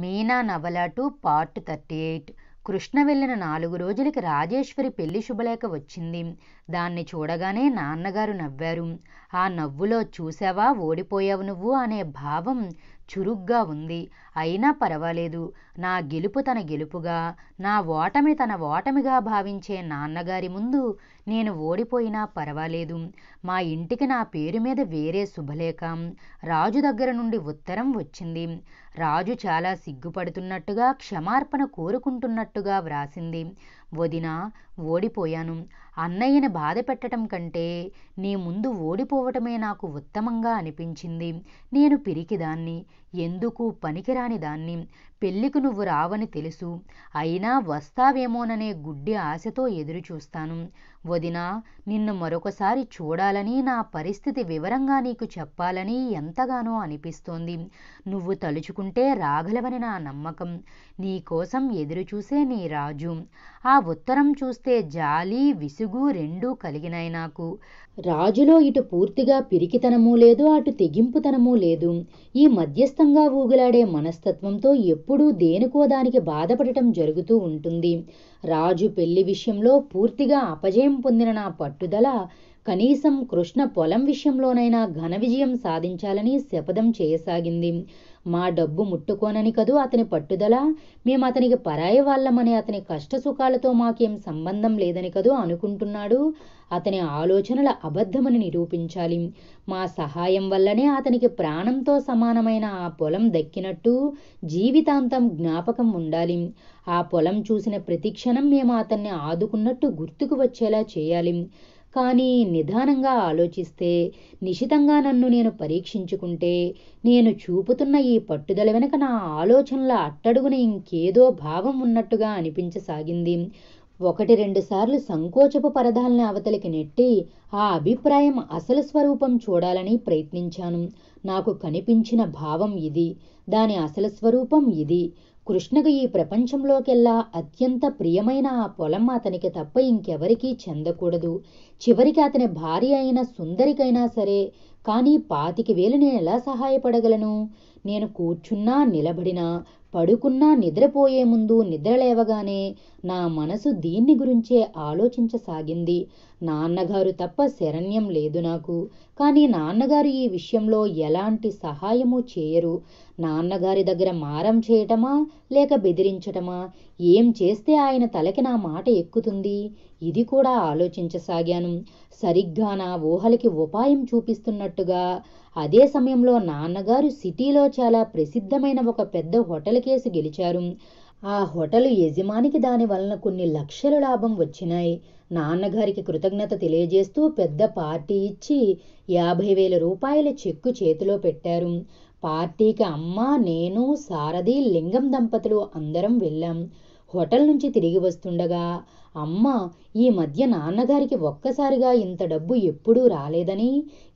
మీనా నవల two part thirty eight Krishna వెళ్ళిన నాలుగు రోజులకి రాజేశ్వరి పెళ్లి శుభలేఖ వచ్చింది దాన్ని చూడగానే నాన్నగారు నవ్వారు ఆ నవ్వులో చూసావా ఓడిపోయావు నువ్వు అనే భావం చురుగ్గా ఉంది అయినా పర్వాలేదు నా గెలుపు తన గెలుపుగా నా ఓటమి తన ఓటమిగా భావించే నాన్నగారి ముందు నేను ఓడిపోయినా పర్వాలేదు మా ఇంటికి నా పేరు మీద వేరే శుభలేఖ రాజు దగ్గర నుండి ఉత్తరం వచ్చింది రాజు చాలా సిగ్గుపడుతున్నట్టుగా క్షమార్పణ కోరుకుంటున్నట్టుగా వ్రాసింది వదిన ఓడిపోయాను అన్నయ్యని బాధ పెట్టడం కంటే నీ ముందు ఓడిపోవటమే నాకు ఉత్తమంగా అనిపించింది నేను పిరికిదాన్ని ఎందుకు పనికిరాని దాన్ని పెళ్ళికి నువ్వు రావని తెలుసు అయినా వస్తావేమోననే గుడ్డి ఆశతో ఎదురుచూస్తాను వదినా నిన్ను మరొకసారి చూడాలని నా పరిస్థితి వివరంగా నీకు చెప్పాలని ఎంతగానో అనిపిస్తోంది నువ్వు తలుచుకుంటే రాగలవని నా నమ్మకం నీకోసం ఎదురుచూసే నీ రాజు ఆ ఉత్తరం చూస్తే జాలి విసుగు రెండూ కలిగినాయి నాకు రాజులో ఇటు పూర్తిగా పిరికితనమూ లేదు అటు తెగింపుతనమూ లేదు ఈ మధ్యస్థంగా ఊగులాడే మనస్తత్వంతో ఎప్పుడూ దేనికో దానికి బాధపడటం జరుగుతూ ఉంటుంది రాజు పెళ్లి విషయంలో పూర్తిగా అపజయం పొందిన నా పట్టుదల కనీసం కృష్ణ పొలం విషయంలోనైనా ఘన విజయం సాధించాలని శపథం చేయసాగింది మా డబ్బు ముట్టుకోనని కదూ అతని పట్టుదల మేము అతనికి పరాయి వాళ్ళమని అతని కష్టసుఖాలతో మాకేం సంబంధం లేదని కదూ అనుకుంటున్నాడు అతని ఆలోచనల అబద్ధమని నిరూపించాలి మా సహాయం వల్లనే అతనికి ప్రాణంతో సమానమైన ఆ పొలం దక్కినట్టు జీవితాంతం జ్ఞాపకం ఉండాలి ఆ పొలం చూసిన ప్రతిక్షణం మేము అతన్ని ఆదుకున్నట్టు గుర్తుకు వచ్చేలా చేయాలి కానీ నిదానంగా ఆలోచిస్తే నిశితంగా నన్ను నేను పరీక్షించుకుంటే నేను చూపుతున్న ఈ పట్టుదల వెనుక నా ఆలోచనల అట్టడుగున ఇంకేదో భావం ఉన్నట్టుగా అనిపించసాగింది ఒకటి రెండుసార్లు సంకోచపు పరదాల్ని అవతలికి నెట్టి ఆ అభిప్రాయం అసలు స్వరూపం చూడాలని ప్రయత్నించాను నాకు కనిపించిన భావం ఇది దాని అసలు స్వరూపం ఇది కృష్ణకు ఈ ప్రపంచంలోకెల్లా అత్యంత ప్రియమైన ఆ పొలం అతనికి తప్ప ఇంకెవరికీ చెందకూడదు చివరికి అతని భార్య అయిన సుందరికైనా సరే కానీ పాతికి వేలు నేను ఎలా సహాయపడగలను నేను కూర్చున్నా నిలబడినా పడుకున్నా నిద్రపోయే ముందు నిద్రలేవగానే నా మనసు దీన్ని గురించే ఆలోచించసాగింది నాన్నగారు తప్ప శరణ్యం లేదు నాకు కానీ నాన్నగారు ఈ విషయంలో ఎలాంటి సహాయము చేయరు నాన్నగారి దగ్గర మారం చేయటమా లేక బెదిరించటమా ఏం చేస్తే ఆయన తలకి నా మాట ఎక్కుతుంది ఇది కూడా ఆలోచించసాగాను సరిగ్గా నా ఊహలకి ఉపాయం చూపిస్తున్నట్టుగా అదే సమయంలో నాన్నగారు సిటీలో చాలా ప్రసిద్ధమైన ఒక పెద్ద హోటల్ కేసు గెలిచారు ఆ హోటల్ యజమానికి దాని వలన కొన్ని లక్షల లాభం వచ్చినాయి నాన్నగారికి కృతజ్ఞత తెలియజేస్తూ పెద్ద పార్టీ ఇచ్చి యాభై వేల రూపాయల చెక్కు చేతిలో పెట్టారు పార్టీకి అమ్మ నేను సారథి లింగం దంపతులు అందరం వెళ్ళాం హోటల్ నుంచి తిరిగి వస్తుండగా అమ్మ ఈ మధ్య నాన్నగారికి ఒక్కసారిగా ఇంత డబ్బు ఎప్పుడూ రాలేదని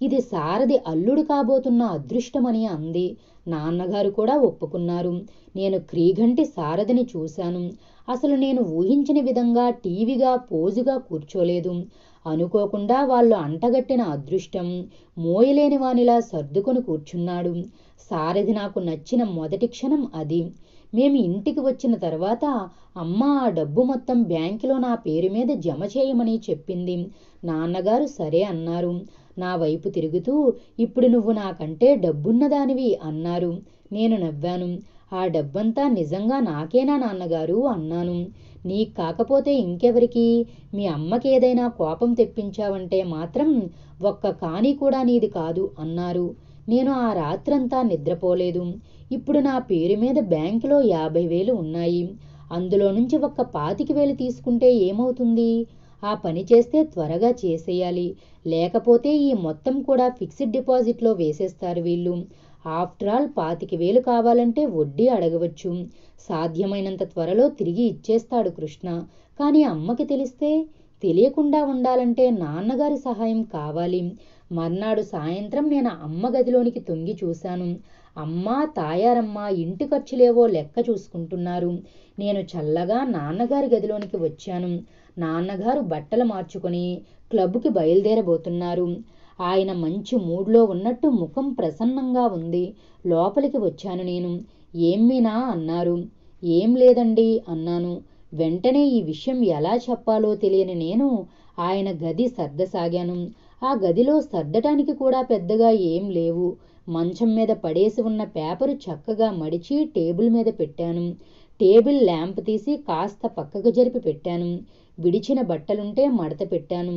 ఇది సారథి అల్లుడు కాబోతున్న అదృష్టమని అంది నాన్నగారు కూడా ఒప్పుకున్నారు నేను క్రీఘంటి సారథిని చూశాను అసలు నేను ఊహించిన విధంగా టీవీగా పోజుగా కూర్చోలేదు అనుకోకుండా వాళ్ళు అంటగట్టిన అదృష్టం మోయలేని వానిలా సర్దుకొని కూర్చున్నాడు సారథి నాకు నచ్చిన మొదటి క్షణం అది మేము ఇంటికి వచ్చిన తర్వాత అమ్మ ఆ డబ్బు మొత్తం బ్యాంకులో నా పేరు మీద జమ చేయమని చెప్పింది నాన్నగారు సరే అన్నారు నా వైపు తిరుగుతూ ఇప్పుడు నువ్వు నాకంటే డబ్బున్నదానివి అన్నారు నేను నవ్వాను ఆ డబ్బంతా నిజంగా నాకేనా నాన్నగారు అన్నాను నీకు కాకపోతే ఇంకెవరికి మీ అమ్మకి ఏదైనా కోపం తెప్పించావంటే మాత్రం ఒక్క కానీ కూడా నీది కాదు అన్నారు నేను ఆ రాత్రంతా నిద్రపోలేదు ఇప్పుడు నా పేరు మీద బ్యాంకులో యాభై వేలు ఉన్నాయి అందులో నుంచి ఒక్క పాతికి వేలు తీసుకుంటే ఏమవుతుంది ఆ పని చేస్తే త్వరగా చేసేయాలి లేకపోతే ఈ మొత్తం కూడా ఫిక్స్డ్ డిపాజిట్లో వేసేస్తారు వీళ్ళు ఆఫ్టర్ ఆల్ పాతికి వేలు కావాలంటే వడ్డీ అడగవచ్చు సాధ్యమైనంత త్వరలో తిరిగి ఇచ్చేస్తాడు కృష్ణ కానీ అమ్మకి తెలిస్తే తెలియకుండా ఉండాలంటే నాన్నగారి సహాయం కావాలి మర్నాడు సాయంత్రం నేను అమ్మ గదిలోనికి తొంగి చూశాను అమ్మ తాయారమ్మ ఇంటి ఖర్చులేవో లెక్క చూసుకుంటున్నారు నేను చల్లగా నాన్నగారి గదిలోనికి వచ్చాను నాన్నగారు బట్టలు మార్చుకొని క్లబ్కి బయలుదేరబోతున్నారు ఆయన మంచి మూడ్లో ఉన్నట్టు ముఖం ప్రసన్నంగా ఉంది లోపలికి వచ్చాను నేను ఏమ్మీనా అన్నారు ఏం లేదండి అన్నాను వెంటనే ఈ విషయం ఎలా చెప్పాలో తెలియని నేను ఆయన గది సర్దసాగాను ఆ గదిలో సర్దటానికి కూడా పెద్దగా ఏం లేవు మంచం మీద పడేసి ఉన్న పేపరు చక్కగా మడిచి టేబుల్ మీద పెట్టాను టేబుల్ ల్యాంప్ తీసి కాస్త పక్కకు జరిపి పెట్టాను విడిచిన బట్టలుంటే మడత పెట్టాను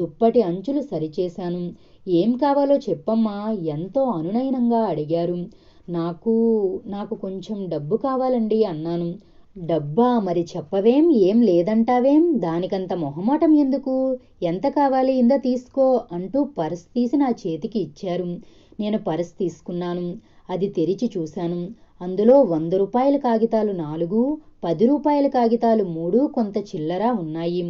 దుప్పటి అంచులు సరిచేశాను ఏం కావాలో చెప్పమ్మా ఎంతో అనునయనంగా అడిగారు నాకు నాకు కొంచెం డబ్బు కావాలండి అన్నాను డబ్బా మరి చెప్పవేం ఏం లేదంటావేం దానికంత మొహమాటం ఎందుకు ఎంత కావాలి ఇందా తీసుకో అంటూ పర్స్ తీసి నా చేతికి ఇచ్చారు నేను పర్స్ తీసుకున్నాను అది తెరిచి చూశాను అందులో వంద రూపాయల కాగితాలు నాలుగు పది రూపాయల కాగితాలు మూడు కొంత చిల్లర ఉన్నాయి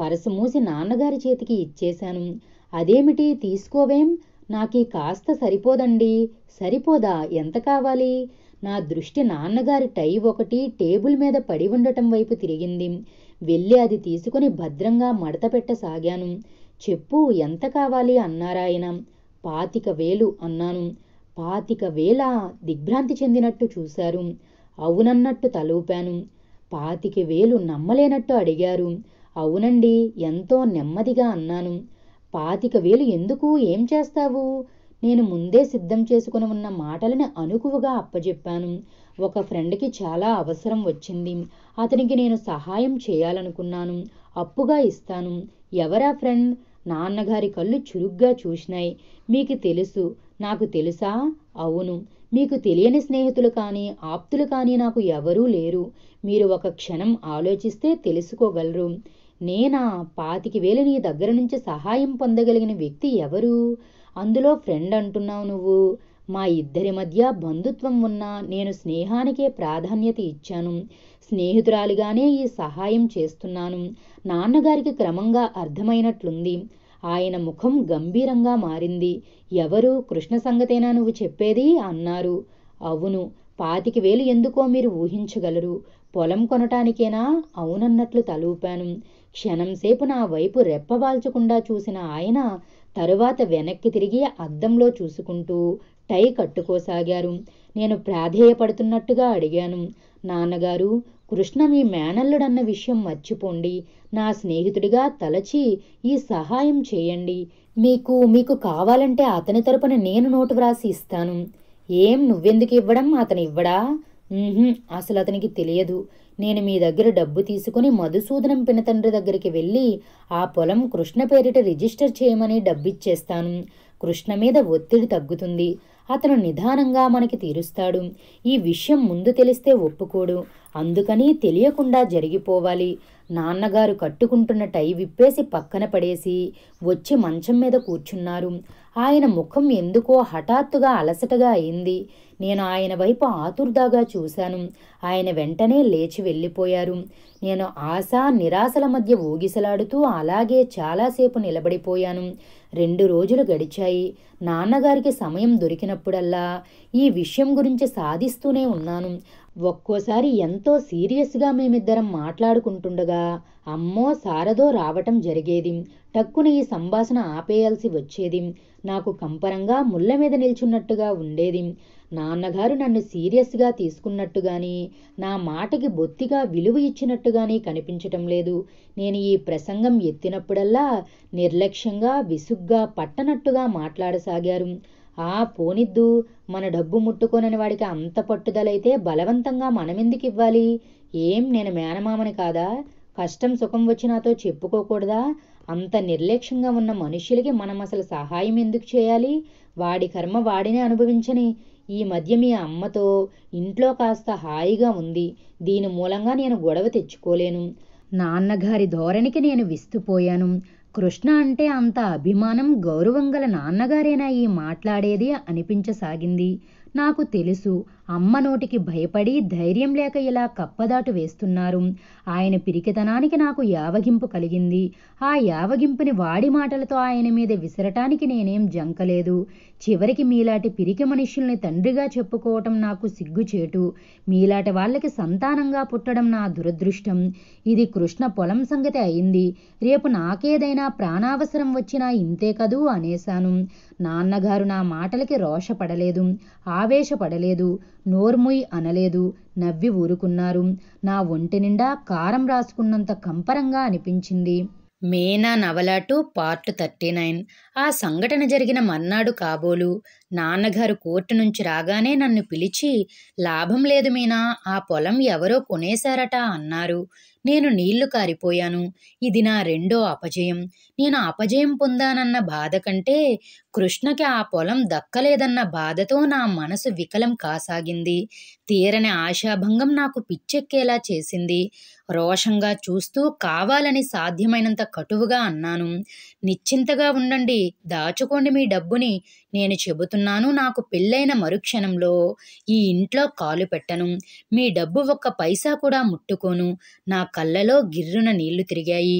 పరసు మూసి నాన్నగారి చేతికి ఇచ్చేశాను అదేమిటి తీసుకోవేం నాకీ కాస్త సరిపోదండి సరిపోదా ఎంత కావాలి నా దృష్టి నాన్నగారి టై ఒకటి టేబుల్ మీద పడి ఉండటం వైపు తిరిగింది వెళ్ళి అది తీసుకుని భద్రంగా మడత పెట్టసాగాను చెప్పు ఎంత కావాలి అన్నారాయన పాతిక వేలు అన్నాను పాతిక వేల దిగ్భ్రాంతి చెందినట్టు చూశారు అవునన్నట్టు తలూపాను పాతిక వేలు నమ్మలేనట్టు అడిగారు అవునండి ఎంతో నెమ్మదిగా అన్నాను పాతిక వేలు ఎందుకు ఏం చేస్తావు నేను ముందే సిద్ధం చేసుకుని ఉన్న మాటలను అనుకువగా అప్పజెప్పాను ఒక ఫ్రెండ్కి చాలా అవసరం వచ్చింది అతనికి నేను సహాయం చేయాలనుకున్నాను అప్పుగా ఇస్తాను ఎవరా ఫ్రెండ్ నాన్నగారి కళ్ళు చురుగ్గా చూసినాయి మీకు తెలుసు నాకు తెలుసా అవును మీకు తెలియని స్నేహితులు కానీ ఆప్తులు కానీ నాకు ఎవరూ లేరు మీరు ఒక క్షణం ఆలోచిస్తే తెలుసుకోగలరు నేనా పాతికి వేలు నీ దగ్గర నుంచి సహాయం పొందగలిగిన వ్యక్తి ఎవరు అందులో ఫ్రెండ్ అంటున్నావు నువ్వు మా ఇద్దరి మధ్య బంధుత్వం ఉన్నా నేను స్నేహానికే ప్రాధాన్యత ఇచ్చాను స్నేహితురాలిగానే ఈ సహాయం చేస్తున్నాను నాన్నగారికి క్రమంగా అర్థమైనట్లుంది ఆయన ముఖం గంభీరంగా మారింది ఎవరు కృష్ణ సంగతేనా నువ్వు చెప్పేది అన్నారు అవును పాతికి వేలు ఎందుకో మీరు ఊహించగలరు పొలం కొనటానికేనా అవునన్నట్లు తలూపాను క్షణంసేపు నా వైపు రెప్పవాల్చకుండా చూసిన ఆయన తరువాత వెనక్కి తిరిగి అద్దంలో చూసుకుంటూ టై కట్టుకోసాగారు నేను ప్రాధేయపడుతున్నట్టుగా అడిగాను నాన్నగారు కృష్ణ మీ మేనల్లుడన్న విషయం మర్చిపోండి నా స్నేహితుడిగా తలచి ఈ సహాయం చేయండి మీకు మీకు కావాలంటే అతని తరపున నేను నోటు వ్రాసి ఇస్తాను ఏం నువ్వెందుకు ఇవ్వడం అతనివ్వడా అసలు అతనికి తెలియదు నేను మీ దగ్గర డబ్బు తీసుకుని మధుసూదనం పినతండ్రి దగ్గరికి వెళ్ళి ఆ పొలం కృష్ణ పేరిట రిజిస్టర్ చేయమని డబ్బిచ్చేస్తాను కృష్ణ మీద ఒత్తిడి తగ్గుతుంది అతను నిదానంగా మనకి తీరుస్తాడు ఈ విషయం ముందు తెలిస్తే ఒప్పుకోడు అందుకని తెలియకుండా జరిగిపోవాలి నాన్నగారు కట్టుకుంటున్న టై విప్పేసి పక్కన పడేసి వచ్చి మంచం మీద కూర్చున్నారు ఆయన ముఖం ఎందుకో హఠాత్తుగా అలసటగా అయింది నేను ఆయన వైపు ఆతుర్దాగా చూశాను ఆయన వెంటనే లేచి వెళ్ళిపోయారు నేను ఆశ నిరాశల మధ్య ఊగిసలాడుతూ అలాగే చాలాసేపు నిలబడిపోయాను రెండు రోజులు గడిచాయి నాన్నగారికి సమయం దొరికినప్పుడల్లా ఈ విషయం గురించి సాధిస్తూనే ఉన్నాను ఒక్కోసారి ఎంతో సీరియస్గా మేమిద్దరం మాట్లాడుకుంటుండగా అమ్మో సారదో రావటం జరిగేది టక్కున ఈ సంభాషణ ఆపేయాల్సి వచ్చేది నాకు కంపరంగా ముళ్ళ మీద నిల్చున్నట్టుగా ఉండేది నాన్నగారు నన్ను సీరియస్గా తీసుకున్నట్టుగాని నా మాటకి బొత్తిగా విలువ ఇచ్చినట్టుగాని కనిపించటం లేదు నేను ఈ ప్రసంగం ఎత్తినప్పుడల్లా నిర్లక్ష్యంగా విసుగ్గా పట్టనట్టుగా మాట్లాడసాగారు ఆ పోనిద్దు మన డబ్బు ముట్టుకోనని వాడికి అంత పట్టుదలైతే బలవంతంగా మనమెందుకు ఇవ్వాలి ఏం నేను మేనమామని కాదా కష్టం సుఖం వచ్చి నాతో చెప్పుకోకూడదా అంత నిర్లక్ష్యంగా ఉన్న మనుష్యులకి మనం అసలు సహాయం ఎందుకు చేయాలి వాడి కర్మ వాడినే అనుభవించని ఈ మధ్య మీ అమ్మతో ఇంట్లో కాస్త హాయిగా ఉంది దీని మూలంగా నేను గొడవ తెచ్చుకోలేను నాన్నగారి ధోరణికి నేను విస్తుపోయాను కృష్ణ అంటే అంత అభిమానం గౌరవం గల నాన్నగారేనా ఈ మాట్లాడేది అనిపించసాగింది నాకు తెలుసు అమ్మ నోటికి భయపడి ధైర్యం లేక ఇలా కప్పదాటు వేస్తున్నారు ఆయన పిరికితనానికి నాకు యావగింపు కలిగింది ఆ యావగింపుని వాడి మాటలతో ఆయన మీద విసరటానికి నేనేం జంకలేదు చివరికి మీలాంటి పిరికి మనుషుల్ని తండ్రిగా చెప్పుకోవటం నాకు సిగ్గుచేటు మీలాంటి వాళ్ళకి సంతానంగా పుట్టడం నా దురదృష్టం ఇది కృష్ణ పొలం సంగతి అయింది రేపు నాకేదైనా ప్రాణావసరం వచ్చినా ఇంతే కదూ అనేశాను నాన్నగారు నా మాటలకి రోషపడలేదు ఆవేశపడలేదు నోర్ముయ్ అనలేదు నవ్వి ఊరుకున్నారు నా ఒంటి నిండా కారం రాసుకున్నంత కంపరంగా అనిపించింది మేనా నవల టు పార్ట్ థర్టీ నైన్ ఆ సంఘటన జరిగిన మర్నాడు కాబోలు నాన్నగారు కోర్టు నుంచి రాగానే నన్ను పిలిచి లాభం లేదు మీనా ఆ పొలం ఎవరో కొనేశారట అన్నారు నేను నీళ్లు కారిపోయాను ఇది నా రెండో అపజయం నేను అపజయం పొందానన్న బాధ కంటే కృష్ణకి ఆ పొలం దక్కలేదన్న బాధతో నా మనసు వికలం కాసాగింది తీరని ఆశాభంగం నాకు పిచ్చెక్కేలా చేసింది రోషంగా చూస్తూ కావాలని సాధ్యమైనంత కటువుగా అన్నాను నిశ్చింతగా ఉండండి దాచుకోండి మీ డబ్బుని నేను చెబుతున్నాను నాకు పెళ్ళైన మరుక్షణంలో ఈ ఇంట్లో కాలు పెట్టను మీ డబ్బు ఒక్క పైసా కూడా ముట్టుకోను నా కళ్ళలో గిర్రున నీళ్లు తిరిగాయి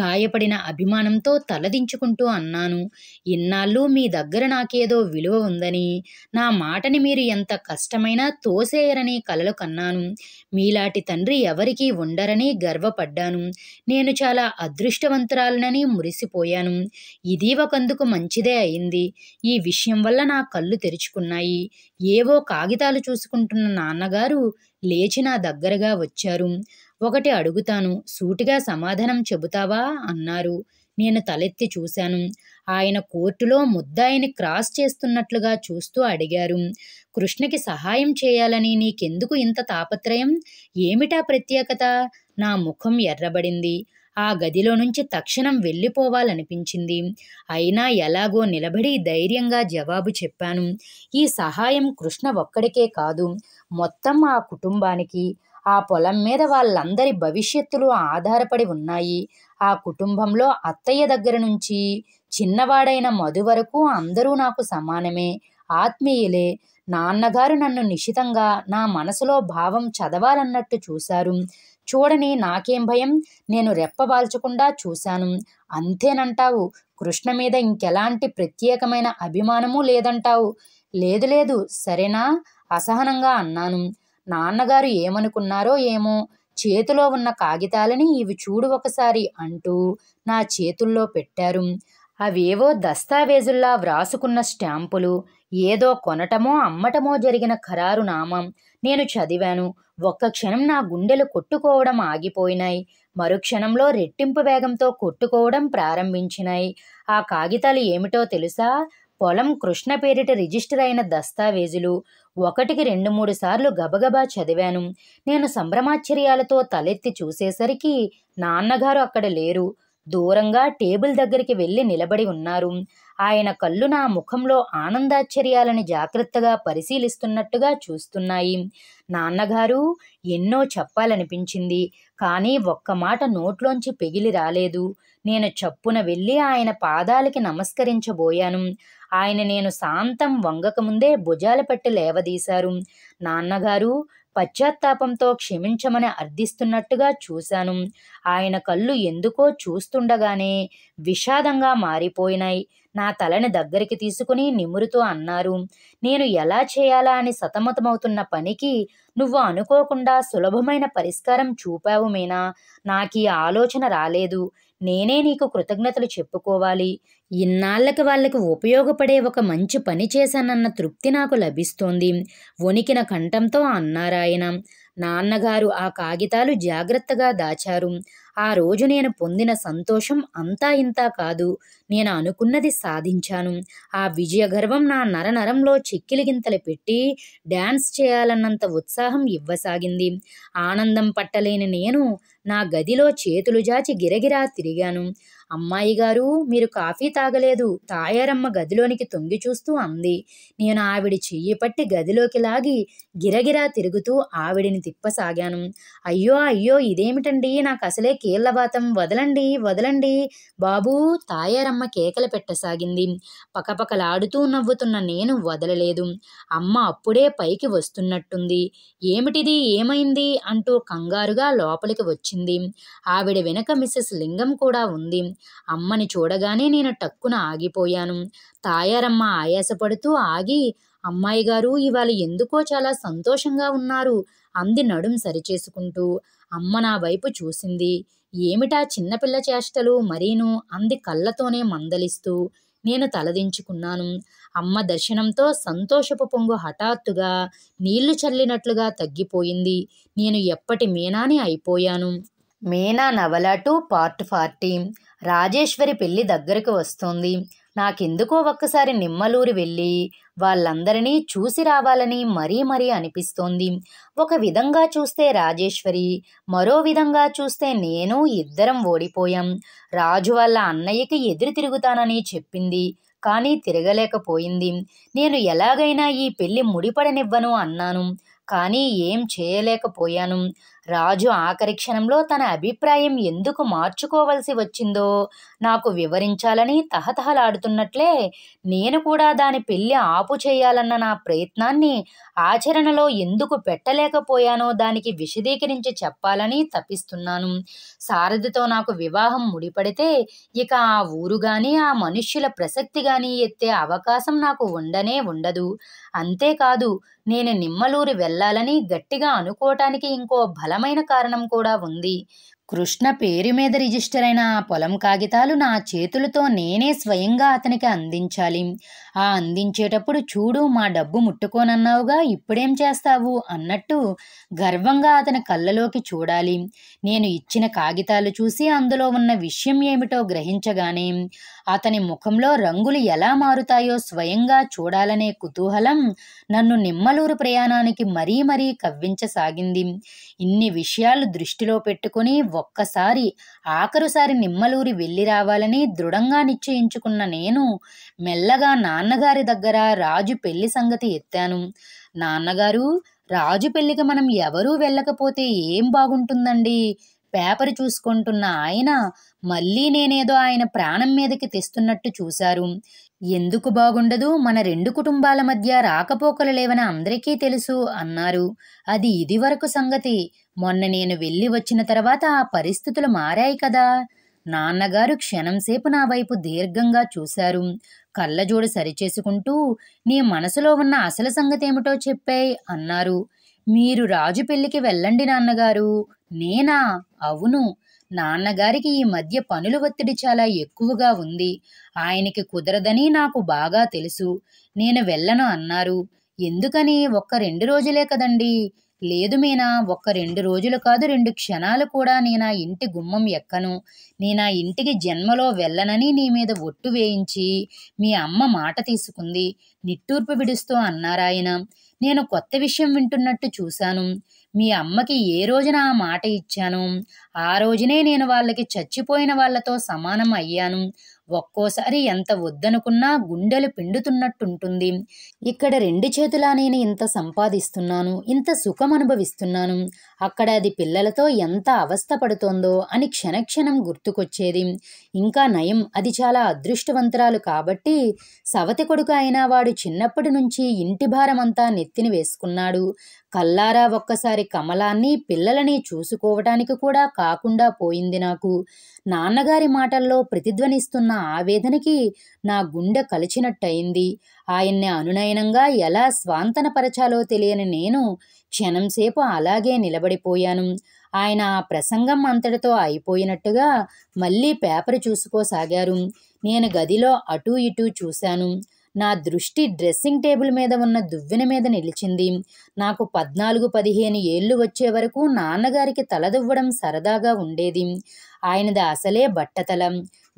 గాయపడిన అభిమానంతో తలదించుకుంటూ అన్నాను ఇన్నాళ్ళు మీ దగ్గర నాకేదో విలువ ఉందని నా మాటని మీరు ఎంత కష్టమైనా తోసేయరని కలలు కన్నాను మీలాంటి తండ్రి ఎవరికీ ఉండరని గర్వపడ్డాను నేను చాలా అదృష్టవంతురాలనని మురిసిపోయాను చేశాను ఇది ఒకందుకు మంచిదే అయింది ఈ విషయం వల్ల నా కళ్ళు తెరుచుకున్నాయి ఏవో కాగితాలు చూసుకుంటున్న నాన్నగారు లేచి నా దగ్గరగా వచ్చారు ఒకటి అడుగుతాను సూటిగా సమాధానం చెబుతావా అన్నారు నేను తలెత్తి చూశాను ఆయన కోర్టులో ముద్దాయిని క్రాస్ చేస్తున్నట్లుగా చూస్తూ అడిగారు కృష్ణకి సహాయం చేయాలని నీకెందుకు ఇంత తాపత్రయం ఏమిటా ప్రత్యేకత నా ముఖం ఎర్రబడింది ఆ గదిలో నుంచి తక్షణం వెళ్ళిపోవాలనిపించింది అయినా ఎలాగో నిలబడి ధైర్యంగా జవాబు చెప్పాను ఈ సహాయం కృష్ణ ఒక్కడికే కాదు మొత్తం ఆ కుటుంబానికి ఆ పొలం మీద వాళ్ళందరి భవిష్యత్తులు ఆధారపడి ఉన్నాయి ఆ కుటుంబంలో అత్తయ్య దగ్గర నుంచి చిన్నవాడైన మధు వరకు అందరూ నాకు సమానమే ఆత్మీయులే నాన్నగారు నన్ను నిశితంగా నా మనసులో భావం చదవాలన్నట్టు చూశారు చూడని నాకేం భయం నేను రెప్పబాల్చకుండా చూశాను అంతేనంటావు కృష్ణ మీద ఇంకెలాంటి ప్రత్యేకమైన అభిమానము లేదంటావు లేదు లేదు సరేనా అసహనంగా అన్నాను నాన్నగారు ఏమనుకున్నారో ఏమో చేతిలో ఉన్న కాగితాలని ఇవి చూడు ఒకసారి అంటూ నా చేతుల్లో పెట్టారు అవేవో దస్తావేజుల్లా వ్రాసుకున్న స్టాంపులు ఏదో కొనటమో అమ్మటమో జరిగిన ఖరారు నామం నేను చదివాను ఒక్క క్షణం నా గుండెలు కొట్టుకోవడం ఆగిపోయినాయి మరుక్షణంలో రెట్టింపు వేగంతో కొట్టుకోవడం ప్రారంభించినాయి ఆ కాగితాలు ఏమిటో తెలుసా పొలం కృష్ణ పేరిట రిజిస్టర్ అయిన దస్తావేజులు ఒకటికి రెండు మూడు సార్లు గబగబా చదివాను నేను సంభ్రమాశ్చర్యాలతో తలెత్తి చూసేసరికి నాన్నగారు అక్కడ లేరు దూరంగా టేబుల్ దగ్గరికి వెళ్ళి నిలబడి ఉన్నారు ఆయన కళ్ళు నా ముఖంలో ఆనందాశ్చర్యాలని జాగ్రత్తగా పరిశీలిస్తున్నట్టుగా చూస్తున్నాయి నాన్నగారు ఎన్నో చెప్పాలనిపించింది కానీ ఒక్క మాట నోట్లోంచి పెగిలి రాలేదు నేను చప్పున వెళ్ళి ఆయన పాదాలకి నమస్కరించబోయాను ఆయన నేను శాంతం వంగకముందే భుజాల పట్టి లేవదీశారు నాన్నగారు పశ్చాత్తాపంతో క్షమించమని అర్థిస్తున్నట్టుగా చూశాను ఆయన కళ్ళు ఎందుకో చూస్తుండగానే విషాదంగా మారిపోయినాయి నా తలని దగ్గరికి తీసుకుని నిమురుతూ అన్నారు నేను ఎలా చేయాలా అని సతమతమవుతున్న పనికి నువ్వు అనుకోకుండా సులభమైన పరిష్కారం చూపావు మీనా నాకీ ఆలోచన రాలేదు నేనే నీకు కృతజ్ఞతలు చెప్పుకోవాలి ఇన్నాళ్ళకి వాళ్ళకి ఉపయోగపడే ఒక మంచి పని చేశానన్న తృప్తి నాకు లభిస్తోంది వణికిన కంఠంతో అన్నారాయన నాన్నగారు ఆ కాగితాలు జాగ్రత్తగా దాచారు ఆ రోజు నేను పొందిన సంతోషం అంతా ఇంతా కాదు నేను అనుకున్నది సాధించాను ఆ విజయ గర్వం నా నరనరంలో చిక్కిలిగింతలు పెట్టి డ్యాన్స్ చేయాలన్నంత ఉత్సాహం ఇవ్వసాగింది ఆనందం పట్టలేని నేను నా గదిలో చేతులు జాచి గిరగిరా తిరిగాను అమ్మాయి గారు మీరు కాఫీ తాగలేదు తాయారమ్మ గదిలోనికి తొంగి చూస్తూ అంది నేను ఆవిడ చెయ్యి పట్టి గదిలోకి లాగి గిరగిరా తిరుగుతూ ఆవిడిని తిప్పసాగాను అయ్యో అయ్యో ఇదేమిటండి నాకు అసలే కీళ్ళవాతం వదలండి వదలండి బాబూ తాయారమ్మ కేకలు పెట్టసాగింది పకపకలాడుతూ నవ్వుతున్న నేను వదలలేదు అమ్మ అప్పుడే పైకి వస్తున్నట్టుంది ఏమిటిది ఏమైంది అంటూ కంగారుగా లోపలికి వచ్చింది ఆవిడ వెనక మిస్సెస్ లింగం కూడా ఉంది అమ్మని చూడగానే నేను టక్కున ఆగిపోయాను తాయారమ్మ ఆయాసపడుతూ ఆగి అమ్మాయి గారు ఇవాళ ఎందుకో చాలా సంతోషంగా ఉన్నారు అంది నడుం సరిచేసుకుంటూ అమ్మ నా వైపు చూసింది ఏమిటా చిన్నపిల్ల చేష్టలు మరీను అంది కళ్ళతోనే మందలిస్తూ నేను తలదించుకున్నాను అమ్మ దర్శనంతో సంతోషపు పొంగు హఠాత్తుగా నీళ్లు చల్లినట్లుగా తగ్గిపోయింది నేను ఎప్పటి మీనాని అయిపోయాను మీనా నవలాటు పార్ట్ ఫార్టీ రాజేశ్వరి పెళ్లి దగ్గరకు వస్తోంది నాకెందుకో ఒక్కసారి నిమ్మలూరు వెళ్ళి వాళ్ళందరినీ చూసి రావాలని మరీ మరీ అనిపిస్తోంది ఒక విధంగా చూస్తే రాజేశ్వరి మరో విధంగా చూస్తే నేను ఇద్దరం ఓడిపోయాం రాజు వాళ్ళ అన్నయ్యకి ఎదురు తిరుగుతానని చెప్పింది కానీ తిరగలేకపోయింది నేను ఎలాగైనా ఈ పెళ్లి ముడిపడనివ్వను అన్నాను కానీ ఏం చేయలేకపోయాను రాజు ఆఖరి క్షణంలో తన అభిప్రాయం ఎందుకు మార్చుకోవలసి వచ్చిందో నాకు వివరించాలని తహతహలాడుతున్నట్లే నేను కూడా దాని పెళ్లి ఆపు చేయాలన్న నా ప్రయత్నాన్ని ఆచరణలో ఎందుకు పెట్టలేకపోయానో దానికి విశదీకరించి చెప్పాలని తప్పిస్తున్నాను సారథితో నాకు వివాహం ముడిపడితే ఇక ఆ ఊరు కానీ ఆ మనుష్యుల ప్రసక్తి కానీ ఎత్తే అవకాశం నాకు ఉండనే ఉండదు అంతేకాదు నేను నిమ్మలూరు వెళ్ళాలని గట్టిగా అనుకోవటానికి ఇంకో బలమైన కారణం కూడా ఉంది కృష్ణ పేరు మీద రిజిస్టర్ అయిన పొలం కాగితాలు నా చేతులతో నేనే స్వయంగా అతనికి అందించాలి ఆ అందించేటప్పుడు చూడు మా డబ్బు ముట్టుకోనన్నావుగా ఇప్పుడేం చేస్తావు అన్నట్టు గర్వంగా అతని కళ్ళలోకి చూడాలి నేను ఇచ్చిన కాగితాలు చూసి అందులో ఉన్న విషయం ఏమిటో గ్రహించగానే అతని ముఖంలో రంగులు ఎలా మారుతాయో స్వయంగా చూడాలనే కుతూహలం నన్ను నిమ్మలూరు ప్రయాణానికి మరీ మరీ కవ్వించసాగింది ఇన్ని విషయాలు దృష్టిలో పెట్టుకుని ఒక్కసారి ఆఖరుసారి నిమ్మలూరి వెళ్ళి రావాలని దృఢంగా నిశ్చయించుకున్న నేను మెల్లగా నాన్నగారి దగ్గర రాజు పెళ్లి సంగతి ఎత్తాను నాన్నగారు రాజు పెళ్లికి మనం ఎవరూ వెళ్ళకపోతే ఏం బాగుంటుందండి పేపర్ చూసుకుంటున్న ఆయన మళ్ళీ నేనేదో ఆయన ప్రాణం మీదకి తెస్తున్నట్టు చూశారు ఎందుకు బాగుండదు మన రెండు కుటుంబాల మధ్య రాకపోకలు లేవని అందరికీ తెలుసు అన్నారు అది ఇదివరకు సంగతి మొన్న నేను వెళ్ళి వచ్చిన తర్వాత ఆ పరిస్థితులు మారాయి కదా నాన్నగారు క్షణంసేపు నా వైపు దీర్ఘంగా చూశారు కళ్ళజోడు సరిచేసుకుంటూ నీ మనసులో ఉన్న అసలు సంగతేమిటో చెప్పాయి అన్నారు మీరు రాజు పెళ్లికి వెళ్ళండి నాన్నగారు నేనా అవును నాన్నగారికి ఈ మధ్య పనుల ఒత్తిడి చాలా ఎక్కువగా ఉంది ఆయనకి కుదరదని నాకు బాగా తెలుసు నేను వెళ్ళను అన్నారు ఎందుకని ఒక్క రెండు రోజులే కదండి లేదు మీనా ఒక్క రెండు రోజులు కాదు రెండు క్షణాలు కూడా నేను నా ఇంటి గుమ్మం ఎక్కను నేను ఆ ఇంటికి జన్మలో వెళ్ళనని నీ మీద ఒట్టు వేయించి మీ అమ్మ మాట తీసుకుంది నిట్టూర్పు విడుస్తూ అన్నారాయన నేను కొత్త విషయం వింటున్నట్టు చూశాను మీ అమ్మకి ఏ రోజున ఆ మాట ఇచ్చాను ఆ రోజునే నేను వాళ్ళకి చచ్చిపోయిన వాళ్ళతో సమానం అయ్యాను ఒక్కోసారి ఎంత వద్దనుకున్నా గుండెలు పిండుతున్నట్టుంటుంది ఇక్కడ రెండు చేతులా నేను ఇంత సంపాదిస్తున్నాను ఇంత సుఖం అనుభవిస్తున్నాను అక్కడ అది పిల్లలతో ఎంత అవస్థ పడుతోందో అని క్షణక్షణం గుర్తుకొచ్చేది ఇంకా నయం అది చాలా అదృష్టవంతురాలు కాబట్టి సవతి కొడుకు అయిన వాడు చిన్నప్పటి నుంచి ఇంటి భారమంతా నెత్తిని వేసుకున్నాడు కల్లారా ఒక్కసారి కమలాన్ని పిల్లలని చూసుకోవటానికి కూడా కాకుండా పోయింది నాకు నాన్నగారి మాటల్లో ప్రతిధ్వనిస్తున్న ఆవేదనకి నా గుండె కలిచినట్టయింది ఆయన్ని అనునయనంగా ఎలా స్వాంతనపరచాలో తెలియని నేను క్షణంసేపు అలాగే నిలబడిపోయాను ఆయన ఆ ప్రసంగం అంతటితో అయిపోయినట్టుగా మళ్ళీ పేపర్ చూసుకోసాగారు నేను గదిలో అటూ ఇటూ చూశాను నా దృష్టి డ్రెస్సింగ్ టేబుల్ మీద ఉన్న దువ్వెన మీద నిలిచింది నాకు పద్నాలుగు పదిహేను ఏళ్ళు వచ్చే వరకు నాన్నగారికి తలదువ్వడం సరదాగా ఉండేది ఆయనది అసలే బట్టతలం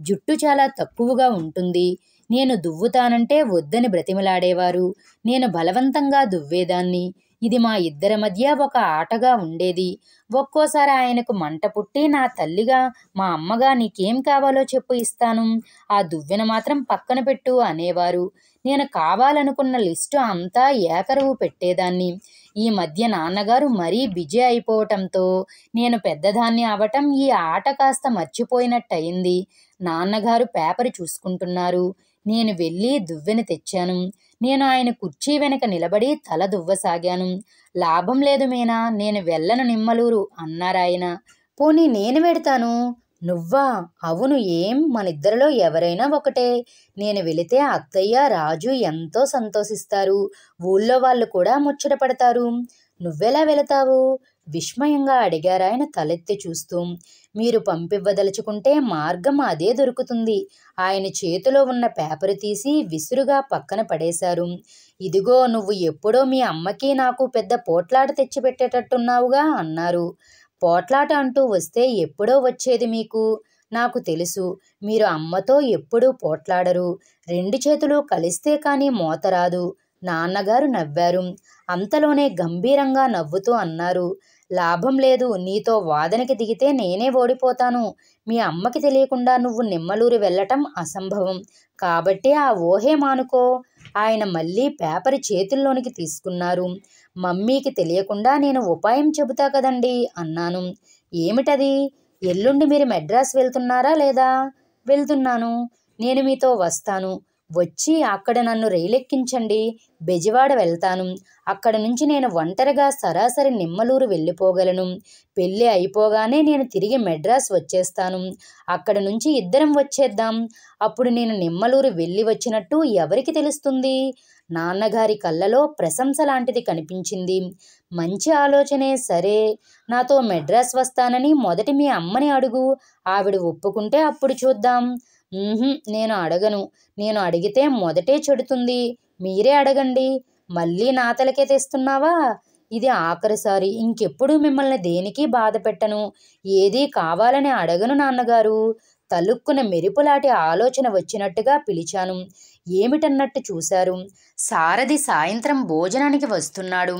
జుట్టు చాలా తక్కువగా ఉంటుంది నేను దువ్వుతానంటే వద్దని బ్రతిమలాడేవారు నేను బలవంతంగా దువ్వేదాన్ని ఇది మా ఇద్దరి మధ్య ఒక ఆటగా ఉండేది ఒక్కోసారి ఆయనకు మంట పుట్టి నా తల్లిగా మా అమ్మగా నీకేం కావాలో చెప్పు ఇస్తాను ఆ దువ్వెన మాత్రం పక్కన పెట్టు అనేవారు నేను కావాలనుకున్న లిస్టు అంతా ఏకరువు పెట్టేదాన్ని ఈ మధ్య నాన్నగారు మరీ బిజీ అయిపోవటంతో నేను పెద్దదాన్ని అవటం ఈ ఆట కాస్త మర్చిపోయినట్టయింది నాన్నగారు పేపర్ చూసుకుంటున్నారు నేను వెళ్ళి దువ్వెన తెచ్చాను నేను ఆయన కుర్చీ వెనక నిలబడి తల దువ్వసాగాను లాభం లేదు మీనా నేను వెళ్ళను నిమ్మలూరు అన్నారాయన పోనీ నేను వెడతాను నువ్వా అవును ఏం మనిద్దరిలో ఎవరైనా ఒకటే నేను వెళితే అత్తయ్య రాజు ఎంతో సంతోషిస్తారు ఊళ్ళో వాళ్ళు కూడా ముచ్చటపడతారు నువ్వెలా వెళతావు విస్మయంగా అడిగారాయన తలెత్తి చూస్తూ మీరు పంపివ్వదలుచుకుంటే మార్గం అదే దొరుకుతుంది ఆయన చేతిలో ఉన్న పేపర్ తీసి విసురుగా పక్కన పడేశారు ఇదిగో నువ్వు ఎప్పుడో మీ అమ్మకి నాకు పెద్ద పోట్లాట తెచ్చిపెట్టేటట్టున్నావుగా అన్నారు పోట్లాట అంటూ వస్తే ఎప్పుడో వచ్చేది మీకు నాకు తెలుసు మీరు అమ్మతో ఎప్పుడూ పోట్లాడరు రెండు చేతులు కలిస్తే కానీ మోతరాదు నాన్నగారు నవ్వారు అంతలోనే గంభీరంగా నవ్వుతూ అన్నారు లాభం లేదు నీతో వాదనకి దిగితే నేనే ఓడిపోతాను మీ అమ్మకి తెలియకుండా నువ్వు నిమ్మలూరు వెళ్ళటం అసంభవం కాబట్టి ఆ ఊహే మానుకో ఆయన మళ్ళీ పేపర్ చేతుల్లోనికి తీసుకున్నారు మమ్మీకి తెలియకుండా నేను ఉపాయం చెబుతా కదండి అన్నాను ఏమిటది ఎల్లుండి మీరు మెడ్రాస్ వెళ్తున్నారా లేదా వెళ్తున్నాను నేను మీతో వస్తాను వచ్చి అక్కడ నన్ను రైలెక్కించండి బెజవాడ వెళ్తాను అక్కడ నుంచి నేను ఒంటరిగా సరాసరి నిమ్మలూరు వెళ్ళిపోగలను పెళ్ళి అయిపోగానే నేను తిరిగి మెడ్రాస్ వచ్చేస్తాను అక్కడ నుంచి ఇద్దరం వచ్చేద్దాం అప్పుడు నేను నిమ్మలూరు వెళ్ళి వచ్చినట్టు ఎవరికి తెలుస్తుంది నాన్నగారి కళ్ళలో ప్రశంస లాంటిది కనిపించింది మంచి ఆలోచనే సరే నాతో మెడ్రాస్ వస్తానని మొదటి మీ అమ్మని అడుగు ఆవిడ ఒప్పుకుంటే అప్పుడు చూద్దాం నేను అడగను నేను అడిగితే మొదటే చెడుతుంది మీరే అడగండి మళ్ళీ నా తలకే తెస్తున్నావా ఇది ఆఖరిసారి ఇంకెప్పుడు మిమ్మల్ని దేనికి బాధ పెట్టను ఏదీ కావాలని అడగను నాన్నగారు తలుక్కున మెరుపులాటి ఆలోచన వచ్చినట్టుగా పిలిచాను ఏమిటన్నట్టు చూశారు సారథి సాయంత్రం భోజనానికి వస్తున్నాడు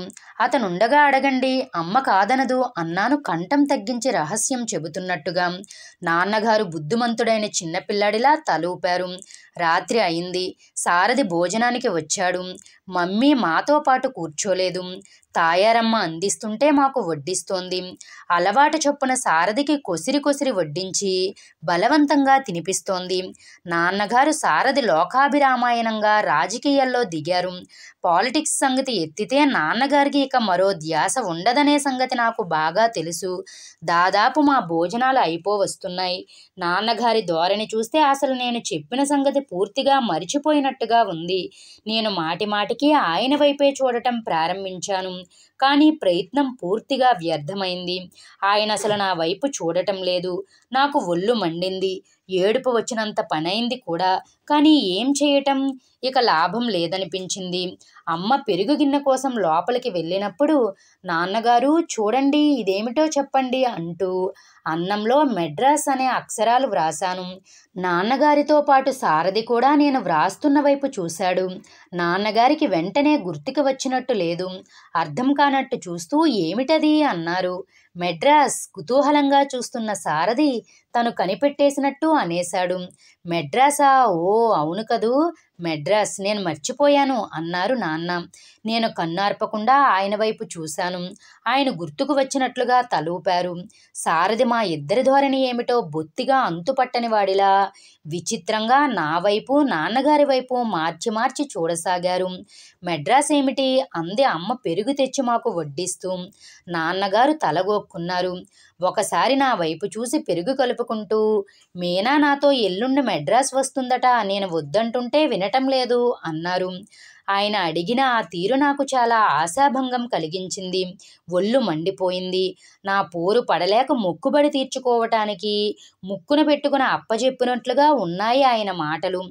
అతనుండగా అడగండి అమ్మ కాదనదు అన్నాను కంఠం తగ్గించి రహస్యం చెబుతున్నట్టుగా నాన్నగారు బుద్ధిమంతుడైన చిన్నపిల్లాడిలా తలూపారు రాత్రి అయింది సారథి భోజనానికి వచ్చాడు మమ్మీ మాతో పాటు కూర్చోలేదు తాయారమ్మ అందిస్తుంటే మాకు వడ్డిస్తోంది అలవాటు చొప్పున సారథికి కొసిరి కొసిరి వడ్డించి బలవంతంగా తినిపిస్తోంది నాన్నగారు సారథి లోకాభిరామాయణంగా రాజకీయాల్లో దిగి దిగారు పాలిటిక్స్ సంగతి ఎత్తితే నాన్నగారికి ఇక మరో ధ్యాస ఉండదనే సంగతి నాకు బాగా తెలుసు దాదాపు మా భోజనాలు అయిపోవస్తున్నాయి నాన్నగారి ధోరణి చూస్తే అసలు నేను చెప్పిన సంగతి పూర్తిగా మరిచిపోయినట్టుగా ఉంది నేను మాటి మాటికి ఆయన వైపే చూడటం ప్రారంభించాను కానీ ప్రయత్నం పూర్తిగా వ్యర్థమైంది ఆయన అసలు నా వైపు చూడటం లేదు నాకు ఒళ్ళు మండింది ఏడుపు వచ్చినంత పనైంది కూడా కానీ ఏం చేయటం ఇక లాభం లేదనిపించింది అమ్మ పెరుగు గిన్నె కోసం లోపలికి వెళ్ళినప్పుడు నాన్నగారు చూడండి ఇదేమిటో చెప్పండి అంటూ అన్నంలో మెడ్రాస్ అనే అక్షరాలు వ్రాసాను నాన్నగారితో పాటు సారథి కూడా నేను వ్రాస్తున్న వైపు చూశాడు నాన్నగారికి వెంటనే గుర్తుకు వచ్చినట్టు లేదు అర్థం కానట్టు చూస్తూ ఏమిటది అన్నారు మెడ్రాస్ కుతూహలంగా చూస్తున్న సారథి తను కనిపెట్టేసినట్టు అనేశాడు మెడ్రాసా ఓ అవును కదూ మెడ్రాస్ నేను మర్చిపోయాను అన్నారు నాన్న నేను కన్నార్పకుండా ఆయన వైపు చూశాను ఆయన గుర్తుకు వచ్చినట్లుగా తలూపారు సారథి మా ఇద్దరి ధోరణి ఏమిటో బొత్తిగా అంతుపట్టని వాడిలా విచిత్రంగా నా వైపు నాన్నగారి వైపు మార్చి మార్చి చూడసాగారు మెడ్రాస్ ఏమిటి అంది అమ్మ పెరుగు తెచ్చి మాకు వడ్డిస్తూ నాన్నగారు తలగొక్కున్నారు ఒకసారి నా వైపు చూసి పెరుగు కలుపుకుంటూ మీనా నాతో ఎల్లుండి మెడ్రాస్ వస్తుందట నేను వద్దంటుంటే వినటం లేదు అన్నారు ఆయన అడిగిన ఆ తీరు నాకు చాలా ఆశాభంగం కలిగించింది ఒళ్ళు మండిపోయింది నా పోరు పడలేక మొక్కుబడి తీర్చుకోవటానికి ముక్కున పెట్టుకుని అప్పజెప్పినట్లుగా ఉన్నాయి ఆయన మాటలు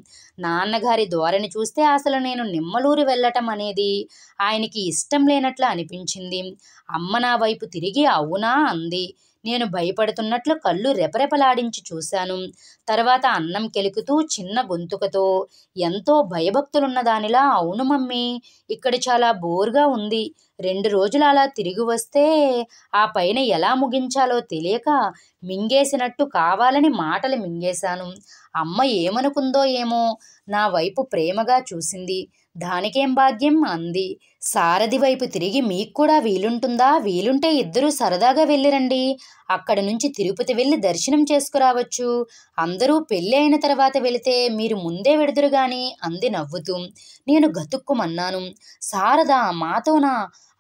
నాన్నగారి ధోరణి చూస్తే అసలు నేను నిమ్మలూరు వెళ్ళటం అనేది ఆయనకి ఇష్టం లేనట్లు అనిపించింది అమ్మ నా వైపు తిరిగి అవునా అంది నేను భయపడుతున్నట్లు కళ్ళు రెపరెపలాడించి చూశాను తర్వాత అన్నం కెలుకుతూ చిన్న గొంతుకతో ఎంతో భయభక్తులున్న దానిలా అవును మమ్మీ ఇక్కడ చాలా బోర్గా ఉంది రెండు రోజులు అలా తిరిగి వస్తే ఆ పైన ఎలా ముగించాలో తెలియక మింగేసినట్టు కావాలని మాటలు మింగేశాను అమ్మ ఏమనుకుందో ఏమో నా వైపు ప్రేమగా చూసింది దానికేం భాగ్యం అంది సారథి వైపు తిరిగి మీకు కూడా వీలుంటుందా వీలుంటే ఇద్దరూ సరదాగా వెళ్ళిరండి అక్కడి నుంచి తిరుపతి వెళ్ళి దర్శనం చేసుకురావచ్చు అందరూ పెళ్ళి అయిన తర్వాత వెళితే మీరు ముందే వెడుదురు గాని అంది నవ్వుతూ నేను గతుక్కుమన్నాను సారదా మాతోనా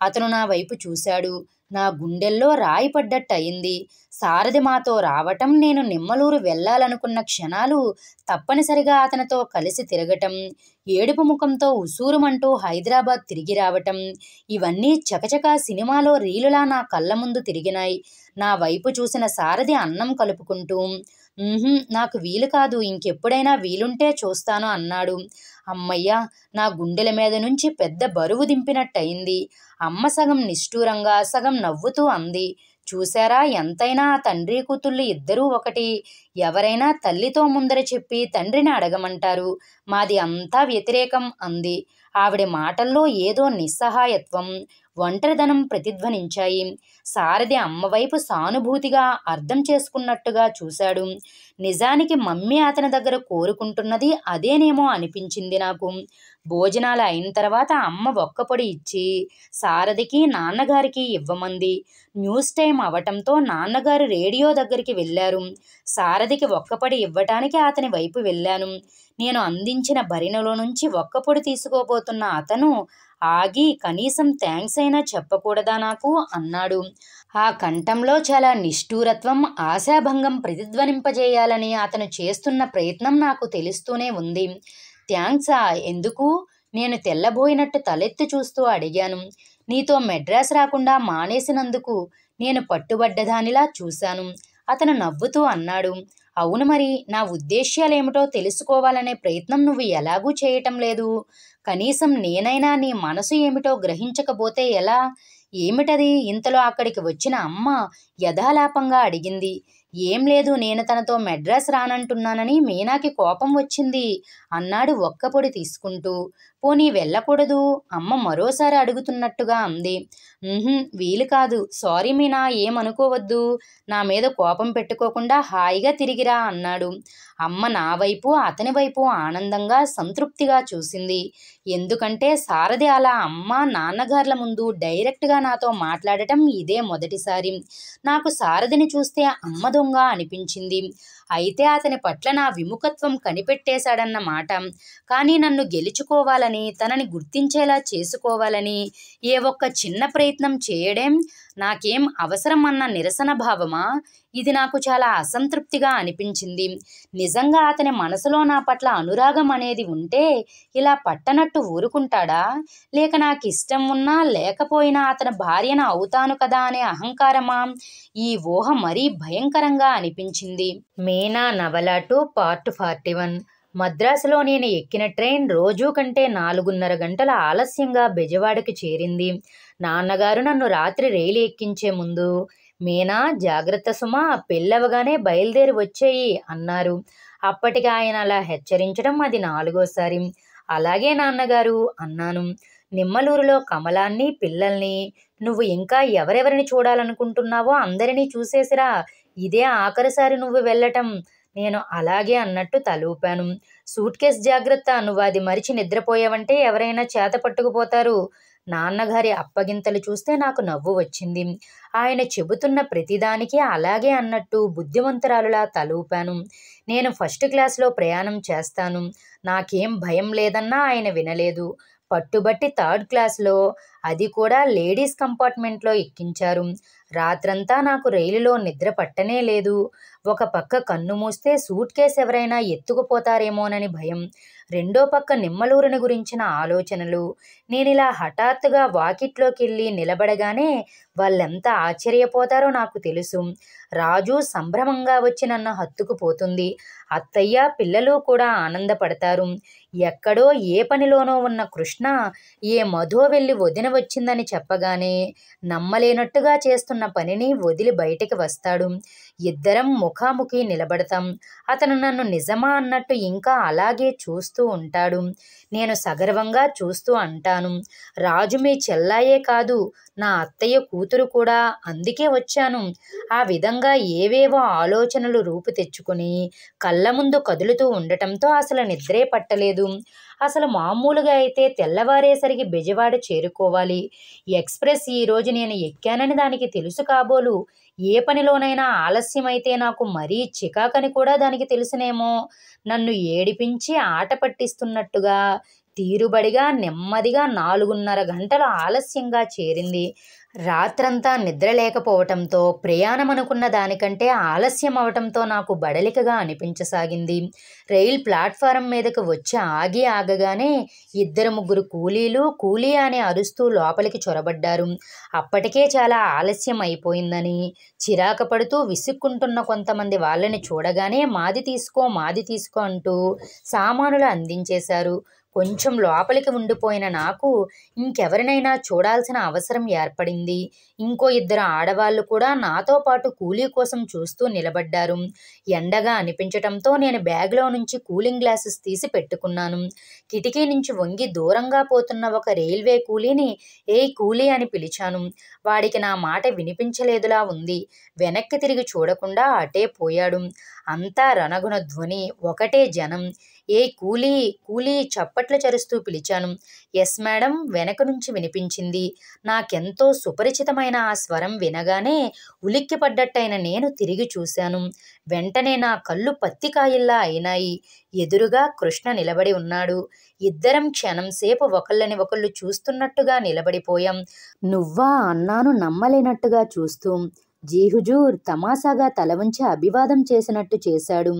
అతను నా వైపు చూశాడు నా గుండెల్లో రాయి పడ్డట్టు అయింది సారథి మాతో రావటం నేను నిమ్మలూరు వెళ్ళాలనుకున్న క్షణాలు తప్పనిసరిగా అతనితో కలిసి తిరగటం ఏడుపు ముఖంతో ఉసూరుమంటూ హైదరాబాద్ తిరిగి రావటం ఇవన్నీ చకచకా సినిమాలో రీలులా నా కళ్ళ ముందు తిరిగినాయి నా వైపు చూసిన సారథి అన్నం కలుపుకుంటూ నాకు వీలు కాదు ఇంకెప్పుడైనా వీలుంటే చూస్తాను అన్నాడు అమ్మయ్య నా గుండెల మీద నుంచి పెద్ద బరువు దింపినట్టయింది అమ్మ సగం నిష్ఠూరంగా సగం నవ్వుతూ అంది చూశారా ఎంతైనా తండ్రి కూతుళ్ళు ఇద్దరూ ఒకటి ఎవరైనా తల్లితో ముందర చెప్పి తండ్రిని అడగమంటారు మాది అంతా వ్యతిరేకం అంది ఆవిడ మాటల్లో ఏదో నిస్సహాయత్వం ఒంటరిదనం ప్రతిధ్వనించాయి సారథి అమ్మవైపు సానుభూతిగా అర్థం చేసుకున్నట్టుగా చూశాడు నిజానికి మమ్మీ అతని దగ్గర కోరుకుంటున్నది అదేనేమో అనిపించింది నాకు భోజనాలు అయిన తర్వాత అమ్మ ఒక్కపొడి ఇచ్చి సారథికి నాన్నగారికి ఇవ్వమంది న్యూస్ టైం అవటంతో నాన్నగారు రేడియో దగ్గరికి వెళ్ళారు సారథికి ఒక్కపొడి ఇవ్వటానికి అతని వైపు వెళ్ళాను నేను అందించిన భరిణలో నుంచి ఒక్కపొడి తీసుకోబోతున్న అతను ఆగి కనీసం థ్యాంక్స్ అయినా చెప్పకూడదా నాకు అన్నాడు ఆ కంఠంలో చాలా నిష్ఠూరత్వం ఆశాభంగం ప్రతిధ్వనింపజేయాలని అతను చేస్తున్న ప్రయత్నం నాకు తెలుస్తూనే ఉంది థ్యాంక్సా ఎందుకు నేను తెల్లబోయినట్టు తలెత్తి చూస్తూ అడిగాను నీతో మెడ్రాస్ రాకుండా మానేసినందుకు నేను పట్టుబడ్డదానిలా చూశాను అతను నవ్వుతూ అన్నాడు అవును మరి నా ఉద్దేశ్యాలేమిటో తెలుసుకోవాలనే ప్రయత్నం నువ్వు ఎలాగూ చేయటం లేదు కనీసం నేనైనా నీ మనసు ఏమిటో గ్రహించకపోతే ఎలా ఏమిటది ఇంతలో అక్కడికి వచ్చిన అమ్మ యథాలాపంగా అడిగింది ఏం లేదు నేను తనతో మెడ్రాస్ రానంటున్నానని మీనాకి కోపం వచ్చింది అన్నాడు ఒక్క పొడి తీసుకుంటూ పోనీ వెళ్ళకూడదు అమ్మ మరోసారి అడుగుతున్నట్టుగా అంది వీలు కాదు సారీ మీనా ఏమనుకోవద్దు నా మీద కోపం పెట్టుకోకుండా హాయిగా తిరిగిరా అన్నాడు అమ్మ నా వైపు అతని వైపు ఆనందంగా సంతృప్తిగా చూసింది ఎందుకంటే సారథి అలా అమ్మ నాన్నగార్ల ముందు డైరెక్ట్గా నాతో మాట్లాడటం ఇదే మొదటిసారి నాకు సారథిని చూస్తే అమ్మ దొంగ అనిపించింది అయితే అతని పట్ల నా విముఖత్వం కనిపెట్టేశాడన్న మాట కానీ నన్ను గెలుచుకోవాలని తనని గుర్తించేలా చేసుకోవాలని ఏ ఒక్క చిన్న ప్రయత్నం చేయడం నాకేం అవసరం అన్న నిరసన భావమా ఇది నాకు చాలా అసంతృప్తిగా అనిపించింది నిజంగా అతని మనసులో నా పట్ల అనురాగం అనేది ఉంటే ఇలా పట్టనట్టు ఊరుకుంటాడా లేక నాకు ఇష్టం ఉన్నా లేకపోయినా అతని భార్యను అవుతాను కదా అనే అహంకారమా ఈ ఊహ మరీ భయంకరంగా అనిపించింది మేనా నవలా టూ పార్ట్ ఫార్టీ వన్ మద్రాసులో నేను ఎక్కిన ట్రైన్ రోజూ కంటే నాలుగున్నర గంటల ఆలస్యంగా బెజవాడకి చేరింది నాన్నగారు నన్ను రాత్రి రైలు ఎక్కించే ముందు మీనా జాగ్రత్త సుమా పెళ్ళవగానే బయలుదేరి వచ్చేయి అన్నారు అప్పటికి ఆయన అలా హెచ్చరించడం అది నాలుగోసారి అలాగే నాన్నగారు అన్నాను నిమ్మలూరులో కమలాన్ని పిల్లల్ని నువ్వు ఇంకా ఎవరెవరిని చూడాలనుకుంటున్నావో అందరినీ చూసేసిరా ఇదే ఆఖరిసారి నువ్వు వెళ్ళటం నేను అలాగే అన్నట్టు తలూపాను సూట్ కేస్ జాగ్రత్త నువ్వు అది మరిచి నిద్రపోయావంటే ఎవరైనా చేత పట్టుకుపోతారు నాన్నగారి అప్పగింతలు చూస్తే నాకు నవ్వు వచ్చింది ఆయన చెబుతున్న ప్రతిదానికి అలాగే అన్నట్టు బుద్ధిమంతురాలులా తలూపాను నేను ఫస్ట్ క్లాస్లో ప్రయాణం చేస్తాను నాకేం భయం లేదన్నా ఆయన వినలేదు పట్టుబట్టి థర్డ్ క్లాస్లో అది కూడా లేడీస్ కంపార్ట్మెంట్లో ఎక్కించారు రాత్రంతా నాకు రైలులో నిద్ర పట్టనే లేదు ఒక పక్క కన్ను మూస్తే సూట్ కేసు ఎవరైనా ఎత్తుకుపోతారేమోనని భయం రెండో పక్క నిమ్మలూరుని గురించిన ఆలోచనలు నేనిలా హఠాత్తుగా వాకిట్లోకి వెళ్ళి నిలబడగానే వాళ్ళెంత ఆశ్చర్యపోతారో నాకు తెలుసు రాజు సంభ్రమంగా వచ్చి నన్ను హత్తుకుపోతుంది అత్తయ్య పిల్లలు కూడా ఆనందపడతారు ఎక్కడో ఏ పనిలోనో ఉన్న కృష్ణ ఏ మధో వెళ్ళి వదిన వచ్చిందని చెప్పగానే నమ్మలేనట్టుగా చేస్తున్న పనిని వదిలి బయటికి వస్తాడు ఇద్దరం ముఖాముఖి నిలబడతాం అతను నన్ను నిజమా అన్నట్టు ఇంకా అలాగే చూస్తూ ఉంటాడు నేను సగర్వంగా చూస్తూ అంటాను రాజు మీ చెల్లాయే కాదు నా అత్తయ్య కూతురు కూడా అందుకే వచ్చాను ఆ విధంగా ఏవేవో ఆలోచనలు రూపు తెచ్చుకుని కళ్ళ ముందు కదులుతూ ఉండటంతో అసలు నిద్రే పట్టలేదు అసలు మామూలుగా అయితే తెల్లవారేసరికి బెజవాడ చేరుకోవాలి ఎక్స్ప్రెస్ ఈరోజు నేను ఎక్కానని దానికి తెలుసు కాబోలు ఏ పనిలోనైనా ఆలస్యమైతే నాకు మరీ చికాకని కూడా దానికి తెలుసునేమో నన్ను ఏడిపించి ఆట పట్టిస్తున్నట్టుగా తీరుబడిగా నెమ్మదిగా నాలుగున్నర గంటలు ఆలస్యంగా చేరింది రాత్రంతా నిద్ర లేకపోవటంతో ప్రయాణం అనుకున్న దానికంటే ఆలస్యం అవటంతో నాకు బడలికగా అనిపించసాగింది రైల్ ప్లాట్ఫారం మీదకు వచ్చి ఆగి ఆగగానే ఇద్దరు ముగ్గురు కూలీలు కూలీ అని అరుస్తూ లోపలికి చొరబడ్డారు అప్పటికే చాలా ఆలస్యం అయిపోయిందని చిరాకపడుతూ పడుతూ విసుక్కుంటున్న కొంతమంది వాళ్ళని చూడగానే మాది తీసుకో మాది తీసుకో అంటూ సామానులు అందించేశారు కొంచెం లోపలికి ఉండిపోయిన నాకు ఇంకెవరినైనా చూడాల్సిన అవసరం ఏర్పడింది ఇంకో ఇద్దరు ఆడవాళ్లు కూడా నాతో పాటు కూలీ కోసం చూస్తూ నిలబడ్డారు ఎండగా అనిపించటంతో నేను బ్యాగ్లో నుంచి కూలింగ్ గ్లాసెస్ తీసి పెట్టుకున్నాను కిటికీ నుంచి వంగి దూరంగా పోతున్న ఒక రైల్వే కూలీని ఏ కూలీ అని పిలిచాను వాడికి నా మాట వినిపించలేదులా ఉంది వెనక్కి తిరిగి చూడకుండా అటే పోయాడు అంతా రణగుణ ధ్వని ఒకటే జనం ఏ కూలీ కూలీ చప్పట్లు చరుస్తూ పిలిచాను ఎస్ మేడం వెనక నుంచి వినిపించింది నాకెంతో సుపరిచితమైన ఆ స్వరం వినగానే ఉలిక్కిపడ్డట్టయిన నేను తిరిగి చూశాను వెంటనే నా కళ్ళు పత్తికాయిల్లా అయినాయి ఎదురుగా కృష్ణ నిలబడి ఉన్నాడు ఇద్దరం క్షణం సేపు ఒకళ్ళని ఒకళ్ళు చూస్తున్నట్టుగా నిలబడిపోయాం నువ్వా అన్నాను నమ్మలేనట్టుగా చూస్తూ జీహుజూర్ తమాసాగా తల వంచి అభివాదం చేసినట్టు చేశాడు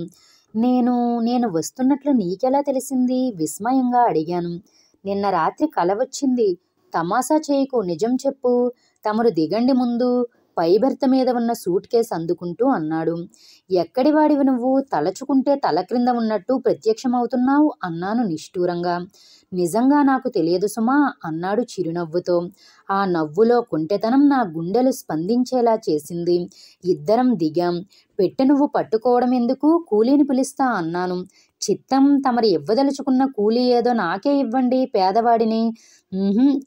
నేను నేను వస్తున్నట్లు నీకెలా తెలిసింది విస్మయంగా అడిగాను నిన్న రాత్రి కల వచ్చింది తమాషా చేయకు నిజం చెప్పు తమరు దిగండి ముందు పైబెర్త మీద ఉన్న సూట్ కేసు అందుకుంటూ అన్నాడు ఎక్కడి వాడివి నువ్వు తలచుకుంటే తల క్రింద ఉన్నట్టు ప్రత్యక్షమవుతున్నావు అన్నాను నిష్ఠూరంగా నిజంగా నాకు తెలియదు సుమా అన్నాడు చిరునవ్వుతో ఆ నవ్వులో కుంటెతనం నా గుండెలు స్పందించేలా చేసింది ఇద్దరం దిగాం పెట్టె నువ్వు పట్టుకోవడం ఎందుకు కూలీని పిలుస్తా అన్నాను చిత్తం తమరి ఇవ్వదలుచుకున్న కూలీ ఏదో నాకే ఇవ్వండి పేదవాడిని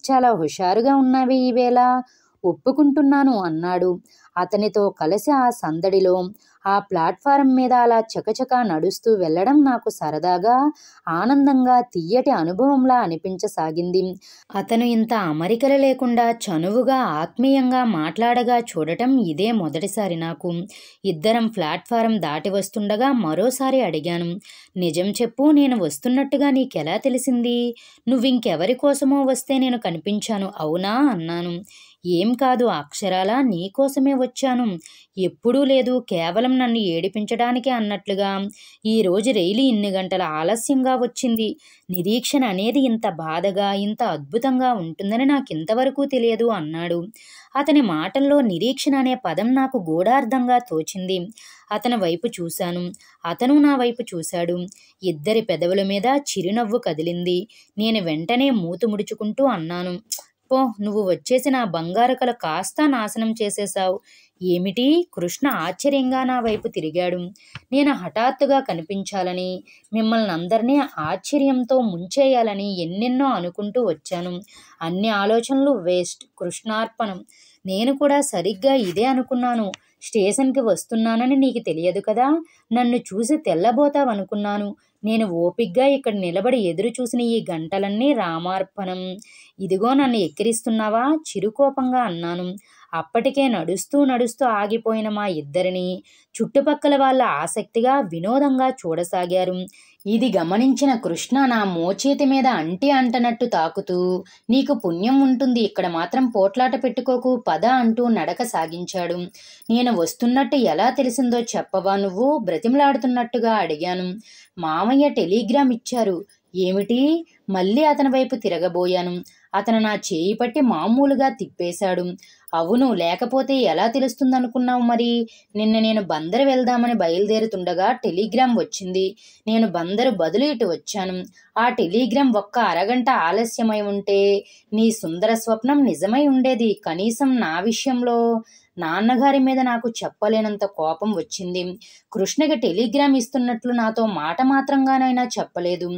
చాలా హుషారుగా ఉన్నావి ఈవేళ ఒప్పుకుంటున్నాను అన్నాడు అతనితో కలిసి ఆ సందడిలో ఆ ప్లాట్ఫారం మీద అలా చకచకా నడుస్తూ వెళ్ళడం నాకు సరదాగా ఆనందంగా తీయటి అనుభవంలా అనిపించసాగింది అతను ఇంత అమరికలు లేకుండా చనువుగా ఆత్మీయంగా మాట్లాడగా చూడటం ఇదే మొదటిసారి నాకు ఇద్దరం ప్లాట్ఫారం దాటి వస్తుండగా మరోసారి అడిగాను నిజం చెప్పు నేను వస్తున్నట్టుగా నీకెలా తెలిసింది నువ్వింకెవరి కోసమో వస్తే నేను కనిపించాను అవునా అన్నాను ఏం కాదు అక్షరాలా నీకోసమే వచ్చాను ఎప్పుడూ లేదు కేవలం నన్ను ఏడిపించడానికే అన్నట్లుగా ఈరోజు రైలు ఇన్ని గంటల ఆలస్యంగా వచ్చింది నిరీక్షణ అనేది ఇంత బాధగా ఇంత అద్భుతంగా ఉంటుందని నాకు ఇంతవరకు తెలియదు అన్నాడు అతని మాటల్లో నిరీక్షణ అనే పదం నాకు గూఢార్థంగా తోచింది అతని వైపు చూశాను అతను నా వైపు చూశాడు ఇద్దరి పెదవుల మీద చిరునవ్వు కదిలింది నేను వెంటనే మూతు ముడుచుకుంటూ అన్నాను పో నువ్వు వచ్చేసి నా బంగారు కల కాస్త నాశనం చేసేశావు ఏమిటి కృష్ణ ఆశ్చర్యంగా నా వైపు తిరిగాడు నేను హఠాత్తుగా కనిపించాలని మిమ్మల్ని అందరినీ ఆశ్చర్యంతో ముంచేయాలని ఎన్నెన్నో అనుకుంటూ వచ్చాను అన్ని ఆలోచనలు వేస్ట్ కృష్ణార్పణం నేను కూడా సరిగ్గా ఇదే అనుకున్నాను స్టేషన్కి వస్తున్నానని నీకు తెలియదు కదా నన్ను చూసి తెల్లబోతావనుకున్నాను నేను ఓపిగ్గా ఇక్కడ నిలబడి ఎదురు చూసిన ఈ గంటలన్నీ రామార్పణం ఇదిగో నన్ను ఎక్కిరిస్తున్నావా చిరుకోపంగా అన్నాను అప్పటికే నడుస్తూ నడుస్తూ ఆగిపోయిన మా ఇద్దరిని చుట్టుపక్కల వాళ్ళ ఆసక్తిగా వినోదంగా చూడసాగారు ఇది గమనించిన కృష్ణ నా మోచేతి మీద అంటి అంటనట్టు తాకుతూ నీకు పుణ్యం ఉంటుంది ఇక్కడ మాత్రం పోట్లాట పెట్టుకోకు పద అంటూ నడక సాగించాడు నేను వస్తున్నట్టు ఎలా తెలిసిందో చెప్పవా నువ్వు బ్రతిమలాడుతున్నట్టుగా అడిగాను మామయ్య టెలిగ్రామ్ ఇచ్చారు ఏమిటి మళ్ళీ అతని వైపు తిరగబోయాను అతను నా చేయి పట్టి మామూలుగా తిప్పేశాడు అవును లేకపోతే ఎలా తెలుస్తుందనుకున్నావు మరి నిన్న నేను బందర్ వెళ్దామని బయలుదేరుతుండగా టెలిగ్రామ్ వచ్చింది నేను బందరు బదులు ఇటు వచ్చాను ఆ టెలిగ్రామ్ ఒక్క అరగంట ఆలస్యమై ఉంటే నీ సుందర స్వప్నం నిజమై ఉండేది కనీసం నా విషయంలో నాన్నగారి మీద నాకు చెప్పలేనంత కోపం వచ్చింది కృష్ణకి టెలిగ్రామ్ ఇస్తున్నట్లు నాతో మాట మాత్రంగానైనా చెప్పలేదు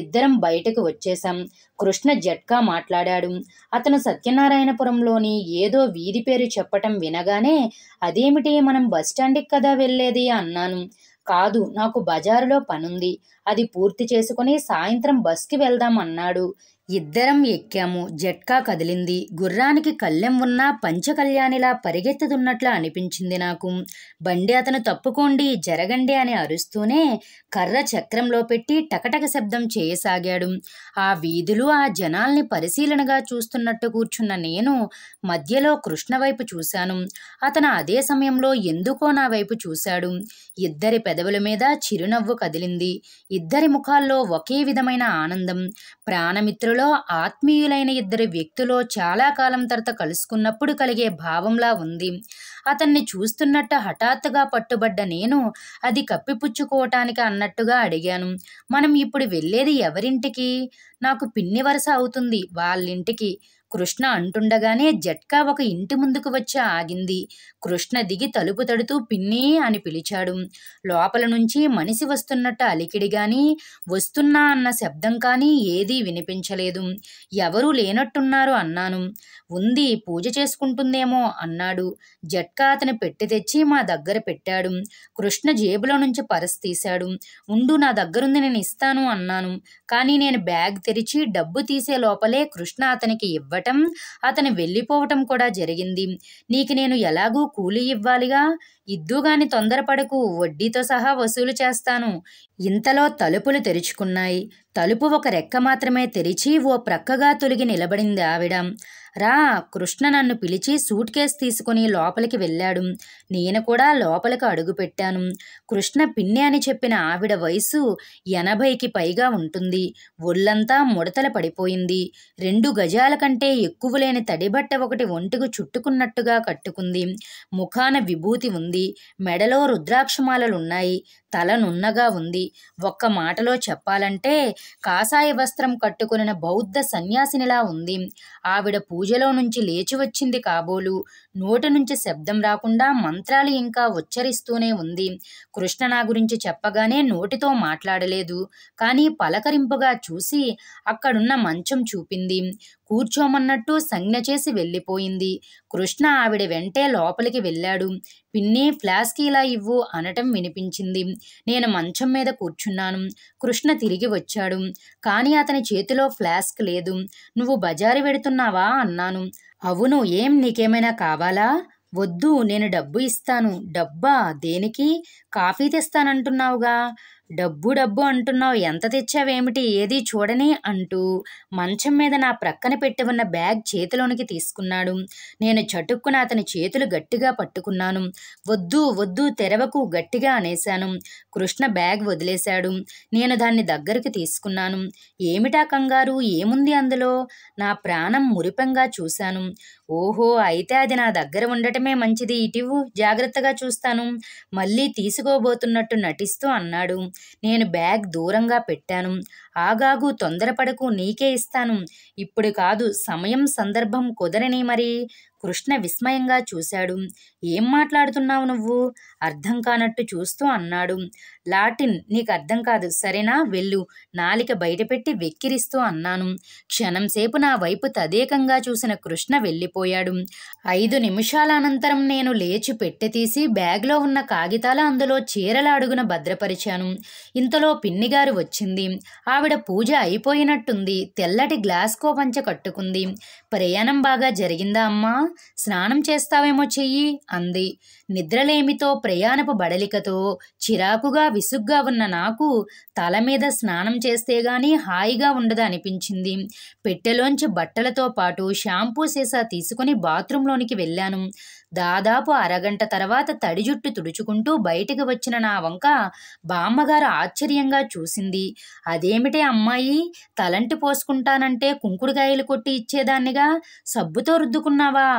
ఇద్దరం బయటకు వచ్చేశాం కృష్ణ జట్కా మాట్లాడాడు అతను సత్యనారాయణపురంలోని ఏదో వీధి పేరు చెప్పటం వినగానే అదేమిటి మనం బస్టాండ్కి కదా వెళ్ళేది అన్నాను కాదు నాకు బజారులో పనుంది అది పూర్తి చేసుకుని సాయంత్రం బస్కి వెళ్దాం అన్నాడు ఇద్దరం ఎక్కాము జట్కా కదిలింది గుర్రానికి కళ్ళెం ఉన్నా కళ్యాణిలా పరిగెత్తుతున్నట్లు అనిపించింది నాకు బండి అతను తప్పుకోండి జరగండి అని అరుస్తూనే కర్ర చక్రంలో పెట్టి టకటక శబ్దం చేయసాగాడు ఆ వీధులు ఆ జనాల్ని పరిశీలనగా చూస్తున్నట్టు కూర్చున్న నేను మధ్యలో కృష్ణ వైపు చూశాను అతను అదే సమయంలో ఎందుకో నా వైపు చూశాడు ఇద్దరి పెదవుల మీద చిరునవ్వు కదిలింది ఇద్దరి ముఖాల్లో ఒకే విధమైన ఆనందం ప్రాణమిత్రులో ఆత్మీయులైన ఇద్దరి వ్యక్తులో చాలా కాలం తర్వాత కలుసుకున్నప్పుడు కలిగే భావంలా ఉంది అతన్ని చూస్తున్నట్టు హఠాత్తుగా పట్టుబడ్డ నేను అది కప్పిపుచ్చుకోవటానికి అన్నట్టుగా అడిగాను మనం ఇప్పుడు వెళ్ళేది ఎవరింటికి నాకు పిన్ని వరుస అవుతుంది వాళ్ళింటికి కృష్ణ అంటుండగానే జట్కా ఒక ఇంటి ముందుకు వచ్చి ఆగింది కృష్ణ దిగి తలుపు తడుతూ పిన్ని అని పిలిచాడు లోపల నుంచి మనిషి వస్తున్నట్టు అలికిడి గాని వస్తున్నా అన్న శబ్దం కానీ ఏదీ వినిపించలేదు ఎవరూ లేనట్టున్నారు అన్నాను ఉంది పూజ చేసుకుంటుందేమో అన్నాడు జట్కా అతను పెట్టి తెచ్చి మా దగ్గర పెట్టాడు కృష్ణ జేబులో నుంచి పరస్ తీశాడు ఉండు నా దగ్గరుంది నేను ఇస్తాను అన్నాను కానీ నేను బ్యాగ్ తెరిచి డబ్బు తీసే లోపలే కృష్ణ అతనికి ఇవ్వటం అతను వెళ్ళిపోవటం కూడా జరిగింది నీకు నేను ఎలాగూ కూలి ఇవ్వాలిగా ఇద్దుగాని తొందరపడకు వడ్డీతో సహా వసూలు చేస్తాను ఇంతలో తలుపులు తెరుచుకున్నాయి తలుపు ఒక రెక్క మాత్రమే తెరిచి ఓ ప్రక్కగా తొలిగి నిలబడింది ఆవిడ రా కృష్ణ నన్ను పిలిచి సూట్ కేసు తీసుకుని లోపలికి వెళ్ళాడు నేను కూడా లోపలికి అడుగుపెట్టాను కృష్ణ పిన్ని అని చెప్పిన ఆవిడ వయసు ఎనభైకి పైగా ఉంటుంది ఒళ్ళంతా ముడతల పడిపోయింది రెండు గజాల కంటే ఎక్కువ లేని తడిబట్ట ఒకటి ఒంటికి చుట్టుకున్నట్టుగా కట్టుకుంది ముఖాన విభూతి ఉంది మెడలో రుద్రాక్షమాలలున్నాయి తల నున్నగా ఉంది ఒక్క మాటలో చెప్పాలంటే కాసాయ వస్త్రం కట్టుకున్న బౌద్ధ సన్యాసినిలా ఉంది ఆవిడ పూజలో నుంచి లేచి వచ్చింది కాబోలు నోటి నుంచి శబ్దం రాకుండా మంత్రాలు ఇంకా ఉచ్చరిస్తూనే ఉంది కృష్ణ నా గురించి చెప్పగానే నోటితో మాట్లాడలేదు కానీ పలకరింపుగా చూసి అక్కడున్న మంచం చూపింది కూర్చోమన్నట్టు సంజ్ఞ చేసి వెళ్ళిపోయింది కృష్ణ ఆవిడ వెంటే లోపలికి వెళ్ళాడు పిన్ని ఫ్లాస్క్ ఇలా ఇవ్వు అనటం వినిపించింది నేను మంచం మీద కూర్చున్నాను కృష్ణ తిరిగి వచ్చాడు కానీ అతని చేతిలో ఫ్లాస్క్ లేదు నువ్వు బజారు వెడుతున్నావా అన్నాను అవును ఏం నీకేమైనా కావాలా వద్దు నేను డబ్బు ఇస్తాను డబ్బా దేనికి కాఫీ తెస్తానంటున్నావుగా డబ్బు డబ్బు అంటున్నావు ఎంత తెచ్చావేమిటి ఏది చూడని అంటూ మంచం మీద నా ప్రక్కన పెట్టి ఉన్న బ్యాగ్ చేతిలోనికి తీసుకున్నాడు నేను చటుక్కున అతని చేతులు గట్టిగా పట్టుకున్నాను వద్దు వద్దు తెరవకు గట్టిగా అనేశాను కృష్ణ బ్యాగ్ వదిలేశాడు నేను దాన్ని దగ్గరికి తీసుకున్నాను ఏమిటా కంగారు ఏముంది అందులో నా ప్రాణం మురిపంగా చూశాను ఓహో అయితే అది నా దగ్గర ఉండటమే మంచిది ఇటివు జాగ్రత్తగా చూస్తాను మళ్ళీ తీసుకోబోతున్నట్టు నటిస్తూ అన్నాడు నేను బ్యాగ్ దూరంగా పెట్టాను ఆగాగు తొందరపడకు నీకే ఇస్తాను ఇప్పుడు కాదు సమయం సందర్భం కుదరని మరి కృష్ణ విస్మయంగా చూశాడు ఏం మాట్లాడుతున్నావు నువ్వు అర్థం కానట్టు చూస్తూ అన్నాడు లాటిన్ నీకు అర్థం కాదు సరేనా వెళ్ళు నాలిక బయటపెట్టి వెక్కిరిస్తూ అన్నాను క్షణంసేపు నా వైపు తదేకంగా చూసిన కృష్ణ వెళ్ళిపోయాడు ఐదు నిమిషాల అనంతరం నేను లేచి పెట్టె తీసి బ్యాగ్లో ఉన్న కాగితాల అందులో చీరల అడుగున భద్రపరిచాను ఇంతలో పిన్నిగారు వచ్చింది ఆవిడ పూజ అయిపోయినట్టుంది తెల్లటి గ్లాస్ కోపంచ కట్టుకుంది ప్రయాణం బాగా జరిగిందా అమ్మా స్నానం చేస్తావేమో చెయ్యి అంది నిద్రలేమితో ప్రయాణపు బడలికతో చిరాకుగా విసుగ్గా ఉన్న నాకు తల మీద స్నానం చేస్తే గాని హాయిగా ఉండదు అనిపించింది పెట్టెలోంచి బట్టలతో పాటు షాంపూ సీసా తీసుకుని బాత్రూంలోనికి వెళ్ళాను దాదాపు అరగంట తర్వాత తడి జుట్టు తుడుచుకుంటూ బయటికి వచ్చిన నా వంక బామ్మగారు ఆశ్చర్యంగా చూసింది అదేమిటే అమ్మాయి తలంటి పోసుకుంటానంటే కుంకుడుగాయలు కొట్టి ఇచ్చేదాన్నిగా సబ్బుతో రుద్దుకున్నావా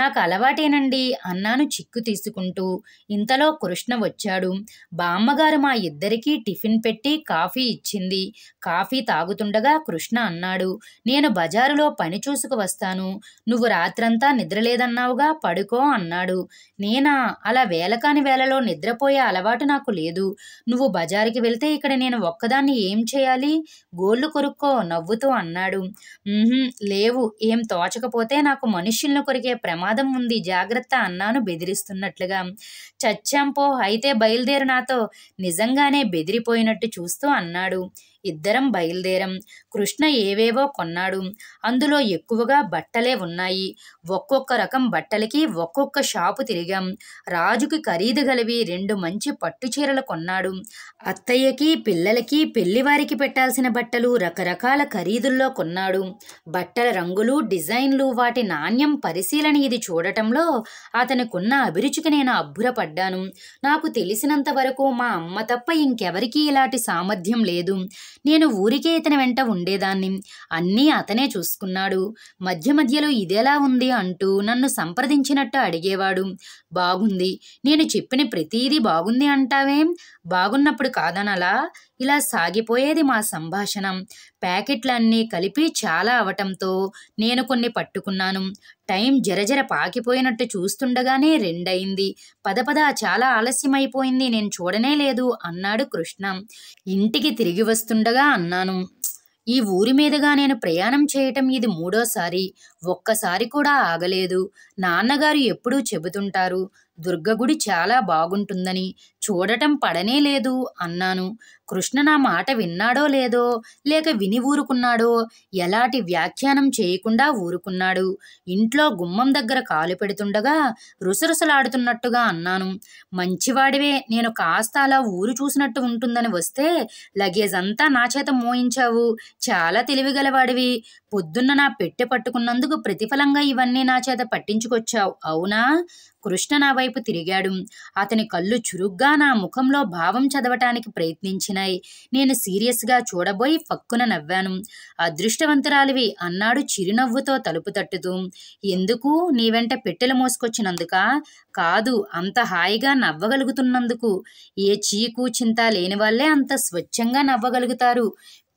నాకు అలవాటేనండి అన్నాను చిక్కు తీసుకుంటూ ఇంతలో కృష్ణ వచ్చాడు బామ్మగారు మా ఇద్దరికీ టిఫిన్ పెట్టి కాఫీ ఇచ్చింది కాఫీ తాగుతుండగా కృష్ణ అన్నాడు నేను బజారులో పని చూసుకు వస్తాను నువ్వు రాత్రంతా నిద్రలేదన్నావుగా పడుకో అన్నాడు నేనా అలా వేలకాని వేళలో నిద్రపోయే అలవాటు నాకు లేదు నువ్వు బజారుకి వెళ్తే ఇక్కడ నేను ఒక్కదాన్ని ఏం చేయాలి గోళ్ళు కొరుక్కో నవ్వుతూ అన్నాడు లేవు ఏం తోచకపోతే నాకు మనుష్యులను కొరికే ప్రమాదం ఉంది జాగ్రత్త అన్నాను బెదిరిస్తున్నట్లుగా చచ్చాంపో అయితే బయలుదేరు నాతో నిజంగానే బెదిరిపోయినట్టు చూస్తూ అన్నాడు ఇద్దరం బయలుదేరం కృష్ణ ఏవేవో కొన్నాడు అందులో ఎక్కువగా బట్టలే ఉన్నాయి ఒక్కొక్క రకం బట్టలకి ఒక్కొక్క షాపు తిరిగాం రాజుకి ఖరీదు గలివి రెండు మంచి పట్టు చీరలు కొన్నాడు అత్తయ్యకి పిల్లలకి పెళ్లివారికి పెట్టాల్సిన బట్టలు రకరకాల ఖరీదుల్లో కొన్నాడు బట్టల రంగులు డిజైన్లు వాటి నాణ్యం పరిశీలన ఇది చూడటంలో అతనికున్న అభిరుచికి నేను అబ్బురపడ్డాను నాకు తెలిసినంత వరకు మా అమ్మ తప్ప ఇంకెవరికీ ఇలాంటి సామర్థ్యం లేదు నేను ఊరికే ఇతని వెంట ఉండేదాన్ని అన్నీ అతనే చూసుకున్నాడు మధ్య మధ్యలో ఇదేలా ఉంది అంటూ నన్ను సంప్రదించినట్టు అడిగేవాడు బాగుంది నేను చెప్పిన ప్రతీది బాగుంది అంటావేం బాగున్నప్పుడు కాదనలా ఇలా సాగిపోయేది మా సంభాషణం ప్యాకెట్లన్నీ కలిపి చాలా అవటంతో నేను కొన్ని పట్టుకున్నాను టైం జరజర పాకిపోయినట్టు చూస్తుండగానే రెండయింది పద పద చాలా ఆలస్యమైపోయింది నేను చూడనే లేదు అన్నాడు కృష్ణ ఇంటికి తిరిగి వస్తుండగా అన్నాను ఈ ఊరి మీదుగా నేను ప్రయాణం చేయటం ఇది మూడోసారి ఒక్కసారి కూడా ఆగలేదు నాన్నగారు ఎప్పుడూ చెబుతుంటారు దుర్గగుడి చాలా బాగుంటుందని చూడటం పడనే లేదు అన్నాను కృష్ణ నా మాట విన్నాడో లేదో లేక విని ఊరుకున్నాడో ఎలాంటి వ్యాఖ్యానం చేయకుండా ఊరుకున్నాడు ఇంట్లో గుమ్మం దగ్గర కాలు పెడుతుండగా రుసరుసలాడుతున్నట్టుగా అన్నాను మంచివాడివే నేను కాస్త అలా ఊరు చూసినట్టు ఉంటుందని వస్తే లగేజ్ అంతా నా చేత మోయించావు చాలా తెలివిగలవాడివి పొద్దున్న నా పెట్టె పట్టుకున్నందుకు ప్రతిఫలంగా ఇవన్నీ నా చేత పట్టించుకొచ్చావు అవునా కృష్ణ నా వైపు తిరిగాడు అతని కళ్ళు చురుగ్గా నా ముఖంలో భావం చదవటానికి ప్రయత్నించినాయి నేను సీరియస్గా చూడబోయి ఫక్కున నవ్వాను అదృష్టవంతురాలివి అన్నాడు చిరునవ్వుతో తలుపు తట్టుతూ ఎందుకు నీ వెంట పెట్టెలు మోసుకొచ్చినందుక కాదు అంత హాయిగా నవ్వగలుగుతున్నందుకు ఏ చీకు చింత లేని వాళ్ళే అంత స్వచ్ఛంగా నవ్వగలుగుతారు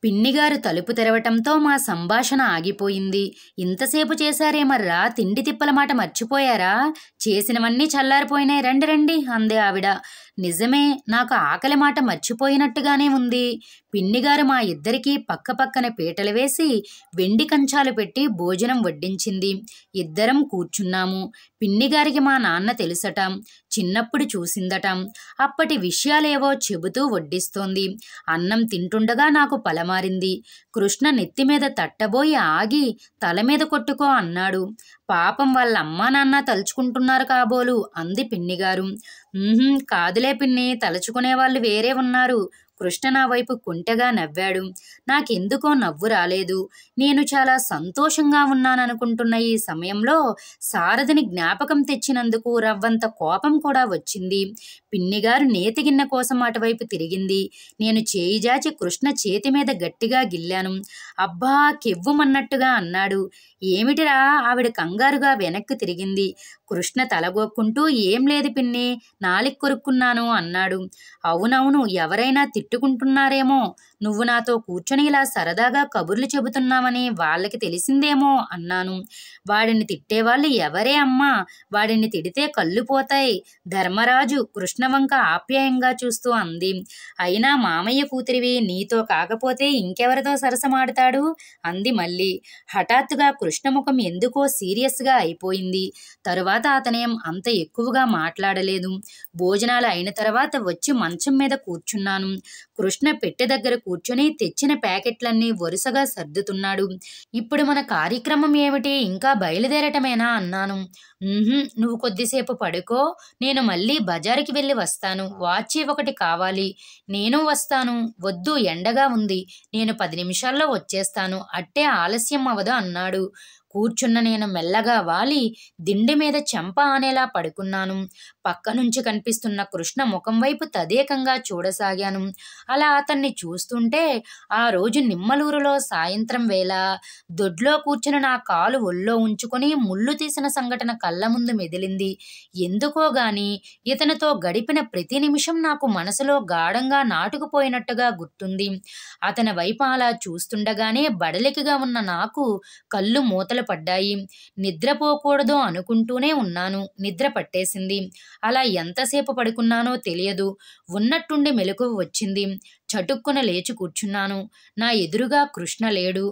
పిన్నిగారు తలుపు తెరవటంతో మా సంభాషణ ఆగిపోయింది ఇంతసేపు చేశారేమర్రా తిండి తిప్పల మాట మర్చిపోయారా చేసినవన్నీ చల్లారిపోయినాయి రండి రండి అంది ఆవిడ నిజమే నాకు ఆకలి మాట మర్చిపోయినట్టుగానే ఉంది పిన్నిగారు మా ఇద్దరికీ పక్కపక్కన పీటలు వేసి వెండి కంచాలు పెట్టి భోజనం వడ్డించింది ఇద్దరం కూర్చున్నాము పిన్నిగారికి మా నాన్న తెలుసటం చిన్నప్పుడు చూసిందటం అప్పటి విషయాలేవో చెబుతూ వడ్డిస్తోంది అన్నం తింటుండగా నాకు పలమారింది కృష్ణ నెత్తిమీద తట్టబోయి ఆగి తల మీద కొట్టుకో అన్నాడు పాపం వాళ్ళ అమ్మా నాన్న తలుచుకుంటున్నారు కాబోలు అంది పిన్నిగారు కాదులే పిన్ని తలుచుకునే వాళ్ళు వేరే ఉన్నారు కృష్ణ నా వైపు కుంటగా నవ్వాడు నాకెందుకో నవ్వు రాలేదు నేను చాలా సంతోషంగా ఉన్నాననుకుంటున్న ఈ సమయంలో సారథిని జ్ఞాపకం తెచ్చినందుకు రవ్వంత కోపం కూడా వచ్చింది పిన్నిగారు నేతిగిన్న కోసం అటువైపు తిరిగింది నేను చేయిజాచి కృష్ణ చేతి మీద గట్టిగా గిల్లాను అబ్బా కెవ్వుమన్నట్టుగా అన్నాడు ఏమిటిరా ఆవిడ కంగారుగా వెనక్కి తిరిగింది కృష్ణ తలగొక్కుంటూ ఏం లేదు పిన్ని నాలిక్ కొరుక్కున్నాను అన్నాడు అవునవును ఎవరైనా తిట్టుకుంటున్నారేమో నువ్వు నాతో కూర్చొని ఇలా సరదాగా కబుర్లు చెబుతున్నామని వాళ్ళకి తెలిసిందేమో అన్నాను వాడిని తిట్టేవాళ్ళు ఎవరే అమ్మా వాడిని తిడితే కళ్ళు పోతాయి ధర్మరాజు కృష్ణవంక ఆప్యాయంగా చూస్తూ అంది అయినా మామయ్య కూతురివి నీతో కాకపోతే ఇంకెవరితో సరసమాడతాడు అంది మళ్ళీ హఠాత్తుగా కృష్ణముఖం ఎందుకో సీరియస్గా అయిపోయింది తరువాత అతనేం అంత ఎక్కువగా మాట్లాడలేదు భోజనాలు అయిన తర్వాత వచ్చి మంచం మీద కూర్చున్నాను కృష్ణ పెట్టె దగ్గర కూర్చొని తెచ్చిన ప్యాకెట్లన్నీ వరుసగా సర్దుతున్నాడు ఇప్పుడు మన కార్యక్రమం ఏమిటి ఇంకా బయలుదేరటమేనా అన్నాను నువ్వు కొద్దిసేపు పడుకో నేను మళ్ళీ బజారుకి వెళ్ళి వస్తాను వాచి ఒకటి కావాలి నేను వస్తాను వద్దు ఎండగా ఉంది నేను పది నిమిషాల్లో వచ్చేస్తాను అట్టే ఆలస్యం అవదు అన్నాడు కూర్చున్న నేను మెల్లగా వాలి దిండి మీద చెంప అనేలా పడుకున్నాను పక్క నుంచి కనిపిస్తున్న కృష్ణ ముఖం వైపు తదేకంగా చూడసాగాను అలా అతన్ని చూస్తుంటే ఆ రోజు నిమ్మలూరులో సాయంత్రం వేళ దొడ్లో కూర్చుని నా కాలు ఒళ్ళో ఉంచుకొని ముళ్ళు తీసిన సంఘటన కళ్ళ ముందు మెదిలింది ఎందుకో ఇతనితో గడిపిన ప్రతి నిమిషం నాకు మనసులో గాఢంగా నాటుకుపోయినట్టుగా గుర్తుంది అతని వైపు అలా చూస్తుండగానే బడలికిగా ఉన్న నాకు కళ్ళు మూతలు పడ్డాయి నిద్రపోకూడదు అనుకుంటూనే ఉన్నాను నిద్ర పట్టేసింది అలా ఎంతసేపు పడుకున్నానో తెలియదు ఉన్నట్టుండి మెలకువ వచ్చింది చటుక్కున లేచి కూర్చున్నాను నా ఎదురుగా కృష్ణ లేడు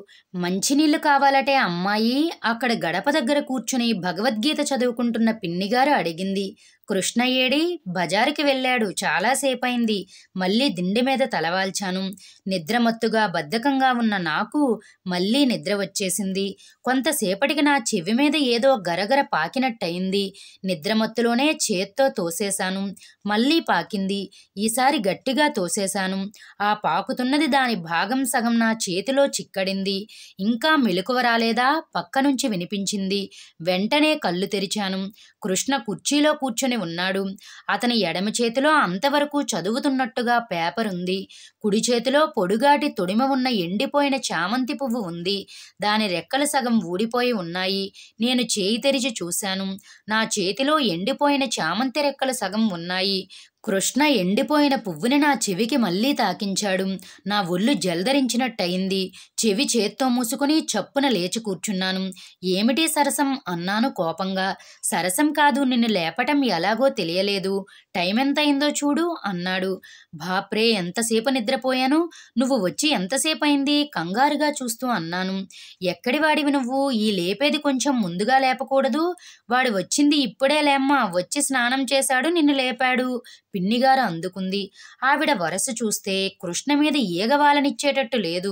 మంచినీళ్ళు కావాలటే అమ్మాయి అక్కడ గడప దగ్గర కూర్చుని భగవద్గీత చదువుకుంటున్న పిన్నిగారు అడిగింది కృష్ణయ్యేడి బజారుకి వెళ్ళాడు చాలాసేపైంది మళ్ళీ దిండి మీద తలవాల్చాను నిద్రమత్తుగా బద్ధకంగా ఉన్న నాకు మళ్ళీ నిద్ర వచ్చేసింది కొంతసేపటికి నా చెవి మీద ఏదో గరగర పాకినట్టయింది నిద్రమత్తులోనే చేత్తో తోసేశాను మళ్ళీ పాకింది ఈసారి గట్టిగా తోసేశాను ఆ పాకుతున్నది దాని భాగం సగం నా చేతిలో చిక్కడింది ఇంకా మెలకువ రాలేదా పక్క నుంచి వినిపించింది వెంటనే కళ్ళు తెరిచాను కృష్ణ కుర్చీలో కూర్చొని ఉన్నాడు అతని ఎడమ చేతిలో అంతవరకు చదువుతున్నట్టుగా పేపర్ ఉంది కుడి చేతిలో పొడుగాటి తొడిమ ఉన్న ఎండిపోయిన చామంతి పువ్వు ఉంది దాని రెక్కలు సగం ఊడిపోయి ఉన్నాయి నేను చేయి తెరిచి చూశాను నా చేతిలో ఎండిపోయిన చామంతి రెక్కలు సగం ఉన్నాయి కృష్ణ ఎండిపోయిన పువ్వుని నా చెవికి మళ్ళీ తాకించాడు నా ఒళ్ళు జల్దరించినట్టయింది చెవి చేత్తో మూసుకుని చప్పున లేచి కూర్చున్నాను ఏమిటి సరసం అన్నాను కోపంగా సరసం కాదు నిన్ను లేపటం ఎలాగో తెలియలేదు టైం ఎంత అయిందో చూడు అన్నాడు బాప్రే ఎంతసేపు నిద్రపోయాను నువ్వు వచ్చి ఎంతసేపు అయింది కంగారుగా చూస్తూ అన్నాను ఎక్కడి వాడివి నువ్వు ఈ లేపేది కొంచెం ముందుగా లేపకూడదు వాడు వచ్చింది ఇప్పుడే లేమ్మా వచ్చి స్నానం చేశాడు నిన్ను లేపాడు పిన్నిగారు అందుకుంది ఆవిడ వరస చూస్తే కృష్ణ మీద ఏగవాలనిచ్చేటట్టు లేదు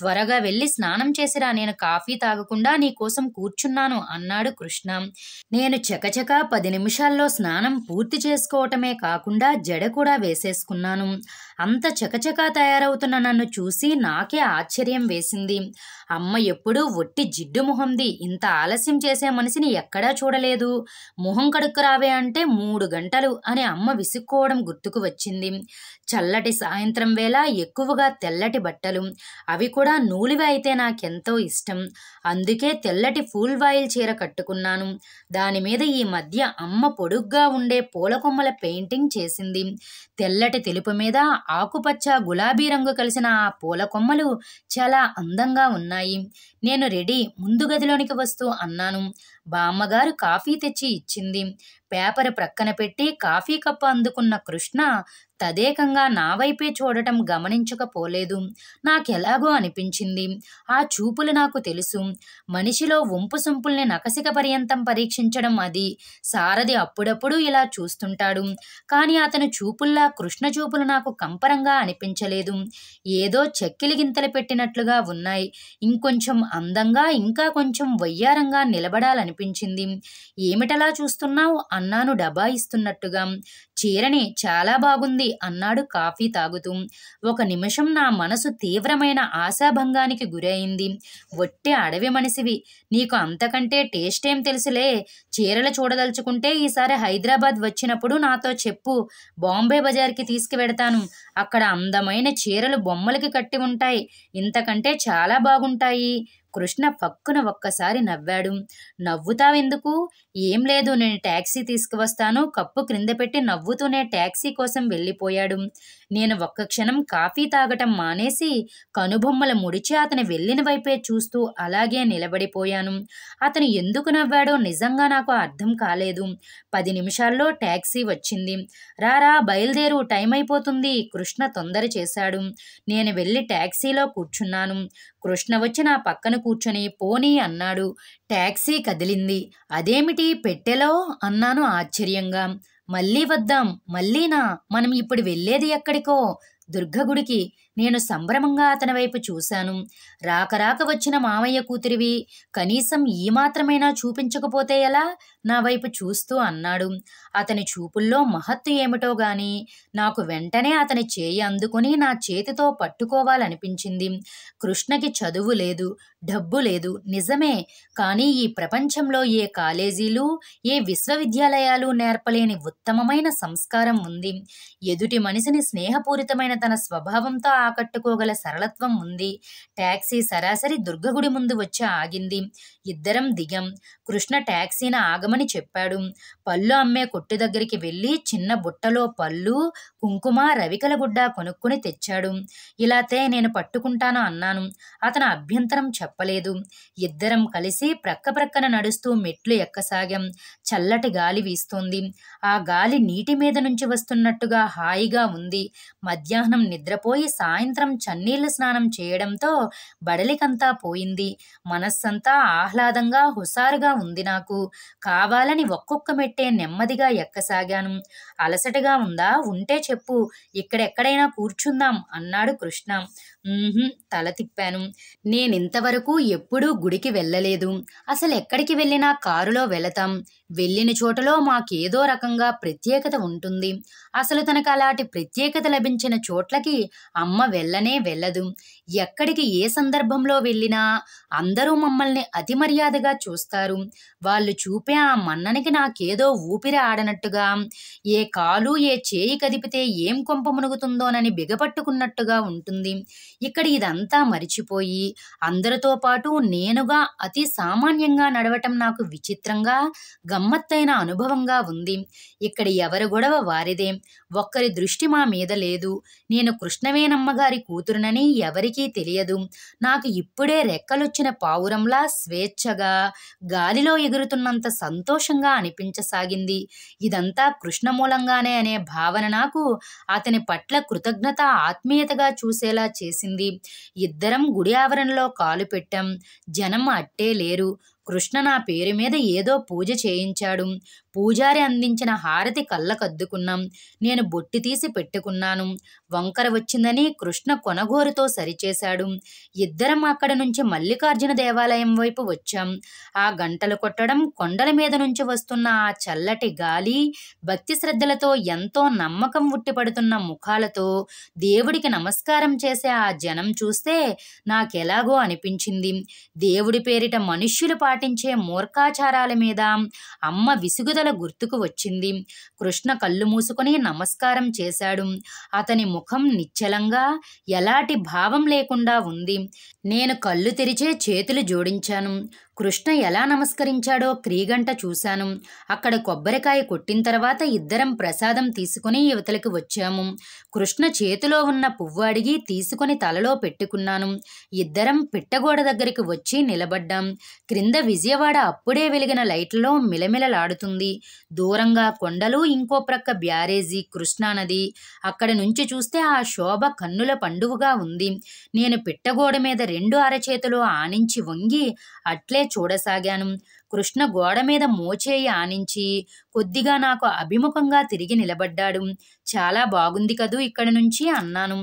త్వరగా వెళ్ళి స్నానం చేసిరా నేను కాఫీ తాగకుండా నీకోసం కూర్చున్నాను అన్నాడు కృష్ణ నేను చకచక పది నిమిషాల్లో స్నానం పూర్తి చేసుకోవటమే కాకుండా జడ కూడా వేసేసుకున్నాను అంత చకచకా తయారవుతున్న నన్ను చూసి నాకే ఆశ్చర్యం వేసింది అమ్మ ఎప్పుడూ ఒట్టి జిడ్డు మొహంది ఇంత ఆలస్యం చేసే మనిషిని ఎక్కడా చూడలేదు మొహం కడుక్కు రావే అంటే మూడు గంటలు అని అమ్మ విసుక్కోవడం గుర్తుకు వచ్చింది చల్లటి సాయంత్రం వేళ ఎక్కువగా తెల్లటి బట్టలు అవి కూడా నూలివి అయితే నాకెంతో ఇష్టం అందుకే తెల్లటి ఫూల్ వాయిల్ చీర కట్టుకున్నాను దాని మీద ఈ మధ్య అమ్మ పొడుగ్గా ఉండే పూల కొమ్మల పెయింటింగ్ చేసింది తెల్లటి తెలుపు మీద ఆకుపచ్చ గులాబీ రంగు కలిసిన ఆ పూల కొమ్మలు చాలా అందంగా ఉన్నాయి నేను రెడీ ముందు గదిలోనికి వస్తూ అన్నాను బామ్మగారు కాఫీ తెచ్చి ఇచ్చింది పేపర్ ప్రక్కన పెట్టి కాఫీ కప్పు అందుకున్న కృష్ణ తదేకంగా నా వైపే చూడటం గమనించకపోలేదు నాకెలాగో అనిపించింది ఆ చూపులు నాకు తెలుసు మనిషిలో వంపు సొంపుల్ని నకసిక పర్యంతం పరీక్షించడం అది సారథి అప్పుడప్పుడు ఇలా చూస్తుంటాడు కానీ అతను చూపుల్లా కృష్ణ చూపులు నాకు కంపరంగా అనిపించలేదు ఏదో చెక్కిలి గింతలు పెట్టినట్లుగా ఉన్నాయి ఇంకొంచెం అందంగా ఇంకా కొంచెం వయ్యారంగా నిలబడాలనిపించింది ఏమిటలా చూస్తున్నావు అన్నాను డబా ఇస్తున్నట్టుగా చీరనే చాలా బాగుంది అన్నాడు కాఫీ తాగుతూ ఒక నిమిషం నా మనసు తీవ్రమైన ఆశాభంగానికి గురైంది ఒట్టి అడవి మనిషివి నీకు అంతకంటే టేస్ట్ ఏం తెలుసులే చీరలు చూడదలుచుకుంటే ఈసారి హైదరాబాద్ వచ్చినప్పుడు నాతో చెప్పు బాంబే బజార్కి తీసుకువెడతాను అక్కడ అందమైన చీరలు బొమ్మలకి కట్టి ఉంటాయి ఇంతకంటే చాలా బాగుంటాయి కృష్ణ పక్కున ఒక్కసారి నవ్వాడు నవ్వుతావెందుకు ఏం లేదు నేను ట్యాక్సీ తీసుకువస్తాను కప్పు క్రింద పెట్టి నవ్వుతూనే ట్యాక్సీ కోసం వెళ్ళిపోయాడు నేను ఒక్క క్షణం కాఫీ తాగటం మానేసి కనుబొమ్మల ముడిచి అతని వెళ్ళిన వైపే చూస్తూ అలాగే నిలబడిపోయాను అతను ఎందుకు నవ్వాడో నిజంగా నాకు అర్థం కాలేదు పది నిమిషాల్లో ట్యాక్సీ వచ్చింది రారా బయలుదేరు టైం అయిపోతుంది కృష్ణ తొందర చేశాడు నేను వెళ్ళి ట్యాక్సీలో కూర్చున్నాను కృష్ణ వచ్చి నా పక్కన కూర్చొని పోనీ అన్నాడు ట్యాక్సీ కదిలింది అదేమిటి పెట్టెలో అన్నాను ఆశ్చర్యంగా మళ్ళీ వద్దాం మళ్ళీనా మనం ఇప్పుడు వెళ్ళేది ఎక్కడికో దుర్గగుడికి నేను సంభ్రమంగా అతని వైపు చూశాను రాకరాక వచ్చిన మామయ్య కూతురివి కనీసం ఈ మాత్రమైనా చూపించకపోతే ఎలా నా వైపు చూస్తూ అన్నాడు అతని చూపుల్లో మహత్తు ఏమిటో గాని నాకు వెంటనే అతని చేయి అందుకుని నా చేతితో పట్టుకోవాలనిపించింది కృష్ణకి చదువు లేదు డబ్బు లేదు నిజమే కానీ ఈ ప్రపంచంలో ఏ కాలేజీలు ఏ విశ్వవిద్యాలయాలు నేర్పలేని ఉత్తమమైన సంస్కారం ఉంది ఎదుటి మనిషిని స్నేహపూరితమైన తన స్వభావంతో ఆకట్టుకోగల సరళత్వం ఉంది ట్యాక్సీ సరాసరి దుర్గగుడి ముందు వచ్చి ఆగింది ఇద్దరం దిగం కృష్ణ ట్యాక్సీని ఆగమని చెప్పాడు పళ్ళు అమ్మే కొట్టు దగ్గరికి వెళ్ళి చిన్న బుట్టలో పళ్ళు కుంకుమ రవికల గుడ్డ కొనుక్కుని తెచ్చాడు ఇలాతే నేను పట్టుకుంటాను అన్నాను అతను అభ్యంతరం చెప్పలేదు ఇద్దరం కలిసి ప్రక్క ప్రక్కన నడుస్తూ మెట్లు ఎక్కసాగాం చల్లటి గాలి వీస్తోంది ఆ గాలి నీటి మీద నుంచి వస్తున్నట్టుగా హాయిగా ఉంది మధ్యాహ్నం నిద్రపోయి సాయంత్రం చన్నీళ్ళు స్నానం చేయడంతో బడలికంతా పోయింది మనస్సంతా ఆహ్లాదంగా హుషారుగా ఉంది నాకు కావాలని ఒక్కొక్క మెట్టే నెమ్మదిగా ఎక్కసాగాను అలసటగా ఉందా ఉంటే చెప్పు ఇక్కడెక్కడైనా కూర్చుందాం అన్నాడు కృష్ణ తల తిప్పాను నేనింతవరకు ఎప్పుడూ గుడికి వెళ్ళలేదు అసలు ఎక్కడికి వెళ్ళినా కారులో వెళతాం వెళ్ళిన చోటలో మాకేదో రకంగా ప్రత్యేకత ఉంటుంది అసలు తనకు అలాంటి ప్రత్యేకత లభించిన చోట్లకి అమ్మ వెళ్ళనే వెళ్ళదు ఎక్కడికి ఏ సందర్భంలో వెళ్ళినా అందరూ మమ్మల్ని అతి మర్యాదగా చూస్తారు వాళ్ళు చూపే ఆ మన్ననికి నాకేదో ఊపిరి ఆడనట్టుగా ఏ కాలు ఏ చేయి కదిపితే ఏం కొంప మునుగుతుందోనని బిగపట్టుకున్నట్టుగా ఉంటుంది ఇక్కడ ఇదంతా మరిచిపోయి అందరితో పాటు నేనుగా అతి సామాన్యంగా నడవటం నాకు విచిత్రంగా గమ్మత్తైన అనుభవంగా ఉంది ఇక్కడ ఎవరి గొడవ వారిదే ఒక్కరి దృష్టి మా మీద లేదు నేను కృష్ణవేనమ్మగారి కూతురునని ఎవరికీ తెలియదు నాకు ఇప్పుడే రెక్కలొచ్చిన పావురంలా స్వేచ్ఛగా గాలిలో ఎగురుతున్నంత సంతోషంగా అనిపించసాగింది ఇదంతా కృష్ణ మూలంగానే అనే భావన నాకు అతని పట్ల కృతజ్ఞత ఆత్మీయతగా చూసేలా చేసింది జరిగింది ఇద్దరం గుడి ఆవరణలో కాలు పెట్టాం జనం అట్టే లేరు కృష్ణ నా పేరు మీద ఏదో పూజ చేయించాడు పూజారి అందించిన హారతి కళ్ళకద్దుకున్నాం నేను బొట్టి తీసి పెట్టుకున్నాను వంకర వచ్చిందని కృష్ణ కొనగోరుతో సరిచేశాడు ఇద్దరం అక్కడ నుంచి మల్లికార్జున దేవాలయం వైపు వచ్చాం ఆ గంటలు కొట్టడం కొండల మీద నుంచి వస్తున్న ఆ చల్లటి గాలి భక్తి శ్రద్ధలతో ఎంతో నమ్మకం ఉట్టిపడుతున్న ముఖాలతో దేవుడికి నమస్కారం చేసే ఆ జనం చూస్తే నాకెలాగో అనిపించింది దేవుడి పేరిట మనుష్యులు పాటించే మూర్ఖాచారాల మీద అమ్మ విసుగుదల శకుంతల గుర్తుకు వచ్చింది కృష్ణ కళ్ళు మూసుకొని నమస్కారం చేశాడు అతని ముఖం నిశ్చలంగా ఎలాంటి భావం లేకుండా ఉంది నేను కళ్ళు తెరిచే చేతులు జోడించాను కృష్ణ ఎలా నమస్కరించాడో క్రీగంట చూశాను అక్కడ కొబ్బరికాయ కొట్టిన తర్వాత ఇద్దరం ప్రసాదం తీసుకుని యువతలకి వచ్చాము కృష్ణ చేతిలో ఉన్న పువ్వు అడిగి తీసుకుని తలలో పెట్టుకున్నాను ఇద్దరం పిట్టగోడ దగ్గరికి వచ్చి నిలబడ్డాం క్రింద విజయవాడ అప్పుడే వెలిగిన లైట్లో మిలమిలలాడుతుంది దూరంగా కొండలు ఇంకో ప్రక్క బ్యారేజీ కృష్ణానది అక్కడ నుంచి చూస్తే ఆ శోభ కన్నుల పండుగగా ఉంది నేను పిట్టగోడ మీద రెండు అరచేతులు ఆనించి వంగి అట్లే చూడసాగాను కృష్ణ గోడ మీద మోచేయి ఆనించి కొద్దిగా నాకు అభిముఖంగా తిరిగి నిలబడ్డాడు చాలా బాగుంది కదూ ఇక్కడ నుంచి అన్నాను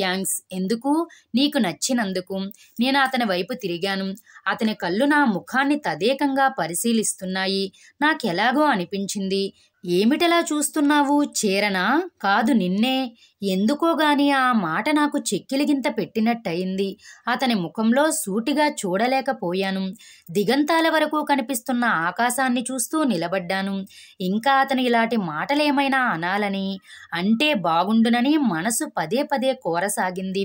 థ్యాంక్స్ ఎందుకు నీకు నచ్చినందుకు నేను అతని వైపు తిరిగాను అతని కళ్ళు నా ముఖాన్ని తదేకంగా పరిశీలిస్తున్నాయి నాకెలాగో అనిపించింది ఏమిటలా చూస్తున్నావు చేరనా కాదు నిన్నే ఎందుకోగాని ఆ మాట నాకు చెక్కిలిగింత పెట్టినట్టయింది అతని ముఖంలో సూటిగా చూడలేకపోయాను దిగంతాల వరకు కనిపిస్తున్న ఆకాశాన్ని చూస్తూ నిలబడ్డాను ఇంకా అతను ఇలాంటి మాటలేమైనా అనాలని అంటే బాగుండునని మనసు పదే పదే కోరసాగింది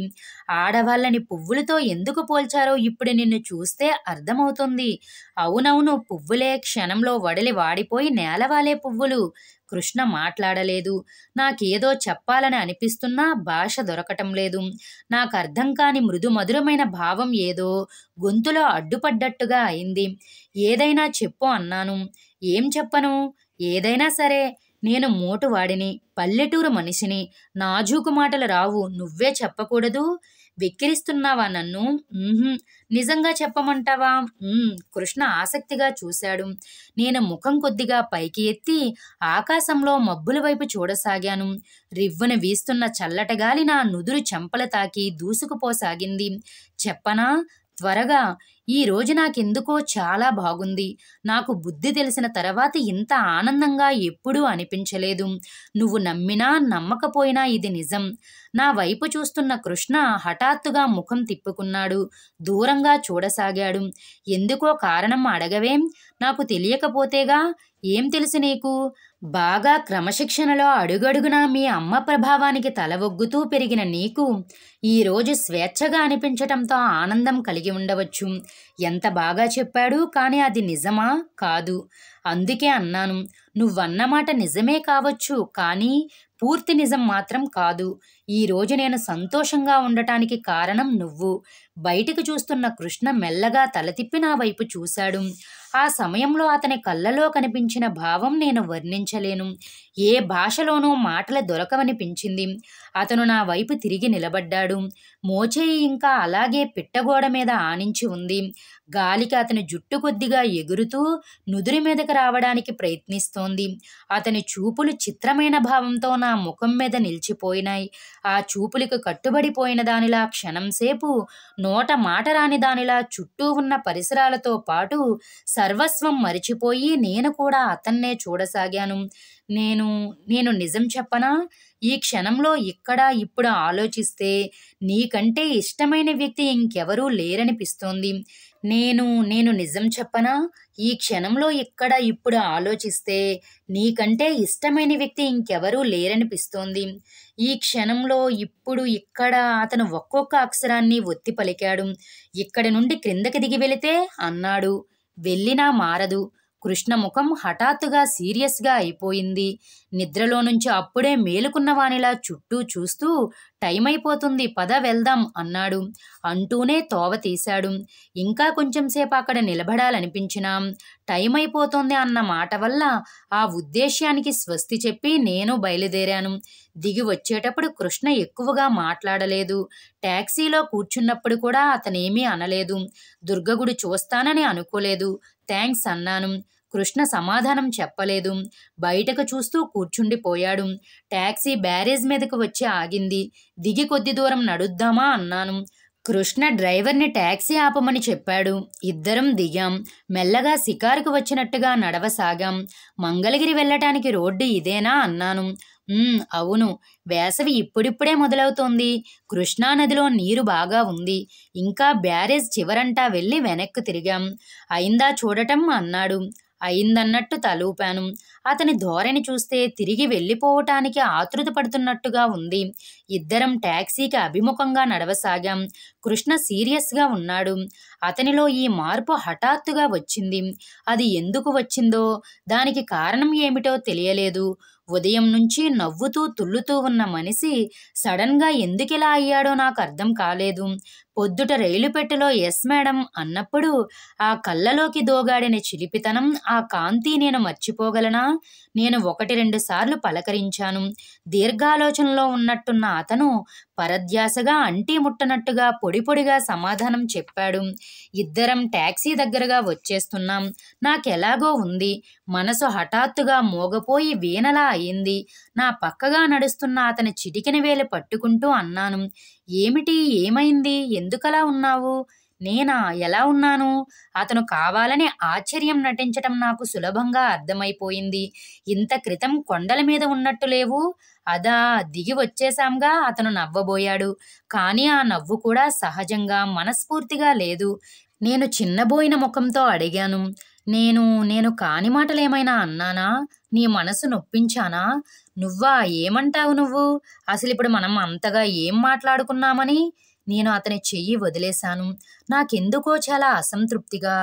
ఆడవాళ్ళని పువ్వులతో ఎందుకు పోల్చారో ఇప్పుడు నిన్ను చూస్తే అర్థమవుతుంది అవునవును పువ్వులే క్షణంలో వడలి వాడిపోయి నేలవాలే పువ్వులు కృష్ణ మాట్లాడలేదు నాకేదో చెప్పాలని అనిపిస్తున్నా భాష దొరకటం లేదు నాకు అర్థం కాని మృదు మధురమైన భావం ఏదో గొంతులో అడ్డుపడ్డట్టుగా అయింది ఏదైనా చెప్పు అన్నాను ఏం చెప్పను ఏదైనా సరే నేను మోటువాడిని పల్లెటూరు మనిషిని నాజూకు మాటలు రావు నువ్వే చెప్పకూడదు వెక్కిరిస్తున్నావా నన్ను నిజంగా చెప్పమంటావా కృష్ణ ఆసక్తిగా చూశాడు నేను ముఖం కొద్దిగా పైకి ఎత్తి ఆకాశంలో మబ్బుల వైపు చూడసాగాను రివ్వున వీస్తున్న చల్లటగాలి నా నుదురు చెంపల తాకి దూసుకుపోసాగింది చెప్పనా త్వరగా ఈ రోజు నాకెందుకో చాలా బాగుంది నాకు బుద్ధి తెలిసిన తర్వాత ఇంత ఆనందంగా ఎప్పుడూ అనిపించలేదు నువ్వు నమ్మినా నమ్మకపోయినా ఇది నిజం నా వైపు చూస్తున్న కృష్ణ హఠాత్తుగా ముఖం తిప్పుకున్నాడు దూరంగా చూడసాగాడు ఎందుకో కారణం అడగవేం నాకు తెలియకపోతేగా ఏం తెలుసు నీకు బాగా క్రమశిక్షణలో అడుగడుగునా మీ అమ్మ ప్రభావానికి తలవొగ్గుతూ పెరిగిన నీకు ఈరోజు స్వేచ్ఛగా అనిపించటంతో ఆనందం కలిగి ఉండవచ్చు ఎంత బాగా చెప్పాడు కానీ అది నిజమా కాదు అందుకే అన్నాను నువ్వన్నమాట నిజమే కావచ్చు కానీ పూర్తి నిజం మాత్రం కాదు ఈరోజు నేను సంతోషంగా ఉండటానికి కారణం నువ్వు బయటకు చూస్తున్న కృష్ణ మెల్లగా తల తిప్పి నా వైపు చూశాడు ఆ సమయంలో అతని కళ్ళలో కనిపించిన భావం నేను వర్ణించలేను ఏ భాషలోనూ మాటల దొరకవనిపించింది అతను నా వైపు తిరిగి నిలబడ్డాడు మోచేయి ఇంకా అలాగే పిట్టగోడ మీద ఆనించి ఉంది గాలికి అతని జుట్టు కొద్దిగా ఎగురుతూ నుదురి మీదకు రావడానికి ప్రయత్నిస్తోంది అతని చూపులు చిత్రమైన భావంతో నా ముఖం మీద నిలిచిపోయినాయి ఆ చూపులకు కట్టుబడిపోయిన దానిలా క్షణంసేపు నోట మాట రాని దానిలా చుట్టూ ఉన్న పరిసరాలతో పాటు సర్వస్వం మరిచిపోయి నేను కూడా అతన్నే చూడసాగాను నేను నేను నిజం చెప్పనా ఈ క్షణంలో ఇక్కడ ఇప్పుడు ఆలోచిస్తే నీకంటే ఇష్టమైన వ్యక్తి ఇంకెవరూ లేరనిపిస్తోంది నేను నేను నిజం చెప్పనా ఈ క్షణంలో ఇక్కడ ఇప్పుడు ఆలోచిస్తే నీకంటే ఇష్టమైన వ్యక్తి ఇంకెవరూ లేరనిపిస్తోంది ఈ క్షణంలో ఇప్పుడు ఇక్కడ అతను ఒక్కొక్క అక్షరాన్ని ఒత్తి పలికాడు ఇక్కడి నుండి క్రిందకి దిగి వెళితే అన్నాడు వెళ్ళినా మారదు కృష్ణముఖం హఠాత్తుగా సీరియస్గా అయిపోయింది నిద్రలో నుంచి అప్పుడే మేలుకున్నవానిలా చుట్టూ చూస్తూ టైం అయిపోతుంది పద వెళ్దాం అన్నాడు అంటూనే తోవ తీశాడు ఇంకా కొంచెంసేపు అక్కడ నిలబడాలనిపించినా టైం అయిపోతుంది అన్న మాట వల్ల ఆ ఉద్దేశ్యానికి స్వస్తి చెప్పి నేను బయలుదేరాను దిగి వచ్చేటప్పుడు కృష్ణ ఎక్కువగా మాట్లాడలేదు ట్యాక్సీలో కూర్చున్నప్పుడు కూడా అతనేమీ అనలేదు దుర్గగుడి చూస్తానని అనుకోలేదు థ్యాంక్స్ అన్నాను కృష్ణ సమాధానం చెప్పలేదు బయటకు చూస్తూ కూర్చుండిపోయాడు ట్యాక్సీ బ్యారేజ్ మీదకు వచ్చి ఆగింది దిగి కొద్ది దూరం నడుద్దామా అన్నాను కృష్ణ డ్రైవర్ని ట్యాక్సీ ఆపమని చెప్పాడు ఇద్దరం దిగాం మెల్లగా షికారుకు వచ్చినట్టుగా నడవసాగాం మంగళగిరి వెళ్ళటానికి రోడ్డు ఇదేనా అన్నాను అవును వేసవి ఇప్పుడిప్పుడే మొదలవుతోంది కృష్ణానదిలో నీరు బాగా ఉంది ఇంకా బ్యారేజ్ చివరంటా వెళ్ళి వెనక్కు తిరిగాం అయిందా చూడటం అన్నాడు అయిందన్నట్టు తలూపాను అతని ధోరణి చూస్తే తిరిగి వెళ్ళిపోవటానికి ఆతృత పడుతున్నట్టుగా ఉంది ఇద్దరం ట్యాక్సీకి అభిముఖంగా నడవసాగాం కృష్ణ సీరియస్గా ఉన్నాడు అతనిలో ఈ మార్పు హఠాత్తుగా వచ్చింది అది ఎందుకు వచ్చిందో దానికి కారణం ఏమిటో తెలియలేదు ఉదయం నుంచి నవ్వుతూ తుళ్ళుతూ ఉన్న మనిషి సడన్గా ఎందుకిలా అయ్యాడో నాకు అర్థం కాలేదు పొద్దుట రైలుపెట్టెలో ఎస్ మేడం అన్నప్పుడు ఆ కళ్ళలోకి దోగాడిన చిలిపితనం ఆ కాంతి నేను మర్చిపోగలనా నేను ఒకటి రెండు సార్లు పలకరించాను దీర్ఘాలోచనలో ఉన్నట్టున్న అతను పరధ్యాసగా అంటి ముట్టనట్టుగా పొడి పొడిగా సమాధానం చెప్పాడు ఇద్దరం ట్యాక్సీ దగ్గరగా వచ్చేస్తున్నాం నాకెలాగో ఉంది మనసు హఠాత్తుగా మోగపోయి వీణలా అయింది నా పక్కగా నడుస్తున్న అతని చిటికెన వేలు పట్టుకుంటూ అన్నాను ఏమిటి ఏమైంది ఎందుకలా ఉన్నావు నేనా ఎలా ఉన్నాను అతను కావాలని ఆశ్చర్యం నటించటం నాకు సులభంగా అర్థమైపోయింది ఇంత క్రితం కొండల మీద ఉన్నట్టు లేవు అదా దిగి వచ్చేశాంగా అతను నవ్వబోయాడు కానీ ఆ నవ్వు కూడా సహజంగా మనస్ఫూర్తిగా లేదు నేను చిన్నబోయిన ముఖంతో అడిగాను నేను నేను కాని మాటలేమైనా అన్నానా నీ మనసు నొప్పించానా నువ్వా ఏమంటావు నువ్వు అసలు ఇప్పుడు మనం అంతగా ఏం మాట్లాడుకున్నామని నేను అతని చెయ్యి వదిలేశాను నాకెందుకో చాలా అసంతృప్తిగా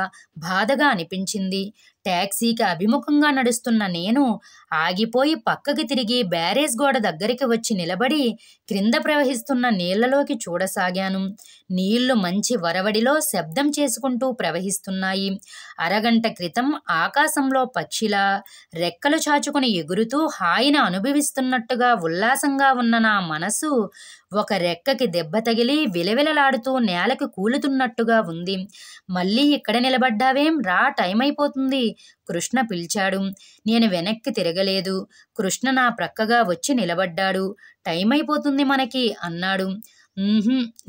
బాధగా అనిపించింది ట్యాక్సీకి అభిముఖంగా నడుస్తున్న నేను ఆగిపోయి పక్కకి తిరిగి బ్యారేజ్ గోడ దగ్గరికి వచ్చి నిలబడి క్రింద ప్రవహిస్తున్న నీళ్లలోకి చూడసాగాను నీళ్లు మంచి వరవడిలో శబ్దం చేసుకుంటూ ప్రవహిస్తున్నాయి అరగంట క్రితం ఆకాశంలో పక్షిలా రెక్కలు చాచుకుని ఎగురుతూ హాయిన అనుభవిస్తున్నట్టుగా ఉల్లాసంగా ఉన్న నా మనసు ఒక రెక్కకి దెబ్బ తగిలి విలవిలలాడుతూ నేలకి కూలుతున్నట్టుగా ఉంది మళ్ళీ ఇక్కడ నిలబడ్డావేం రా టైం అయిపోతుంది కృష్ణ పిలిచాడు నేను వెనక్కి తిరగలేదు కృష్ణ నా ప్రక్కగా వచ్చి నిలబడ్డాడు టైం అయిపోతుంది మనకి అన్నాడు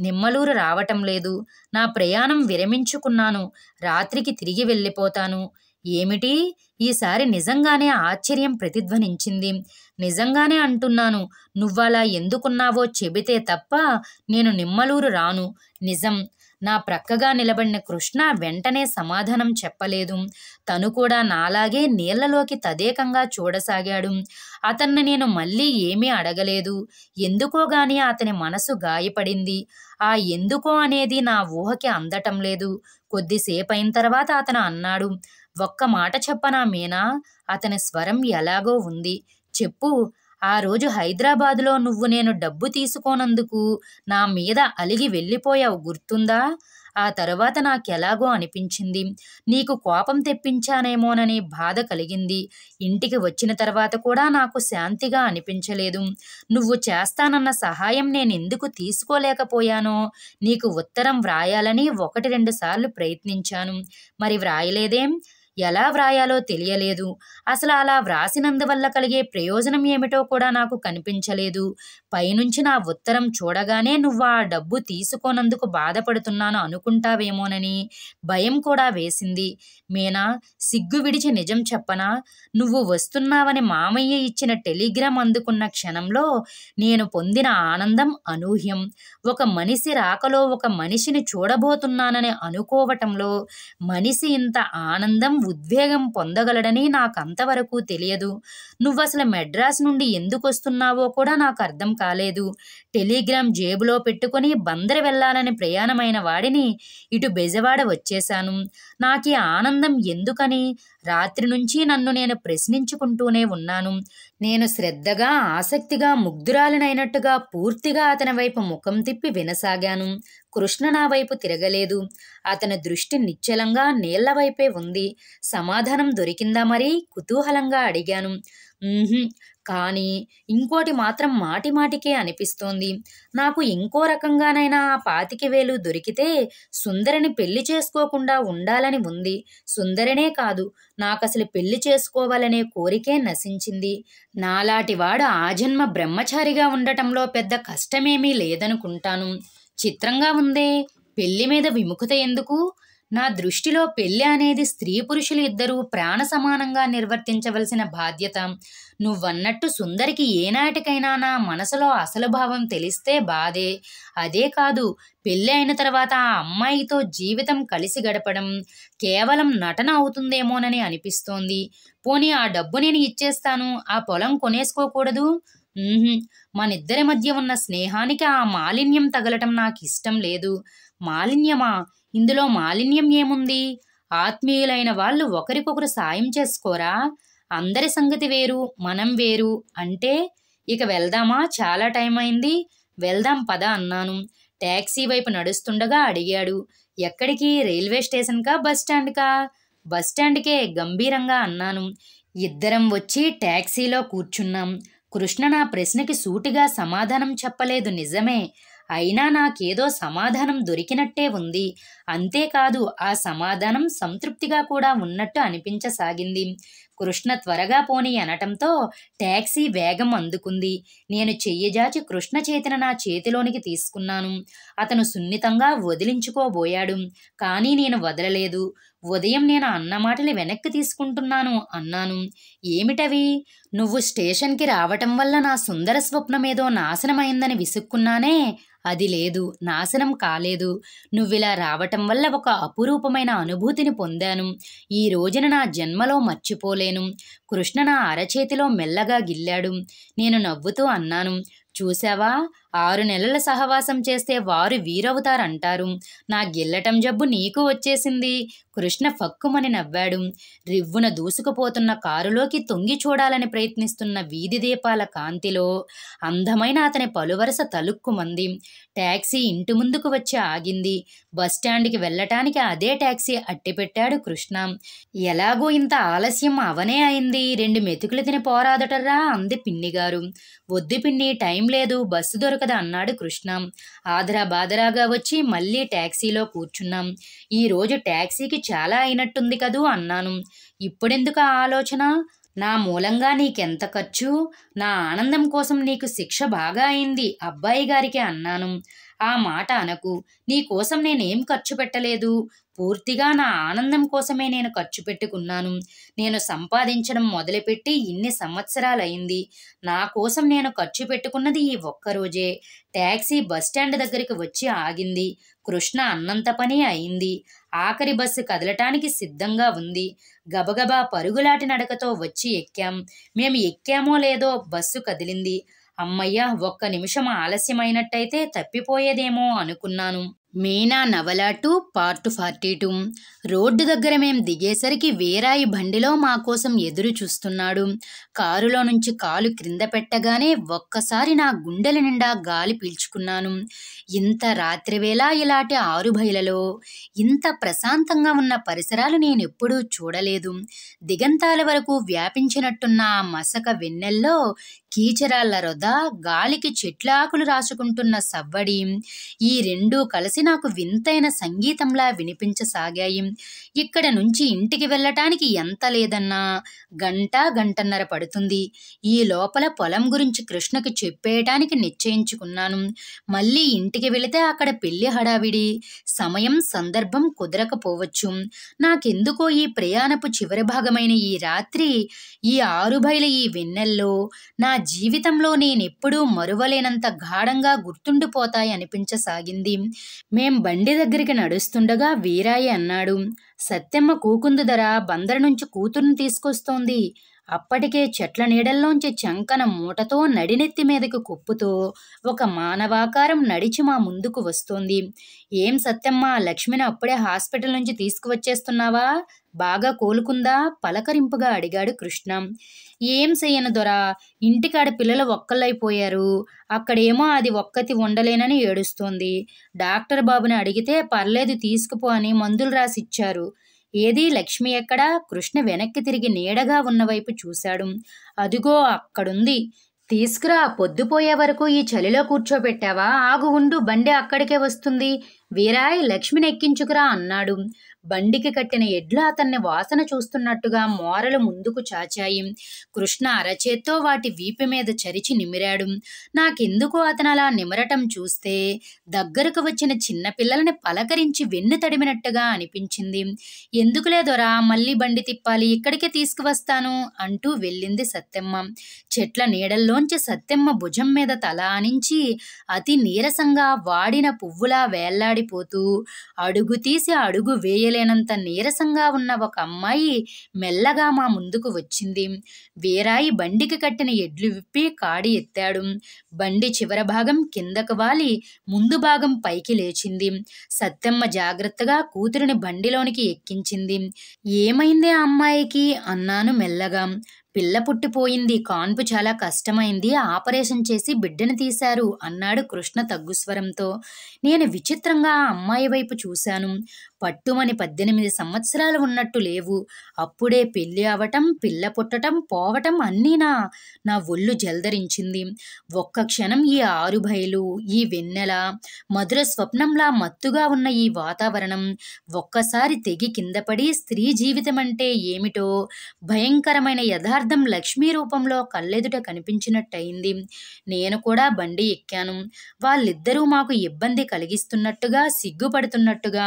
నిమ్మలూరు రావటం లేదు నా ప్రయాణం విరమించుకున్నాను రాత్రికి తిరిగి వెళ్ళిపోతాను ఏమిటి ఈసారి నిజంగానే ఆశ్చర్యం ప్రతిధ్వనించింది నిజంగానే అంటున్నాను నువ్వలా ఎందుకున్నావో చెబితే తప్ప నేను నిమ్మలూరు రాను నిజం నా ప్రక్కగా నిలబడిన కృష్ణ వెంటనే సమాధానం చెప్పలేదు తను కూడా నాలాగే నీళ్లలోకి తదేకంగా చూడసాగాడు అతన్ని నేను మళ్ళీ ఏమీ అడగలేదు ఎందుకోగాని అతని మనసు గాయపడింది ఆ ఎందుకో అనేది నా ఊహకి అందటం లేదు కొద్దిసేపు అయిన తర్వాత అతను అన్నాడు ఒక్క మాట చెప్పనా మీనా అతని స్వరం ఎలాగో ఉంది చెప్పు ఆ రోజు హైదరాబాదులో నువ్వు నేను డబ్బు తీసుకోనందుకు నా మీద అలిగి వెళ్ళిపోయావు గుర్తుందా ఆ తర్వాత నాకెలాగో అనిపించింది నీకు కోపం తెప్పించానేమోనని బాధ కలిగింది ఇంటికి వచ్చిన తర్వాత కూడా నాకు శాంతిగా అనిపించలేదు నువ్వు చేస్తానన్న సహాయం నేను ఎందుకు తీసుకోలేకపోయానో నీకు ఉత్తరం వ్రాయాలని ఒకటి రెండు సార్లు ప్రయత్నించాను మరి వ్రాయలేదేం ఎలా వ్రాయాలో తెలియలేదు అసలు అలా వ్రాసినందువల్ల కలిగే ప్రయోజనం ఏమిటో కూడా నాకు కనిపించలేదు పైనుంచి నా ఉత్తరం చూడగానే నువ్వు ఆ డబ్బు తీసుకోనందుకు బాధపడుతున్నాను అనుకుంటావేమోనని భయం కూడా వేసింది మీనా సిగ్గు విడిచి నిజం చెప్పనా నువ్వు వస్తున్నావని మామయ్య ఇచ్చిన టెలిగ్రామ్ అందుకున్న క్షణంలో నేను పొందిన ఆనందం అనూహ్యం ఒక మనిషి రాకలో ఒక మనిషిని చూడబోతున్నానని అనుకోవటంలో మనిషి ఇంత ఆనందం ఉద్వేగం పొందగలడని నాకు అంతవరకు తెలియదు నువ్వసలు మెడ్రాస్ నుండి ఎందుకు వస్తున్నావో కూడా నాకు అర్థం కాలేదు టెలిగ్రామ్ జేబులో పెట్టుకుని బందరు వెళ్లాలని ప్రయాణమైన వాడిని ఇటు బెజవాడ వచ్చేశాను నాకు ఆనందం ఎందుకని రాత్రి నుంచి నన్ను నేను ప్రశ్నించుకుంటూనే ఉన్నాను నేను శ్రద్ధగా ఆసక్తిగా ముగ్ధురాలనైనట్టుగా పూర్తిగా అతని వైపు ముఖం తిప్పి వినసాగాను కృష్ణ నా వైపు తిరగలేదు అతని దృష్టి నిశ్చలంగా నీళ్ల వైపే ఉంది సమాధానం దొరికిందా మరి కుతూహలంగా అడిగాను కానీ ఇంకోటి మాత్రం మాటి మాటికే అనిపిస్తోంది నాకు ఇంకో రకంగానైనా ఆ పాతికి వేలు దొరికితే సుందరిని పెళ్లి చేసుకోకుండా ఉండాలని ఉంది సుందరనే కాదు నాకు అసలు పెళ్లి చేసుకోవాలనే కోరికే నశించింది నాలాటివాడు ఆజన్మ బ్రహ్మచారిగా ఉండటంలో పెద్ద కష్టమేమీ లేదనుకుంటాను చిత్రంగా ఉందే పెళ్లి మీద విముఖత ఎందుకు నా దృష్టిలో పెళ్ళి అనేది స్త్రీ పురుషులు ఇద్దరూ ప్రాణ సమానంగా నిర్వర్తించవలసిన బాధ్యత నువ్వన్నట్టు సుందరికి ఏనాటికైనా నా మనసులో అసలు భావం తెలిస్తే బాధే అదే కాదు పెళ్ళి అయిన తర్వాత ఆ అమ్మాయితో జీవితం కలిసి గడపడం కేవలం నటన అవుతుందేమోనని అనిపిస్తోంది పోనీ ఆ డబ్బు నేను ఇచ్చేస్తాను ఆ పొలం కొనేసుకోకూడదు మనిద్దరి మధ్య ఉన్న స్నేహానికి ఆ మాలిన్యం తగలటం నాకు ఇష్టం లేదు మాలిన్యమా ఇందులో మాలిన్యం ఏముంది ఆత్మీయులైన వాళ్ళు ఒకరికొకరు సాయం చేసుకోరా అందరి సంగతి వేరు మనం వేరు అంటే ఇక వెళ్దామా చాలా టైం అయింది వెళ్దాం పద అన్నాను ట్యాక్సీ వైపు నడుస్తుండగా అడిగాడు ఎక్కడికి రైల్వే స్టేషన్కా బస్టాండ్కా బస్టాండ్కే గంభీరంగా అన్నాను ఇద్దరం వచ్చి ట్యాక్సీలో కూర్చున్నాం కృష్ణ నా ప్రశ్నకి సూటిగా సమాధానం చెప్పలేదు నిజమే అయినా నాకేదో సమాధానం దొరికినట్టే ఉంది అంతేకాదు ఆ సమాధానం సంతృప్తిగా కూడా ఉన్నట్టు అనిపించసాగింది కృష్ణ త్వరగా పోని అనటంతో ట్యాక్సీ వేగం అందుకుంది నేను చెయ్యజాచి కృష్ణ చేతిన నా చేతిలోనికి తీసుకున్నాను అతను సున్నితంగా వదిలించుకోబోయాడు కానీ నేను వదలలేదు ఉదయం నేను అన్నమాటలు వెనక్కి తీసుకుంటున్నాను అన్నాను ఏమిటవి నువ్వు స్టేషన్కి రావటం వల్ల నా సుందర స్వప్నమేదో నాశనమైందని విసుక్కున్నానే అది లేదు నాశనం కాలేదు నువ్విలా రావటం వల్ల ఒక అపురూపమైన అనుభూతిని పొందాను ఈ రోజున నా జన్మలో మర్చిపోలేను కృష్ణ నా అరచేతిలో మెల్లగా గిల్లాడు నేను నవ్వుతూ అన్నాను చూశావా ఆరు నెలల సహవాసం చేస్తే వారు వీరవుతారంటారు నా గిల్లటం జబ్బు నీకు వచ్చేసింది కృష్ణ ఫక్కుమని నవ్వాడు రివ్వున దూసుకుపోతున్న కారులోకి తొంగి చూడాలని ప్రయత్నిస్తున్న వీధి దీపాల కాంతిలో అందమైన అతని పలువరస తలుక్కుమంది ట్యాక్సీ ఇంటి ముందుకు వచ్చి ఆగింది బస్టాండ్కి వెళ్ళటానికి అదే ట్యాక్సీ అట్టిపెట్టాడు కృష్ణ ఎలాగో ఇంత ఆలస్యం అవనే అయింది రెండు మెతుకులు తిని పోరాదటరా అంది పిన్నిగారు వద్దు పిన్ని టైం లేదు బస్సు దొరక కదా అన్నాడు కృష్ణ ఆదరా బాదరాగా వచ్చి మళ్ళీ ట్యాక్సీలో కూర్చున్నాం ఈరోజు ట్యాక్సీకి చాలా అయినట్టుంది కదూ అన్నాను ఇప్పుడెందుకు ఆ ఆలోచన నా మూలంగా నీకెంత ఖర్చు నా ఆనందం కోసం నీకు శిక్ష బాగా అయింది అబ్బాయి గారికి అన్నాను ఆ మాట అనకు నీకోసం నేనేం ఖర్చు పెట్టలేదు పూర్తిగా నా ఆనందం కోసమే నేను ఖర్చు పెట్టుకున్నాను నేను సంపాదించడం మొదలుపెట్టి ఇన్ని సంవత్సరాలైంది నా కోసం నేను ఖర్చు పెట్టుకున్నది ఈ ఒక్కరోజే ట్యాక్సీ బస్టాండ్ దగ్గరికి వచ్చి ఆగింది కృష్ణ అన్నంత పని అయింది ఆఖరి బస్సు కదలటానికి సిద్ధంగా ఉంది గబగబా పరుగులాటి నడకతో వచ్చి ఎక్కాం మేము ఎక్కామో లేదో బస్సు కదిలింది అమ్మయ్య ఒక్క నిమిషం ఆలస్యమైనట్టయితే తప్పిపోయేదేమో అనుకున్నాను మీనా నవలా టూ పార్ట్ ఫార్టీ టూ రోడ్డు దగ్గర మేం దిగేసరికి వేరాయి బండిలో మా కోసం ఎదురు చూస్తున్నాడు కారులో నుంచి కాలు క్రింద పెట్టగానే ఒక్కసారి నా గుండెల నిండా గాలి పీల్చుకున్నాను ఇంత రాత్రివేళ ఇలాంటి ఆరుబయలలో ఇంత ప్రశాంతంగా ఉన్న పరిసరాలు నేనెప్పుడూ చూడలేదు దిగంతాల వరకు వ్యాపించినట్టున్న మసక వెన్నెల్లో కీచరాళ్ల రొద గాలికి చెట్ల ఆకులు రాసుకుంటున్న సవ్వడి ఈ రెండూ కలిసి నాకు వింతైన సంగీతంలా వినిపించసాగాయి ఇక్కడ నుంచి ఇంటికి వెళ్ళటానికి ఎంత లేదన్నా గంట గంటన్నర పడుతుంది ఈ లోపల పొలం గురించి కృష్ణకు చెప్పేయటానికి నిశ్చయించుకున్నాను మళ్ళీ ఇంటి ఇంటికి వెళితే అక్కడ పెళ్లి హడావిడి సమయం సందర్భం కుదరకపోవచ్చు నాకెందుకో ఈ ప్రయాణపు చివరి భాగమైన ఈ రాత్రి ఈ ఆరుబైల ఈ వెన్నెల్లో నా జీవితంలో నేనెప్పుడూ మరువలేనంత గాఢంగా గుర్తుండిపోతాయి అనిపించసాగింది మేం బండి దగ్గరికి నడుస్తుండగా వీరాయి అన్నాడు సత్యమ్మ కూకుందు ధర బందరు నుంచి కూతురును తీసుకొస్తోంది అప్పటికే చెట్ల నీడల్లోంచి చంకన మూటతో నడినెత్తి మీదకు కొప్పుతూ ఒక మానవాకారం నడిచి మా ముందుకు వస్తోంది ఏం సత్యమ్మా లక్ష్మిని అప్పుడే హాస్పిటల్ నుంచి తీసుకువచ్చేస్తున్నావా బాగా కోలుకుందా పలకరింపుగా అడిగాడు కృష్ణ ఏం చెయ్యను దొరా ఇంటికాడ పిల్లలు ఒక్కళ్ళైపోయారు అక్కడేమో అది ఒక్కతి ఉండలేనని ఏడుస్తోంది డాక్టర్ బాబుని అడిగితే పర్లేదు తీసుకుపో అని మందులు రాసిచ్చారు ఏది లక్ష్మి ఎక్కడా కృష్ణ వెనక్కి తిరిగి నీడగా ఉన్నవైపు చూశాడు అదిగో అక్కడుంది తీసుకురా పొద్దుపోయే వరకు ఈ చలిలో కూర్చోబెట్టావా ఆగు ఉండు బండి అక్కడికే వస్తుంది వీరాయ్ లక్ష్మిని ఎక్కించుకురా అన్నాడు బండికి కట్టిన ఎడ్లు అతన్ని వాసన చూస్తున్నట్టుగా మోరలు ముందుకు చాచాయి కృష్ణ అరచేత్తో వాటి వీపు మీద చరిచి నిమిరాడు నాకెందుకు అతను అలా నిమరటం చూస్తే దగ్గరకు వచ్చిన చిన్నపిల్లలని పలకరించి వెన్ను తడిమినట్టుగా అనిపించింది ఎందుకులే దొరా మళ్ళీ బండి తిప్పాలి ఇక్కడికే తీసుకువస్తాను అంటూ వెళ్ళింది సత్యమ్మ చెట్ల నీడల్లోంచి సత్యమ్మ భుజం మీద అనించి అతి నీరసంగా వాడిన పువ్వులా వేళ్లాడిపోతూ అడుగు తీసి అడుగు వేయ చేయలేనంత నీరసంగా ఉన్న ఒక అమ్మాయి మెల్లగా మా ముందుకు వచ్చింది వీరాయి బండికి కట్టిన ఎడ్లు విప్పి కాడి ఎత్తాడు బండి చివర భాగం కిందకు వాలి ముందు భాగం పైకి లేచింది సత్యమ్మ జాగ్రత్తగా కూతురిని బండిలోనికి ఎక్కించింది ఏమైంది ఆ అమ్మాయికి అన్నాను మెల్లగా పిల్ల పుట్టిపోయింది కాన్పు చాలా కష్టమైంది ఆపరేషన్ చేసి బిడ్డను తీశారు అన్నాడు కృష్ణ తగ్గుస్వరంతో నేను విచిత్రంగా ఆ అమ్మాయి వైపు చూశాను పట్టుమని పద్దెనిమిది సంవత్సరాలు ఉన్నట్టు లేవు అప్పుడే పెళ్ళి అవటం పిల్ల పుట్టటం పోవటం అన్నీ నా ఒళ్ళు జల్దరించింది ఒక్క క్షణం ఈ ఆరుభైలు ఈ వెన్నెల మధుర స్వప్నంలా మత్తుగా ఉన్న ఈ వాతావరణం ఒక్కసారి తెగి కిందపడి స్త్రీ జీవితం అంటే ఏమిటో భయంకరమైన యథార్థం లక్ష్మీ రూపంలో కళ్ళెదుట కనిపించినట్టయింది నేను కూడా బండి ఎక్కాను వాళ్ళిద్దరూ మాకు ఇబ్బంది కలిగిస్తున్నట్టుగా సిగ్గుపడుతున్నట్టుగా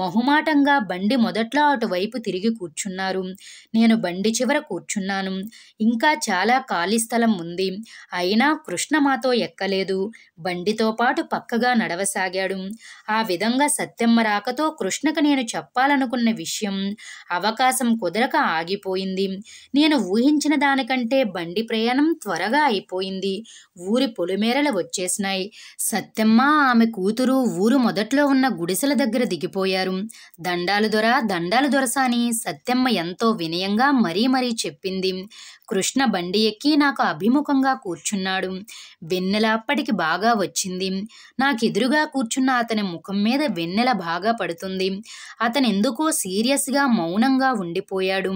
మొహమాటంగా బండి మొదట్లో అటువైపు తిరిగి కూర్చున్నారు నేను బండి చివర కూర్చున్నాను ఇంకా చాలా ఖాళీ స్థలం ఉంది అయినా కృష్ణ మాతో ఎక్కలేదు బండితో పాటు పక్కగా నడవసాగాడు ఆ విధంగా సత్యమ్మ రాకతో కృష్ణకు నేను చెప్పాలనుకున్న విషయం అవకాశం కుదరక ఆగిపోయింది నేను ఊహించిన దానికంటే బండి ప్రయాణం త్వరగా అయిపోయింది ఊరి పొలిమేరలు వచ్చేసినాయి సత్యమ్మ ఆమె కూతురు ఊరు మొదట్లో ఉన్న గుడిసెల దగ్గర దిగిపోయారు దండాలు దొర దండాలు దొరసాని సత్యమ్మ ఎంతో వినయంగా మరీ మరీ చెప్పింది కృష్ణ బండి ఎక్కి నాకు అభిముఖంగా కూర్చున్నాడు వెన్నెల అప్పటికి బాగా వచ్చింది నాకెదురుగా కూర్చున్న అతని ముఖం మీద వెన్నెల బాగా పడుతుంది అతనెందుకో సీరియస్గా మౌనంగా ఉండిపోయాడు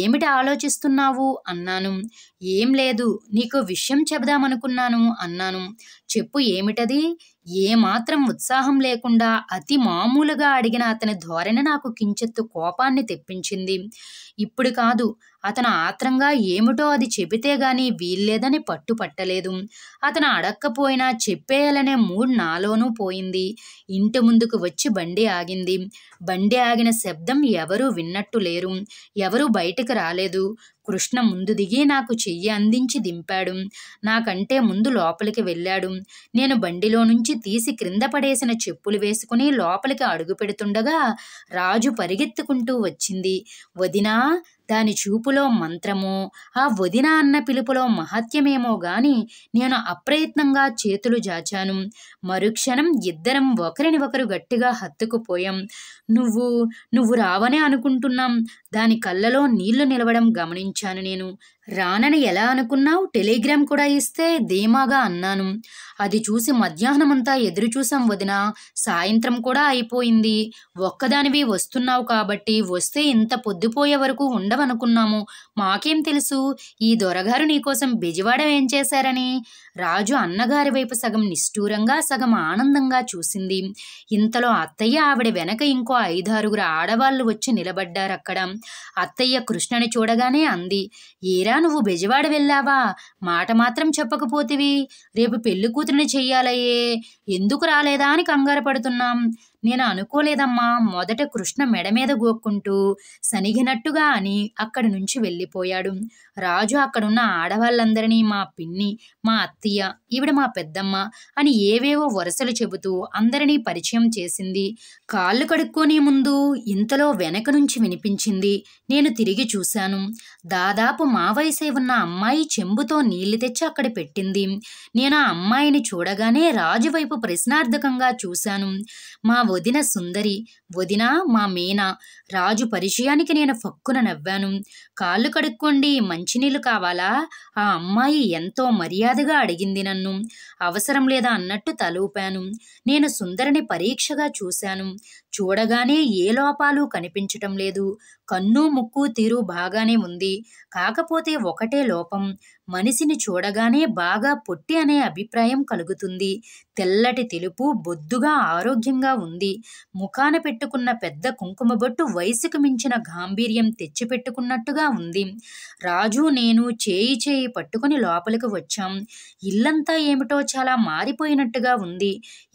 ఏమిటి ఆలోచిస్తున్నావు అన్నాను ఏం లేదు నీకు విషయం చెబుదామనుకున్నాను అన్నాను చెప్పు ఏమిటది ఏమాత్రం ఉత్సాహం లేకుండా అతి మామూలుగా అడిగిన అతని ధోరణి నాకు కించెత్తు కోపాన్ని తెప్పించింది ఇప్పుడు కాదు అతను ఆత్రంగా ఏమిటో అది చెబితే గాని వీల్లేదని పట్టుపట్టలేదు అతను అడక్కపోయినా చెప్పేయాలనే మూడ్ నాలోనూ పోయింది ఇంటి ముందుకు వచ్చి బండి ఆగింది బండి ఆగిన శబ్దం ఎవరూ విన్నట్టు లేరు ఎవరూ బయటకు రాలేదు కృష్ణ ముందు దిగి నాకు చెయ్యి అందించి దింపాడు నాకంటే ముందు లోపలికి వెళ్ళాడు నేను బండిలో నుంచి తీసి క్రింద పడేసిన చెప్పులు వేసుకుని లోపలికి అడుగు పెడుతుండగా రాజు పరిగెత్తుకుంటూ వచ్చింది వదినా हाँ దాని చూపులో మంత్రమో ఆ వదిన అన్న పిలుపులో మహత్యమేమో గాని నేను అప్రయత్నంగా చేతులు జాచాను మరుక్షణం ఇద్దరం ఒకరిని ఒకరు గట్టిగా హత్తుకుపోయాం నువ్వు నువ్వు రావనే అనుకుంటున్నాం దాని కళ్ళలో నీళ్లు నిలవడం గమనించాను నేను రానని ఎలా అనుకున్నావు టెలిగ్రామ్ కూడా ఇస్తే ధీమాగా అన్నాను అది చూసి మధ్యాహ్నమంతా ఎదురుచూసాం వదిన సాయంత్రం కూడా అయిపోయింది ఒక్కదానివి వస్తున్నావు కాబట్టి వస్తే ఇంత పొద్దుపోయే వరకు ఉండ ఉండవనుకున్నాము మాకేం తెలుసు ఈ దొరగారు నీకోసం బెజవాడ ఏం చేశారని రాజు అన్నగారి వైపు సగం నిష్ఠూరంగా సగం ఆనందంగా చూసింది ఇంతలో అత్తయ్య ఆవిడ వెనక ఇంకో ఐదారుగురు ఆడవాళ్లు వచ్చి నిలబడ్డారక్కడ అత్తయ్య కృష్ణని చూడగానే అంది ఏరా నువ్వు బెజవాడ వెళ్ళావా మాట మాత్రం చెప్పకపోతివి రేపు పెళ్లి కూతురిని చెయ్యాలయ్యే ఎందుకు రాలేదా అని కంగారు పడుతున్నాం నేను అనుకోలేదమ్మా మొదట కృష్ణ మెడ మీద గోక్కుంటూ సనిగినట్టుగా అని అక్కడి నుంచి వెళ్ళిపోయాడు రాజు అక్కడున్న ఆడవాళ్ళందరినీ మా పిన్ని మా అత్తయ్య ఈవిడ మా పెద్దమ్మ అని ఏవేవో వరుసలు చెబుతూ అందరినీ పరిచయం చేసింది కాళ్ళు కడుక్కునే ముందు ఇంతలో వెనక నుంచి వినిపించింది నేను తిరిగి చూశాను దాదాపు మా వయసే ఉన్న అమ్మాయి చెంబుతో నీళ్లు తెచ్చి అక్కడ పెట్టింది నేను ఆ అమ్మాయిని చూడగానే రాజు వైపు ప్రశ్నార్థకంగా చూశాను మా వదిన సుందరి వదిన మా మీనా రాజు పరిచయానికి నేను ఫక్కున నవ్వాను కాళ్ళు కడుక్కోండి మంచి మంచినీళ్ళు కావాలా ఆ అమ్మాయి ఎంతో మర్యాదగా అడిగింది నన్ను అవసరం లేదా అన్నట్టు తలూపాను నేను సుందరిని పరీక్షగా చూశాను చూడగానే ఏ లోపాలు కనిపించటం లేదు కన్ను ముక్కు తీరు బాగానే ఉంది కాకపోతే ఒకటే లోపం మనిషిని చూడగానే బాగా పొట్టి అనే అభిప్రాయం కలుగుతుంది తెల్లటి తెలుపు బొద్దుగా ఆరోగ్యంగా ఉంది ముఖాన పెట్టుకున్న పెద్ద కుంకుమ బొట్టు వయసుకు మించిన గాంభీర్యం తెచ్చిపెట్టుకున్నట్టుగా ఉంది రాజు నేను చేయి చేయి పట్టుకుని లోపలికి వచ్చాం ఇల్లంతా ఏమిటో చాలా మారిపోయినట్టుగా ఉంది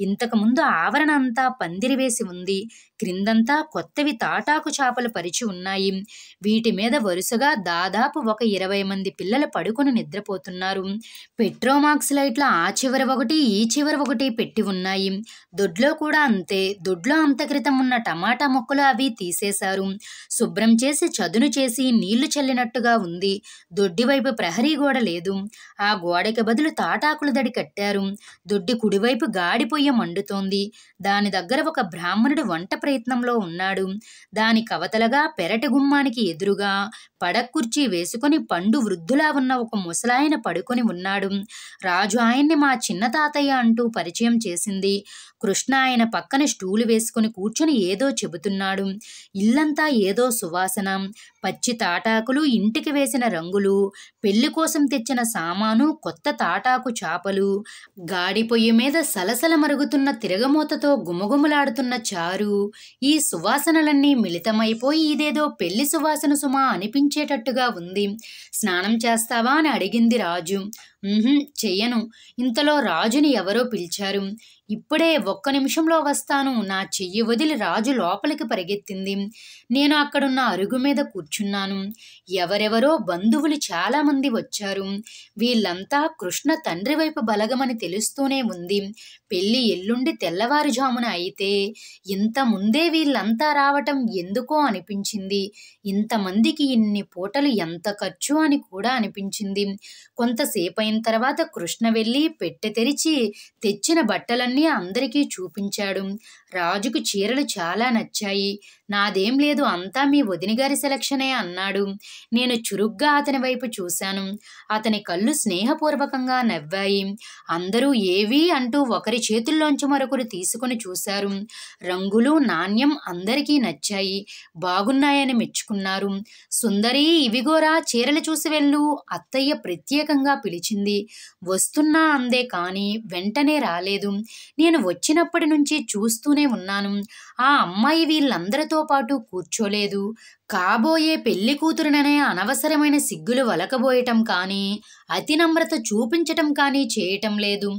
ఇంతకుముందు ఆవరణ అంతా పందిరి వేసి ఉంది క్రిందంతా కొత్తవి తాటాకు చేపలు పరిచి ఉన్నాయి వీటి మీద వరుసగా దాదాపు ఒక ఇరవై మంది పిల్లలు పడుకుని నిద్రపోతున్నారు పెట్రోమాక్స్ లైట్ల ఆ చివర ఒకటి ఈ చివర ఒకటి పెట్టి ఉన్నాయి దొడ్లో కూడా అంతే దొడ్లో అంత క్రితం ఉన్న టమాటా మొక్కలు అవి తీసేశారు శుభ్రం చేసి చదును చేసి నీళ్లు చల్లినట్టుగా ఉంది దొడ్డి వైపు ప్రహరీ గోడ లేదు ఆ గోడకి బదులు తాటాకుల దడి కట్టారు దొడ్డి కుడివైపు పొయ్యి మండుతోంది దాని దగ్గర ఒక బ్రాహ్మణుడు వంట ప్రయత్నంలో ఉన్నాడు దాని కవతలగా పెరటి గుమ్మానికి ఎదురుగా పడకుర్చీ వేసుకుని పండు వృద్ధులా ఉన్న ఒక ముసలాయన పడుకొని ఉన్నాడు రాజు ఆయన్ని మా చిన్న తాతయ్య అంటూ పరిచయం చేసింది కృష్ణ ఆయన పక్కన స్టూలు వేసుకుని కూర్చొని ఏదో చెబుతున్నాడు ఇల్లంతా ఏదో సువాసన పచ్చి తాటాకులు ఇంటికి వేసిన రంగులు పెళ్లి కోసం తెచ్చిన సామాను కొత్త తాటాకు చాపలు గాడి పొయ్యి మీద సలసల మరుగుతున్న తిరగమూతతో గుమగుమలాడుతున్న చారు ఈ సువాసనలన్నీ మిళితమైపోయి ఇదేదో పెళ్లి సువాసన సుమా అనిపించి కనిపించేటట్టుగా ఉంది స్నానం చేస్తావా అని అడిగింది రాజు చెయ్యను ఇంతలో రాజుని ఎవరో పిలిచారు ఇప్పుడే ఒక్క నిమిషంలో వస్తాను నా చెయ్యి వదిలి రాజు లోపలికి పరిగెత్తింది నేను అక్కడున్న అరుగు మీద కూర్చున్నాను ఎవరెవరో బంధువులు చాలామంది వచ్చారు వీళ్ళంతా కృష్ణ తండ్రి వైపు బలగమని తెలుస్తూనే ఉంది పెళ్ళి ఎల్లుండి తెల్లవారుజామున అయితే ఇంత ముందే వీళ్ళంతా రావటం ఎందుకో అనిపించింది ఇంతమందికి ఇన్ని పూటలు ఎంత ఖర్చు అని కూడా అనిపించింది కొంతసేపైన తర్వాత కృష్ణ వెళ్ళి పెట్టె తెరిచి తెచ్చిన బట్టలన్నీ అందరికీ చూపించాడు రాజుకు చీరలు చాలా నచ్చాయి నాదేం లేదు అంతా మీ వదినగారి సెలక్షనే అన్నాడు నేను చురుగ్గా అతని వైపు చూశాను అతని కళ్ళు స్నేహపూర్వకంగా నవ్వాయి అందరూ ఏవి అంటూ ఒకరి చేతుల్లోంచి మరొకరు తీసుకుని చూశారు రంగులు నాణ్యం అందరికీ నచ్చాయి బాగున్నాయని మెచ్చుకున్నారు సుందరి ఇవిగోరా చీరలు చూసి వెళ్ళు అత్తయ్య ప్రత్యేక ఉద్రేకంగా పిలిచింది వస్తున్నా అందే కానీ వెంటనే రాలేదు నేను వచ్చినప్పటి నుంచి చూస్తూనే ఉన్నాను ఆ అమ్మాయి వీళ్ళందరితో పాటు కూర్చోలేదు కాబోయే పెళ్లి కూతురుననే అనవసరమైన సిగ్గులు వలకబోయటం కానీ అతినమ్రత చూపించటం కానీ చేయటం లేదు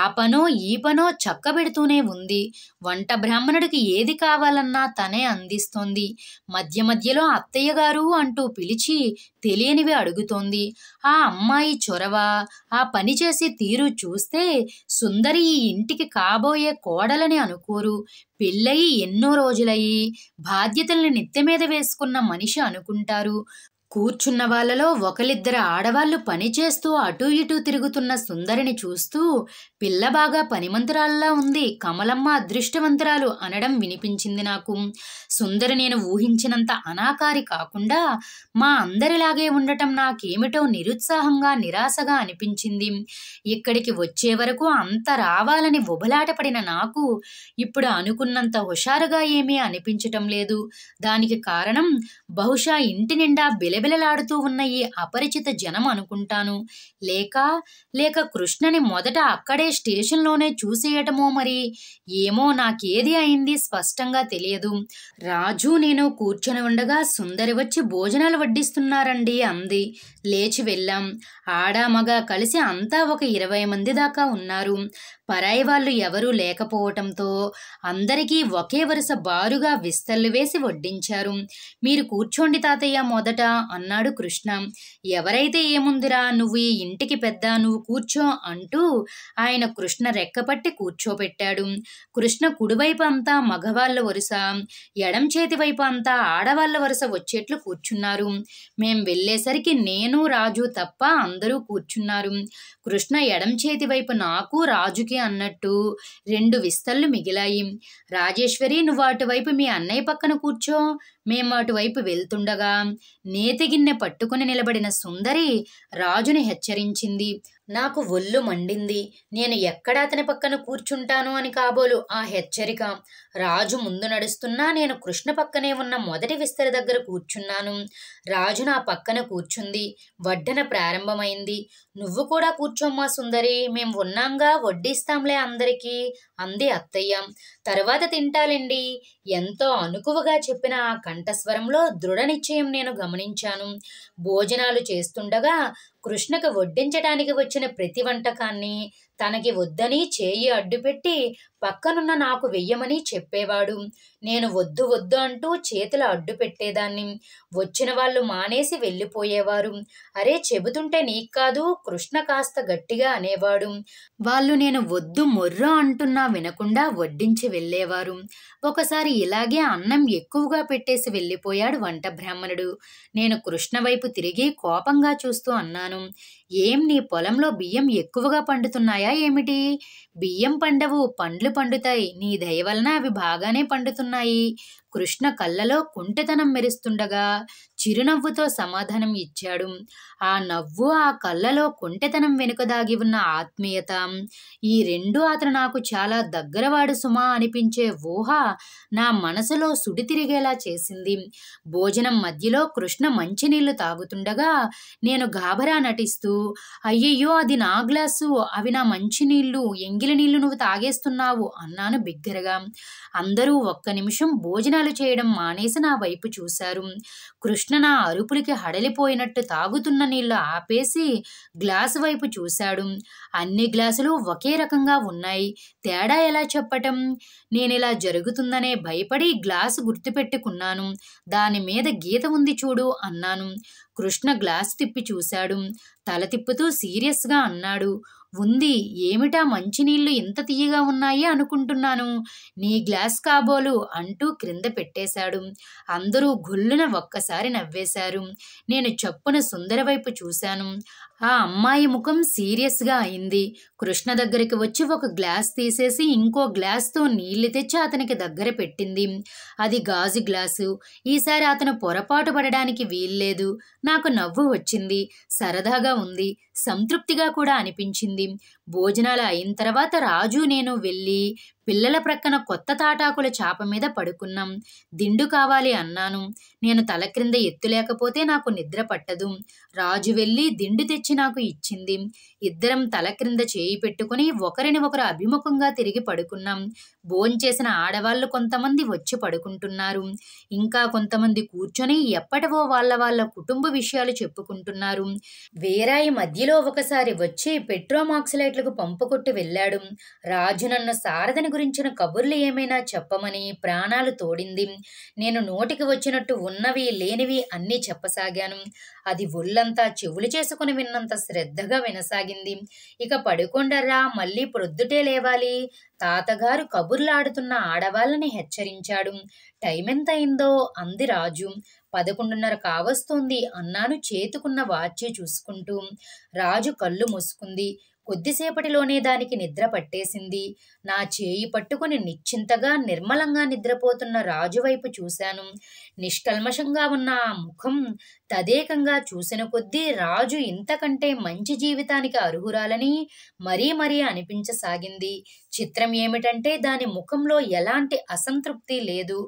ఆ పనో ఈ పనో చక్కబెడుతూనే ఉంది వంట బ్రాహ్మణుడికి ఏది కావాలన్నా తనే అందిస్తోంది మధ్య మధ్యలో అత్తయ్య గారు అంటూ పిలిచి తెలియనివి అడుగుతోంది ఆ అమ్మాయి చొరవ ఆ పని చేసే తీరు చూస్తే సుందరి ఈ ఇంటికి కాబోయే కోడలని అనుకోరు పెళ్ళయి ఎన్నో రోజులయ్యి బాధ్యతల్ని నిత్య మీద వేసుకున్న మనిషి అనుకుంటారు కూర్చున్న వాళ్ళలో ఒకలిద్దరు ఆడవాళ్లు పనిచేస్తూ అటూ ఇటూ తిరుగుతున్న సుందరిని చూస్తూ పిల్ల బాగా పనిమంతరాల్లా ఉంది కమలమ్మ అదృష్టవంతురాలు అనడం వినిపించింది నాకు సుందరి నేను ఊహించినంత అనాకారి కాకుండా మా అందరిలాగే ఉండటం నాకేమిటో నిరుత్సాహంగా నిరాశగా అనిపించింది ఇక్కడికి వచ్చే వరకు అంత రావాలని ఉబలాటపడిన నాకు ఇప్పుడు అనుకున్నంత హుషారుగా ఏమీ అనిపించటం లేదు దానికి కారణం బహుశా ఇంటి నిండా బిలబిలలాడుతూ ఉన్న ఈ అపరిచిత జనం అనుకుంటాను లేక లేక కృష్ణని మొదట అక్కడే స్టేషన్లోనే చూసేయటమో మరి ఏమో నాకేది అయింది స్పష్టంగా తెలియదు రాజు నేను కూర్చొని ఉండగా సుందరి వచ్చి భోజనాలు వడ్డిస్తున్నారండి అంది లేచి వెళ్ళాం ఆడామగ కలిసి అంతా ఒక ఇరవై మంది దాకా ఉన్నారు పరాయి వాళ్ళు ఎవరూ లేకపోవటంతో అందరికీ ఒకే వరుస బారుగా విస్తళ్ళు వేసి వడ్డించారు మీరు కూర్చోండి తాతయ్య మొదట అన్నాడు కృష్ణ ఎవరైతే ఏముందిరా నువ్వు ఈ ఇంటికి పెద్ద నువ్వు కూర్చో అంటూ ఆయన కృష్ణ రెక్కపట్టి కూర్చోబెట్టాడు కృష్ణ కుడివైపు అంతా మగవాళ్ళ వరుస ఎడం చేతి వైపు అంతా ఆడవాళ్ళ వరుస వచ్చేట్లు కూర్చున్నారు మేం వెళ్ళేసరికి నేను రాజు తప్ప అందరూ కూర్చున్నారు కృష్ణ ఎడం చేతి వైపు నాకు రాజుకి అన్నట్టు రెండు విస్తళ్ళు మిగిలాయి రాజేశ్వరి నువ్వు అటువైపు మీ అన్నయ్య పక్కన కూర్చో మేము అటువైపు వెళ్తుండగా నేతిగిన్నె పట్టుకుని నిలబడిన సుందరి రాజుని హెచ్చరించింది నాకు ఒళ్ళు మండింది నేను ఎక్కడ అతని పక్కన కూర్చుంటాను అని కాబోలు ఆ హెచ్చరిక రాజు ముందు నడుస్తున్నా నేను కృష్ణ పక్కనే ఉన్న మొదటి విస్తర దగ్గర కూర్చున్నాను రాజు నా పక్కన కూర్చుంది వడ్డన ప్రారంభమైంది నువ్వు కూడా కూర్చోమ్మా సుందరి మేం ఉన్నాంగా వడ్డిస్తాంలే అందరికీ అంది అత్తయ్య తర్వాత తింటాలండి ఎంతో అనుకువగా చెప్పిన ఆ కంఠస్వరంలో దృఢ నిశ్చయం నేను గమనించాను భోజనాలు చేస్తుండగా కృష్ణకు వడ్డించటానికి వచ్చిన ప్రతి వంటకాన్ని తనకి వద్దని చేయి అడ్డుపెట్టి పక్కనున్న నాకు వెయ్యమని చెప్పేవాడు నేను వద్దు వద్దు అంటూ చేతులు అడ్డు పెట్టేదాన్ని వచ్చిన వాళ్ళు మానేసి వెళ్ళిపోయేవారు అరే చెబుతుంటే నీకు కాదు కృష్ణ కాస్త గట్టిగా అనేవాడు వాళ్ళు నేను వద్దు మొర్ర అంటున్నా వినకుండా వడ్డించి వెళ్ళేవారు ఒకసారి ఇలాగే అన్నం ఎక్కువగా పెట్టేసి వెళ్ళిపోయాడు వంట బ్రాహ్మణుడు నేను కృష్ణ వైపు తిరిగి కోపంగా చూస్తూ అన్నాను ఏం నీ పొలంలో బియ్యం ఎక్కువగా పండుతున్నాయా ఏమిటి బియ్యం పండవు పండ్లు పండుతాయి నీ దయ వలన అవి బాగానే పండుతున్నాయి కృష్ణ కళ్ళలో కుంటతనం మెరుస్తుండగా చిరునవ్వుతో సమాధానం ఇచ్చాడు ఆ నవ్వు ఆ కళ్ళలో కొంటెతనం వెనుక దాగి ఉన్న ఆత్మీయత ఈ రెండు అతను నాకు చాలా దగ్గరవాడు సుమా అనిపించే ఊహ నా మనసులో సుడి తిరిగేలా చేసింది భోజనం మధ్యలో కృష్ణ మంచినీళ్లు తాగుతుండగా నేను గాభరా నటిస్తూ అయ్యయ్యో అది నా గ్లాసు అవి నా మంచినీళ్లు ఎంగిలి నీళ్లు నువ్వు తాగేస్తున్నావు అన్నాను బిగ్గరగా అందరూ ఒక్క నిమిషం భోజనాలు చేయడం మానేసి నా వైపు చూశారు కృష్ణ నా అరుపులకి హడలిపోయినట్టు తాగుతున్న నీళ్లు ఆపేసి గ్లాసు వైపు చూశాడు అన్ని గ్లాసులు ఒకే రకంగా ఉన్నాయి తేడా ఎలా చెప్పటం నేనిలా జరుగుతుందనే భయపడి గ్లాసు గుర్తుపెట్టుకున్నాను దాని మీద గీత ఉంది చూడు అన్నాను కృష్ణ గ్లాసు తిప్పి చూశాడు తల తిప్పుతూ సీరియస్గా అన్నాడు ఉంది ఏమిటా మంచినీళ్లు ఇంత తీయగా ఉన్నాయి అనుకుంటున్నాను నీ గ్లాస్ కాబోలు అంటూ క్రింద పెట్టేశాడు అందరూ గుల్లున ఒక్కసారి నవ్వేశారు నేను చప్పున సుందర వైపు చూశాను ఆ అమ్మాయి ముఖం సీరియస్గా అయింది కృష్ణ దగ్గరికి వచ్చి ఒక గ్లాస్ తీసేసి ఇంకో గ్లాస్తో నీళ్లు తెచ్చి అతనికి దగ్గర పెట్టింది అది గాజు గ్లాసు ఈసారి అతను పొరపాటు పడడానికి వీల్లేదు నాకు నవ్వు వచ్చింది సరదాగా ఉంది సంతృప్తిగా కూడా అనిపించింది భోజనాలు అయిన తర్వాత రాజు నేను వెళ్ళి పిల్లల ప్రక్కన కొత్త తాటాకుల చాప మీద పడుకున్నాం దిండు కావాలి అన్నాను నేను తల క్రింద ఎత్తులేకపోతే నాకు నిద్ర పట్టదు రాజు వెళ్ళి దిండు తెచ్చి నాకు ఇచ్చింది ఇద్దరం తల క్రింద చేయి పెట్టుకుని ఒకరిని ఒకరు అభిముఖంగా తిరిగి పడుకున్నాం భోంచేసిన ఆడవాళ్ళు కొంతమంది వచ్చి పడుకుంటున్నారు ఇంకా కొంతమంది కూర్చొని ఎప్పటివో వాళ్ళ వాళ్ళ కుటుంబ విషయాలు చెప్పుకుంటున్నారు వేరాయి మధ్యలో ఒకసారి వచ్చి పెట్రోమాక్సిలైట్లకు కొట్టి వెళ్ళాడు రాజు నన్ను సారథని గురించిన కబుర్లు ఏమైనా చెప్పమని ప్రాణాలు తోడింది నేను నోటికి వచ్చినట్టు ఉన్నవి లేనివి అన్నీ చెప్పసాగాను అది ఒళ్ళంతా చెవులు చేసుకుని విన్నంత శ్రద్ధగా వినసాగింది ఇక పడుకొండరా మళ్ళీ ప్రొద్దుటే లేవాలి తాతగారు కబుర్లాడుతున్న ఆడవాళ్ళని హెచ్చరించాడు టైం ఎంత అయిందో అంది రాజు పదకొండున్నర కావస్తోంది అన్నాను చేతుకున్న వాచి చూసుకుంటూ రాజు కళ్ళు మూసుకుంది కొద్దిసేపటిలోనే దానికి నిద్ర పట్టేసింది నా చేయి పట్టుకుని నిశ్చింతగా నిర్మలంగా నిద్రపోతున్న రాజువైపు చూశాను నిష్కల్మషంగా ఉన్న ఆ ముఖం తదేకంగా చూసిన కొద్దీ రాజు ఇంతకంటే మంచి జీవితానికి అర్హురాలని మరీ మరీ అనిపించసాగింది చిత్రం ఏమిటంటే దాని ముఖంలో ఎలాంటి అసంతృప్తి లేదు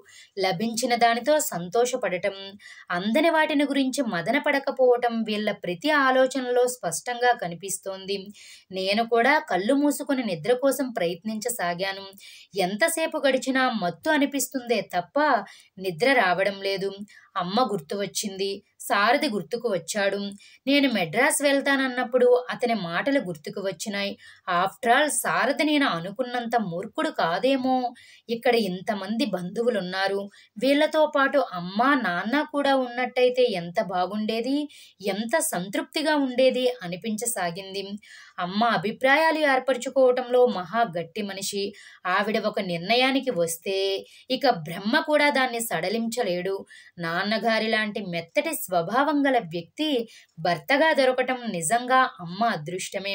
లభించిన దానితో సంతోషపడటం అందని వాటిని గురించి మదన పడకపోవటం వీళ్ళ ప్రతి ఆలోచనలో స్పష్టంగా కనిపిస్తోంది నేను కూడా కళ్ళు మూసుకుని నిద్ర కోసం ప్రయత్నించ ఆలోచించసాగాను ఎంతసేపు గడిచినా మత్తు అనిపిస్తుందే తప్ప నిద్ర రావడం లేదు అమ్మ గుర్తు వచ్చింది సారథి గుర్తుకు వచ్చాడు నేను మెడ్రాస్ వెళ్తానన్నప్పుడు అతని మాటలు గుర్తుకు వచ్చినాయి ఆఫ్టర్ ఆల్ సారథి నేను అనుకున్నంత మూర్ఖుడు కాదేమో ఇక్కడ ఇంతమంది బంధువులున్నారు వీళ్లతో పాటు అమ్మ నాన్న కూడా ఉన్నట్టయితే ఎంత బాగుండేది ఎంత సంతృప్తిగా ఉండేది అనిపించసాగింది అమ్మ అభిప్రాయాలు ఏర్పరచుకోవటంలో మహా గట్టి మనిషి ఆవిడ ఒక నిర్ణయానికి వస్తే ఇక బ్రహ్మ కూడా దాన్ని సడలించలేడు నాన్నగారి లాంటి మెత్తటి స్వభావం గల వ్యక్తి భర్తగా దొరకటం నిజంగా అమ్మ అదృష్టమే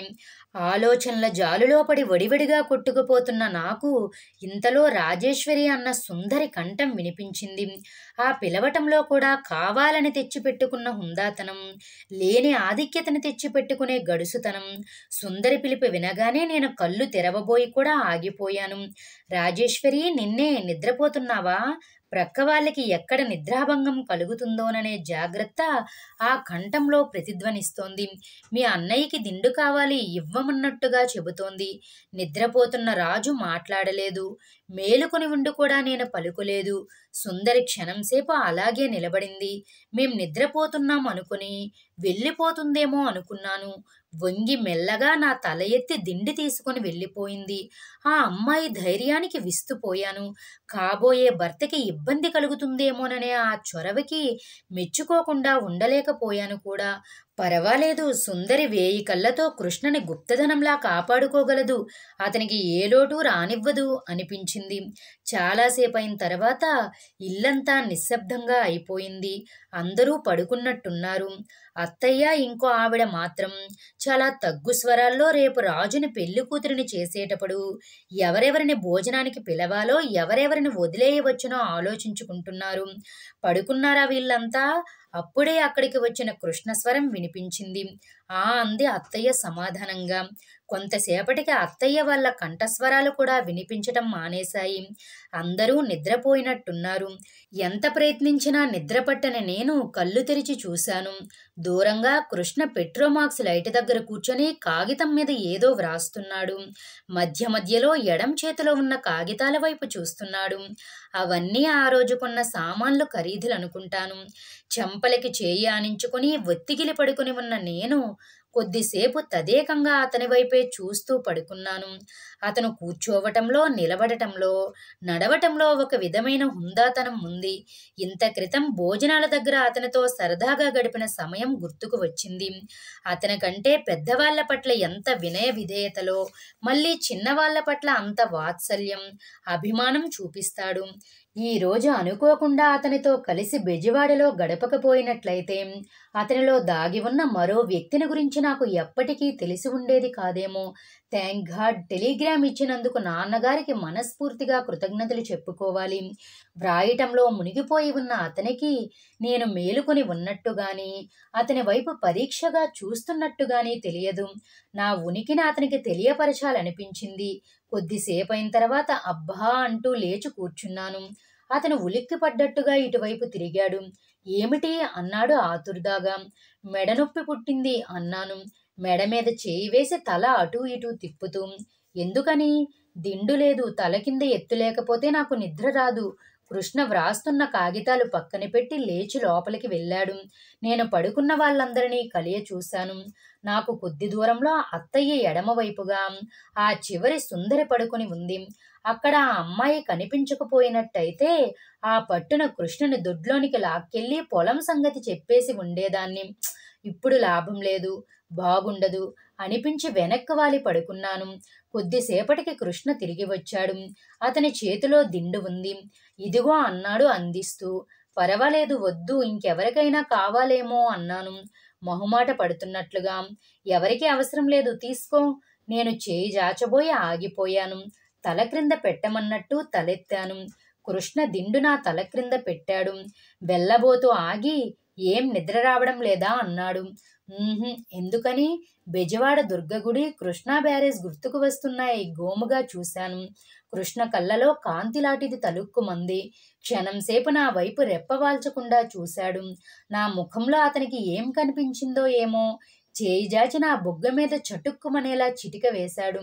ఆలోచనల జాలులో పడి వడివడిగా కొట్టుకుపోతున్న నాకు ఇంతలో రాజేశ్వరి అన్న సుందరి కంఠం వినిపించింది ఆ పిలవటంలో కూడా కావాలని తెచ్చిపెట్టుకున్న హుందాతనం లేని ఆధిక్యతను తెచ్చిపెట్టుకునే గడుసుతనం సుందరి పిలిపి వినగానే నేను కళ్ళు తెరవబోయి కూడా ఆగిపోయాను రాజేశ్వరి నిన్నే నిద్రపోతున్నావా ప్రక్క వాళ్ళకి ఎక్కడ నిద్రాభంగం కలుగుతుందోననే జాగ్రత్త ఆ కంఠంలో ప్రతిధ్వనిస్తోంది మీ అన్నయ్యకి దిండు కావాలి ఇవ్వమన్నట్టుగా చెబుతోంది నిద్రపోతున్న రాజు మాట్లాడలేదు మేలుకొని ఉండు కూడా నేను పలుకులేదు సుందరి క్షణం సేపు అలాగే నిలబడింది మేం నిద్రపోతున్నాం అనుకుని వెళ్ళిపోతుందేమో అనుకున్నాను వంగి మెల్లగా నా తల ఎత్తి దిండి తీసుకుని వెళ్ళిపోయింది ఆ అమ్మాయి ధైర్యానికి విస్తుపోయాను కాబోయే భర్తకి ఇబ్బంది కలుగుతుందేమోననే ఆ చొరవకి మెచ్చుకోకుండా ఉండలేకపోయాను కూడా పరవాలేదు సుందరి వేయి కళ్ళతో కృష్ణని గుప్తధనంలా కాపాడుకోగలదు అతనికి ఏ లోటు రానివ్వదు అనిపించింది చాలాసేపు అయిన తర్వాత ఇల్లంతా నిశ్శబ్దంగా అయిపోయింది అందరూ పడుకున్నట్టున్నారు అత్తయ్య ఇంకో ఆవిడ మాత్రం చాలా తగ్గు స్వరాల్లో రేపు రాజుని పెళ్లి కూతురిని చేసేటప్పుడు ఎవరెవరిని భోజనానికి పిలవాలో ఎవరెవరిని వదిలేయవచ్చునో ఆలోచించుకుంటున్నారు పడుకున్నారా వీళ్ళంతా అప్పుడే అక్కడికి వచ్చిన కృష్ణస్వరం వినిపించింది ఆ అంది అత్తయ్య సమాధానంగా కొంతసేపటికి అత్తయ్య వాళ్ళ కంఠస్వరాలు కూడా వినిపించటం మానేశాయి అందరూ నిద్రపోయినట్టున్నారు ఎంత ప్రయత్నించినా నిద్రపట్టని నేను కళ్ళు తెరిచి చూశాను దూరంగా కృష్ణ పెట్రోమాక్స్ లైట్ దగ్గర కూర్చొని కాగితం మీద ఏదో వ్రాస్తున్నాడు మధ్య మధ్యలో ఎడం చేతిలో ఉన్న కాగితాల వైపు చూస్తున్నాడు అవన్నీ ఆ రోజుకున్న సామాన్లు ఖరీదులనుకుంటాను చెంపలకి చేయి ఆనించుకుని ఒత్తిగిలి పడుకుని ఉన్న నేను కొద్దిసేపు తదేకంగా అతని వైపే చూస్తూ పడుకున్నాను అతను కూర్చోవటంలో నిలబడటంలో నడవటంలో ఒక విధమైన హుందాతనం ఉంది ఇంత క్రితం భోజనాల దగ్గర అతనితో సరదాగా గడిపిన సమయం గుర్తుకు వచ్చింది అతని కంటే పెద్దవాళ్ల పట్ల ఎంత వినయ విధేయతలో మళ్ళీ చిన్నవాళ్ల పట్ల అంత వాత్సల్యం అభిమానం చూపిస్తాడు ఈ రోజు అనుకోకుండా అతనితో కలిసి బెజవాడలో గడపకపోయినట్లయితే అతనిలో దాగి ఉన్న మరో వ్యక్తిని గురించి నాకు ఎప్పటికీ తెలిసి ఉండేది కాదేమో థ్యాంక్ గాడ్ టెలిగ్రామ్ ఇచ్చినందుకు నాన్నగారికి మనస్ఫూర్తిగా కృతజ్ఞతలు చెప్పుకోవాలి వ్రాయటంలో మునిగిపోయి ఉన్న అతనికి నేను మేలుకొని ఉన్నట్టుగాని అతని వైపు పరీక్షగా చూస్తున్నట్టుగాని తెలియదు నా ఉనికిని అతనికి తెలియపరచాలనిపించింది కొద్దిసేపు అయిన తర్వాత అబ్బా అంటూ లేచి కూర్చున్నాను అతను ఉలిక్కి పడ్డట్టుగా ఇటువైపు తిరిగాడు ఏమిటి అన్నాడు ఆతుర్దాగా మెడనొప్పి పుట్టింది అన్నాను మెడ మీద చేయి వేసి తల అటూ ఇటూ తిప్పుతూ ఎందుకని దిండు లేదు తల కింద ఎత్తులేకపోతే నాకు నిద్ర రాదు కృష్ణ వ్రాస్తున్న కాగితాలు పక్కన పెట్టి లేచి లోపలికి వెళ్ళాడు నేను పడుకున్న వాళ్ళందరినీ కలియ చూశాను నాకు కొద్ది దూరంలో అత్తయ్య ఎడమవైపుగా ఆ చివరి సుందరి పడుకుని ఉంది అక్కడ ఆ అమ్మాయి కనిపించకపోయినట్టయితే ఆ పట్టున కృష్ణుని దొడ్లోనికి లాక్కెళ్ళి పొలం సంగతి చెప్పేసి ఉండేదాన్ని ఇప్పుడు లాభం లేదు బాగుండదు అనిపించి వెనక్కి వాలి పడుకున్నాను కొద్దిసేపటికి కృష్ణ తిరిగి వచ్చాడు అతని చేతిలో దిండు ఉంది ఇదిగో అన్నాడు అందిస్తూ పర్వాలేదు వద్దు ఇంకెవరికైనా కావాలేమో అన్నాను మొహమాట పడుతున్నట్లుగా ఎవరికి అవసరం లేదు తీసుకో నేను చేయి జాచబోయి ఆగిపోయాను తల క్రింద పెట్టమన్నట్టు తలెత్తాను కృష్ణ దిండు నా తల క్రింద పెట్టాడు వెళ్ళబోతూ ఆగి ఏం నిద్ర రావడం లేదా అన్నాడు ఎందుకని బెజవాడ దుర్గగుడి కృష్ణా బ్యారేజ్ గుర్తుకు వస్తున్నాయి గోముగా చూశాను కృష్ణ కళ్ళలో కాంతిలాటిది తలుక్కుమంది క్షణంసేపు నా వైపు రెప్పవాల్చకుండా చూశాడు నా ముఖంలో అతనికి ఏం కనిపించిందో ఏమో చేయి జాచి నా బొగ్గ మీద చటుక్కుమనేలా చిటిక వేశాడు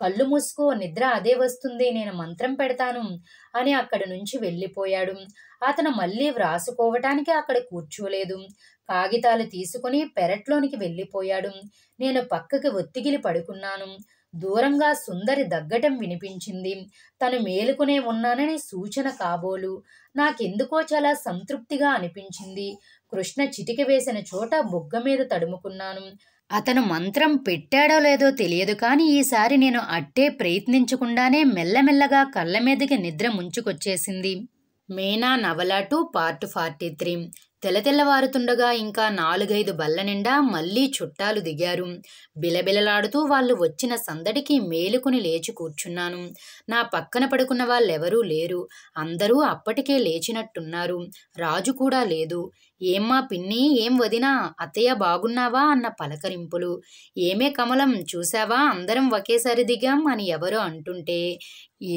కళ్ళు మూసుకో నిద్ర అదే వస్తుంది నేను మంత్రం పెడతాను అని అక్కడి నుంచి వెళ్ళిపోయాడు అతను మళ్ళీ వ్రాసుకోవటానికి అక్కడ కూర్చోలేదు కాగితాలు తీసుకుని పెరట్లోనికి వెళ్ళిపోయాడు నేను పక్కకి ఒత్తిగిలి పడుకున్నాను దూరంగా సుందరి దగ్గటం వినిపించింది తను మేలుకునే ఉన్నానని సూచన కాబోలు నాకెందుకో చాలా సంతృప్తిగా అనిపించింది కృష్ణ చిటిక వేసిన చోట బొగ్గ మీద తడుముకున్నాను అతను మంత్రం పెట్టాడో లేదో తెలియదు కానీ ఈసారి నేను అట్టే ప్రయత్నించకుండానే మెల్లమెల్లగా కళ్ళ మీదకి నిద్ర ముంచుకొచ్చేసింది మేనా నవలాటు టూ పార్ట్ ఫార్టీ త్రీ తెల్లవారుతుండగా ఇంకా నాలుగైదు బల్ల నిండా మళ్ళీ చుట్టాలు దిగారు బిలబిలలాడుతూ వాళ్ళు వచ్చిన సందడికి మేలుకుని లేచి కూర్చున్నాను నా పక్కన పడుకున్న వాళ్ళెవరూ లేరు అందరూ అప్పటికే లేచినట్టున్నారు రాజు కూడా లేదు ఏమ్మా పిన్ని ఏం వదినా అత్తయ్య బాగున్నావా అన్న పలకరింపులు ఏమే కమలం చూసావా అందరం ఒకేసారి దిగాం అని ఎవరో అంటుంటే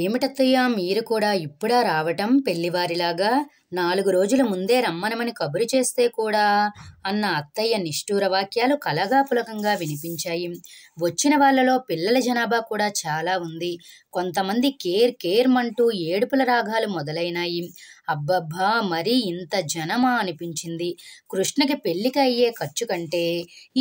ఏమిటత్తయ్య మీరు కూడా ఇప్పుడా రావటం పెళ్లివారిలాగా నాలుగు రోజుల ముందే రమ్మనమని కబురు చేస్తే కూడా అన్న అత్తయ్య నిష్ఠూర వాక్యాలు కలగాపులకంగా వినిపించాయి వచ్చిన వాళ్లలో పిల్లల జనాభా కూడా చాలా ఉంది కొంతమంది కేర్ కేర్ అంటూ ఏడుపుల రాగాలు మొదలైనాయి అబ్బబ్బా మరీ ఇంత జనమా అనిపించింది కృష్ణకి పెళ్లికి అయ్యే ఖర్చు కంటే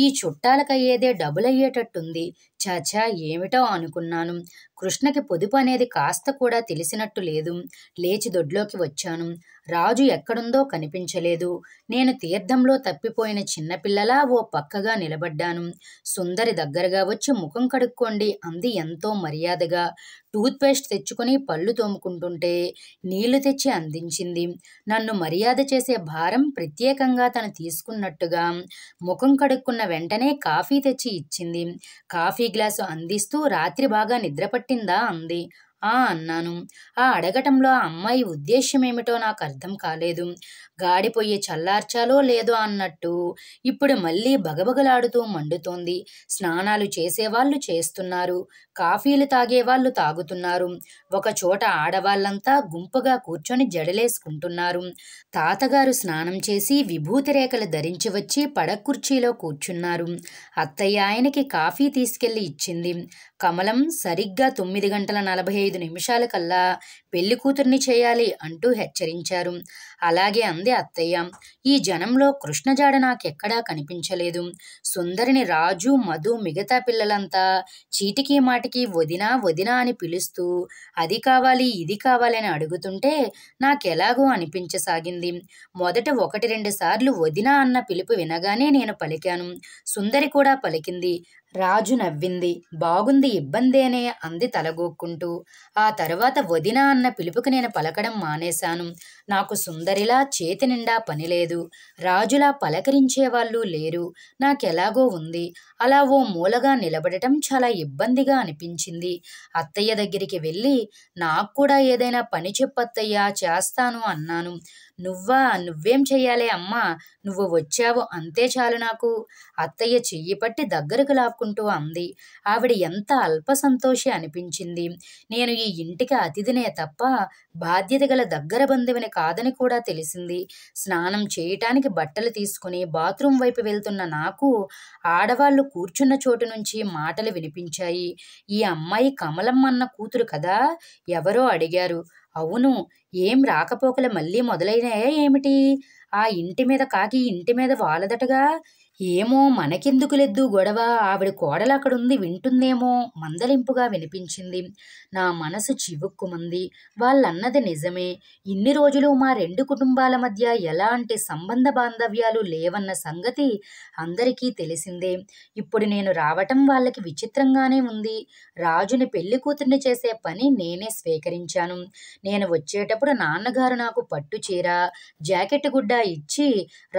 ఈ చుట్టాలకయ్యేదే డబుల్ అయ్యేటట్టుంది చాచా ఏమిటో అనుకున్నాను కృష్ణకి పొదుపు అనేది కాస్త కూడా తెలిసినట్టు లేదు లేచి దొడ్లోకి వచ్చాను రాజు ఎక్కడుందో కనిపించలేదు నేను తీర్థంలో తప్పిపోయిన చిన్నపిల్లలా ఓ పక్కగా నిలబడ్డాను సుందరి దగ్గరగా వచ్చి ముఖం కడుక్కోండి అంది ఎంతో మర్యాదగా టూత్పేస్ట్ తెచ్చుకుని పళ్ళు తోముకుంటుంటే నీళ్లు తెచ్చి అందించింది నన్ను మర్యాద చేసే భారం ప్రత్యేకంగా తను తీసుకున్నట్టుగా ముఖం కడుక్కున్న వెంటనే కాఫీ తెచ్చి ఇచ్చింది కాఫీ గ్లాసు అందిస్తూ రాత్రి బాగా నిద్రపట్టిందా అంది ఆ అన్నాను ఆ అడగటంలో ఆ అమ్మాయి ఉద్దేశ్యమేమిటో నాకు అర్థం కాలేదు గాడిపోయి చల్లార్చాలో లేదో అన్నట్టు ఇప్పుడు మళ్ళీ బగబగలాడుతూ మండుతోంది స్నానాలు చేసేవాళ్ళు చేస్తున్నారు కాఫీలు తాగేవాళ్ళు తాగుతున్నారు ఒకచోట ఆడవాళ్ళంతా గుంపుగా కూర్చొని జడలేసుకుంటున్నారు తాతగారు స్నానం చేసి విభూతి రేఖలు ధరించి వచ్చి పడకుర్చీలో కూర్చున్నారు అత్తయ్య ఆయనకి కాఫీ తీసుకెళ్లి ఇచ్చింది కమలం సరిగ్గా తొమ్మిది గంటల నలభై ఐదు నిమిషాలకల్లా పెళ్లి కూతుర్ని చేయాలి అంటూ హెచ్చరించారు అలాగే అంది అత్తయ్య ఈ జనంలో కృష్ణజాడ నాకెక్కడా కనిపించలేదు సుందరిని రాజు మధు మిగతా పిల్లలంతా చీటికి మాటికి వదినా వదినా అని పిలుస్తూ అది కావాలి ఇది కావాలని అడుగుతుంటే నాకెలాగో అనిపించసాగింది మొదట ఒకటి రెండు సార్లు వదినా అన్న పిలుపు వినగానే నేను పలికాను సుందరి కూడా పలికింది రాజు నవ్వింది బాగుంది ఇబ్బందేనే అంది తలగోక్కుంటూ ఆ తర్వాత వదినా అన్న పిలుపుకి నేను పలకడం మానేశాను నాకు సుందరిలా చేతి నిండా పనిలేదు రాజులా పలకరించేవాళ్ళు లేరు నాకెలాగో ఉంది అలా ఓ మూలగా నిలబడటం చాలా ఇబ్బందిగా అనిపించింది అత్తయ్య దగ్గరికి వెళ్ళి నాకు కూడా ఏదైనా పని చెప్పత్తయ్యా చేస్తాను అన్నాను నువ్వా నువ్వేం చెయ్యాలి అమ్మా నువ్వు వచ్చావు అంతే చాలు నాకు అత్తయ్య చెయ్యి పట్టి దగ్గరకు లాక్కుంటూ అంది ఆవిడ ఎంత అల్ప సంతోషి అనిపించింది నేను ఈ ఇంటికి అతిథినే తప్ప బాధ్యత గల దగ్గర బంధువుని కాదని కూడా తెలిసింది స్నానం చేయటానికి బట్టలు తీసుకుని బాత్రూం వైపు వెళ్తున్న నాకు ఆడవాళ్లు కూర్చున్న చోటు నుంచి మాటలు వినిపించాయి ఈ అమ్మాయి కమలమ్మన్న కూతురు కదా ఎవరో అడిగారు అవును ఏం రాకపోకలు మళ్ళీ మొదలైనాయా ఏమిటి ఆ ఇంటి మీద కాకి ఇంటి మీద వాలదటగా ఏమో మనకెందుకులెద్దు గొడవ ఆవిడ కోడలు అక్కడుంది వింటుందేమో మందలింపుగా వినిపించింది నా మనసు చివుక్కుమంది వాళ్ళన్నది నిజమే ఇన్ని రోజులు మా రెండు కుటుంబాల మధ్య ఎలాంటి సంబంధ బాంధవ్యాలు లేవన్న సంగతి అందరికీ తెలిసిందే ఇప్పుడు నేను రావటం వాళ్ళకి విచిత్రంగానే ఉంది రాజుని పెళ్లి కూతుర్ని చేసే పని నేనే స్వీకరించాను నేను వచ్చేటప్పుడు నాన్నగారు నాకు పట్టు చీర జాకెట్ గుడ్డ ఇచ్చి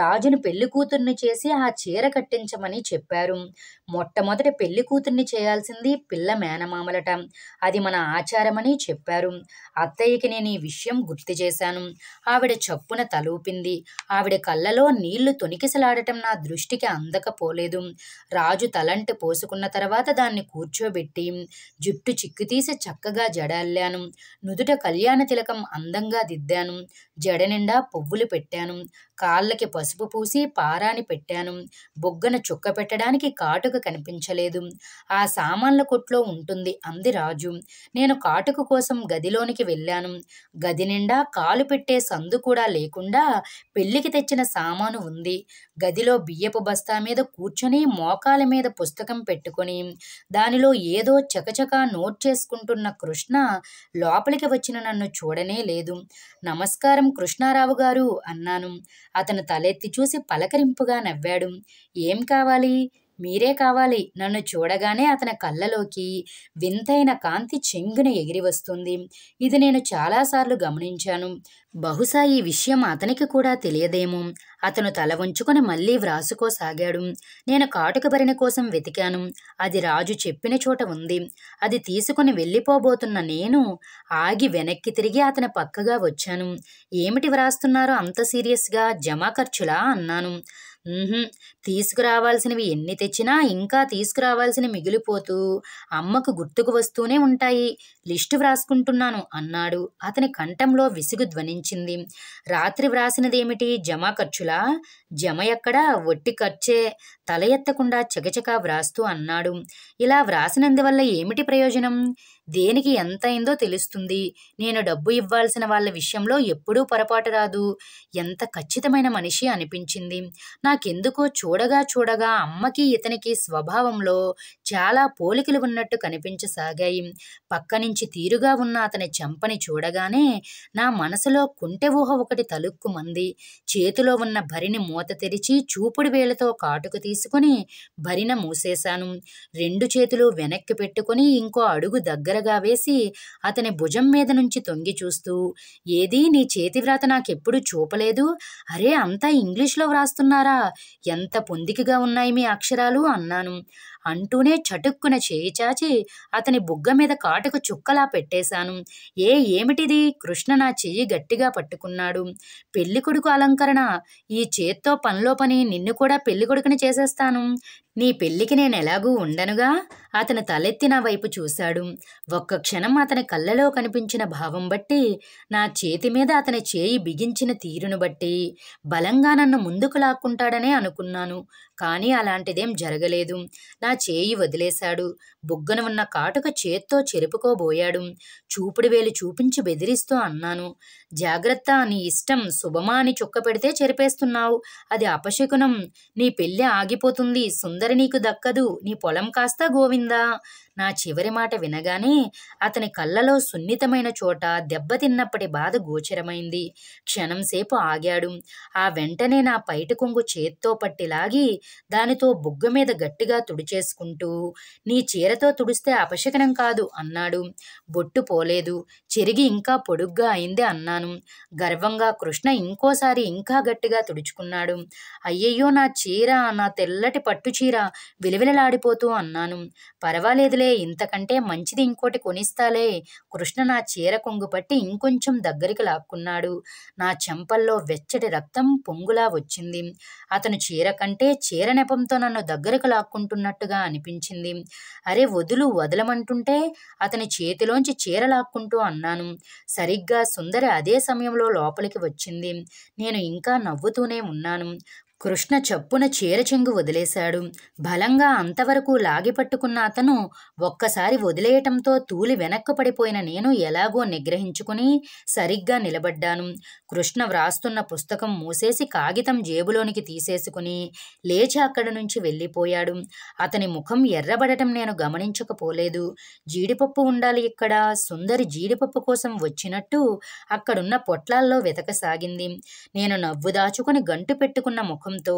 రాజుని పెళ్లి కూతుర్ని చేసి ఆ చీర కట్టించమని చెప్పారు మొట్టమొదటి పెళ్లి కూతుర్ని చేయాల్సింది పిల్ల మేనమామలట అది మన ఆచారమని చెప్పారు అత్తయ్యకి నేను ఈ విషయం గుర్తు చేశాను ఆవిడ చప్పున తలూపింది ఆవిడ కళ్ళలో నీళ్లు తొనికిసలాడటం నా దృష్టికి అందకపోలేదు రాజు తలంటి పోసుకున్న తర్వాత దాన్ని కూర్చోబెట్టి జుట్టు చిక్కుతీసి చక్కగా జడల్లాను నుదుట కళ్యాణ తిలకం అందంగా దిద్దాను జడ నిండా పువ్వులు పెట్టాను కాళ్ళకి పసుపు పూసి పారాని పెట్టాను బొగ్గన చుక్క పెట్టడానికి కాటుక కాటుకు కనిపించలేదు ఆ సామాన్ల కొట్లో ఉంటుంది అంది రాజు నేను కాటుకు కోసం గదిలోనికి వెళ్ళాను గది నిండా కాలు పెట్టే సందు కూడా లేకుండా పెళ్లికి తెచ్చిన సామాను ఉంది గదిలో బియ్యపు బస్తా మీద కూర్చొని మోకాల మీద పుస్తకం పెట్టుకొని దానిలో ఏదో చకచకా నోట్ చేసుకుంటున్న కృష్ణ లోపలికి వచ్చిన నన్ను చూడనే లేదు నమస్కారం కృష్ణారావు గారు అన్నాను అతను తలెత్తి చూసి పలకరింపుగా నవ్వాడు ఏం కావాలి మీరే కావాలి నన్ను చూడగానే అతని కళ్ళలోకి వింతైన కాంతి చెంగున ఎగిరి వస్తుంది ఇది నేను చాలాసార్లు గమనించాను బహుశా ఈ విషయం అతనికి కూడా తెలియదేమో అతను తల ఉంచుకొని మళ్ళీ వ్రాసుకోసాగాడు నేను కాటుకబరిని కోసం వెతికాను అది రాజు చెప్పిన చోట ఉంది అది తీసుకుని వెళ్ళిపోబోతున్న నేను ఆగి వెనక్కి తిరిగి అతని పక్కగా వచ్చాను ఏమిటి వ్రాస్తున్నారో అంత సీరియస్గా జమా ఖర్చులా అన్నాను తీసుకురావాల్సినవి ఎన్ని తెచ్చినా ఇంకా తీసుకురావాల్సిన మిగిలిపోతూ అమ్మకు గుర్తుకు వస్తూనే ఉంటాయి లిస్టు వ్రాసుకుంటున్నాను అన్నాడు అతని కంఠంలో విసుగు ధ్వనించింది రాత్రి వ్రాసినదేమిటి జమా ఖర్చులా జమ ఎక్కడా ఒట్టి ఖర్చే తల ఎత్తకుండా చకచకా వ్రాస్తూ అన్నాడు ఇలా వ్రాసినందువల్ల ఏమిటి ప్రయోజనం దేనికి ఎంత అయిందో తెలుస్తుంది నేను డబ్బు ఇవ్వాల్సిన వాళ్ళ విషయంలో ఎప్పుడూ పొరపాటు రాదు ఎంత ఖచ్చితమైన మనిషి అనిపించింది నాకెందుకో చూడగా చూడగా అమ్మకి ఇతనికి స్వభావంలో చాలా పోలికలు ఉన్నట్టు కనిపించసాగాయి పక్క నుంచి తీరుగా ఉన్న అతని చెంపని చూడగానే నా మనసులో కుంటె ఊహ ఒకటి తలుక్కుమంది చేతిలో ఉన్న భరిని మూత తెరిచి చూపుడు వేలతో కాటుకు తీసుకుని భరిన మూసేశాను రెండు చేతులు వెనక్కి పెట్టుకుని ఇంకో అడుగు దగ్గర బిగ్గరగా వేసి అతని భుజం మీద నుంచి తొంగి చూస్తూ ఏదీ నీ చేతివ్రాత నాకెప్పుడు చూపలేదు అరే అంతా ఇంగ్లీష్లో వ్రాస్తున్నారా ఎంత పొందికగా ఉన్నాయి మీ అక్షరాలు అన్నాను అంటూనే చటుక్కున చేయి చాచి అతని బుగ్గ మీద కాటుకు చుక్కలా పెట్టేశాను ఏ ఏమిటిది కృష్ణ నా చెయ్యి గట్టిగా పట్టుకున్నాడు పెళ్ళికొడుకు అలంకరణ ఈ చేత్తో పనిలో పని నిన్ను కూడా పెళ్ళికొడుకుని చేసేస్తాను నీ పెళ్లికి నేను ఎలాగూ ఉండనుగా అతను తలెత్తి నా వైపు చూశాడు ఒక్క క్షణం అతని కళ్ళలో కనిపించిన భావం బట్టి నా చేతి మీద అతని చేయి బిగించిన తీరును బట్టి బలంగా నన్ను ముందుకు లాక్కుంటాడనే అనుకున్నాను కానీ అలాంటిదేం జరగలేదు నా చేయి వదిలేశాడు బుగ్గన ఉన్న కాటుక చేత్తో చెరుపుకోబోయాడు చూపుడు వేలు చూపించి బెదిరిస్తూ అన్నాను జాగ్రత్త నీ ఇష్టం శుభమా అని చుక్క పెడితే చెరిపేస్తున్నావు అది అపశకునం నీ పెళ్ళి ఆగిపోతుంది సుందరి నీకు దక్కదు నీ పొలం కాస్తా గోవిందా నా చివరి మాట వినగానే అతని కళ్ళలో సున్నితమైన చోట దెబ్బతిన్నప్పటి బాధ గోచరమైంది క్షణంసేపు ఆగాడు ఆ వెంటనే నా పైటి కొంగు చేత్తో పట్టిలాగి దానితో బుగ్గ మీద గట్టిగా తుడిచేసుకుంటూ నీ చీరతో తుడిస్తే అపశకనం కాదు అన్నాడు బొట్టు పోలేదు చెరిగి ఇంకా పొడుగ్గా అయింది అన్నాను గర్వంగా కృష్ణ ఇంకోసారి ఇంకా గట్టిగా తుడుచుకున్నాడు అయ్యయ్యో నా చీర నా తెల్లటి పట్టు చీర విలవిలలాడిపోతూ అన్నాను పర్వాలేదులే వద్దులే ఇంతకంటే మంచిది ఇంకోటి కొనిస్తాలే కృష్ణ నా చీర కొంగు పట్టి ఇంకొంచెం దగ్గరికి లాక్కున్నాడు నా చెంపల్లో వెచ్చటి రక్తం పొంగులా వచ్చింది అతను చీర కంటే చీర నెపంతో నన్ను దగ్గరకు లాక్కుంటున్నట్టుగా అనిపించింది అరే వదులు వదలమంటుంటే అతని చేతిలోంచి చీర లాక్కుంటూ అన్నాను సరిగ్గా సుందరి అదే సమయంలో లోపలికి వచ్చింది నేను ఇంకా నవ్వుతూనే ఉన్నాను కృష్ణ చప్పున చీర చెంగు వదిలేశాడు బలంగా అంతవరకు లాగిపట్టుకున్న అతను ఒక్కసారి వదిలేయటంతో తూలి వెనక్కు పడిపోయిన నేను ఎలాగో నిగ్రహించుకుని సరిగ్గా నిలబడ్డాను కృష్ణ వ్రాస్తున్న పుస్తకం మూసేసి కాగితం జేబులోనికి తీసేసుకుని లేచి అక్కడి నుంచి వెళ్ళిపోయాడు అతని ముఖం ఎర్రబడటం నేను గమనించకపోలేదు జీడిపప్పు ఉండాలి ఇక్కడ సుందరి జీడిపప్పు కోసం వచ్చినట్టు అక్కడున్న పొట్లాల్లో వెతకసాగింది నేను నవ్వు దాచుకుని గంటు పెట్టుకున్న ముఖం ముఖంతో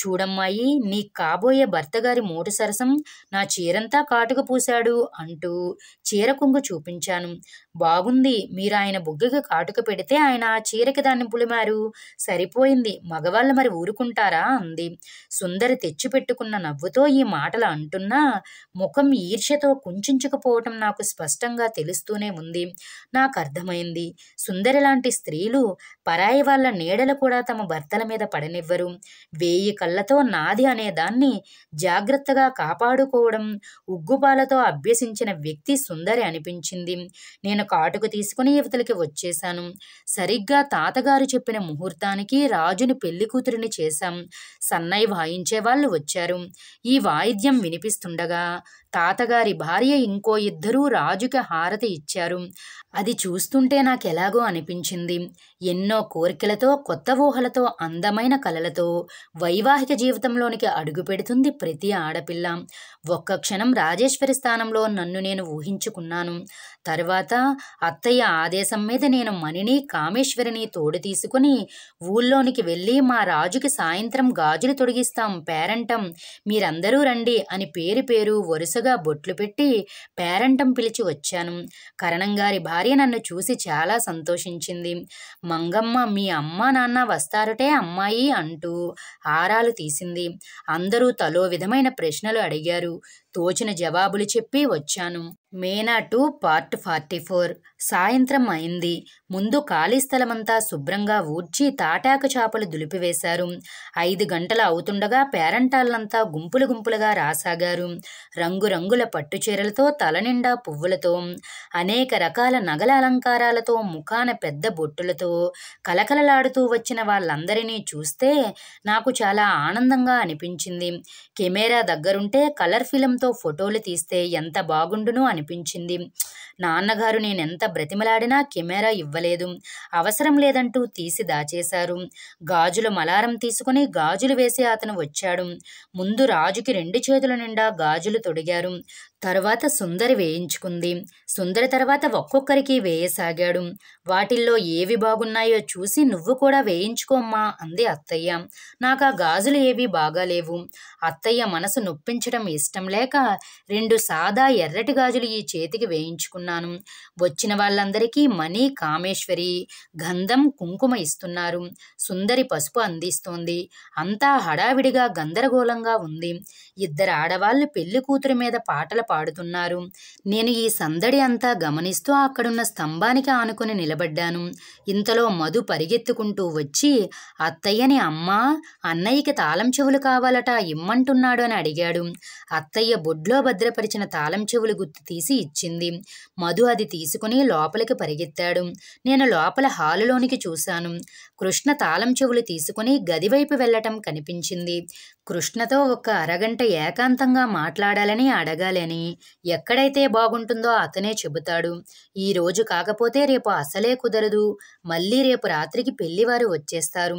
చూడమ్మాయి నీ కాబోయే భర్తగారి మూట సరసం నా చీరంతా కాటుక పూశాడు అంటూ చీర కొంగు చూపించాను బాగుంది మీరు ఆయన బుగ్గకి కాటుక పెడితే ఆయన ఆ చీరకి దాన్ని పులిమారు సరిపోయింది మగవాళ్ళు మరి ఊరుకుంటారా అంది సుందరి తెచ్చిపెట్టుకున్న నవ్వుతో ఈ మాటలు అంటున్నా ముఖం ఈర్ష్యతో కుంచుకుపోవటం నాకు స్పష్టంగా తెలుస్తూనే ఉంది నాకు అర్థమైంది సుందరి లాంటి స్త్రీలు పరాయి వాళ్ళ నీడలు కూడా తమ భర్తల మీద పడనివ్వరు వేయి కళ్ళతో నాది అనే దాన్ని జాగ్రత్తగా కాపాడుకోవడం ఉగ్గుపాలతో అభ్యసించిన వ్యక్తి సుందరి అనిపించింది నేను కాటుకు తీసుకుని యువతలకి వచ్చేశాను సరిగ్గా తాతగారు చెప్పిన ముహూర్తానికి రాజుని పెళ్లి కూతురిని చేశాం సన్నయ్య వాయించే వాళ్ళు వచ్చారు ఈ వాయిద్యం వినిపిస్తుండగా తాతగారి భార్య ఇంకో ఇద్దరూ రాజుకి హారతి ఇచ్చారు అది చూస్తుంటే నాకెలాగో అనిపించింది ఎన్నో కోరికలతో కొత్త ఊహలతో అందమైన కలలతో వైవాహిక జీవితంలోనికి అడుగు ప్రతి ఆడపిల్ల ఒక్క క్షణం రాజేశ్వరి స్థానంలో నన్ను నేను ఊహించుకున్నాను తర్వాత అత్తయ్య ఆదేశం మీద నేను మణిని కామేశ్వరిని తోడు తీసుకుని ఊళ్ళోనికి వెళ్ళి మా రాజుకి సాయంత్రం గాజులు తొడిగిస్తాం పేరంటం మీరందరూ రండి అని పేరు పేరు వరుసగా బొట్లు పెట్టి పేరంటం పిలిచి వచ్చాను కరణంగారి భార్య నన్ను చూసి చాలా సంతోషించింది మంగమ్మ మీ అమ్మ నాన్న వస్తారటే అమ్మాయి అంటూ ఆరాలు తీసింది అందరూ తలో విధమైన ప్రశ్నలు అడిగారు తోచిన జవాబులు చెప్పి వచ్చాను మేనా టూ పార్ట్ ఫార్టీ ఫోర్ సాయంత్రం అయింది ముందు ఖాళీ స్థలమంతా శుభ్రంగా ఊడ్చి తాటాకు చాపలు దులిపివేశారు ఐదు గంటలు అవుతుండగా పేరంటాళ్ళంతా గుంపులు గుంపులుగా రాసాగారు రంగురంగుల పట్టుచీరలతో తలనిండా పువ్వులతో అనేక రకాల నగల అలంకారాలతో ముఖాన పెద్ద బొట్టులతో కలకలలాడుతూ వచ్చిన వాళ్ళందరినీ చూస్తే నాకు చాలా ఆనందంగా అనిపించింది కెమెరా దగ్గరుంటే కలర్ ఫిలంతో ఫోటోలు తీస్తే ఎంత బాగుండును అని అనిపించింది నాన్నగారు నేనెంత బ్రతిమలాడినా కెమెరా ఇవ్వలేదు అవసరం లేదంటూ తీసి దాచేశారు గాజుల మలారం తీసుకుని గాజులు వేసి అతను వచ్చాడు ముందు రాజుకి రెండు చేతుల నిండా గాజులు తొడిగారు తర్వాత సుందరి వేయించుకుంది సుందరి తర్వాత ఒక్కొక్కరికి వేయసాగాడు వాటిల్లో ఏవి బాగున్నాయో చూసి నువ్వు కూడా వేయించుకోమ్మా అంది అత్తయ్య నాకు ఆ గాజులు ఏవి బాగాలేవు అత్తయ్య మనసు నొప్పించడం ఇష్టం లేక రెండు సాదా ఎర్రటి గాజులు ఈ చేతికి వేయించుకున్నాను వచ్చిన వాళ్ళందరికీ మణి కామేశ్వరి గంధం కుంకుమ ఇస్తున్నారు సుందరి పసుపు అందిస్తోంది అంతా హడావిడిగా గందరగోళంగా ఉంది ఇద్దరు ఆడవాళ్ళు పెళ్లి కూతురు మీద పాటలు పాడుతున్నారు నేను ఈ సందడి అంతా గమనిస్తూ అక్కడున్న స్తంభానికి ఆనుకుని నిలబడ్డాను ఇంతలో మధు పరిగెత్తుకుంటూ వచ్చి అత్తయ్యని అమ్మా అన్నయ్యకి తాళం చెవులు కావాలట ఇమ్మంటున్నాడు అని అడిగాడు అత్తయ్య బొడ్లో భద్రపరిచిన తాళం చెవులు గుర్తు తీసి ఇచ్చింది మధు అది తీసుకుని లోపలికి పరిగెత్తాడు నేను లోపల హాలులోనికి చూశాను కృష్ణ తాళం చెవులు తీసుకుని గదివైపు వెళ్లటం కనిపించింది కృష్ణతో ఒక అరగంట ఏకాంతంగా మాట్లాడాలని అడగాలని ఎక్కడైతే బాగుంటుందో అతనే చెబుతాడు ఈ రోజు కాకపోతే రేపు అసలే కుదరదు మళ్ళీ రేపు రాత్రికి పెళ్లివారు వచ్చేస్తారు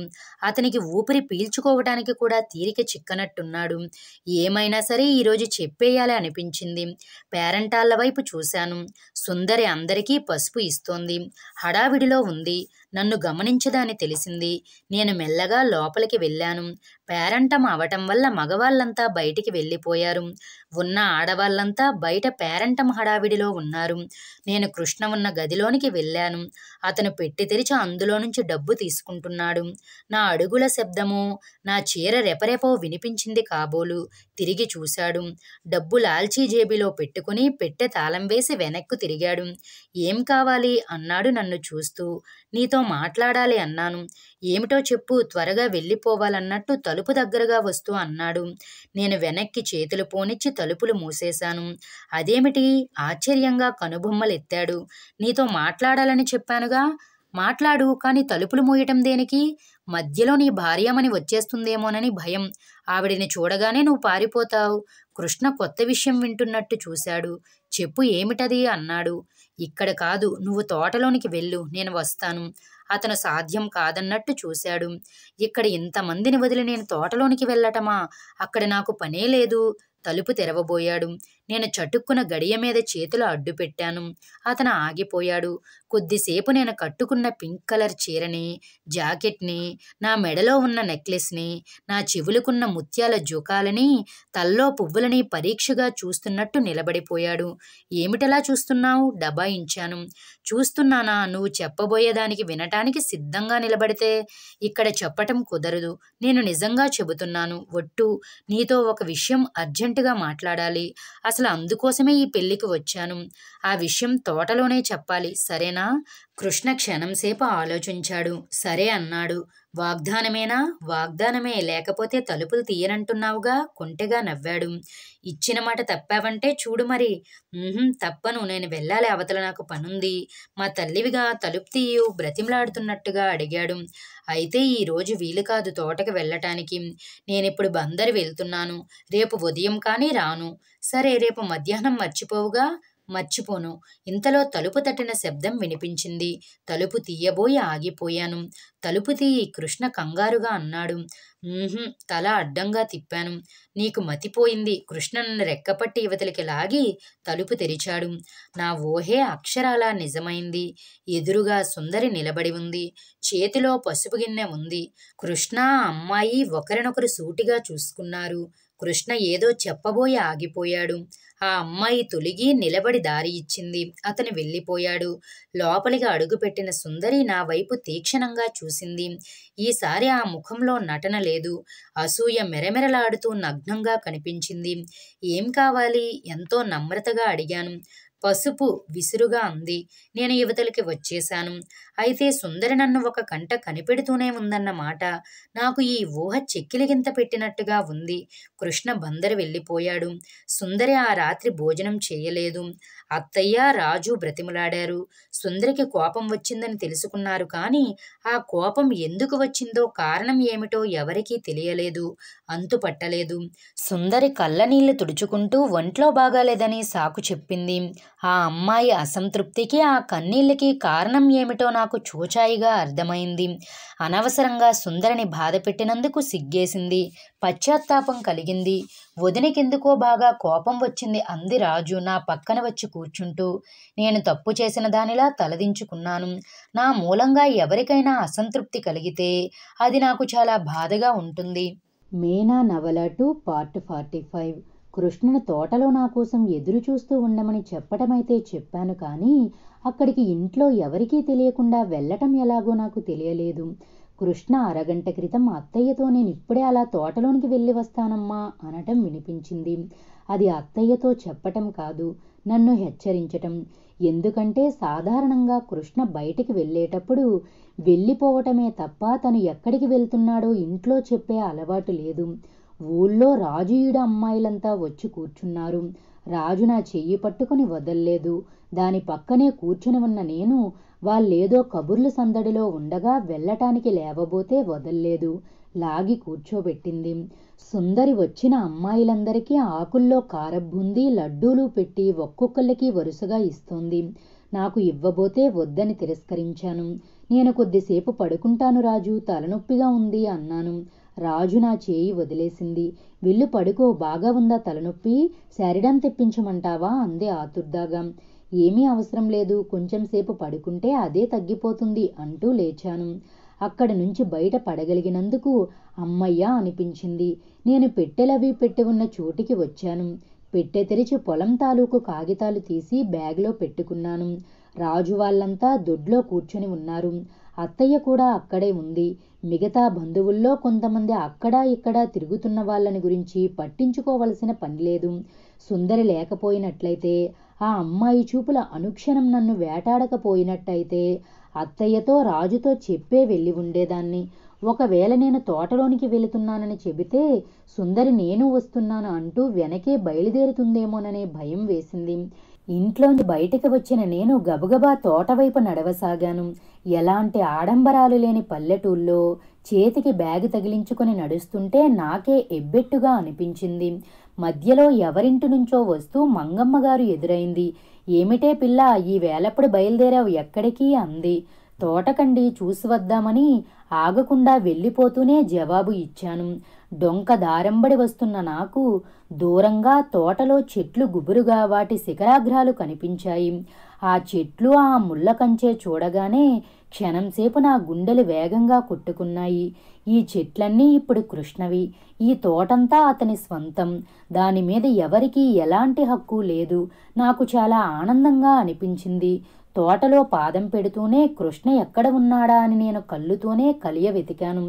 అతనికి ఊపిరి పీల్చుకోవటానికి కూడా తీరిక చిక్కనట్టున్నాడు ఏమైనా సరే ఈరోజు చెప్పేయాలి అనిపించింది పేరంటాళ్ల వైపు చూశాను సుందరి అందరికీ పసుపు ఇస్తోంది హడావిడిలో ఉంది నన్ను గమనించదని తెలిసింది నేను మెల్లగా లోపలికి వెళ్ళాను పేరంటం అవటం వల్ల మగవాళ్ళంతా బయటికి వెళ్ళిపోయారు ఉన్న ఆడవాళ్ళంతా బయట పేరంటం హడావిడిలో ఉన్నారు నేను కృష్ణ ఉన్న గదిలోనికి వెళ్ళాను అతను పెట్టి తెరిచి అందులో నుంచి డబ్బు తీసుకుంటున్నాడు నా అడుగుల శబ్దమో నా చీర రెపరెపో వినిపించింది కాబోలు తిరిగి చూశాడు డబ్బు లాల్చీ జేబిలో పెట్టుకుని పెట్టె తాళం వేసి వెనక్కు తిరిగాడు ఏం కావాలి అన్నాడు నన్ను చూస్తూ నీతో మాట్లాడాలి అన్నాను ఏమిటో చెప్పు త్వరగా వెళ్ళిపోవాలన్నట్టు తలుపు దగ్గరగా వస్తూ అన్నాడు నేను వెనక్కి చేతులు పోనిచ్చి తలుపులు మూసేశాను అదేమిటి ఆశ్చర్యంగా కనుబొమ్మలెత్తాడు నీతో మాట్లాడాలని చెప్పానుగా మాట్లాడు కానీ తలుపులు మూయటం దేనికి మధ్యలో నీ భార్యమని వచ్చేస్తుందేమోనని భయం ఆవిడిని చూడగానే నువ్వు పారిపోతావు కృష్ణ కొత్త విషయం వింటున్నట్టు చూశాడు చెప్పు ఏమిటది అన్నాడు ఇక్కడ కాదు నువ్వు తోటలోనికి వెళ్ళు నేను వస్తాను అతను సాధ్యం కాదన్నట్టు చూశాడు ఇక్కడ ఇంతమందిని వదిలి నేను తోటలోనికి వెళ్ళటమా అక్కడ నాకు పనే లేదు తలుపు తెరవబోయాడు నేను చటుక్కున గడియ మీద చేతులు అడ్డుపెట్టాను అతను ఆగిపోయాడు కొద్దిసేపు నేను కట్టుకున్న పింక్ కలర్ చీరని జాకెట్ని నా మెడలో ఉన్న నెక్లెస్ని నా చెవులుకున్న ముత్యాల జుకాలని తల్లో పువ్వులని పరీక్షగా చూస్తున్నట్టు నిలబడిపోయాడు ఏమిటలా చూస్తున్నావు డబాయించాను చూస్తున్నానా నువ్వు చెప్పబోయేదానికి వినటానికి సిద్ధంగా నిలబడితే ఇక్కడ చెప్పటం కుదరదు నేను నిజంగా చెబుతున్నాను ఒట్టు నీతో ఒక విషయం అర్జెంటుగా మాట్లాడాలి అసలు అందుకోసమే ఈ పెళ్లికి వచ్చాను ఆ విషయం తోటలోనే చెప్పాలి సరేనా వాగ్దానమేనా కృష్ణ క్షణంసేపు ఆలోచించాడు సరే అన్నాడు వాగ్దానమేనా వాగ్దానమే లేకపోతే తలుపులు తీయనంటున్నావుగా కొంటెగా నవ్వాడు ఇచ్చిన మాట తప్పావంటే చూడు మరి తప్పను నేను వెళ్ళాలి అవతల నాకు పనుంది మా తల్లివిగా తలుపు తీయు బ్రతిమలాడుతున్నట్టుగా అడిగాడు అయితే ఈ రోజు వీలు కాదు తోటకి వెళ్ళటానికి నేనిప్పుడు బందరు వెళ్తున్నాను రేపు ఉదయం కానీ రాను సరే రేపు మధ్యాహ్నం మర్చిపోవుగా మర్చిపోను ఇంతలో తలుపు తట్టిన శబ్దం వినిపించింది తలుపు తీయబోయి ఆగిపోయాను తలుపు తీయి కృష్ణ కంగారుగా అన్నాడు తల అడ్డంగా తిప్పాను నీకు మతిపోయింది కృష్ణ నన్ను రెక్కపట్టి యువతలకి లాగి తలుపు తెరిచాడు నా ఊహే అక్షరాలా నిజమైంది ఎదురుగా సుందరి నిలబడి ఉంది చేతిలో పసుపు గిన్నె ఉంది కృష్ణ అమ్మాయి ఒకరినొకరు సూటిగా చూసుకున్నారు కృష్ణ ఏదో చెప్పబోయి ఆగిపోయాడు ఆ అమ్మాయి తొలిగి నిలబడి దారి ఇచ్చింది అతను వెళ్ళిపోయాడు లోపలిగా అడుగుపెట్టిన సుందరి నా వైపు తీక్షణంగా చూసింది ఈసారి ఆ ముఖంలో నటన లేదు అసూయ మెరమెరలాడుతూ నగ్నంగా కనిపించింది ఏం కావాలి ఎంతో నమ్రతగా అడిగాను పసుపు విసురుగా అంది నేను యువతలకి వచ్చేశాను అయితే సుందరి నన్ను ఒక కంట కనిపెడుతూనే ఉందన్నమాట నాకు ఈ ఊహ చెక్కిలిగింత పెట్టినట్టుగా ఉంది కృష్ణ బందరు వెళ్ళిపోయాడు సుందరి ఆ రాత్రి భోజనం చేయలేదు అత్తయ్య రాజు బ్రతిమలాడారు సుందరికి కోపం వచ్చిందని తెలుసుకున్నారు కానీ ఆ కోపం ఎందుకు వచ్చిందో కారణం ఏమిటో ఎవరికీ తెలియలేదు అంతు పట్టలేదు సుందరి కళ్ళనీళ్లు తుడుచుకుంటూ ఒంట్లో బాగాలేదని సాకు చెప్పింది ఆ అమ్మాయి అసంతృప్తికి ఆ కన్నీళ్ళకి కారణం ఏమిటో నాకు నాకు చూచాయిగా అర్థమైంది అనవసరంగా సుందరిని బాధ పెట్టినందుకు సిగ్గేసింది పశ్చాత్తాపం కలిగింది వదినకెందుకో బాగా కోపం వచ్చింది అంది రాజు నా పక్కన వచ్చి కూర్చుంటూ నేను తప్పు చేసిన దానిలా తలదించుకున్నాను నా మూలంగా ఎవరికైనా అసంతృప్తి కలిగితే అది నాకు చాలా బాధగా ఉంటుంది మేనా నవల టూ పార్ట్ ఫార్టీ ఫైవ్ కృష్ణుని తోటలో నా కోసం ఎదురు చూస్తూ ఉండమని చెప్పటమైతే చెప్పాను కానీ అక్కడికి ఇంట్లో ఎవరికీ తెలియకుండా వెళ్ళటం ఎలాగో నాకు తెలియలేదు కృష్ణ అరగంట క్రితం అత్తయ్యతో నేను ఇప్పుడే అలా తోటలోనికి వెళ్ళి వస్తానమ్మా అనటం వినిపించింది అది అత్తయ్యతో చెప్పటం కాదు నన్ను హెచ్చరించటం ఎందుకంటే సాధారణంగా కృష్ణ బయటికి వెళ్ళేటప్పుడు వెళ్ళిపోవటమే తప్ప తను ఎక్కడికి వెళ్తున్నాడో ఇంట్లో చెప్పే అలవాటు లేదు ఊళ్ళో రాజుయుడ అమ్మాయిలంతా వచ్చి కూర్చున్నారు రాజు నా చెయ్యి పట్టుకుని వదల్లేదు దాని పక్కనే కూర్చుని ఉన్న నేను వాళ్ళేదో కబుర్లు సందడిలో ఉండగా వెళ్ళటానికి లేవబోతే వదల్లేదు లాగి కూర్చోబెట్టింది సుందరి వచ్చిన అమ్మాయిలందరికీ ఆకుల్లో కారబ్బుంది లడ్డూలు పెట్టి ఒక్కొక్కళ్ళకి వరుసగా ఇస్తోంది నాకు ఇవ్వబోతే వద్దని తిరస్కరించాను నేను కొద్దిసేపు పడుకుంటాను రాజు తలనొప్పిగా ఉంది అన్నాను రాజు నా చేయి వదిలేసింది విల్లు పడుకో బాగా ఉందా తలనొప్పి శారిడం తెప్పించమంటావా అంది ఆతుర్దాగా ఏమీ అవసరం లేదు కొంచెం సేపు పడుకుంటే అదే తగ్గిపోతుంది అంటూ లేచాను అక్కడి నుంచి బయట పడగలిగినందుకు అమ్మయ్యా అనిపించింది నేను పెట్టెలవి పెట్టి ఉన్న చోటికి వచ్చాను పెట్టె తెరిచి పొలం తాలూకు కాగితాలు తీసి బ్యాగ్లో పెట్టుకున్నాను రాజు వాళ్ళంతా దొడ్లో కూర్చొని ఉన్నారు అత్తయ్య కూడా అక్కడే ఉంది మిగతా బంధువుల్లో కొంతమంది అక్కడా ఇక్కడా తిరుగుతున్న వాళ్ళని గురించి పట్టించుకోవలసిన పని లేదు సుందరి లేకపోయినట్లయితే ఆ అమ్మాయి చూపుల అనుక్షణం నన్ను వేటాడకపోయినట్టయితే అత్తయ్యతో రాజుతో చెప్పే వెళ్ళి ఉండేదాన్ని ఒకవేళ నేను తోటలోనికి వెళుతున్నానని చెబితే సుందరి నేను వస్తున్నాను అంటూ వెనకే బయలుదేరుతుందేమోననే భయం వేసింది ఇంట్లోని బయటకు వచ్చిన నేను గబగబా తోటవైపు నడవసాగాను ఎలాంటి ఆడంబరాలు లేని పల్లెటూళ్ళో చేతికి బ్యాగ్ తగిలించుకొని నడుస్తుంటే నాకే ఎబ్బెట్టుగా అనిపించింది మధ్యలో ఎవరింటి నుంచో వస్తూ మంగమ్మగారు ఎదురైంది ఏమిటే పిల్ల ఈ వేలప్పుడు బయలుదేరావు ఎక్కడికి అంది తోటకండి చూసి వద్దామని ఆగకుండా వెళ్ళిపోతూనే జవాబు ఇచ్చాను డొంక దారంబడి వస్తున్న నాకు దూరంగా తోటలో చెట్లు గుబురుగా వాటి శిఖరాగ్రాలు కనిపించాయి ఆ చెట్లు ఆ ముళ్ళ కంచే చూడగానే క్షణంసేపు నా గుండెలు వేగంగా కొట్టుకున్నాయి ఈ చెట్లన్నీ ఇప్పుడు కృష్ణవి ఈ తోటంతా అతని స్వంతం దాని మీద ఎవరికీ ఎలాంటి హక్కు లేదు నాకు చాలా ఆనందంగా అనిపించింది తోటలో పాదం పెడుతూనే కృష్ణ ఎక్కడ ఉన్నాడా అని నేను కళ్ళుతోనే కలియ వెతికాను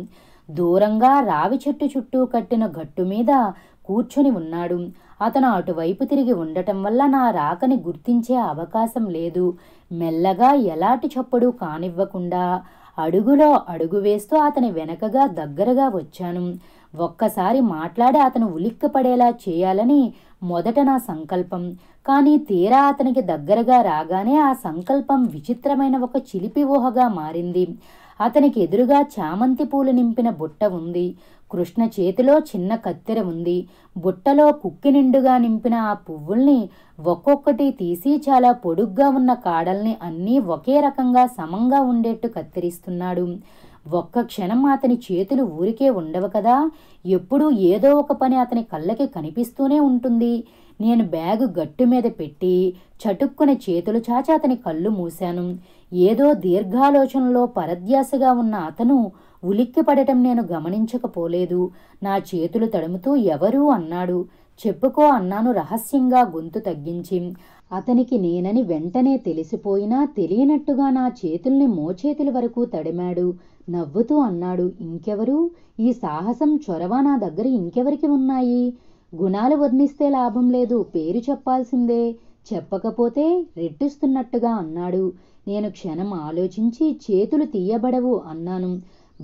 దూరంగా రావి చెట్టు చుట్టూ కట్టిన గట్టు మీద కూర్చొని ఉన్నాడు అతను అటువైపు తిరిగి ఉండటం వల్ల నా రాకని గుర్తించే అవకాశం లేదు మెల్లగా ఎలాంటి చప్పుడు కానివ్వకుండా అడుగులో అడుగు వేస్తూ అతని వెనకగా దగ్గరగా వచ్చాను ఒక్కసారి మాట్లాడి అతను ఉలిక్కపడేలా చేయాలని మొదట నా సంకల్పం కానీ తీరా అతనికి దగ్గరగా రాగానే ఆ సంకల్పం విచిత్రమైన ఒక చిలిపి ఊహగా మారింది అతనికి ఎదురుగా చామంతి పూలు నింపిన బుట్ట ఉంది కృష్ణ చేతిలో చిన్న కత్తెర ఉంది బుట్టలో కుక్కి నిండుగా నింపిన ఆ పువ్వుల్ని ఒక్కొక్కటి తీసి చాలా పొడుగ్గా ఉన్న కాడల్ని అన్నీ ఒకే రకంగా సమంగా ఉండేట్టు కత్తిరిస్తున్నాడు ఒక్క క్షణం అతని చేతులు ఊరికే ఉండవు కదా ఎప్పుడూ ఏదో ఒక పని అతని కళ్ళకి కనిపిస్తూనే ఉంటుంది నేను బ్యాగు గట్టు మీద పెట్టి చటుక్కున చేతులు చాచి అతని కళ్ళు మూశాను ఏదో దీర్ఘాలోచనలో పరధ్యాసగా ఉన్న అతను ఉలిక్కిపడటం నేను గమనించకపోలేదు నా చేతులు తడుముతూ ఎవరు అన్నాడు చెప్పుకో అన్నాను రహస్యంగా గొంతు తగ్గించి అతనికి నేనని వెంటనే తెలిసిపోయినా తెలియనట్టుగా నా చేతుల్ని మోచేతుల వరకు తడిమాడు నవ్వుతూ అన్నాడు ఇంకెవరు ఈ సాహసం చొరవ నా దగ్గర ఇంకెవరికి ఉన్నాయి గుణాలు వర్ణిస్తే లాభం లేదు పేరు చెప్పాల్సిందే చెప్పకపోతే రెట్టిస్తున్నట్టుగా అన్నాడు నేను క్షణం ఆలోచించి చేతులు తీయబడవు అన్నాను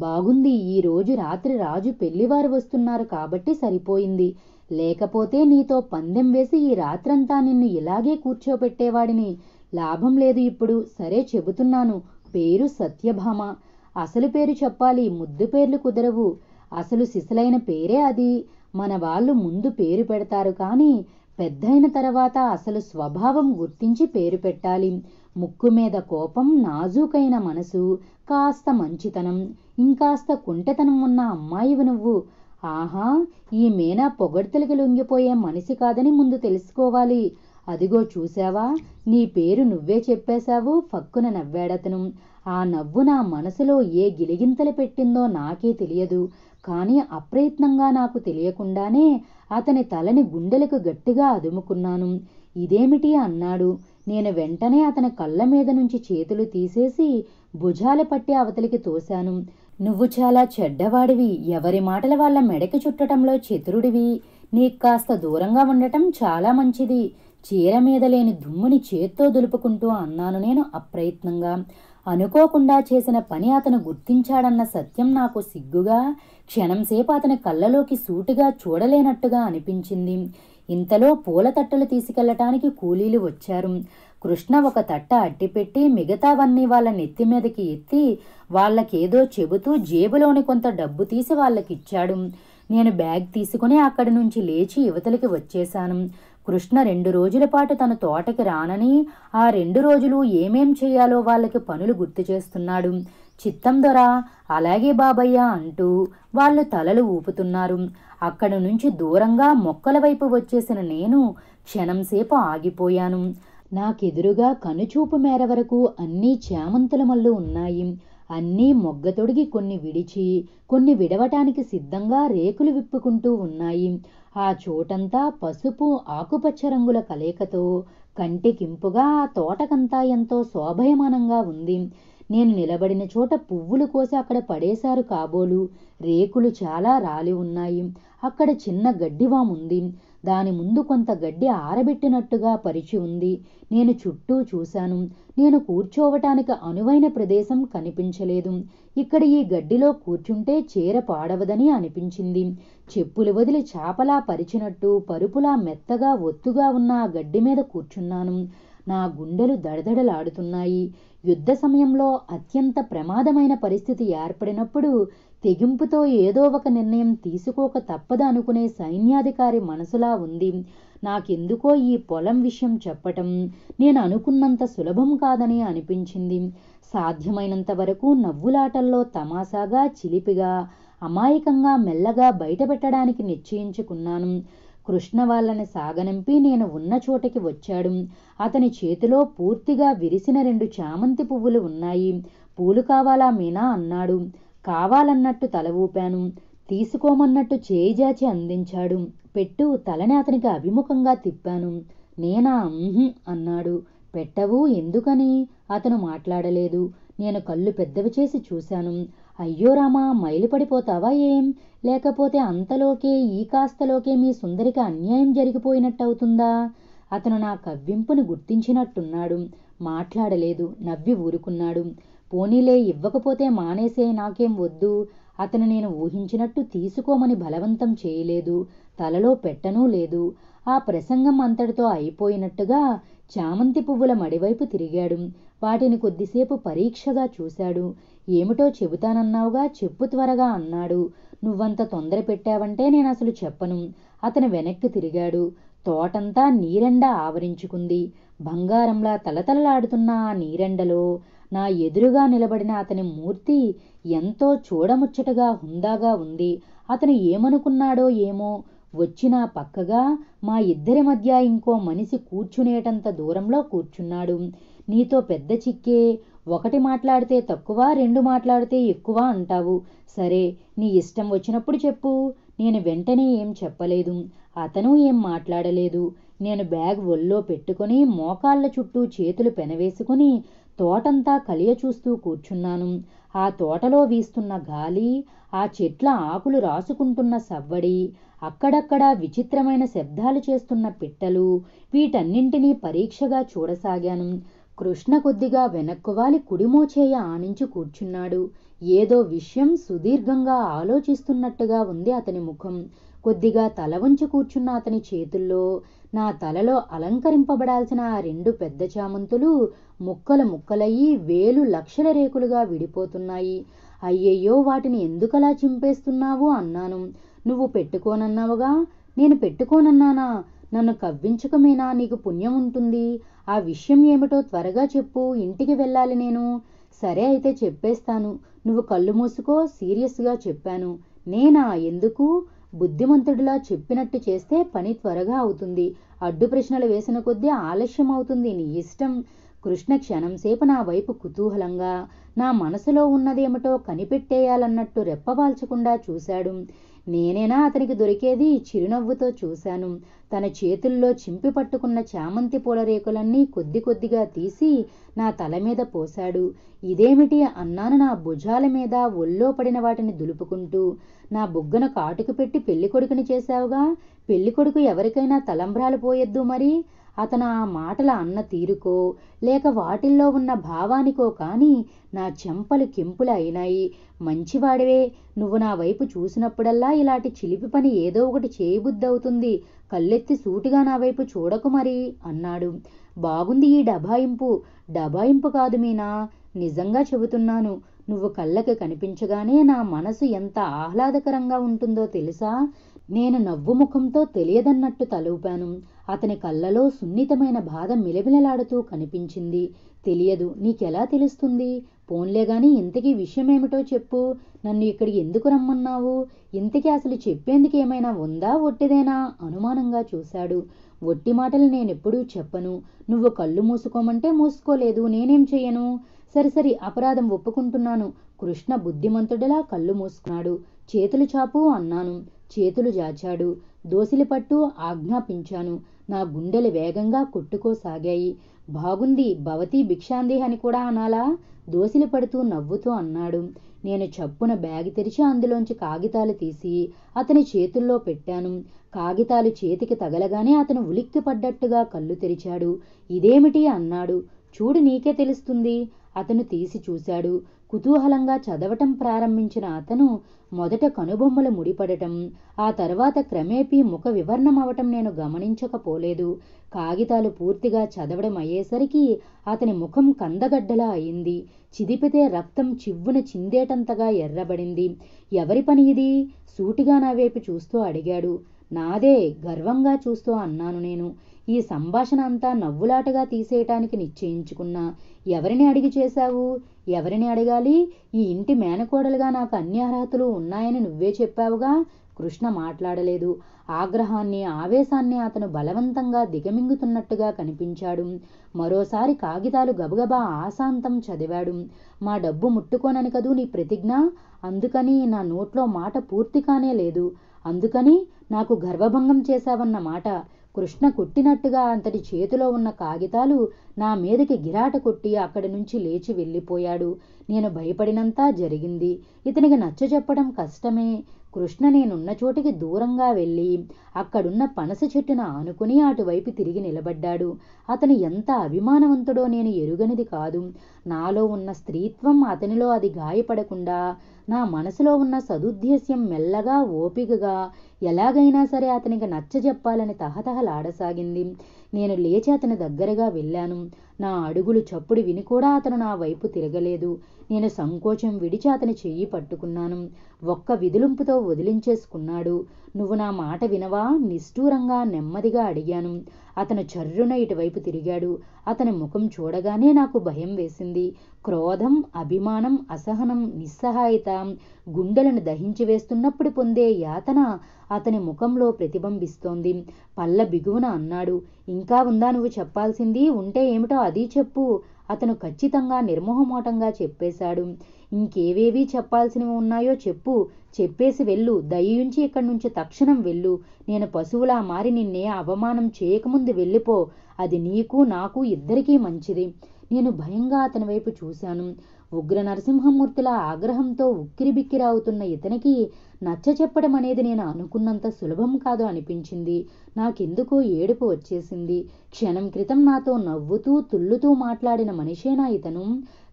బాగుంది ఈ రోజు రాత్రి రాజు పెళ్లివారు వస్తున్నారు కాబట్టి సరిపోయింది లేకపోతే నీతో పందెం వేసి ఈ రాత్రంతా నిన్ను ఇలాగే కూర్చోబెట్టేవాడిని లాభం లేదు ఇప్పుడు సరే చెబుతున్నాను పేరు సత్యభామ అసలు పేరు చెప్పాలి ముద్దు పేర్లు కుదరవు అసలు సిసలైన పేరే అది మన వాళ్ళు ముందు పేరు పెడతారు కానీ పెద్దయిన తర్వాత అసలు స్వభావం గుర్తించి పేరు పెట్టాలి ముక్కు మీద కోపం నాజూకైన మనసు కాస్త మంచితనం ఇంకాస్త కుంటతనం ఉన్న అమ్మాయివి నువ్వు ఆహా ఈ మేనా పొగడ్తలకి లొంగిపోయే మనిషి కాదని ముందు తెలుసుకోవాలి అదిగో చూశావా నీ పేరు నువ్వే చెప్పేశావు ఫక్కున నవ్వాడతను ఆ నవ్వు నా మనసులో ఏ గిలిగింతలు పెట్టిందో నాకే తెలియదు కానీ అప్రయత్నంగా నాకు తెలియకుండానే అతని తలని గుండెలకు గట్టిగా అదుముకున్నాను ఇదేమిటి అన్నాడు నేను వెంటనే అతని కళ్ళ మీద నుంచి చేతులు తీసేసి భుజాల పట్టి అవతలికి తోశాను నువ్వు చాలా చెడ్డవాడివి ఎవరి మాటల వాళ్ళ మెడకి చుట్టటంలో చతురుడివి నీకు కాస్త దూరంగా ఉండటం చాలా మంచిది చీర మీద లేని దుమ్ముని చేత్తో దులుపుకుంటూ అన్నాను నేను అప్రయత్నంగా అనుకోకుండా చేసిన పని అతను గుర్తించాడన్న సత్యం నాకు సిగ్గుగా క్షణంసేపు అతని కళ్ళలోకి సూటిగా చూడలేనట్టుగా అనిపించింది ఇంతలో పూల తట్టలు తీసుకెళ్లటానికి కూలీలు వచ్చారు కృష్ణ ఒక తట్ట అట్టిపెట్టి మిగతావన్నీ వాళ్ళ నెత్తి మీదకి ఎత్తి వాళ్ళకేదో చెబుతూ జేబులోని కొంత డబ్బు తీసి వాళ్ళకిచ్చాడు నేను బ్యాగ్ తీసుకుని అక్కడి నుంచి లేచి యువతలకి వచ్చేశాను కృష్ణ రెండు రోజుల పాటు తన తోటకి రానని ఆ రెండు రోజులు ఏమేం చేయాలో వాళ్ళకి పనులు గుర్తు చేస్తున్నాడు చిత్తం దొర అలాగే బాబయ్య అంటూ వాళ్ళు తలలు ఊపుతున్నారు అక్కడి నుంచి దూరంగా మొక్కల వైపు వచ్చేసిన నేను క్షణంసేపు ఆగిపోయాను నాకెదురుగా కనుచూపు మేర వరకు అన్నీ చేమంతుల మళ్ళు ఉన్నాయి అన్నీ మొగ్గతొడిగి కొన్ని విడిచి కొన్ని విడవటానికి సిద్ధంగా రేకులు విప్పుకుంటూ ఉన్నాయి ఆ చోటంతా పసుపు ఆకుపచ్చ రంగుల కలయికతో కంటికింపుగా తోటకంతా ఎంతో శోభయమానంగా ఉంది నేను నిలబడిన చోట పువ్వులు కోసి అక్కడ పడేశారు కాబోలు రేకులు చాలా రాలి ఉన్నాయి అక్కడ చిన్న గడ్డివాముంది దాని ముందు కొంత గడ్డి ఆరబెట్టినట్టుగా పరిచి ఉంది నేను చుట్టూ చూశాను నేను కూర్చోవటానికి అనువైన ప్రదేశం కనిపించలేదు ఇక్కడ ఈ గడ్డిలో కూర్చుంటే చీర పాడవదని అనిపించింది చెప్పులు వదిలి చాపలా పరిచినట్టు పరుపులా మెత్తగా ఒత్తుగా ఉన్న ఆ గడ్డి మీద కూర్చున్నాను నా గుండెలు దడదడలాడుతున్నాయి యుద్ధ సమయంలో అత్యంత ప్రమాదమైన పరిస్థితి ఏర్పడినప్పుడు తెగింపుతో ఏదో ఒక నిర్ణయం తీసుకోక తప్పదు అనుకునే సైన్యాధికారి మనసులా ఉంది నాకెందుకో ఈ పొలం విషయం చెప్పటం నేను అనుకున్నంత సులభం కాదని అనిపించింది సాధ్యమైనంత వరకు నవ్వులాటల్లో తమాషాగా చిలిపిగా అమాయకంగా మెల్లగా బయటపెట్టడానికి నిశ్చయించుకున్నాను కృష్ణ వాళ్ళని సాగనంపి నేను ఉన్న చోటకి వచ్చాడు అతని చేతిలో పూర్తిగా విరిసిన రెండు చామంతి పువ్వులు ఉన్నాయి పూలు కావాలా మీనా అన్నాడు కావాలన్నట్టు తల ఊపాను తీసుకోమన్నట్టు చేయిజాచి అందించాడు పెట్టు తలని అతనికి అభిముఖంగా తిప్పాను నేనా అన్నాడు పెట్టవు ఎందుకని అతను మాట్లాడలేదు నేను కళ్ళు పెద్దవి చేసి చూశాను అయ్యో రామా మైలుపడిపోతావా ఏం లేకపోతే అంతలోకే ఈ కాస్తలోకే మీ సుందరికి అన్యాయం జరిగిపోయినట్టవుతుందా అతను నా కవ్వింపును గుర్తించినట్టున్నాడు మాట్లాడలేదు నవ్వి ఊరుకున్నాడు పోనీలే ఇవ్వకపోతే మానేసే నాకేం వద్దు అతను నేను ఊహించినట్టు తీసుకోమని బలవంతం చేయలేదు తలలో పెట్టనూ లేదు ఆ ప్రసంగం అంతటితో అయిపోయినట్టుగా చామంతి పువ్వుల మడివైపు తిరిగాడు వాటిని కొద్దిసేపు పరీక్షగా చూశాడు ఏమిటో చెబుతానన్నావుగా చెప్పు త్వరగా అన్నాడు నువ్వంత తొందర పెట్టావంటే నేను అసలు చెప్పను అతను వెనక్కి తిరిగాడు తోటంతా నీరెండ ఆవరించుకుంది బంగారంలా తలతలలాడుతున్న ఆ నీరెండలో నా ఎదురుగా నిలబడిన అతని మూర్తి ఎంతో చూడముచ్చటగా హుందాగా ఉంది అతను ఏమనుకున్నాడో ఏమో వచ్చినా పక్కగా మా ఇద్దరి మధ్య ఇంకో మనిషి కూర్చునేటంత దూరంలో కూర్చున్నాడు నీతో పెద్ద చిక్కే ఒకటి మాట్లాడితే తక్కువ రెండు మాట్లాడితే ఎక్కువ అంటావు సరే నీ ఇష్టం వచ్చినప్పుడు చెప్పు నేను వెంటనే ఏం చెప్పలేదు అతను ఏం మాట్లాడలేదు నేను బ్యాగ్ ఒల్లో పెట్టుకుని మోకాళ్ళ చుట్టూ చేతులు పెనవేసుకుని తోటంతా కలియ చూస్తూ కూర్చున్నాను ఆ తోటలో వీస్తున్న గాలి ఆ చెట్ల ఆకులు రాసుకుంటున్న సవ్వడి అక్కడక్కడా విచిత్రమైన శబ్దాలు చేస్తున్న పిట్టలు వీటన్నింటినీ పరీక్షగా చూడసాగాను కృష్ణ కొద్దిగా వెనక్కువాలి కుడిమోచేయ ఆనించి కూర్చున్నాడు ఏదో విషయం సుదీర్ఘంగా ఆలోచిస్తున్నట్టుగా ఉంది అతని ముఖం కొద్దిగా తల వంచి కూర్చున్న అతని చేతుల్లో నా తలలో అలంకరింపబడాల్సిన ఆ రెండు పెద్ద చామంతులు ముక్కలు ముక్కలయ్యి వేలు లక్షల రేకులుగా విడిపోతున్నాయి అయ్యయ్యో వాటిని ఎందుకలా చింపేస్తున్నావు అన్నాను నువ్వు పెట్టుకోనన్నావుగా నేను పెట్టుకోనన్నానా నన్ను కవ్వించకమేనా నీకు పుణ్యం ఉంటుంది ఆ విషయం ఏమిటో త్వరగా చెప్పు ఇంటికి వెళ్ళాలి నేను సరే అయితే చెప్పేస్తాను నువ్వు కళ్ళు మూసుకో సీరియస్గా చెప్పాను నేనా ఎందుకు బుద్ధిమంతుడిలా చెప్పినట్టు చేస్తే పని త్వరగా అవుతుంది అడ్డు ప్రశ్నలు వేసిన కొద్దీ ఆలస్యం అవుతుంది నీ ఇష్టం కృష్ణ క్షణం సేపు నా వైపు కుతూహలంగా నా మనసులో ఉన్నదేమిటో కనిపెట్టేయాలన్నట్టు రెప్పవాల్చకుండా చూశాడు నేనేనా అతనికి దొరికేది చిరునవ్వుతో చూశాను తన చేతుల్లో చింపి పట్టుకున్న చామంతి పూల రేకులన్నీ కొద్ది కొద్దిగా తీసి నా తల మీద పోశాడు ఇదేమిటి అన్నాను నా భుజాల మీద ఒళ్ళో పడిన వాటిని దులుపుకుంటూ నా బుగ్గను కాటుకు పెట్టి పెళ్లి కొడుకుని చేశావుగా పెళ్లి కొడుకు ఎవరికైనా తలంబ్రాలు పోయొద్దు మరి అతను ఆ మాటల అన్న తీరుకో లేక వాటిల్లో ఉన్న భావానికో కాని నా చెంపలు కెంపులు అయినాయి మంచివాడివే నువ్వు నా వైపు చూసినప్పుడల్లా ఇలాంటి చిలిపి పని ఏదో ఒకటి చేయబుద్దవుతుంది కళ్ళెత్తి సూటిగా నా వైపు చూడకు మరి అన్నాడు బాగుంది ఈ డబాయింపు డబాయింపు కాదు మీనా నిజంగా చెబుతున్నాను నువ్వు కళ్ళకి కనిపించగానే నా మనసు ఎంత ఆహ్లాదకరంగా ఉంటుందో తెలుసా నేను నవ్వు ముఖంతో తెలియదన్నట్టు తలూపాను అతని కళ్ళలో సున్నితమైన బాధ మిలమిలలాడుతూ కనిపించింది తెలియదు నీకెలా తెలుస్తుంది పోన్లేగాని ఇంతకీ విషయమేమిటో చెప్పు నన్ను ఇక్కడికి ఎందుకు రమ్మన్నావు ఇంతకీ అసలు చెప్పేందుకు ఏమైనా ఉందా ఒట్టిదేనా అనుమానంగా చూశాడు ఒట్టి మాటలు నేనెప్పుడూ చెప్పను నువ్వు కళ్ళు మూసుకోమంటే మూసుకోలేదు నేనేం చెయ్యను సరిసరి అపరాధం ఒప్పుకుంటున్నాను కృష్ణ బుద్ధిమంతుడిలా కళ్ళు మూసుకున్నాడు చేతులు చాపు అన్నాను చేతులు జాచాడు పట్టు ఆజ్ఞాపించాను నా గుండెలు వేగంగా కొట్టుకోసాగాయి బాగుంది భవతి భిక్షాంది అని కూడా అనాలా దోసిలి పడుతూ నవ్వుతూ అన్నాడు నేను చప్పున బ్యాగ్ తెరిచి అందులోంచి కాగితాలు తీసి అతని చేతుల్లో పెట్టాను కాగితాలు చేతికి తగలగానే అతను ఉలిక్కి పడ్డట్టుగా కళ్ళు తెరిచాడు ఇదేమిటి అన్నాడు చూడు నీకే తెలుస్తుంది అతను తీసి చూశాడు కుతూహలంగా చదవటం ప్రారంభించిన అతను మొదట కనుబొమ్మలు ముడిపడటం ఆ తర్వాత క్రమేపీ ముఖ వివరణమవటం నేను గమనించకపోలేదు కాగితాలు పూర్తిగా చదవడం అయ్యేసరికి అతని ముఖం కందగడ్డలా అయింది చిదిపితే రక్తం చివ్వున చిందేటంతగా ఎర్రబడింది ఎవరి పని ఇది సూటిగా నా వైపు చూస్తూ అడిగాడు నాదే గర్వంగా చూస్తూ అన్నాను నేను ఈ సంభాషణ అంతా నవ్వులాటగా తీసేయటానికి నిశ్చయించుకున్నా ఎవరిని అడిగి చేశావు ఎవరిని అడగాలి ఈ ఇంటి మేనకోడలుగా నాకు అన్ని అర్హతలు ఉన్నాయని నువ్వే చెప్పావుగా కృష్ణ మాట్లాడలేదు ఆగ్రహాన్ని ఆవేశాన్ని అతను బలవంతంగా దిగమింగుతున్నట్టుగా కనిపించాడు మరోసారి కాగితాలు గబగబా ఆశాంతం చదివాడు మా డబ్బు ముట్టుకోనని కదూ నీ ప్రతిజ్ఞ అందుకని నా నోట్లో మాట పూర్తి కానే లేదు అందుకని నాకు గర్వభంగం చేశావన్న మాట కృష్ణ కొట్టినట్టుగా అంతటి చేతిలో ఉన్న కాగితాలు నా మీదకి గిరాట కొట్టి అక్కడి నుంచి లేచి వెళ్ళిపోయాడు నేను భయపడినంతా జరిగింది ఇతనికి నచ్చ చెప్పడం కష్టమే కృష్ణ నేనున్న చోటికి దూరంగా వెళ్ళి అక్కడున్న పనస చెట్టును ఆనుకుని అటువైపు తిరిగి నిలబడ్డాడు అతను ఎంత అభిమానవంతుడో నేను ఎరుగనిది కాదు నాలో ఉన్న స్త్రీత్వం అతనిలో అది గాయపడకుండా నా మనసులో ఉన్న సదుద్దేశ్యం మెల్లగా ఓపికగా ఎలాగైనా సరే అతనికి నచ్చ చెప్పాలని తహతహలాడసాగింది నేను లేచి అతని దగ్గరగా వెళ్ళాను నా అడుగులు చప్పుడు విని కూడా అతను నా వైపు తిరగలేదు నేను సంకోచం విడిచి అతని చెయ్యి పట్టుకున్నాను ఒక్క విధులింపుతో వదిలించేసుకున్నాడు నువ్వు నా మాట వినవా నిష్ఠూరంగా నెమ్మదిగా అడిగాను అతను చర్రున ఇటువైపు తిరిగాడు అతని ముఖం చూడగానే నాకు భయం వేసింది క్రోధం అభిమానం అసహనం నిస్సహాయత గుండెలను దహించి వేస్తున్నప్పుడు పొందే యాతన అతని ముఖంలో ప్రతిబింబిస్తోంది పల్ల బిగువున అన్నాడు ఇంకా ఉందా నువ్వు చెప్పాల్సింది ఉంటే ఏమిటో అది చెప్పు అతను ఖచ్చితంగా నిర్మోహమోటంగా చెప్పేశాడు ఇంకేవేవి చెప్పాల్సినవి ఉన్నాయో చెప్పు చెప్పేసి వెళ్ళు దయ్యుంచి ఇక్కడి నుంచి తక్షణం వెళ్ళు నేను పశువులా మారి నిన్నే అవమానం చేయకముందు వెళ్ళిపో అది నీకు నాకు ఇద్దరికీ మంచిది నేను భయంగా అతని వైపు చూశాను ఉగ్ర నరసింహమూర్తుల ఆగ్రహంతో ఉక్కిరిబిక్కిరవుతున్న ఇతనికి నచ్చ చెప్పడం అనేది నేను అనుకున్నంత సులభం కాదు అనిపించింది నాకెందుకో ఏడుపు వచ్చేసింది క్షణం క్రితం నాతో నవ్వుతూ తుల్లుతూ మాట్లాడిన మనిషేనా ఇతను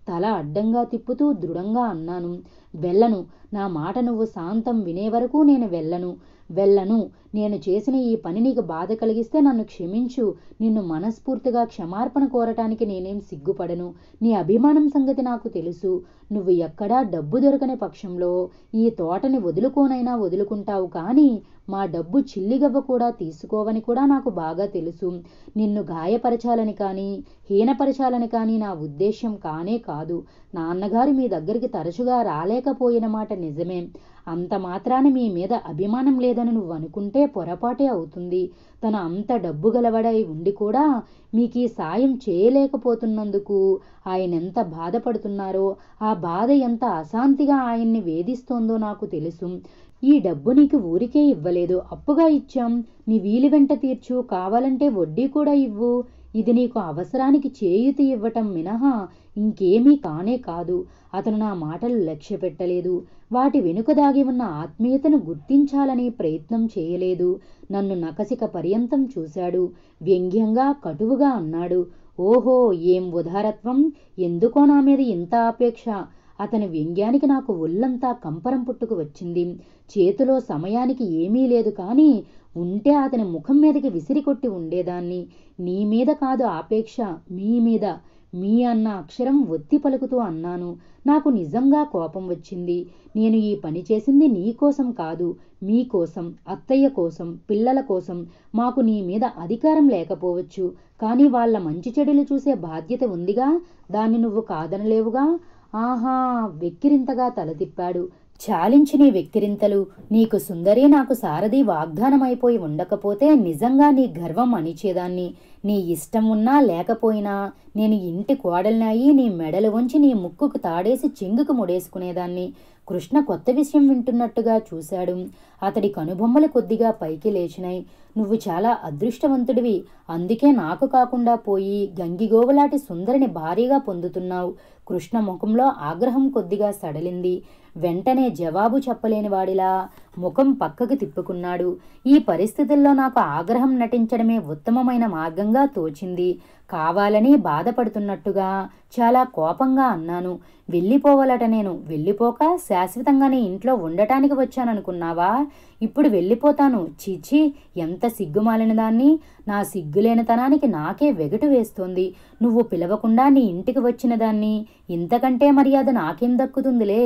తల అడ్డంగా తిప్పుతూ దృఢంగా అన్నాను వెళ్ళను నా మాట నువ్వు శాంతం వినే వరకు నేను వెళ్ళను వెళ్ళను నేను చేసిన ఈ పని నీకు బాధ కలిగిస్తే నన్ను క్షమించు నిన్ను మనస్ఫూర్తిగా క్షమార్పణ కోరటానికి నేనేం సిగ్గుపడను నీ అభిమానం సంగతి నాకు తెలుసు నువ్వు ఎక్కడా డబ్బు దొరకని పక్షంలో ఈ తోటని వదులుకోనైనా వదులుకుంటావు కానీ మా డబ్బు చిల్లిగవ్వ కూడా తీసుకోవని కూడా నాకు బాగా తెలుసు నిన్ను గాయపరచాలని కానీ హీనపరచాలని కానీ నా ఉద్దేశ్యం కానే కాదు నాన్నగారు మీ దగ్గరికి తరచుగా రాలేకపోయిన మాట నిజమే అంత మాత్రాన మీ మీద అభిమానం లేదని నువ్వు అనుకుంటే పొరపాటే అవుతుంది తను అంత డబ్బు గలవడై ఉండి కూడా మీకు ఈ సాయం చేయలేకపోతున్నందుకు ఆయన ఎంత బాధపడుతున్నారో ఆ బాధ ఎంత అశాంతిగా ఆయన్ని వేధిస్తోందో నాకు తెలుసు ఈ డబ్బు నీకు ఊరికే ఇవ్వలేదు అప్పుగా ఇచ్చాం నీ వీలు వెంట తీర్చు కావాలంటే వడ్డీ కూడా ఇవ్వు ఇది నీకు అవసరానికి చేయుతి ఇవ్వటం మినహా ఇంకేమీ కానే కాదు అతను నా మాటలు లక్ష్యపెట్టలేదు వాటి వెనుక దాగి ఉన్న ఆత్మీయతను గుర్తించాలని ప్రయత్నం చేయలేదు నన్ను నకసిక పర్యంతం చూశాడు వ్యంగ్యంగా కటువుగా అన్నాడు ఓహో ఏం ఉదారత్వం ఎందుకో నా మీద ఇంత ఆపేక్ష అతని వ్యంగ్యానికి నాకు ఒళ్ళంతా కంపరం పుట్టుకు వచ్చింది చేతిలో సమయానికి ఏమీ లేదు కానీ ఉంటే అతని ముఖం మీదకి విసిరికొట్టి ఉండేదాన్ని నీ మీద కాదు ఆపేక్ష మీ మీద మీ అన్న అక్షరం ఒత్తి పలుకుతూ అన్నాను నాకు నిజంగా కోపం వచ్చింది నేను ఈ పని చేసింది నీకోసం కాదు మీకోసం అత్తయ్య కోసం పిల్లల కోసం మాకు నీ మీద అధికారం లేకపోవచ్చు కానీ వాళ్ళ మంచి చెడులు చూసే బాధ్యత ఉందిగా దాన్ని నువ్వు కాదనలేవుగా ఆహా వెక్కిరింతగా తలదిప్పాడు చాలించి నీ వెక్కిరింతలు నీకు సుందరి నాకు సారథి వాగ్దానమైపోయి ఉండకపోతే నిజంగా నీ గర్వం అణిచేదాన్ని నీ ఇష్టం ఉన్నా లేకపోయినా నేను ఇంటి కోడలినాయి నీ మెడలు వంచి నీ ముక్కుకు తాడేసి చెంగుకు ముడేసుకునేదాన్ని కృష్ణ కొత్త విషయం వింటున్నట్టుగా చూశాడు అతడి కనుబొమ్మలు కొద్దిగా పైకి లేచినాయి నువ్వు చాలా అదృష్టవంతుడివి అందుకే నాకు కాకుండా పోయి గంగిగోవులాటి సుందరిని భారీగా పొందుతున్నావు కృష్ణ ముఖంలో ఆగ్రహం కొద్దిగా సడలింది వెంటనే జవాబు చెప్పలేనివాడిలా ముఖం పక్కకు తిప్పుకున్నాడు ఈ పరిస్థితుల్లో నాకు ఆగ్రహం నటించడమే ఉత్తమమైన మార్గంగా తోచింది కావాలని బాధపడుతున్నట్టుగా చాలా కోపంగా అన్నాను వెళ్ళిపోవాలట నేను వెళ్ళిపోక శాశ్వతంగానే ఇంట్లో ఉండటానికి వచ్చాననుకున్నావా ఇప్పుడు వెళ్ళిపోతాను చీచి ఎంత సిగ్గుమాలిన దాన్ని నా సిగ్గులేనితనానికి నాకే వెగటు వేస్తోంది నువ్వు పిలవకుండా నీ ఇంటికి వచ్చిన దాన్ని ఇంతకంటే మర్యాద నాకేం దక్కుతుందిలే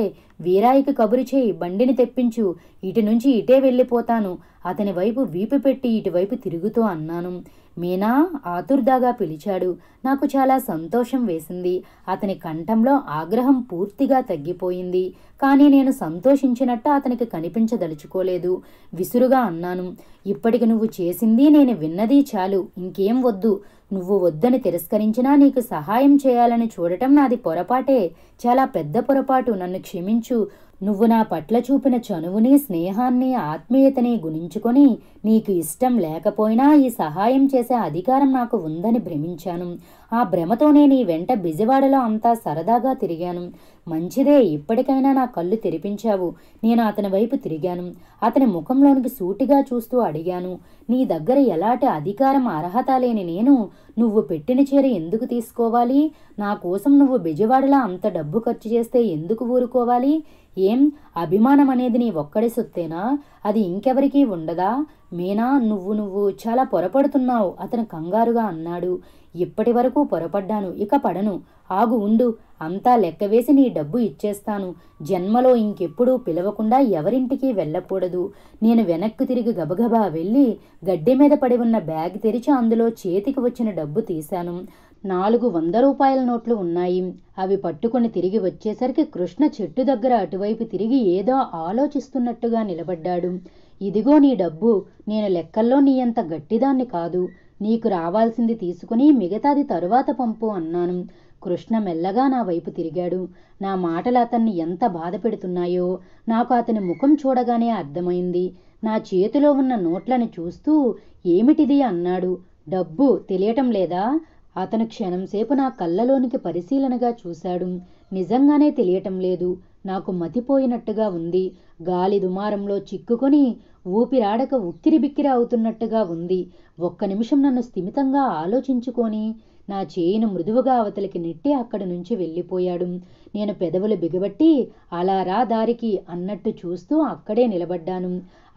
వీరాయికి కబురు చేయి బండిని తెప్పించు ఇటు నుంచి ఇటే వెళ్ళిపోతాను అతని వైపు వీపు పెట్టి ఇటువైపు తిరుగుతూ అన్నాను మీనా ఆతుర్దాగా పిలిచాడు నాకు చాలా సంతోషం వేసింది అతని కంఠంలో ఆగ్రహం పూర్తిగా తగ్గిపోయింది కానీ నేను సంతోషించినట్టు అతనికి కనిపించదలుచుకోలేదు విసురుగా అన్నాను ఇప్పటికి నువ్వు చేసింది నేను విన్నది చాలు ఇంకేం వద్దు నువ్వు వద్దని తిరస్కరించినా నీకు సహాయం చేయాలని చూడటం నాది పొరపాటే చాలా పెద్ద పొరపాటు నన్ను క్షమించు నువ్వు నా పట్ల చూపిన చనువుని స్నేహాన్ని ఆత్మీయతని గుణించుకొని నీకు ఇష్టం లేకపోయినా ఈ సహాయం చేసే అధికారం నాకు ఉందని భ్రమించాను ఆ భ్రమతోనే నీ వెంట బిజవాడలో అంతా సరదాగా తిరిగాను మంచిదే ఇప్పటికైనా నా కళ్ళు తెరిపించావు నేను అతని వైపు తిరిగాను అతని ముఖంలోనికి సూటిగా చూస్తూ అడిగాను నీ దగ్గర ఎలాంటి అధికారం అర్హత లేని నేను నువ్వు పెట్టిన చీర ఎందుకు తీసుకోవాలి నా కోసం నువ్వు బిజవాడలా అంత డబ్బు ఖర్చు చేస్తే ఎందుకు ఊరుకోవాలి ఏం అభిమానం అనేది నీ ఒక్కడి సొత్తేనా అది ఇంకెవరికీ ఉండదా మీనా నువ్వు నువ్వు చాలా పొరపడుతున్నావు అతను కంగారుగా అన్నాడు ఇప్పటి వరకు పొరపడ్డాను ఇక పడను ఆగు ఉండు అంతా లెక్కవేసి నీ డబ్బు ఇచ్చేస్తాను జన్మలో ఇంకెప్పుడూ పిలవకుండా ఎవరింటికి వెళ్ళకూడదు నేను వెనక్కు తిరిగి గబగబా వెళ్ళి గడ్డి మీద పడి ఉన్న బ్యాగ్ తెరిచి అందులో చేతికి వచ్చిన డబ్బు తీశాను నాలుగు వంద రూపాయల నోట్లు ఉన్నాయి అవి పట్టుకుని తిరిగి వచ్చేసరికి కృష్ణ చెట్టు దగ్గర అటువైపు తిరిగి ఏదో ఆలోచిస్తున్నట్టుగా నిలబడ్డాడు ఇదిగో నీ డబ్బు నేను లెక్కల్లో నీ అంత గట్టిదాన్ని కాదు నీకు రావాల్సింది తీసుకుని మిగతాది తరువాత పంపు అన్నాను కృష్ణ మెల్లగా నా వైపు తిరిగాడు నా మాటలు అతన్ని ఎంత బాధ పెడుతున్నాయో నాకు అతని ముఖం చూడగానే అర్థమైంది నా చేతిలో ఉన్న నోట్లను చూస్తూ ఏమిటిది అన్నాడు డబ్బు తెలియటం లేదా అతను క్షణంసేపు నా కళ్ళలోనికి పరిశీలనగా చూశాడు నిజంగానే తెలియటం లేదు నాకు మతిపోయినట్టుగా ఉంది గాలి దుమారంలో చిక్కుకొని ఊపిరాడక ఉక్కిరిబిక్కిరి అవుతున్నట్టుగా ఉంది ఒక్క నిమిషం నన్ను స్థిమితంగా ఆలోచించుకొని నా చేయిను మృదువుగా అవతలికి నెట్టి అక్కడి నుంచి వెళ్ళిపోయాడు నేను పెదవులు బిగబట్టి అలా రా దారికి అన్నట్టు చూస్తూ అక్కడే నిలబడ్డాను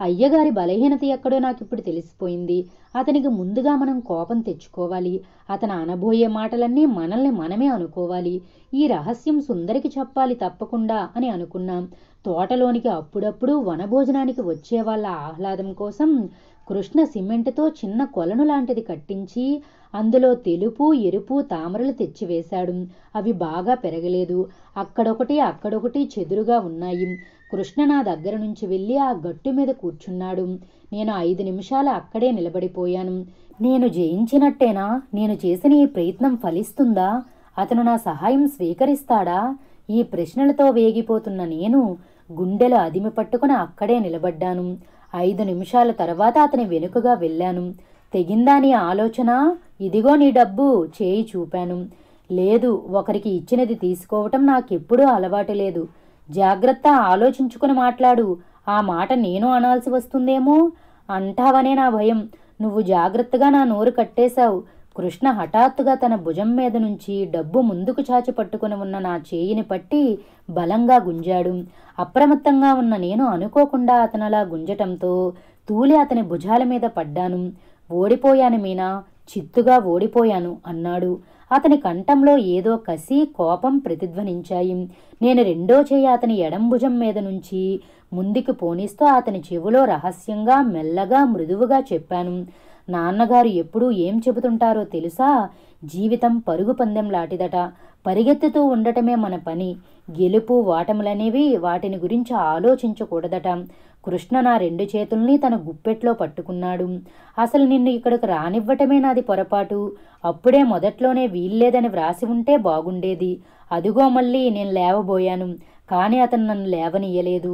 అయ్యగారి బలహీనత ఎక్కడో నాకు ఇప్పుడు తెలిసిపోయింది అతనికి ముందుగా మనం కోపం తెచ్చుకోవాలి అతను అనబోయే మాటలన్నీ మనల్ని మనమే అనుకోవాలి ఈ రహస్యం సుందరికి చెప్పాలి తప్పకుండా అని అనుకున్నాం తోటలోనికి అప్పుడప్పుడు వనభోజనానికి వచ్చే వాళ్ళ ఆహ్లాదం కోసం కృష్ణ సిమెంటుతో చిన్న కొలను లాంటిది కట్టించి అందులో తెలుపు ఎరుపు తామరలు తెచ్చివేశాడు అవి బాగా పెరగలేదు అక్కడొకటి అక్కడొకటి చెదురుగా ఉన్నాయి కృష్ణ నా దగ్గర నుంచి వెళ్ళి ఆ గట్టు మీద కూర్చున్నాడు నేను ఐదు నిమిషాలు అక్కడే నిలబడిపోయాను నేను జయించినట్టేనా నేను చేసిన ఈ ప్రయత్నం ఫలిస్తుందా అతను నా సహాయం స్వీకరిస్తాడా ఈ ప్రశ్నలతో వేగిపోతున్న నేను గుండెలు అదిమి పట్టుకుని అక్కడే నిలబడ్డాను ఐదు నిమిషాల తర్వాత అతని వెనుకగా వెళ్ళాను తెగిందా నీ ఆలోచన ఇదిగో నీ డబ్బు చేయి చూపాను లేదు ఒకరికి ఇచ్చినది తీసుకోవటం నాకెప్పుడూ అలవాటు లేదు జాగ్రత్త ఆలోచించుకుని మాట్లాడు ఆ మాట నేను అనాల్సి వస్తుందేమో అంటావనే నా భయం నువ్వు జాగ్రత్తగా నా నోరు కట్టేశావు కృష్ణ హఠాత్తుగా తన భుజం మీద నుంచి డబ్బు ముందుకు చాచి పట్టుకుని ఉన్న నా చేయిని పట్టి బలంగా గుంజాడు అప్రమత్తంగా ఉన్న నేను అనుకోకుండా అతనలా గుంజటంతో తూలి అతని భుజాల మీద పడ్డాను ఓడిపోయాను మీనా చిత్తుగా ఓడిపోయాను అన్నాడు అతని కంఠంలో ఏదో కసి కోపం ప్రతిధ్వనించాయి నేను రెండో చేయి అతని ఎడం భుజం మీద నుంచి ముందుకు పోనిస్తూ అతని చెవులో రహస్యంగా మెల్లగా మృదువుగా చెప్పాను నాన్నగారు ఎప్పుడూ ఏం చెబుతుంటారో తెలుసా జీవితం పరుగు పందెం లాంటిదట పరిగెత్తుతూ ఉండటమే మన పని గెలుపు వాటములనేవి వాటిని గురించి ఆలోచించకూడదట కృష్ణ నా రెండు చేతుల్ని తన గుప్పెట్లో పట్టుకున్నాడు అసలు నిన్ను ఇక్కడికి రానివ్వటమే నాది పొరపాటు అప్పుడే మొదట్లోనే వీల్లేదని వ్రాసి ఉంటే బాగుండేది అదిగో మళ్ళీ నేను లేవబోయాను కానీ అతను నన్ను లేవనియ్యలేదు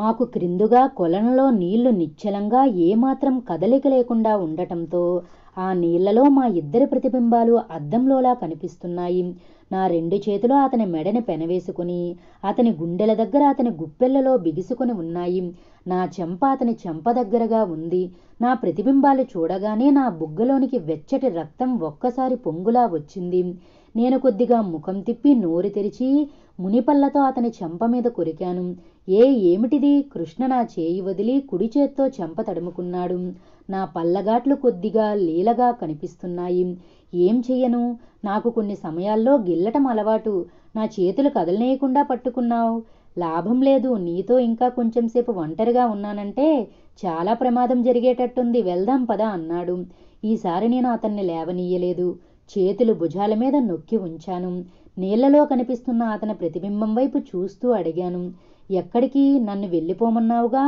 మాకు క్రిందుగా కొలనులో నీళ్లు నిశ్చలంగా ఏమాత్రం కదలిక లేకుండా ఉండటంతో ఆ నీళ్లలో మా ఇద్దరి ప్రతిబింబాలు అద్దంలోలా కనిపిస్తున్నాయి నా రెండు చేతులు అతని మెడని పెనవేసుకుని అతని గుండెల దగ్గర అతని గుప్పెళ్లలో బిగుసుకుని ఉన్నాయి నా చెంప అతని చెంప దగ్గరగా ఉంది నా ప్రతిబింబాలు చూడగానే నా బుగ్గలోనికి వెచ్చటి రక్తం ఒక్కసారి పొంగులా వచ్చింది నేను కొద్దిగా ముఖం తిప్పి నోరు తెరిచి మునిపల్లతో అతని చెంప మీద కొరికాను ఏ ఏమిటిది కృష్ణ నా చేయి వదిలి కుడి చేత్తో చెంప తడుముకున్నాడు నా పల్లగాట్లు కొద్దిగా లీలగా కనిపిస్తున్నాయి ఏం చెయ్యను నాకు కొన్ని సమయాల్లో గిల్లటం అలవాటు నా చేతులు కదలనేయకుండా పట్టుకున్నావు లాభం లేదు నీతో ఇంకా కొంచెంసేపు ఒంటరిగా ఉన్నానంటే చాలా ప్రమాదం జరిగేటట్టుంది వెళ్దాం పదా అన్నాడు ఈసారి నేను అతన్ని లేవనీయలేదు చేతులు భుజాల మీద నొక్కి ఉంచాను నీళ్లలో కనిపిస్తున్న అతని ప్రతిబింబం వైపు చూస్తూ అడిగాను ఎక్కడికి నన్ను వెళ్ళిపోమన్నావుగా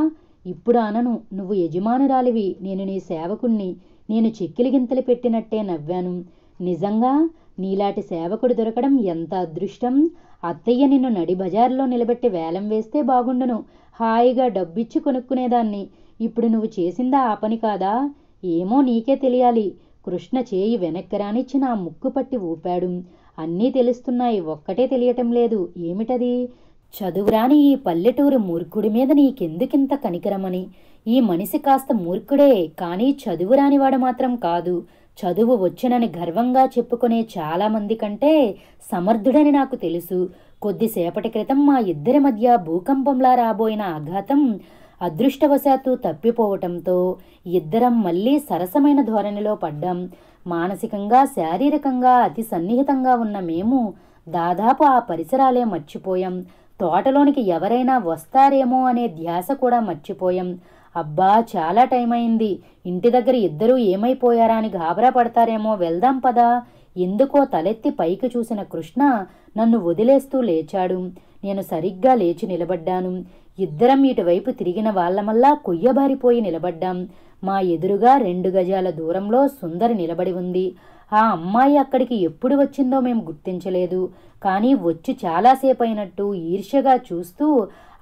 ఇప్పుడు అనను నువ్వు యజమానురాలివి నేను నీ సేవకుణ్ణి నేను చెక్కిలి గింతలు పెట్టినట్టే నవ్వాను నిజంగా నీలాంటి సేవకుడు దొరకడం ఎంత అదృష్టం అత్తయ్య నిన్ను నడి బజార్లో నిలబెట్టి వేలం వేస్తే బాగుండును హాయిగా డబ్బిచ్చి కొనుక్కునేదాన్ని ఇప్పుడు నువ్వు చేసిందా ఆ పని కాదా ఏమో నీకే తెలియాలి కృష్ణ చేయి వెనక్కి రానిచ్చి నా ముక్కు పట్టి ఊపాడు అన్నీ తెలుస్తున్నాయి ఒక్కటే తెలియటం లేదు ఏమిటది చదువురాని ఈ పల్లెటూరు మూర్ఖుడి మీద నీకెందుకింత కనికరమని ఈ మనిషి కాస్త మూర్ఖుడే కానీ చదువురానివాడు మాత్రం కాదు చదువు వచ్చినని గర్వంగా చెప్పుకునే చాలామంది కంటే సమర్థుడని నాకు తెలుసు కొద్దిసేపటి క్రితం మా ఇద్దరి మధ్య భూకంపంలా రాబోయిన ఆఘాతం అదృష్టవశాత్తు తప్పిపోవటంతో ఇద్దరం మళ్ళీ సరసమైన ధోరణిలో పడ్డాం మానసికంగా శారీరకంగా అతి సన్నిహితంగా ఉన్న మేము దాదాపు ఆ పరిసరాలే మర్చిపోయాం తోటలోనికి ఎవరైనా వస్తారేమో అనే ధ్యాస కూడా మర్చిపోయాం అబ్బా చాలా టైం అయింది ఇంటి దగ్గర ఇద్దరూ ఏమైపోయారా అని గాబరా పడతారేమో వెళ్దాం పదా ఎందుకో తలెత్తి పైకి చూసిన కృష్ణ నన్ను వదిలేస్తూ లేచాడు నేను సరిగ్గా లేచి నిలబడ్డాను ఇద్దరం ఇటువైపు తిరిగిన మల్లా కొయ్యబారిపోయి నిలబడ్డాం మా ఎదురుగా రెండు గజాల దూరంలో సుందరి నిలబడి ఉంది ఆ అమ్మాయి అక్కడికి ఎప్పుడు వచ్చిందో మేము గుర్తించలేదు కానీ వచ్చి చాలాసేపు అయినట్టు ఈర్ష్యగా చూస్తూ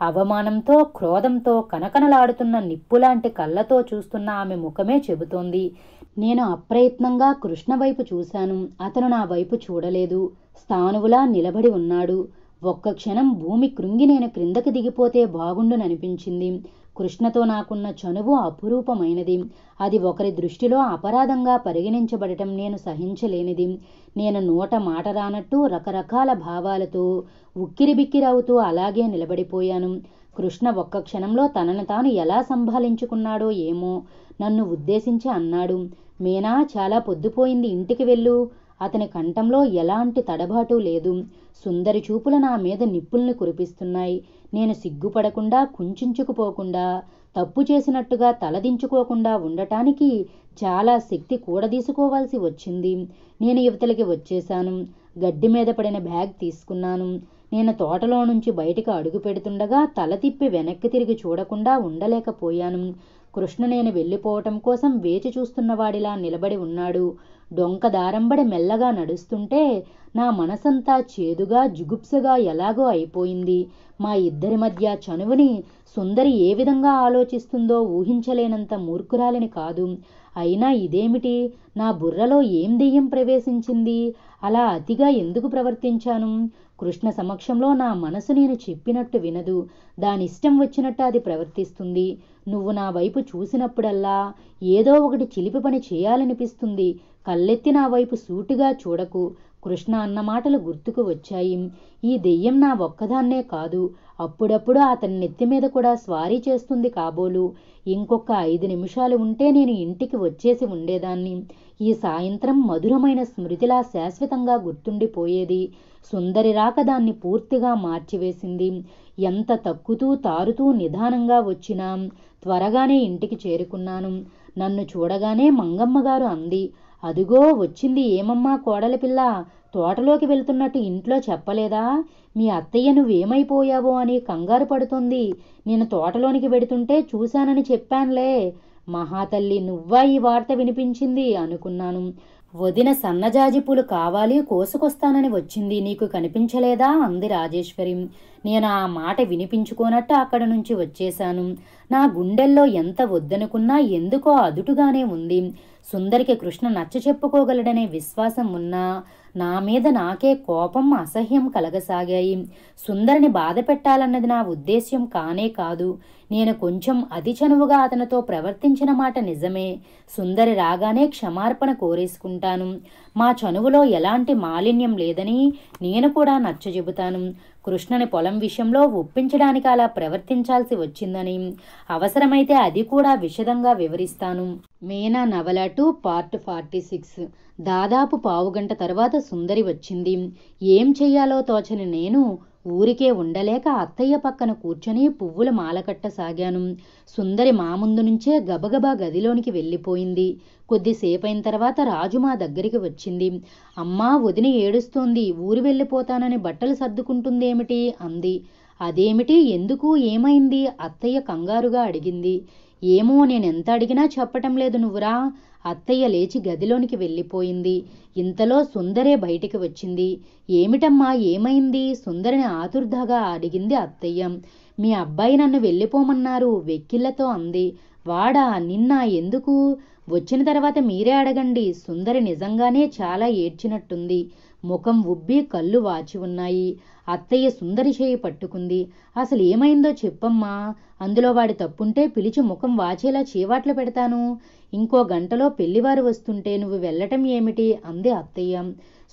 అవమానంతో క్రోధంతో కనకనలాడుతున్న నిప్పులాంటి కళ్ళతో చూస్తున్న ఆమె ముఖమే చెబుతోంది నేను అప్రయత్నంగా కృష్ణ వైపు చూశాను అతను నా వైపు చూడలేదు స్థానువులా నిలబడి ఉన్నాడు ఒక్క క్షణం భూమి కృంగి నేను క్రిందకి దిగిపోతే బాగుండుననిపించింది కృష్ణతో నాకున్న చనువు అపురూపమైనది అది ఒకరి దృష్టిలో అపరాధంగా పరిగణించబడటం నేను సహించలేనిది నేను నోట మాట రానట్టు రకరకాల భావాలతో ఉక్కిరిబిక్కిరవుతూ అలాగే నిలబడిపోయాను కృష్ణ ఒక్క క్షణంలో తనను తాను ఎలా సంభాలించుకున్నాడో ఏమో నన్ను ఉద్దేశించి అన్నాడు మేనా చాలా పొద్దుపోయింది ఇంటికి వెళ్ళు అతని కంఠంలో ఎలాంటి తడబాటు లేదు సుందరి చూపులు నా మీద నిప్పుల్ని కురిపిస్తున్నాయి నేను సిగ్గుపడకుండా కుంచుకుపోకుండా తప్పు చేసినట్టుగా తలదించుకోకుండా ఉండటానికి చాలా శక్తి కూడదీసుకోవాల్సి వచ్చింది నేను యువతలకి వచ్చేశాను గడ్డి మీద పడిన బ్యాగ్ తీసుకున్నాను నేను తోటలో నుంచి బయటకు అడుగు పెడుతుండగా తల తిప్పి వెనక్కి తిరిగి చూడకుండా ఉండలేకపోయాను కృష్ణ నేను వెళ్ళిపోవటం కోసం వేచి చూస్తున్నవాడిలా నిలబడి ఉన్నాడు దారంబడి మెల్లగా నడుస్తుంటే నా మనసంతా చేదుగా జుగుప్సగా ఎలాగో అయిపోయింది మా ఇద్దరి మధ్య చనువుని సుందరి ఏ విధంగా ఆలోచిస్తుందో ఊహించలేనంత మూర్ఖురాలిని కాదు అయినా ఇదేమిటి నా బుర్రలో ఏం దెయ్యం ప్రవేశించింది అలా అతిగా ఎందుకు ప్రవర్తించాను కృష్ణ సమక్షంలో నా మనసు నేను చెప్పినట్టు వినదు దానిష్టం వచ్చినట్టు అది ప్రవర్తిస్తుంది నువ్వు నా వైపు చూసినప్పుడల్లా ఏదో ఒకటి చిలిపి పని చేయాలనిపిస్తుంది కళ్ళెత్తి నా వైపు సూటిగా చూడకు కృష్ణ అన్నమాటలు గుర్తుకు వచ్చాయి ఈ దెయ్యం నా ఒక్కదాన్నే కాదు అప్పుడప్పుడు అతని నెత్తి మీద కూడా స్వారీ చేస్తుంది కాబోలు ఇంకొక ఐదు నిమిషాలు ఉంటే నేను ఇంటికి వచ్చేసి ఉండేదాన్ని ఈ సాయంత్రం మధురమైన స్మృతిలా శాశ్వతంగా గుర్తుండిపోయేది సుందరి రాక దాన్ని పూర్తిగా మార్చివేసింది ఎంత తక్కుతూ తారుతూ నిదానంగా వచ్చినా త్వరగానే ఇంటికి చేరుకున్నాను నన్ను చూడగానే మంగమ్మగారు అంది అదిగో వచ్చింది ఏమమ్మా కోడలి పిల్ల తోటలోకి వెళ్తున్నట్టు ఇంట్లో చెప్పలేదా మీ అత్తయ్య నువ్వేమైపోయావో అని కంగారు పడుతుంది నేను తోటలోనికి వెడుతుంటే చూశానని చెప్పానులే మహాతల్లి నువ్వా ఈ వార్త వినిపించింది అనుకున్నాను వదిన సన్నజాజి పూలు కావాలి కోసుకొస్తానని వచ్చింది నీకు కనిపించలేదా అంది రాజేశ్వరి నేను ఆ మాట వినిపించుకోనట్టు అక్కడ నుంచి వచ్చేశాను నా గుండెల్లో ఎంత వద్దనుకున్నా ఎందుకో అదుటుగానే ఉంది సుందరికి కృష్ణ నచ్చ చెప్పుకోగలడనే విశ్వాసం ఉన్నా నా మీద నాకే కోపం అసహ్యం కలగసాగాయి సుందరిని బాధ పెట్టాలన్నది నా ఉద్దేశ్యం కానే కాదు నేను కొంచెం అతి చనువుగా అతనితో ప్రవర్తించిన మాట నిజమే సుందరి రాగానే క్షమార్పణ కోరేసుకుంటాను మా చనువులో ఎలాంటి మాలిన్యం లేదని నేను కూడా నచ్చజెబుతాను కృష్ణని పొలం విషయంలో ఒప్పించడానికి అలా ప్రవర్తించాల్సి వచ్చిందని అవసరమైతే అది కూడా విశదంగా వివరిస్తాను మేనా నవల టూ పార్ట్ ఫార్టీ సిక్స్ దాదాపు పావుగంట తర్వాత సుందరి వచ్చింది ఏం చెయ్యాలో తోచని నేను ఊరికే ఉండలేక అత్తయ్య పక్కన కూర్చొని పువ్వుల మాలకట్టసాగాను సుందరి మా ముందు నుంచే గబగబా గదిలోనికి వెళ్ళిపోయింది కొద్దిసేపైన తర్వాత రాజు మా దగ్గరికి వచ్చింది అమ్మా వదిన ఏడుస్తోంది ఊరు వెళ్ళిపోతానని బట్టలు సర్దుకుంటుందేమిటి అంది అదేమిటి ఎందుకు ఏమైంది అత్తయ్య కంగారుగా అడిగింది ఏమో నేనెంత అడిగినా చెప్పటం లేదు నువ్వురా అత్తయ్య లేచి గదిలోనికి వెళ్ళిపోయింది ఇంతలో సుందరే బయటికి వచ్చింది ఏమిటమ్మా ఏమైంది సుందరిని ఆతుర్ధగా అడిగింది అత్తయ్య మీ అబ్బాయి నన్ను వెళ్ళిపోమన్నారు వెక్కిళ్లతో అంది వాడా నిన్న ఎందుకు వచ్చిన తర్వాత మీరే అడగండి సుందరి నిజంగానే చాలా ఏడ్చినట్టుంది ముఖం ఉబ్బి కళ్ళు వాచి ఉన్నాయి అత్తయ్య సుందరి చేయి పట్టుకుంది అసలు ఏమైందో చెప్పమ్మా అందులో వాడి తప్పుంటే పిలిచి ముఖం వాచేలా చీవాట్లు పెడతాను ఇంకో గంటలో పెళ్లివారు వస్తుంటే నువ్వు వెళ్ళటం ఏమిటి అంది అత్తయ్య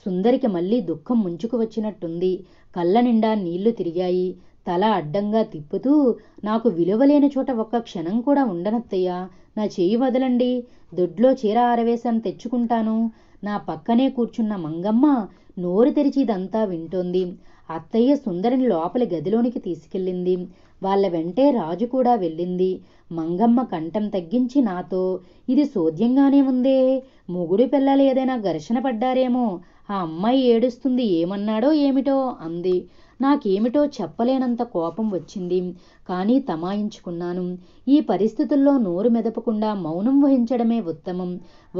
సుందరికి మళ్ళీ దుఃఖం ముంచుకు వచ్చినట్టుంది కళ్ళ నిండా నీళ్లు తిరిగాయి తల అడ్డంగా తిప్పుతూ నాకు విలువలేని చోట ఒక్క క్షణం కూడా ఉండనత్తయ్యా నా చేయి వదలండి దొడ్లో చీర ఆరవేశాను తెచ్చుకుంటాను నా పక్కనే కూర్చున్న మంగమ్మ నోరు తెరిచి ఇదంతా వింటోంది అత్తయ్య సుందరిని లోపలి గదిలోనికి తీసుకెళ్ళింది వాళ్ళ వెంటే రాజు కూడా వెళ్ళింది మంగమ్మ కంఠం తగ్గించి నాతో ఇది సోద్యంగానే ఉందే ముగుడు పిల్లలు ఏదైనా ఘర్షణ పడ్డారేమో ఆ అమ్మాయి ఏడుస్తుంది ఏమన్నాడో ఏమిటో అంది నాకేమిటో చెప్పలేనంత కోపం వచ్చింది కానీ తమాయించుకున్నాను ఈ పరిస్థితుల్లో నోరు మెదపకుండా మౌనం వహించడమే ఉత్తమం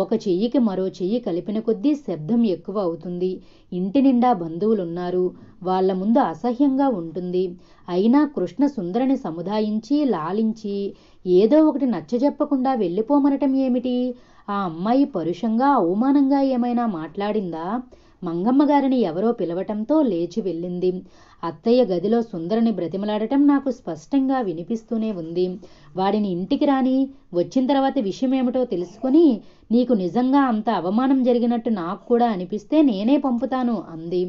ఒక చెయ్యికి మరో చెయ్యి కలిపిన కొద్దీ శబ్దం ఎక్కువ అవుతుంది ఇంటి నిండా బంధువులున్నారు వాళ్ల ముందు అసహ్యంగా ఉంటుంది అయినా కృష్ణ సుందరని సముదాయించి లాలించి ఏదో ఒకటి నచ్చజెప్పకుండా వెళ్ళిపోమనటం ఏమిటి ఆ అమ్మాయి పరుషంగా అవమానంగా ఏమైనా మాట్లాడిందా మంగమ్మ గారిని ఎవరో పిలవటంతో లేచి వెళ్ళింది అత్తయ్య గదిలో సుందరిని బ్రతిమలాడటం నాకు స్పష్టంగా వినిపిస్తూనే ఉంది వాడిని ఇంటికి రాని వచ్చిన తర్వాత విషయమేమిటో తెలుసుకుని నీకు నిజంగా అంత అవమానం జరిగినట్టు నాకు కూడా అనిపిస్తే నేనే పంపుతాను అంది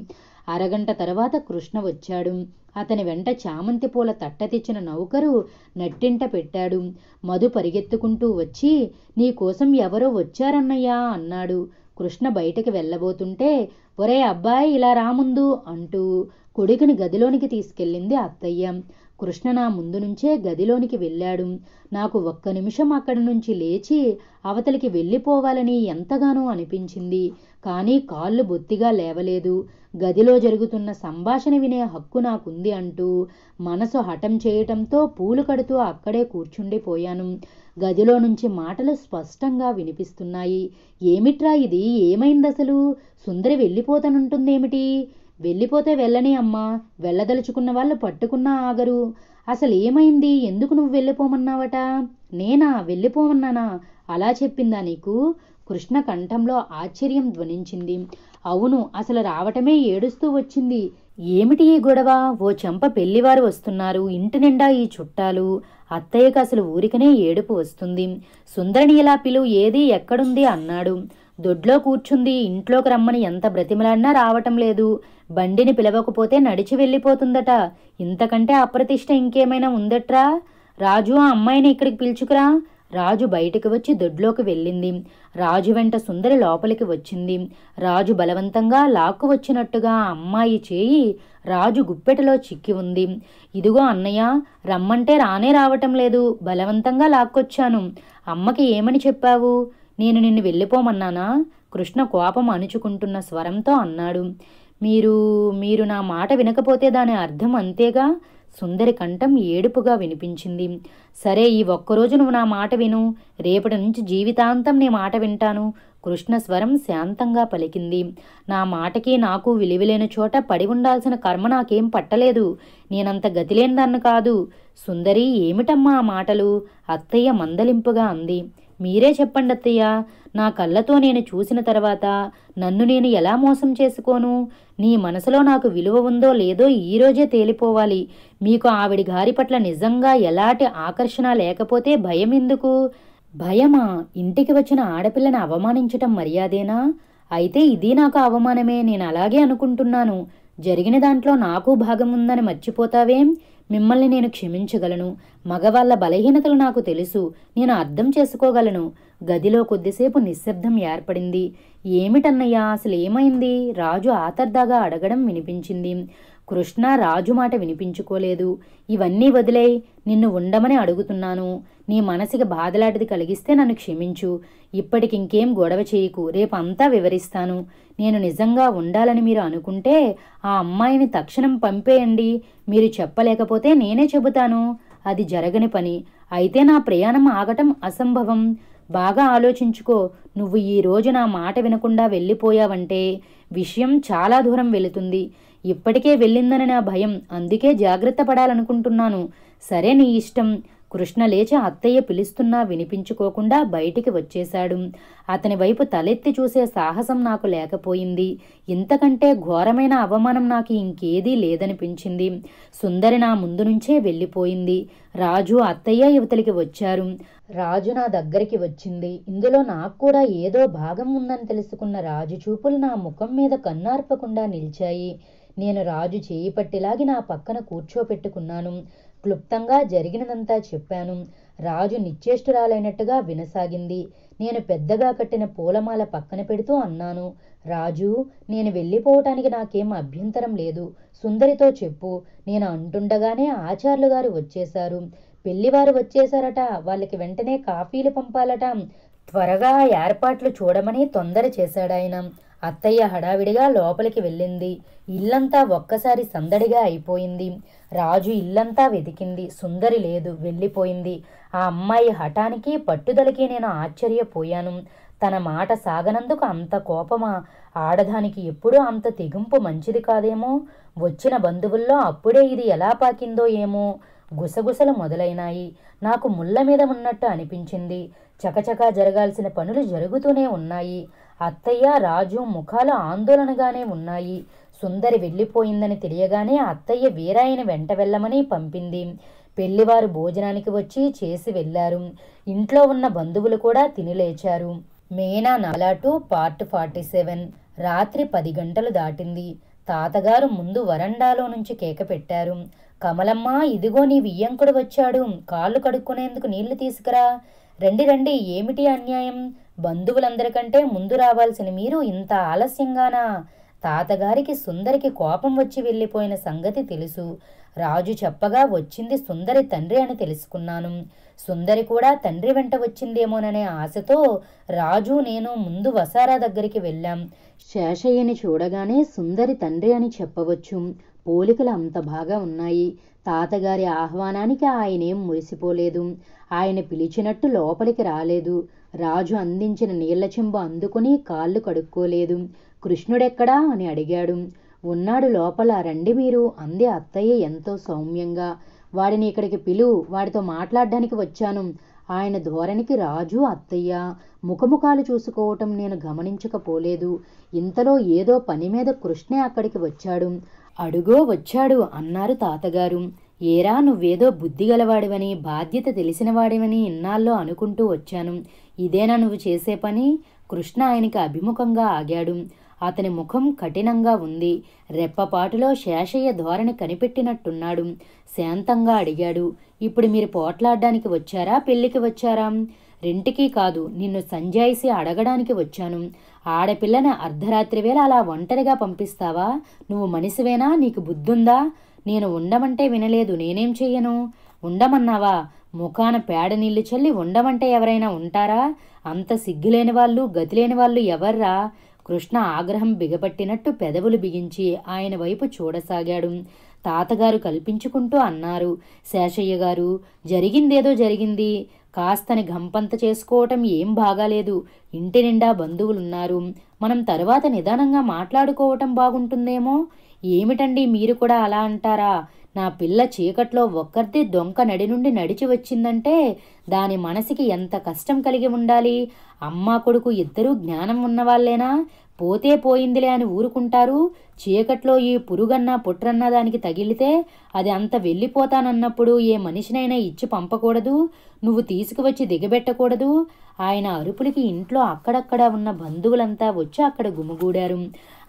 అరగంట తర్వాత కృష్ణ వచ్చాడు అతని వెంట చామంతి పూల తట్ట తెచ్చిన నౌకరు నట్టింట పెట్టాడు మధు పరిగెత్తుకుంటూ వచ్చి నీకోసం ఎవరో వచ్చారన్నయ్యా అన్నాడు కృష్ణ బయటకు వెళ్ళబోతుంటే ఒరే అబ్బాయి ఇలా రా ముందు అంటూ కొడుకుని గదిలోనికి తీసుకెళ్ళింది అత్తయ్య కృష్ణ నా ముందు నుంచే గదిలోనికి వెళ్ళాడు నాకు ఒక్క నిమిషం అక్కడి నుంచి లేచి అవతలికి వెళ్ళిపోవాలని ఎంతగానో అనిపించింది కానీ కాళ్ళు బొత్తిగా లేవలేదు గదిలో జరుగుతున్న సంభాషణ వినే హక్కు నాకుంది అంటూ మనసు హఠం చేయటంతో పూలు కడుతూ అక్కడే కూర్చుండిపోయాను గదిలో నుంచి మాటలు స్పష్టంగా వినిపిస్తున్నాయి ఏమిట్రా ఇది ఏమైందసలు సుందరి వెళ్ళిపోతానంటుందేమిటి వెళ్ళిపోతే వెళ్ళని అమ్మా వెళ్ళదలుచుకున్న వాళ్ళు పట్టుకున్నా ఆగరు అసలు ఏమైంది ఎందుకు నువ్వు వెళ్ళిపోమన్నావట నేనా వెళ్ళిపోమన్నానా అలా చెప్పిందా నీకు కృష్ణ కంఠంలో ఆశ్చర్యం ధ్వనించింది అవును అసలు రావటమే ఏడుస్తూ వచ్చింది ఏమిటి ఈ గొడవ ఓ చెంప పెళ్లివారు వస్తున్నారు ఇంటి నిండా ఈ చుట్టాలు అత్తయ్యకు అసలు ఊరికనే ఏడుపు వస్తుంది సుందరిని ఇలా పిలువు ఏది ఎక్కడుంది అన్నాడు దొడ్లో కూర్చుంది ఇంట్లోకి రమ్మని ఎంత బ్రతిమలాడినా రావటం లేదు బండిని పిలవకపోతే నడిచి వెళ్ళిపోతుందట ఇంతకంటే అప్రతిష్ట ఇంకేమైనా ఉందట్రా రాజు ఆ అమ్మాయిని ఇక్కడికి పిలుచుకురా రాజు బయటకు వచ్చి దొడ్లోకి వెళ్ళింది రాజు వెంట సుందరి లోపలికి వచ్చింది రాజు బలవంతంగా లాక్కు వచ్చినట్టుగా అమ్మాయి చేయి రాజు గుప్పెటలో చిక్కి ఉంది ఇదిగో అన్నయ్య రమ్మంటే రానే రావటం లేదు బలవంతంగా లాక్కొచ్చాను అమ్మకి ఏమని చెప్పావు నేను నిన్ను వెళ్ళిపోమన్నానా కృష్ణ కోపం అణుచుకుంటున్న స్వరంతో అన్నాడు మీరు మీరు నా మాట వినకపోతే దాని అర్థం అంతేగా సుందరి కంఠం ఏడుపుగా వినిపించింది సరే ఈ ఒక్కరోజు నువ్వు నా మాట విను రేపటి నుంచి జీవితాంతం నీ మాట వింటాను కృష్ణస్వరం శాంతంగా పలికింది నా మాటకి నాకు విలువలేని చోట పడి ఉండాల్సిన కర్మ నాకేం పట్టలేదు నేనంత గతిలేందన్ను కాదు సుందరి ఏమిటమ్మా ఆ మాటలు అత్తయ్య మందలింపుగా అంది మీరే చెప్పండి అత్తయ్య నా కళ్ళతో నేను చూసిన తర్వాత నన్ను నేను ఎలా మోసం చేసుకోను నీ మనసులో నాకు విలువ ఉందో లేదో ఈరోజే తేలిపోవాలి మీకు ఆవిడి గారి పట్ల నిజంగా ఎలాంటి ఆకర్షణ లేకపోతే భయం ఎందుకు భయమా ఇంటికి వచ్చిన ఆడపిల్లని అవమానించటం మర్యాదేనా అయితే ఇది నాకు అవమానమే నేను అలాగే అనుకుంటున్నాను జరిగిన దాంట్లో నాకు భాగం ఉందని మర్చిపోతావేం మిమ్మల్ని నేను క్షమించగలను మగవాళ్ళ బలహీనతలు నాకు తెలుసు నేను అర్థం చేసుకోగలను గదిలో కొద్దిసేపు నిశ్శబ్దం ఏర్పడింది ఏమిటన్నయ్యా అసలు ఏమైంది రాజు ఆతర్దాగా అడగడం వినిపించింది కృష్ణ రాజు మాట వినిపించుకోలేదు ఇవన్నీ వదిలేయి నిన్ను ఉండమని అడుగుతున్నాను నీ మనసుకి బాధలాంటిది కలిగిస్తే నన్ను క్షమించు ఇప్పటికింకేం గొడవ చేయకు రేపంతా వివరిస్తాను నేను నిజంగా ఉండాలని మీరు అనుకుంటే ఆ అమ్మాయిని తక్షణం పంపేయండి మీరు చెప్పలేకపోతే నేనే చెబుతాను అది జరగని పని అయితే నా ప్రయాణం ఆగటం అసంభవం బాగా ఆలోచించుకో నువ్వు ఈ రోజు నా మాట వినకుండా వెళ్ళిపోయావంటే విషయం చాలా దూరం వెళుతుంది ఇప్పటికే వెళ్ళిందని నా భయం అందుకే జాగ్రత్త పడాలనుకుంటున్నాను సరే నీ ఇష్టం కృష్ణ లేచి అత్తయ్య పిలుస్తున్నా వినిపించుకోకుండా బయటికి వచ్చేశాడు అతని వైపు తలెత్తి చూసే సాహసం నాకు లేకపోయింది ఇంతకంటే ఘోరమైన అవమానం నాకు ఇంకేదీ లేదనిపించింది సుందరి నా ముందు నుంచే వెళ్ళిపోయింది రాజు అత్తయ్య యువతలికి వచ్చారు రాజు నా దగ్గరికి వచ్చింది ఇందులో నాకు కూడా ఏదో భాగం ఉందని తెలుసుకున్న రాజు చూపులు నా ముఖం మీద కన్నార్పకుండా నిలిచాయి నేను రాజు చేయిపట్టిలాగి నా పక్కన కూర్చోపెట్టుకున్నాను క్లుప్తంగా జరిగినదంతా చెప్పాను రాజు నిశ్చేష్టురాలైనట్టుగా వినసాగింది నేను పెద్దగా కట్టిన పూలమాల పక్కన పెడుతూ అన్నాను రాజు నేను వెళ్ళిపోవటానికి నాకేం అభ్యంతరం లేదు సుందరితో చెప్పు నేను అంటుండగానే ఆచార్యులు గారు వచ్చేశారు పెళ్లివారు వచ్చేశారట వాళ్ళకి వెంటనే కాఫీలు పంపాలట త్వరగా ఏర్పాట్లు చూడమని తొందర చేశాడాయన అత్తయ్య హడావిడిగా లోపలికి వెళ్ళింది ఇల్లంతా ఒక్కసారి సందడిగా అయిపోయింది రాజు ఇల్లంతా వెతికింది సుందరి లేదు వెళ్ళిపోయింది ఆ అమ్మాయి హఠానికి పట్టుదలకి నేను ఆశ్చర్యపోయాను తన మాట సాగనందుకు అంత కోపమా ఆడదానికి ఎప్పుడూ అంత తెగింపు మంచిది కాదేమో వచ్చిన బంధువుల్లో అప్పుడే ఇది ఎలా పాకిందో ఏమో గుసగుసలు మొదలైనాయి నాకు ముళ్ళ మీద ఉన్నట్టు అనిపించింది చకచకా జరగాల్సిన పనులు జరుగుతూనే ఉన్నాయి అత్తయ్య రాజు ముఖాలు ఆందోళనగానే ఉన్నాయి సుందరి వెళ్ళిపోయిందని తెలియగానే అత్తయ్య వీరాయని వెంట వెళ్ళమని పంపింది పెళ్లివారు భోజనానికి వచ్చి చేసి వెళ్ళారు ఇంట్లో ఉన్న బంధువులు కూడా తినిలేచారు మేనా నలాటు పార్ట్ ఫార్టీ సెవెన్ రాత్రి పది గంటలు దాటింది తాతగారు ముందు వరండాలో నుంచి కేక పెట్టారు కమలమ్మ ఇదిగో నీ వియ్యంకుడు వచ్చాడు కాళ్ళు కడుక్కునేందుకు నీళ్లు తీసుకురా రండి రండి ఏమిటి అన్యాయం బంధువులందరికంటే ముందు రావాల్సిన మీరు ఇంత ఆలస్యంగానా తాతగారికి సుందరికి కోపం వచ్చి వెళ్ళిపోయిన సంగతి తెలుసు రాజు చెప్పగా వచ్చింది సుందరి తండ్రి అని తెలుసుకున్నాను సుందరి కూడా తండ్రి వెంట వచ్చిందేమోననే ఆశతో రాజు నేను ముందు వసారా దగ్గరికి వెళ్ళాం శేషయ్యని చూడగానే సుందరి తండ్రి అని చెప్పవచ్చు పోలికలు అంత బాగా ఉన్నాయి తాతగారి ఆహ్వానానికి ఆయనేం మురిసిపోలేదు ఆయన పిలిచినట్టు లోపలికి రాలేదు రాజు అందించిన నీళ్ల చెంబు అందుకుని కాళ్ళు కడుక్కోలేదు కృష్ణుడెక్కడా అని అడిగాడు ఉన్నాడు లోపల రండి మీరు అంది అత్తయ్య ఎంతో సౌమ్యంగా వాడిని ఇక్కడికి పిలువు వాడితో మాట్లాడడానికి వచ్చాను ఆయన ధోరణికి రాజు అత్తయ్య ముఖముఖాలు చూసుకోవటం నేను గమనించకపోలేదు ఇంతలో ఏదో పని మీద కృష్ణే అక్కడికి వచ్చాడు అడుగో వచ్చాడు అన్నారు తాతగారు ఏరా నువ్వేదో బుద్ధిగలవాడివని బాధ్యత తెలిసినవాడివని ఇన్నాళ్ళో అనుకుంటూ వచ్చాను ఇదేనా నువ్వు చేసే పని కృష్ణ ఆయనకి అభిముఖంగా ఆగాడు అతని ముఖం కఠినంగా ఉంది రెప్పపాటులో శేషయ్య ధోరణి కనిపెట్టినట్టున్నాడు శాంతంగా అడిగాడు ఇప్పుడు మీరు పోట్లాడడానికి వచ్చారా పెళ్లికి వచ్చారా రెంటికి కాదు నిన్ను సంజాయిసి అడగడానికి వచ్చాను ఆడపిల్లని అర్ధరాత్రి వేళ అలా ఒంటరిగా పంపిస్తావా నువ్వు మనిషివేనా నీకు బుద్ధుందా నేను ఉండమంటే వినలేదు నేనేం చెయ్యను ఉండమన్నావా ముఖాన పేడ నీళ్లు చల్లి ఉండమంటే ఎవరైనా ఉంటారా అంత సిగ్గులేని వాళ్ళు గతిలేని వాళ్ళు ఎవర్రా కృష్ణ ఆగ్రహం బిగపట్టినట్టు పెదవులు బిగించి ఆయన వైపు చూడసాగాడు తాతగారు కల్పించుకుంటూ అన్నారు శేషయ్య గారు జరిగిందేదో జరిగింది కాస్తని గంపంత చేసుకోవటం ఏం బాగాలేదు ఇంటి నిండా బంధువులున్నారు మనం తరువాత నిదానంగా మాట్లాడుకోవటం బాగుంటుందేమో ఏమిటండి మీరు కూడా అలా అంటారా నా పిల్ల చీకట్లో ఒక్కరితే దొంక నడి నుండి నడిచి వచ్చిందంటే దాని మనసుకి ఎంత కష్టం కలిగి ఉండాలి అమ్మ కొడుకు ఇద్దరూ జ్ఞానం ఉన్నవాళ్ళేనా పోతే పోయిందిలే అని ఊరుకుంటారు చీకట్లో ఈ పురుగన్నా పుట్రన్నా దానికి తగిలితే అది అంత వెళ్ళిపోతానన్నప్పుడు ఏ మనిషినైనా ఇచ్చి పంపకూడదు నువ్వు తీసుకువచ్చి దిగబెట్టకూడదు ఆయన అరుపులకి ఇంట్లో అక్కడక్కడ ఉన్న బంధువులంతా వచ్చి అక్కడ గుమిగూడారు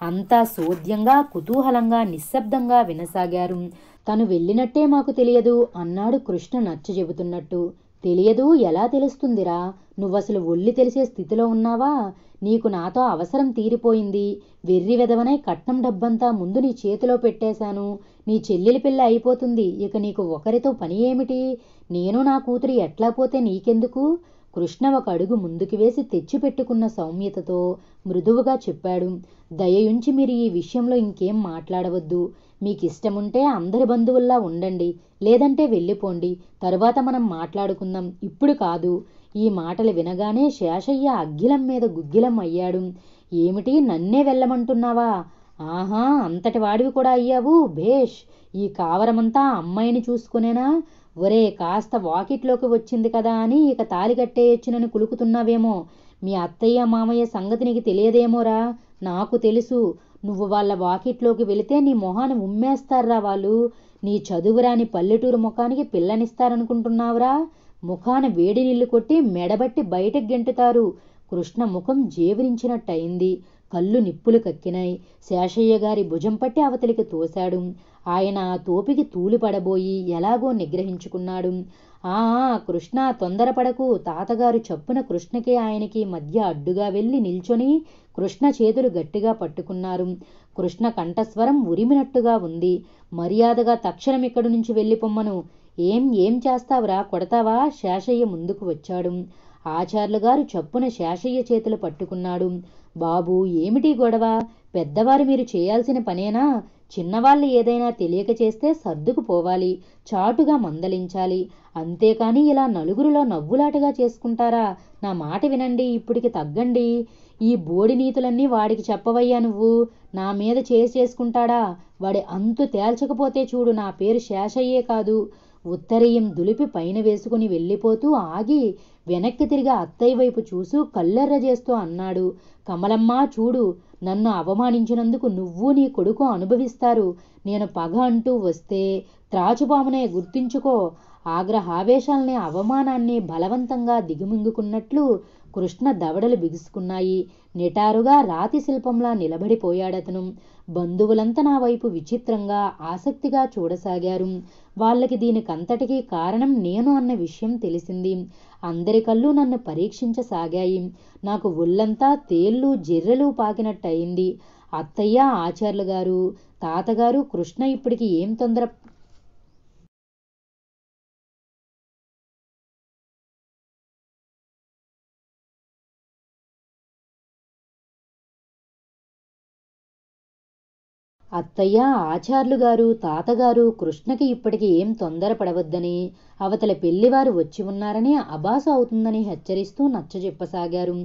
అంతా సోద్యంగా కుతూహలంగా నిశ్శబ్దంగా వినసాగారు తను వెళ్ళినట్టే మాకు తెలియదు అన్నాడు కృష్ణ నచ్చ చెబుతున్నట్టు తెలియదు ఎలా తెలుస్తుందిరా నువ్వసలు ఒళ్ళి తెలిసే స్థితిలో ఉన్నావా నీకు నాతో అవసరం తీరిపోయింది వెర్రి వెదవనై కట్నం డబ్బంతా ముందు నీ చేతిలో పెట్టేశాను నీ చెల్లెలి పిల్ల అయిపోతుంది ఇక నీకు ఒకరితో పని ఏమిటి నేను నా కూతురు ఎట్లా పోతే నీకెందుకు కృష్ణ ఒక అడుగు ముందుకు వేసి తెచ్చిపెట్టుకున్న సౌమ్యతతో మృదువుగా చెప్పాడు దయయుంచి మీరు ఈ విషయంలో ఇంకేం మాట్లాడవద్దు మీకు ఇష్టముంటే అందరి బంధువుల్లా ఉండండి లేదంటే వెళ్ళిపోండి తరువాత మనం మాట్లాడుకుందాం ఇప్పుడు కాదు ఈ మాటలు వినగానే శేషయ్య అగ్గిలం మీద గుగ్గిలం అయ్యాడు ఏమిటి నన్నే వెళ్ళమంటున్నావా ఆహా అంతటి వాడివి కూడా అయ్యావు భేష్ ఈ కావరమంతా అమ్మాయిని చూసుకునేనా ఒరే కాస్త వాకిట్లోకి వచ్చింది కదా అని ఇక తాలి కట్టేయొచ్చునని కులుకుతున్నావేమో మీ అత్తయ్య మామయ్య సంగతి నీకు తెలియదేమోరా నాకు తెలుసు నువ్వు వాళ్ళ వాకిట్లోకి వెళితే నీ మొహాన్ని ఉమ్మేస్తారా వాళ్ళు నీ చదువురాని పల్లెటూరు ముఖానికి పిల్లనిస్తారనుకుంటున్నావురా ముఖాన వేడి నీళ్లు కొట్టి మెడబట్టి బయటకు గెంటుతారు కృష్ణ ముఖం జీవనించినట్టయింది కళ్ళు నిప్పులు కక్కినాయి శేషయ్య గారి భుజం పట్టి అవతలికి తోశాడు ఆయన ఆ తోపికి తూలిపడబోయి ఎలాగో నిగ్రహించుకున్నాడు ఆ కృష్ణ తొందరపడకు తాతగారు చప్పున కృష్ణకి ఆయనకి మధ్య అడ్డుగా వెళ్ళి నిల్చొని కృష్ణ చేతులు గట్టిగా పట్టుకున్నారు కృష్ణ కంఠస్వరం ఉరిమినట్టుగా ఉంది మర్యాదగా తక్షణం ఇక్కడి నుంచి వెళ్ళిపొమ్మను ఏం ఏం చేస్తావురా కొడతావా శేషయ్య ముందుకు వచ్చాడు ఆచార్యులు చప్పున శేషయ్య చేతులు పట్టుకున్నాడు బాబు ఏమిటి గొడవ పెద్దవారు మీరు చేయాల్సిన పనేనా చిన్నవాళ్ళు ఏదైనా తెలియక చేస్తే సర్దుకుపోవాలి చాటుగా మందలించాలి అంతేకాని ఇలా నలుగురిలో నవ్వులాటగా చేసుకుంటారా నా మాట వినండి ఇప్పటికి తగ్గండి ఈ బోడి నీతులన్నీ వాడికి చెప్పవయ్యా నువ్వు నా మీద చేసి చేసుకుంటాడా వాడి అంతు తేల్చకపోతే చూడు నా పేరు శేషయ్యే కాదు ఉత్తరీయం దులిపి పైన వేసుకుని వెళ్ళిపోతూ ఆగి వెనక్కి తిరిగి అత్తయ్య వైపు చూసూ కల్లెర్ర చేస్తూ అన్నాడు కమలమ్మ చూడు నన్ను అవమానించినందుకు నువ్వు నీ కొడుకు అనుభవిస్తారు నేను పగ అంటూ వస్తే త్రాచుపామునే గుర్తించుకో ఆగ్రహావేశాల్ని అవమానాన్ని బలవంతంగా దిగుమింగుకున్నట్లు కృష్ణ దవడలు బిగుసుకున్నాయి నిటారుగా రాతి శిల్పంలా నిలబడిపోయాడతను బంధువులంతా నా వైపు విచిత్రంగా ఆసక్తిగా చూడసాగారు వాళ్ళకి దీనికంతటికీ కారణం నేను అన్న విషయం తెలిసింది అందరి కళ్ళు నన్ను పరీక్షించసాగాయి నాకు ఒళ్ళంతా తేళ్ళు జెర్రెలు పాకినట్టయింది అత్తయ్య ఆచార్యులు గారు తాతగారు కృష్ణ ఇప్పటికి ఏం తొందర అత్తయ్య ఆచార్లు గారు తాతగారు కృష్ణకి ఇప్పటికి ఏం తొందరపడవద్దని అవతల పెళ్లివారు వచ్చి ఉన్నారని అబాసు అవుతుందని హెచ్చరిస్తూ నచ్చజెప్పసాగారు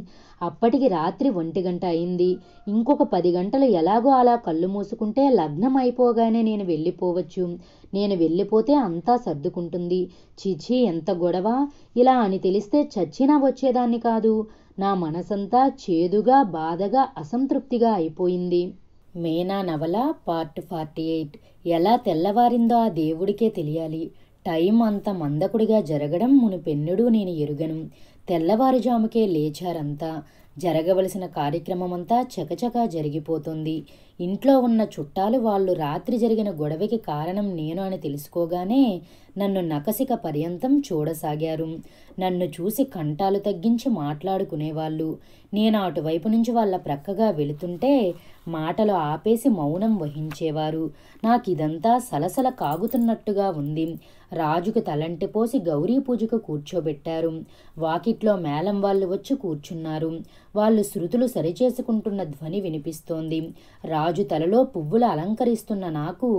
అప్పటికి రాత్రి ఒంటి గంట అయింది ఇంకొక పది గంటలు ఎలాగో అలా కళ్ళు మూసుకుంటే లగ్నం అయిపోగానే నేను వెళ్ళిపోవచ్చు నేను వెళ్ళిపోతే అంతా సర్దుకుంటుంది చిచి ఎంత గొడవ ఇలా అని తెలిస్తే చచ్చినా వచ్చేదాన్ని కాదు నా మనసంతా చేదుగా బాధగా అసంతృప్తిగా అయిపోయింది మేనా నవల పార్ట్ ఫార్టీ ఎయిట్ ఎలా తెల్లవారిందో ఆ దేవుడికే తెలియాలి టైం అంత మందకుడిగా జరగడం పెన్నుడు నేను ఎరుగను తెల్లవారుజాముకే లేచారంతా జరగవలసిన కార్యక్రమమంతా చకచకా జరిగిపోతుంది ఇంట్లో ఉన్న చుట్టాలు వాళ్ళు రాత్రి జరిగిన గొడవకి కారణం నేను అని తెలుసుకోగానే నన్ను నకసిక పర్యంతం చూడసాగారు నన్ను చూసి కంటాలు తగ్గించి మాట్లాడుకునేవాళ్ళు నేను అటువైపు నుంచి వాళ్ళ ప్రక్కగా వెళుతుంటే మాటలు ఆపేసి మౌనం వహించేవారు నాకిదంతా సలసల కాగుతున్నట్టుగా ఉంది రాజుకు తలంటి పోసి గౌరీ పూజకు కూర్చోబెట్టారు వాకిట్లో మేళం వాళ్ళు వచ్చి కూర్చున్నారు వాళ్ళు శృతులు సరిచేసుకుంటున్న ధ్వని వినిపిస్తోంది రాజు తలలో పువ్వులు అలంకరిస్తున్న నాకు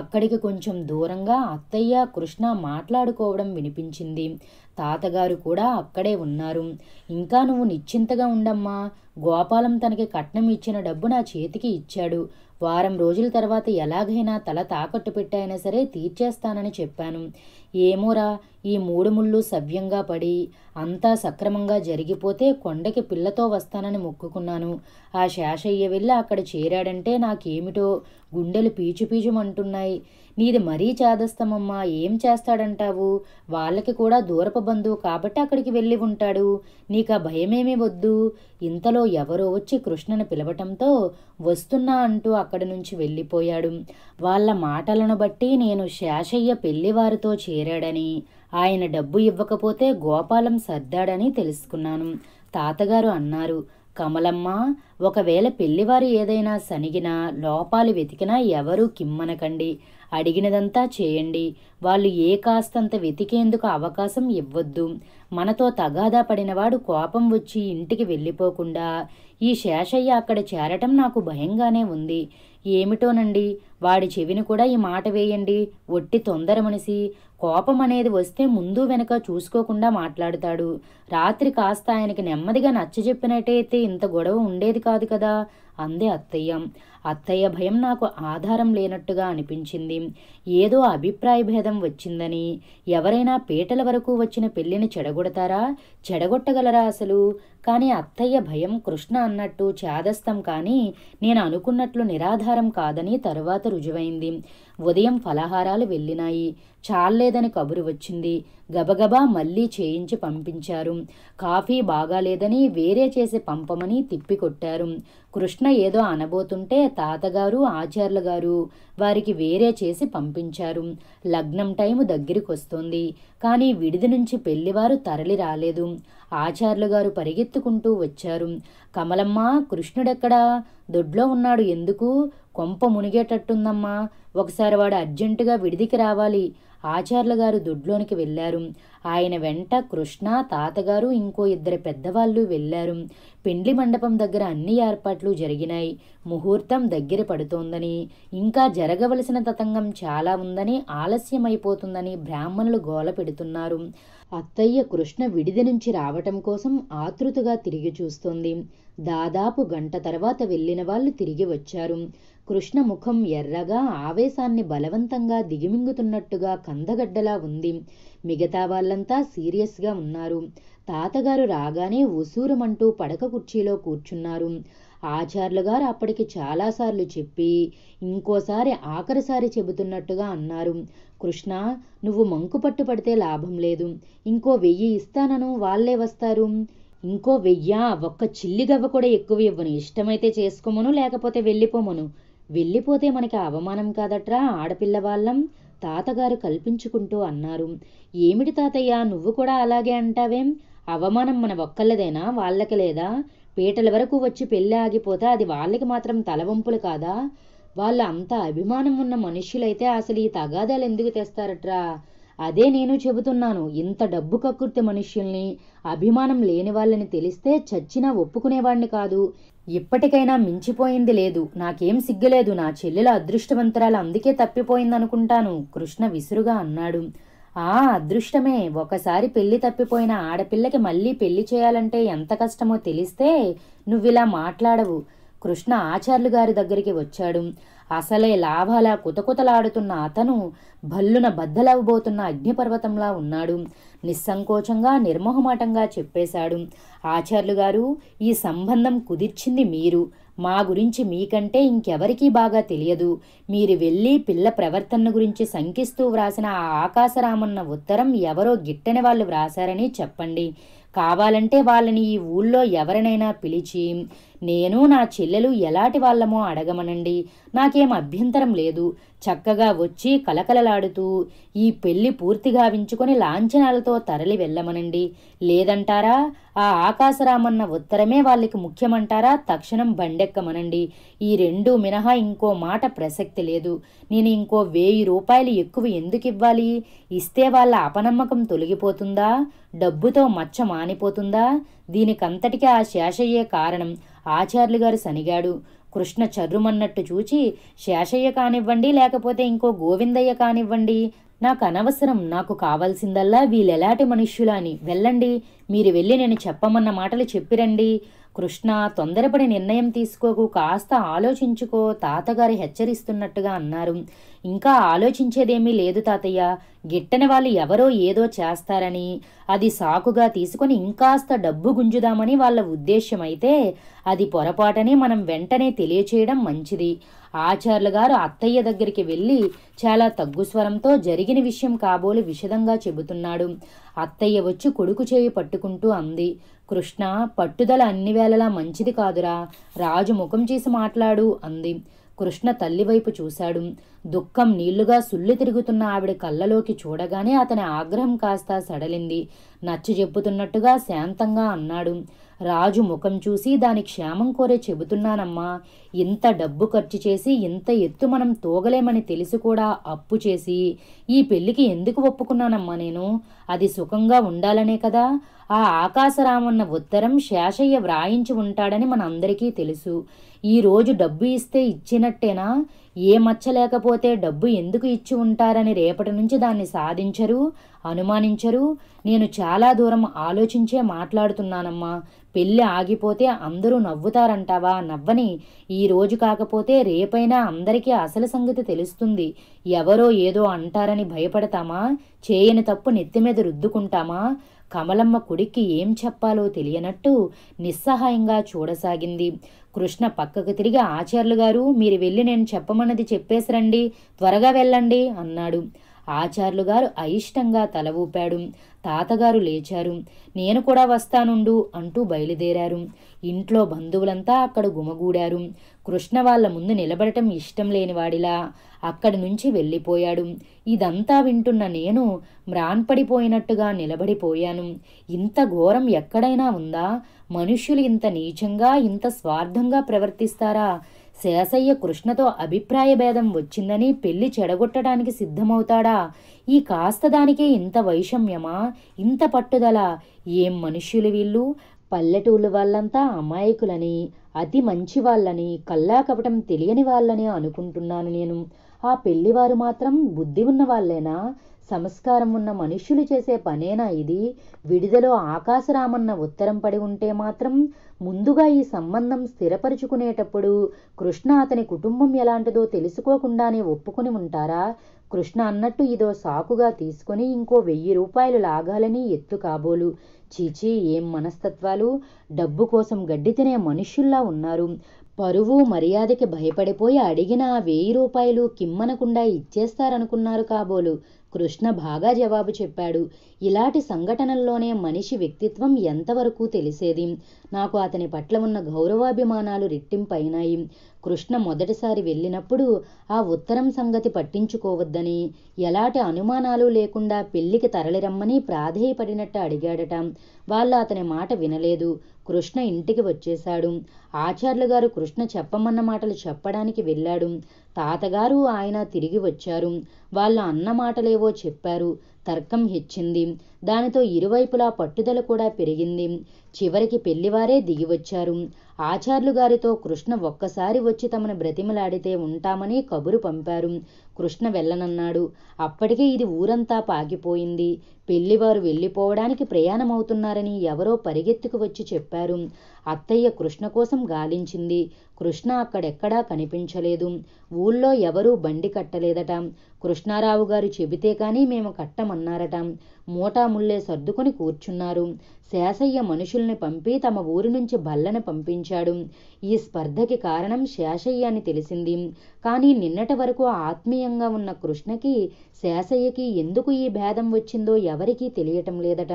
అక్కడికి కొంచెం దూరంగా అత్తయ్య కృష్ణ మాట్లాడుకోవడం వినిపించింది తాతగారు కూడా అక్కడే ఉన్నారు ఇంకా నువ్వు నిశ్చింతగా ఉండమ్మా గోపాలం తనకి కట్నం ఇచ్చిన డబ్బు నా చేతికి ఇచ్చాడు వారం రోజుల తర్వాత ఎలాగైనా తల తాకట్టు పెట్టైనా సరే తీర్చేస్తానని చెప్పాను ఏమోరా ఈ మూడు ముళ్ళు సవ్యంగా పడి అంతా సక్రమంగా జరిగిపోతే కొండకి పిల్లతో వస్తానని మొక్కుకున్నాను ఆ శేషయ్య వెళ్ళి అక్కడ చేరాడంటే నాకేమిటో గుండెలు పీచు నీది మరీ చాదస్తమమ్మా ఏం చేస్తాడంటావు వాళ్ళకి కూడా దూరపు బంధువు కాబట్టి అక్కడికి వెళ్ళి ఉంటాడు నీకా భయమేమీ వద్దు ఇంతలో ఎవరో వచ్చి కృష్ణను పిలవటంతో వస్తున్నా అంటూ అక్కడి నుంచి వెళ్ళిపోయాడు వాళ్ళ మాటలను బట్టి నేను శేషయ్య పెళ్లివారితో చేరాడని ఆయన డబ్బు ఇవ్వకపోతే గోపాలం సర్దాడని తెలుసుకున్నాను తాతగారు అన్నారు కమలమ్మ ఒకవేళ పెళ్లివారు ఏదైనా సనిగినా లోపాలు వెతికినా ఎవరూ కిమ్మనకండి అడిగినదంతా చేయండి వాళ్ళు ఏ కాస్తంత వెతికేందుకు అవకాశం ఇవ్వద్దు మనతో తగాదా పడినవాడు కోపం వచ్చి ఇంటికి వెళ్ళిపోకుండా ఈ శేషయ్య అక్కడ చేరటం నాకు భయంగానే ఉంది ఏమిటోనండి వాడి చెవిని కూడా ఈ మాట వేయండి ఒట్టి తొందర మనిషి కోపం అనేది వస్తే ముందు వెనక చూసుకోకుండా మాట్లాడతాడు రాత్రి కాస్త ఆయనకి నెమ్మదిగా నచ్చజెప్పినట్టయితే ఇంత గొడవ ఉండేది కాదు కదా అంది అత్తయ్యం అత్తయ్య భయం నాకు ఆధారం లేనట్టుగా అనిపించింది ఏదో అభిప్రాయ భేదం వచ్చిందని ఎవరైనా పీటల వరకు వచ్చిన పెళ్లిని చెడగొడతారా చెడగొట్టగలరా అసలు కానీ అత్తయ్య భయం కృష్ణ అన్నట్టు చేదస్తం కానీ నేను అనుకున్నట్లు నిరాధారం కాదని తరువాత రుజువైంది ఉదయం ఫలహారాలు వెళ్ళినాయి చాలేదని కబురు వచ్చింది గబగబా మళ్ళీ చేయించి పంపించారు కాఫీ బాగాలేదని వేరే చేసి పంపమని తిప్పికొట్టారు కృష్ణ ఏదో అనబోతుంటే తాతగారు ఆచార్యుల గారు వారికి వేరే చేసి పంపించారు లగ్నం టైము దగ్గరికి వస్తుంది కానీ విడిది నుంచి పెళ్లివారు తరలి రాలేదు ఆచార్యులు గారు పరిగెత్తుకుంటూ వచ్చారు కమలమ్మ కృష్ణుడెక్కడా దొడ్లో ఉన్నాడు ఎందుకు కొంప మునిగేటట్టుందమ్మా ఒకసారి వాడు అర్జెంటుగా విడిదికి రావాలి ఆచార్యుల గారు దొడ్లోనికి వెళ్ళారు ఆయన వెంట కృష్ణ తాతగారు ఇంకో ఇద్దరు పెద్దవాళ్ళు వెళ్ళారు పెండ్లి మండపం దగ్గర అన్ని ఏర్పాట్లు జరిగినాయి ముహూర్తం దగ్గర పడుతోందని ఇంకా జరగవలసిన తతంగం చాలా ఉందని ఆలస్యమైపోతుందని బ్రాహ్మణులు గోల పెడుతున్నారు అత్తయ్య కృష్ణ విడిది నుంచి రావటం కోసం ఆతృతగా తిరిగి చూస్తోంది దాదాపు గంట తర్వాత వెళ్ళిన వాళ్ళు తిరిగి వచ్చారు కృష్ణ ముఖం ఎర్రగా ఆవేశాన్ని బలవంతంగా దిగిమింగుతున్నట్టుగా కందగడ్డలా ఉంది మిగతా వాళ్ళంతా సీరియస్గా ఉన్నారు తాతగారు రాగానే ఉసూరమంటూ పడక కుర్చీలో కూర్చున్నారు ఆచార్యులు గారు అప్పటికి చాలాసార్లు చెప్పి ఇంకోసారి ఆఖరిసారి చెబుతున్నట్టుగా అన్నారు కృష్ణ నువ్వు పట్టు పడితే లాభం లేదు ఇంకో వెయ్యి ఇస్తానను వాళ్ళే వస్తారు ఇంకో వెయ్యా ఒక్క చిల్లిగవ్వ కూడా ఎక్కువ ఇవ్వను ఇష్టమైతే చేసుకోమను లేకపోతే వెళ్ళిపోమను వెళ్ళిపోతే మనకి అవమానం కాదట్రా ఆడపిల్ల వాళ్ళం తాతగారు కల్పించుకుంటూ అన్నారు ఏమిటి తాతయ్య నువ్వు కూడా అలాగే అంటావేం అవమానం మన ఒక్కళ్ళదేనా వాళ్ళకి లేదా పీటల వరకు వచ్చి పెళ్ళి ఆగిపోతే అది వాళ్ళకి మాత్రం తలవంపులు కాదా వాళ్ళ అంత అభిమానం ఉన్న మనుష్యులైతే అసలు ఈ తగాదాలు ఎందుకు తెస్తారట్రా అదే నేను చెబుతున్నాను ఇంత డబ్బు కక్కుర్తి మనుష్యుల్ని అభిమానం లేని వాళ్ళని తెలిస్తే చచ్చినా ఒప్పుకునేవాడిని కాదు ఇప్పటికైనా మించిపోయింది లేదు నాకేం సిగ్గులేదు నా చెల్లెల అదృష్టవంతరాలు అందుకే తప్పిపోయిందనుకుంటాను కృష్ణ విసురుగా అన్నాడు ఆ అదృష్టమే ఒకసారి పెళ్లి తప్పిపోయిన ఆడపిల్లకి మళ్ళీ పెళ్లి చేయాలంటే ఎంత కష్టమో తెలిస్తే నువ్విలా మాట్లాడవు కృష్ణ ఆచార్యులు గారి దగ్గరికి వచ్చాడు అసలే లాభాల కుతకుతలాడుతున్న అతను భల్లున బద్దలవ్వబోతున్న అగ్నిపర్వతంలా ఉన్నాడు నిస్సంకోచంగా నిర్మోహమాటంగా చెప్పేశాడు ఆచార్యులు గారు ఈ సంబంధం కుదిర్చింది మీరు మా గురించి మీకంటే ఇంకెవరికీ బాగా తెలియదు మీరు వెళ్ళి పిల్ల ప్రవర్తన గురించి శంకిస్తూ వ్రాసిన ఆ ఆకాశరామన్న ఉత్తరం ఎవరో గిట్టని వాళ్ళు వ్రాశారని చెప్పండి కావాలంటే వాళ్ళని ఈ ఊళ్ళో ఎవరినైనా పిలిచి నేను నా చెల్లెలు ఎలాంటి వాళ్ళమో అడగమనండి నాకేం అభ్యంతరం లేదు చక్కగా వచ్చి కలకలలాడుతూ ఈ పెళ్లి పూర్తిగా వించుకొని లాంఛనాలతో తరలి వెళ్ళమనండి లేదంటారా ఆ ఆకాశరామన్న ఉత్తరమే వాళ్ళకి ముఖ్యమంటారా తక్షణం బండెక్కమనండి ఈ రెండు మినహా ఇంకో మాట ప్రసక్తి లేదు నేను ఇంకో వెయ్యి రూపాయలు ఎక్కువ ఎందుకు ఇవ్వాలి ఇస్తే వాళ్ళ అపనమ్మకం తొలగిపోతుందా డబ్బుతో మచ్చ మానిపోతుందా దీనికంతటికీ ఆ శేషయ్యే కారణం ఆచార్యులు గారు సనిగాడు కృష్ణ చర్రుమన్నట్టు చూచి శేషయ్య కానివ్వండి లేకపోతే ఇంకో గోవిందయ్య కానివ్వండి నాకు అనవసరం నాకు కావలసిందల్లా వీళ్ళెలాంటి మనుష్యులా అని వెళ్ళండి మీరు వెళ్ళి నేను చెప్పమన్న మాటలు చెప్పిరండి కృష్ణ తొందరపడి నిర్ణయం తీసుకోకు కాస్త ఆలోచించుకో తాతగారు హెచ్చరిస్తున్నట్టుగా అన్నారు ఇంకా ఆలోచించేదేమీ లేదు తాతయ్య గిట్టని వాళ్ళు ఎవరో ఏదో చేస్తారని అది సాకుగా తీసుకొని ఇంకాస్త డబ్బు గుంజుదామని వాళ్ళ ఉద్దేశ్యమైతే అది పొరపాటని మనం వెంటనే తెలియచేయడం మంచిది ఆచార్యులు గారు అత్తయ్య దగ్గరికి వెళ్ళి చాలా తగ్గు స్వరంతో జరిగిన విషయం కాబోలు విషదంగా చెబుతున్నాడు అత్తయ్య వచ్చి కొడుకు చేయి పట్టుకుంటూ అంది కృష్ణ పట్టుదల అన్ని వేళలా మంచిది కాదురా రాజు ముఖం చేసి మాట్లాడు అంది కృష్ణ తల్లివైపు చూశాడు దుఃఖం నీళ్లుగా సుల్లి తిరుగుతున్న ఆవిడ కళ్ళలోకి చూడగానే అతని ఆగ్రహం కాస్త సడలింది నచ్చ చెప్పుతున్నట్టుగా శాంతంగా అన్నాడు రాజు ముఖం చూసి దాని క్షేమం కోరే చెబుతున్నానమ్మా ఇంత డబ్బు ఖర్చు చేసి ఇంత ఎత్తు మనం తోగలేమని తెలిసి కూడా అప్పు చేసి ఈ పెళ్లికి ఎందుకు ఒప్పుకున్నానమ్మా నేను అది సుఖంగా ఉండాలనే కదా ఆ ఆకాశరామన్న ఉత్తరం శేషయ్య వ్రాయించి ఉంటాడని మనందరికీ తెలుసు ఈరోజు డబ్బు ఇస్తే ఇచ్చినట్టేనా ఏ మచ్చ లేకపోతే డబ్బు ఎందుకు ఇచ్చి ఉంటారని రేపటి నుంచి దాన్ని సాధించరు అనుమానించరు నేను చాలా దూరం ఆలోచించే మాట్లాడుతున్నానమ్మా పెళ్ళి ఆగిపోతే అందరూ నవ్వుతారంటావా నవ్వని ఈ రోజు కాకపోతే రేపైనా అందరికీ అసలు సంగతి తెలుస్తుంది ఎవరో ఏదో అంటారని భయపడతామా చేయని తప్పు నెత్తి మీద రుద్దుకుంటామా కమలమ్మ కుడికి ఏం చెప్పాలో తెలియనట్టు నిస్సహాయంగా చూడసాగింది కృష్ణ పక్కకు తిరిగి ఆచార్యులు గారు మీరు వెళ్ళి నేను చెప్పమన్నది చెప్పేసిరండి త్వరగా వెళ్ళండి అన్నాడు ఆచార్యులు గారు అయిష్టంగా తల ఊపాడు తాతగారు లేచారు నేను కూడా వస్తానుండు అంటూ బయలుదేరారు ఇంట్లో బంధువులంతా అక్కడ గుమగూడారు కృష్ణ వాళ్ళ ముందు నిలబడటం ఇష్టం లేనివాడిలా అక్కడి నుంచి వెళ్ళిపోయాడు ఇదంతా వింటున్న నేను మ్రాన్పడిపోయినట్టుగా నిలబడిపోయాను ఇంత ఘోరం ఎక్కడైనా ఉందా మనుష్యులు ఇంత నీచంగా ఇంత స్వార్థంగా ప్రవర్తిస్తారా శేషయ్య కృష్ణతో అభిప్రాయ భేదం వచ్చిందని పెళ్లి చెడగొట్టడానికి సిద్ధమవుతాడా ఈ కాస్త దానికే ఇంత వైషమ్యమా ఇంత పట్టుదల ఏం మనుష్యులు వీళ్ళు పల్లెటూళ్ళు వాళ్ళంతా అమాయకులని అతి మంచి వాళ్ళని కల్లా కపటం తెలియని వాళ్ళని అనుకుంటున్నాను నేను ఆ పెళ్లివారు మాత్రం బుద్ధి ఉన్న వాళ్ళేనా సంస్కారం ఉన్న మనుష్యులు చేసే పనేనా ఇది విడిదలో ఆకాశరామన్న ఉత్తరం పడి ఉంటే మాత్రం ముందుగా ఈ సంబంధం స్థిరపరుచుకునేటప్పుడు కృష్ణ అతని కుటుంబం ఎలాంటిదో తెలుసుకోకుండానే ఒప్పుకుని ఉంటారా కృష్ణ అన్నట్టు ఇదో సాకుగా తీసుకుని ఇంకో వెయ్యి రూపాయలు లాగాలని ఎత్తు కాబోలు చీచీ ఏం మనస్తత్వాలు డబ్బు కోసం గడ్డి తినే మనుష్యుల్లా ఉన్నారు పరువు మర్యాదకి భయపడిపోయి అడిగిన ఆ వెయ్యి రూపాయలు కిమ్మనకుండా ఇచ్చేస్తారనుకున్నారు కాబోలు కృష్ణ బాగా జవాబు చెప్పాడు ఇలాంటి సంఘటనల్లోనే మనిషి వ్యక్తిత్వం ఎంతవరకు తెలిసేది నాకు అతని పట్ల ఉన్న గౌరవాభిమానాలు రెట్టింపైనాయి కృష్ణ మొదటిసారి వెళ్ళినప్పుడు ఆ ఉత్తరం సంగతి పట్టించుకోవద్దని ఎలాంటి అనుమానాలు లేకుండా పెళ్లికి తరలిరమ్మని ప్రాధేయపడినట్టు అడిగాడట వాళ్ళు అతని మాట వినలేదు కృష్ణ ఇంటికి వచ్చేశాడు ఆచార్యులు గారు కృష్ణ చెప్పమన్న మాటలు చెప్పడానికి వెళ్ళాడు తాతగారు ఆయన తిరిగి వచ్చారు వాళ్ళ అన్నమాటలేవో చెప్పారు తర్కం హెచ్చింది దానితో ఇరువైపులా పట్టుదల కూడా పెరిగింది చివరికి పెళ్లివారే దిగివచ్చారు ఆచార్యులు గారితో కృష్ణ ఒక్కసారి వచ్చి తమను బ్రతిమలాడితే ఉంటామని కబురు పంపారు కృష్ణ వెళ్ళనన్నాడు అప్పటికే ఇది ఊరంతా పాకిపోయింది పెళ్లివారు వెళ్ళిపోవడానికి ప్రయాణమవుతున్నారని ఎవరో పరిగెత్తుకు వచ్చి చెప్పారు అత్తయ్య కృష్ణ కోసం గాలించింది కృష్ణ అక్కడెక్కడా కనిపించలేదు ఊళ్ళో ఎవరూ బండి కట్టలేదట కృష్ణారావు గారు చెబితే కానీ మేము కట్టమన్నారట మూటాముళ్ళే సర్దుకొని కూర్చున్నారు శేషయ్య మనుషుల్ని పంపి తమ ఊరి నుంచి బల్లను పంపించాడు ఈ స్పర్ధకి కారణం శేషయ్య అని తెలిసింది కానీ నిన్నటి వరకు ఆత్మీయంగా ఉన్న కృష్ణకి శేషయ్యకి ఎందుకు ఈ భేదం వచ్చిందో ఎవరికీ తెలియటం లేదట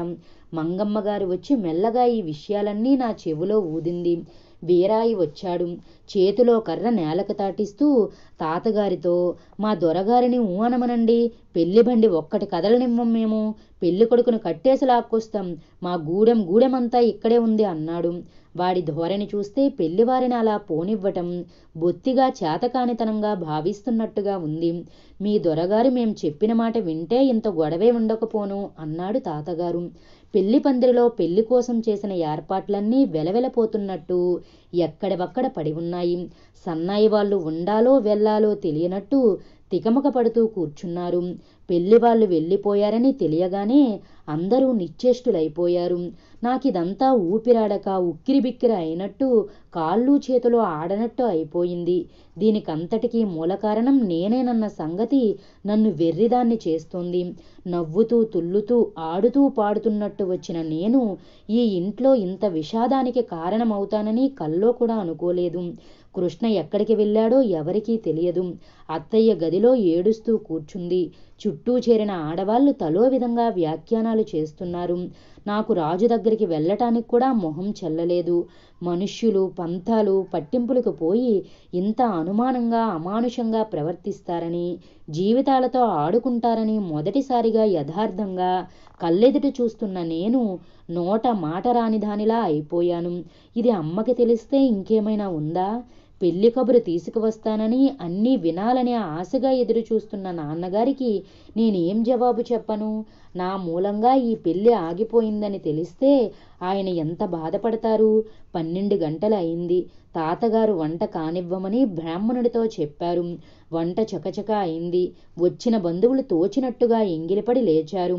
మంగమ్మ గారు వచ్చి మెల్లగా ఈ విషయాలన్నీ నా చెవిలో ఊదింది వీరాయి వచ్చాడు చేతిలో కర్ర నేలకు తాటిస్తూ తాతగారితో మా దొరగారిని ఊ పెళ్లి బండి ఒక్కటి కదలనివ్వం మేము పెళ్లి కొడుకును కట్టేసి లాక్కొస్తాం మా గూడెం గూడెమంతా ఇక్కడే ఉంది అన్నాడు వాడి ధోరణి చూస్తే పెళ్లివారిని అలా పోనివ్వటం బొత్తిగా చేతకానితనంగా భావిస్తున్నట్టుగా ఉంది మీ దొరగారు మేం చెప్పిన మాట వింటే ఇంత గొడవే ఉండకపోను అన్నాడు తాతగారు పెళ్లి పందిరిలో పెళ్లి కోసం చేసిన ఏర్పాట్లన్నీ వెలవెలపోతున్నట్టు ఎక్కడవక్కడ పడి ఉన్నాయి సన్నాయి వాళ్ళు ఉండాలో వెళ్లాలో తెలియనట్టు తికమక పడుతూ కూర్చున్నారు పెళ్లి వాళ్ళు వెళ్ళిపోయారని తెలియగానే అందరూ నిశ్చేష్టులైపోయారు నాకిదంతా ఊపిరాడక ఉక్కిరిబిక్కిరి అయినట్టు కాళ్ళు చేతులు ఆడనట్టు అయిపోయింది దీనికంతటికీ మూల కారణం నేనేనన్న సంగతి నన్ను వెర్రిదాన్ని చేస్తోంది నవ్వుతూ తుల్లుతూ ఆడుతూ పాడుతున్నట్టు వచ్చిన నేను ఈ ఇంట్లో ఇంత విషాదానికి కారణమవుతానని కల్లో కూడా అనుకోలేదు కృష్ణ ఎక్కడికి వెళ్ళాడో ఎవరికీ తెలియదు అత్తయ్య గదిలో ఏడుస్తూ కూర్చుంది చుట్టూ చేరిన ఆడవాళ్లు తలో విధంగా వ్యాఖ్యానాలు చేస్తున్నారు నాకు రాజు దగ్గరికి వెళ్ళటానికి కూడా మొహం చెల్లలేదు మనుష్యులు పంథాలు పట్టింపులకు పోయి ఇంత అనుమానంగా అమానుషంగా ప్రవర్తిస్తారని జీవితాలతో ఆడుకుంటారని మొదటిసారిగా యథార్థంగా కళ్ళెదుట చూస్తున్న నేను నోట మాట రాని దానిలా అయిపోయాను ఇది అమ్మకి తెలిస్తే ఇంకేమైనా ఉందా పెళ్లి కబురు తీసుకువస్తానని అన్నీ వినాలనే ఆశగా ఎదురు చూస్తున్న నాన్నగారికి నేనేం జవాబు చెప్పను నా మూలంగా ఈ పెళ్ళి ఆగిపోయిందని తెలిస్తే ఆయన ఎంత బాధపడతారు పన్నెండు గంటలు అయింది తాతగారు వంట కానివ్వమని బ్రాహ్మణుడితో చెప్పారు వంట చకచక అయింది వచ్చిన బంధువులు తోచినట్టుగా ఎంగిలిపడి లేచారు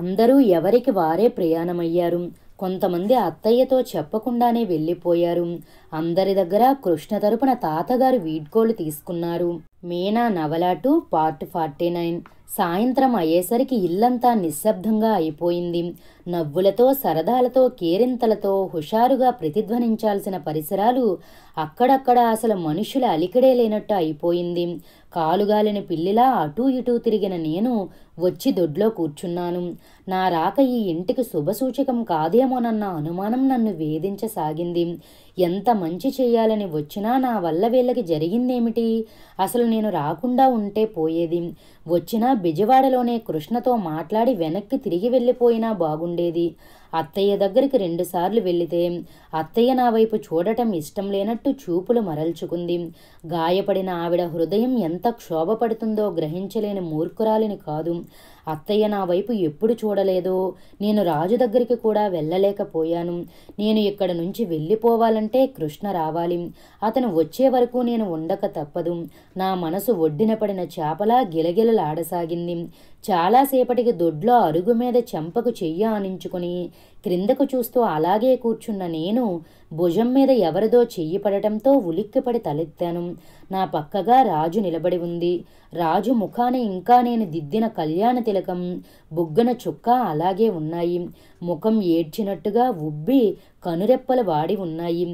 అందరూ ఎవరికి వారే ప్రయాణమయ్యారు కొంతమంది అత్తయ్యతో చెప్పకుండానే వెళ్ళిపోయారు అందరి దగ్గర కృష్ణ తరపున తాతగారు వీడ్కోలు తీసుకున్నారు మీనా నవలాటు పార్ట్ ఫార్టీ నైన్ సాయంత్రం అయ్యేసరికి ఇల్లంతా నిశ్శబ్దంగా అయిపోయింది నవ్వులతో సరదాలతో కేరింతలతో హుషారుగా ప్రతిధ్వనించాల్సిన పరిసరాలు అక్కడక్కడ అసలు మనుషుల అలికడే లేనట్టు అయిపోయింది కాలుగాలిన పిల్లిలా అటూ ఇటూ తిరిగిన నేను వచ్చి దొడ్లో కూర్చున్నాను నా రాక ఈ ఇంటికి శుభసూచకం కాదేమోనన్న అనుమానం నన్ను వేధించసాగింది ఎంత మంచి చేయాలని వచ్చినా నా వల్ల వీళ్ళకి జరిగిందేమిటి అసలు నేను రాకుండా ఉంటే పోయేది వచ్చినా బిజవాడలోనే కృష్ణతో మాట్లాడి వెనక్కి తిరిగి వెళ్ళిపోయినా బాగుండేది అత్తయ్య దగ్గరికి రెండుసార్లు వెళితే అత్తయ్య నా వైపు చూడటం ఇష్టం లేనట్టు చూపులు మరల్చుకుంది గాయపడిన ఆవిడ హృదయం ఎంత క్షోభపడుతుందో గ్రహించలేని మూర్ఖురాలిని కాదు అత్తయ్య నా వైపు ఎప్పుడు చూడలేదో నేను రాజు దగ్గరికి కూడా వెళ్ళలేకపోయాను నేను ఇక్కడ నుంచి వెళ్ళిపోవాలంటే కృష్ణ రావాలి అతను వచ్చే వరకు నేను ఉండక తప్పదు నా మనసు ఒడ్డిన పడిన చేపలా గిలగిలలాడసాగింది చాలాసేపటికి దొడ్లో అరుగు మీద చెంపకు చెయ్యి ఆనించుకొని క్రిందకు చూస్తూ అలాగే కూర్చున్న నేను భుజం మీద ఎవరిదో చెయ్యి పడటంతో ఉలిక్కిపడి తలెత్తాను నా పక్కగా రాజు నిలబడి ఉంది రాజు ముఖాన ఇంకా నేను దిద్దిన కళ్యాణ తిలకం బుగ్గన చుక్క అలాగే ఉన్నాయి ముఖం ఏడ్చినట్టుగా ఉబ్బి కనురెప్పలు వాడి ఉన్నాయి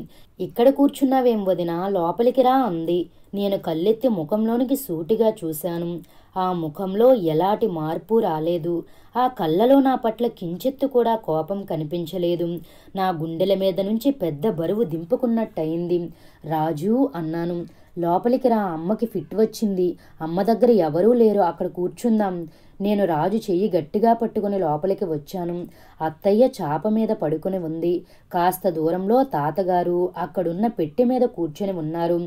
ఇక్కడ కూర్చున్నావేం వదిన లోపలికి రా అంది నేను కళ్ళెత్తి ముఖంలోనికి సూటిగా చూశాను ఆ ముఖంలో ఎలాంటి మార్పు రాలేదు ఆ కళ్ళలో నా పట్ల కించెత్తు కూడా కోపం కనిపించలేదు నా గుండెల మీద నుంచి పెద్ద బరువు దింపుకున్నట్టయింది రాజు అన్నాను లోపలికి రా అమ్మకి ఫిట్ వచ్చింది అమ్మ దగ్గర ఎవరూ లేరు అక్కడ కూర్చుందాం నేను రాజు చెయ్యి గట్టిగా పట్టుకుని లోపలికి వచ్చాను అత్తయ్య చాప మీద పడుకుని ఉంది కాస్త దూరంలో తాతగారు అక్కడున్న పెట్టె మీద కూర్చొని ఉన్నారు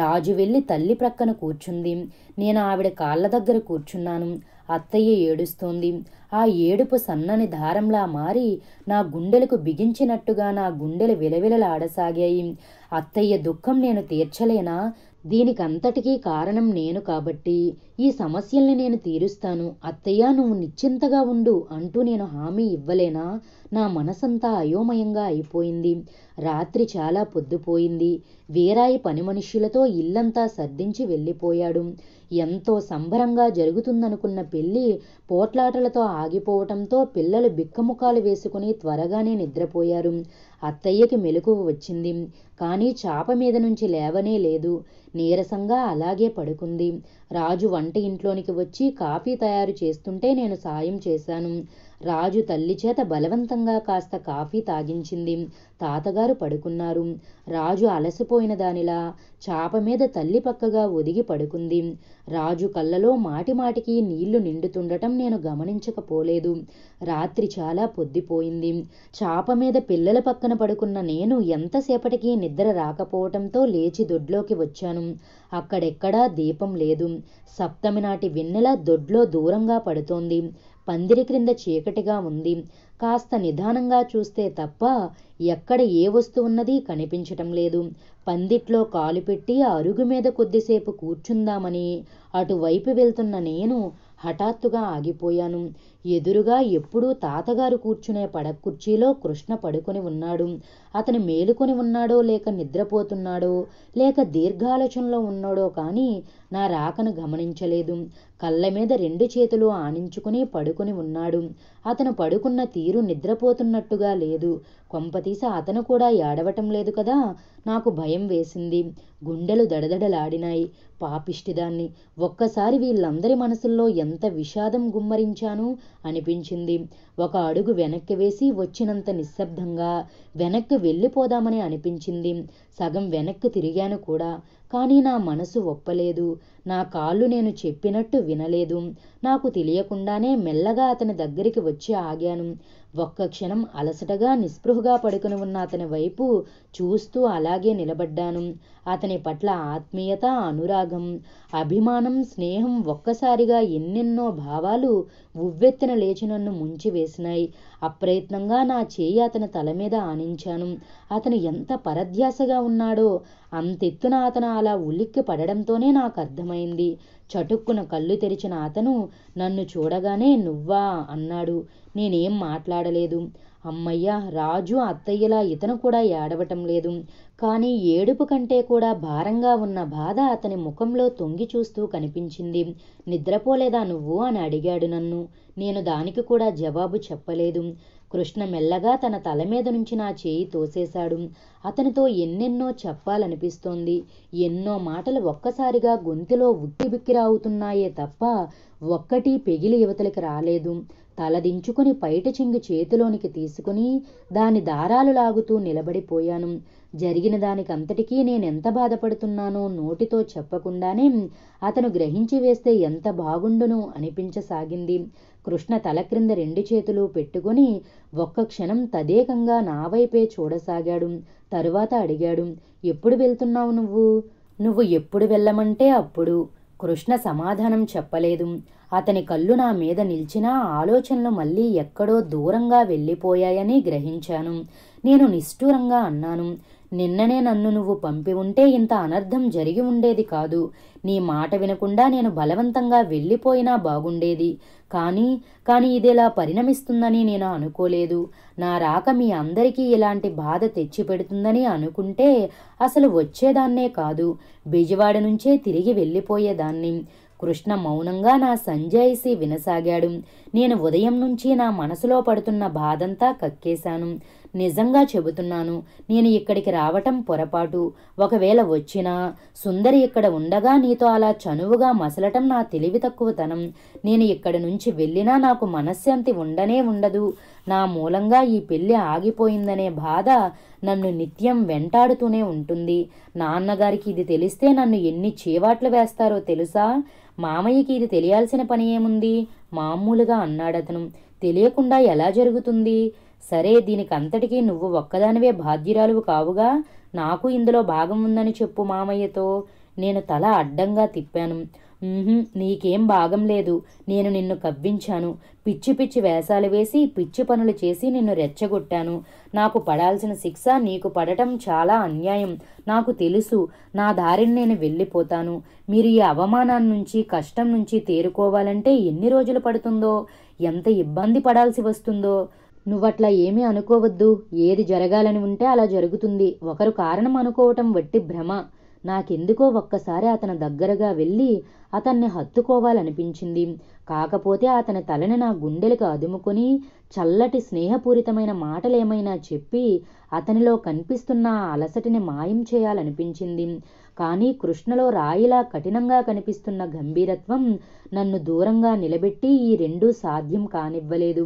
రాజు వెళ్ళి తల్లి ప్రక్కన కూర్చుంది నేను ఆవిడ కాళ్ళ దగ్గర కూర్చున్నాను అత్తయ్య ఏడుస్తోంది ఆ ఏడుపు సన్నని దారంలా మారి నా గుండెలకు బిగించినట్టుగా నా గుండెలు విలవిలలాడసాగాయి అత్తయ్య దుఃఖం నేను తీర్చలేనా దీనికంతటికీ కారణం నేను కాబట్టి ఈ సమస్యల్ని నేను తీరుస్తాను అత్తయ్య నువ్వు నిశ్చింతగా ఉండు అంటూ నేను హామీ ఇవ్వలేనా నా మనసంతా అయోమయంగా అయిపోయింది రాత్రి చాలా పొద్దుపోయింది వీరాయి పని మనుష్యులతో ఇల్లంతా సర్దించి వెళ్ళిపోయాడు ఎంతో సంబరంగా జరుగుతుందనుకున్న పెళ్లి పోట్లాటలతో ఆగిపోవటంతో పిల్లలు బిక్కముఖాలు వేసుకుని త్వరగానే నిద్రపోయారు అత్తయ్యకి మెలకువ వచ్చింది కానీ చాప మీద నుంచి లేవనే లేదు నీరసంగా అలాగే పడుకుంది రాజు వంట ఇంట్లోనికి వచ్చి కాఫీ తయారు చేస్తుంటే నేను సాయం చేశాను రాజు తల్లి చేత బలవంతంగా కాస్త కాఫీ తాగించింది తాతగారు పడుకున్నారు రాజు అలసిపోయిన దానిలా చాప మీద తల్లి పక్కగా ఒదిగి పడుకుంది రాజు కళ్ళలో మాటిమాటికి నీళ్లు నిండుతుండటం నేను గమనించకపోలేదు రాత్రి చాలా పొద్దిపోయింది చాప మీద పిల్లల పక్కన పడుకున్న నేను ఎంతసేపటికి నిద్ర రాకపోవటంతో లేచి దొడ్లోకి వచ్చాను అక్కడెక్కడా దీపం లేదు సప్తమి నాటి వెన్నెల దొడ్లో దూరంగా పడుతోంది పందిరి క్రింద చీకటిగా ఉంది కాస్త నిదానంగా చూస్తే తప్ప ఎక్కడ ఏ వస్తువున్నది కనిపించటం లేదు పందిట్లో కాలు పెట్టి అరుగు మీద కొద్దిసేపు కూర్చుందామని అటువైపు వెళ్తున్న నేను హఠాత్తుగా ఆగిపోయాను ఎదురుగా ఎప్పుడూ తాతగారు కూర్చునే పడకుర్చీలో కృష్ణ పడుకుని ఉన్నాడు అతను మేలుకొని ఉన్నాడో లేక నిద్రపోతున్నాడో లేక దీర్ఘాలోచనలో ఉన్నాడో కానీ నా రాకను గమనించలేదు కళ్ళ మీద రెండు చేతులు ఆనించుకుని పడుకుని ఉన్నాడు అతను పడుకున్న తీరు నిద్రపోతున్నట్టుగా లేదు కొంపతీస అతను కూడా ఏడవటం లేదు కదా నాకు భయం వేసింది గుండెలు దడదడలాడినాయి పాపిష్టిదాన్ని ఒక్కసారి వీళ్ళందరి మనసుల్లో ఎంత విషాదం గుమ్మరించాను అనిపించింది ఒక అడుగు వెనక్కి వేసి వచ్చినంత నిశ్శబ్దంగా వెనక్కి వెళ్ళిపోదామని అనిపించింది సగం వెనక్కి తిరిగాను కూడా కానీ నా మనసు ఒప్పలేదు నా కాళ్ళు నేను చెప్పినట్టు వినలేదు నాకు తెలియకుండానే మెల్లగా అతని దగ్గరికి వచ్చి ఆగాను ఒక్క క్షణం అలసటగా నిస్పృహగా పడుకుని ఉన్న అతని వైపు చూస్తూ అలాగే నిలబడ్డాను అతని పట్ల ఆత్మీయత అనురాగం అభిమానం స్నేహం ఒక్కసారిగా ఎన్నెన్నో భావాలు ఉవ్వెత్తిన లేచి నన్ను ముంచివేసినాయి అప్రయత్నంగా నా చేయి అతని తల మీద ఆనించాను అతను ఎంత పరధ్యాసగా ఉన్నాడో అంతెత్తున అతను అలా ఉలిక్కి పడడంతోనే నాకు అర్థమైంది చటుక్కున కళ్ళు తెరిచిన అతను నన్ను చూడగానే నువ్వా అన్నాడు నేనేం మాట్లాడలేదు అమ్మయ్య రాజు అత్తయ్యలా ఇతను కూడా ఏడవటం లేదు కానీ ఏడుపు కంటే కూడా భారంగా ఉన్న బాధ అతని ముఖంలో తొంగి చూస్తూ కనిపించింది నిద్రపోలేదా నువ్వు అని అడిగాడు నన్ను నేను దానికి కూడా జవాబు చెప్పలేదు కృష్ణ మెల్లగా తన తల మీద నుంచి నా చేయి తోసేశాడు అతనితో ఎన్నెన్నో చెప్పాలనిపిస్తోంది ఎన్నో మాటలు ఒక్కసారిగా గొంతులో ఉక్కిబిక్కిరావుతున్నాయే తప్ప ఒక్కటి పెగిలి యువతలకి రాలేదు తలదించుకుని పైట చింగి చేతిలోనికి తీసుకుని దాని దారాలు లాగుతూ నిలబడిపోయాను జరిగిన దానికంతటికీ నేనెంత బాధపడుతున్నానో నోటితో చెప్పకుండానే అతను గ్రహించి వేస్తే ఎంత బాగుండును అనిపించసాగింది కృష్ణ తల క్రింద రెండు చేతులు పెట్టుకుని ఒక్క క్షణం తదేకంగా నా వైపే చూడసాగాడు తరువాత అడిగాడు ఎప్పుడు వెళ్తున్నావు నువ్వు నువ్వు ఎప్పుడు వెళ్ళమంటే అప్పుడు కృష్ణ సమాధానం చెప్పలేదు అతని కళ్ళు నా మీద నిలిచినా ఆలోచనలు మళ్ళీ ఎక్కడో దూరంగా వెళ్ళిపోయాయని గ్రహించాను నేను నిష్ఠూరంగా అన్నాను నిన్ననే నన్ను నువ్వు పంపి ఉంటే ఇంత అనర్థం జరిగి ఉండేది కాదు నీ మాట వినకుండా నేను బలవంతంగా వెళ్ళిపోయినా బాగుండేది కానీ కానీ ఇదిలా పరిణమిస్తుందని నేను అనుకోలేదు నా రాక మీ అందరికీ ఇలాంటి బాధ తెచ్చిపెడుతుందని అనుకుంటే అసలు వచ్చేదాన్నే కాదు బెజవాడ నుంచే తిరిగి వెళ్ళిపోయేదాన్ని కృష్ణ మౌనంగా నా సంజాయిసి వినసాగాడు నేను ఉదయం నుంచి నా మనసులో పడుతున్న బాధంతా కక్కేశాను నిజంగా చెబుతున్నాను నేను ఇక్కడికి రావటం పొరపాటు ఒకవేళ వచ్చినా సుందరి ఇక్కడ ఉండగా నీతో అలా చనువుగా మసలటం నా తెలివి తక్కువతనం నేను ఇక్కడ నుంచి వెళ్ళినా నాకు మనశ్శాంతి ఉండనే ఉండదు నా మూలంగా ఈ పెళ్ళి ఆగిపోయిందనే బాధ నన్ను నిత్యం వెంటాడుతూనే ఉంటుంది నాన్నగారికి ఇది తెలిస్తే నన్ను ఎన్ని చీవాట్లు వేస్తారో తెలుసా మామయ్యకి ఇది తెలియాల్సిన పని ఏముంది మామూలుగా అన్నాడతను తెలియకుండా ఎలా జరుగుతుంది సరే దీనికంతటికీ నువ్వు ఒక్కదానివే బాధ్యురాలువు కావుగా నాకు ఇందులో భాగం ఉందని చెప్పు మామయ్యతో నేను తల అడ్డంగా తిప్పాను నీకేం భాగం లేదు నేను నిన్ను కవ్వించాను పిచ్చి పిచ్చి వేషాలు వేసి పిచ్చి పనులు చేసి నిన్ను రెచ్చగొట్టాను నాకు పడాల్సిన శిక్ష నీకు పడటం చాలా అన్యాయం నాకు తెలుసు నా దారిని నేను వెళ్ళిపోతాను మీరు ఈ అవమానాన్ని నుంచి కష్టం నుంచి తేరుకోవాలంటే ఎన్ని రోజులు పడుతుందో ఎంత ఇబ్బంది పడాల్సి వస్తుందో నువ్వట్లా ఏమీ అనుకోవద్దు ఏది జరగాలని ఉంటే అలా జరుగుతుంది ఒకరు కారణం అనుకోవటం వట్టి భ్రమ నాకెందుకో ఒక్కసారి అతని దగ్గరగా వెళ్ళి అతన్ని హత్తుకోవాలనిపించింది కాకపోతే అతని తలని నా గుండెలకు అదుముకొని చల్లటి స్నేహపూరితమైన మాటలేమైనా చెప్పి అతనిలో కనిపిస్తున్న అలసటిని మాయం చేయాలనిపించింది కానీ కృష్ణలో రాయిలా కఠినంగా కనిపిస్తున్న గంభీరత్వం నన్ను దూరంగా నిలబెట్టి ఈ రెండూ సాధ్యం కానివ్వలేదు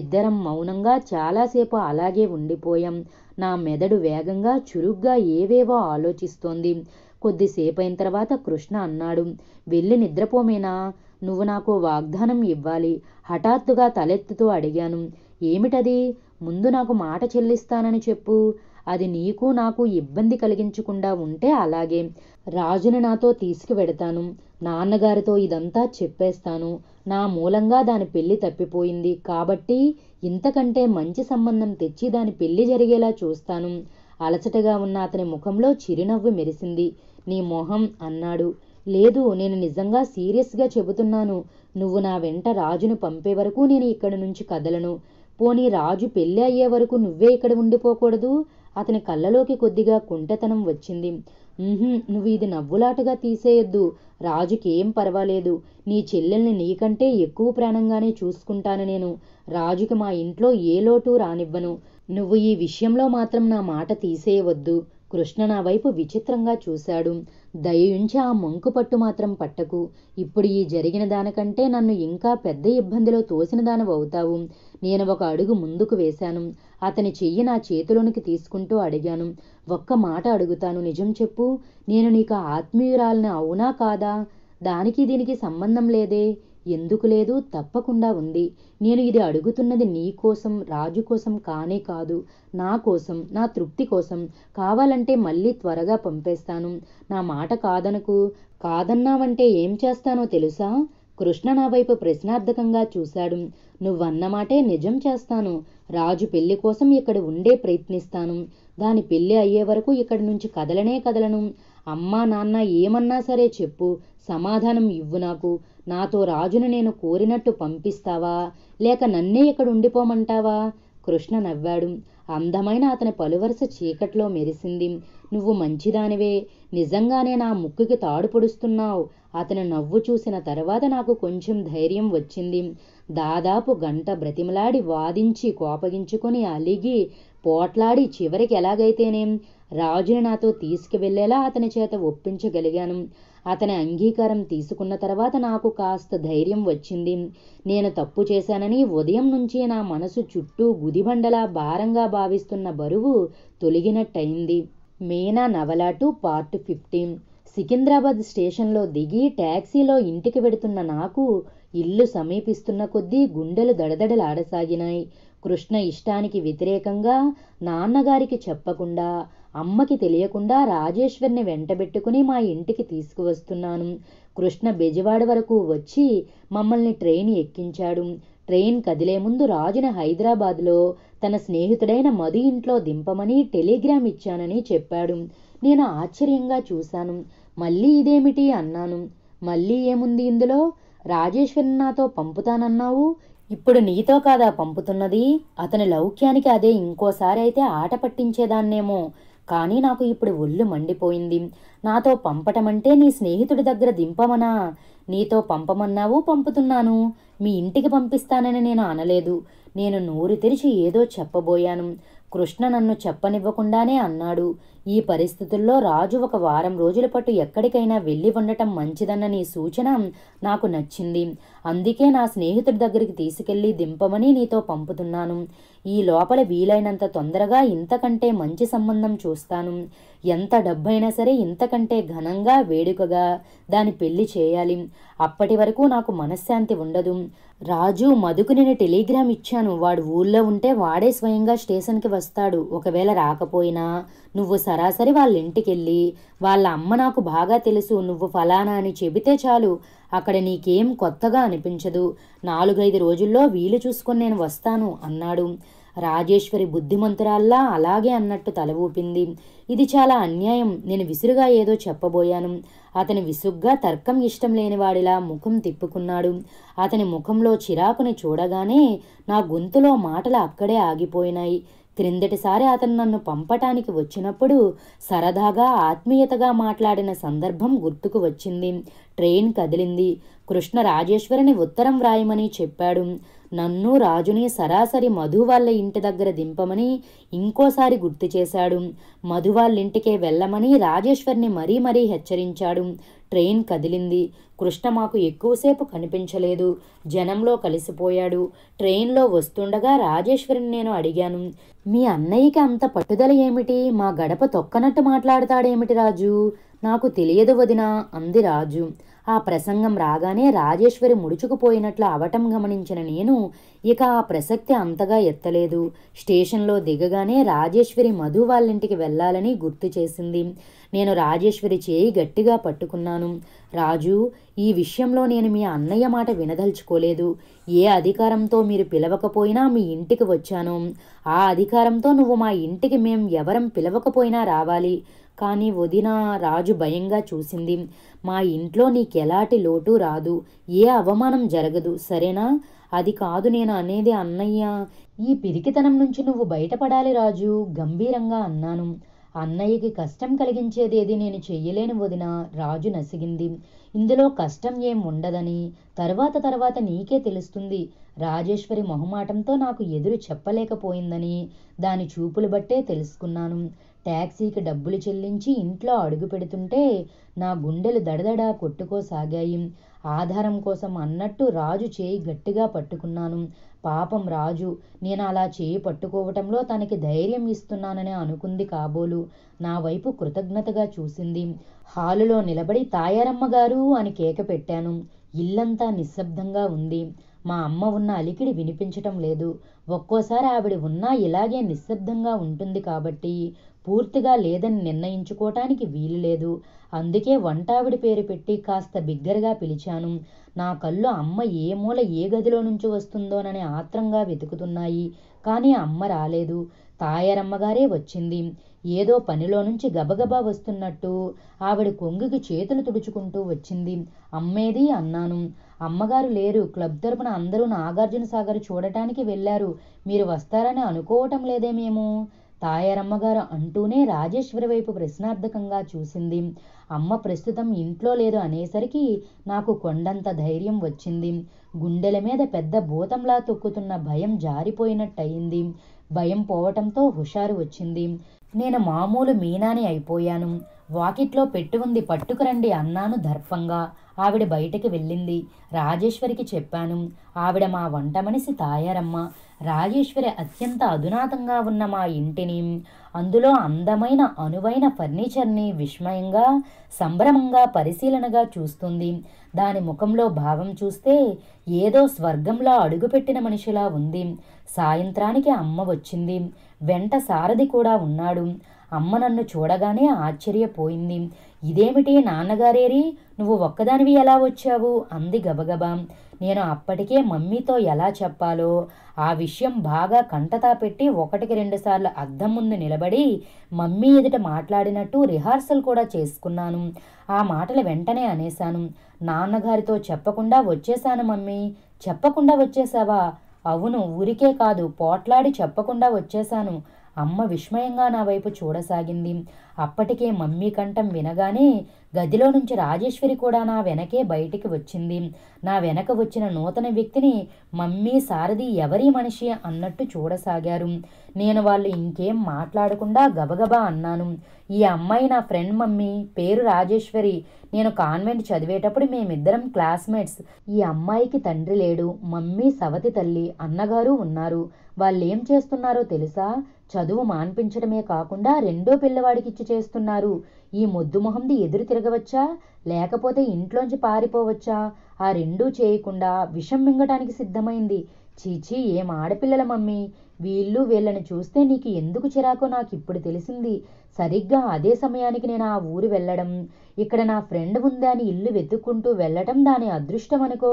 ఇద్దరం మౌనంగా చాలాసేపు అలాగే ఉండిపోయాం నా మెదడు వేగంగా చురుగ్గా ఏవేవో ఆలోచిస్తోంది కొద్దిసేపైన తర్వాత కృష్ణ అన్నాడు వెళ్ళి నిద్రపోమేనా నువ్వు నాకు వాగ్దానం ఇవ్వాలి హఠాత్తుగా తలెత్తుతూ అడిగాను ఏమిటది ముందు నాకు మాట చెల్లిస్తానని చెప్పు అది నీకు నాకు ఇబ్బంది కలిగించకుండా ఉంటే అలాగే రాజును నాతో తీసుకువెడతాను నాన్నగారితో ఇదంతా చెప్పేస్తాను నా మూలంగా దాని పెళ్లి తప్పిపోయింది కాబట్టి ఇంతకంటే మంచి సంబంధం తెచ్చి దాని పెళ్లి జరిగేలా చూస్తాను అలసటగా ఉన్న అతని ముఖంలో చిరునవ్వు మెరిసింది నీ మొహం అన్నాడు లేదు నేను నిజంగా సీరియస్గా చెబుతున్నాను నువ్వు నా వెంట రాజును పంపే వరకు నేను ఇక్కడి నుంచి కదలను పోనీ రాజు పెళ్ళి అయ్యే వరకు నువ్వే ఇక్కడ ఉండిపోకూడదు అతని కళ్ళలోకి కొద్దిగా కుంటతనం వచ్చింది నువ్వు ఇది నవ్వులాటగా తీసేయొద్దు రాజుకేం పర్వాలేదు నీ చెల్లెల్ని నీకంటే ఎక్కువ ప్రాణంగానే చూసుకుంటాను నేను రాజుకి మా ఇంట్లో ఏ లోటు రానివ్వను నువ్వు ఈ విషయంలో మాత్రం నా మాట తీసేయవద్దు కృష్ణ నా వైపు విచిత్రంగా చూశాడు దయయుంచి ఆ మంకు పట్టు మాత్రం పట్టకు ఇప్పుడు ఈ జరిగిన దానికంటే నన్ను ఇంకా పెద్ద ఇబ్బందిలో తోసిన దానవవుతావు నేను ఒక అడుగు ముందుకు వేశాను అతని చెయ్యి నా చేతిలోనికి తీసుకుంటూ అడిగాను ఒక్క మాట అడుగుతాను నిజం చెప్పు నేను నీకు ఆత్మీయురాలని అవునా కాదా దానికి దీనికి సంబంధం లేదే ఎందుకు లేదు తప్పకుండా ఉంది నేను ఇది అడుగుతున్నది నీ కోసం రాజు కోసం కానే కాదు నా కోసం నా తృప్తి కోసం కావాలంటే మళ్ళీ త్వరగా పంపేస్తాను నా మాట కాదనకు కాదన్నావంటే ఏం చేస్తానో తెలుసా కృష్ణ నా వైపు ప్రశ్నార్థకంగా చూశాడు నువ్వన్నమాటే నిజం చేస్తాను రాజు పెళ్లి కోసం ఇక్కడ ఉండే ప్రయత్నిస్తాను దాని పెళ్లి అయ్యే వరకు ఇక్కడి నుంచి కదలనే కదలను అమ్మా నాన్న ఏమన్నా సరే చెప్పు సమాధానం ఇవ్వు నాకు నాతో రాజును నేను కోరినట్టు పంపిస్తావా లేక నన్నే ఇక్కడ ఉండిపోమంటావా కృష్ణ నవ్వాడు అందమైన అతని పలువరుస చీకట్లో మెరిసింది నువ్వు మంచిదానివే నిజంగానే నా ముక్కుకి తాడు పొడుస్తున్నావు అతను నవ్వు చూసిన తర్వాత నాకు కొంచెం ధైర్యం వచ్చింది దాదాపు గంట బ్రతిమలాడి వాదించి కోపగించుకొని అలిగి పోట్లాడి చివరికి ఎలాగైతేనేం రాజుని నాతో తీసుకువెళ్లేలా అతని చేత ఒప్పించగలిగాను అతని అంగీకారం తీసుకున్న తర్వాత నాకు కాస్త ధైర్యం వచ్చింది నేను తప్పు చేశానని ఉదయం నుంచి నా మనసు చుట్టూ గుదిబండలా భారంగా భావిస్తున్న బరువు తొలగినట్టయింది మీనా నవలాటు పార్ట్ ఫిఫ్టీన్ సికింద్రాబాద్ స్టేషన్లో దిగి ట్యాక్సీలో ఇంటికి వెడుతున్న నాకు ఇల్లు సమీపిస్తున్న కొద్దీ గుండెలు దడదడలాడసాగినాయి కృష్ణ ఇష్టానికి వ్యతిరేకంగా నాన్నగారికి చెప్పకుండా అమ్మకి తెలియకుండా రాజేశ్వర్ని వెంటబెట్టుకుని మా ఇంటికి తీసుకువస్తున్నాను కృష్ణ బెజవాడ వరకు వచ్చి మమ్మల్ని ట్రైన్ ఎక్కించాడు ట్రైన్ కదిలే ముందు రాజును హైదరాబాద్లో తన స్నేహితుడైన మధు ఇంట్లో దింపమని టెలిగ్రామ్ ఇచ్చానని చెప్పాడు నేను ఆశ్చర్యంగా చూశాను మళ్ళీ ఇదేమిటి అన్నాను మళ్ళీ ఏముంది ఇందులో రాజేశ్వరి నాతో పంపుతానన్నావు ఇప్పుడు నీతో కాదా పంపుతున్నది అతని లౌక్యానికి అదే ఇంకోసారి అయితే ఆట పట్టించేదాన్నేమో కానీ నాకు ఇప్పుడు ఒళ్ళు మండిపోయింది నాతో పంపటమంటే నీ స్నేహితుడి దగ్గర దింపమనా నీతో పంపమన్నావు పంపుతున్నాను మీ ఇంటికి పంపిస్తానని నేను అనలేదు నేను నోరు తెరిచి ఏదో చెప్పబోయాను కృష్ణ నన్ను చెప్పనివ్వకుండానే అన్నాడు ఈ పరిస్థితుల్లో రాజు ఒక వారం రోజుల పాటు ఎక్కడికైనా వెళ్ళి ఉండటం మంచిదన్న నీ సూచన నాకు నచ్చింది అందుకే నా స్నేహితుడి దగ్గరికి తీసుకెళ్లి దింపమని నీతో పంపుతున్నాను ఈ లోపల వీలైనంత తొందరగా ఇంతకంటే మంచి సంబంధం చూస్తాను ఎంత డబ్బైనా సరే ఇంతకంటే ఘనంగా వేడుకగా దాని పెళ్లి చేయాలి అప్పటి వరకు నాకు మనశ్శాంతి ఉండదు రాజు మధుకు నేను టెలిగ్రామ్ ఇచ్చాను వాడు ఊళ్ళో ఉంటే వాడే స్వయంగా స్టేషన్కి వస్తాడు ఒకవేళ రాకపోయినా నువ్వు సరాసరి వాళ్ళ ఇంటికెళ్ళి వాళ్ళ అమ్మ నాకు బాగా తెలుసు నువ్వు ఫలానా అని చెబితే చాలు అక్కడ నీకేం కొత్తగా అనిపించదు నాలుగైదు రోజుల్లో వీలు చూసుకొని నేను వస్తాను అన్నాడు రాజేశ్వరి బుద్ధిమంతురాల్లా అలాగే అన్నట్టు తల ఊపింది ఇది చాలా అన్యాయం నేను విసురుగా ఏదో చెప్పబోయాను అతని విసుగ్గా తర్కం ఇష్టం లేనివాడిలా ముఖం తిప్పుకున్నాడు అతని ముఖంలో చిరాకుని చూడగానే నా గొంతులో మాటలు అక్కడే ఆగిపోయినాయి క్రిందటిసారి అతను నన్ను పంపటానికి వచ్చినప్పుడు సరదాగా ఆత్మీయతగా మాట్లాడిన సందర్భం గుర్తుకు వచ్చింది ట్రైన్ కదిలింది కృష్ణ రాజేశ్వరిని ఉత్తరం వ్రాయమని చెప్పాడు నన్ను రాజుని సరాసరి మధు వాళ్ళ ఇంటి దగ్గర దింపమని ఇంకోసారి గుర్తు చేశాడు మధు వాళ్ళింటికే వెళ్ళమని రాజేశ్వరిని మరీ మరీ హెచ్చరించాడు ట్రైన్ కదిలింది కృష్ణ మాకు ఎక్కువసేపు కనిపించలేదు జనంలో కలిసిపోయాడు ట్రైన్లో వస్తుండగా రాజేశ్వరిని నేను అడిగాను మీ అన్నయ్యకి అంత పట్టుదల ఏమిటి మా గడప తొక్కనట్టు మాట్లాడతాడేమిటి రాజు నాకు తెలియదు వదినా అంది రాజు ఆ ప్రసంగం రాగానే రాజేశ్వరి ముడుచుకుపోయినట్లు అవటం గమనించిన నేను ఇక ఆ ప్రసక్తి అంతగా ఎత్తలేదు స్టేషన్లో దిగగానే రాజేశ్వరి మధు వాళ్ళింటికి వెళ్ళాలని గుర్తు చేసింది నేను రాజేశ్వరి చేయి గట్టిగా పట్టుకున్నాను రాజు ఈ విషయంలో నేను మీ అన్నయ్య మాట వినదలుచుకోలేదు ఏ అధికారంతో మీరు పిలవకపోయినా మీ ఇంటికి వచ్చాను ఆ అధికారంతో నువ్వు మా ఇంటికి మేం ఎవరం పిలవకపోయినా రావాలి కానీ వదిన రాజు భయంగా చూసింది మా ఇంట్లో నీకెలాంటి లోటు రాదు ఏ అవమానం జరగదు సరేనా అది కాదు నేను అనేది అన్నయ్య ఈ పిరికితనం నుంచి నువ్వు బయటపడాలి రాజు గంభీరంగా అన్నాను అన్నయ్యకి కష్టం కలిగించేదేది నేను చెయ్యలేని వదిన రాజు నసిగింది ఇందులో కష్టం ఏం ఉండదని తర్వాత తర్వాత నీకే తెలుస్తుంది రాజేశ్వరి మొహమాటంతో నాకు ఎదురు చెప్పలేకపోయిందని దాని చూపులు బట్టే తెలుసుకున్నాను ట్యాక్సీకి డబ్బులు చెల్లించి ఇంట్లో అడుగు పెడుతుంటే నా గుండెలు దడదడా కొట్టుకోసాగాయి ఆధారం కోసం అన్నట్టు రాజు చేయి గట్టిగా పట్టుకున్నాను పాపం రాజు నేను అలా చేయి పట్టుకోవటంలో తనకి ధైర్యం ఇస్తున్నానని అనుకుంది కాబోలు నా వైపు కృతజ్ఞతగా చూసింది హాలులో నిలబడి తాయారమ్మ గారు అని కేక పెట్టాను ఇల్లంతా నిశ్శబ్దంగా ఉంది మా అమ్మ ఉన్న అలికిడి వినిపించటం లేదు ఒక్కోసారి ఆవిడ ఉన్నా ఇలాగే నిశ్శబ్దంగా ఉంటుంది కాబట్టి పూర్తిగా లేదని నిర్ణయించుకోవటానికి వీలు లేదు అందుకే వంటావిడి పేరు పెట్టి కాస్త బిగ్గరగా పిలిచాను నా కళ్ళు అమ్మ ఏ మూల ఏ గదిలో నుంచి వస్తుందోనని ఆత్రంగా వెతుకుతున్నాయి కానీ అమ్మ రాలేదు తాయారమ్మగారే వచ్చింది ఏదో పనిలో నుంచి గబగబా వస్తున్నట్టు ఆవిడ కొంగుకి చేతులు తుడుచుకుంటూ వచ్చింది అమ్మేది అన్నాను అమ్మగారు లేరు క్లబ్ తరపున అందరూ నాగార్జున సాగర్ చూడటానికి వెళ్ళారు మీరు వస్తారని అనుకోవటం లేదేమేమో తాయారమ్మగారు అంటూనే రాజేశ్వరి వైపు ప్రశ్నార్థకంగా చూసింది అమ్మ ప్రస్తుతం ఇంట్లో లేదు అనేసరికి నాకు కొండంత ధైర్యం వచ్చింది గుండెల మీద పెద్ద భూతంలా తొక్కుతున్న భయం జారిపోయినట్టయింది భయం పోవటంతో హుషారు వచ్చింది నేను మామూలు మీనాని అయిపోయాను వాకిట్లో పెట్టు ఉంది పట్టుకురండి అన్నాను దర్పంగా ఆవిడ బయటకి వెళ్ళింది రాజేశ్వరికి చెప్పాను ఆవిడ మా వంట మనిషి తాయారమ్మ రాజేశ్వరి అత్యంత అధునాతంగా ఉన్న మా ఇంటిని అందులో అందమైన అనువైన ఫర్నిచర్ని విస్మయంగా సంభ్రమంగా పరిశీలనగా చూస్తుంది దాని ముఖంలో భావం చూస్తే ఏదో స్వర్గంలో అడుగుపెట్టిన మనిషిలా ఉంది సాయంత్రానికి అమ్మ వచ్చింది వెంట సారథి కూడా ఉన్నాడు అమ్మ నన్ను చూడగానే ఆశ్చర్యపోయింది ఇదేమిటి నాన్నగారేరి నువ్వు ఒక్కదానివి ఎలా వచ్చావు అంది గబగబా నేను అప్పటికే మమ్మీతో ఎలా చెప్పాలో ఆ విషయం బాగా కంటతా పెట్టి ఒకటికి రెండుసార్లు అద్దం ముందు నిలబడి మమ్మీ ఎదుట మాట్లాడినట్టు రిహార్సల్ కూడా చేసుకున్నాను ఆ మాటలు వెంటనే అనేశాను నాన్నగారితో చెప్పకుండా వచ్చేశాను మమ్మీ చెప్పకుండా వచ్చేసావా అవును ఊరికే కాదు పోట్లాడి చెప్పకుండా వచ్చేశాను అమ్మ విస్మయంగా నా వైపు చూడసాగింది అప్పటికే మమ్మీ కంఠం వినగానే గదిలో నుంచి రాజేశ్వరి కూడా నా వెనకే బయటికి వచ్చింది నా వెనక వచ్చిన నూతన వ్యక్తిని మమ్మీ సారథి ఎవరి మనిషి అన్నట్టు చూడసాగారు నేను వాళ్ళు ఇంకేం మాట్లాడకుండా గబగబా అన్నాను ఈ అమ్మాయి నా ఫ్రెండ్ మమ్మీ పేరు రాజేశ్వరి నేను కాన్వెంట్ చదివేటప్పుడు మేమిద్దరం క్లాస్మేట్స్ ఈ అమ్మాయికి తండ్రి లేడు మమ్మీ సవతి తల్లి అన్నగారు ఉన్నారు వాళ్ళేం చేస్తున్నారో తెలుసా చదువు మాన్పించడమే కాకుండా రెండో పిల్లవాడికిచ్చి చేస్తున్నారు ఈ మొద్దుమొహంది ఎదురు తిరగవచ్చా లేకపోతే ఇంట్లోంచి పారిపోవచ్చా ఆ రెండూ చేయకుండా విషం మింగటానికి సిద్ధమైంది చీచీ ఏం ఆడపిల్లల మమ్మీ వీళ్ళు వీళ్ళని చూస్తే నీకు ఎందుకు చిరాకో నాకు ఇప్పుడు తెలిసింది సరిగ్గా అదే సమయానికి నేను ఆ ఊరు వెళ్ళడం ఇక్కడ నా ఫ్రెండ్ ఉంది అని ఇల్లు వెతుక్కుంటూ వెళ్ళటం దాని అదృష్టం అనుకో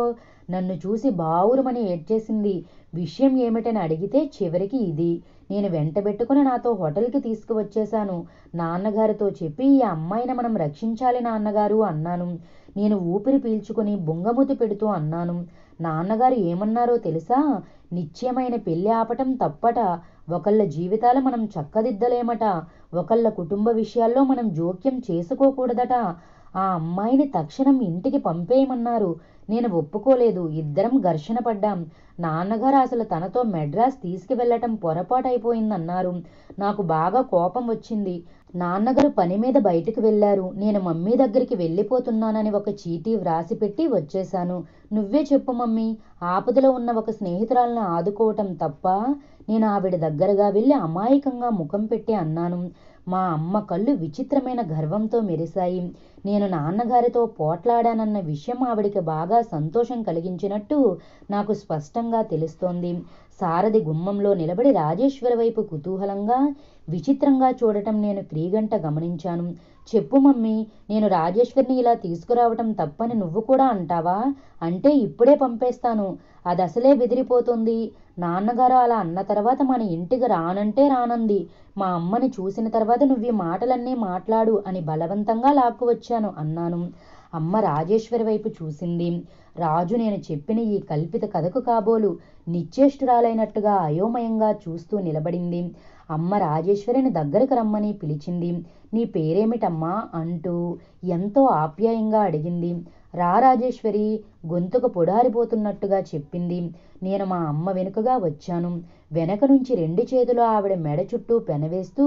నన్ను చూసి బావురుమని ఏడ్చేసింది విషయం ఏమిటని అడిగితే చివరికి ఇది నేను వెంటబెట్టుకుని నాతో హోటల్కి తీసుకువచ్చేశాను నాన్నగారితో చెప్పి ఈ అమ్మాయిని మనం రక్షించాలి నాన్నగారు అన్నాను నేను ఊపిరి పీల్చుకుని బుంగమూతి పెడుతూ అన్నాను నాన్నగారు ఏమన్నారో తెలుసా నిత్యమైన పెళ్లి ఆపటం తప్పట ఒకళ్ళ జీవితాలు మనం చక్కదిద్దలేమట ఒకళ్ళ కుటుంబ విషయాల్లో మనం జోక్యం చేసుకోకూడదట ఆ అమ్మాయిని తక్షణం ఇంటికి పంపేయమన్నారు నేను ఒప్పుకోలేదు ఇద్దరం ఘర్షణ పడ్డాం నాన్నగారు అసలు తనతో మెడ్రాస్ తీసుకువెళ్ళటం పొరపాటైపోయిందన్నారు నాకు బాగా కోపం వచ్చింది నాన్నగారు పని మీద బయటకు వెళ్ళారు నేను మమ్మీ దగ్గరికి వెళ్ళిపోతున్నానని ఒక చీటీ వ్రాసి పెట్టి వచ్చేశాను నువ్వే చెప్పు మమ్మీ ఆపదలో ఉన్న ఒక స్నేహితురాలను ఆదుకోవటం తప్ప నేను ఆవిడ దగ్గరగా వెళ్ళి అమాయకంగా ముఖం పెట్టి అన్నాను మా అమ్మ కళ్ళు విచిత్రమైన గర్వంతో మెరిశాయి నేను నాన్నగారితో పోట్లాడానన్న విషయం ఆవిడికి బాగా సంతోషం కలిగించినట్టు నాకు స్పష్టంగా తెలుస్తోంది సారథి గుమ్మంలో నిలబడి రాజేశ్వరి వైపు కుతూహలంగా విచిత్రంగా చూడటం నేను క్రీగంట గమనించాను చెప్పు మమ్మీ నేను రాజేశ్వరిని ఇలా తీసుకురావటం తప్పని నువ్వు కూడా అంటావా అంటే ఇప్పుడే పంపేస్తాను అది అసలే బెదిరిపోతుంది నాన్నగారు అలా అన్న తర్వాత మన ఇంటికి రానంటే రానంది మా అమ్మని చూసిన తర్వాత నువ్వు ఈ మాటలన్నీ మాట్లాడు అని బలవంతంగా లాక్కు వచ్చాను అన్నాను అమ్మ రాజేశ్వరి వైపు చూసింది రాజు నేను చెప్పిన ఈ కల్పిత కథకు కాబోలు నిశ్చేష్టురాలైనట్టుగా అయోమయంగా చూస్తూ నిలబడింది అమ్మ రాజేశ్వరిని దగ్గరకు రమ్మని పిలిచింది నీ పేరేమిటమ్మా అంటూ ఎంతో ఆప్యాయంగా అడిగింది రా రాజేశ్వరి గొంతుకు పొడారిపోతున్నట్టుగా చెప్పింది నేను మా అమ్మ వెనుకగా వచ్చాను వెనక నుంచి రెండు చేతులు ఆవిడ మెడ చుట్టూ పెనవేస్తూ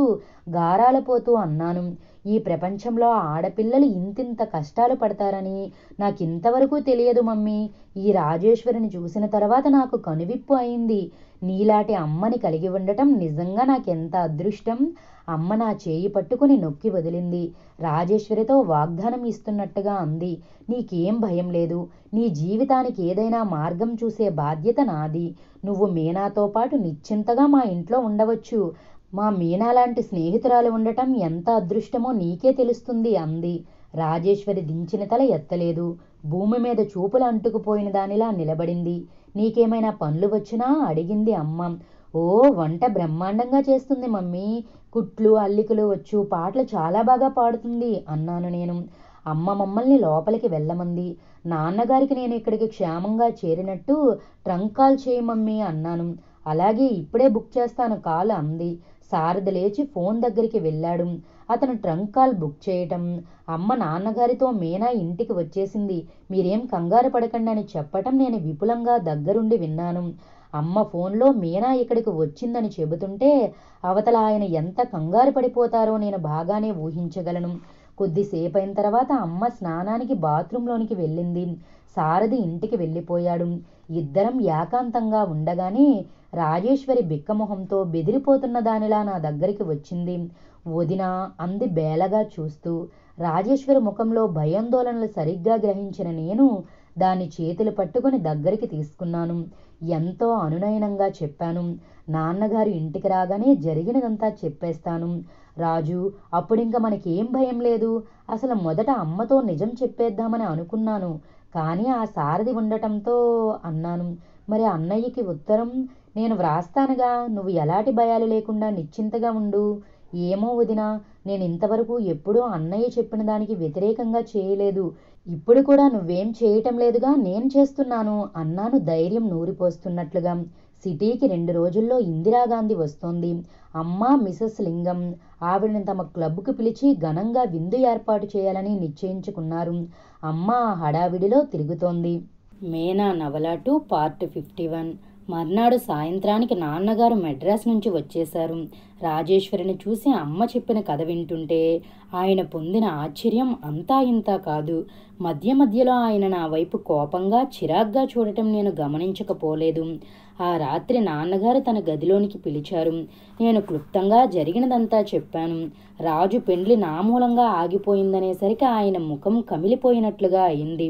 గారాలపోతూ అన్నాను ఈ ప్రపంచంలో ఆడపిల్లలు ఇంతింత కష్టాలు పడతారని నాకింతవరకు తెలియదు మమ్మీ ఈ రాజేశ్వరిని చూసిన తర్వాత నాకు కనువిప్పు అయింది నీలాటి అమ్మని కలిగి ఉండటం నిజంగా నాకెంత అదృష్టం అమ్మ నా చేయి పట్టుకుని నొక్కి వదిలింది రాజేశ్వరితో వాగ్దానం ఇస్తున్నట్టుగా అంది నీకేం భయం లేదు నీ జీవితానికి ఏదైనా మార్గం చూసే బాధ్యత నాది నువ్వు మీనాతో పాటు నిశ్చింతగా మా ఇంట్లో ఉండవచ్చు మా మీనా లాంటి స్నేహితురాలు ఉండటం ఎంత అదృష్టమో నీకే తెలుస్తుంది అంది రాజేశ్వరి దించిన తల ఎత్తలేదు భూమి మీద చూపులు అంటుకుపోయిన దానిలా నిలబడింది నీకేమైనా పనులు వచ్చినా అడిగింది అమ్మ ఓ వంట బ్రహ్మాండంగా చేస్తుంది మమ్మీ కుట్లు అల్లికలు వచ్చు పాటలు చాలా బాగా పాడుతుంది అన్నాను నేను అమ్మ మమ్మల్ని లోపలికి వెళ్ళమంది నాన్నగారికి నేను ఇక్కడికి క్షేమంగా చేరినట్టు ట్రంక్ కాల్ చేయి మమ్మీ అన్నాను అలాగే ఇప్పుడే బుక్ చేస్తాను కాల్ అంది శారద లేచి ఫోన్ దగ్గరికి వెళ్ళాడు అతను ట్రంక్ కాల్ బుక్ చేయటం అమ్మ నాన్నగారితో మీనా ఇంటికి వచ్చేసింది మీరేం కంగారు పడకండి అని చెప్పటం నేను విపులంగా దగ్గరుండి విన్నాను అమ్మ ఫోన్లో మీనా ఇక్కడికి వచ్చిందని చెబుతుంటే అవతల ఆయన ఎంత కంగారు పడిపోతారో నేను బాగానే ఊహించగలను కొద్దిసేపు అయిన తర్వాత అమ్మ స్నానానికి బాత్రూంలోనికి వెళ్ళింది సారథి ఇంటికి వెళ్ళిపోయాడు ఇద్దరం ఏకాంతంగా ఉండగానే రాజేశ్వరి బిక్కమొహంతో బెదిరిపోతున్న దానిలా నా దగ్గరికి వచ్చింది వదినా అంది బేలగా చూస్తూ రాజేశ్వరి ముఖంలో భయాందోళనలు సరిగ్గా గ్రహించిన నేను దాని చేతులు పట్టుకుని దగ్గరికి తీసుకున్నాను ఎంతో అనునయనంగా చెప్పాను నాన్నగారు ఇంటికి రాగానే జరిగినదంతా చెప్పేస్తాను రాజు అప్పుడింక మనకేం భయం లేదు అసలు మొదట అమ్మతో నిజం చెప్పేద్దామని అనుకున్నాను కానీ ఆ సారథి ఉండటంతో అన్నాను మరి అన్నయ్యకి ఉత్తరం నేను వ్రాస్తానుగా నువ్వు ఎలాంటి భయాలు లేకుండా నిశ్చింతగా ఉండు ఏమో వదినా నేను ఇంతవరకు ఎప్పుడూ అన్నయ్య చెప్పిన దానికి వ్యతిరేకంగా చేయలేదు ఇప్పుడు కూడా నువ్వేం చేయటం లేదుగా నేను చేస్తున్నాను అన్నాను ధైర్యం నూరిపోస్తున్నట్లుగా సిటీకి రెండు రోజుల్లో ఇందిరాగాంధీ వస్తోంది అమ్మ మిసెస్ లింగం ఆవిడని తమ క్లబ్కు పిలిచి ఘనంగా విందు ఏర్పాటు చేయాలని నిశ్చయించుకున్నారు అమ్మ హడావిడిలో తిరుగుతోంది మేనా నవలాటు పార్ట్ ఫిఫ్టీ వన్ మర్నాడు సాయంత్రానికి నాన్నగారు మెడ్రాస్ నుంచి వచ్చేశారు రాజేశ్వరిని చూసి అమ్మ చెప్పిన కథ వింటుంటే ఆయన పొందిన ఆశ్చర్యం అంతా ఇంత కాదు మధ్య మధ్యలో ఆయన నా వైపు కోపంగా చిరాగ్గా చూడటం నేను గమనించకపోలేదు ఆ రాత్రి నాన్నగారు తన గదిలోనికి పిలిచారు నేను క్లుప్తంగా జరిగినదంతా చెప్పాను రాజు పెండ్లి నా మూలంగా ఆగిపోయిందనేసరికి ఆయన ముఖం కమిలిపోయినట్లుగా అయింది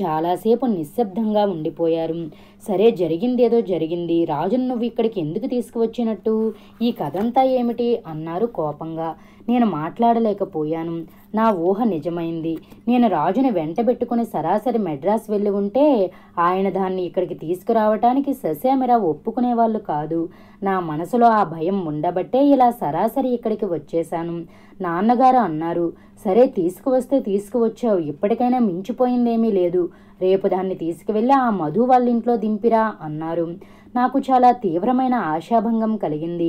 చాలాసేపు నిశ్శబ్దంగా ఉండిపోయారు సరే జరిగిందేదో జరిగింది రాజును నువ్వు ఇక్కడికి ఎందుకు తీసుకువచ్చినట్టు ఈ కథంతా ఏమిటి అన్నారు కోపంగా నేను మాట్లాడలేకపోయాను నా ఊహ నిజమైంది నేను రాజుని వెంటబెట్టుకుని సరాసరి మెడ్రాస్ వెళ్ళి ఉంటే ఆయన దాన్ని ఇక్కడికి తీసుకురావటానికి ససేమిరా ఒప్పుకునేవాళ్ళు కాదు నా మనసులో ఆ భయం ఉండబట్టే ఇలా సరాసరి ఇక్కడికి వచ్చేశాను నాన్నగారు అన్నారు సరే తీసుకువస్తే తీసుకువచ్చావు ఇప్పటికైనా మించిపోయిందేమీ లేదు రేపు దాన్ని తీసుకువెళ్ళి ఆ మధు వాళ్ళ ఇంట్లో దింపిరా అన్నారు నాకు చాలా తీవ్రమైన ఆశాభంగం కలిగింది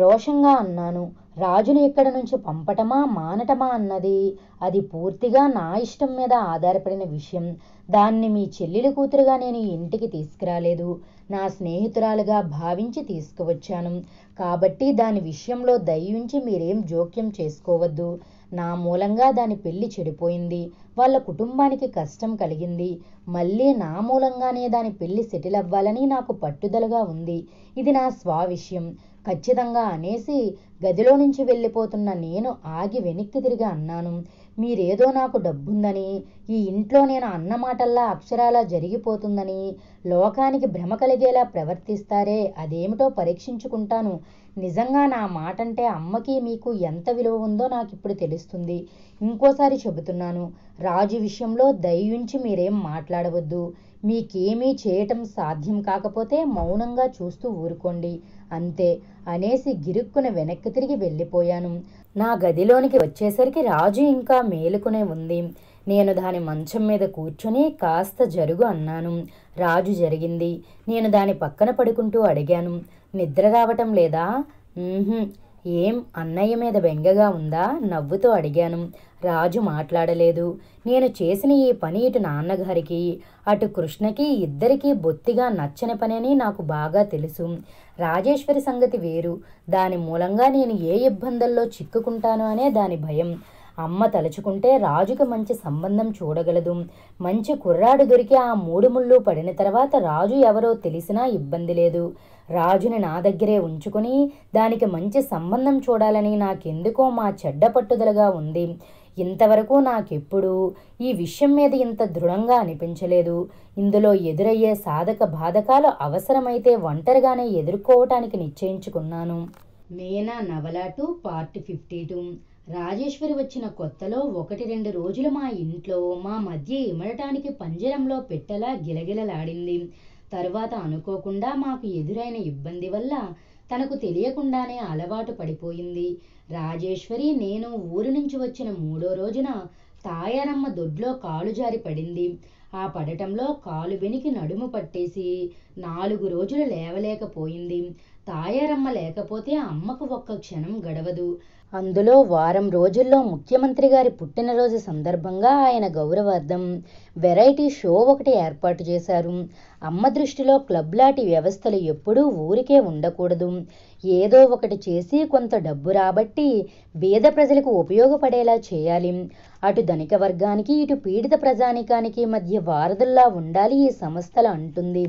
రోషంగా అన్నాను రాజును ఇక్కడ నుంచి పంపటమా మానటమా అన్నది అది పూర్తిగా నా ఇష్టం మీద ఆధారపడిన విషయం దాన్ని మీ చెల్లెలి కూతురుగా నేను ఇంటికి తీసుకురాలేదు నా స్నేహితురాలుగా భావించి తీసుకువచ్చాను కాబట్టి దాని విషయంలో దయ్యుంచి మీరేం జోక్యం చేసుకోవద్దు నా మూలంగా దాని పెళ్లి చెడిపోయింది వాళ్ళ కుటుంబానికి కష్టం కలిగింది మళ్ళీ నా మూలంగానే దాని పెళ్లి సెటిల్ అవ్వాలని నాకు పట్టుదలగా ఉంది ఇది నా స్వావిషయం ఖచ్చితంగా అనేసి గదిలో నుంచి వెళ్ళిపోతున్న నేను ఆగి వెనక్కి తిరిగి అన్నాను మీరేదో నాకు డబ్బుందని ఈ ఇంట్లో నేను అన్నమాటల్లా అక్షరాలా జరిగిపోతుందని లోకానికి భ్రమ కలిగేలా ప్రవర్తిస్తారే అదేమిటో పరీక్షించుకుంటాను నిజంగా నా మాట అంటే అమ్మకి మీకు ఎంత విలువ ఉందో నాకు ఇప్పుడు తెలుస్తుంది ఇంకోసారి చెబుతున్నాను రాజు విషయంలో దయించి మీరేం మాట్లాడవద్దు మీకేమీ చేయటం సాధ్యం కాకపోతే మౌనంగా చూస్తూ ఊరుకోండి అంతే అనేసి గిరుక్కున వెనక్కి తిరిగి వెళ్ళిపోయాను నా గదిలోనికి వచ్చేసరికి రాజు ఇంకా మేలుకునే ఉంది నేను దాని మంచం మీద కూర్చొని కాస్త జరుగు అన్నాను రాజు జరిగింది నేను దాని పక్కన పడుకుంటూ అడిగాను నిద్ర రావటం లేదా ఏం అన్నయ్య మీద బెంగగా ఉందా నవ్వుతూ అడిగాను రాజు మాట్లాడలేదు నేను చేసిన ఈ పని ఇటు నాన్నగారికి అటు కృష్ణకి ఇద్దరికీ బొత్తిగా నచ్చని పని నాకు బాగా తెలుసు రాజేశ్వరి సంగతి వేరు దాని మూలంగా నేను ఏ ఇబ్బందుల్లో చిక్కుకుంటాను అనే దాని భయం అమ్మ తలుచుకుంటే రాజుకి మంచి సంబంధం చూడగలదు మంచి కుర్రాడు దొరికి ఆ మూడు ముళ్ళు పడిన తర్వాత రాజు ఎవరో తెలిసినా ఇబ్బంది లేదు రాజుని నా దగ్గరే ఉంచుకొని దానికి మంచి సంబంధం చూడాలని నాకెందుకో మా చెడ్డ పట్టుదలగా ఉంది ఇంతవరకు నాకెప్పుడు ఈ విషయం మీద ఇంత దృఢంగా అనిపించలేదు ఇందులో ఎదురయ్యే సాధక బాధకాలు అవసరమైతే ఒంటరిగానే ఎదుర్కోవటానికి నిశ్చయించుకున్నాను నేనా నవలాటు పార్ట్ ఫిఫ్టీ టూ రాజేశ్వరి వచ్చిన కొత్తలో ఒకటి రెండు రోజులు మా ఇంట్లో మా మధ్య ఇమడటానికి పంజరంలో పెట్టలా గిలగిలలాడింది తర్వాత అనుకోకుండా మాకు ఎదురైన ఇబ్బంది వల్ల తనకు తెలియకుండానే అలవాటు పడిపోయింది రాజేశ్వరి నేను ఊరి నుంచి వచ్చిన మూడో రోజున తాయారమ్మ దొడ్లో కాలు జారి పడింది ఆ పడటంలో కాలు వెనికి నడుము పట్టేసి నాలుగు రోజులు లేవలేకపోయింది తాయారమ్మ లేకపోతే అమ్మకు ఒక్క క్షణం గడవదు అందులో వారం రోజుల్లో ముఖ్యమంత్రి గారి పుట్టినరోజు సందర్భంగా ఆయన గౌరవార్థం వెరైటీ షో ఒకటి ఏర్పాటు చేశారు అమ్మ దృష్టిలో క్లబ్ లాంటి వ్యవస్థలు ఎప్పుడూ ఊరికే ఉండకూడదు ఏదో ఒకటి చేసి కొంత డబ్బు రాబట్టి బీద ప్రజలకు ఉపయోగపడేలా చేయాలి అటు ధనిక వర్గానికి ఇటు పీడిత ప్రజానికానికి మధ్య వారధుల్లా ఉండాలి ఈ సంస్థల అంటుంది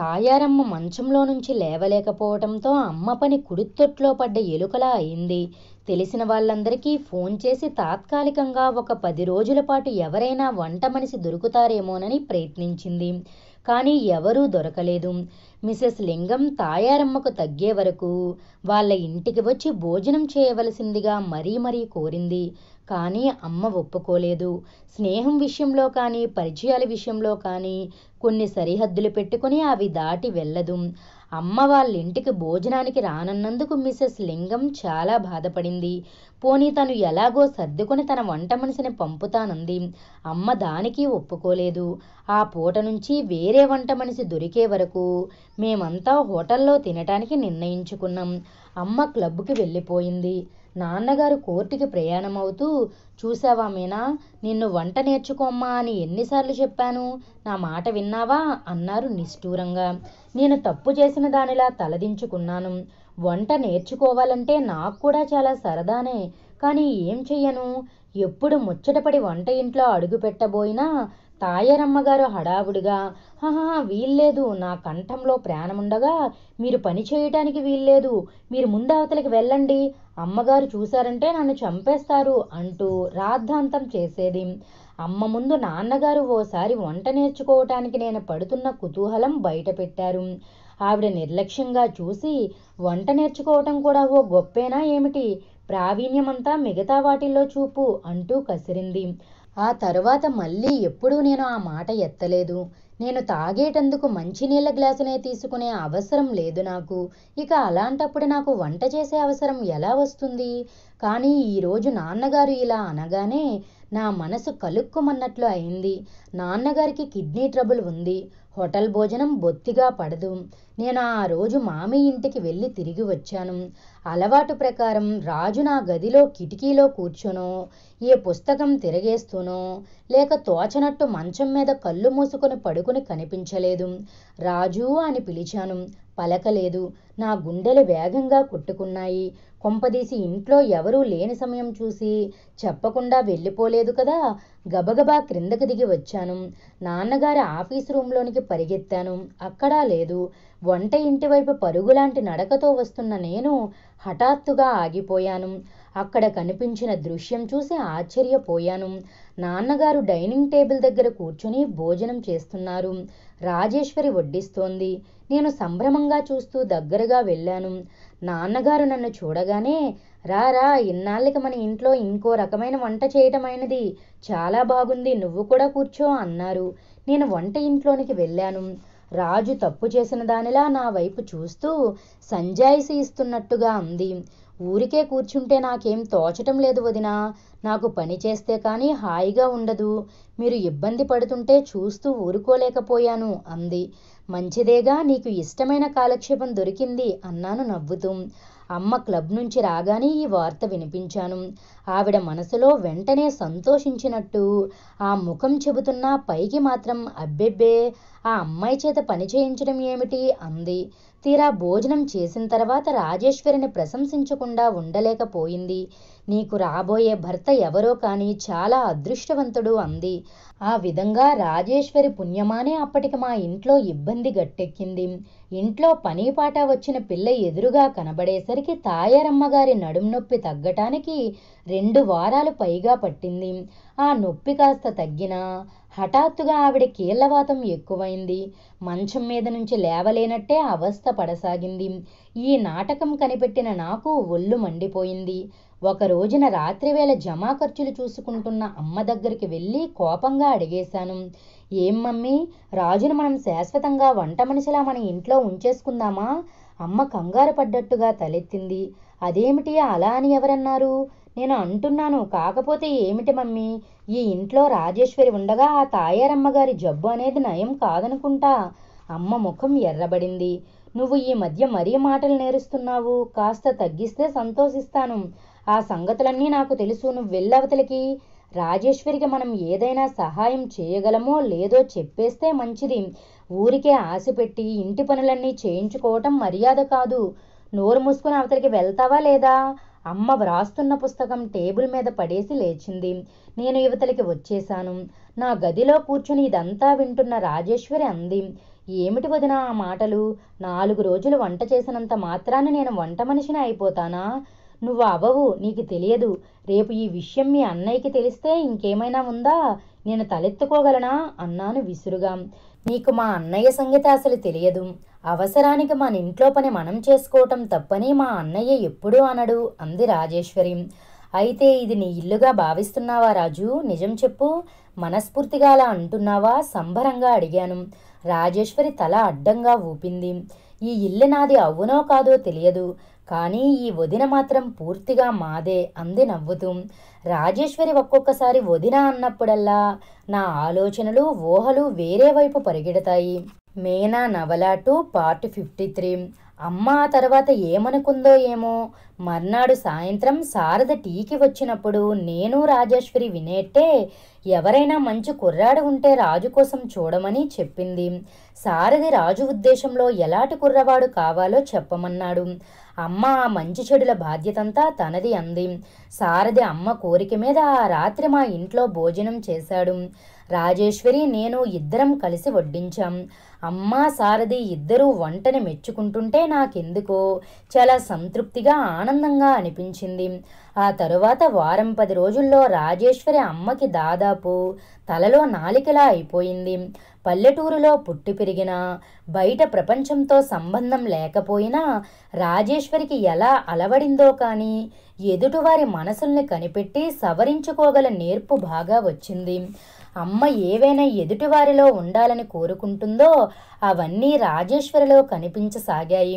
తాయారమ్మ మంచంలో నుంచి లేవలేకపోవడంతో అమ్మ పని కుడితొట్లో పడ్డ ఎలుకలా అయింది తెలిసిన వాళ్ళందరికీ ఫోన్ చేసి తాత్కాలికంగా ఒక పది రోజుల పాటు ఎవరైనా వంట మనిషి దొరుకుతారేమోనని ప్రయత్నించింది కానీ ఎవరూ దొరకలేదు మిసెస్ లింగం తాయారమ్మకు తగ్గే వరకు వాళ్ళ ఇంటికి వచ్చి భోజనం చేయవలసిందిగా మరీ మరీ కోరింది కానీ అమ్మ ఒప్పుకోలేదు స్నేహం విషయంలో కానీ పరిచయాల విషయంలో కానీ కొన్ని సరిహద్దులు పెట్టుకుని అవి దాటి వెళ్ళదు అమ్మ వాళ్ళ ఇంటికి భోజనానికి రానన్నందుకు మిసెస్ లింగం చాలా బాధపడింది పోనీ తను ఎలాగో సర్దుకొని తన వంట మనిషిని పంపుతానంది అమ్మ దానికి ఒప్పుకోలేదు ఆ పూట నుంచి వేరే వంట మనిషి దొరికే వరకు మేమంతా హోటల్లో తినటానికి నిర్ణయించుకున్నాం అమ్మ క్లబ్కి వెళ్ళిపోయింది నాన్నగారు కోర్టుకి ప్రయాణమవుతూ చూసావా మీనా నిన్ను వంట నేర్చుకోమ్మా అని ఎన్నిసార్లు చెప్పాను నా మాట విన్నావా అన్నారు నిష్ఠూరంగా నేను తప్పు చేసిన దానిలా తలదించుకున్నాను వంట నేర్చుకోవాలంటే నాకు కూడా చాలా సరదానే కానీ ఏం చెయ్యను ఎప్పుడు ముచ్చటపడి వంట ఇంట్లో అడుగు పెట్టబోయినా తాయారమ్మగారు హడావుడిగా హహా వీల్లేదు నా కంఠంలో ప్రాణముండగా మీరు పని చేయటానికి వీల్లేదు మీరు ముందు వెళ్ళండి అమ్మగారు చూశారంటే నన్ను చంపేస్తారు అంటూ రాద్ధాంతం చేసేది అమ్మ ముందు నాన్నగారు ఓసారి వంట నేర్చుకోవటానికి నేను పడుతున్న కుతూహలం బయటపెట్టారు ఆవిడ నిర్లక్ష్యంగా చూసి వంట నేర్చుకోవటం కూడా ఓ గొప్పేనా ఏమిటి ప్రావీణ్యమంతా మిగతా వాటిల్లో చూపు అంటూ కసిరింది ఆ తరువాత మళ్ళీ ఎప్పుడూ నేను ఆ మాట ఎత్తలేదు నేను తాగేటందుకు మంచినీళ్ళ గ్లాసునే తీసుకునే అవసరం లేదు నాకు ఇక అలాంటప్పుడు నాకు వంట చేసే అవసరం ఎలా వస్తుంది కానీ ఈరోజు నాన్నగారు ఇలా అనగానే నా మనసు కలుక్కుమన్నట్లు అయింది నాన్నగారికి కిడ్నీ ట్రబుల్ ఉంది హోటల్ భోజనం బొత్తిగా పడదు నేను ఆ రోజు మామి ఇంటికి వెళ్ళి తిరిగి వచ్చాను అలవాటు ప్రకారం రాజు నా గదిలో కిటికీలో కూర్చునో ఏ పుస్తకం తిరగేస్తూనో లేక తోచనట్టు మంచం మీద కళ్ళు మూసుకొని పడుకుని కనిపించలేదు రాజు అని పిలిచాను పలకలేదు నా గుండెలు వేగంగా కొట్టుకున్నాయి కొంపదీసి ఇంట్లో ఎవరూ లేని సమయం చూసి చెప్పకుండా వెళ్ళిపోలేదు కదా గబగబా క్రిందకు దిగి వచ్చాను నాన్నగారి ఆఫీస్ రూమ్లోనికి పరిగెత్తాను అక్కడా లేదు వంట ఇంటివైపు పరుగులాంటి నడకతో వస్తున్న నేను హఠాత్తుగా ఆగిపోయాను అక్కడ కనిపించిన దృశ్యం చూసి ఆశ్చర్యపోయాను నాన్నగారు డైనింగ్ టేబుల్ దగ్గర కూర్చుని భోజనం చేస్తున్నారు రాజేశ్వరి వడ్డిస్తోంది నేను సంభ్రమంగా చూస్తూ దగ్గరగా వెళ్ళాను నాన్నగారు నన్ను చూడగానే రారా ఇన్నాళ్ళకి మన ఇంట్లో ఇంకో రకమైన వంట చేయటమైనది చాలా బాగుంది నువ్వు కూడా కూర్చో అన్నారు నేను వంట ఇంట్లోనికి వెళ్ళాను రాజు తప్పు చేసిన దానిలా నా వైపు చూస్తూ సంజాయిసి ఇస్తున్నట్టుగా అంది ఊరికే కూర్చుంటే నాకేం తోచటం లేదు వదినా నాకు పని చేస్తే కానీ హాయిగా ఉండదు మీరు ఇబ్బంది పడుతుంటే చూస్తూ ఊరుకోలేకపోయాను అంది మంచిదేగా నీకు ఇష్టమైన కాలక్షేపం దొరికింది అన్నాను నవ్వుతూ అమ్మ క్లబ్ నుంచి రాగానే ఈ వార్త వినిపించాను ఆవిడ మనసులో వెంటనే సంతోషించినట్టు ఆ ముఖం చెబుతున్నా పైకి మాత్రం అబ్బెబ్బే ఆ అమ్మాయి చేత పని చేయించడం ఏమిటి అంది తీరా భోజనం చేసిన తర్వాత రాజేశ్వరిని ప్రశంసించకుండా ఉండలేకపోయింది నీకు రాబోయే భర్త ఎవరో కానీ చాలా అదృష్టవంతుడు అంది ఆ విధంగా రాజేశ్వరి పుణ్యమానే అప్పటికి మా ఇంట్లో ఇబ్బంది గట్టెక్కింది ఇంట్లో పనీపాట వచ్చిన పిల్ల ఎదురుగా కనబడేసరికి తాయారమ్మగారి నడుం నొప్పి తగ్గటానికి రెండు వారాలు పైగా పట్టింది ఆ నొప్పి కాస్త తగ్గినా హఠాత్తుగా ఆవిడ కీళ్లవాతం ఎక్కువైంది మంచం మీద నుంచి లేవలేనట్టే అవస్థ పడసాగింది ఈ నాటకం కనిపెట్టిన నాకు ఒళ్ళు మండిపోయింది ఒక రోజున రాత్రివేళ జమా ఖర్చులు చూసుకుంటున్న అమ్మ దగ్గరికి వెళ్ళి కోపంగా అడిగేశాను ఏం మమ్మీ రాజును మనం శాశ్వతంగా వంట మనిషిలా మన ఇంట్లో ఉంచేసుకుందామా అమ్మ కంగారు పడ్డట్టుగా తలెత్తింది అదేమిటి అలా అని ఎవరన్నారు నేను అంటున్నాను కాకపోతే ఏమిటి మమ్మీ ఈ ఇంట్లో రాజేశ్వరి ఉండగా ఆ తాయారమ్మగారి జబ్బు అనేది నయం కాదనుకుంటా అమ్మ ముఖం ఎర్రబడింది నువ్వు ఈ మధ్య మరీ మాటలు నేరుస్తున్నావు కాస్త తగ్గిస్తే సంతోషిస్తాను ఆ సంగతులన్నీ నాకు తెలుసు నువ్వు వెళ్ళవతలికి రాజేశ్వరికి మనం ఏదైనా సహాయం చేయగలమో లేదో చెప్పేస్తే మంచిది ఊరికే ఆశ పెట్టి ఇంటి పనులన్నీ చేయించుకోవటం మర్యాద కాదు నోరు మూసుకుని అవతలికి వెళ్తావా లేదా అమ్మ వ్రాస్తున్న పుస్తకం టేబుల్ మీద పడేసి లేచింది నేను యువతలకి వచ్చేశాను నా గదిలో కూర్చుని ఇదంతా వింటున్న రాజేశ్వరి అంది ఏమిటి వదిన ఆ మాటలు నాలుగు రోజులు వంట చేసినంత మాత్రాన నేను వంట మనిషిని అయిపోతానా నువ్వు అవ్వవు నీకు తెలియదు రేపు ఈ విషయం మీ అన్నయ్యకి తెలిస్తే ఇంకేమైనా ఉందా నేను తలెత్తుకోగలనా అన్నాను విసురుగా నీకు మా అన్నయ్య సంగతి అసలు తెలియదు అవసరానికి మన ఇంట్లో పని మనం చేసుకోవటం తప్పని మా అన్నయ్య ఎప్పుడూ అనడు అంది రాజేశ్వరి అయితే ఇది నీ ఇల్లుగా భావిస్తున్నావా రాజు నిజం చెప్పు మనస్ఫూర్తిగా అలా అంటున్నావా సంబరంగా అడిగాను రాజేశ్వరి తల అడ్డంగా ఊపింది ఈ ఇల్లు నాది అవునో కాదో తెలియదు కానీ ఈ వదిన మాత్రం పూర్తిగా మాదే అంది నవ్వుతూ రాజేశ్వరి ఒక్కొక్కసారి వదిన అన్నప్పుడల్లా నా ఆలోచనలు ఊహలు వేరే వైపు పరిగెడతాయి మేనా నవలాటు పార్ట్ ఫిఫ్టీ త్రీ అమ్మ ఆ తర్వాత ఏమనుకుందో ఏమో మర్నాడు సాయంత్రం శారద టీకి వచ్చినప్పుడు నేను రాజేశ్వరి వినేట్టే ఎవరైనా మంచి కుర్రాడు ఉంటే రాజు కోసం చూడమని చెప్పింది సారథి రాజు ఉద్దేశంలో ఎలాంటి కుర్రవాడు కావాలో చెప్పమన్నాడు అమ్మ ఆ మంచి చెడుల బాధ్యతంతా తనది అంది సారథి అమ్మ కోరిక మీద ఆ రాత్రి మా ఇంట్లో భోజనం చేశాడు రాజేశ్వరి నేను ఇద్దరం కలిసి వడ్డించాం అమ్మ సారథి ఇద్దరూ వంటని మెచ్చుకుంటుంటే నాకెందుకో చాలా సంతృప్తిగా ఆనందంగా అనిపించింది ఆ తరువాత వారం పది రోజుల్లో రాజేశ్వరి అమ్మకి దాదాపు తలలో నాలికలా అయిపోయింది పల్లెటూరులో పుట్టి పెరిగినా బయట ప్రపంచంతో సంబంధం లేకపోయినా రాజేశ్వరికి ఎలా అలవడిందో కానీ ఎదుటివారి మనసుల్ని కనిపెట్టి సవరించుకోగల నేర్పు బాగా వచ్చింది అమ్మ ఏవైనా ఎదుటివారిలో ఉండాలని కోరుకుంటుందో అవన్నీ రాజేశ్వరిలో కనిపించసాగాయి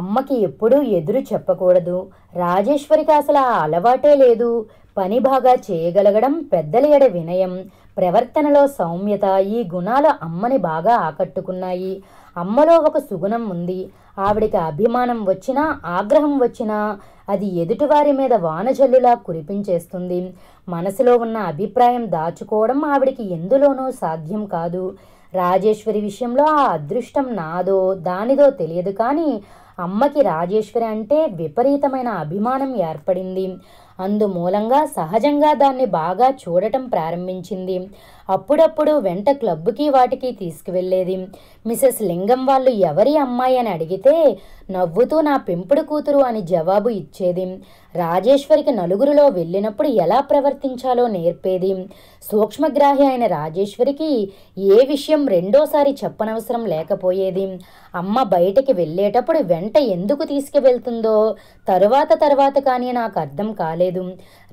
అమ్మకి ఎప్పుడూ ఎదురు చెప్పకూడదు రాజేశ్వరికి అసలు ఆ అలవాటే లేదు పని బాగా చేయగలగడం పెద్దల ఎడ వినయం ప్రవర్తనలో సౌమ్యత ఈ గుణాలు అమ్మని బాగా ఆకట్టుకున్నాయి అమ్మలో ఒక సుగుణం ఉంది ఆవిడికి అభిమానం వచ్చినా ఆగ్రహం వచ్చినా అది ఎదుటివారి మీద వానజల్లులా కురిపించేస్తుంది మనసులో ఉన్న అభిప్రాయం దాచుకోవడం ఆవిడికి ఎందులోనూ సాధ్యం కాదు రాజేశ్వరి విషయంలో ఆ అదృష్టం నాదో దానిదో తెలియదు కానీ అమ్మకి రాజేశ్వరి అంటే విపరీతమైన అభిమానం ఏర్పడింది అందుమూలంగా సహజంగా దాన్ని బాగా చూడటం ప్రారంభించింది అప్పుడప్పుడు వెంట క్లబ్కి వాటికి తీసుకువెళ్ళేది మిసెస్ లింగం వాళ్ళు ఎవరి అమ్మాయి అని అడిగితే నవ్వుతూ నా పెంపుడు కూతురు అని జవాబు ఇచ్చేది రాజేశ్వరికి నలుగురిలో వెళ్ళినప్పుడు ఎలా ప్రవర్తించాలో నేర్పేది సూక్ష్మగ్రాహి అయిన రాజేశ్వరికి ఏ విషయం రెండోసారి చెప్పనవసరం లేకపోయేది అమ్మ బయటికి వెళ్ళేటప్పుడు వెంట ఎందుకు తీసుకువెళ్తుందో తరువాత తర్వాత కానీ నాకు అర్థం కాలేదు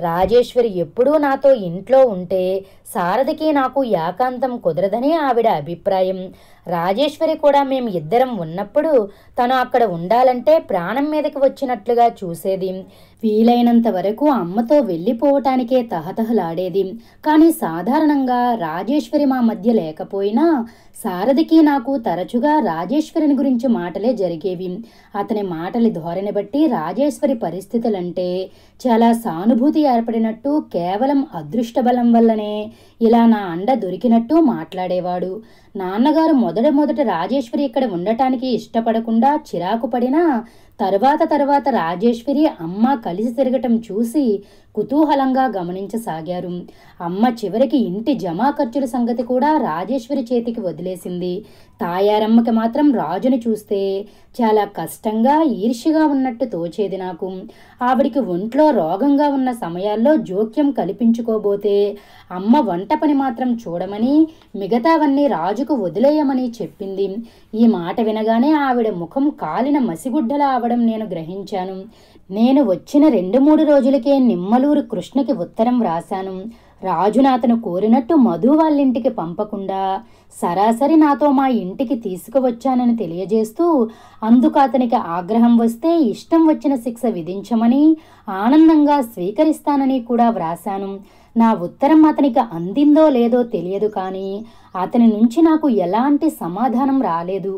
రాజేశ్వరి ఎప్పుడూ నాతో ఇంట్లో ఉంటే సారథికి నా నాకు యాకాంతం కుదరదని ఆవిడ అభిప్రాయం రాజేశ్వరి కూడా మేము ఇద్దరం ఉన్నప్పుడు తను అక్కడ ఉండాలంటే ప్రాణం మీదకి వచ్చినట్లుగా చూసేది వీలైనంత వరకు అమ్మతో వెళ్ళిపోవటానికే తహతహలాడేది కానీ సాధారణంగా రాజేశ్వరి మా మధ్య లేకపోయినా సారథికి నాకు తరచుగా రాజేశ్వరిని గురించి మాటలే జరిగేవి అతని మాటల ధోరణి బట్టి రాజేశ్వరి పరిస్థితులంటే చాలా సానుభూతి ఏర్పడినట్టు కేవలం అదృష్ట బలం వల్లనే ఇలా నా అండ దొరికినట్టు మాట్లాడేవాడు నాన్నగారు మొదట మొదట రాజేశ్వరి ఇక్కడ ఉండటానికి ఇష్టపడకుండా చిరాకు పడినా తర్వాత తర్వాత రాజేశ్వరి అమ్మ కలిసి తిరగటం చూసి కుతూహలంగా గమనించసాగారు అమ్మ చివరికి ఇంటి జమా ఖర్చుల సంగతి కూడా రాజేశ్వరి చేతికి వదిలేసింది తాయారమ్మకి మాత్రం రాజును చూస్తే చాలా కష్టంగా ఈర్ష్యగా ఉన్నట్టు తోచేది నాకు ఆవిడికి ఒంట్లో రోగంగా ఉన్న సమయాల్లో జోక్యం కల్పించుకోబోతే అమ్మ వంట పని మాత్రం చూడమని మిగతావన్నీ రాజుకు వదిలేయమని చెప్పింది ఈ మాట వినగానే ఆవిడ ముఖం కాలిన మసిగుడ్డలా అవడం నేను గ్రహించాను నేను వచ్చిన రెండు మూడు రోజులకే నిమ్మలూరు కృష్ణకి ఉత్తరం వ్రాశాను రాజు నాతను కోరినట్టు మధు వాళ్ళింటికి పంపకుండా సరాసరి నాతో మా ఇంటికి తీసుకువచ్చానని తెలియజేస్తూ అందుకు అతనికి ఆగ్రహం వస్తే ఇష్టం వచ్చిన శిక్ష విధించమని ఆనందంగా స్వీకరిస్తానని కూడా వ్రాశాను నా ఉత్తరం అతనికి అందిందో లేదో తెలియదు కానీ అతని నుంచి నాకు ఎలాంటి సమాధానం రాలేదు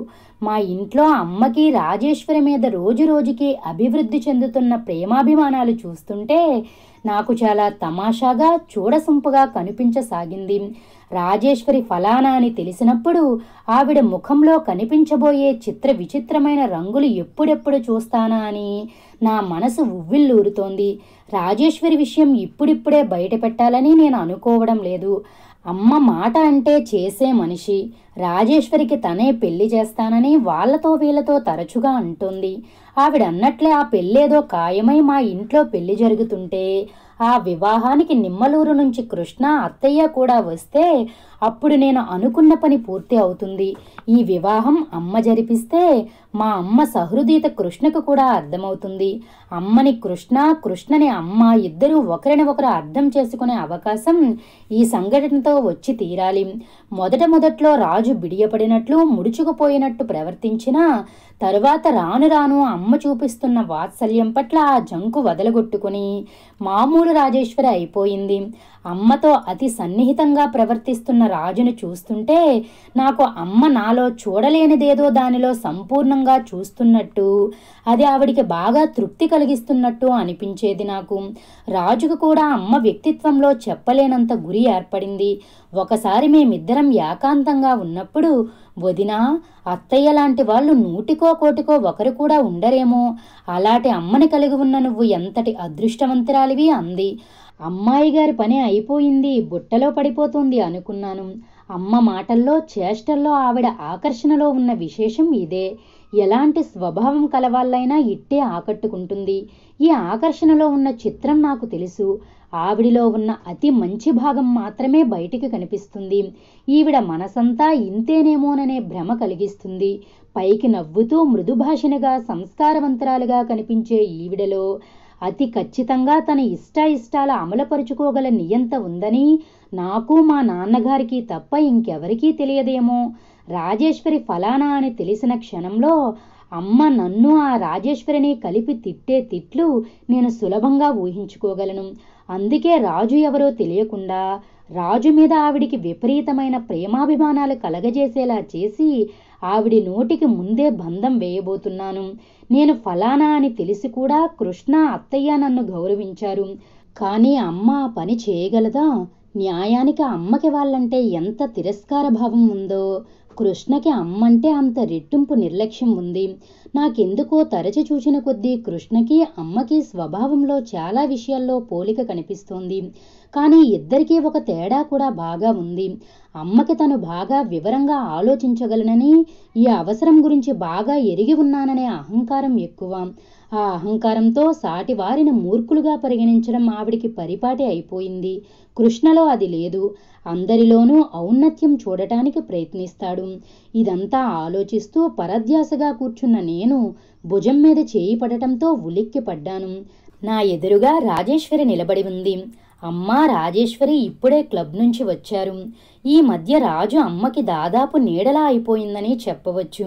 మా ఇంట్లో అమ్మకి రాజేశ్వరి మీద రోజురోజుకి అభివృద్ధి చెందుతున్న ప్రేమాభిమానాలు చూస్తుంటే నాకు చాలా తమాషాగా చూడసొంపుగా కనిపించసాగింది రాజేశ్వరి ఫలానా అని తెలిసినప్పుడు ఆవిడ ముఖంలో కనిపించబోయే చిత్ర విచిత్రమైన రంగులు ఎప్పుడెప్పుడు చూస్తానా అని నా మనసు ఉవ్విల్లూరుతోంది రాజేశ్వరి విషయం ఇప్పుడిప్పుడే బయట పెట్టాలని నేను అనుకోవడం లేదు అమ్మ మాట అంటే చేసే మనిషి రాజేశ్వరికి తనే పెళ్లి చేస్తానని వాళ్లతో వీళ్లతో తరచుగా అంటుంది ఆవిడన్నట్లే ఆ పెళ్ళేదో ఖాయమై మా ఇంట్లో పెళ్లి జరుగుతుంటే ఆ వివాహానికి నిమ్మలూరు నుంచి కృష్ణ అత్తయ్య కూడా వస్తే అప్పుడు నేను అనుకున్న పని పూర్తి అవుతుంది ఈ వివాహం అమ్మ జరిపిస్తే మా అమ్మ సహృదీత కృష్ణకు కూడా అర్థమవుతుంది అమ్మని కృష్ణ కృష్ణని అమ్మ ఇద్దరూ ఒకరిని ఒకరు అర్థం చేసుకునే అవకాశం ఈ సంఘటనతో వచ్చి తీరాలి మొదట మొదట్లో రాజు బిడియపడినట్లు ముడుచుకుపోయినట్టు ప్రవర్తించినా తరువాత రాను రాను అమ్మ చూపిస్తున్న వాత్సల్యం పట్ల ఆ జంకు వదలగొట్టుకుని మామూలు రాజేశ్వరి అయిపోయింది అమ్మతో అతి సన్నిహితంగా ప్రవర్తిస్తున్న రాజును చూస్తుంటే నాకు అమ్మ నాలో చూడలేనిదేదో దానిలో సంపూర్ణంగా ఆనందంగా చూస్తున్నట్టు అది ఆవిడికి బాగా తృప్తి కలిగిస్తున్నట్టు అనిపించేది నాకు రాజుకు కూడా అమ్మ వ్యక్తిత్వంలో చెప్పలేనంత గురి ఏర్పడింది ఒకసారి మేమిద్దరం ఏకాంతంగా ఉన్నప్పుడు వదినా అత్తయ్య లాంటి వాళ్ళు నూటికో కోటికో ఒకరు కూడా ఉండరేమో అలాంటి అమ్మని కలిగి ఉన్న నువ్వు ఎంతటి అదృష్టవంతురాలివి అంది అమ్మాయి గారి పని అయిపోయింది బుట్టలో పడిపోతుంది అనుకున్నాను అమ్మ మాటల్లో చేష్టల్లో ఆవిడ ఆకర్షణలో ఉన్న విశేషం ఇదే ఎలాంటి స్వభావం కలవాళ్ళైనా ఇట్టే ఆకట్టుకుంటుంది ఈ ఆకర్షణలో ఉన్న చిత్రం నాకు తెలుసు ఆవిడిలో ఉన్న అతి మంచి భాగం మాత్రమే బయటికి కనిపిస్తుంది ఈవిడ మనసంతా ఇంతేనేమోననే భ్రమ కలిగిస్తుంది పైకి నవ్వుతూ మృదుభాషణగా సంస్కారవంతరాలుగా కనిపించే ఈవిడలో అతి ఖచ్చితంగా తన ఇష్టాయిష్టాల అమలుపరుచుకోగల నియంత ఉందని నాకు మా నాన్నగారికి తప్ప ఇంకెవరికీ తెలియదేమో రాజేశ్వరి ఫలానా అని తెలిసిన క్షణంలో అమ్మ నన్ను ఆ రాజేశ్వరిని కలిపి తిట్టే తిట్లు నేను సులభంగా ఊహించుకోగలను అందుకే రాజు ఎవరో తెలియకుండా రాజు మీద ఆవిడికి విపరీతమైన ప్రేమాభిమానాలు కలగజేసేలా చేసి ఆవిడి నోటికి ముందే బంధం వేయబోతున్నాను నేను ఫలానా అని తెలిసి కూడా కృష్ణ అత్తయ్య నన్ను గౌరవించారు కానీ అమ్మ పని చేయగలదా న్యాయానికి అమ్మకి వాళ్ళంటే ఎంత తిరస్కార భావం ఉందో కృష్ణకి అమ్మంటే అంత రెట్టింపు నిర్లక్ష్యం ఉంది నాకెందుకో తరచి చూచిన కొద్దీ కృష్ణకి అమ్మకి స్వభావంలో చాలా విషయాల్లో పోలిక కనిపిస్తోంది కానీ ఇద్దరికీ ఒక తేడా కూడా బాగా ఉంది అమ్మకి తను బాగా వివరంగా ఆలోచించగలనని ఈ అవసరం గురించి బాగా ఎరిగి ఉన్నాననే అహంకారం ఎక్కువ ఆ అహంకారంతో సాటి వారిని మూర్ఖులుగా పరిగణించడం ఆవిడికి పరిపాటి అయిపోయింది కృష్ణలో అది లేదు అందరిలోనూ ఔన్నత్యం చూడటానికి ప్రయత్నిస్తాడు ఇదంతా ఆలోచిస్తూ పరధ్యాసగా కూర్చున్న నేను భుజం మీద చేయి పడటంతో ఉలిక్కిపడ్డాను నా ఎదురుగా రాజేశ్వరి నిలబడి ఉంది అమ్మ రాజేశ్వరి ఇప్పుడే క్లబ్ నుంచి వచ్చారు ఈ మధ్య రాజు అమ్మకి దాదాపు నీడలా అయిపోయిందని చెప్పవచ్చు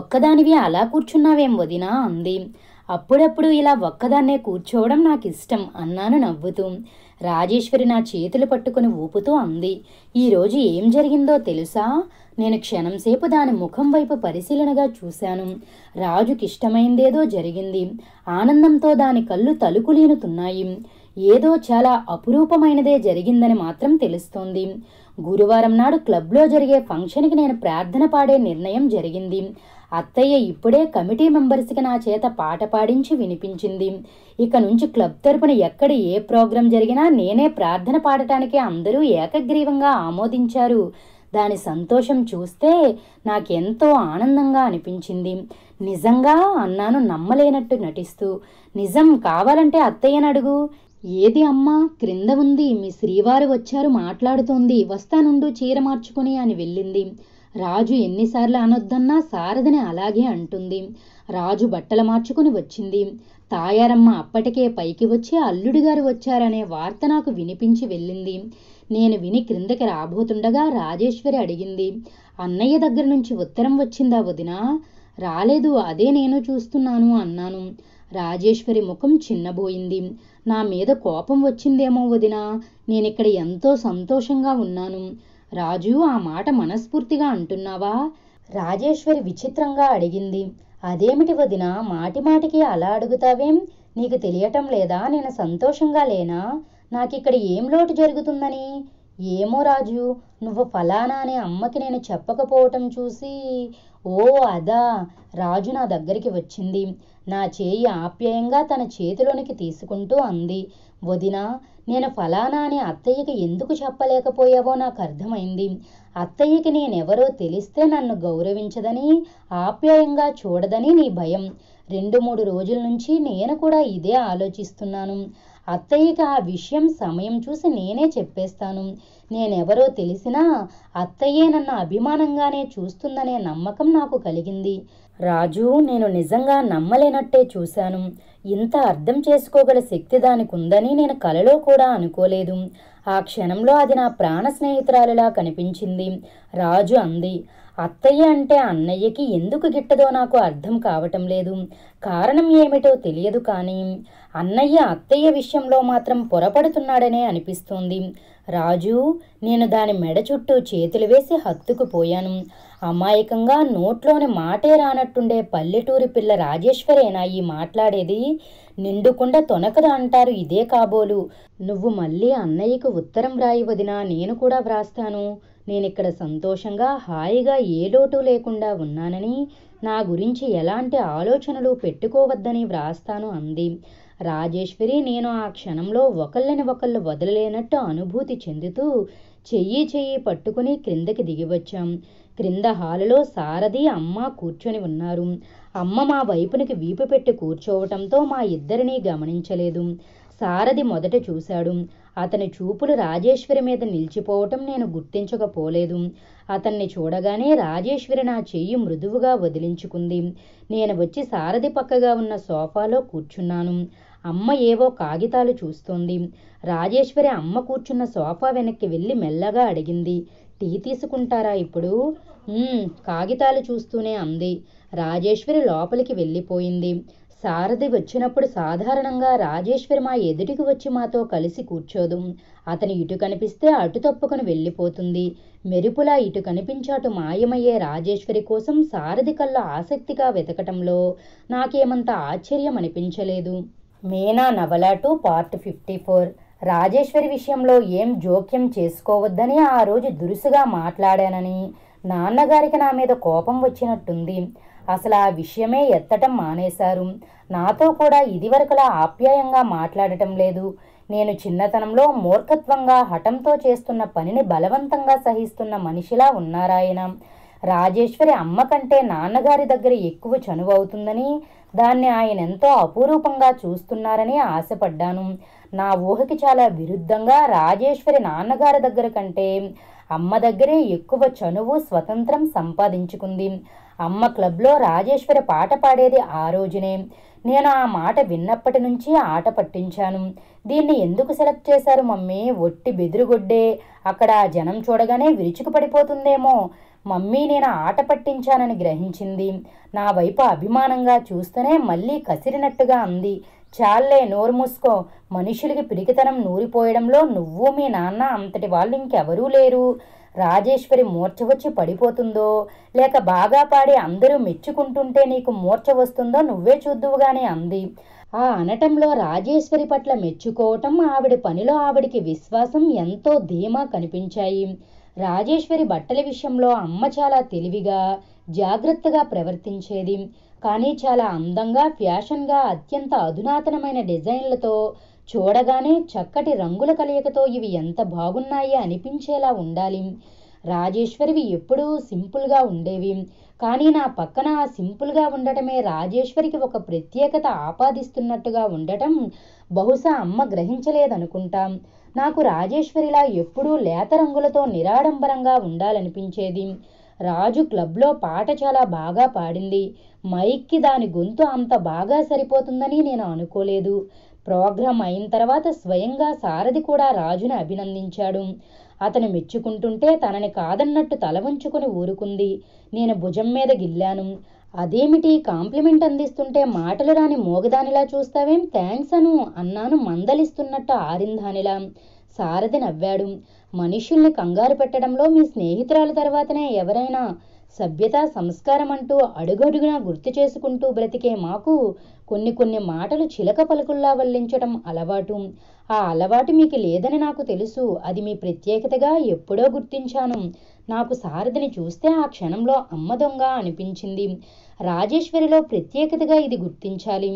ఒక్కదానివి అలా కూర్చున్నావేం వదినా అంది అప్పుడప్పుడు ఇలా ఒక్కదాన్నే కూర్చోవడం నాకు ఇష్టం అన్నాను నవ్వుతూ రాజేశ్వరి నా చేతులు పట్టుకుని ఊపుతూ అంది ఈరోజు ఏం జరిగిందో తెలుసా నేను క్షణంసేపు దాని ముఖం వైపు పరిశీలనగా చూశాను రాజుకిష్టమైందేదో జరిగింది ఆనందంతో దాని కళ్ళు తలుకులీనుతున్నాయి ఏదో చాలా అపురూపమైనదే జరిగిందని మాత్రం తెలుస్తోంది గురువారం నాడు క్లబ్లో జరిగే ఫంక్షన్కి నేను ప్రార్థన పాడే నిర్ణయం జరిగింది అత్తయ్య ఇప్పుడే కమిటీ మెంబర్స్కి నా చేత పాట పాడించి వినిపించింది ఇక నుంచి క్లబ్ తరపున ఎక్కడ ఏ ప్రోగ్రాం జరిగినా నేనే ప్రార్థన పాడటానికి అందరూ ఏకగ్రీవంగా ఆమోదించారు దాని సంతోషం చూస్తే నాకెంతో ఆనందంగా అనిపించింది నిజంగా అన్నాను నమ్మలేనట్టు నటిస్తూ నిజం కావాలంటే అత్తయ్యని అడుగు ఏది అమ్మా క్రింద ఉంది మీ శ్రీవారు వచ్చారు మాట్లాడుతోంది వస్తానుండు చీర మార్చుకుని అని వెళ్ళింది రాజు ఎన్నిసార్లు అనొద్దన్నా సారథిని అలాగే అంటుంది రాజు బట్టలు మార్చుకుని వచ్చింది తాయారమ్మ అప్పటికే పైకి వచ్చి అల్లుడిగారు వచ్చారనే వార్త నాకు వినిపించి వెళ్ళింది నేను విని క్రిందకి రాబోతుండగా రాజేశ్వరి అడిగింది అన్నయ్య దగ్గర నుంచి ఉత్తరం వచ్చిందా వదినా రాలేదు అదే నేను చూస్తున్నాను అన్నాను రాజేశ్వరి ముఖం చిన్నబోయింది నా మీద కోపం వచ్చిందేమో వదినా నేనిక్కడ ఎంతో సంతోషంగా ఉన్నాను రాజు ఆ మాట మనస్ఫూర్తిగా అంటున్నావా రాజేశ్వరి విచిత్రంగా అడిగింది అదేమిటి వదిన మాటి మాటికి అలా అడుగుతావేం నీకు తెలియటం లేదా నేను సంతోషంగా లేనా నాకిక్కడ ఏం లోటు జరుగుతుందని ఏమో రాజు నువ్వు ఫలానా అనే అమ్మకి నేను చెప్పకపోవటం చూసి ఓ అదా రాజు నా దగ్గరికి వచ్చింది నా చేయి ఆప్యాయంగా తన చేతిలోనికి తీసుకుంటూ అంది వదినా నేను ఫలానా అని అత్తయ్యకి ఎందుకు చెప్పలేకపోయావో నాకు అర్థమైంది అత్తయ్యకి నేనెవరో తెలిస్తే నన్ను గౌరవించదని ఆప్యాయంగా చూడదని నీ భయం రెండు మూడు రోజుల నుంచి నేను కూడా ఇదే ఆలోచిస్తున్నాను అత్తయ్యకి ఆ విషయం సమయం చూసి నేనే చెప్పేస్తాను నేనెవరో తెలిసినా అత్తయ్యే నన్ను అభిమానంగానే చూస్తుందనే నమ్మకం నాకు కలిగింది రాజు నేను నిజంగా నమ్మలేనట్టే చూశాను ఇంత అర్థం చేసుకోగల శక్తి దానికి ఉందని నేను కలలో కూడా అనుకోలేదు ఆ క్షణంలో అది నా ప్రాణ స్నేహితురాలిలా కనిపించింది రాజు అంది అత్తయ్య అంటే అన్నయ్యకి ఎందుకు గిట్టదో నాకు అర్థం కావటం లేదు కారణం ఏమిటో తెలియదు కానీ అన్నయ్య అత్తయ్య విషయంలో మాత్రం పొరపడుతున్నాడనే అనిపిస్తోంది రాజు నేను దాని మెడ చుట్టూ చేతులు వేసి హత్తుకుపోయాను అమాయకంగా నోట్లోని మాటే రానట్టుండే పల్లెటూరి పిల్ల రాజేశ్వరేనా ఈ మాట్లాడేది నిండుకుండా తొనకద అంటారు ఇదే కాబోలు నువ్వు మళ్ళీ అన్నయ్యకు ఉత్తరం వ్రాయి వదినా నేను కూడా వ్రాస్తాను నేనిక్కడ సంతోషంగా హాయిగా ఏ లోటు లేకుండా ఉన్నానని నా గురించి ఎలాంటి ఆలోచనలు పెట్టుకోవద్దని వ్రాస్తాను అంది రాజేశ్వరి నేను ఆ క్షణంలో ఒకళ్ళని ఒకళ్ళు వదలలేనట్టు అనుభూతి చెందుతూ చెయ్యి చెయ్యి పట్టుకుని క్రిందకి దిగివచ్చాం క్రింద హాలులో సారథి అమ్మ కూర్చొని ఉన్నారు అమ్మ మా వైపునికి వీపు పెట్టి కూర్చోవటంతో మా ఇద్దరినీ గమనించలేదు సారథి మొదట చూశాడు అతని చూపులు రాజేశ్వరి మీద నిలిచిపోవటం నేను గుర్తించకపోలేదు అతన్ని చూడగానే రాజేశ్వరి నా చెయ్యి మృదువుగా వదిలించుకుంది నేను వచ్చి సారథి పక్కగా ఉన్న సోఫాలో కూర్చున్నాను అమ్మ ఏవో కాగితాలు చూస్తోంది రాజేశ్వరి అమ్మ కూర్చున్న సోఫా వెనక్కి వెళ్ళి మెల్లగా అడిగింది టీ తీసుకుంటారా ఇప్పుడు కాగితాలు చూస్తూనే అంది రాజేశ్వరి లోపలికి వెళ్ళిపోయింది సారథి వచ్చినప్పుడు సాధారణంగా రాజేశ్వరి మా ఎదుటికి వచ్చి మాతో కలిసి కూర్చోదు అతని ఇటు కనిపిస్తే అటు తప్పుకుని వెళ్ళిపోతుంది మెరుపులా ఇటు కనిపించాటు మాయమయ్యే రాజేశ్వరి కోసం సారథి కళ్ళ ఆసక్తిగా వెతకటంలో నాకేమంత ఆశ్చర్యం అనిపించలేదు మేనా నవలాటు పార్ట్ ఫిఫ్టీ ఫోర్ రాజేశ్వరి విషయంలో ఏం జోక్యం చేసుకోవద్దని ఆ రోజు దురుసుగా మాట్లాడానని నాన్నగారికి నా మీద కోపం వచ్చినట్టుంది అసలు ఆ విషయమే ఎత్తటం మానేశారు నాతో కూడా ఇదివరకులా ఆప్యాయంగా మాట్లాడటం లేదు నేను చిన్నతనంలో మూర్ఖత్వంగా హఠంతో చేస్తున్న పనిని బలవంతంగా సహిస్తున్న మనిషిలా ఉన్నారాయన రాజేశ్వరి అమ్మ కంటే నాన్నగారి దగ్గర ఎక్కువ చనువవుతుందని దాన్ని ఆయన ఎంతో అపురూపంగా చూస్తున్నారని ఆశపడ్డాను నా ఊహకి చాలా విరుద్ధంగా రాజేశ్వరి నాన్నగారి దగ్గర కంటే అమ్మ దగ్గరే ఎక్కువ చనువు స్వతంత్రం సంపాదించుకుంది అమ్మ క్లబ్లో రాజేశ్వరి పాట పాడేది ఆ రోజునే నేను ఆ మాట విన్నప్పటి నుంచి ఆట పట్టించాను దీన్ని ఎందుకు సెలెక్ట్ చేశారు మమ్మీ ఒట్టి బెదిరిగొడ్డే అక్కడ జనం చూడగానే విరుచుకు పడిపోతుందేమో మమ్మీ నేను ఆట పట్టించానని గ్రహించింది నా వైపు అభిమానంగా చూస్తూనే మళ్ళీ కసిరినట్టుగా అంది చాలే నోరు మూసుకో మనుషులకి పిరికితనం నూరిపోయడంలో నువ్వు మీ నాన్న అంతటి వాళ్ళు ఇంకెవరూ లేరు రాజేశ్వరి మూర్ఛ వచ్చి పడిపోతుందో లేక బాగా పాడి అందరూ మెచ్చుకుంటుంటే నీకు మూర్ఛ వస్తుందో నువ్వే చూద్దువుగానే అంది ఆ అనటంలో రాజేశ్వరి పట్ల మెచ్చుకోవటం ఆవిడ పనిలో ఆవిడికి విశ్వాసం ఎంతో ధీమా కనిపించాయి రాజేశ్వరి బట్టల విషయంలో అమ్మ చాలా తెలివిగా జాగ్రత్తగా ప్రవర్తించేది కానీ చాలా అందంగా ఫ్యాషన్గా అత్యంత అధునాతనమైన డిజైన్లతో చూడగానే చక్కటి రంగుల కలయికతో ఇవి ఎంత బాగున్నాయి అనిపించేలా ఉండాలి రాజేశ్వరివి ఎప్పుడూ సింపుల్గా ఉండేవి కానీ నా పక్కన ఆ సింపుల్గా ఉండటమే రాజేశ్వరికి ఒక ప్రత్యేకత ఆపాదిస్తున్నట్టుగా ఉండటం బహుశా అమ్మ గ్రహించలేదనుకుంటాం నాకు రాజేశ్వరిలా ఎప్పుడూ లేత రంగులతో నిరాడంబరంగా ఉండాలనిపించేది రాజు క్లబ్లో పాట చాలా బాగా పాడింది మైక్కి దాని గొంతు అంత బాగా సరిపోతుందని నేను అనుకోలేదు ప్రోగ్రాం అయిన తర్వాత స్వయంగా సారథి కూడా రాజును అభినందించాడు అతను మెచ్చుకుంటుంటే తనని కాదన్నట్టు తల వంచుకుని ఊరుకుంది నేను భుజం మీద గిల్లాను అదేమిటి కాంప్లిమెంట్ అందిస్తుంటే మాటలు రాని మోగదానిలా చూస్తావేం థ్యాంక్స్ అను అన్నాను మందలిస్తున్నట్టు ఆరిందానిలా సారథి నవ్వాడు మనుషుల్ని కంగారు పెట్టడంలో మీ స్నేహితురాల తర్వాతనే ఎవరైనా సభ్యతా సంస్కారం అంటూ అడుగడుగున గుర్తు చేసుకుంటూ బ్రతికే మాకు కొన్ని కొన్ని మాటలు చిలక పలుకుల్లా వల్లించడం అలవాటు ఆ అలవాటు మీకు లేదని నాకు తెలుసు అది మీ ప్రత్యేకతగా ఎప్పుడో గుర్తించాను నాకు సారథిని చూస్తే ఆ క్షణంలో అమ్మ దొంగ అనిపించింది రాజేశ్వరిలో ప్రత్యేకతగా ఇది గుర్తించాలి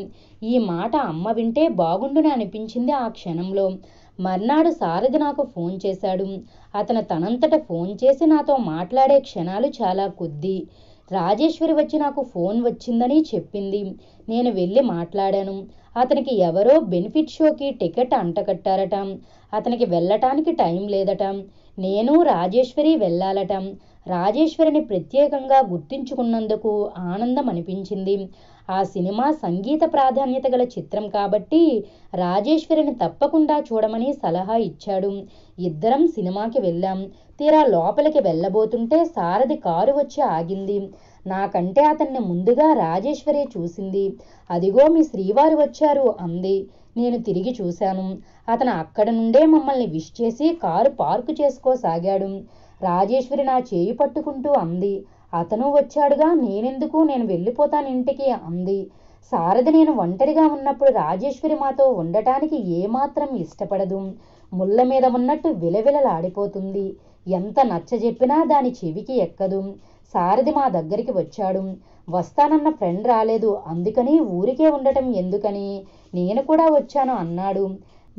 ఈ మాట అమ్మ వింటే బాగుండున అనిపించింది ఆ క్షణంలో మర్నాడు సారథి నాకు ఫోన్ చేశాడు అతను తనంతట ఫోన్ చేసి నాతో మాట్లాడే క్షణాలు చాలా కొద్ది రాజేశ్వరి వచ్చి నాకు ఫోన్ వచ్చిందని చెప్పింది నేను వెళ్ళి మాట్లాడాను అతనికి ఎవరో బెనిఫిట్ షోకి టికెట్ అంటకట్టారట అతనికి వెళ్ళటానికి టైం లేదట నేను రాజేశ్వరి వెళ్ళాలట రాజేశ్వరిని ప్రత్యేకంగా గుర్తించుకున్నందుకు ఆనందం అనిపించింది ఆ సినిమా సంగీత ప్రాధాన్యత గల చిత్రం కాబట్టి రాజేశ్వరిని తప్పకుండా చూడమని సలహా ఇచ్చాడు ఇద్దరం సినిమాకి వెళ్ళాం తీరా లోపలికి వెళ్ళబోతుంటే సారథి కారు వచ్చి ఆగింది నాకంటే అతన్ని ముందుగా రాజేశ్వరి చూసింది అదిగో మీ శ్రీవారు వచ్చారు అంది నేను తిరిగి చూశాను అతను అక్కడ నుండే మమ్మల్ని విష్ చేసి కారు పార్కు చేసుకోసాగాడు రాజేశ్వరి నా చేయి పట్టుకుంటూ అంది అతను వచ్చాడుగా నేనెందుకు నేను వెళ్ళిపోతాను ఇంటికి అంది సారథి నేను ఒంటరిగా ఉన్నప్పుడు రాజేశ్వరి మాతో ఉండటానికి ఏమాత్రం ఇష్టపడదు ముళ్ళ మీద ఉన్నట్టు విలవిలలాడిపోతుంది ఎంత నచ్చ చెప్పినా దాని చెవికి ఎక్కదు సారథి మా దగ్గరికి వచ్చాడు వస్తానన్న ఫ్రెండ్ రాలేదు అందుకని ఊరికే ఉండటం ఎందుకని నేను కూడా వచ్చాను అన్నాడు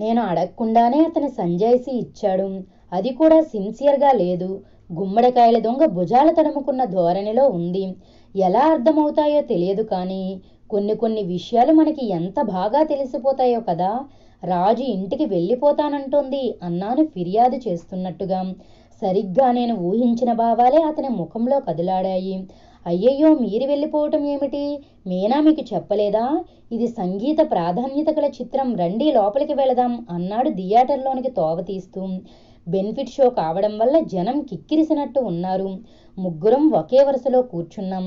నేను అడగకుండానే అతని సంజాయిసి ఇచ్చాడు అది కూడా సిన్సియర్గా లేదు గుమ్మడికాయల దొంగ భుజాల తడుముకున్న ధోరణిలో ఉంది ఎలా అర్థమవుతాయో తెలియదు కానీ కొన్ని కొన్ని విషయాలు మనకి ఎంత బాగా తెలిసిపోతాయో కదా రాజు ఇంటికి వెళ్ళిపోతానంటోంది అన్నాను ఫిర్యాదు చేస్తున్నట్టుగా సరిగ్గా నేను ఊహించిన భావాలే అతని ముఖంలో కదిలాడాయి అయ్యయ్యో మీరు వెళ్ళిపోవటం ఏమిటి మీనా మీకు చెప్పలేదా ఇది సంగీత ప్రాధాన్యత గల చిత్రం రండి లోపలికి వెళదాం అన్నాడు థియేటర్లోనికి తోవ తీస్తూ బెనిఫిట్ షో కావడం వల్ల జనం కిక్కిరిసినట్టు ఉన్నారు ముగ్గురం ఒకే వరుసలో కూర్చున్నాం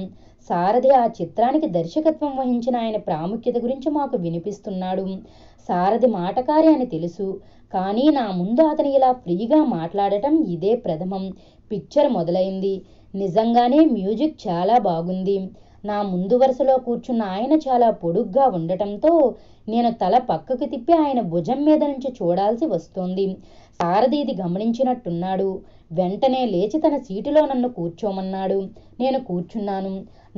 సారథి ఆ చిత్రానికి దర్శకత్వం వహించిన ఆయన ప్రాముఖ్యత గురించి మాకు వినిపిస్తున్నాడు సారథి మాటకారి అని తెలుసు కానీ నా ముందు అతని ఇలా ఫ్రీగా మాట్లాడటం ఇదే ప్రథమం పిక్చర్ మొదలైంది నిజంగానే మ్యూజిక్ చాలా బాగుంది నా ముందు వరుసలో కూర్చున్న ఆయన చాలా పొడుగ్గా ఉండటంతో నేను తల పక్కకు తిప్పి ఆయన భుజం మీద నుంచి చూడాల్సి వస్తోంది సారథి ఇది గమనించినట్టున్నాడు వెంటనే లేచి తన సీటులో నన్ను కూర్చోమన్నాడు నేను కూర్చున్నాను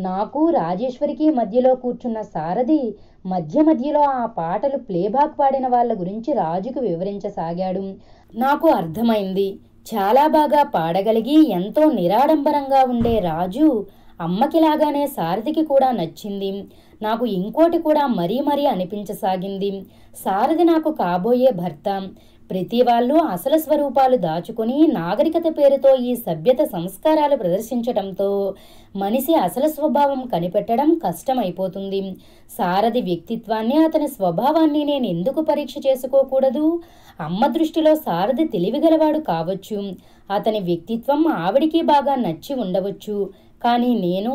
నాకు రాజేశ్వరికి మధ్యలో కూర్చున్న సారథి మధ్య మధ్యలో ఆ పాటలు ప్లేబాక్ పాడిన వాళ్ళ గురించి రాజుకు వివరించసాగాడు నాకు అర్థమైంది చాలా బాగా పాడగలిగి ఎంతో నిరాడంబరంగా ఉండే రాజు అమ్మకిలాగానే సారథికి కూడా నచ్చింది నాకు ఇంకోటి కూడా మరీ మరీ అనిపించసాగింది సారథి నాకు కాబోయే భర్త ప్రతి వాళ్ళు అసలు స్వరూపాలు దాచుకుని నాగరికత పేరుతో ఈ సభ్యత సంస్కారాలు ప్రదర్శించడంతో మనిషి అసలు స్వభావం కనిపెట్టడం కష్టమైపోతుంది సారథి వ్యక్తిత్వాన్ని అతని స్వభావాన్ని నేను ఎందుకు పరీక్ష చేసుకోకూడదు అమ్మ దృష్టిలో సారథి తెలివిగలవాడు కావచ్చు అతని వ్యక్తిత్వం ఆవిడికి బాగా నచ్చి ఉండవచ్చు కానీ నేను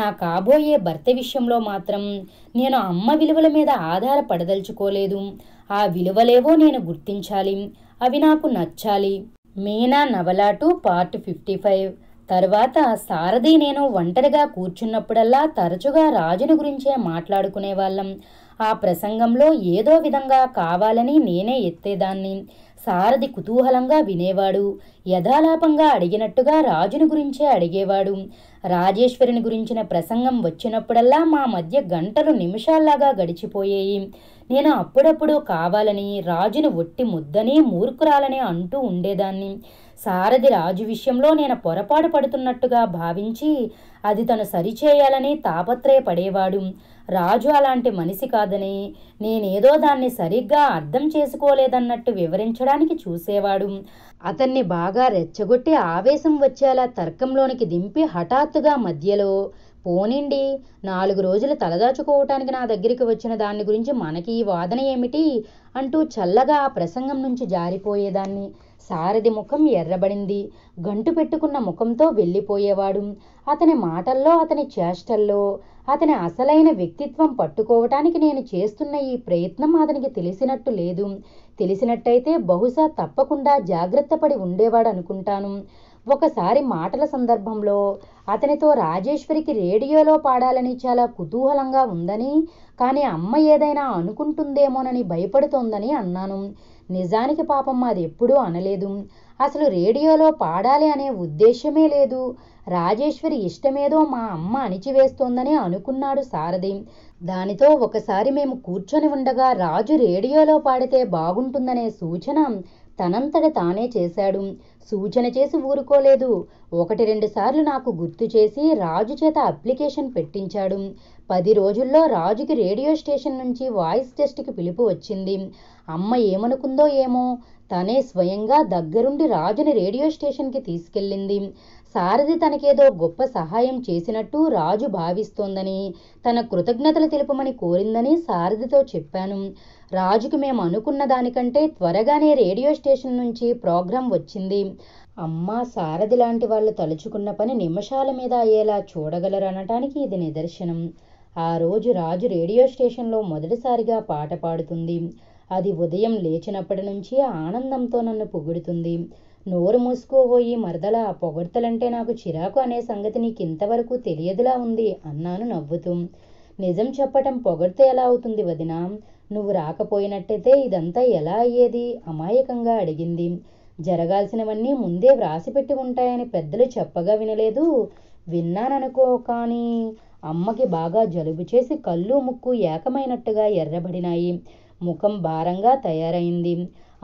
నా కాబోయే భర్త విషయంలో మాత్రం నేను అమ్మ విలువల మీద ఆధారపడదలుచుకోలేదు ఆ విలువలేవో నేను గుర్తించాలి అవి నాకు నచ్చాలి మీనా నవలాటు పార్ట్ ఫిఫ్టీ ఫైవ్ తర్వాత సారథి నేను ఒంటరిగా కూర్చున్నప్పుడల్లా తరచుగా రాజుని గురించే మాట్లాడుకునేవాళ్ళం ఆ ప్రసంగంలో ఏదో విధంగా కావాలని నేనే ఎత్తేదాన్ని సారథి కుతూహలంగా వినేవాడు యథాలాపంగా అడిగినట్టుగా రాజుని గురించే అడిగేవాడు రాజేశ్వరుని గురించిన ప్రసంగం వచ్చినప్పుడల్లా మా మధ్య గంటలు నిమిషాల్లాగా గడిచిపోయేయి నేను అప్పుడప్పుడు కావాలని రాజును ఒట్టి ముద్దని మూర్ఖురాలని అంటూ ఉండేదాన్ని సారథి రాజు విషయంలో నేను పొరపాటు పడుతున్నట్టుగా భావించి అది తను సరిచేయాలని తాపత్రయపడేవాడు రాజు అలాంటి మనిషి కాదని నేనేదో దాన్ని సరిగ్గా అర్థం చేసుకోలేదన్నట్టు వివరించడానికి చూసేవాడు అతన్ని బాగా రెచ్చగొట్టి ఆవేశం వచ్చేలా తర్కంలోనికి దింపి హఠాత్తుగా మధ్యలో పోనిండి నాలుగు రోజులు తలదాచుకోవటానికి నా దగ్గరికి వచ్చిన దాన్ని గురించి మనకి ఈ వాదన ఏమిటి అంటూ చల్లగా ఆ ప్రసంగం నుంచి జారిపోయేదాన్ని సారథి ముఖం ఎర్రబడింది గంటు పెట్టుకున్న ముఖంతో వెళ్ళిపోయేవాడు అతని మాటల్లో అతని చేష్టల్లో అతని అసలైన వ్యక్తిత్వం పట్టుకోవటానికి నేను చేస్తున్న ఈ ప్రయత్నం అతనికి తెలిసినట్టు లేదు తెలిసినట్టయితే బహుశా తప్పకుండా జాగ్రత్త పడి ఉండేవాడు అనుకుంటాను ఒకసారి మాటల సందర్భంలో అతనితో రాజేశ్వరికి రేడియోలో పాడాలని చాలా కుతూహలంగా ఉందని కానీ అమ్మ ఏదైనా అనుకుంటుందేమోనని భయపడుతోందని అన్నాను నిజానికి పాపం మాది ఎప్పుడూ అనలేదు అసలు రేడియోలో పాడాలి అనే ఉద్దేశమే లేదు రాజేశ్వరి ఇష్టమేదో మా అమ్మ అణిచివేస్తోందని అనుకున్నాడు సారథి దానితో ఒకసారి మేము కూర్చొని ఉండగా రాజు రేడియోలో పాడితే బాగుంటుందనే సూచన తనంతట తానే చేశాడు సూచన చేసి ఊరుకోలేదు ఒకటి రెండు సార్లు నాకు గుర్తు చేసి రాజు చేత అప్లికేషన్ పెట్టించాడు పది రోజుల్లో రాజుకి రేడియో స్టేషన్ నుంచి వాయిస్ టెస్ట్కి పిలుపు వచ్చింది అమ్మ ఏమనుకుందో ఏమో తనే స్వయంగా దగ్గరుండి రాజుని రేడియో స్టేషన్కి తీసుకెళ్ళింది సారథి తనకేదో గొప్ప సహాయం చేసినట్టు రాజు భావిస్తోందని తన కృతజ్ఞతలు తెలుపమని కోరిందని సారథితో చెప్పాను రాజుకు మేము అనుకున్న దానికంటే త్వరగానే రేడియో స్టేషన్ నుంచి ప్రోగ్రాం వచ్చింది అమ్మ సారథి లాంటి వాళ్ళు తలుచుకున్న పని నిమిషాల మీద అయ్యేలా చూడగలరనటానికి ఇది నిదర్శనం ఆ రోజు రాజు రేడియో స్టేషన్లో మొదటిసారిగా పాట పాడుతుంది అది ఉదయం లేచినప్పటి నుంచి ఆనందంతో నన్ను పొగుడుతుంది నోరు మూసుకోబోయి మరదల ఆ పొగడ్తలంటే నాకు చిరాకు అనే సంగతి నీకు ఇంతవరకు తెలియదులా ఉంది అన్నాను నవ్వుతూ నిజం చెప్పటం పొగడితే ఎలా అవుతుంది వదినా నువ్వు రాకపోయినట్టయితే ఇదంతా ఎలా అయ్యేది అమాయకంగా అడిగింది జరగాల్సినవన్నీ ముందే వ్రాసిపెట్టి ఉంటాయని పెద్దలు చెప్పగా వినలేదు విన్నాననుకో కానీ అమ్మకి బాగా జలుబు చేసి కళ్ళు ముక్కు ఏకమైనట్టుగా ఎర్రబడినాయి ముఖం భారంగా తయారైంది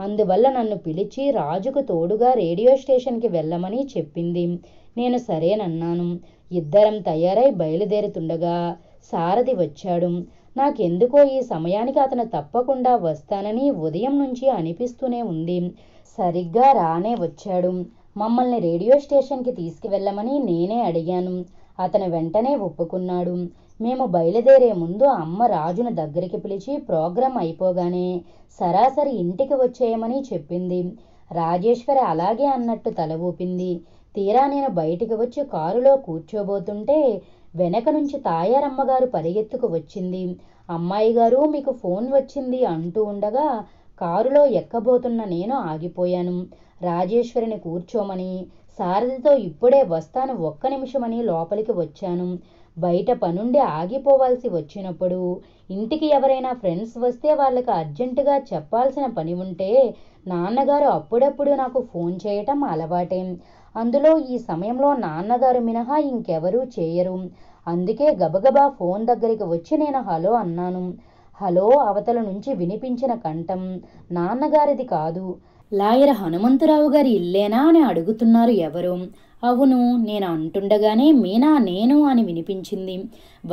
అందువల్ల నన్ను పిలిచి రాజుకు తోడుగా రేడియో స్టేషన్కి వెళ్ళమని చెప్పింది నేను సరేనన్నాను ఇద్దరం తయారై బయలుదేరుతుండగా సారథి వచ్చాడు నాకెందుకో ఈ సమయానికి అతను తప్పకుండా వస్తానని ఉదయం నుంచి అనిపిస్తూనే ఉంది సరిగ్గా రానే వచ్చాడు మమ్మల్ని రేడియో స్టేషన్కి తీసుకువెళ్ళమని నేనే అడిగాను అతను వెంటనే ఒప్పుకున్నాడు మేము బయలుదేరే ముందు అమ్మ రాజును దగ్గరికి పిలిచి ప్రోగ్రాం అయిపోగానే సరాసరి ఇంటికి వచ్చేయమని చెప్పింది రాజేశ్వరి అలాగే అన్నట్టు తల ఊపింది తీరా నేను బయటికి వచ్చి కారులో కూర్చోబోతుంటే వెనక నుంచి తాయారమ్మగారు పరిగెత్తుకు వచ్చింది అమ్మాయి గారు మీకు ఫోన్ వచ్చింది అంటూ ఉండగా కారులో ఎక్కబోతున్న నేను ఆగిపోయాను రాజేశ్వరిని కూర్చోమని సారథితో ఇప్పుడే వస్తాను ఒక్క నిమిషమని లోపలికి వచ్చాను బయట పనుండి ఆగిపోవాల్సి వచ్చినప్పుడు ఇంటికి ఎవరైనా ఫ్రెండ్స్ వస్తే వాళ్ళకి అర్జెంటుగా చెప్పాల్సిన పని ఉంటే నాన్నగారు అప్పుడప్పుడు నాకు ఫోన్ చేయటం అలవాటే అందులో ఈ సమయంలో నాన్నగారు మినహా ఇంకెవరూ చేయరు అందుకే గబగబా ఫోన్ దగ్గరికి వచ్చి నేను హలో అన్నాను హలో అవతల నుంచి వినిపించిన కంఠం నాన్నగారిది కాదు లాయర్ హనుమంతరావు గారి ఇల్లేనా అని అడుగుతున్నారు ఎవరు అవును నేను అంటుండగానే మీనా నేను అని వినిపించింది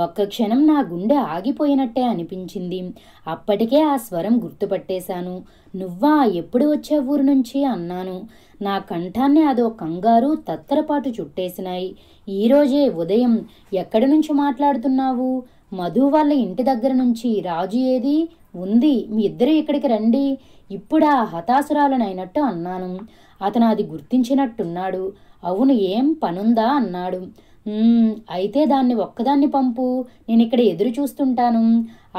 ఒక్క క్షణం నా గుండె ఆగిపోయినట్టే అనిపించింది అప్పటికే ఆ స్వరం గుర్తుపట్టేశాను నువ్వా ఎప్పుడు వచ్చే ఊరు నుంచి అన్నాను నా కంఠాన్ని అదో కంగారు తత్తరపాటు చుట్టేసినాయి ఈరోజే ఉదయం ఎక్కడి నుంచి మాట్లాడుతున్నావు మధు వాళ్ళ ఇంటి దగ్గర నుంచి రాజు ఏది ఉంది మీ ఇద్దరు ఇక్కడికి రండి ఇప్పుడా హతాశురాలనైనట్టు అన్నాను అతను అది గుర్తించినట్టున్నాడు అవును ఏం పనుందా అన్నాడు అయితే దాన్ని ఒక్కదాన్ని పంపు నేను ఇక్కడ ఎదురు చూస్తుంటాను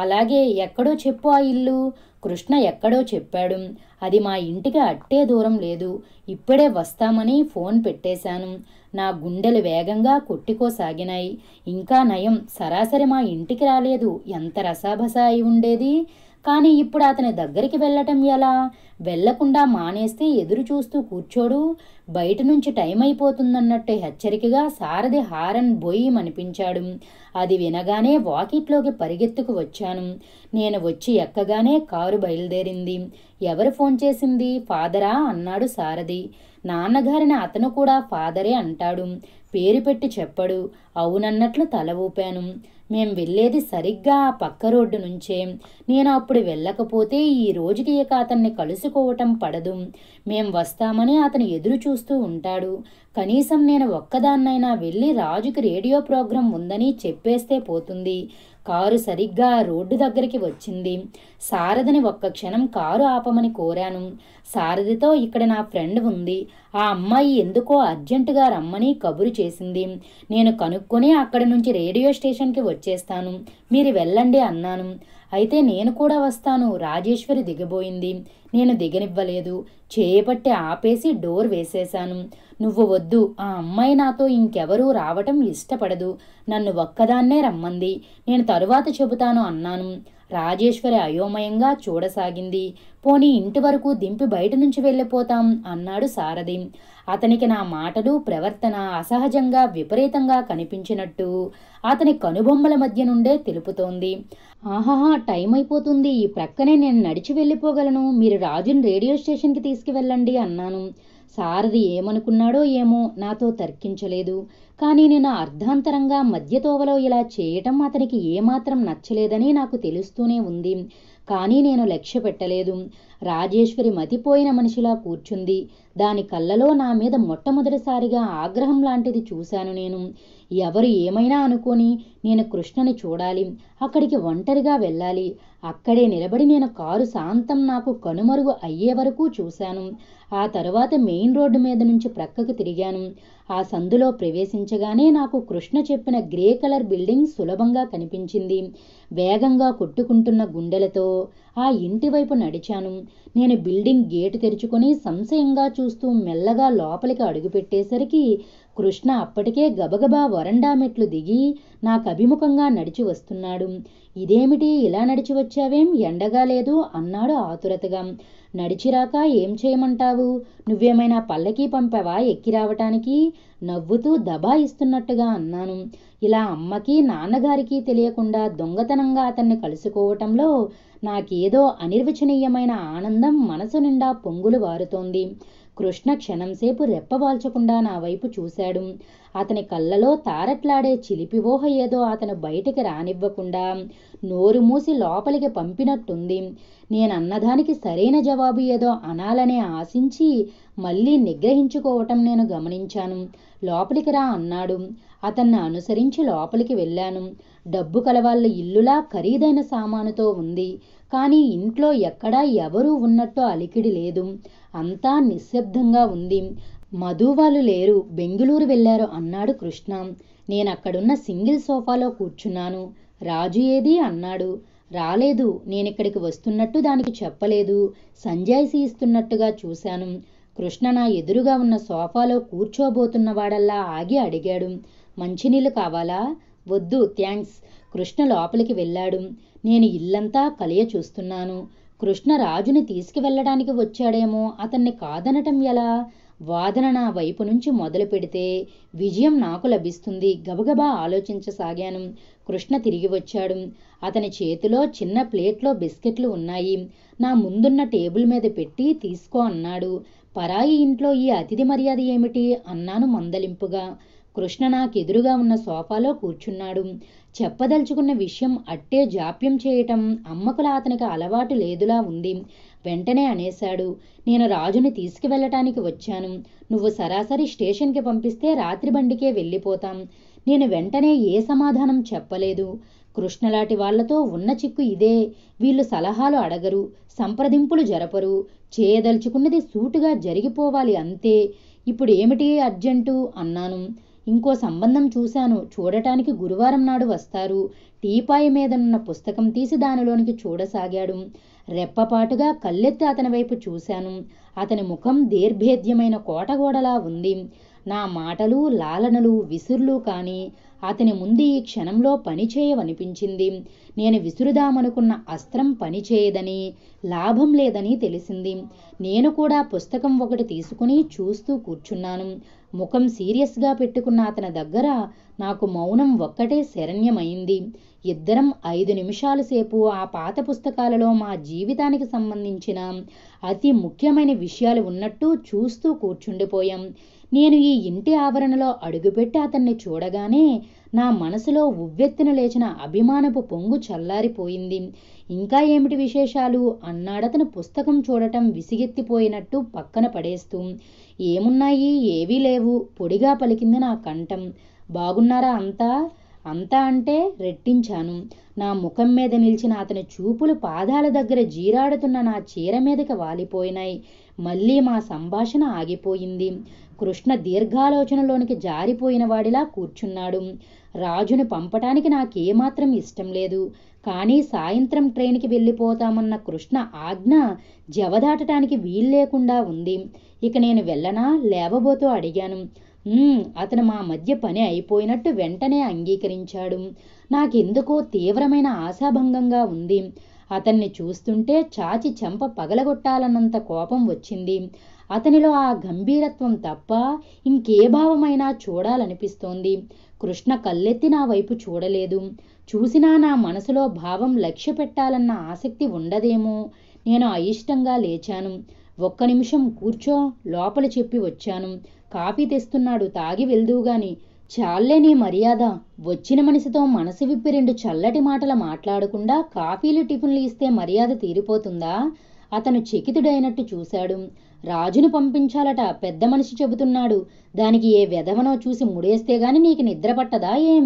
అలాగే ఎక్కడో చెప్పు ఆ ఇల్లు కృష్ణ ఎక్కడో చెప్పాడు అది మా ఇంటికి అట్టే దూరం లేదు ఇప్పుడే వస్తామని ఫోన్ పెట్టేశాను నా గుండెలు వేగంగా కొట్టుకోసాగినాయి ఇంకా నయం సరాసరి మా ఇంటికి రాలేదు ఎంత రసాభస అయి ఉండేది కానీ ఇప్పుడు అతని దగ్గరికి వెళ్ళటం ఎలా వెళ్లకుండా మానేస్తే ఎదురు చూస్తూ కూర్చోడు బయట నుంచి టైం అయిపోతుందన్నట్టు హెచ్చరికగా సారథి హారన్ బొయ్యమనిపించాడు అది వినగానే వాకిట్లోకి పరిగెత్తుకు వచ్చాను నేను వచ్చి ఎక్కగానే కారు బయలుదేరింది ఎవరు ఫోన్ చేసింది ఫాదరా అన్నాడు సారథి నాన్నగారిని అతను కూడా ఫాదరే అంటాడు పేరు పెట్టి చెప్పడు అవునన్నట్లు తల ఊపాను మేం వెళ్ళేది సరిగ్గా ఆ పక్క రోడ్డు నుంచే నేను అప్పుడు వెళ్ళకపోతే ఈ రోజుకి ఇక అతన్ని కలుసుకోవటం పడదు మేం వస్తామని అతను ఎదురు చూస్తూ ఉంటాడు కనీసం నేను ఒక్కదాన్నైనా వెళ్ళి రాజుకి రేడియో ప్రోగ్రాం ఉందని చెప్పేస్తే పోతుంది కారు సరిగ్గా రోడ్డు దగ్గరికి వచ్చింది సారథిని ఒక్క క్షణం కారు ఆపమని కోరాను సారథితో ఇక్కడ నా ఫ్రెండ్ ఉంది ఆ అమ్మాయి ఎందుకో అర్జెంటుగా రమ్మని కబురు చేసింది నేను కనుక్కొని అక్కడి నుంచి రేడియో స్టేషన్కి వచ్చేస్తాను మీరు వెళ్ళండి అన్నాను అయితే నేను కూడా వస్తాను రాజేశ్వరి దిగబోయింది నేను దిగనివ్వలేదు చేయబట్టే ఆపేసి డోర్ వేసేశాను నువ్వు వద్దు ఆ అమ్మాయి నాతో ఇంకెవరూ రావటం ఇష్టపడదు నన్ను ఒక్కదాన్నే రమ్మంది నేను తరువాత చెబుతాను అన్నాను రాజేశ్వరి అయోమయంగా చూడసాగింది పోనీ ఇంటి వరకు దింపి బయట నుంచి వెళ్ళిపోతాం అన్నాడు సారథి అతనికి నా మాటలు ప్రవర్తన అసహజంగా విపరీతంగా కనిపించినట్టు అతని కనుబొమ్మల మధ్య నుండే తెలుపుతోంది ఆహాహా టైం అయిపోతుంది ఈ ప్రక్కనే నేను నడిచి వెళ్ళిపోగలను మీరు రాజుని రేడియో స్టేషన్కి తీసుకువెళ్ళండి అన్నాను సారది ఏమనుకున్నాడో ఏమో నాతో తర్కించలేదు కానీ నేను అర్ధాంతరంగా మధ్యతోవలో ఇలా చేయటం అతనికి ఏమాత్రం నచ్చలేదని నాకు తెలుస్తూనే ఉంది కానీ నేను లక్ష్య పెట్టలేదు రాజేశ్వరి మతిపోయిన మనిషిలా కూర్చుంది దాని కళ్ళలో నా మీద మొట్టమొదటిసారిగా ఆగ్రహం లాంటిది చూశాను నేను ఎవరు ఏమైనా అనుకొని నేను కృష్ణని చూడాలి అక్కడికి ఒంటరిగా వెళ్ళాలి అక్కడే నిలబడి నేను కారు శాంతం నాకు కనుమరుగు అయ్యే వరకు చూశాను ఆ తరువాత మెయిన్ రోడ్డు మీద నుంచి ప్రక్కకు తిరిగాను ఆ సందులో ప్రవేశించగానే నాకు కృష్ణ చెప్పిన గ్రే కలర్ బిల్డింగ్ సులభంగా కనిపించింది వేగంగా కొట్టుకుంటున్న గుండెలతో ఆ ఇంటి వైపు నడిచాను నేను బిల్డింగ్ గేటు తెరుచుకొని సంశయంగా చూస్తూ మెల్లగా లోపలికి అడుగుపెట్టేసరికి కృష్ణ అప్పటికే గబగబా వరండా మెట్లు దిగి నాకభిముఖంగా నడిచి వస్తున్నాడు ఇదేమిటి ఇలా నడిచి వచ్చావేం ఎండగా లేదు అన్నాడు ఆతురతగా నడిచిరాక ఏం చేయమంటావు నువ్వేమైనా పల్లకి పంపావా ఎక్కి రావటానికి నవ్వుతూ దబా ఇస్తున్నట్టుగా అన్నాను ఇలా అమ్మకి నాన్నగారికి తెలియకుండా దొంగతనంగా అతన్ని కలుసుకోవటంలో నాకేదో అనిర్వచనీయమైన ఆనందం మనసు నిండా పొంగులు వారుతోంది కృష్ణ క్షణంసేపు రెప్పవాల్చకుండా నా వైపు చూశాడు అతని కళ్ళలో తారట్లాడే చిలిపివోహ ఏదో అతను బయటికి రానివ్వకుండా నోరు మూసి లోపలికి పంపినట్టుంది నేనన్నదానికి సరైన జవాబు ఏదో అనాలనే ఆశించి మళ్ళీ నిగ్రహించుకోవటం నేను గమనించాను లోపలికి రా అన్నాడు అతన్ని అనుసరించి లోపలికి వెళ్ళాను డబ్బు కలవాళ్ళ ఇల్లులా ఖరీదైన సామానుతో ఉంది కానీ ఇంట్లో ఎక్కడా ఎవరూ ఉన్నట్టు అలికిడి లేదు అంతా నిశ్శబ్దంగా ఉంది మధు వాళ్ళు లేరు బెంగుళూరు వెళ్ళారు అన్నాడు కృష్ణ నేనక్కడున్న సింగిల్ సోఫాలో కూర్చున్నాను రాజు ఏది అన్నాడు రాలేదు నేనిక్కడికి వస్తున్నట్టు దానికి చెప్పలేదు సంజాయిసి ఇస్తున్నట్టుగా చూశాను కృష్ణ నా ఎదురుగా ఉన్న సోఫాలో కూర్చోబోతున్నవాడల్లా ఆగి అడిగాడు మంచినీళ్ళు కావాలా వద్దు థ్యాంక్స్ కృష్ణ లోపలికి వెళ్ళాడు నేను ఇల్లంతా కలియ చూస్తున్నాను కృష్ణ రాజుని తీసుకువెళ్ళడానికి వచ్చాడేమో అతన్ని కాదనటం ఎలా వాదన నా వైపు నుంచి మొదలు పెడితే విజయం నాకు లభిస్తుంది గబగబా ఆలోచించసాగాను కృష్ణ తిరిగి వచ్చాడు అతని చేతిలో చిన్న ప్లేట్లో బిస్కెట్లు ఉన్నాయి నా ముందున్న టేబుల్ మీద పెట్టి తీసుకో అన్నాడు పరాయి ఇంట్లో ఈ అతిథి మర్యాద ఏమిటి అన్నాను మందలింపుగా కృష్ణ నాకెదురుగా ఉన్న సోఫాలో కూర్చున్నాడు చెప్పదలుచుకున్న విషయం అట్టే జాప్యం చేయటం అమ్మకుల అతనికి అలవాటు లేదులా ఉంది వెంటనే అనేశాడు నేను రాజుని తీసుకువెళ్ళటానికి వచ్చాను నువ్వు సరాసరి స్టేషన్కి పంపిస్తే రాత్రి బండికే వెళ్ళిపోతాం నేను వెంటనే ఏ సమాధానం చెప్పలేదు కృష్ణలాటి వాళ్లతో ఉన్న చిక్కు ఇదే వీళ్ళు సలహాలు అడగరు సంప్రదింపులు జరపరు చేయదలుచుకున్నది సూటుగా జరిగిపోవాలి అంతే ఇప్పుడు ఏమిటి అర్జెంటు అన్నాను ఇంకో సంబంధం చూశాను చూడటానికి గురువారం నాడు వస్తారు టీపాయి మీదనున్న పుస్తకం తీసి దానిలోనికి చూడసాగాడు రెప్పపాటుగా కళ్ళెత్తి అతని వైపు చూశాను అతని ముఖం దేర్భేద్యమైన కోటగోడలా ఉంది నా మాటలు లాలనలు విసురులు కానీ అతని ముందు ఈ క్షణంలో పనిచేయవనిపించింది నేను విసురుదామనుకున్న అస్త్రం పనిచేయదని లాభం లేదని తెలిసింది నేను కూడా పుస్తకం ఒకటి తీసుకుని చూస్తూ కూర్చున్నాను ముఖం సీరియస్గా పెట్టుకున్న అతని దగ్గర నాకు మౌనం ఒక్కటే శరణ్యమైంది ఇద్దరం ఐదు నిమిషాల సేపు ఆ పాత పుస్తకాలలో మా జీవితానికి సంబంధించిన అతి ముఖ్యమైన విషయాలు ఉన్నట్టు చూస్తూ కూర్చుండిపోయాం నేను ఈ ఇంటి ఆవరణలో అడుగుపెట్టి అతన్ని చూడగానే నా మనసులో ఉవ్వెత్తిన లేచిన అభిమానపు పొంగు చల్లారిపోయింది ఇంకా ఏమిటి విశేషాలు అన్నాడతను పుస్తకం చూడటం విసిగెత్తిపోయినట్టు పక్కన పడేస్తూ ఏమున్నాయి ఏవీ లేవు పొడిగా పలికింది నా కంఠం బాగున్నారా అంతా అంతా అంటే రెట్టించాను నా ముఖం మీద నిలిచిన అతని చూపులు పాదాల దగ్గర జీరాడుతున్న నా చీర మీదకి వాలిపోయినాయి మళ్ళీ మా సంభాషణ ఆగిపోయింది కృష్ణ దీర్ఘాలోచనలోనికి జారిపోయిన వాడిలా కూర్చున్నాడు రాజును పంపటానికి నాకేమాత్రం ఇష్టం లేదు కానీ సాయంత్రం ట్రైన్కి వెళ్ళిపోతామన్న కృష్ణ ఆజ్ఞ జవదాటటానికి వీల్లేకుండా ఉంది ఇక నేను వెళ్ళనా లేవబోతూ అడిగాను అతను మా మధ్య పని అయిపోయినట్టు వెంటనే అంగీకరించాడు నాకెందుకో తీవ్రమైన ఆశాభంగంగా ఉంది అతన్ని చూస్తుంటే చాచి చెంప పగలగొట్టాలన్నంత కోపం వచ్చింది అతనిలో ఆ గంభీరత్వం తప్ప ఇంకే భావమైనా చూడాలనిపిస్తోంది కృష్ణ కళ్ళెత్తి నా వైపు చూడలేదు చూసినా నా మనసులో భావం లక్ష్య పెట్టాలన్న ఆసక్తి ఉండదేమో నేను అయిష్టంగా లేచాను ఒక్క నిమిషం కూర్చో లోపల చెప్పి వచ్చాను కాఫీ తెస్తున్నాడు తాగి వెళ్దువుగాని చాలే నీ మర్యాద వచ్చిన మనిషితో మనసు విప్పి రెండు చల్లటి మాటలు మాట్లాడకుండా కాఫీలు టిఫిన్లు ఇస్తే మర్యాద తీరిపోతుందా అతను చకితుడైనట్టు చూశాడు రాజును పంపించాలట పెద్ద మనిషి చెబుతున్నాడు దానికి ఏ వెధవనో చూసి ముడేస్తే గాని నీకు నిద్ర పట్టదా ఏం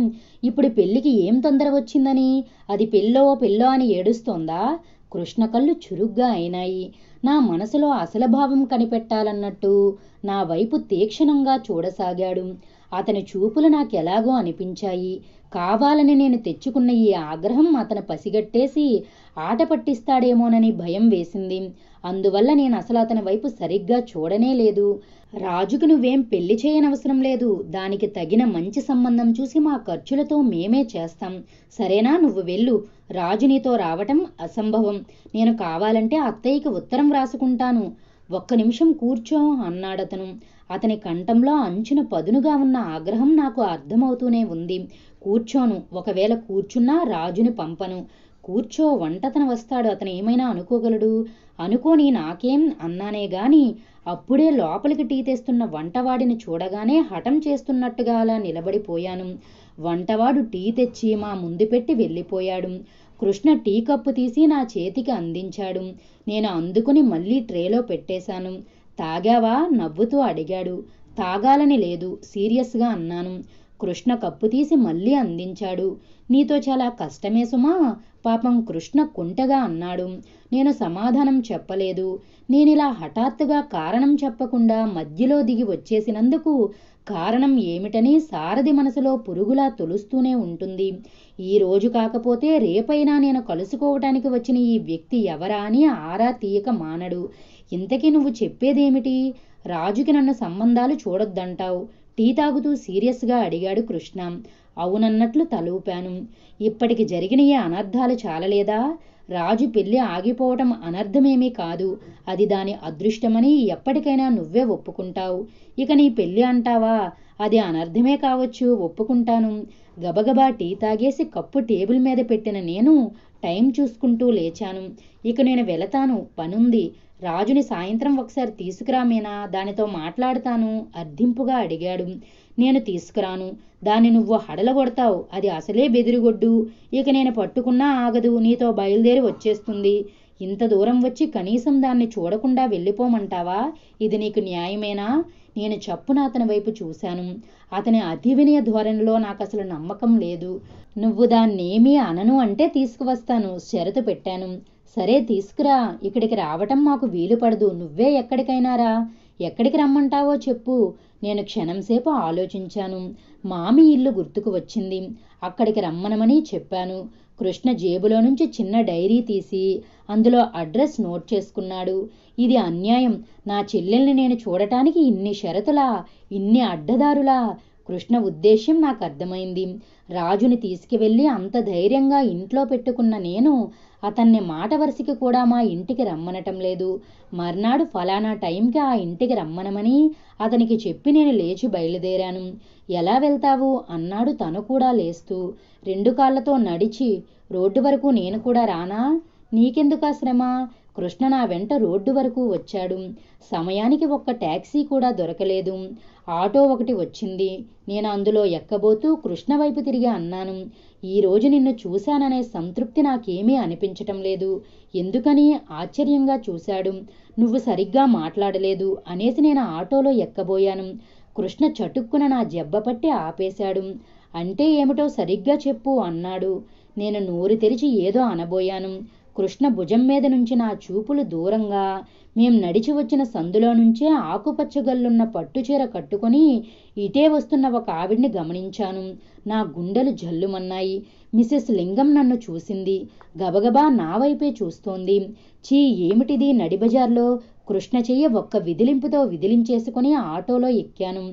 ఇప్పుడు పెళ్లికి ఏం తొందర వచ్చిందని అది పెళ్ళో పెళ్ళో అని ఏడుస్తోందా కృష్ణ కళ్ళు చురుగ్గా అయినాయి నా మనసులో అసలు భావం కనిపెట్టాలన్నట్టు నా వైపు తీక్షణంగా చూడసాగాడు అతని చూపులు నాకెలాగో అనిపించాయి కావాలని నేను తెచ్చుకున్న ఈ ఆగ్రహం అతను పసిగట్టేసి ఆట పట్టిస్తాడేమోనని భయం వేసింది అందువల్ల నేను అసలు అతని వైపు సరిగ్గా చూడనే లేదు రాజుకు నువ్వేం పెళ్లి చేయనవసరం లేదు దానికి తగిన మంచి సంబంధం చూసి మా ఖర్చులతో మేమే చేస్తాం సరేనా నువ్వు వెళ్ళు రాజు నీతో రావటం అసంభవం నేను కావాలంటే అత్తయ్యకి ఉత్తరం వ్రాసుకుంటాను ఒక్క నిమిషం కూర్చో అన్నాడతను అతని కంఠంలో అంచున పదునుగా ఉన్న ఆగ్రహం నాకు అర్థమవుతూనే ఉంది కూర్చోను ఒకవేళ కూర్చున్నా రాజుని పంపను కూర్చో వంటతన వస్తాడు అతను ఏమైనా అనుకోగలడు అనుకోని నాకేం అన్నానే గాని అప్పుడే లోపలికి టీ తెస్తున్న వంటవాడిని చూడగానే హఠం చేస్తున్నట్టుగా అలా నిలబడిపోయాను వంటవాడు టీ తెచ్చి మా ముందు పెట్టి వెళ్ళిపోయాడు కృష్ణ టీ కప్పు తీసి నా చేతికి అందించాడు నేను అందుకుని మళ్ళీ ట్రేలో పెట్టేశాను తాగావా నవ్వుతూ అడిగాడు తాగాలని లేదు సీరియస్గా అన్నాను కృష్ణ కప్పు తీసి మళ్ళీ అందించాడు నీతో చాలా కష్టమే సుమా పాపం కృష్ణ కుంటగా అన్నాడు నేను సమాధానం చెప్పలేదు నేనిలా హఠాత్తుగా కారణం చెప్పకుండా మధ్యలో దిగి వచ్చేసినందుకు కారణం ఏమిటని సారథి మనసులో పురుగులా తొలుస్తూనే ఉంటుంది ఈ రోజు కాకపోతే రేపైనా నేను కలుసుకోవటానికి వచ్చిన ఈ వ్యక్తి ఎవరా అని ఆరా తీయక మానడు ఇంతకీ నువ్వు చెప్పేదేమిటి రాజుకి నన్ను సంబంధాలు చూడొద్దంటావు టీ తాగుతూ సీరియస్గా అడిగాడు కృష్ణ అవునన్నట్లు తలూపాను ఇప్పటికి జరిగిన ఈ అనర్థాలు చాలలేదా రాజు పెళ్లి ఆగిపోవటం అనర్థమేమీ కాదు అది దాని అదృష్టమని ఎప్పటికైనా నువ్వే ఒప్పుకుంటావు ఇక నీ పెళ్ళి అంటావా అది అనర్థమే కావచ్చు ఒప్పుకుంటాను గబగబా టీ తాగేసి కప్పు టేబుల్ మీద పెట్టిన నేను టైం చూసుకుంటూ లేచాను ఇక నేను వెళతాను పనుంది రాజుని సాయంత్రం ఒకసారి తీసుకురామేనా దానితో మాట్లాడతాను అర్థింపుగా అడిగాడు నేను తీసుకురాను దాన్ని నువ్వు హడలగొడతావు అది అసలే బెదిరిగొడ్డు ఇక నేను పట్టుకున్నా ఆగదు నీతో బయలుదేరి వచ్చేస్తుంది ఇంత దూరం వచ్చి కనీసం దాన్ని చూడకుండా వెళ్ళిపోమంటావా ఇది నీకు న్యాయమేనా నేను చప్పున అతని వైపు చూశాను అతని అతి వినయ ధోరణిలో నాకు అసలు నమ్మకం లేదు నువ్వు దాన్నేమీ అనను అంటే తీసుకువస్తాను షరతు పెట్టాను సరే తీసుకురా ఇక్కడికి రావటం మాకు వీలు పడదు నువ్వే ఎక్కడికైనా రా ఎక్కడికి రమ్మంటావో చెప్పు నేను క్షణంసేపు ఆలోచించాను మామి ఇల్లు గుర్తుకు వచ్చింది అక్కడికి రమ్మనమని చెప్పాను కృష్ణ జేబులో నుంచి చిన్న డైరీ తీసి అందులో అడ్రస్ నోట్ చేసుకున్నాడు ఇది అన్యాయం నా చెల్లెల్ని నేను చూడటానికి ఇన్ని షరతులా ఇన్ని అడ్డదారులా కృష్ణ ఉద్దేశ్యం నాకు అర్థమైంది రాజుని తీసుకువెళ్ళి అంత ధైర్యంగా ఇంట్లో పెట్టుకున్న నేను అతన్ని మాట వరుసకి కూడా మా ఇంటికి రమ్మనటం లేదు మర్నాడు ఫలానా టైంకి ఆ ఇంటికి రమ్మనమని అతనికి చెప్పి నేను లేచి బయలుదేరాను ఎలా వెళ్తావు అన్నాడు తను కూడా లేస్తూ రెండు కాళ్ళతో నడిచి రోడ్డు వరకు నేను కూడా రానా ఆ శ్రమ కృష్ణ నా వెంట రోడ్డు వరకు వచ్చాడు సమయానికి ఒక్క ట్యాక్సీ కూడా దొరకలేదు ఆటో ఒకటి వచ్చింది నేను అందులో ఎక్కబోతూ కృష్ణ వైపు తిరిగి అన్నాను ఈరోజు నిన్ను చూశాననే సంతృప్తి నాకేమీ అనిపించటం లేదు ఎందుకని ఆశ్చర్యంగా చూశాడు నువ్వు సరిగ్గా మాట్లాడలేదు అనేసి నేను ఆటోలో ఎక్కబోయాను కృష్ణ చటుక్కున నా జబ్బ పట్టి ఆపేశాడు అంటే ఏమిటో సరిగ్గా చెప్పు అన్నాడు నేను నోరు తెరిచి ఏదో అనబోయాను కృష్ణ భుజం మీద నుంచి నా చూపులు దూరంగా మేం నడిచి వచ్చిన సందులో నుంచే ఆకుపచ్చగల్లున్న పట్టుచీర కట్టుకొని ఇటే వస్తున్న ఒక ఆవిడ్ని గమనించాను నా గుండెలు జల్లుమన్నాయి మిసెస్ లింగం నన్ను చూసింది గబగబా నా వైపే చూస్తోంది చీ ఏమిటిది నడిబజార్లో కృష్ణ చెయ్య ఒక్క విదిలింపుతో విధిలించేసుకుని ఆటోలో ఎక్కాను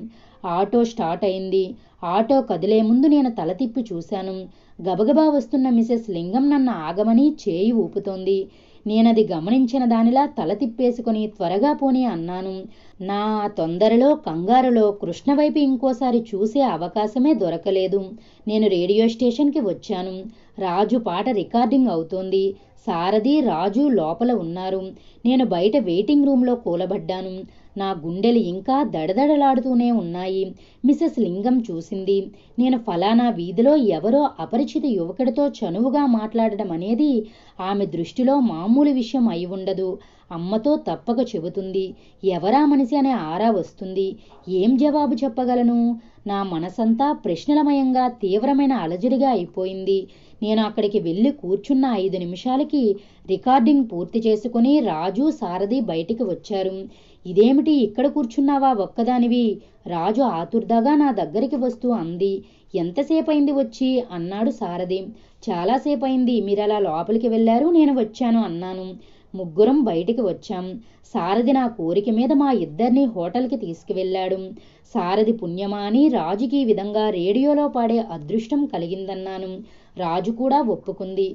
ఆటో స్టార్ట్ అయింది ఆటో కదిలే ముందు నేను తల తిప్పి చూశాను గబగబా వస్తున్న మిసెస్ లింగం నన్ను ఆగమని చేయి ఊపుతోంది నేనది గమనించిన దానిలా తల తిప్పేసుకుని త్వరగా పోని అన్నాను నా తొందరలో కంగారులో కృష్ణవైపు ఇంకోసారి చూసే అవకాశమే దొరకలేదు నేను రేడియో స్టేషన్కి వచ్చాను రాజు పాట రికార్డింగ్ అవుతోంది సారథి రాజు లోపల ఉన్నారు నేను బయట వెయిటింగ్ రూమ్లో కూలబడ్డాను నా గుండెలు ఇంకా దడదడలాడుతూనే ఉన్నాయి మిసెస్ లింగం చూసింది నేను ఫలానా వీధిలో ఎవరో అపరిచిత యువకుడితో చనువుగా మాట్లాడడం అనేది ఆమె దృష్టిలో మామూలు విషయం అయి ఉండదు అమ్మతో తప్పక చెబుతుంది ఎవరా మనిషి అనే ఆరా వస్తుంది ఏం జవాబు చెప్పగలను నా మనసంతా ప్రశ్నలమయంగా తీవ్రమైన అలజడిగా అయిపోయింది నేను అక్కడికి వెళ్ళి కూర్చున్న ఐదు నిమిషాలకి రికార్డింగ్ పూర్తి చేసుకుని రాజు సారథి బయటికి వచ్చారు ఇదేమిటి ఇక్కడ కూర్చున్నావా ఒక్కదానివి రాజు ఆతుర్దాగా నా దగ్గరికి వస్తూ అంది ఎంతసేపైంది వచ్చి అన్నాడు సారథి చాలాసేపు అయింది మీరు అలా లోపలికి వెళ్ళారు నేను వచ్చాను అన్నాను ముగ్గురం బయటికి వచ్చాం సారథి నా కోరిక మీద మా ఇద్దరిని హోటల్కి తీసుకువెళ్ళాడు సారథి పుణ్యమా అని రాజుకి ఈ విధంగా రేడియోలో పాడే అదృష్టం కలిగిందన్నాను రాజు కూడా ఒప్పుకుంది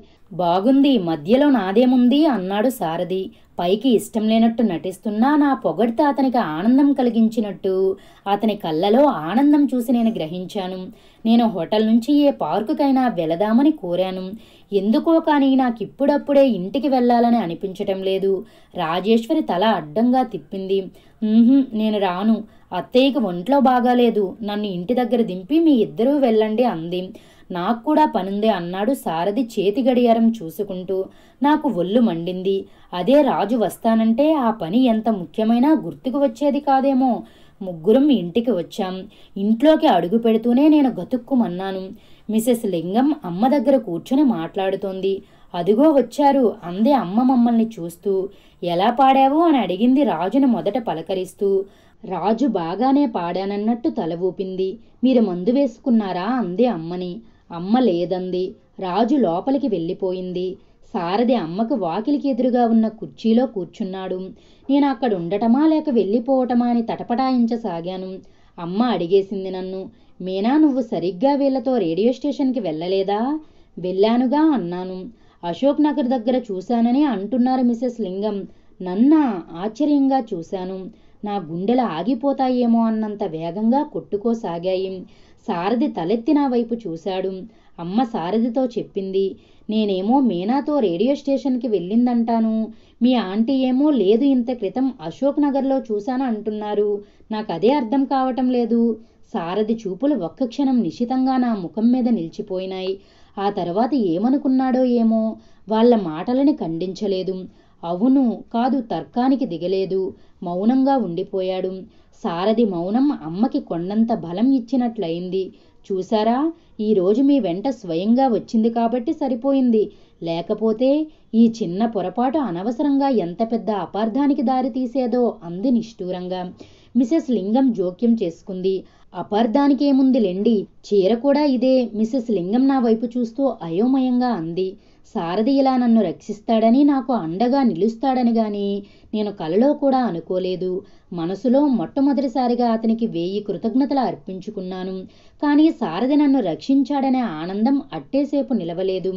బాగుంది మధ్యలో నాదేముంది అన్నాడు సారథి పైకి ఇష్టం లేనట్టు నటిస్తున్నా నా పొగడ్త అతనికి ఆనందం కలిగించినట్టు అతని కళ్ళలో ఆనందం చూసి నేను గ్రహించాను నేను హోటల్ నుంచి ఏ పార్కుకైనా వెళదామని కోరాను ఎందుకో కానీ నాకు ఇప్పుడప్పుడే ఇంటికి వెళ్ళాలని అనిపించటం లేదు రాజేశ్వరి తల అడ్డంగా తిప్పింది నేను రాను అత్తయ్యకి ఒంట్లో బాగాలేదు నన్ను ఇంటి దగ్గర దింపి మీ ఇద్దరూ వెళ్ళండి అంది నాకు కూడా పనుంది అన్నాడు సారథి చేతి గడియారం చూసుకుంటూ నాకు ఒళ్ళు మండింది అదే రాజు వస్తానంటే ఆ పని ఎంత ముఖ్యమైనా గుర్తుకు వచ్చేది కాదేమో ముగ్గురం ఇంటికి వచ్చాం ఇంట్లోకి అడుగు పెడుతూనే నేను గతుక్కుమన్నాను మిసెస్ లింగం అమ్మ దగ్గర కూర్చుని మాట్లాడుతోంది అదిగో వచ్చారు అందే అమ్మ మమ్మల్ని చూస్తూ ఎలా పాడావు అని అడిగింది రాజును మొదట పలకరిస్తూ రాజు బాగానే పాడానన్నట్టు తల ఊపింది మీరు మందు వేసుకున్నారా అంది అమ్మని అమ్మ లేదంది రాజు లోపలికి వెళ్ళిపోయింది సారథి అమ్మకు వాకిలికి ఎదురుగా ఉన్న కుర్చీలో కూర్చున్నాడు నేను అక్కడ ఉండటమా లేక వెళ్ళిపోవటమా అని తటపటాయించసాగాను అమ్మ అడిగేసింది నన్ను మీనా నువ్వు సరిగ్గా వీళ్ళతో రేడియో స్టేషన్కి వెళ్ళలేదా వెళ్ళానుగా అన్నాను అశోక్ నగర్ దగ్గర చూశానని అంటున్నారు మిసెస్ లింగం నన్నా ఆశ్చర్యంగా చూశాను నా గుండెలు ఆగిపోతాయేమో అన్నంత వేగంగా కొట్టుకోసాగాయి సారథి తలెత్తి నా వైపు చూశాడు అమ్మ సారథితో చెప్పింది నేనేమో మీనాతో రేడియో స్టేషన్కి వెళ్ళిందంటాను మీ ఆంటీ ఏమో లేదు ఇంత క్రితం అశోక్ నగర్లో చూశాను అంటున్నారు నాకు అదే అర్థం కావటం లేదు సారథి చూపులు ఒక్క క్షణం నిశితంగా నా ముఖం మీద నిలిచిపోయినాయి ఆ తర్వాత ఏమనుకున్నాడో ఏమో వాళ్ళ మాటలని ఖండించలేదు అవును కాదు తర్కానికి దిగలేదు మౌనంగా ఉండిపోయాడు సారథి మౌనం అమ్మకి కొండంత బలం ఇచ్చినట్లయింది చూసారా ఈరోజు మీ వెంట స్వయంగా వచ్చింది కాబట్టి సరిపోయింది లేకపోతే ఈ చిన్న పొరపాటు అనవసరంగా ఎంత పెద్ద అపార్థానికి దారి తీసేదో అంది నిష్ఠూరంగా మిసెస్ లింగం జోక్యం చేసుకుంది అపార్థానికేముంది లెండి చీర కూడా ఇదే మిసెస్ లింగం నా వైపు చూస్తూ అయోమయంగా అంది సారథి ఇలా నన్ను రక్షిస్తాడని నాకు అండగా నిలుస్తాడని గాని నేను కలలో కూడా అనుకోలేదు మనసులో మొట్టమొదటిసారిగా అతనికి వేయి కృతజ్ఞతలు అర్పించుకున్నాను కానీ సారథి నన్ను రక్షించాడనే ఆనందం అట్టేసేపు నిలవలేదు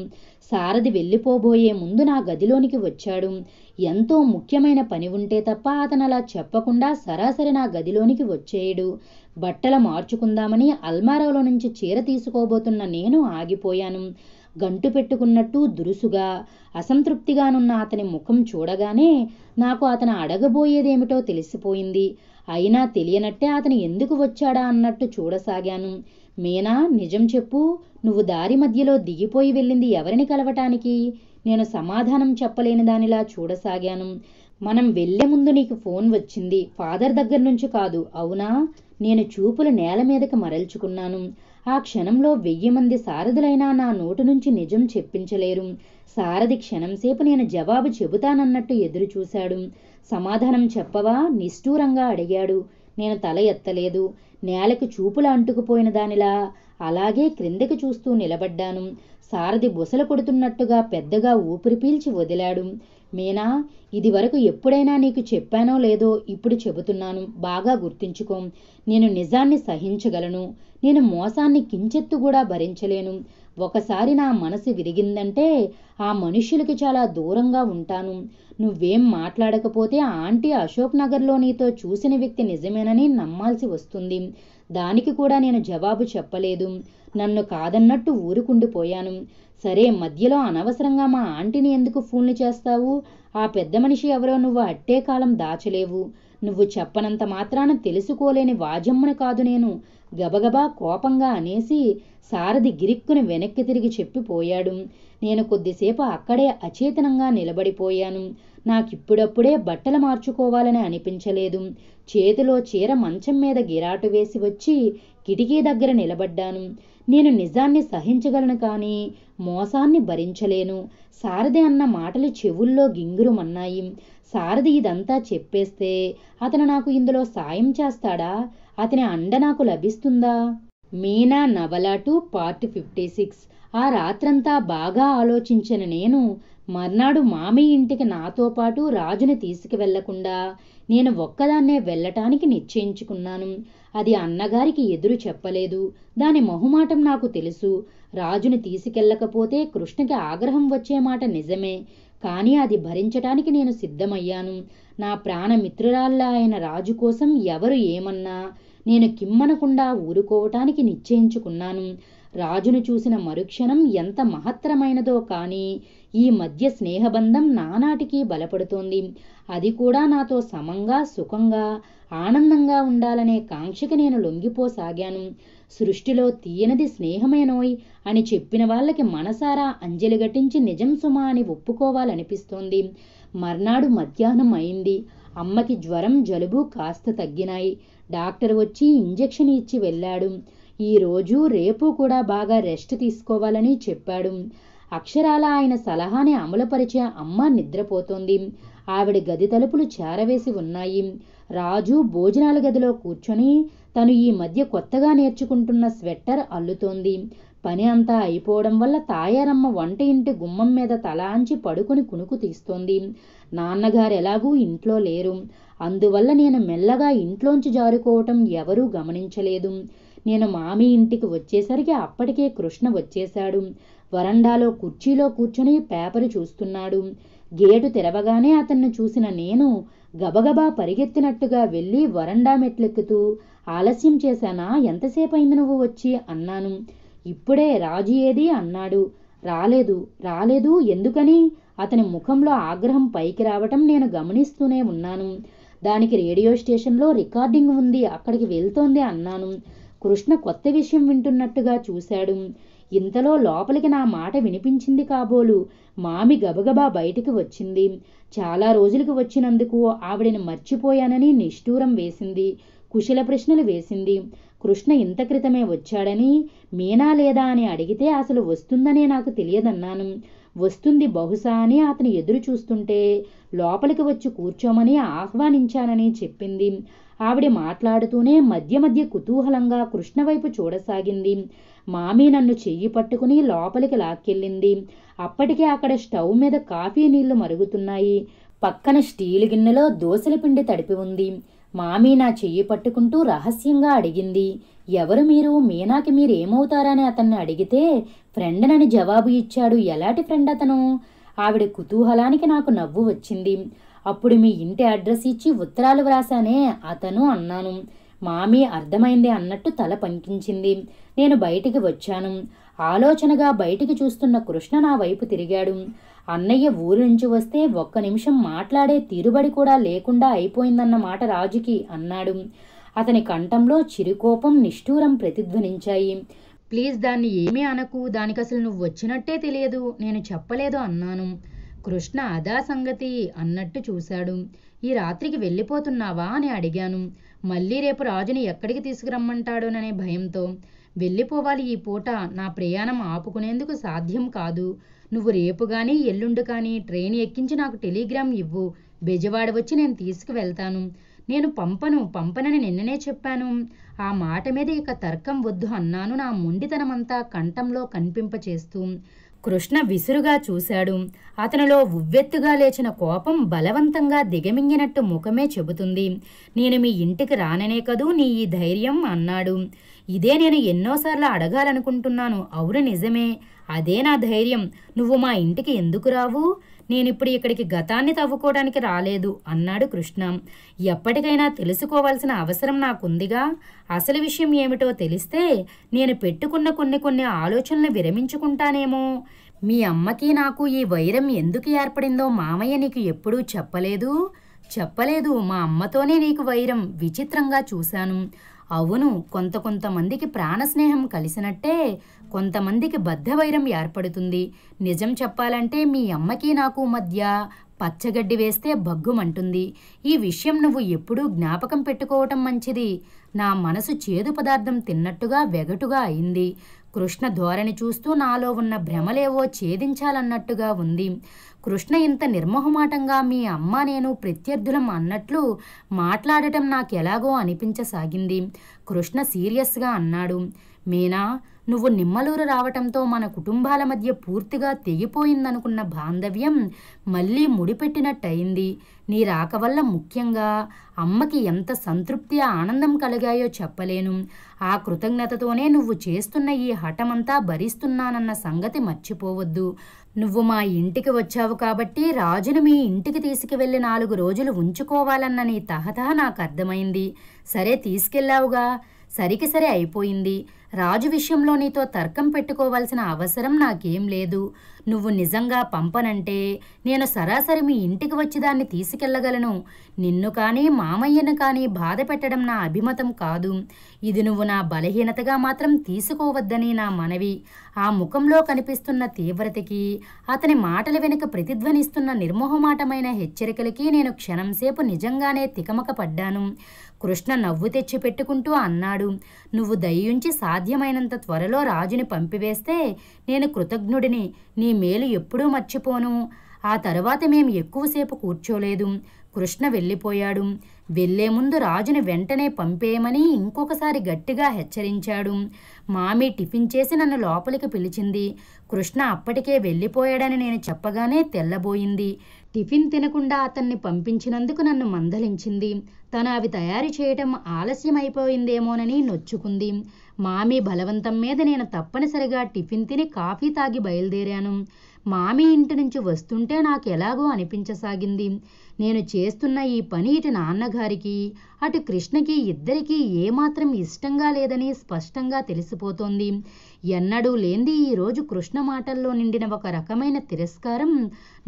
సారథి వెళ్ళిపోబోయే ముందు నా గదిలోనికి వచ్చాడు ఎంతో ముఖ్యమైన పని ఉంటే తప్ప అతను అలా చెప్పకుండా సరాసరి నా గదిలోనికి వచ్చేయడు బట్టల మార్చుకుందామని అల్మారాలో నుంచి చీర తీసుకోబోతున్న నేను ఆగిపోయాను గంటు పెట్టుకున్నట్టు దురుసుగా అసంతృప్తిగానున్న అతని ముఖం చూడగానే నాకు అతను అడగబోయేదేమిటో తెలిసిపోయింది అయినా తెలియనట్టే అతను ఎందుకు వచ్చాడా అన్నట్టు చూడసాగాను మీనా నిజం చెప్పు నువ్వు దారి మధ్యలో దిగిపోయి వెళ్ళింది ఎవరిని కలవటానికి నేను సమాధానం చెప్పలేని దానిలా చూడసాగాను మనం వెళ్లే ముందు నీకు ఫోన్ వచ్చింది ఫాదర్ దగ్గర నుంచి కాదు అవునా నేను చూపులు నేల మీదకి మరల్చుకున్నాను ఆ క్షణంలో వెయ్యి మంది సారథులైనా నా నోటు నుంచి నిజం చెప్పించలేరు సారథి క్షణంసేపు నేను జవాబు చెబుతానన్నట్టు ఎదురు చూశాడు సమాధానం చెప్పవా నిష్ఠూరంగా అడిగాడు నేను తల ఎత్తలేదు నేలకు చూపుల అంటుకుపోయిన దానిలా అలాగే క్రిందకి చూస్తూ నిలబడ్డాను సారథి బుసలు కొడుతున్నట్టుగా పెద్దగా ఊపిరి పీల్చి వదిలాడు మీనా ఇది వరకు ఎప్పుడైనా నీకు చెప్పానో లేదో ఇప్పుడు చెబుతున్నాను బాగా గుర్తించుకో నేను నిజాన్ని సహించగలను నేను మోసాన్ని కించెత్తు కూడా భరించలేను ఒకసారి నా మనసు విరిగిందంటే ఆ మనుషులకి చాలా దూరంగా ఉంటాను నువ్వేం మాట్లాడకపోతే ఆంటీ అశోక్ నగర్లో నీతో చూసిన వ్యక్తి నిజమేనని నమ్మాల్సి వస్తుంది దానికి కూడా నేను జవాబు చెప్పలేదు నన్ను కాదన్నట్టు ఊరుకుండిపోయాను సరే మధ్యలో అనవసరంగా మా ఆంటీని ఎందుకు ఫోన్లు చేస్తావు ఆ పెద్ద మనిషి ఎవరో నువ్వు అట్టే కాలం దాచలేవు నువ్వు చెప్పనంత మాత్రాన తెలుసుకోలేని వాజమ్మను కాదు నేను గబగబా కోపంగా అనేసి సారథి గిరిక్కుని వెనక్కి తిరిగి చెప్పిపోయాడు నేను కొద్దిసేపు అక్కడే అచేతనంగా నిలబడిపోయాను నాకిప్పుడప్పుడే బట్టలు మార్చుకోవాలని అనిపించలేదు చేతిలో చీర మంచం మీద గిరాటు వేసి వచ్చి కిటికీ దగ్గర నిలబడ్డాను నేను నిజాన్ని సహించగలను కానీ మోసాన్ని భరించలేను సారథి అన్న మాటలు చెవుల్లో గింగురుమన్నాయి సారథి ఇదంతా చెప్పేస్తే అతను నాకు ఇందులో సాయం చేస్తాడా అతని అండ నాకు లభిస్తుందా మీనా నవలాటు పార్ట్ ఫిఫ్టీ సిక్స్ ఆ రాత్రంతా బాగా ఆలోచించిన నేను మర్నాడు మామి ఇంటికి నాతో పాటు రాజుని తీసుకువెళ్లకుండా నేను ఒక్కదాన్నే వెళ్ళటానికి నిశ్చయించుకున్నాను అది అన్నగారికి ఎదురు చెప్పలేదు దాని మొహమాటం నాకు తెలుసు రాజుని తీసుకెళ్ళకపోతే కృష్ణకి ఆగ్రహం వచ్చే మాట నిజమే కానీ అది భరించటానికి నేను సిద్ధమయ్యాను నా ప్రాణమిత్రురాల్లా ఆయన రాజు కోసం ఎవరు ఏమన్నా నేను కిమ్మనకుండా ఊరుకోవటానికి నిశ్చయించుకున్నాను రాజును చూసిన మరుక్షణం ఎంత మహత్తరమైనదో కానీ ఈ మధ్య స్నేహబంధం నానాటికి బలపడుతోంది అది కూడా నాతో సమంగా సుఖంగా ఆనందంగా ఉండాలనే కాంక్షకి నేను లొంగిపోసాగాను సృష్టిలో తీయనది స్నేహమేనోయ్ అని చెప్పిన వాళ్ళకి మనసారా అంజలి ఘటించి నిజం సుమా అని ఒప్పుకోవాలనిపిస్తోంది మర్నాడు మధ్యాహ్నం అయింది అమ్మకి జ్వరం జలుబు కాస్త తగ్గినాయి డాక్టర్ వచ్చి ఇంజెక్షన్ ఇచ్చి వెళ్ళాడు ఈరోజు రేపు కూడా బాగా రెస్ట్ తీసుకోవాలని చెప్పాడు అక్షరాల ఆయన సలహాని అమలుపరిచే అమ్మ నిద్రపోతోంది ఆవిడ గది తలుపులు చేరవేసి ఉన్నాయి రాజు భోజనాల గదిలో కూర్చొని తను ఈ మధ్య కొత్తగా నేర్చుకుంటున్న స్వెట్టర్ అల్లుతోంది పని అంతా అయిపోవడం వల్ల తాయారమ్మ వంట ఇంటి గుమ్మం మీద తలాంచి పడుకుని కునుకు తీస్తోంది నాన్నగారు ఎలాగూ ఇంట్లో లేరు అందువల్ల నేను మెల్లగా ఇంట్లోంచి జారుకోవటం ఎవరూ గమనించలేదు నేను మామి ఇంటికి వచ్చేసరికి అప్పటికే కృష్ణ వచ్చేశాడు వరండాలో కుర్చీలో కూర్చుని పేపరు చూస్తున్నాడు గేటు తెరవగానే అతన్ని చూసిన నేను గబగబా పరిగెత్తినట్టుగా వెళ్ళి వరండా మెట్లెక్కుతూ ఆలస్యం చేశానా ఎంతసేపు అయింది నువ్వు వచ్చి అన్నాను ఇప్పుడే రాజు ఏది అన్నాడు రాలేదు రాలేదు ఎందుకని అతని ముఖంలో ఆగ్రహం పైకి రావటం నేను గమనిస్తూనే ఉన్నాను దానికి రేడియో స్టేషన్లో రికార్డింగ్ ఉంది అక్కడికి వెళ్తోంది అన్నాను కృష్ణ కొత్త విషయం వింటున్నట్టుగా చూశాడు ఇంతలో లోపలికి నా మాట వినిపించింది కాబోలు మామి గబగబా బయటికి వచ్చింది చాలా రోజులకు వచ్చినందుకు ఆవిడని మర్చిపోయానని నిష్ఠూరం వేసింది కుశల ప్రశ్నలు వేసింది కృష్ణ ఇంత క్రితమే వచ్చాడని మీనా లేదా అని అడిగితే అసలు వస్తుందనే నాకు తెలియదన్నాను వస్తుంది బహుశా అని అతను ఎదురు చూస్తుంటే లోపలికి వచ్చి కూర్చోమని ఆహ్వానించానని చెప్పింది ఆవిడ మాట్లాడుతూనే మధ్య మధ్య కుతూహలంగా కృష్ణ వైపు చూడసాగింది మామీ నన్ను చెయ్యి పట్టుకుని లోపలికి లాక్కెళ్ళింది అప్పటికే అక్కడ స్టవ్ మీద కాఫీ నీళ్లు మరుగుతున్నాయి పక్కన స్టీల్ గిన్నెలో దోశల పిండి తడిపి ఉంది మామీ నా చెయ్యి పట్టుకుంటూ రహస్యంగా అడిగింది ఎవరు మీరు మీనాకి మీరేమవుతారని అతన్ని అడిగితే ఫ్రెండ్నని జవాబు ఇచ్చాడు ఎలాంటి ఫ్రెండ్ అతను ఆవిడ కుతూహలానికి నాకు నవ్వు వచ్చింది అప్పుడు మీ ఇంటి అడ్రస్ ఇచ్చి ఉత్తరాలు వ్రాసానే అతను అన్నాను మామీ అర్థమైంది అన్నట్టు తల పంకించింది నేను బయటికి వచ్చాను ఆలోచనగా బయటికి చూస్తున్న కృష్ణ నా వైపు తిరిగాడు అన్నయ్య ఊరు నుంచి వస్తే ఒక్క నిమిషం మాట్లాడే తీరుబడి కూడా లేకుండా అయిపోయిందన్న మాట రాజుకి అన్నాడు అతని కంఠంలో చిరుకోపం నిష్ఠూరం ప్రతిధ్వనించాయి ప్లీజ్ దాన్ని ఏమీ అనకు దానికి అసలు నువ్వు వచ్చినట్టే తెలియదు నేను చెప్పలేదు అన్నాను కృష్ణ అదా సంగతి అన్నట్టు చూశాడు ఈ రాత్రికి వెళ్ళిపోతున్నావా అని అడిగాను మళ్ళీ రేపు రాజుని ఎక్కడికి తీసుకురమ్మంటాడోననే భయంతో వెళ్ళిపోవాలి ఈ పూట నా ప్రయాణం ఆపుకునేందుకు సాధ్యం కాదు నువ్వు రేపు కానీ ఎల్లుండి కానీ ట్రైన్ ఎక్కించి నాకు టెలిగ్రామ్ ఇవ్వు బెజవాడ వచ్చి నేను తీసుకువెళ్తాను నేను పంపను పంపనని నిన్ననే చెప్పాను ఆ మాట మీద ఇక తర్కం వద్దు అన్నాను నా మొండితనమంతా కంఠంలో కనిపింపచేస్తూ కృష్ణ విసురుగా చూశాడు అతనిలో ఉవ్వెత్తుగా లేచిన కోపం బలవంతంగా దిగమింగినట్టు ముఖమే చెబుతుంది నేను మీ ఇంటికి రాననే కదూ నీ ఈ ధైర్యం అన్నాడు ఇదే నేను ఎన్నోసార్లు అడగాలనుకుంటున్నాను అవును నిజమే అదే నా ధైర్యం నువ్వు మా ఇంటికి ఎందుకు రావు నేనిప్పుడు ఇక్కడికి గతాన్ని తవ్వుకోవడానికి రాలేదు అన్నాడు కృష్ణ ఎప్పటికైనా తెలుసుకోవాల్సిన అవసరం నాకుందిగా అసలు విషయం ఏమిటో తెలిస్తే నేను పెట్టుకున్న కొన్ని కొన్ని ఆలోచనలు విరమించుకుంటానేమో మీ అమ్మకి నాకు ఈ వైరం ఎందుకు ఏర్పడిందో మామయ్య నీకు ఎప్పుడూ చెప్పలేదు చెప్పలేదు మా అమ్మతోనే నీకు వైరం విచిత్రంగా చూశాను అవును కొంత కొంతమందికి ప్రాణస్నేహం కలిసినట్టే కొంతమందికి బద్ధవైరం ఏర్పడుతుంది నిజం చెప్పాలంటే మీ అమ్మకి నాకు మధ్య పచ్చగడ్డి వేస్తే భగ్గుమంటుంది ఈ విషయం నువ్వు ఎప్పుడూ జ్ఞాపకం పెట్టుకోవటం మంచిది నా మనసు చేదు పదార్థం తిన్నట్టుగా వెగటుగా అయింది కృష్ణ ధోరణి చూస్తూ నాలో ఉన్న భ్రమలేవో ఛేదించాలన్నట్టుగా ఉంది కృష్ణ ఇంత నిర్మోహమాటంగా మీ అమ్మ నేను ప్రత్యర్థులం అన్నట్లు మాట్లాడటం నాకెలాగో అనిపించసాగింది కృష్ణ సీరియస్గా అన్నాడు మీనా నువ్వు నిమ్మలూరు రావటంతో మన కుటుంబాల మధ్య పూర్తిగా తెగిపోయిందనుకున్న బాంధవ్యం మళ్ళీ ముడిపెట్టినట్టయింది నీ రాక వల్ల ముఖ్యంగా అమ్మకి ఎంత సంతృప్తి ఆనందం కలిగాయో చెప్పలేను ఆ కృతజ్ఞతతోనే నువ్వు చేస్తున్న ఈ హఠమంతా భరిస్తున్నానన్న సంగతి మర్చిపోవద్దు నువ్వు మా ఇంటికి వచ్చావు కాబట్టి రాజును మీ ఇంటికి తీసుకువెళ్ళి నాలుగు రోజులు ఉంచుకోవాలన్న నీ తహతహ నాకు అర్థమైంది సరే తీసుకెళ్ళావుగా సరికి సరే అయిపోయింది రాజు విషయంలో నీతో తర్కం పెట్టుకోవాల్సిన అవసరం నాకేం లేదు నువ్వు నిజంగా పంపనంటే నేను సరాసరి మీ ఇంటికి వచ్చి దాన్ని తీసుకెళ్లగలను నిన్ను కానీ మామయ్యను కానీ బాధ పెట్టడం నా అభిమతం కాదు ఇది నువ్వు నా బలహీనతగా మాత్రం తీసుకోవద్దని నా మనవి ఆ ముఖంలో కనిపిస్తున్న తీవ్రతకి అతని మాటల వెనుక ప్రతిధ్వనిస్తున్న నిర్మోహమాటమైన హెచ్చరికలకి నేను క్షణంసేపు నిజంగానే తికమక పడ్డాను కృష్ణ నవ్వు తెచ్చి పెట్టుకుంటూ అన్నాడు నువ్వు దయ్యుంచి సాధ్యమైనంత త్వరలో రాజుని పంపివేస్తే నేను కృతజ్ఞుడిని నీ మేలు ఎప్పుడూ మర్చిపోను ఆ తర్వాత మేము ఎక్కువసేపు కూర్చోలేదు కృష్ణ వెళ్ళిపోయాడు వెళ్లే ముందు రాజుని వెంటనే పంపేయమని ఇంకొకసారి గట్టిగా హెచ్చరించాడు మామి టిఫిన్ చేసి నన్ను లోపలికి పిలిచింది కృష్ణ అప్పటికే వెళ్ళిపోయాడని నేను చెప్పగానే తెల్లబోయింది టిఫిన్ తినకుండా అతన్ని పంపించినందుకు నన్ను మందలించింది తను అవి తయారు చేయటం ఆలస్యమైపోయిందేమోనని నొచ్చుకుంది మామి బలవంతం మీద నేను తప్పనిసరిగా టిఫిన్ తిని కాఫీ తాగి బయలుదేరాను మామి ఇంటి నుంచి వస్తుంటే నాకు ఎలాగో అనిపించసాగింది నేను చేస్తున్న ఈ పని ఇటు నాన్నగారికి అటు కృష్ణకి ఇద్దరికీ ఏమాత్రం ఇష్టంగా లేదని స్పష్టంగా తెలిసిపోతోంది ఎన్నడూ లేంది ఈరోజు కృష్ణ మాటల్లో నిండిన ఒక రకమైన తిరస్కారం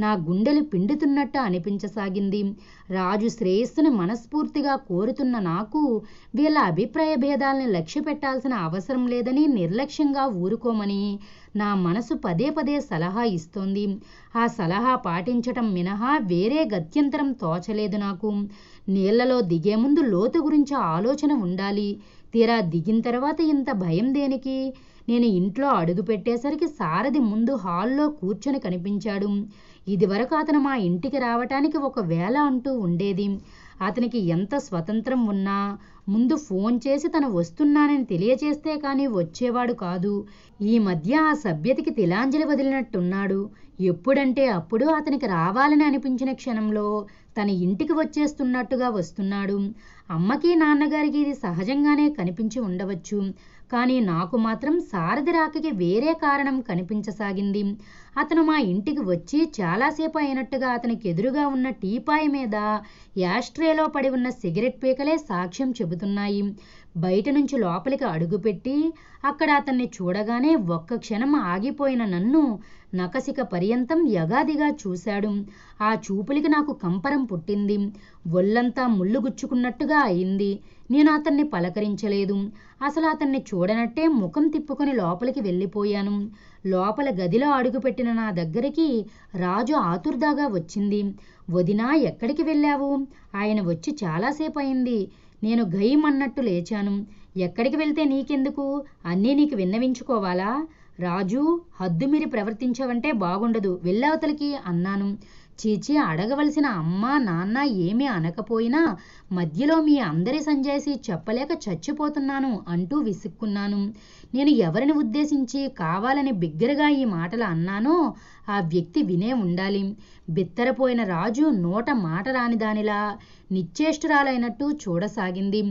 నా గుండెలు పిండుతున్నట్టు అనిపించసాగింది రాజు శ్రేయస్సును మనస్ఫూర్తిగా కోరుతున్న నాకు వీళ్ళ అభిప్రాయ భేదాలను లక్ష్య పెట్టాల్సిన అవసరం లేదని నిర్లక్ష్యంగా ఊరుకోమని నా మనసు పదే పదే సలహా ఇస్తోంది ఆ సలహా పాటించటం మినహా వేరే గత్యంతరం తోచలేదు నాకు నీళ్లలో దిగే ముందు లోతు గురించి ఆలోచన ఉండాలి తీరా దిగిన తర్వాత ఇంత భయం దేనికి నేను ఇంట్లో అడుగు పెట్టేసరికి సారథి ముందు హాల్లో కూర్చొని కనిపించాడు ఇదివరకు అతను మా ఇంటికి రావటానికి ఒకవేళ అంటూ ఉండేది అతనికి ఎంత స్వతంత్రం ఉన్నా ముందు ఫోన్ చేసి తను వస్తున్నానని తెలియచేస్తే కానీ వచ్చేవాడు కాదు ఈ మధ్య ఆ సభ్యతకి తిలాంజలి వదిలినట్టున్నాడు ఎప్పుడంటే అప్పుడు అతనికి రావాలని అనిపించిన క్షణంలో తన ఇంటికి వచ్చేస్తున్నట్టుగా వస్తున్నాడు అమ్మకి నాన్నగారికి ఇది సహజంగానే కనిపించి ఉండవచ్చు కానీ నాకు మాత్రం సారథి రాకకి వేరే కారణం కనిపించసాగింది అతను మా ఇంటికి వచ్చి చాలాసేపు అయినట్టుగా అతనికి ఎదురుగా ఉన్న టీపాయ్ మీద యాస్ట్రేలో పడి ఉన్న సిగరెట్ పీకలే సాక్ష్యం చెబుతున్నాయి బయట నుంచి లోపలికి అడుగుపెట్టి అక్కడ అతన్ని చూడగానే ఒక్క క్షణం ఆగిపోయిన నన్ను నకసిక పర్యంతం యగాదిగా చూశాడు ఆ చూపులకి నాకు కంపరం పుట్టింది ఒళ్ళంతా ముళ్ళుగుచ్చుకున్నట్టుగా అయింది నేను అతన్ని పలకరించలేదు అసలు అతన్ని చూడనట్టే ముఖం తిప్పుకొని లోపలికి వెళ్ళిపోయాను లోపల గదిలో అడుగుపెట్టిన నా దగ్గరికి రాజు ఆతుర్దాగా వచ్చింది వదినా ఎక్కడికి వెళ్ళావు ఆయన వచ్చి చాలాసేపు అయింది నేను గయిం అన్నట్టు లేచాను ఎక్కడికి వెళ్తే నీకెందుకు అన్నీ నీకు విన్నవించుకోవాలా రాజు హద్దుమీరి ప్రవర్తించవంటే బాగుండదు వెళ్ళవతలికి అన్నాను చీచి అడగవలసిన అమ్మ నాన్న ఏమీ అనకపోయినా మధ్యలో మీ అందరి సంజేసి చెప్పలేక చచ్చిపోతున్నాను అంటూ విసుక్కున్నాను నేను ఎవరిని ఉద్దేశించి కావాలని బిగ్గరగా ఈ మాటలు అన్నానో ఆ వ్యక్తి వినే ఉండాలి బిత్తరపోయిన రాజు నోట మాట రాని దానిలా నిశ్చేష్టురాలైనట్టు చూడసాగింది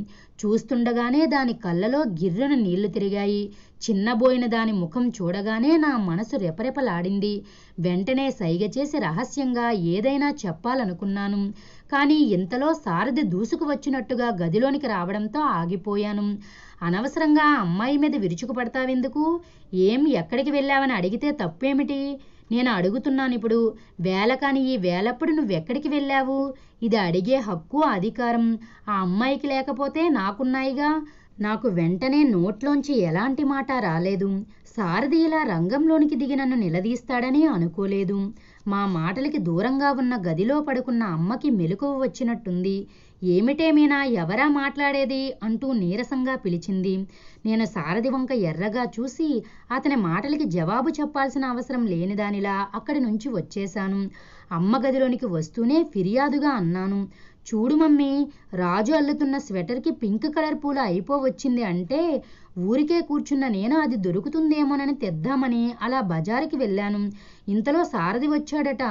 చూస్తుండగానే దాని కళ్ళలో గిర్రెన నీళ్లు తిరిగాయి చిన్నబోయిన దాని ముఖం చూడగానే నా మనసు రెపరెపలాడింది వెంటనే సైగ చేసి రహస్యంగా ఏదైనా చెప్పాలనుకున్నాను కానీ ఇంతలో సారథి దూసుకు వచ్చినట్టుగా గదిలోనికి రావడంతో ఆగిపోయాను అనవసరంగా అమ్మాయి మీద విరుచుకుపడతావెందుకు ఏం ఎక్కడికి వెళ్ళావని అడిగితే తప్పేమిటి నేను అడుగుతున్నాను ఇప్పుడు వేల కాని ఈ వేలప్పుడు నువ్వెక్కడికి వెళ్ళావు ఇది అడిగే హక్కు అధికారం ఆ అమ్మాయికి లేకపోతే నాకున్నాయిగా నాకు వెంటనే నోట్లోంచి ఎలాంటి మాట రాలేదు సారథి ఇలా రంగంలోనికి దిగి నన్ను నిలదీస్తాడని అనుకోలేదు మా మాటలకి దూరంగా ఉన్న గదిలో పడుకున్న అమ్మకి మెలకువ వచ్చినట్టుంది ఏమిటేమైనా ఎవరా మాట్లాడేది అంటూ నీరసంగా పిలిచింది నేను సారథి వంక ఎర్రగా చూసి అతని మాటలకి జవాబు చెప్పాల్సిన అవసరం లేనిదానిలా అక్కడి నుంచి వచ్చేశాను అమ్మ గదిలోనికి వస్తూనే ఫిర్యాదుగా అన్నాను చూడు మమ్మీ రాజు అల్లుతున్న స్వెటర్కి పింక్ కలర్ పూల అయిపోవచ్చింది అంటే ఊరికే కూర్చున్న నేను అది దొరుకుతుందేమోనని తెద్దామని అలా బజారుకి వెళ్ళాను ఇంతలో సారథి వచ్చాడట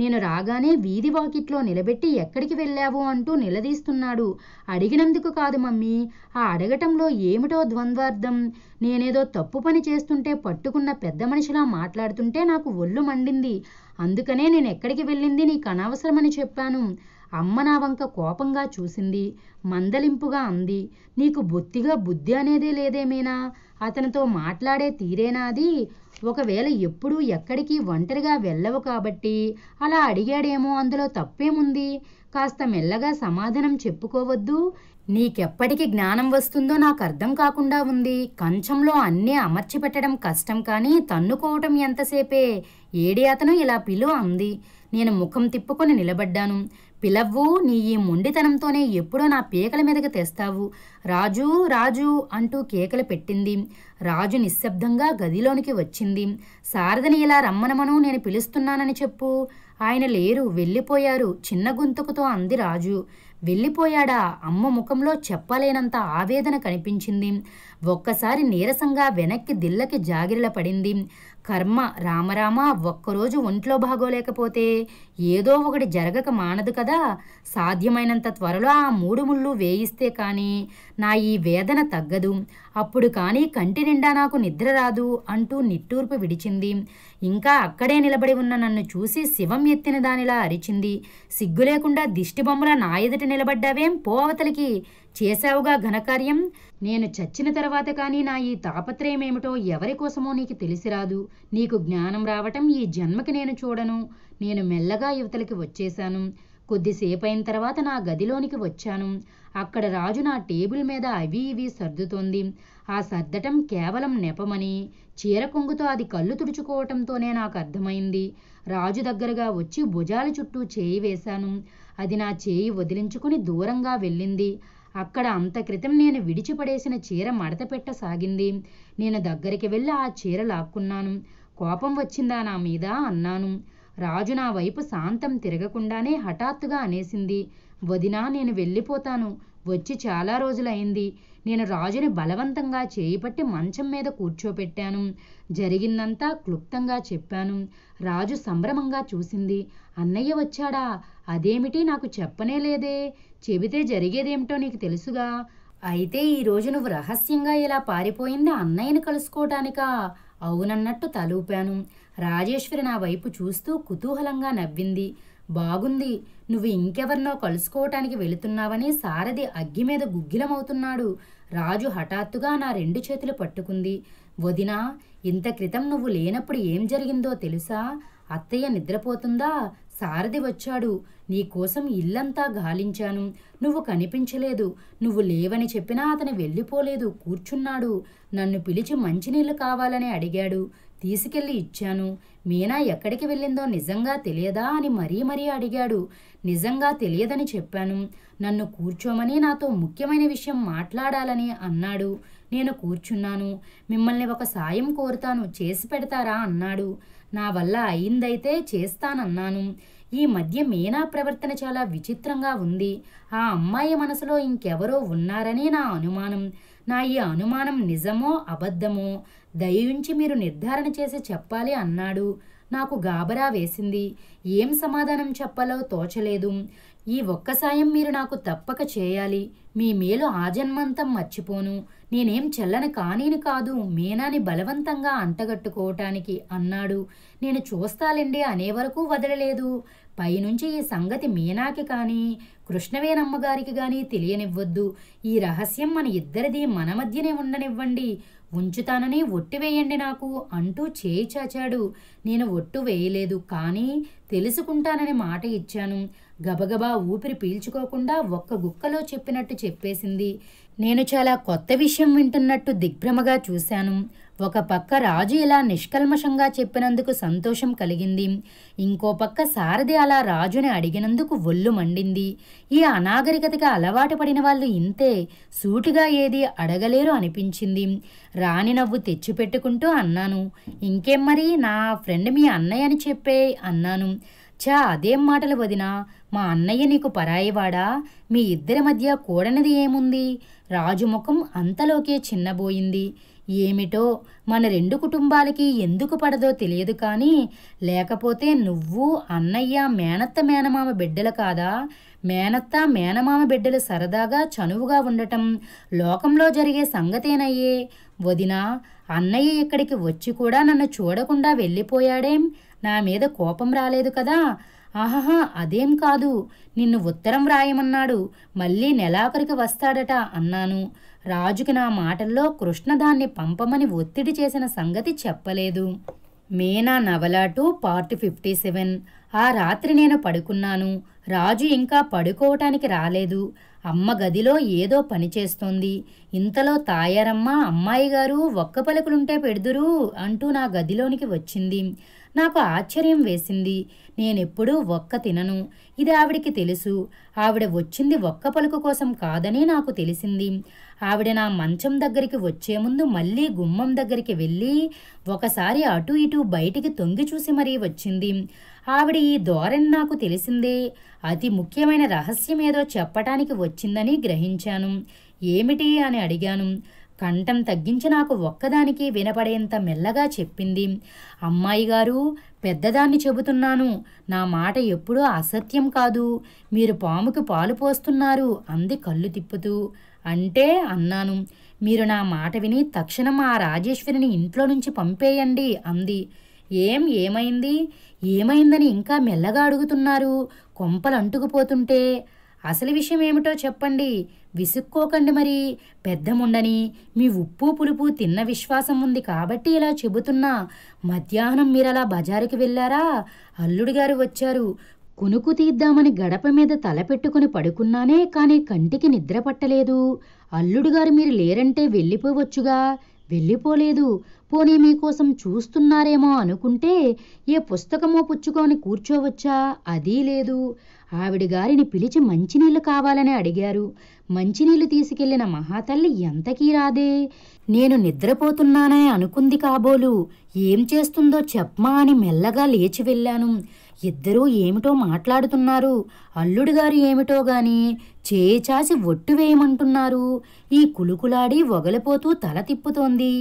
నేను రాగానే వీధి వాకిట్లో నిలబెట్టి ఎక్కడికి వెళ్ళావు అంటూ నిలదీస్తున్నాడు అడిగినందుకు కాదు మమ్మీ ఆ అడగటంలో ఏమిటో ద్వంద్వార్థం నేనేదో తప్పు పని చేస్తుంటే పట్టుకున్న పెద్ద మనిషిలా మాట్లాడుతుంటే నాకు ఒళ్ళు మండింది అందుకనే నేను ఎక్కడికి వెళ్ళింది నీకు అనవసరమని చెప్పాను అమ్మ నా వంక కోపంగా చూసింది మందలింపుగా అంది నీకు బొత్తిగా బుద్ధి అనేదే లేదేమేనా అతనితో మాట్లాడే తీరేనాది ఒకవేళ ఎప్పుడూ ఎక్కడికి ఒంటరిగా వెళ్ళవు కాబట్టి అలా అడిగాడేమో అందులో తప్పేముంది కాస్త మెల్లగా సమాధానం చెప్పుకోవద్దు నీకెప్పటికి జ్ఞానం వస్తుందో నాకు అర్థం కాకుండా ఉంది కంచంలో అన్నీ అమర్చి పెట్టడం కష్టం కానీ తన్నుకోవటం ఎంతసేపే ఏడి అతను ఇలా పిలు అంది నేను ముఖం తిప్పుకొని నిలబడ్డాను పిలవ్వు నీ ఈ మొండితనంతోనే ఎప్పుడో నా పీకల మీదకి తెస్తావు రాజు రాజు అంటూ కేకలు పెట్టింది రాజు నిశ్శబ్దంగా గదిలోనికి వచ్చింది శారదని ఇలా రమ్మనమను నేను పిలుస్తున్నానని చెప్పు ఆయన లేరు వెళ్ళిపోయారు చిన్న గొంతుకుతో అంది రాజు వెళ్ళిపోయాడా అమ్మ ముఖంలో చెప్పలేనంత ఆవేదన కనిపించింది ఒక్కసారి నీరసంగా వెనక్కి దిల్లకి జాగిరల పడింది కర్మ రామరామ ఒక్కరోజు ఒంట్లో బాగోలేకపోతే ఏదో ఒకటి జరగక మానదు కదా సాధ్యమైనంత త్వరలో ఆ మూడు ముళ్ళు వేయిస్తే కానీ నా ఈ వేదన తగ్గదు అప్పుడు కానీ కంటి నిండా నాకు నిద్ర రాదు అంటూ నిట్టూర్పు విడిచింది ఇంకా అక్కడే నిలబడి ఉన్న నన్ను చూసి శివం ఎత్తిన దానిలా అరిచింది సిగ్గు లేకుండా దిష్టిబొమ్మల నా ఎదుట నిలబడ్డావేం పోవతలికి చేశావుగా ఘనకార్యం నేను చచ్చిన తర్వాత కానీ నా ఈ తాపత్రయమేమిటో ఎవరి కోసమో నీకు తెలిసిరాదు నీకు జ్ఞానం రావటం ఈ జన్మకి నేను చూడను నేను మెల్లగా యువతలకి వచ్చేశాను కొద్దిసేపైన తర్వాత నా గదిలోనికి వచ్చాను అక్కడ రాజు నా టేబుల్ మీద అవి ఇవి సర్దుతోంది ఆ సర్దటం కేవలం నెపమని చీర కొంగుతో అది కళ్ళు తుడుచుకోవటంతోనే నాకు అర్థమైంది రాజు దగ్గరగా వచ్చి భుజాల చుట్టూ చేయి వేశాను అది నా చేయి వదిలించుకుని దూరంగా వెళ్ళింది అక్కడ అంత క్రితం నేను విడిచిపడేసిన చీర మడత పెట్టసాగింది నేను దగ్గరికి వెళ్ళి ఆ చీర లాక్కున్నాను కోపం వచ్చిందా నా మీద అన్నాను రాజు నా వైపు శాంతం తిరగకుండానే హఠాత్తుగా అనేసింది వదినా నేను వెళ్ళిపోతాను వచ్చి చాలా రోజులైంది నేను రాజుని బలవంతంగా చేయిపట్టి మంచం మీద కూర్చోపెట్టాను జరిగిందంతా క్లుప్తంగా చెప్పాను రాజు సంభ్రమంగా చూసింది అన్నయ్య వచ్చాడా అదేమిటి నాకు చెప్పనే లేదే చెబితే జరిగేదేమిటో నీకు తెలుసుగా అయితే ఈరోజు నువ్వు రహస్యంగా ఇలా పారిపోయింది అన్నయ్యని కలుసుకోవటానికా అవునన్నట్టు తలూపాను రాజేశ్వరి నా వైపు చూస్తూ కుతూహలంగా నవ్వింది బాగుంది నువ్వు ఇంకెవరినో కలుసుకోవటానికి వెళుతున్నావని సారథి అగ్గి మీద గుగ్గిలమవుతున్నాడు రాజు హఠాత్తుగా నా రెండు చేతులు పట్టుకుంది వదినా ఇంత క్రితం నువ్వు లేనప్పుడు ఏం జరిగిందో తెలుసా అత్తయ్య నిద్రపోతుందా సారథి వచ్చాడు నీకోసం ఇల్లంతా గాలించాను నువ్వు కనిపించలేదు నువ్వు లేవని చెప్పినా అతను వెళ్ళిపోలేదు కూర్చున్నాడు నన్ను పిలిచి మంచినీళ్ళు కావాలని అడిగాడు తీసుకెళ్లి ఇచ్చాను మీనా ఎక్కడికి వెళ్ళిందో నిజంగా తెలియదా అని మరీ మరీ అడిగాడు నిజంగా తెలియదని చెప్పాను నన్ను కూర్చోమని నాతో ముఖ్యమైన విషయం మాట్లాడాలని అన్నాడు నేను కూర్చున్నాను మిమ్మల్ని ఒక సాయం కోరుతాను చేసి పెడతారా అన్నాడు నా వల్ల అయిందైతే చేస్తానన్నాను ఈ మధ్య మీనా ప్రవర్తన చాలా విచిత్రంగా ఉంది ఆ అమ్మాయి మనసులో ఇంకెవరో ఉన్నారనే నా అనుమానం నా ఈ అనుమానం నిజమో అబద్ధమో దయించి మీరు నిర్ధారణ చేసి చెప్పాలి అన్నాడు నాకు గాబరా వేసింది ఏం సమాధానం చెప్పాలో తోచలేదు ఈ ఒక్క సాయం మీరు నాకు తప్పక చేయాలి మీ మేలు ఆజన్మంతం మర్చిపోను నేనేం చెల్లని కానీని కాదు మీనాని బలవంతంగా అంటగట్టుకోవటానికి అన్నాడు నేను చూస్తాలండి అనే వరకు వదలలేదు పైనుంచి ఈ సంగతి మీనాకి కానీ కృష్ణవేనమ్మగారికి కానీ తెలియనివ్వద్దు ఈ రహస్యం మన ఇద్దరిది మన మధ్యనే ఉండనివ్వండి ఉంచుతానని ఒట్టి వేయండి నాకు అంటూ చేయి చాచాడు నేను ఒట్టు వేయలేదు కానీ తెలుసుకుంటానని మాట ఇచ్చాను గబగబా ఊపిరి పీల్చుకోకుండా ఒక్క గుక్కలో చెప్పినట్టు చెప్పేసింది నేను చాలా కొత్త విషయం వింటున్నట్టు దిగ్భ్రమగా చూశాను ఒక పక్క రాజు ఇలా నిష్కల్మషంగా చెప్పినందుకు సంతోషం కలిగింది ఇంకో పక్క సారథి అలా రాజుని అడిగినందుకు ఒళ్ళు మండింది ఈ అనాగరికతగా అలవాటు పడిన వాళ్ళు ఇంతే సూటిగా ఏది అడగలేరు అనిపించింది రాణి నవ్వు తెచ్చిపెట్టుకుంటూ అన్నాను ఇంకేం మరి నా ఫ్రెండ్ మీ అన్నయ్య అని చెప్పే అన్నాను చా అదేం మాటలు వదినా మా అన్నయ్య నీకు పరాయివాడా మీ ఇద్దరి మధ్య కూడనిది ఏముంది రాజు ముఖం అంతలోకే చిన్నబోయింది ఏమిటో మన రెండు కుటుంబాలకి ఎందుకు పడదో తెలియదు కానీ లేకపోతే నువ్వు అన్నయ్య మేనత్త మేనమామ బిడ్డలు కాదా మేనత్త మేనమామ బిడ్డలు సరదాగా చనువుగా ఉండటం లోకంలో జరిగే సంగతేనయ్యే వదిన అన్నయ్య ఇక్కడికి వచ్చి కూడా నన్ను చూడకుండా వెళ్ళిపోయాడేం నా మీద కోపం రాలేదు కదా ఆహా అదేం కాదు నిన్ను ఉత్తరం వ్రాయమన్నాడు మళ్ళీ నెలాఖరికి వస్తాడట అన్నాను రాజుకి నా మాటల్లో కృష్ణదాన్ని పంపమని ఒత్తిడి చేసిన సంగతి చెప్పలేదు మేనా నవలాటు పార్ట్ ఫిఫ్టీ సెవెన్ ఆ రాత్రి నేను పడుకున్నాను రాజు ఇంకా పడుకోవటానికి రాలేదు అమ్మ గదిలో ఏదో పనిచేస్తోంది ఇంతలో తాయారమ్మ అమ్మాయి గారు ఒక్క పలుకులుంటే పెడుదురు అంటూ నా గదిలోనికి వచ్చింది నాకు ఆశ్చర్యం వేసింది నేనెప్పుడూ ఒక్క తినను ఇది ఆవిడికి తెలుసు ఆవిడ వచ్చింది ఒక్క పలుకు కోసం కాదని నాకు తెలిసింది ఆవిడ నా మంచం దగ్గరికి వచ్చే ముందు మళ్ళీ గుమ్మం దగ్గరికి వెళ్ళి ఒకసారి అటు ఇటు బయటికి తొంగి చూసి మరీ వచ్చింది ఆవిడ ఈ ధోరణి నాకు తెలిసిందే అతి ముఖ్యమైన రహస్యం ఏదో చెప్పటానికి వచ్చిందని గ్రహించాను ఏమిటి అని అడిగాను కంఠం తగ్గించి నాకు ఒక్కదానికి వినపడేంత మెల్లగా చెప్పింది అమ్మాయి గారు పెద్దదాన్ని చెబుతున్నాను నా మాట ఎప్పుడూ అసత్యం కాదు మీరు పాముకి పాలు పోస్తున్నారు అంది కళ్ళు తిప్పుతూ అంటే అన్నాను మీరు నా మాట విని తక్షణం ఆ రాజేశ్వరిని ఇంట్లో నుంచి పంపేయండి అంది ఏం ఏమైంది ఏమైందని ఇంకా మెల్లగా అడుగుతున్నారు కొంపలు అంటుకుపోతుంటే అసలు విషయం ఏమిటో చెప్పండి విసుక్కోకండి మరి పెద్దముండని మీ ఉప్పు పులుపు తిన్న విశ్వాసం ఉంది కాబట్టి ఇలా చెబుతున్నా మధ్యాహ్నం మీరలా బజారుకి వెళ్ళారా అల్లుడు గారు వచ్చారు కునుకు తీద్దామని గడప మీద తలపెట్టుకుని పడుకున్నానే కానీ కంటికి నిద్ర పట్టలేదు అల్లుడుగారు మీరు లేరంటే వెళ్ళిపోవచ్చుగా వెళ్ళిపోలేదు పోనీ మీకోసం చూస్తున్నారేమో అనుకుంటే ఏ పుస్తకమో పుచ్చుకొని కూర్చోవచ్చా అదీ లేదు గారిని పిలిచి మంచినీళ్లు కావాలని అడిగారు మంచినీళ్లు తీసుకెళ్లిన మహాతల్లి ఎంతకీ రాదే నేను నిద్రపోతున్నానని అనుకుంది కాబోలు ఏం చేస్తుందో చెప్పమా అని మెల్లగా లేచి వెళ్ళాను ఇద్దరూ ఏమిటో మాట్లాడుతున్నారు అల్లుడుగారు ఏమిటో గాని చేచాసి ఒట్టు వేయమంటున్నారు ఈ కులుకులాడి వగలిపోతూ తల తిప్పుతోంది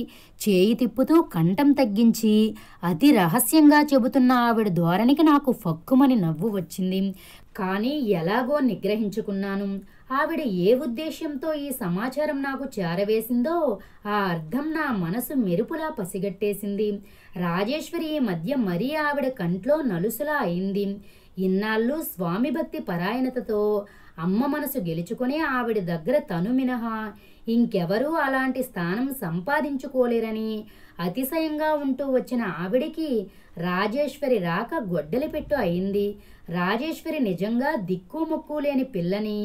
చేయి తిప్పుతూ కంఠం తగ్గించి అతి రహస్యంగా చెబుతున్న ఆవిడ ధోరణికి నాకు ఫక్కుమని నవ్వు వచ్చింది కానీ ఎలాగో నిగ్రహించుకున్నాను ఆవిడ ఏ ఉద్దేశ్యంతో ఈ సమాచారం నాకు చేరవేసిందో ఆ అర్థం నా మనసు మెరుపులా పసిగట్టేసింది రాజేశ్వరి ఈ మధ్య మరీ ఆవిడ కంట్లో నలుసులా అయింది ఇన్నాళ్ళు స్వామి భక్తి పరాయణతతో అమ్మ మనసు గెలుచుకుని ఆవిడ దగ్గర తను మినహా ఇంకెవరూ అలాంటి స్థానం సంపాదించుకోలేరని అతిశయంగా ఉంటూ వచ్చిన ఆవిడికి రాజేశ్వరి రాక గొడ్డలి పెట్టు అయింది రాజేశ్వరి నిజంగా దిక్కుముక్కు లేని పిల్లని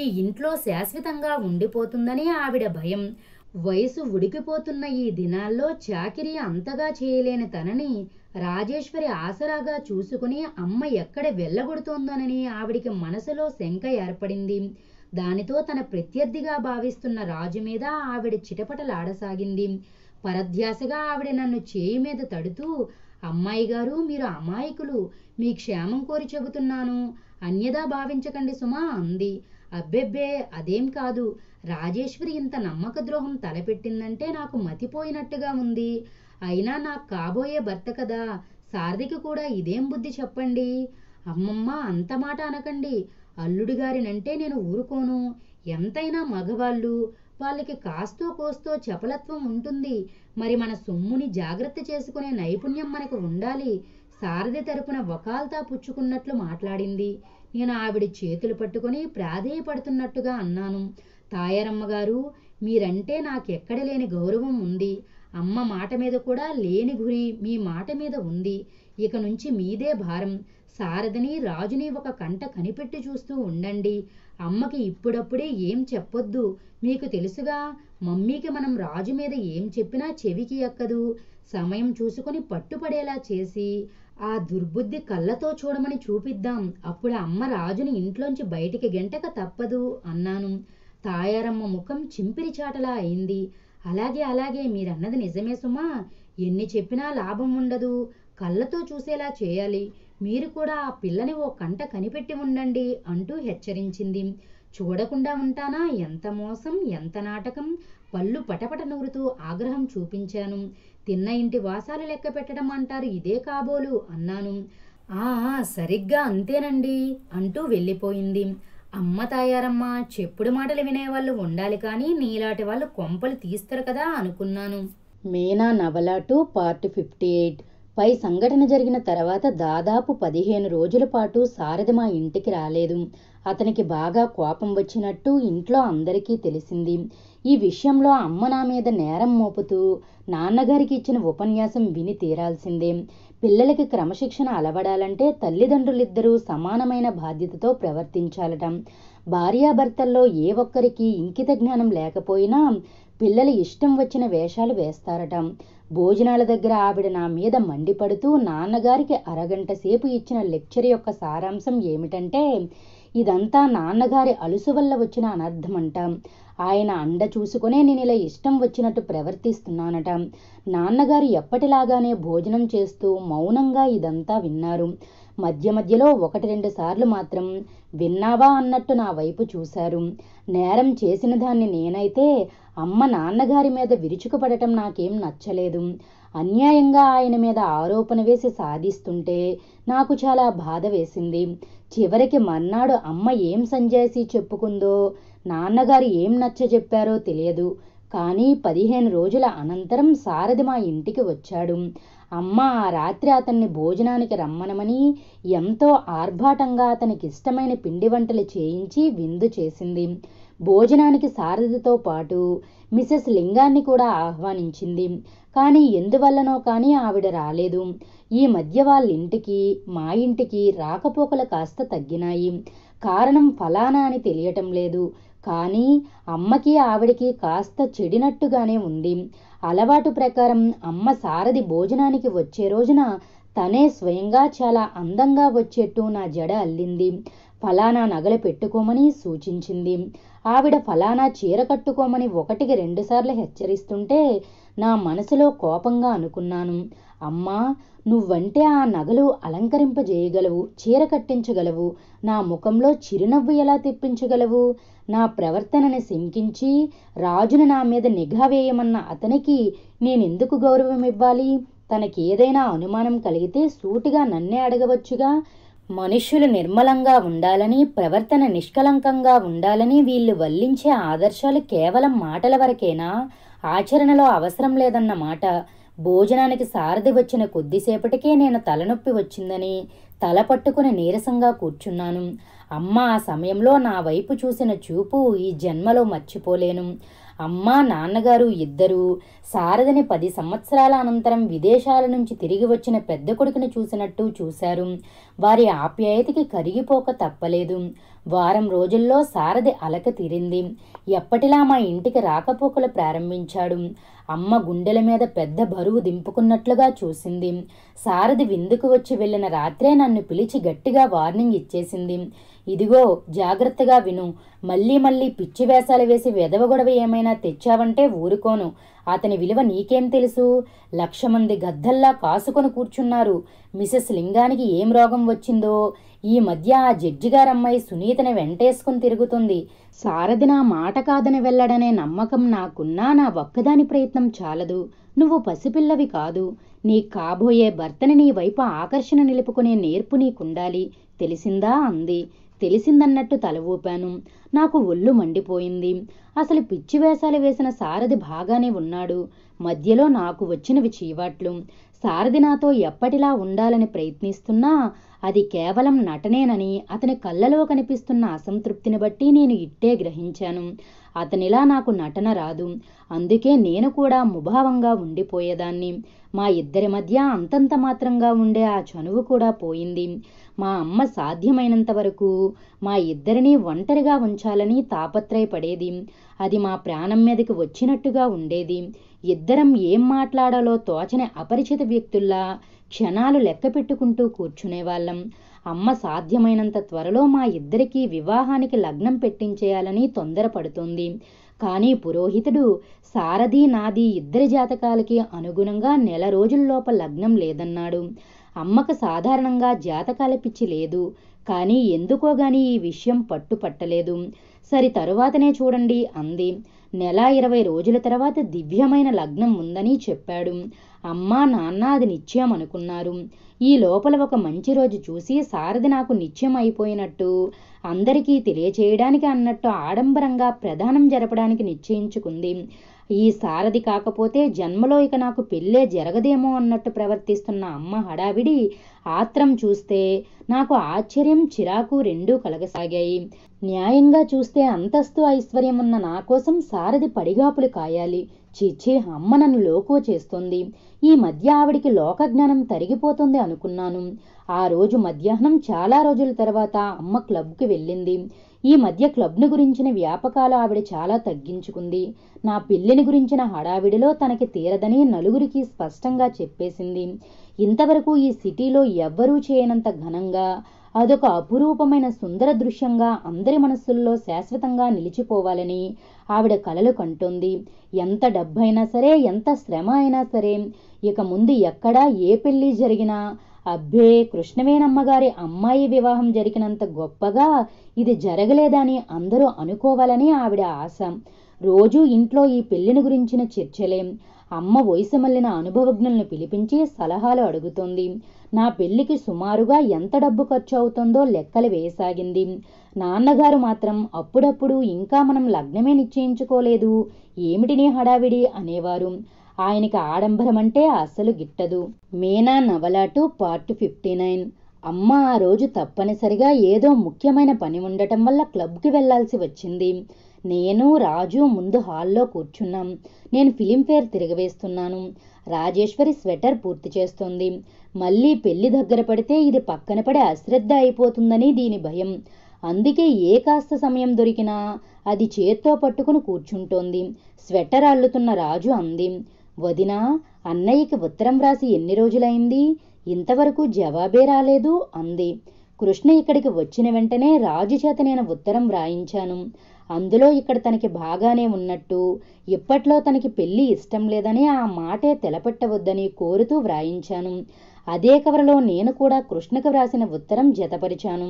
ఈ ఇంట్లో శాశ్వతంగా ఉండిపోతుందని ఆవిడ భయం వయసు ఉడికిపోతున్న ఈ దినాల్లో చాకిరి అంతగా చేయలేని తనని రాజేశ్వరి ఆసరాగా చూసుకుని అమ్మ ఎక్కడ వెళ్ళగొడుతోందనని ఆవిడికి మనసులో శంక ఏర్పడింది దానితో తన ప్రత్యర్థిగా భావిస్తున్న రాజు మీద ఆవిడ చిటపటలాడసాగింది పరధ్యాసగా ఆవిడ నన్ను చేయి మీద తడుతూ అమ్మాయి గారు మీరు అమాయకులు మీ క్షేమం కోరి చెబుతున్నాను అన్యదా భావించకండి సుమా అంది అబ్బెబ్బే అదేం కాదు రాజేశ్వరి ఇంత నమ్మక ద్రోహం తలపెట్టిందంటే నాకు మతిపోయినట్టుగా ఉంది అయినా నాకు కాబోయే భర్త కదా సారథికి కూడా ఇదేం బుద్ధి చెప్పండి అమ్మమ్మ అంత మాట అనకండి అల్లుడు గారినంటే నేను ఊరుకోను ఎంతైనా మగవాళ్ళు వాళ్ళకి కాస్తో కోస్తో చపలత్వం ఉంటుంది మరి మన సొమ్ముని జాగ్రత్త చేసుకునే నైపుణ్యం మనకు ఉండాలి సారథి తరపున వకాల్తా పుచ్చుకున్నట్లు మాట్లాడింది నేను ఆవిడ చేతులు పట్టుకుని ప్రాధేయపడుతున్నట్టుగా అన్నాను తాయారమ్మ గారు మీరంటే నాకెక్కడ లేని గౌరవం ఉంది అమ్మ మాట మీద కూడా లేని గురి మీ మాట మీద ఉంది ఇక నుంచి మీదే భారం సారథిని రాజుని ఒక కంట కనిపెట్టి చూస్తూ ఉండండి అమ్మకి ఇప్పుడప్పుడే ఏం చెప్పొద్దు మీకు తెలుసుగా మమ్మీకి మనం రాజు మీద ఏం చెప్పినా చెవికి ఎక్కదు సమయం చూసుకుని పట్టుపడేలా చేసి ఆ దుర్బుద్ధి కళ్ళతో చూడమని చూపిద్దాం అప్పుడు అమ్మ రాజుని ఇంట్లోంచి బయటికి గెంటక తప్పదు అన్నాను తాయారమ్మ ముఖం చింపిరి చాటలా అయింది అలాగే అలాగే మీరన్నది నిజమే సుమా ఎన్ని చెప్పినా లాభం ఉండదు కళ్ళతో చూసేలా చేయాలి మీరు కూడా ఆ పిల్లని ఓ కంట కనిపెట్టి ఉండండి అంటూ హెచ్చరించింది చూడకుండా ఉంటానా ఎంత మోసం ఎంత నాటకం పళ్ళు పటపట నూరుతూ ఆగ్రహం చూపించాను తిన్న ఇంటి వాసాలు లెక్క పెట్టడం అంటారు ఇదే కాబోలు అన్నాను ఆ సరిగ్గా అంతేనండి అంటూ వెళ్ళిపోయింది అమ్మ తాయారమ్మా చెప్పుడు మాటలు వినేవాళ్ళు ఉండాలి కానీ నీలాటి వాళ్ళు కొంపలు తీస్తారు కదా అనుకున్నాను మేనా నవల టూ పార్ట్ ఫిఫ్టీ ఎయిట్ పై సంఘటన జరిగిన తర్వాత దాదాపు పదిహేను రోజుల పాటు సారథి మా ఇంటికి రాలేదు అతనికి బాగా కోపం వచ్చినట్టు ఇంట్లో అందరికీ తెలిసింది ఈ విషయంలో అమ్మ నా మీద నేరం మోపుతూ నాన్నగారికి ఇచ్చిన ఉపన్యాసం విని తీరాల్సిందే పిల్లలకి క్రమశిక్షణ అలవడాలంటే తల్లిదండ్రులిద్దరూ సమానమైన బాధ్యతతో ప్రవర్తించాలట భార్యాభర్తల్లో ఏ ఒక్కరికి ఇంకిత జ్ఞానం లేకపోయినా పిల్లలు ఇష్టం వచ్చిన వేషాలు వేస్తారట భోజనాల దగ్గర ఆవిడ నా మీద మండిపడుతూ నాన్నగారికి అరగంట సేపు ఇచ్చిన లెక్చర్ యొక్క సారాంశం ఏమిటంటే ఇదంతా నాన్నగారి అలుసు వల్ల వచ్చిన అనర్థమంట ఆయన అండ చూసుకునే నేను ఇలా ఇష్టం వచ్చినట్టు ప్రవర్తిస్తున్నానట నాన్నగారు ఎప్పటిలాగానే భోజనం చేస్తూ మౌనంగా ఇదంతా విన్నారు మధ్య మధ్యలో ఒకటి రెండు సార్లు మాత్రం విన్నావా అన్నట్టు నా వైపు చూశారు నేరం చేసిన దాన్ని నేనైతే అమ్మ నాన్నగారి మీద విరుచుకుపడటం నాకేం నచ్చలేదు అన్యాయంగా ఆయన మీద ఆరోపణ వేసి సాధిస్తుంటే నాకు చాలా బాధ వేసింది చివరికి మర్నాడు అమ్మ ఏం సంజాయిసి చెప్పుకుందో నాన్నగారు ఏం నచ్చ చెప్పారో తెలియదు కానీ పదిహేను రోజుల అనంతరం సారథి మా ఇంటికి వచ్చాడు అమ్మ ఆ రాత్రి అతన్ని భోజనానికి రమ్మనమని ఎంతో ఆర్భాటంగా అతనికి ఇష్టమైన పిండి వంటలు చేయించి విందు చేసింది భోజనానికి సారథితో పాటు మిసెస్ లింగాన్ని కూడా ఆహ్వానించింది కానీ ఎందువల్లనో కానీ ఆవిడ రాలేదు ఈ మధ్య వాళ్ళ ఇంటికి మా ఇంటికి రాకపోకలు కాస్త తగ్గినాయి కారణం ఫలానా అని తెలియటం లేదు కానీ అమ్మకి ఆవిడకి కాస్త చెడినట్టుగానే ఉంది అలవాటు ప్రకారం అమ్మ సారథి భోజనానికి వచ్చే రోజున తనే స్వయంగా చాలా అందంగా వచ్చేట్టు నా జడ అల్లింది ఫలానా నగలు పెట్టుకోమని సూచించింది ఆవిడ ఫలానా చీర కట్టుకోమని ఒకటికి రెండుసార్లు హెచ్చరిస్తుంటే నా మనసులో కోపంగా అనుకున్నాను అమ్మా నువ్వంటే ఆ నగలు అలంకరింపజేయగలవు చీర కట్టించగలవు నా ముఖంలో చిరునవ్వు ఎలా తెప్పించగలవు నా ప్రవర్తనని శంకించి రాజును నా మీద నిఘా వేయమన్న అతనికి నేనెందుకు గౌరవం ఇవ్వాలి తనకి ఏదైనా అనుమానం కలిగితే సూటిగా నన్నే అడగవచ్చుగా మనుష్యులు నిర్మలంగా ఉండాలని ప్రవర్తన నిష్కలంకంగా ఉండాలని వీళ్ళు వల్లించే ఆదర్శాలు కేవలం మాటల వరకేనా ఆచరణలో అవసరం లేదన్న మాట భోజనానికి సారథి వచ్చిన కొద్దిసేపటికే నేను తలనొప్పి వచ్చిందని తల పట్టుకుని నీరసంగా కూర్చున్నాను అమ్మ ఆ సమయంలో నా వైపు చూసిన చూపు ఈ జన్మలో మర్చిపోలేను అమ్మ నాన్నగారు ఇద్దరూ సారథిని పది సంవత్సరాల అనంతరం విదేశాల నుంచి తిరిగి వచ్చిన పెద్ద కొడుకుని చూసినట్టు చూశారు వారి ఆప్యాయతకి కరిగిపోక తప్పలేదు వారం రోజుల్లో సారథి అలక తీరింది ఎప్పటిలా మా ఇంటికి రాకపోకలు ప్రారంభించాడు అమ్మ గుండెల మీద పెద్ద బరువు దింపుకున్నట్లుగా చూసింది సారథి విందుకు వచ్చి వెళ్ళిన రాత్రే నన్ను పిలిచి గట్టిగా వార్నింగ్ ఇచ్చేసింది ఇదిగో జాగ్రత్తగా విను మళ్ళీ మళ్ళీ పిచ్చి వేషాలు వేసి వెదవ గొడవ ఏమైనా తెచ్చావంటే ఊరుకోను అతని విలువ నీకేం తెలుసు లక్ష మంది గద్దల్లా కాసుకొని కూర్చున్నారు మిసెస్ లింగానికి ఏం రోగం వచ్చిందో ఈ మధ్య ఆ జడ్జిగారమ్మాయి సునీతని వెంటేసుకుని తిరుగుతుంది సారథి నా మాట కాదని వెళ్ళడనే నమ్మకం నాకున్నా నా ఒక్కదాని ప్రయత్నం చాలదు నువ్వు పసిపిల్లవి కాదు నీ కాబోయే భర్తని నీ వైపు ఆకర్షణ నిలుపుకునే నేర్పు నీకుండాలి తెలిసిందా అంది తెలిసిందన్నట్టు తల ఊపాను నాకు ఒళ్ళు మండిపోయింది అసలు పిచ్చి వేషాలు వేసిన సారథి బాగానే ఉన్నాడు మధ్యలో నాకు వచ్చినవి చీవాట్లు సారథి నాతో ఎప్పటిలా ఉండాలని ప్రయత్నిస్తున్నా అది కేవలం నటనేనని అతని కళ్ళలో కనిపిస్తున్న అసంతృప్తిని బట్టి నేను ఇట్టే గ్రహించాను అతనిలా నాకు నటన రాదు అందుకే నేను కూడా ముభావంగా ఉండిపోయేదాన్ని మా ఇద్దరి మధ్య అంతంత మాత్రంగా ఉండే ఆ చనువు కూడా పోయింది మా అమ్మ సాధ్యమైనంత వరకు మా ఇద్దరినీ ఒంటరిగా ఉంచాలని తాపత్రయపడేది అది మా ప్రాణం మీదకి వచ్చినట్టుగా ఉండేది ఇద్దరం ఏం మాట్లాడాలో తోచని అపరిచిత వ్యక్తుల్లా క్షణాలు లెక్క పెట్టుకుంటూ కూర్చునేవాళ్ళం అమ్మ సాధ్యమైనంత త్వరలో మా ఇద్దరికీ వివాహానికి లగ్నం పెట్టించేయాలని తొందరపడుతుంది కానీ పురోహితుడు సారథి నాది ఇద్దరి జాతకాలకి అనుగుణంగా నెల రోజుల్లోప లగ్నం లేదన్నాడు అమ్మకు సాధారణంగా జాతకాల పిచ్చి లేదు కానీ ఎందుకోగాని ఈ విషయం పట్టుపట్టలేదు సరి తరువాతనే చూడండి అంది నెల ఇరవై రోజుల తర్వాత దివ్యమైన లగ్నం ఉందని చెప్పాడు అమ్మా నాన్న అది నిశ్చయం అనుకున్నారు ఈ లోపల ఒక మంచి రోజు చూసి సారథి నాకు నిత్యం అయిపోయినట్టు అందరికీ తెలియచేయడానికి అన్నట్టు ఆడంబరంగా ప్రధానం జరపడానికి నిశ్చయించుకుంది ఈ సారథి కాకపోతే జన్మలో ఇక నాకు పెళ్ళే జరగదేమో అన్నట్టు ప్రవర్తిస్తున్న అమ్మ హడావిడి ఆత్రం చూస్తే నాకు ఆశ్చర్యం చిరాకు రెండూ కలగసాగాయి న్యాయంగా చూస్తే అంతస్తు ఐశ్వర్యం ఉన్న నా కోసం సారథి పడిగాపులు కాయాలి చీచీ అమ్మ నన్ను లోకో చేస్తుంది ఈ మధ్య ఆవిడికి లోకజ్ఞానం తరిగిపోతుంది అనుకున్నాను ఆ రోజు మధ్యాహ్నం చాలా రోజుల తర్వాత అమ్మ క్లబ్కి వెళ్ళింది ఈ మధ్య క్లబ్ను గురించిన వ్యాపకాలు ఆవిడ చాలా తగ్గించుకుంది నా పెళ్లిని గురించిన హడావిడిలో తనకి తీరదని నలుగురికి స్పష్టంగా చెప్పేసింది ఇంతవరకు ఈ సిటీలో ఎవ్వరూ చేయనంత ఘనంగా అదొక అపురూపమైన సుందర దృశ్యంగా అందరి మనస్సుల్లో శాశ్వతంగా నిలిచిపోవాలని ఆవిడ కలలు కంటుంది ఎంత డబ్బైనా సరే ఎంత శ్రమ అయినా సరే ఇక ముందు ఎక్కడా ఏ పెళ్ళి జరిగినా అబ్బే కృష్ణవేణమ్మగారి అమ్మాయి వివాహం జరిగినంత గొప్పగా ఇది జరగలేదని అందరూ అనుకోవాలని ఆవిడ ఆశ రోజూ ఇంట్లో ఈ పెళ్లిని గురించిన చర్చలేం అమ్మ వయసు మళ్ళిన అనుభవజ్ఞులను పిలిపించి సలహాలు అడుగుతోంది నా పెళ్లికి సుమారుగా ఎంత డబ్బు ఖర్చు అవుతుందో లెక్కలు వేయసాగింది నాన్నగారు మాత్రం అప్పుడప్పుడు ఇంకా మనం లగ్నమే నిశ్చయించుకోలేదు ఏమిటిని హడావిడి అనేవారు ఆయనకి ఆడంబరం అంటే అస్సలు గిట్టదు మేనా నవలాటు పార్ట్ ఫిఫ్టీ నైన్ అమ్మ ఆ రోజు తప్పనిసరిగా ఏదో ముఖ్యమైన పని ఉండటం వల్ల క్లబ్కి వెళ్లాల్సి వచ్చింది నేను రాజు ముందు హాల్లో కూర్చున్నాం నేను ఫిలింఫేర్ తిరగవేస్తున్నాను రాజేశ్వరి స్వెటర్ పూర్తి చేస్తుంది మళ్ళీ పెళ్లి దగ్గర పడితే ఇది పక్కన పడి అశ్రద్ధ అయిపోతుందని దీని భయం అందుకే ఏ కాస్త సమయం దొరికినా అది చేత్తో పట్టుకుని కూర్చుంటోంది స్వెటర్ అల్లుతున్న రాజు అంది వదినా అన్నయ్యకి ఉత్తరం రాసి ఎన్ని రోజులైంది ఇంతవరకు జవాబే రాలేదు అంది కృష్ణ ఇక్కడికి వచ్చిన వెంటనే రాజు చేత నేను ఉత్తరం వ్రాయించాను అందులో ఇక్కడ తనకి బాగానే ఉన్నట్టు ఇప్పట్లో తనకి పెళ్లి ఇష్టం లేదని ఆ మాటే తెలపెట్టవద్దని కోరుతూ వ్రాయించాను అదే కవరలో నేను కూడా కృష్ణకు వ్రాసిన ఉత్తరం జతపరిచాను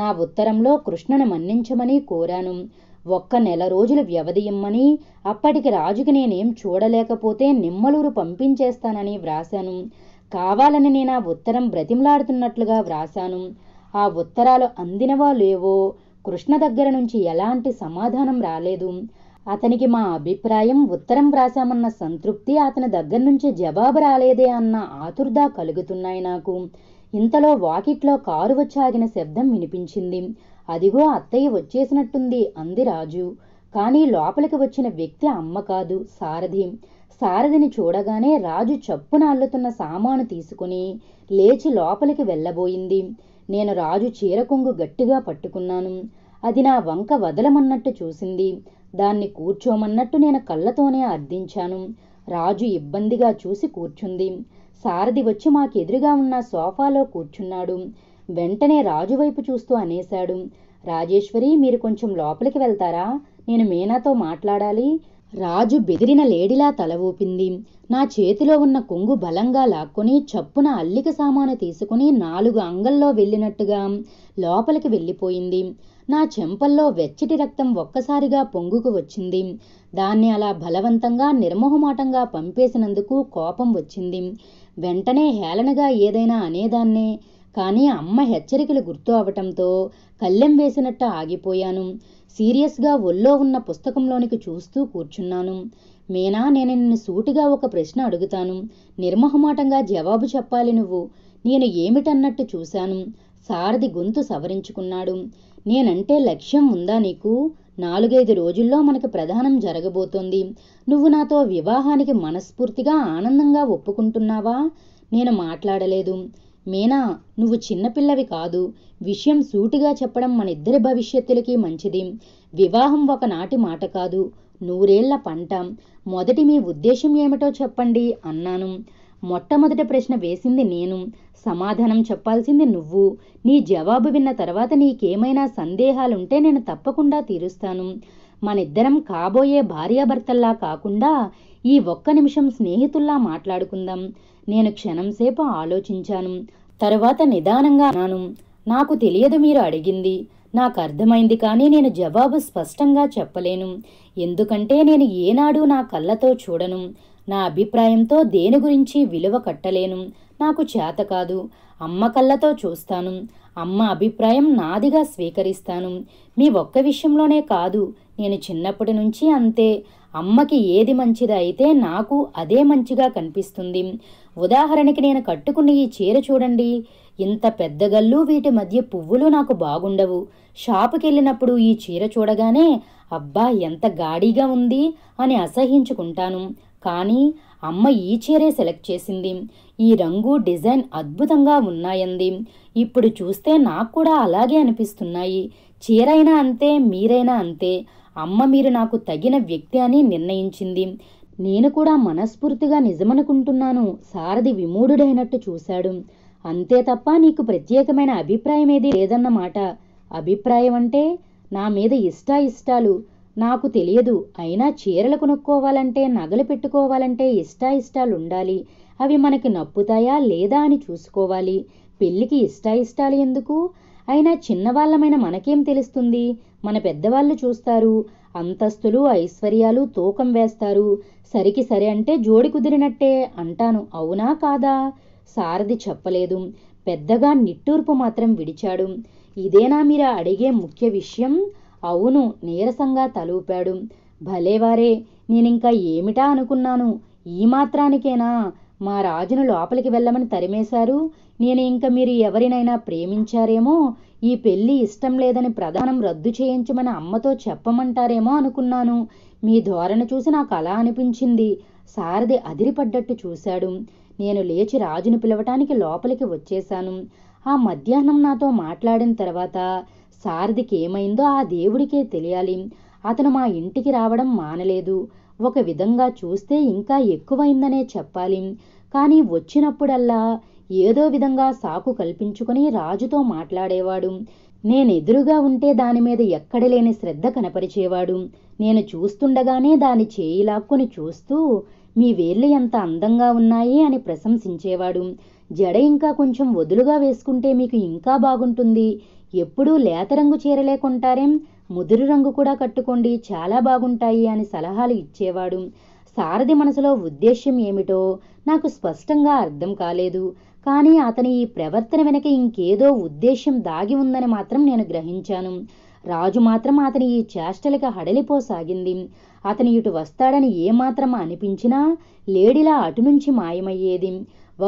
నా ఉత్తరంలో కృష్ణను మన్నించమని కోరాను ఒక్క నెల రోజులు వ్యవధి ఇమ్మని అప్పటికి రాజుకి నేనేం చూడలేకపోతే నిమ్మలూరు పంపించేస్తానని వ్రాశాను కావాలని నేను ఆ ఉత్తరం బ్రతిమలాడుతున్నట్లుగా వ్రాశాను ఆ ఉత్తరాలు అందినవా లేవో కృష్ణ దగ్గర నుంచి ఎలాంటి సమాధానం రాలేదు అతనికి మా అభిప్రాయం ఉత్తరం వ్రాశామన్న సంతృప్తి అతని దగ్గర నుంచి జవాబు రాలేదే అన్న ఆతుర్ద కలుగుతున్నాయి నాకు ఇంతలో వాకిట్లో కారు వచ్చాగిన శబ్దం వినిపించింది అదిగో అత్తయ్య వచ్చేసినట్టుంది అంది రాజు కానీ లోపలికి వచ్చిన వ్యక్తి అమ్మ కాదు సారథి సారథిని చూడగానే రాజు చప్పున అల్లుతున్న సామాను తీసుకుని లేచి లోపలికి వెళ్ళబోయింది నేను రాజు చీర కొంగు గట్టిగా పట్టుకున్నాను అది నా వంక వదలమన్నట్టు చూసింది దాన్ని కూర్చోమన్నట్టు నేను కళ్ళతోనే అర్థించాను రాజు ఇబ్బందిగా చూసి కూర్చుంది సారథి వచ్చి మాకెదురుగా ఉన్న సోఫాలో కూర్చున్నాడు వెంటనే రాజు వైపు చూస్తూ అనేశాడు రాజేశ్వరి మీరు కొంచెం లోపలికి వెళ్తారా నేను మీనాతో మాట్లాడాలి రాజు బెదిరిన లేడిలా తల ఊపింది నా చేతిలో ఉన్న కొంగు బలంగా లాక్కొని చప్పున అల్లిక సామాను తీసుకుని నాలుగు అంగల్లో వెళ్ళినట్టుగా లోపలికి వెళ్ళిపోయింది నా చెంపల్లో వెచ్చటి రక్తం ఒక్కసారిగా పొంగుకు వచ్చింది దాన్ని అలా బలవంతంగా నిర్మోహమాటంగా పంపేసినందుకు కోపం వచ్చింది వెంటనే హేళనగా ఏదైనా అనేదాన్నే కానీ అమ్మ హెచ్చరికలు గుర్తు అవటంతో కళ్ళెం వేసినట్టు ఆగిపోయాను సీరియస్గా ఒళ్ళో ఉన్న పుస్తకంలోనికి చూస్తూ కూర్చున్నాను మీనా నేను నిన్ను సూటిగా ఒక ప్రశ్న అడుగుతాను నిర్మహమాటంగా జవాబు చెప్పాలి నువ్వు నేను ఏమిటన్నట్టు చూశాను సారథి గొంతు సవరించుకున్నాడు నేనంటే లక్ష్యం ఉందా నీకు నాలుగైదు రోజుల్లో మనకి ప్రధానం జరగబోతోంది నువ్వు నాతో వివాహానికి మనస్ఫూర్తిగా ఆనందంగా ఒప్పుకుంటున్నావా నేను మాట్లాడలేదు మీనా నువ్వు చిన్నపిల్లవి కాదు విషయం సూటిగా చెప్పడం మన ఇద్దరి భవిష్యత్తులకి మంచిది వివాహం ఒకనాటి మాట కాదు నూరేళ్ల పంట మొదటి మీ ఉద్దేశం ఏమిటో చెప్పండి అన్నాను మొట్టమొదటి ప్రశ్న వేసింది నేను సమాధానం చెప్పాల్సింది నువ్వు నీ జవాబు విన్న తర్వాత నీకేమైనా సందేహాలుంటే నేను తప్పకుండా తీరుస్తాను మనిద్దరం కాబోయే భార్యాభర్తల్లా కాకుండా ఈ ఒక్క నిమిషం స్నేహితుల్లా మాట్లాడుకుందాం నేను క్షణంసేపు ఆలోచించాను తరువాత నిదానంగా అన్నాను నాకు తెలియదు మీరు అడిగింది నాకు అర్థమైంది కానీ నేను జవాబు స్పష్టంగా చెప్పలేను ఎందుకంటే నేను ఏనాడు నా కళ్ళతో చూడను నా అభిప్రాయంతో దేని గురించి విలువ కట్టలేను నాకు చేత కాదు అమ్మ కళ్ళతో చూస్తాను అమ్మ అభిప్రాయం నాదిగా స్వీకరిస్తాను మీ ఒక్క విషయంలోనే కాదు నేను చిన్నప్పటి నుంచి అంతే అమ్మకి ఏది మంచిది అయితే నాకు అదే మంచిగా కనిపిస్తుంది ఉదాహరణకి నేను కట్టుకున్న ఈ చీర చూడండి ఇంత పెద్ద గల్లు వీటి మధ్య పువ్వులు నాకు బాగుండవు షాపుకి వెళ్ళినప్పుడు ఈ చీర చూడగానే అబ్బా ఎంత గాడిగా ఉంది అని అసహించుకుంటాను కానీ అమ్మ ఈ చీరే సెలెక్ట్ చేసింది ఈ రంగు డిజైన్ అద్భుతంగా ఉన్నాయంది ఇప్పుడు చూస్తే నాకు కూడా అలాగే అనిపిస్తున్నాయి చీరైనా అంతే మీరైనా అంతే అమ్మ మీరు నాకు తగిన వ్యక్తి అని నిర్ణయించింది నేను కూడా మనస్ఫూర్తిగా నిజమనుకుంటున్నాను సారథి విమూఢుడైనట్టు చూశాడు అంతే తప్ప నీకు ప్రత్యేకమైన అభిప్రాయం ఏది లేదన్నమాట అభిప్రాయం అంటే నా మీద ఇష్టాయిష్టాలు నాకు తెలియదు అయినా చీరలు కొనుక్కోవాలంటే నగలు పెట్టుకోవాలంటే ఇష్టాయిష్టాలుండాలి అవి మనకి నప్పుతాయా లేదా అని చూసుకోవాలి పెళ్లికి ఇష్టాయిష్టాలు ఎందుకు అయినా చిన్నవాళ్లమైన మనకేం తెలుస్తుంది మన పెద్దవాళ్ళు చూస్తారు అంతస్తులు ఐశ్వర్యాలు తూకం వేస్తారు సరికి సరే అంటే జోడి కుదిరినట్టే అంటాను అవునా కాదా సారథి చెప్పలేదు పెద్దగా నిట్టూర్పు మాత్రం విడిచాడు ఇదేనా మీరు అడిగే ముఖ్య విషయం అవును నీరసంగా తలూపాడు భలేవారే నేనింకా ఏమిటా అనుకున్నాను ఈ మాత్రానికేనా మా రాజును లోపలికి వెళ్ళమని తరిమేశారు నేను ఇంక మీరు ఎవరినైనా ప్రేమించారేమో ఈ పెళ్లి ఇష్టం లేదని ప్రధానం రద్దు చేయించమని అమ్మతో చెప్పమంటారేమో అనుకున్నాను మీ ధోరణి చూసి నాకు అలా అనిపించింది సారథి అదిరిపడ్డట్టు చూశాడు నేను లేచి రాజును పిలవటానికి లోపలికి వచ్చేశాను ఆ మధ్యాహ్నం నాతో మాట్లాడిన తర్వాత సారథికి ఏమైందో ఆ దేవుడికే తెలియాలి అతను మా ఇంటికి రావడం మానలేదు ఒక విధంగా చూస్తే ఇంకా ఎక్కువైందనే చెప్పాలి కానీ వచ్చినప్పుడల్లా ఏదో విధంగా సాకు కల్పించుకుని రాజుతో మాట్లాడేవాడు నేనెదురుగా ఉంటే దాని మీద ఎక్కడలేని శ్రద్ధ కనపరిచేవాడు నేను చూస్తుండగానే దాని చేయి చూస్తూ మీ వేళ్ళు ఎంత అందంగా ఉన్నాయి అని ప్రశంసించేవాడు జడ ఇంకా కొంచెం వదులుగా వేసుకుంటే మీకు ఇంకా బాగుంటుంది ఎప్పుడూ లేత రంగు చీరలే కొంటారేం ముదురు రంగు కూడా కట్టుకోండి చాలా బాగుంటాయి అని సలహాలు ఇచ్చేవాడు సారథి మనసులో ఉద్దేశ్యం ఏమిటో నాకు స్పష్టంగా అర్థం కాలేదు కానీ అతని ఈ ప్రవర్తన వెనక ఇంకేదో ఉద్దేశ్యం దాగి ఉందని మాత్రం నేను గ్రహించాను రాజు మాత్రం అతని ఈ చేష్టలకు హడలిపోసాగింది అతని ఇటు వస్తాడని ఏమాత్రం అనిపించినా లేడిలా అటునుంచి మాయమయ్యేది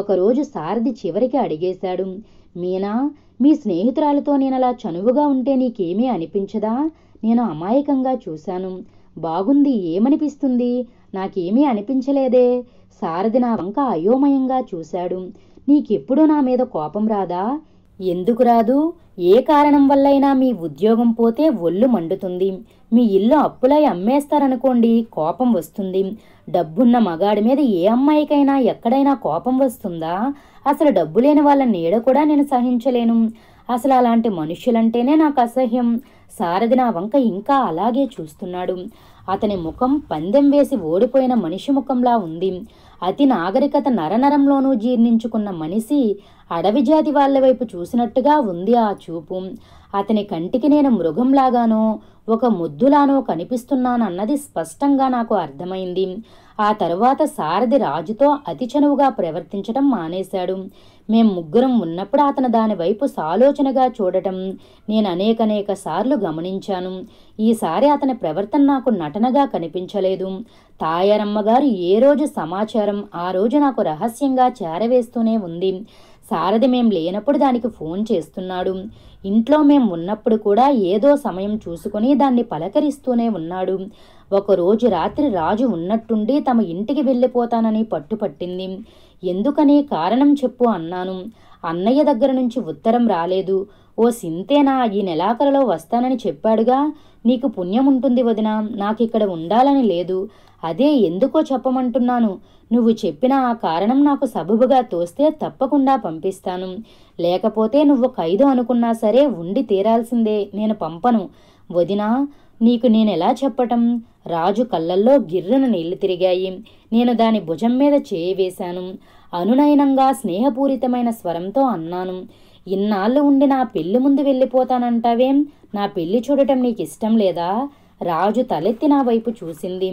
ఒకరోజు సారథి చివరికి అడిగేశాడు మీనా మీ స్నేహితురాలతో నేను అలా చనువుగా ఉంటే నీకేమీ అనిపించదా నేను అమాయకంగా చూశాను బాగుంది ఏమనిపిస్తుంది నాకేమీ అనిపించలేదే సారథి నా వంక అయోమయంగా చూశాడు నీకెప్పుడు నా మీద కోపం రాదా ఎందుకు రాదు ఏ కారణం వల్లైనా మీ ఉద్యోగం పోతే ఒళ్ళు మండుతుంది మీ ఇల్లు అప్పులై అమ్మేస్తారనుకోండి కోపం వస్తుంది డబ్బున్న మగాడి మీద ఏ అమ్మాయికైనా ఎక్కడైనా కోపం వస్తుందా అసలు డబ్బు లేని వాళ్ళ నీడ కూడా నేను సహించలేను అసలు అలాంటి మనుష్యులంటేనే నాకు అసహ్యం సారథి నా వంక ఇంకా అలాగే చూస్తున్నాడు అతని ముఖం పందెం వేసి ఓడిపోయిన మనిషి ముఖంలా ఉంది అతి నాగరికత నరనరంలోనూ జీర్ణించుకున్న మనిషి అడవి జాతి వాళ్ళ వైపు చూసినట్టుగా ఉంది ఆ చూపు అతని కంటికి నేను మృగంలాగానో ఒక ముద్దులానో కనిపిస్తున్నానన్నది స్పష్టంగా నాకు అర్థమైంది ఆ తరువాత సారథి రాజుతో అతి చనువుగా ప్రవర్తించడం మానేశాడు మేం ముగ్గురం ఉన్నప్పుడు అతను దాని వైపు సాలోచనగా చూడటం నేను అనేకనేక సార్లు గమనించాను ఈసారి అతని ప్రవర్తన నాకు నటనగా కనిపించలేదు తాయారమ్మగారు ఏ రోజు సమాచారం ఆ రోజు నాకు రహస్యంగా చేరవేస్తూనే ఉంది సారథి మేం లేనప్పుడు దానికి ఫోన్ చేస్తున్నాడు ఇంట్లో మేం ఉన్నప్పుడు కూడా ఏదో సమయం చూసుకొని దాన్ని పలకరిస్తూనే ఉన్నాడు ఒకరోజు రాత్రి రాజు ఉన్నట్టుండి తమ ఇంటికి వెళ్ళిపోతానని పట్టుపట్టింది ఎందుకని కారణం చెప్పు అన్నాను అన్నయ్య దగ్గర నుంచి ఉత్తరం రాలేదు ఓ సింతేనా ఈ నెలాఖరులో వస్తానని చెప్పాడుగా నీకు పుణ్యం ఉంటుంది వదిన నాకు ఇక్కడ ఉండాలని లేదు అదే ఎందుకో చెప్పమంటున్నాను నువ్వు చెప్పిన ఆ కారణం నాకు సబబుగా తోస్తే తప్పకుండా పంపిస్తాను లేకపోతే నువ్వు ఖైదు అనుకున్నా సరే ఉండి తీరాల్సిందే నేను పంపను వదినా నీకు నేనెలా చెప్పటం రాజు కళ్ళల్లో గిర్రన నీళ్లు తిరిగాయి నేను దాని భుజం మీద చేయి వేశాను అనునయనంగా స్నేహపూరితమైన స్వరంతో అన్నాను ఇన్నాళ్ళు ఉండి నా పెళ్లి ముందు వెళ్ళిపోతానంటావేం నా పెళ్లి చూడటం నీకు ఇష్టం లేదా రాజు తలెత్తి నా వైపు చూసింది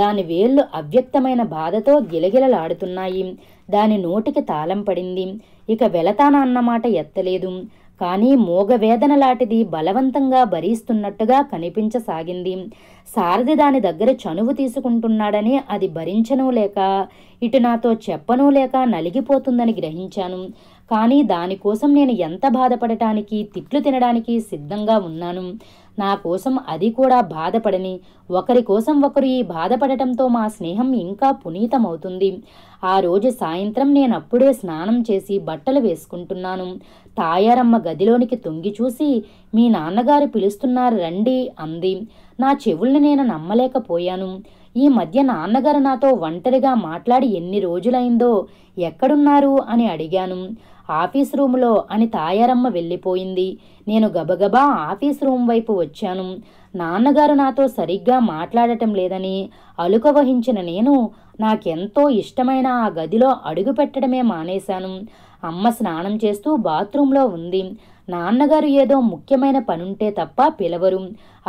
దాని వేళ్ళు అవ్యక్తమైన బాధతో గిలగిలలాడుతున్నాయి దాని నోటికి తాళం పడింది ఇక వెళతానా అన్నమాట ఎత్తలేదు కానీ మూగవేదన లాంటిది బలవంతంగా భరిస్తున్నట్టుగా కనిపించసాగింది సారథి దాని దగ్గర చనువు తీసుకుంటున్నాడని అది భరించను లేక ఇటు నాతో చెప్పను లేక నలిగిపోతుందని గ్రహించాను కానీ దానికోసం నేను ఎంత బాధపడటానికి తిట్లు తినడానికి సిద్ధంగా ఉన్నాను నా కోసం అది కూడా బాధపడని ఒకరి కోసం ఒకరు ఈ బాధపడటంతో మా స్నేహం ఇంకా పునీతమవుతుంది ఆ రోజు సాయంత్రం నేను అప్పుడే స్నానం చేసి బట్టలు వేసుకుంటున్నాను తాయారమ్మ గదిలోనికి తొంగి చూసి మీ నాన్నగారు పిలుస్తున్నారు రండి అంది నా చెవుల్ని నేను నమ్మలేకపోయాను ఈ మధ్య నాన్నగారు నాతో ఒంటరిగా మాట్లాడి ఎన్ని రోజులైందో ఎక్కడున్నారు అని అడిగాను ఆఫీస్ రూములో అని తాయారమ్మ వెళ్ళిపోయింది నేను గబగబా ఆఫీస్ రూమ్ వైపు వచ్చాను నాన్నగారు నాతో సరిగ్గా మాట్లాడటం లేదని అలుక వహించిన నేను నాకెంతో ఇష్టమైన ఆ గదిలో అడుగు పెట్టడమే మానేశాను అమ్మ స్నానం చేస్తూ బాత్రూంలో ఉంది నాన్నగారు ఏదో ముఖ్యమైన పనుంటే తప్ప పిలవరు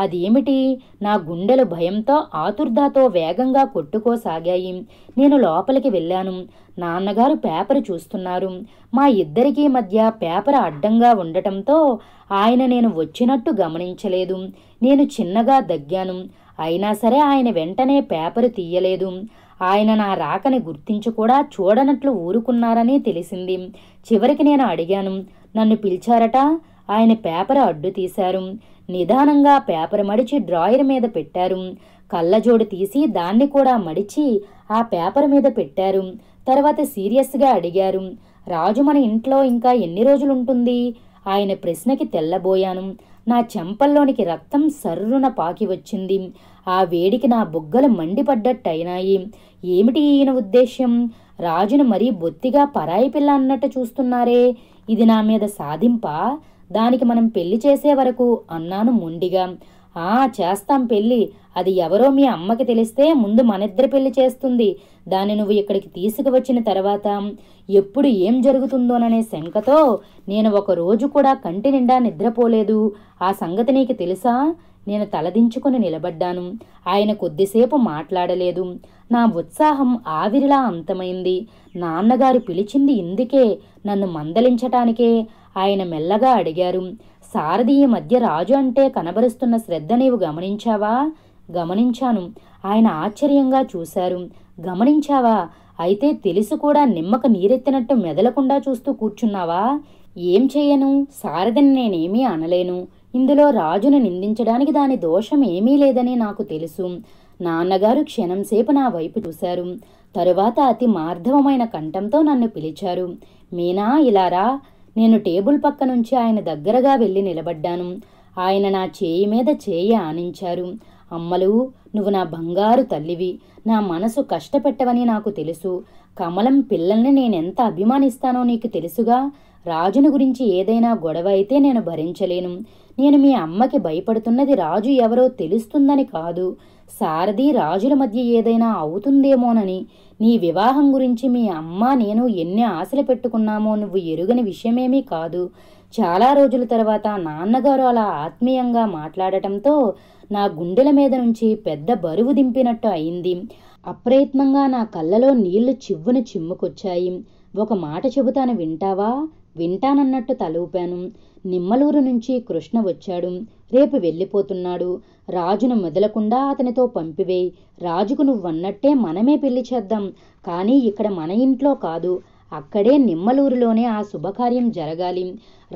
అదేమిటి నా గుండెలు భయంతో ఆతుర్దాతో వేగంగా కొట్టుకోసాగాయి నేను లోపలికి వెళ్ళాను నాన్నగారు పేపర్ చూస్తున్నారు మా ఇద్దరికీ మధ్య పేపర్ అడ్డంగా ఉండటంతో ఆయన నేను వచ్చినట్టు గమనించలేదు నేను చిన్నగా దగ్గాను అయినా సరే ఆయన వెంటనే పేపరు తీయలేదు ఆయన నా రాకని గుర్తించి కూడా చూడనట్లు ఊరుకున్నారని తెలిసింది చివరికి నేను అడిగాను నన్ను పిలిచారట ఆయన పేపర్ అడ్డు తీశారు నిదానంగా పేపర్ మడిచి డ్రాయర్ మీద పెట్టారు కళ్ళజోడు తీసి దాన్ని కూడా మడిచి ఆ పేపర్ మీద పెట్టారు తర్వాత సీరియస్గా అడిగారు రాజు మన ఇంట్లో ఇంకా ఎన్ని రోజులుంటుంది ఆయన ప్రశ్నకి తెల్లబోయాను నా చెంపల్లోనికి రక్తం సర్రున పాకి వచ్చింది ఆ వేడికి నా బుగ్గలు మండిపడ్డట్టయినాయి ఏమిటి ఈయన ఉద్దేశ్యం రాజును మరీ బొత్తిగా పరాయి పిల్ల అన్నట్టు చూస్తున్నారే ఇది నా మీద సాధింప దానికి మనం పెళ్లి చేసే వరకు అన్నాను మొండిగా ఆ చేస్తాం పెళ్ళి అది ఎవరో మీ అమ్మకి తెలిస్తే ముందు మనిద్దరి పెళ్లి చేస్తుంది దాన్ని నువ్వు ఇక్కడికి తీసుకువచ్చిన తర్వాత ఎప్పుడు ఏం జరుగుతుందోననే శంకతో నేను ఒక రోజు కూడా కంటి నిండా నిద్రపోలేదు ఆ సంగతి నీకు తెలుసా నేను తలదించుకుని నిలబడ్డాను ఆయన కొద్దిసేపు మాట్లాడలేదు నా ఉత్సాహం ఆవిరిలా అంతమైంది నాన్నగారు పిలిచింది ఇందుకే నన్ను మందలించటానికే ఆయన మెల్లగా అడిగారు సారథి ఈ మధ్య రాజు అంటే కనబరుస్తున్న శ్రద్ధ నీవు గమనించావా గమనించాను ఆయన ఆశ్చర్యంగా చూశారు గమనించావా అయితే తెలుసు కూడా నిమ్మక నీరెత్తినట్టు మెదలకుండా చూస్తూ కూర్చున్నావా ఏం చేయను సారథిని నేనేమీ అనలేను ఇందులో రాజును నిందించడానికి దాని దోషం ఏమీ లేదని నాకు తెలుసు నాన్నగారు క్షణంసేపు నా వైపు చూశారు తరువాత అతి మార్ధవమైన కంఠంతో నన్ను పిలిచారు మీనా ఇలా రా నేను టేబుల్ పక్క నుంచి ఆయన దగ్గరగా వెళ్ళి నిలబడ్డాను ఆయన నా చేయి మీద చేయి ఆనించారు అమ్మలు నువ్వు నా బంగారు తల్లివి నా మనసు కష్టపెట్టవని నాకు తెలుసు కమలం పిల్లల్ని నేనెంత అభిమానిస్తానో నీకు తెలుసుగా రాజును గురించి ఏదైనా గొడవ అయితే నేను భరించలేను నేను మీ అమ్మకి భయపడుతున్నది రాజు ఎవరో తెలుస్తుందని కాదు సారథి రాజుల మధ్య ఏదైనా అవుతుందేమోనని నీ వివాహం గురించి మీ అమ్మ నేను ఎన్ని ఆశలు పెట్టుకున్నామో నువ్వు ఎరుగని విషయమేమీ కాదు చాలా రోజుల తర్వాత నాన్నగారు అలా ఆత్మీయంగా మాట్లాడటంతో నా గుండెల మీద నుంచి పెద్ద బరువు దింపినట్టు అయింది అప్రయత్నంగా నా కళ్ళలో నీళ్లు చివ్వున చిమ్ముకొచ్చాయి ఒక మాట చెబుతాను వింటావా వింటానన్నట్టు తలూపాను నిమ్మలూరు నుంచి కృష్ణ వచ్చాడు రేపు వెళ్ళిపోతున్నాడు రాజును మొదలకుండా అతనితో పంపివేయి రాజుకు నువ్వన్నట్టే మనమే పెళ్లి చేద్దాం కానీ ఇక్కడ మన ఇంట్లో కాదు అక్కడే నిమ్మలూరులోనే ఆ శుభకార్యం జరగాలి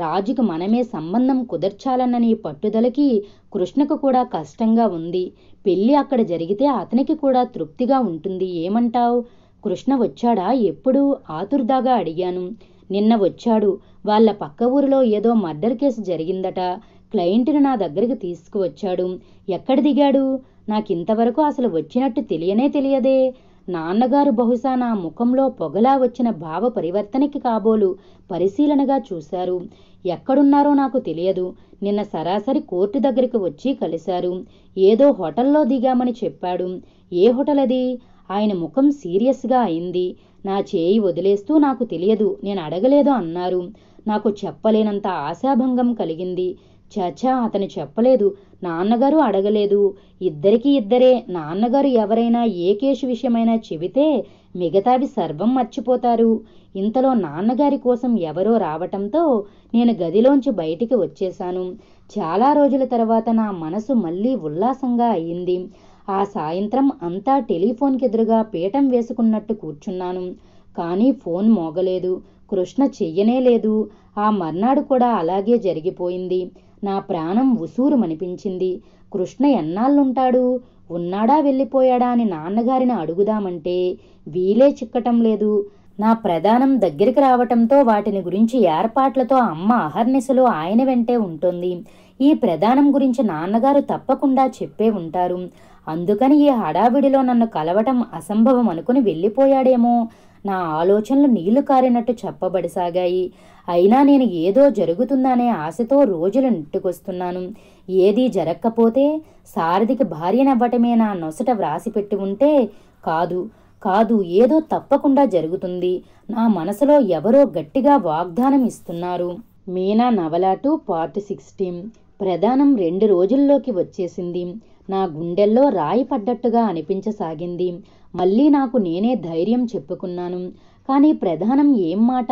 రాజుకు మనమే సంబంధం కుదర్చాలన్న నీ పట్టుదలకి కృష్ణకు కూడా కష్టంగా ఉంది పెళ్ళి అక్కడ జరిగితే అతనికి కూడా తృప్తిగా ఉంటుంది ఏమంటావు కృష్ణ వచ్చాడా ఎప్పుడు ఆతుర్దాగా అడిగాను నిన్న వచ్చాడు వాళ్ళ పక్క ఊరిలో ఏదో మర్డర్ కేసు జరిగిందట క్లయింట్ని నా దగ్గరికి తీసుకువచ్చాడు ఎక్కడ దిగాడు నాకింతవరకు అసలు వచ్చినట్టు తెలియనే తెలియదే నాన్నగారు బహుశా నా ముఖంలో పొగలా వచ్చిన భావ పరివర్తనకి కాబోలు పరిశీలనగా చూశారు ఎక్కడున్నారో నాకు తెలియదు నిన్న సరాసరి కోర్టు దగ్గరికి వచ్చి కలిశారు ఏదో హోటల్లో దిగామని చెప్పాడు ఏ హోటల్ అది ఆయన ముఖం సీరియస్గా అయింది నా చేయి వదిలేస్తూ నాకు తెలియదు నేను అడగలేదు అన్నారు నాకు చెప్పలేనంత ఆశాభంగం కలిగింది చచా అతను చెప్పలేదు నాన్నగారు అడగలేదు ఇద్దరికి ఇద్దరే నాన్నగారు ఎవరైనా ఏ కేసు విషయమైనా చెబితే మిగతావి సర్వం మర్చిపోతారు ఇంతలో నాన్నగారి కోసం ఎవరో రావటంతో నేను గదిలోంచి బయటికి వచ్చేశాను చాలా రోజుల తర్వాత నా మనసు మళ్ళీ ఉల్లాసంగా అయింది ఆ సాయంత్రం అంతా టెలిఫోన్కి ఎదురుగా పీఠం వేసుకున్నట్టు కూర్చున్నాను కానీ ఫోన్ మోగలేదు కృష్ణ చెయ్యనే లేదు ఆ మర్నాడు కూడా అలాగే జరిగిపోయింది నా ప్రాణం ఉసూరుమనిపించింది కృష్ణ ఎన్నాళ్ళుంటాడు ఉన్నాడా వెళ్ళిపోయాడా అని నాన్నగారిని అడుగుదామంటే వీలే చిక్కటం లేదు నా ప్రధానం దగ్గరికి రావటంతో వాటిని గురించి ఏర్పాట్లతో అమ్మ అహర్నిశలు ఆయన వెంటే ఉంటుంది ఈ ప్రధానం గురించి నాన్నగారు తప్పకుండా చెప్పే ఉంటారు అందుకని ఈ హడావిడిలో నన్ను కలవటం అసంభవం అనుకుని వెళ్ళిపోయాడేమో నా ఆలోచనలు నీళ్లు కారినట్టు చెప్పబడిసాగాయి అయినా నేను ఏదో జరుగుతుందనే ఆశతో రోజులు నెట్టుకొస్తున్నాను ఏదీ జరగకపోతే సారథికి భార్యనవ్వటమే నా నొసట వ్రాసిపెట్టి ఉంటే కాదు కాదు ఏదో తప్పకుండా జరుగుతుంది నా మనసులో ఎవరో గట్టిగా వాగ్దానం ఇస్తున్నారు మీనా నవలాటు పార్ట్ సిక్స్టీన్ ప్రధానం రెండు రోజుల్లోకి వచ్చేసింది నా గుండెల్లో రాయి పడ్డట్టుగా అనిపించసాగింది మళ్ళీ నాకు నేనే ధైర్యం చెప్పుకున్నాను కానీ ప్రధానం ఏం మాట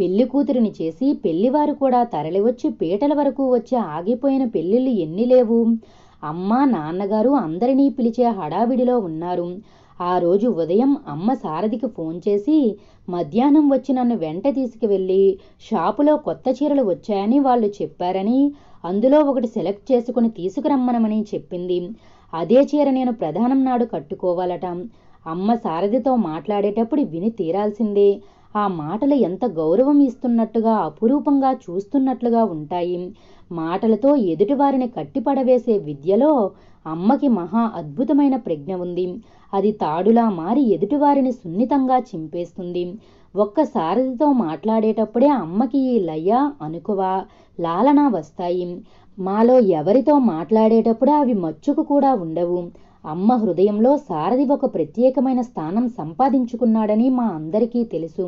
పెళ్లి కూతురిని చేసి పెళ్లివారు కూడా తరలివచ్చి పీటల వరకు వచ్చి ఆగిపోయిన పెళ్లిళ్ళు ఎన్ని లేవు అమ్మ నాన్నగారు అందరినీ పిలిచే హడావిడిలో ఉన్నారు ఆ రోజు ఉదయం అమ్మ సారథికి ఫోన్ చేసి మధ్యాహ్నం వచ్చి నన్ను వెంట తీసుకువెళ్ళి షాపులో కొత్త చీరలు వచ్చాయని వాళ్ళు చెప్పారని అందులో ఒకటి సెలెక్ట్ చేసుకుని తీసుకురమ్మనమని చెప్పింది అదే చీర నేను ప్రధానం నాడు కట్టుకోవాలట అమ్మ సారథితో మాట్లాడేటప్పుడు విని తీరాల్సిందే ఆ మాటలు ఎంత గౌరవం ఇస్తున్నట్టుగా అపురూపంగా చూస్తున్నట్లుగా ఉంటాయి మాటలతో ఎదుటివారిని కట్టిపడవేసే విద్యలో అమ్మకి మహా అద్భుతమైన ప్రజ్ఞ ఉంది అది తాడులా మారి ఎదుటివారిని సున్నితంగా చింపేస్తుంది ఒక్క సారథితో మాట్లాడేటప్పుడే అమ్మకి ఈ లయ అనుకువ లాలన వస్తాయి మాలో ఎవరితో మాట్లాడేటప్పుడు అవి మచ్చుకు కూడా ఉండవు అమ్మ హృదయంలో సారథి ఒక ప్రత్యేకమైన స్థానం సంపాదించుకున్నాడని మా అందరికీ తెలుసు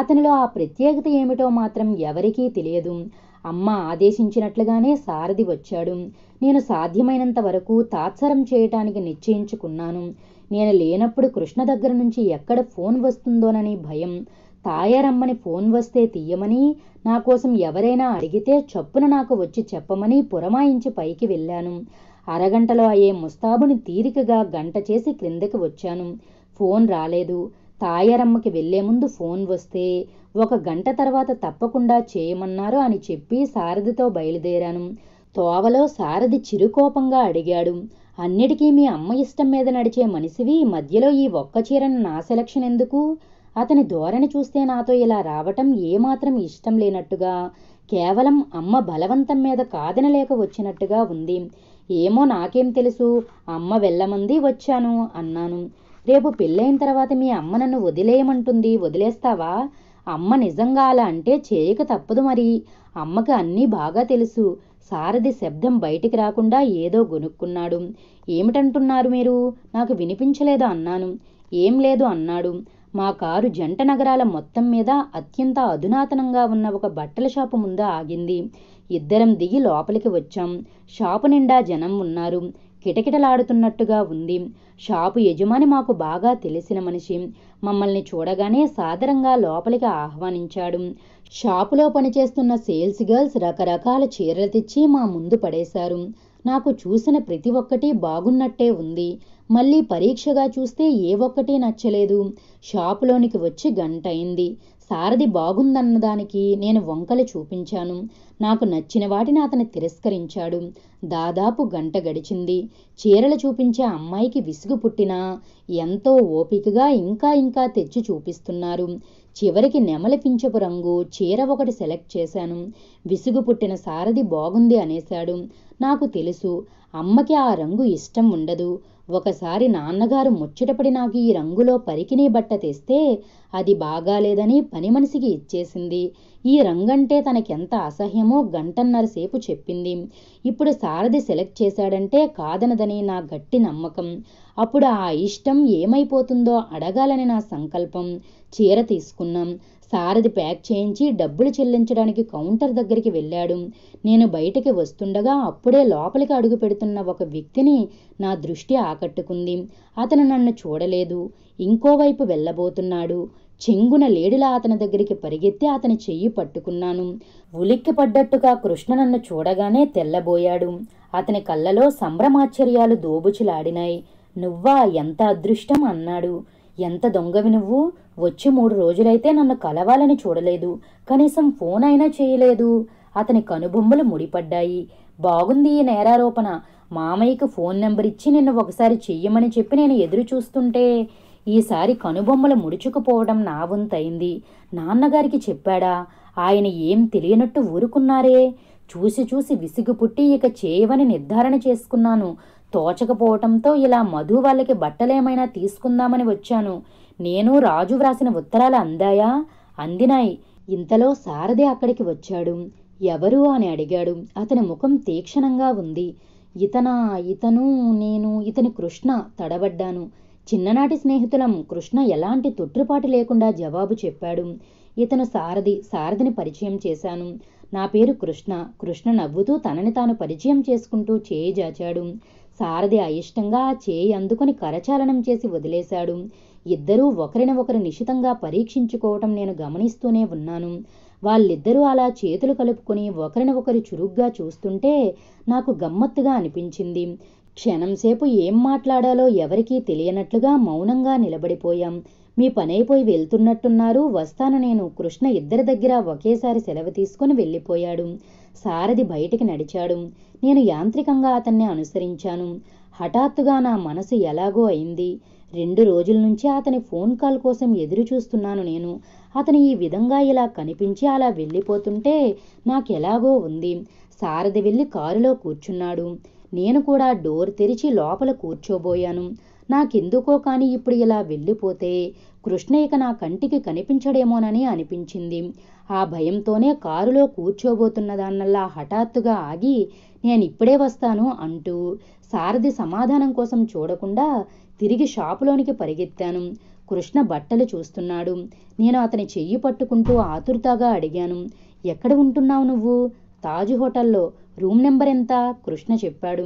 అతనిలో ఆ ప్రత్యేకత ఏమిటో మాత్రం ఎవరికీ తెలియదు అమ్మ ఆదేశించినట్లుగానే సారథి వచ్చాడు నేను సాధ్యమైనంత వరకు తాత్సరం చేయటానికి నిశ్చయించుకున్నాను నేను లేనప్పుడు కృష్ణ దగ్గర నుంచి ఎక్కడ ఫోన్ వస్తుందోనని భయం తాయారమ్మని ఫోన్ వస్తే తీయమని నా కోసం ఎవరైనా అడిగితే చప్పున నాకు వచ్చి చెప్పమని పురమాయించి పైకి వెళ్ళాను అరగంటలో అయ్యే ముస్తాబుని తీరికగా గంట చేసి క్రిందకి వచ్చాను ఫోన్ రాలేదు తాయారమ్మకి వెళ్లే ముందు ఫోన్ వస్తే ఒక గంట తర్వాత తప్పకుండా చేయమన్నారు అని చెప్పి సారథితో బయలుదేరాను తోవలో సారథి చిరుకోపంగా అడిగాడు అన్నిటికీ మీ అమ్మ ఇష్టం మీద నడిచే మనిషివి మధ్యలో ఈ ఒక్క చీరను నా సెలక్షన్ ఎందుకు అతని ధోరణి చూస్తే నాతో ఇలా రావటం ఏమాత్రం ఇష్టం లేనట్టుగా కేవలం అమ్మ బలవంతం మీద కాదనలేక వచ్చినట్టుగా ఉంది ఏమో నాకేం తెలుసు అమ్మ వెళ్ళమంది వచ్చాను అన్నాను రేపు పెళ్ళైన తర్వాత మీ అమ్మ నన్ను వదిలేయమంటుంది వదిలేస్తావా అమ్మ నిజంగా అలా అంటే చేయక తప్పదు మరి అమ్మకి అన్నీ బాగా తెలుసు సారథి శబ్దం బయటికి రాకుండా ఏదో గొనుక్కున్నాడు ఏమిటంటున్నారు మీరు నాకు వినిపించలేదు అన్నాను ఏం లేదు అన్నాడు మా కారు జంట నగరాల మొత్తం మీద అత్యంత అధునాతనంగా ఉన్న ఒక బట్టల షాపు ముందు ఆగింది ఇద్దరం దిగి లోపలికి వచ్చాం షాపు నిండా జనం ఉన్నారు కిటకిటలాడుతున్నట్టుగా ఉంది షాపు యజమాని మాకు బాగా తెలిసిన మనిషి మమ్మల్ని చూడగానే సాదరంగా లోపలికి ఆహ్వానించాడు షాపులో పనిచేస్తున్న సేల్స్ గర్ల్స్ రకరకాల చీరలు తెచ్చి మా ముందు పడేశారు నాకు చూసిన ప్రతి ఒక్కటి బాగున్నట్టే ఉంది మళ్ళీ పరీక్షగా చూస్తే ఏ ఒక్కటి నచ్చలేదు షాపులోనికి వచ్చి గంట అయింది సారథి బాగుందన్నదానికి నేను వంకలు చూపించాను నాకు నచ్చిన వాటిని అతను తిరస్కరించాడు దాదాపు గంట గడిచింది చీరలు చూపించే అమ్మాయికి విసుగు పుట్టినా ఎంతో ఓపికగా ఇంకా ఇంకా తెచ్చి చూపిస్తున్నారు చివరికి నెమలిపించపు రంగు చీర ఒకటి సెలెక్ట్ చేశాను విసుగు పుట్టిన సారథి బాగుంది అనేశాడు నాకు తెలుసు అమ్మకి ఆ రంగు ఇష్టం ఉండదు ఒకసారి నాన్నగారు ముచ్చటపడి నాకు ఈ రంగులో పరికినీ బట్ట తెస్తే అది బాగాలేదని పని మనిషికి ఇచ్చేసింది ఈ రంగంటే తనకెంత అసహ్యమో గంటన్నరసేపు చెప్పింది ఇప్పుడు సారథి సెలెక్ట్ చేశాడంటే కాదనదని నా గట్టి నమ్మకం అప్పుడు ఆ ఇష్టం ఏమైపోతుందో అడగాలని నా సంకల్పం చీర తీసుకున్నాం సారథి ప్యాక్ చేయించి డబ్బులు చెల్లించడానికి కౌంటర్ దగ్గరికి వెళ్ళాడు నేను బయటికి వస్తుండగా అప్పుడే లోపలికి అడుగు పెడుతున్న ఒక వ్యక్తిని నా దృష్టి ఆకట్టుకుంది అతను నన్ను చూడలేదు ఇంకోవైపు వెళ్ళబోతున్నాడు చెంగున లేడిలా అతని దగ్గరికి పరిగెత్తి అతని చెయ్యి పట్టుకున్నాను ఉలిక్కి పడ్డట్టుగా కృష్ణ నన్ను చూడగానే తెల్లబోయాడు అతని కళ్ళలో సంభ్రమాశ్చర్యాలు దోబుచులాడినాయి నువ్వా ఎంత అదృష్టం అన్నాడు ఎంత దొంగవి నువ్వు వచ్చి మూడు రోజులైతే నన్ను కలవాలని చూడలేదు కనీసం ఫోన్ అయినా చేయలేదు అతని కనుబొమ్మలు ముడిపడ్డాయి బాగుంది ఈ నేరారోపణ మామయ్యకి ఫోన్ నెంబర్ ఇచ్చి నిన్ను ఒకసారి చెయ్యమని చెప్పి నేను ఎదురు చూస్తుంటే ఈసారి కనుబొమ్మలు ముడుచుకుపోవడం నా వంతైంది నాన్నగారికి చెప్పాడా ఆయన ఏం తెలియనట్టు ఊరుకున్నారే చూసి చూసి విసిగు పుట్టి ఇక చేయవని నిర్ధారణ చేసుకున్నాను తోచకపోవటంతో ఇలా మధు వాళ్ళకి బట్టలేమైనా తీసుకుందామని వచ్చాను నేను రాజు వ్రాసిన ఉత్తరాలు అందాయా అందినాయి ఇంతలో సారథి అక్కడికి వచ్చాడు ఎవరు అని అడిగాడు అతని ముఖం తీక్షణంగా ఉంది ఇతనా ఇతను నేను ఇతని కృష్ణ తడబడ్డాను చిన్ననాటి స్నేహితులం కృష్ణ ఎలాంటి తొట్టుపాటు లేకుండా జవాబు చెప్పాడు ఇతను సారథి సారథిని పరిచయం చేశాను నా పేరు కృష్ణ కృష్ణ నవ్వుతూ తనని తాను పరిచయం చేసుకుంటూ చేయి జాచాడు సారథి అయిష్టంగా చేయి అందుకుని కరచాలనం చేసి వదిలేశాడు ఇద్దరూ ఒకరిని ఒకరు నిశితంగా పరీక్షించుకోవటం నేను గమనిస్తూనే ఉన్నాను వాళ్ళిద్దరూ అలా చేతులు కలుపుకొని ఒకరు చురుగ్గా చూస్తుంటే నాకు గమ్మత్తుగా అనిపించింది క్షణంసేపు ఏం మాట్లాడాలో ఎవరికీ తెలియనట్లుగా మౌనంగా నిలబడిపోయాం మీ పనైపోయి వెళ్తున్నట్టున్నారు వస్తాను నేను కృష్ణ ఇద్దరి దగ్గర ఒకేసారి సెలవు తీసుకుని వెళ్ళిపోయాడు సారథి బయటికి నడిచాడు నేను యాంత్రికంగా అతన్ని అనుసరించాను హఠాత్తుగా నా మనసు ఎలాగో అయింది రెండు రోజుల నుంచి అతని ఫోన్ కాల్ కోసం ఎదురు చూస్తున్నాను నేను అతను ఈ విధంగా ఇలా కనిపించి అలా వెళ్ళిపోతుంటే నాకెలాగో ఉంది సారథి వెళ్ళి కారులో కూర్చున్నాడు నేను కూడా డోర్ తెరిచి లోపల కూర్చోబోయాను నాకెందుకో కానీ ఇప్పుడు ఇలా వెళ్ళిపోతే కృష్ణ ఇక నా కంటికి కనిపించడేమోనని అనిపించింది ఆ భయంతోనే కారులో కూర్చోబోతున్నదాన్నల్లా హఠాత్తుగా ఆగి నేను ఇప్పుడే వస్తాను అంటూ సారథి సమాధానం కోసం చూడకుండా తిరిగి షాపులోనికి పరిగెత్తాను కృష్ణ బట్టలు చూస్తున్నాడు నేను అతని చెయ్యి పట్టుకుంటూ ఆతురుతాగా అడిగాను ఎక్కడ ఉంటున్నావు నువ్వు తాజ్ హోటల్లో రూమ్ నెంబర్ ఎంత కృష్ణ చెప్పాడు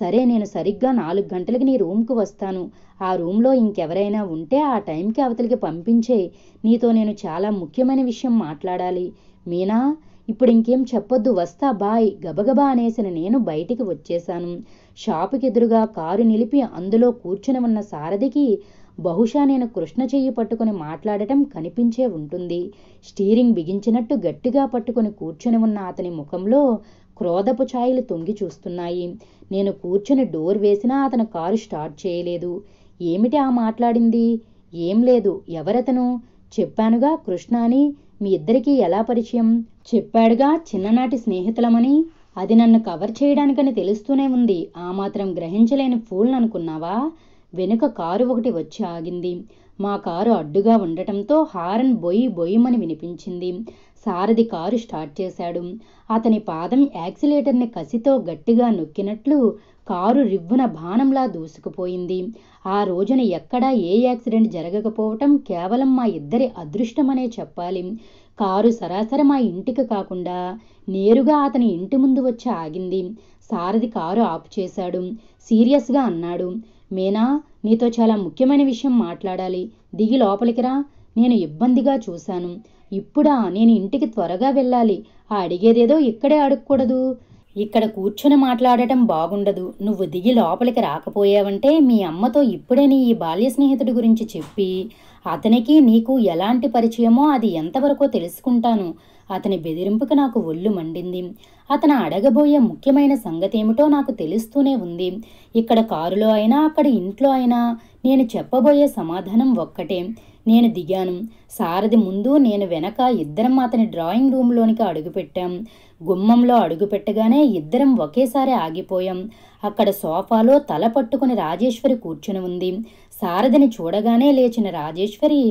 సరే నేను సరిగ్గా నాలుగు గంటలకి నీ రూమ్కు వస్తాను ఆ రూమ్లో ఇంకెవరైనా ఉంటే ఆ టైంకి అవతలికి పంపించే నీతో నేను చాలా ముఖ్యమైన విషయం మాట్లాడాలి మీనా ఇప్పుడు ఇంకేం చెప్పొద్దు వస్తా బాయ్ గబగబా అనేసిన నేను బయటికి వచ్చేశాను షాపుకి ఎదురుగా కారు నిలిపి అందులో కూర్చుని ఉన్న సారథికి బహుశా నేను కృష్ణ చెయ్యి పట్టుకుని మాట్లాడటం కనిపించే ఉంటుంది స్టీరింగ్ బిగించినట్టు గట్టిగా పట్టుకుని కూర్చుని ఉన్న అతని ముఖంలో క్రోధపు ఛాయలు తొంగి చూస్తున్నాయి నేను కూర్చుని డోర్ వేసినా అతను కారు స్టార్ట్ చేయలేదు ఏమిటి ఆ మాట్లాడింది ఏం లేదు ఎవరతను చెప్పానుగా కృష్ణ అని మీ ఇద్దరికీ ఎలా పరిచయం చెప్పాడుగా చిన్ననాటి స్నేహితులమని అది నన్ను కవర్ చేయడానికని తెలుస్తూనే ఉంది ఆ మాత్రం గ్రహించలేని అనుకున్నావా వెనుక కారు ఒకటి వచ్చి ఆగింది మా కారు అడ్డుగా ఉండటంతో హారన్ బొయ్యి బొయ్యమని వినిపించింది సారథి కారు స్టార్ట్ చేశాడు అతని పాదం యాక్సిలేటర్ని కసితో గట్టిగా నొక్కినట్లు కారు రివ్వున బాణంలా దూసుకుపోయింది ఆ రోజున ఎక్కడా ఏ యాక్సిడెంట్ జరగకపోవటం కేవలం మా ఇద్దరి అదృష్టమనే చెప్పాలి కారు సరాసరి మా ఇంటికి కాకుండా నేరుగా అతని ఇంటి ముందు వచ్చి ఆగింది సారథి కారు ఆపు చేశాడు సీరియస్గా అన్నాడు మీనా నీతో చాలా ముఖ్యమైన విషయం మాట్లాడాలి దిగి లోపలికి రా నేను ఇబ్బందిగా చూశాను ఇప్పుడా నేను ఇంటికి త్వరగా వెళ్ళాలి ఆ అడిగేదేదో ఇక్కడే అడగకూడదు ఇక్కడ కూర్చొని మాట్లాడటం బాగుండదు నువ్వు దిగి లోపలికి రాకపోయావంటే మీ అమ్మతో ఇప్పుడే నీ ఈ బాల్య స్నేహితుడి గురించి చెప్పి అతనికి నీకు ఎలాంటి పరిచయమో అది ఎంతవరకో తెలుసుకుంటాను అతని బెదిరింపుకి నాకు ఒళ్ళు మండింది అతను అడగబోయే ముఖ్యమైన సంగతేమిటో నాకు తెలుస్తూనే ఉంది ఇక్కడ కారులో అయినా అక్కడ ఇంట్లో అయినా నేను చెప్పబోయే సమాధానం ఒక్కటే నేను దిగాను సారథి ముందు నేను వెనక ఇద్దరం అతని డ్రాయింగ్ రూమ్లోనికి అడుగుపెట్టాం గుమ్మంలో అడుగుపెట్టగానే ఇద్దరం ఒకేసారి ఆగిపోయాం అక్కడ సోఫాలో తల పట్టుకుని రాజేశ్వరి కూర్చుని ఉంది సారథిని చూడగానే లేచిన రాజేశ్వరి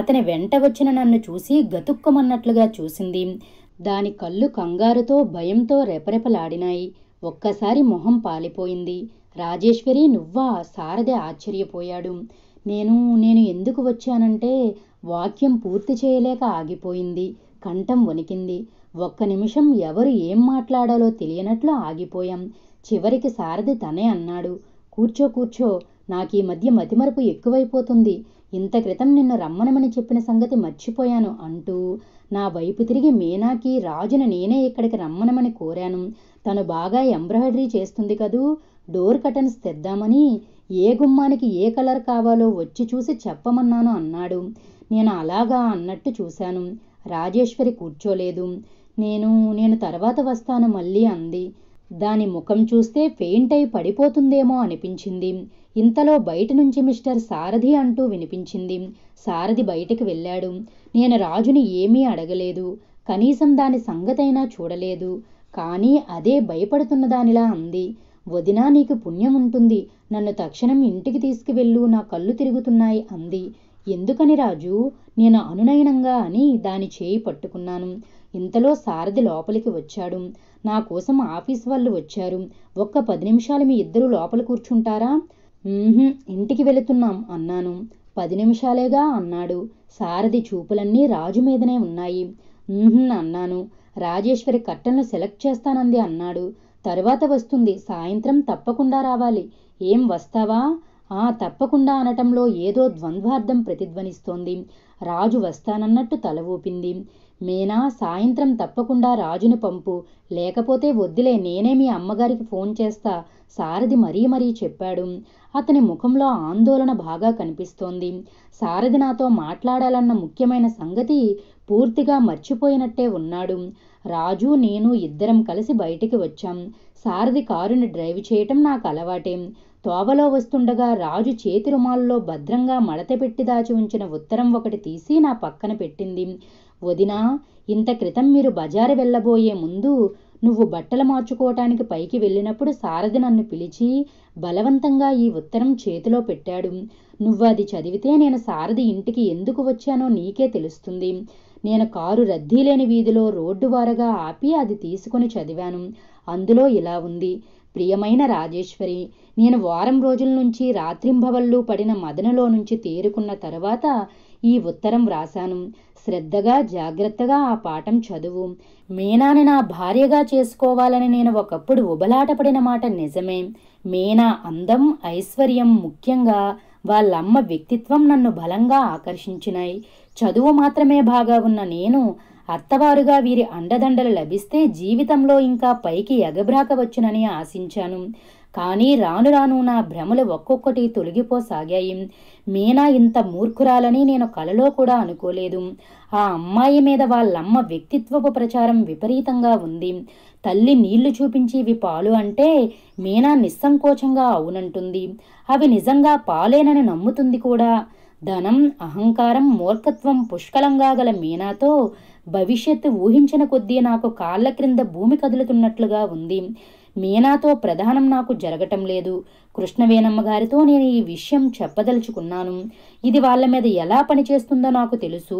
అతని వెంట వచ్చిన నన్ను చూసి గతుక్కమన్నట్లుగా చూసింది దాని కళ్ళు కంగారుతో భయంతో రెపరెపలాడినాయి ఒక్కసారి మొహం పాలిపోయింది రాజేశ్వరి నువ్వా సారథి ఆశ్చర్యపోయాడు నేను నేను ఎందుకు వచ్చానంటే వాక్యం పూర్తి చేయలేక ఆగిపోయింది కంఠం వణికింది ఒక్క నిమిషం ఎవరు ఏం మాట్లాడాలో తెలియనట్లు ఆగిపోయాం చివరికి సారథి తనే అన్నాడు కూర్చో కూర్చో నాకీ మధ్య మతిమరుపు ఎక్కువైపోతుంది ఇంత క్రితం నిన్ను రమ్మనమని చెప్పిన సంగతి మర్చిపోయాను అంటూ నా వైపు తిరిగి మీనాకి రాజును నేనే ఇక్కడికి రమ్మనమని కోరాను తను బాగా ఎంబ్రాయిడరీ చేస్తుంది కదూ డోర్ కటన్స్ తెద్దామని ఏ గుమ్మానికి ఏ కలర్ కావాలో వచ్చి చూసి చెప్పమన్నాను అన్నాడు నేను అలాగా అన్నట్టు చూశాను రాజేశ్వరి కూర్చోలేదు నేను నేను తర్వాత వస్తాను మళ్ళీ అంది దాని ముఖం చూస్తే ఫెయింట్ అయి పడిపోతుందేమో అనిపించింది ఇంతలో బయట నుంచి మిస్టర్ సారథి అంటూ వినిపించింది సారథి బయటకు వెళ్ళాడు నేను రాజుని ఏమీ అడగలేదు కనీసం దాని సంగతైనా చూడలేదు కానీ అదే భయపడుతున్న దానిలా అంది వదినా నీకు పుణ్యం ఉంటుంది నన్ను తక్షణం ఇంటికి తీసుకువెళ్ళు నా కళ్ళు తిరుగుతున్నాయి అంది ఎందుకని రాజు నేను అనునయనంగా అని దాని చేయి పట్టుకున్నాను ఇంతలో సారథి లోపలికి వచ్చాడు నా కోసం ఆఫీస్ వాళ్ళు వచ్చారు ఒక్క పది నిమిషాలు మీ ఇద్దరు లోపల కూర్చుంటారా ఇంటికి వెళుతున్నాం అన్నాను పది నిమిషాలేగా అన్నాడు సారథి చూపులన్నీ రాజు మీదనే ఉన్నాయి అన్నాను రాజేశ్వరి కట్టెలను సెలెక్ట్ చేస్తానంది అన్నాడు తరువాత వస్తుంది సాయంత్రం తప్పకుండా రావాలి ఏం వస్తావా ఆ తప్పకుండా అనటంలో ఏదో ద్వంద్వార్థం ప్రతిధ్వనిస్తోంది రాజు వస్తానన్నట్టు తల ఊపింది మీనా సాయంత్రం తప్పకుండా రాజును పంపు లేకపోతే వద్దులే నేనే మీ అమ్మగారికి ఫోన్ చేస్తా సారథి మరీ మరీ చెప్పాడు అతని ముఖంలో ఆందోళన బాగా కనిపిస్తోంది సారథి నాతో మాట్లాడాలన్న ముఖ్యమైన సంగతి పూర్తిగా మర్చిపోయినట్టే ఉన్నాడు రాజు నేను ఇద్దరం కలిసి బయటికి వచ్చాం సారథి కారుని డ్రైవ్ చేయటం నాకు అలవాటే తోవలో వస్తుండగా రాజు చేతి రుమాల్లో భద్రంగా మడతపెట్టి దాచి ఉంచిన ఉత్తరం ఒకటి తీసి నా పక్కన పెట్టింది వదినా ఇంత క్రితం మీరు బజారు వెళ్ళబోయే ముందు నువ్వు బట్టలు మార్చుకోవటానికి పైకి వెళ్ళినప్పుడు సారథి నన్ను పిలిచి బలవంతంగా ఈ ఉత్తరం చేతిలో పెట్టాడు నువ్వు అది చదివితే నేను సారథి ఇంటికి ఎందుకు వచ్చానో నీకే తెలుస్తుంది నేను కారు రద్దీ లేని వీధిలో రోడ్డు వారగా ఆపి అది తీసుకుని చదివాను అందులో ఇలా ఉంది ప్రియమైన రాజేశ్వరి నేను వారం రోజుల నుంచి రాత్రింభవళ్ళు పడిన మదనలో నుంచి తేరుకున్న తర్వాత ఈ ఉత్తరం వ్రాశాను శ్రద్ధగా జాగ్రత్తగా ఆ పాఠం చదువు మీనాని నా భార్యగా చేసుకోవాలని నేను ఒకప్పుడు ఉబలాటపడిన మాట నిజమే మీనా అందం ఐశ్వర్యం ముఖ్యంగా వాళ్ళమ్మ వ్యక్తిత్వం నన్ను బలంగా ఆకర్షించినాయి చదువు మాత్రమే బాగా ఉన్న నేను అత్తవారుగా వీరి అండదండలు లభిస్తే జీవితంలో ఇంకా పైకి ఎగబ్రాకవచ్చునని ఆశించాను కానీ రాను రాను నా భ్రమలు ఒక్కొక్కటి తొలగిపోసాగాయి మీనా ఇంత మూర్ఖురాలని నేను కలలో కూడా అనుకోలేదు ఆ అమ్మాయి మీద వాళ్ళమ్మ వ్యక్తిత్వపు ప్రచారం విపరీతంగా ఉంది తల్లి నీళ్లు చూపించి ఇవి పాలు అంటే మీనా నిస్సంకోచంగా అవునంటుంది అవి నిజంగా పాలేనని నమ్ముతుంది కూడా ధనం అహంకారం మూర్ఖత్వం పుష్కలంగా గల మీనాతో భవిష్యత్తు ఊహించిన కొద్దీ నాకు కాళ్ళ క్రింద భూమి కదులుతున్నట్లుగా ఉంది మీనాతో ప్రధానం నాకు జరగటం లేదు కృష్ణవేణమ్మ గారితో నేను ఈ విషయం చెప్పదలుచుకున్నాను ఇది వాళ్ళ మీద ఎలా పనిచేస్తుందో నాకు తెలుసు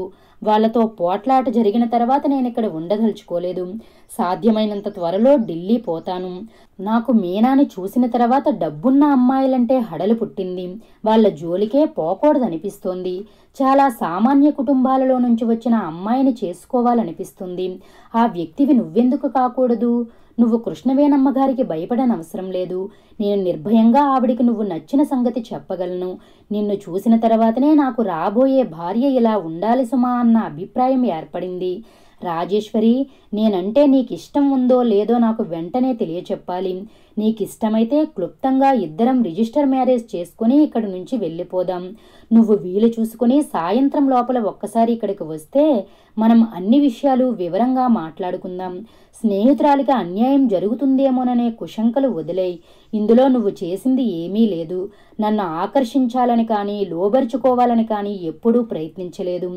వాళ్ళతో పోట్లాట జరిగిన తర్వాత నేను ఇక్కడ ఉండదలుచుకోలేదు సాధ్యమైనంత త్వరలో ఢిల్లీ పోతాను నాకు మీనాని చూసిన తర్వాత డబ్బున్న అమ్మాయిలంటే హడలు పుట్టింది వాళ్ళ జోలికే పోకూడదనిపిస్తోంది చాలా సామాన్య కుటుంబాలలో నుంచి వచ్చిన అమ్మాయిని చేసుకోవాలనిపిస్తుంది ఆ వ్యక్తివి నువ్వెందుకు కాకూడదు నువ్వు కృష్ణవేణమ్మ గారికి భయపడనవసరం లేదు నేను నిర్భయంగా ఆవిడికి నువ్వు నచ్చిన సంగతి చెప్పగలను నిన్ను చూసిన తర్వాతనే నాకు రాబోయే భార్య ఇలా ఉండాలి సుమా అన్న అభిప్రాయం ఏర్పడింది రాజేశ్వరి నేనంటే నీకిష్టం ఉందో లేదో నాకు వెంటనే తెలియచెప్పాలి నీకిష్టమైతే క్లుప్తంగా ఇద్దరం రిజిస్టర్ మ్యారేజ్ చేసుకుని ఇక్కడి నుంచి వెళ్ళిపోదాం నువ్వు వీలు చూసుకుని సాయంత్రం లోపల ఒక్కసారి ఇక్కడికి వస్తే మనం అన్ని విషయాలు వివరంగా మాట్లాడుకుందాం స్నేహితురాలికి అన్యాయం జరుగుతుందేమోననే కుశంకలు వదిలేయి ఇందులో నువ్వు చేసింది ఏమీ లేదు నన్ను ఆకర్షించాలని కానీ లోబరుచుకోవాలని కానీ ఎప్పుడూ ప్రయత్నించలేదు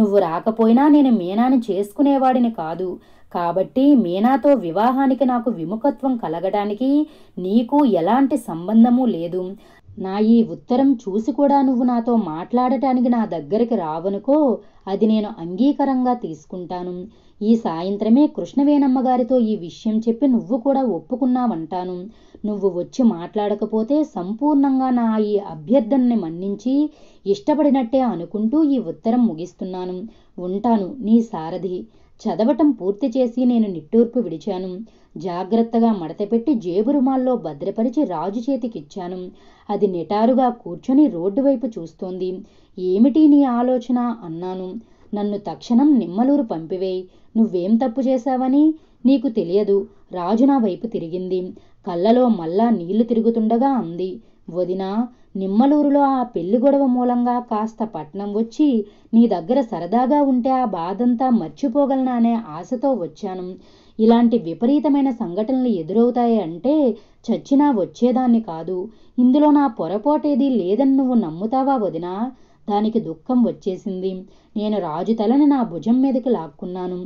నువ్వు రాకపోయినా నేను మీనాను చేసుకునేవాడిని కాదు కాబట్టి మీనాతో వివాహానికి నాకు విముఖత్వం కలగడానికి నీకు ఎలాంటి సంబంధము లేదు నా ఈ ఉత్తరం చూసి కూడా నువ్వు నాతో మాట్లాడటానికి నా దగ్గరికి రావనుకో అది నేను అంగీకారంగా తీసుకుంటాను ఈ సాయంత్రమే కృష్ణవేణమ్మ గారితో ఈ విషయం చెప్పి నువ్వు కూడా ఒప్పుకున్నావంటాను నువ్వు వచ్చి మాట్లాడకపోతే సంపూర్ణంగా నా ఈ అభ్యర్థనని మన్నించి ఇష్టపడినట్టే అనుకుంటూ ఈ ఉత్తరం ముగిస్తున్నాను ఉంటాను నీ సారథి చదవటం పూర్తి చేసి నేను నిట్టూర్పు విడిచాను జాగ్రత్తగా మడతపెట్టి జేబు రుమాల్లో భద్రపరిచి రాజు చేతికిచ్చాను అది నిటారుగా కూర్చొని రోడ్డు వైపు చూస్తోంది ఏమిటి నీ ఆలోచన అన్నాను నన్ను తక్షణం నిమ్మలూరు పంపివేయ్ నువ్వేం తప్పు చేశావని నీకు తెలియదు రాజు నా వైపు తిరిగింది కళ్ళలో మళ్ళా నీళ్లు తిరుగుతుండగా అంది వదినా నిమ్మలూరులో ఆ పెళ్లి గొడవ మూలంగా కాస్త పట్నం వచ్చి నీ దగ్గర సరదాగా ఉంటే ఆ బాధంతా మర్చిపోగలనా అనే ఆశతో వచ్చాను ఇలాంటి విపరీతమైన సంఘటనలు ఎదురవుతాయి అంటే చచ్చినా వచ్చేదాన్ని కాదు ఇందులో నా పొరపాటేది లేదని నువ్వు నమ్ముతావా వదినా దానికి దుఃఖం వచ్చేసింది నేను రాజు తలని నా భుజం మీదకి లాక్కున్నాను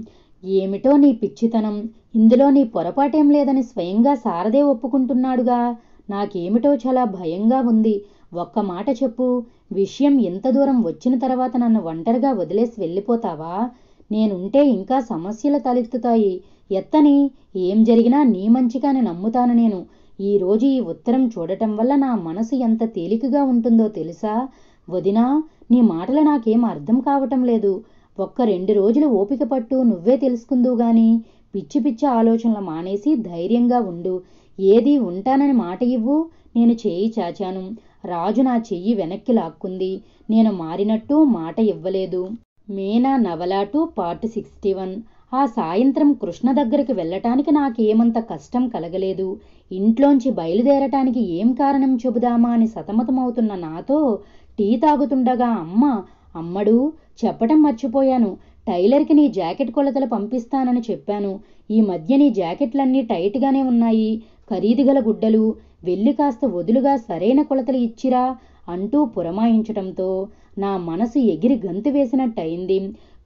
ఏమిటో నీ పిచ్చితనం ఇందులో నీ పొరపాటేం లేదని స్వయంగా సారదే ఒప్పుకుంటున్నాడుగా నాకేమిటో చాలా భయంగా ఉంది ఒక్క మాట చెప్పు విషయం ఇంత దూరం వచ్చిన తర్వాత నన్ను ఒంటరిగా వదిలేసి వెళ్ళిపోతావా నేనుంటే ఇంకా సమస్యలు తలెత్తుతాయి ఎత్తని ఏం జరిగినా నీ మంచిగానే నమ్ముతాను నేను ఈరోజు ఈ ఉత్తరం చూడటం వల్ల నా మనసు ఎంత తేలికగా ఉంటుందో తెలుసా వదినా నీ మాటలు నాకేం అర్థం కావటం లేదు ఒక్క రెండు రోజులు ఓపిక పట్టు నువ్వే తెలుసుకుందువు గాని పిచ్చి పిచ్చి ఆలోచనలు మానేసి ధైర్యంగా ఉండు ఏది ఉంటానని మాట ఇవ్వు నేను చేయి చాచాను రాజు నా చెయ్యి వెనక్కి లాక్కుంది నేను మారినట్టు మాట ఇవ్వలేదు మీనా నవలాటు పార్ట్ సిక్స్టీ వన్ ఆ సాయంత్రం కృష్ణ దగ్గరికి వెళ్ళటానికి నాకేమంత కష్టం కలగలేదు ఇంట్లోంచి బయలుదేరటానికి ఏం కారణం చెబుదామా అని సతమతమవుతున్న నాతో టీ తాగుతుండగా అమ్మ అమ్మడు చెప్పటం మర్చిపోయాను టైలర్కి నీ జాకెట్ కొలతలు పంపిస్తానని చెప్పాను ఈ మధ్య నీ జాకెట్లన్నీ టైట్గానే ఉన్నాయి ఖరీదుగల గుడ్డలు వెళ్ళి కాస్త వదులుగా సరైన కొలతలు ఇచ్చిరా అంటూ పురమాయించటంతో నా మనసు ఎగిరి గంతు వేసినట్టయింది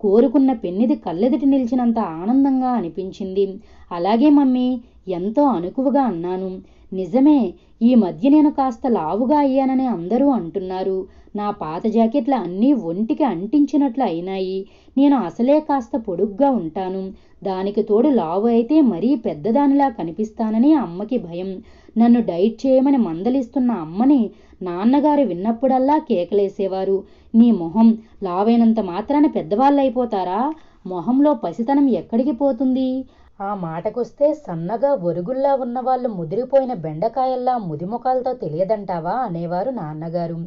కోరుకున్న పెన్నిది కళ్ళెదుటి నిలిచినంత ఆనందంగా అనిపించింది అలాగే మమ్మీ ఎంతో అనుకువగా అన్నాను నిజమే ఈ మధ్య నేను కాస్త లావుగా అయ్యానని అందరూ అంటున్నారు నా పాత జాకెట్లు అన్నీ ఒంటికి అంటించినట్లు అయినాయి నేను అసలే కాస్త పొడుగ్గా ఉంటాను దానికి తోడు లావు అయితే మరీ పెద్దదానిలా కనిపిస్తానని అమ్మకి భయం నన్ను డైట్ చేయమని మందలిస్తున్న అమ్మని నాన్నగారు విన్నప్పుడల్లా కేకలేసేవారు నీ మొహం లావైనంత మాత్రాన పెద్దవాళ్ళైపోతారా మొహంలో పసితనం ఎక్కడికి పోతుంది ఆ మాటకొస్తే సన్నగా ఒరుగుల్లా ఉన్నవాళ్ళు ముదిరిపోయిన బెండకాయల్లా ముదిముఖాలతో తెలియదంటావా అనేవారు నాన్నగారు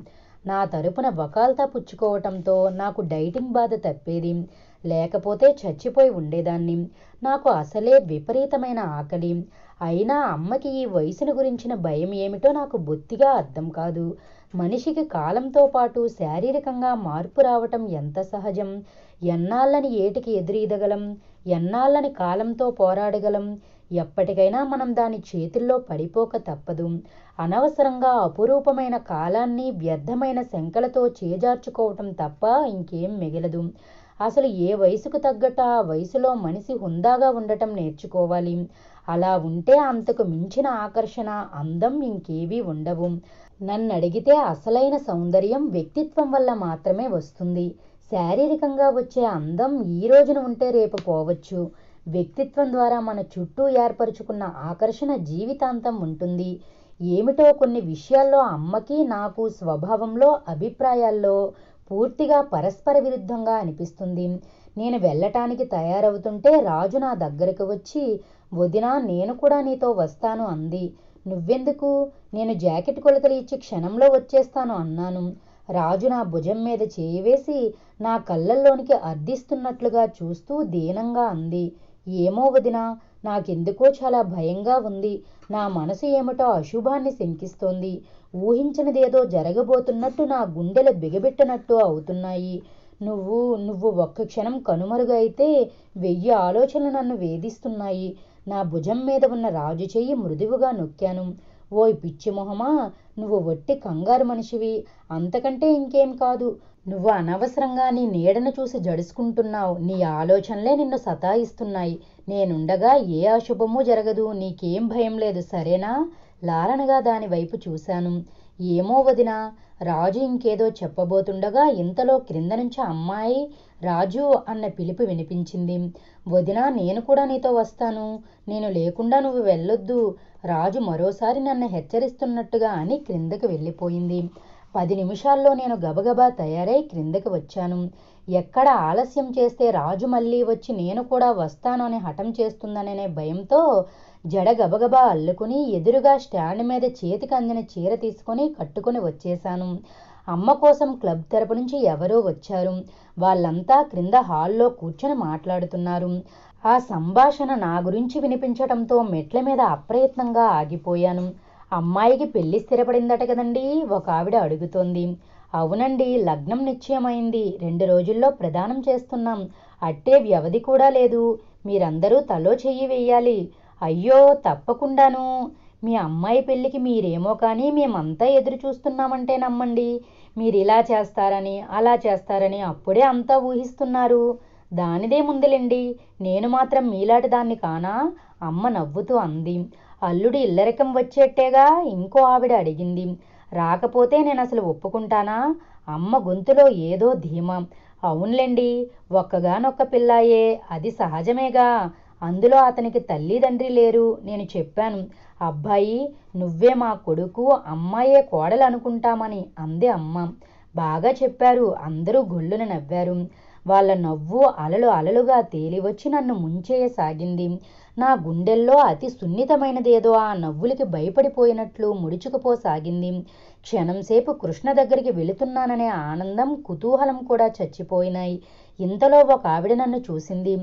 నా తరపున బకాల్తా పుచ్చుకోవటంతో నాకు డైటింగ్ బాధ తప్పేది లేకపోతే చచ్చిపోయి ఉండేదాన్ని నాకు అసలే విపరీతమైన ఆకలి అయినా అమ్మకి ఈ వయసును గురించిన భయం ఏమిటో నాకు బొత్తిగా అర్థం కాదు మనిషికి కాలంతో పాటు శారీరకంగా మార్పు రావటం ఎంత సహజం ఎన్నాళ్ళని ఏటికి ఎదురీదగలం ఎన్నాళ్ళని కాలంతో పోరాడగలం ఎప్పటికైనా మనం దాని చేతుల్లో పడిపోక తప్పదు అనవసరంగా అపురూపమైన కాలాన్ని వ్యర్థమైన శంకలతో చేజార్చుకోవటం తప్ప ఇంకేం మిగలదు అసలు ఏ వయసుకు తగ్గట ఆ వయసులో మనిషి హుందాగా ఉండటం నేర్చుకోవాలి అలా ఉంటే అంతకు మించిన ఆకర్షణ అందం ఇంకేవీ ఉండవు నన్ను అడిగితే అసలైన సౌందర్యం వ్యక్తిత్వం వల్ల మాత్రమే వస్తుంది శారీరకంగా వచ్చే అందం ఈ రోజున ఉంటే రేపు పోవచ్చు వ్యక్తిత్వం ద్వారా మన చుట్టూ ఏర్పరచుకున్న ఆకర్షణ జీవితాంతం ఉంటుంది ఏమిటో కొన్ని విషయాల్లో అమ్మకి నాకు స్వభావంలో అభిప్రాయాల్లో పూర్తిగా పరస్పర విరుద్ధంగా అనిపిస్తుంది నేను వెళ్ళటానికి తయారవుతుంటే రాజు నా దగ్గరకు వచ్చి వదినా నేను కూడా నీతో వస్తాను అంది నువ్వెందుకు నేను జాకెట్ కొలతలు ఇచ్చి క్షణంలో వచ్చేస్తాను అన్నాను రాజు నా భుజం మీద చేయివేసి నా కళ్ళల్లోనికి అర్థిస్తున్నట్లుగా చూస్తూ దీనంగా అంది ఏమో వదినా నాకెందుకో చాలా భయంగా ఉంది నా మనసు ఏమిటో అశుభాన్ని శంకిస్తోంది ఊహించినదేదో జరగబోతున్నట్టు నా గుండెలు బిగబెట్టినట్టు అవుతున్నాయి నువ్వు నువ్వు ఒక్క క్షణం కనుమరుగైతే వెయ్యి ఆలోచనలు నన్ను వేధిస్తున్నాయి నా భుజం మీద ఉన్న రాజు చెయ్యి మృదువుగా నొక్కాను ఓయ్ పిచ్చి మొహమా నువ్వు ఒట్టి కంగారు మనిషివి అంతకంటే ఇంకేం కాదు నువ్వు అనవసరంగా నీ నీడను చూసి జడుసుకుంటున్నావు నీ ఆలోచనలే నిన్ను సతాయిస్తున్నాయి నేనుండగా ఏ అశుభమూ జరగదు నీకేం భయం లేదు సరేనా లాలనగా దాని వైపు చూశాను ఏమో వదినా రాజు ఇంకేదో చెప్పబోతుండగా ఇంతలో క్రింద నుంచి అమ్మాయి రాజు అన్న పిలుపు వినిపించింది వదినా నేను కూడా నీతో వస్తాను నేను లేకుండా నువ్వు వెళ్ళొద్దు రాజు మరోసారి నన్ను హెచ్చరిస్తున్నట్టుగా అని క్రిందకు వెళ్ళిపోయింది పది నిమిషాల్లో నేను గబగబా తయారై క్రిందకు వచ్చాను ఎక్కడ ఆలస్యం చేస్తే రాజు మళ్ళీ వచ్చి నేను కూడా వస్తాను అని హఠం చేస్తుందనే భయంతో జడ గబగబా అల్లుకుని ఎదురుగా స్టాండ్ మీద చేతికి అందిన చీర తీసుకొని కట్టుకుని వచ్చేశాను అమ్మ కోసం క్లబ్ తరపు నుంచి ఎవరో వచ్చారు వాళ్ళంతా క్రింద హాల్లో కూర్చొని మాట్లాడుతున్నారు ఆ సంభాషణ నా గురించి వినిపించటంతో మెట్ల మీద అప్రయత్నంగా ఆగిపోయాను అమ్మాయికి పెళ్లి స్థిరపడిందట కదండి ఒక ఆవిడ అడుగుతోంది అవునండి లగ్నం నిశ్చయమైంది రెండు రోజుల్లో ప్రదానం చేస్తున్నాం అట్టే వ్యవధి కూడా లేదు మీరందరూ తలో చెయ్యి వేయాలి అయ్యో తప్పకుండాను మీ అమ్మాయి పెళ్ళికి మీరేమో కానీ మేమంతా ఎదురు చూస్తున్నామంటే నమ్మండి మీరు ఇలా చేస్తారని అలా చేస్తారని అప్పుడే అంతా ఊహిస్తున్నారు దానిదే ముందులేండి నేను మాత్రం మీలాటి దాన్ని కానా అమ్మ నవ్వుతూ అంది అల్లుడి ఇల్లరికం వచ్చేట్టేగా ఇంకో ఆవిడ అడిగింది రాకపోతే నేను అసలు ఒప్పుకుంటానా అమ్మ గొంతులో ఏదో ధీమా అవునులేండి ఒక్కగానొక్క పిల్లాయే అది సహజమేగా అందులో అతనికి తల్లిదండ్రి లేరు నేను చెప్పాను అబ్బాయి నువ్వే మా కొడుకు అమ్మాయే కోడలు అనుకుంటామని అంది అమ్మ బాగా చెప్పారు అందరూ గొళ్ళును నవ్వారు వాళ్ళ నవ్వు అలలు అలలుగా తేలివచ్చి నన్ను ముంచేయసాగింది నా గుండెల్లో అతి సున్నితమైనదేదో ఆ నవ్వులకి భయపడిపోయినట్లు ముడుచుకుపోసాగింది క్షణంసేపు కృష్ణ దగ్గరికి వెళుతున్నాననే ఆనందం కుతూహలం కూడా చచ్చిపోయినాయి ఇంతలో ఒక ఆవిడ నన్ను చూసింది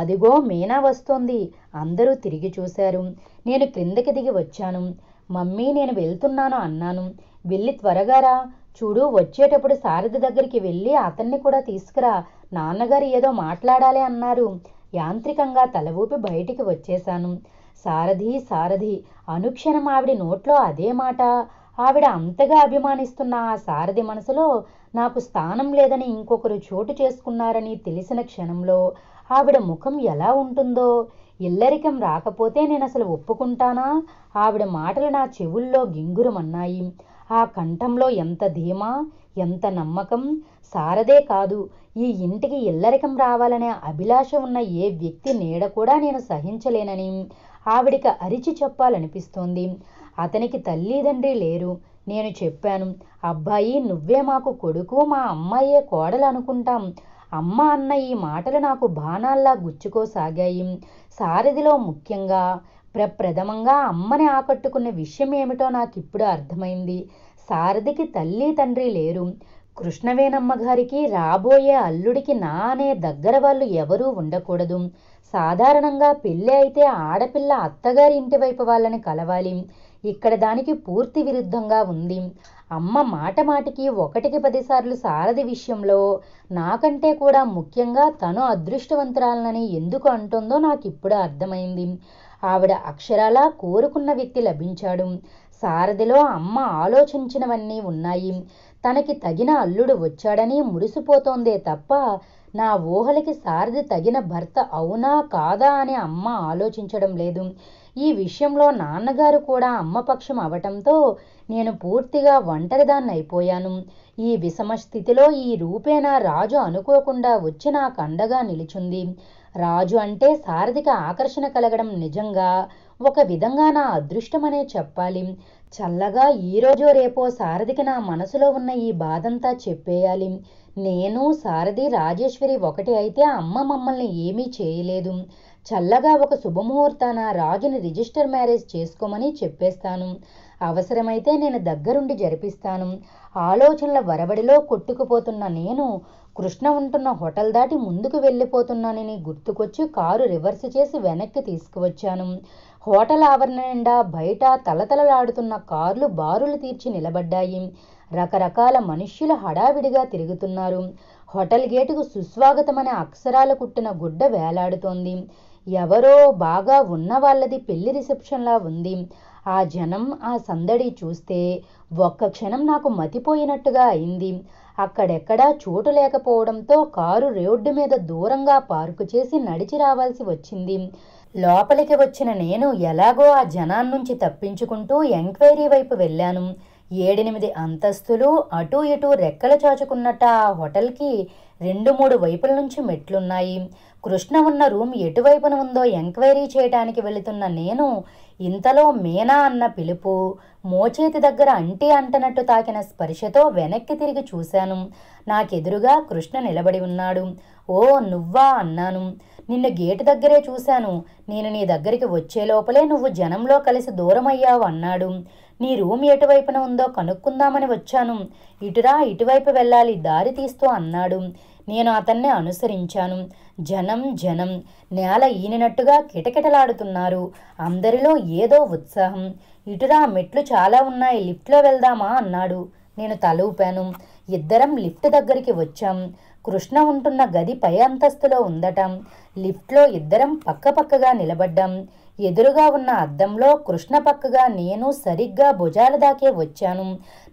అదిగో మీనా వస్తోంది అందరూ తిరిగి చూశారు నేను క్రిందకి దిగి వచ్చాను మమ్మీ నేను వెళ్తున్నాను అన్నాను వెళ్ళి త్వరగా రా చూడు వచ్చేటప్పుడు సారథి దగ్గరికి వెళ్ళి అతన్ని కూడా తీసుకురా నాన్నగారు ఏదో మాట్లాడాలి అన్నారు యాంత్రికంగా తల ఊపి బయటికి వచ్చేశాను సారథి సారథి అనుక్షణం ఆవిడ నోట్లో అదే మాట ఆవిడ అంతగా అభిమానిస్తున్న ఆ సారథి మనసులో నాకు స్థానం లేదని ఇంకొకరు చోటు చేసుకున్నారని తెలిసిన క్షణంలో ఆవిడ ముఖం ఎలా ఉంటుందో ఇల్లరికం రాకపోతే నేను అసలు ఒప్పుకుంటానా ఆవిడ మాటలు నా చెవుల్లో గింగురమన్నాయి ఆ కంఠంలో ఎంత ధీమా ఎంత నమ్మకం సారదే కాదు ఈ ఇంటికి ఇల్లరికం రావాలనే అభిలాష ఉన్న ఏ వ్యక్తి నీడ కూడా నేను సహించలేనని ఆవిడికి అరిచి చెప్పాలనిపిస్తోంది అతనికి తల్లిదండ్రి లేరు నేను చెప్పాను అబ్బాయి నువ్వే మాకు కొడుకు మా అమ్మాయే కోడలు అనుకుంటాం అమ్మ అన్న ఈ మాటలు నాకు బాణాల్లా గుచ్చుకోసాగాయి సారథిలో ముఖ్యంగా ప్రప్రథమంగా అమ్మని ఆకట్టుకున్న విషయం ఏమిటో నాకు ఇప్పుడు అర్థమైంది సారథికి తల్లి తండ్రి లేరు కృష్ణవేణమ్మ గారికి రాబోయే అల్లుడికి నా అనే దగ్గర వాళ్ళు ఎవరూ ఉండకూడదు సాధారణంగా పెళ్ళి అయితే ఆడపిల్ల అత్తగారి ఇంటి వైపు వాళ్ళని కలవాలి ఇక్కడ దానికి పూర్తి విరుద్ధంగా ఉంది అమ్మ మాట మాటికి ఒకటికి పదిసార్లు సారథి విషయంలో నాకంటే కూడా ముఖ్యంగా తను అదృష్టవంతురాలనని ఎందుకు అంటుందో నాకు ఇప్పుడు అర్థమైంది ఆవిడ అక్షరాలా కోరుకున్న వ్యక్తి లభించాడు సారథిలో అమ్మ ఆలోచించినవన్నీ ఉన్నాయి తనకి తగిన అల్లుడు వచ్చాడని మురిసిపోతోందే తప్ప నా ఊహలకి సారథి తగిన భర్త అవునా కాదా అని అమ్మ ఆలోచించడం లేదు ఈ విషయంలో నాన్నగారు కూడా అమ్మపక్షం అవటంతో నేను పూర్తిగా ఒంటరిదాన్నైపోయాను ఈ విషమ స్థితిలో ఈ రూపేణా రాజు అనుకోకుండా వచ్చి నా కండగా నిలిచుంది రాజు అంటే సారథిక ఆకర్షణ కలగడం నిజంగా ఒక విధంగా నా అదృష్టమనే చెప్పాలి చల్లగా ఈ రోజో రేపో సారథికి నా మనసులో ఉన్న ఈ బాధంతా చెప్పేయాలి నేను సారథి రాజేశ్వరి ఒకటి అయితే అమ్మ మమ్మల్ని ఏమీ చేయలేదు చల్లగా ఒక శుభముహూర్తాన రాగిని రిజిస్టర్ మ్యారేజ్ చేసుకోమని చెప్పేస్తాను అవసరమైతే నేను దగ్గరుండి జరిపిస్తాను ఆలోచనల వరవడిలో కొట్టుకుపోతున్న నేను కృష్ణ ఉంటున్న హోటల్ దాటి ముందుకు వెళ్ళిపోతున్నానని గుర్తుకొచ్చి కారు రివర్స్ చేసి వెనక్కి తీసుకువచ్చాను హోటల్ ఆవరణ నిండా బయట తలతలలాడుతున్న కార్లు బారులు తీర్చి నిలబడ్డాయి రకరకాల మనుష్యులు హడావిడిగా తిరుగుతున్నారు హోటల్ గేటుకు సుస్వాగతమనే అక్షరాలు కుట్టిన గుడ్డ వేలాడుతోంది ఎవరో బాగా ఉన్నవాళ్ళది పెళ్లి రిసెప్షన్లా ఉంది ఆ జనం ఆ సందడి చూస్తే ఒక్క క్షణం నాకు మతిపోయినట్టుగా అయింది అక్కడెక్కడా చోటు లేకపోవడంతో కారు రోడ్డు మీద దూరంగా పార్కు చేసి నడిచి రావాల్సి వచ్చింది లోపలికి వచ్చిన నేను ఎలాగో ఆ జనాన్నించి తప్పించుకుంటూ ఎంక్వైరీ వైపు వెళ్ళాను ఏడెనిమిది అంతస్తులు అటు ఇటు రెక్కలు చాచుకున్నట్ట ఆ హోటల్కి రెండు మూడు వైపుల నుంచి మెట్లున్నాయి కృష్ణ ఉన్న రూమ్ ఎటువైపున ఉందో ఎంక్వైరీ చేయడానికి వెళుతున్న నేను ఇంతలో మీనా అన్న పిలుపు మోచేతి దగ్గర అంటి అంటనట్టు తాకిన స్పర్శతో వెనక్కి తిరిగి చూశాను నాకెదురుగా కృష్ణ నిలబడి ఉన్నాడు ఓ నువ్వా అన్నాను నిన్ను గేటు దగ్గరే చూశాను నేను నీ దగ్గరికి వచ్చే లోపలే నువ్వు జనంలో కలిసి దూరం అయ్యావు అన్నాడు నీ రూమ్ ఎటువైపున ఉందో కనుక్కుందామని వచ్చాను ఇటురా ఇటువైపు వెళ్ళాలి దారి తీస్తూ అన్నాడు నేను అతన్ని అనుసరించాను జనం జనం నేల ఈనినట్టుగా కిటకిటలాడుతున్నారు అందరిలో ఏదో ఉత్సాహం ఇటురా మెట్లు చాలా ఉన్నాయి లిఫ్ట్లో వెళ్దామా అన్నాడు నేను తలూపాను ఇద్దరం లిఫ్ట్ దగ్గరికి వచ్చాం కృష్ణ ఉంటున్న గది పై అంతస్తులో ఉందటం లిఫ్ట్లో ఇద్దరం పక్కపక్కగా నిలబడ్డాం ఎదురుగా ఉన్న అద్దంలో కృష్ణ పక్కగా నేను సరిగ్గా భుజాల దాకే వచ్చాను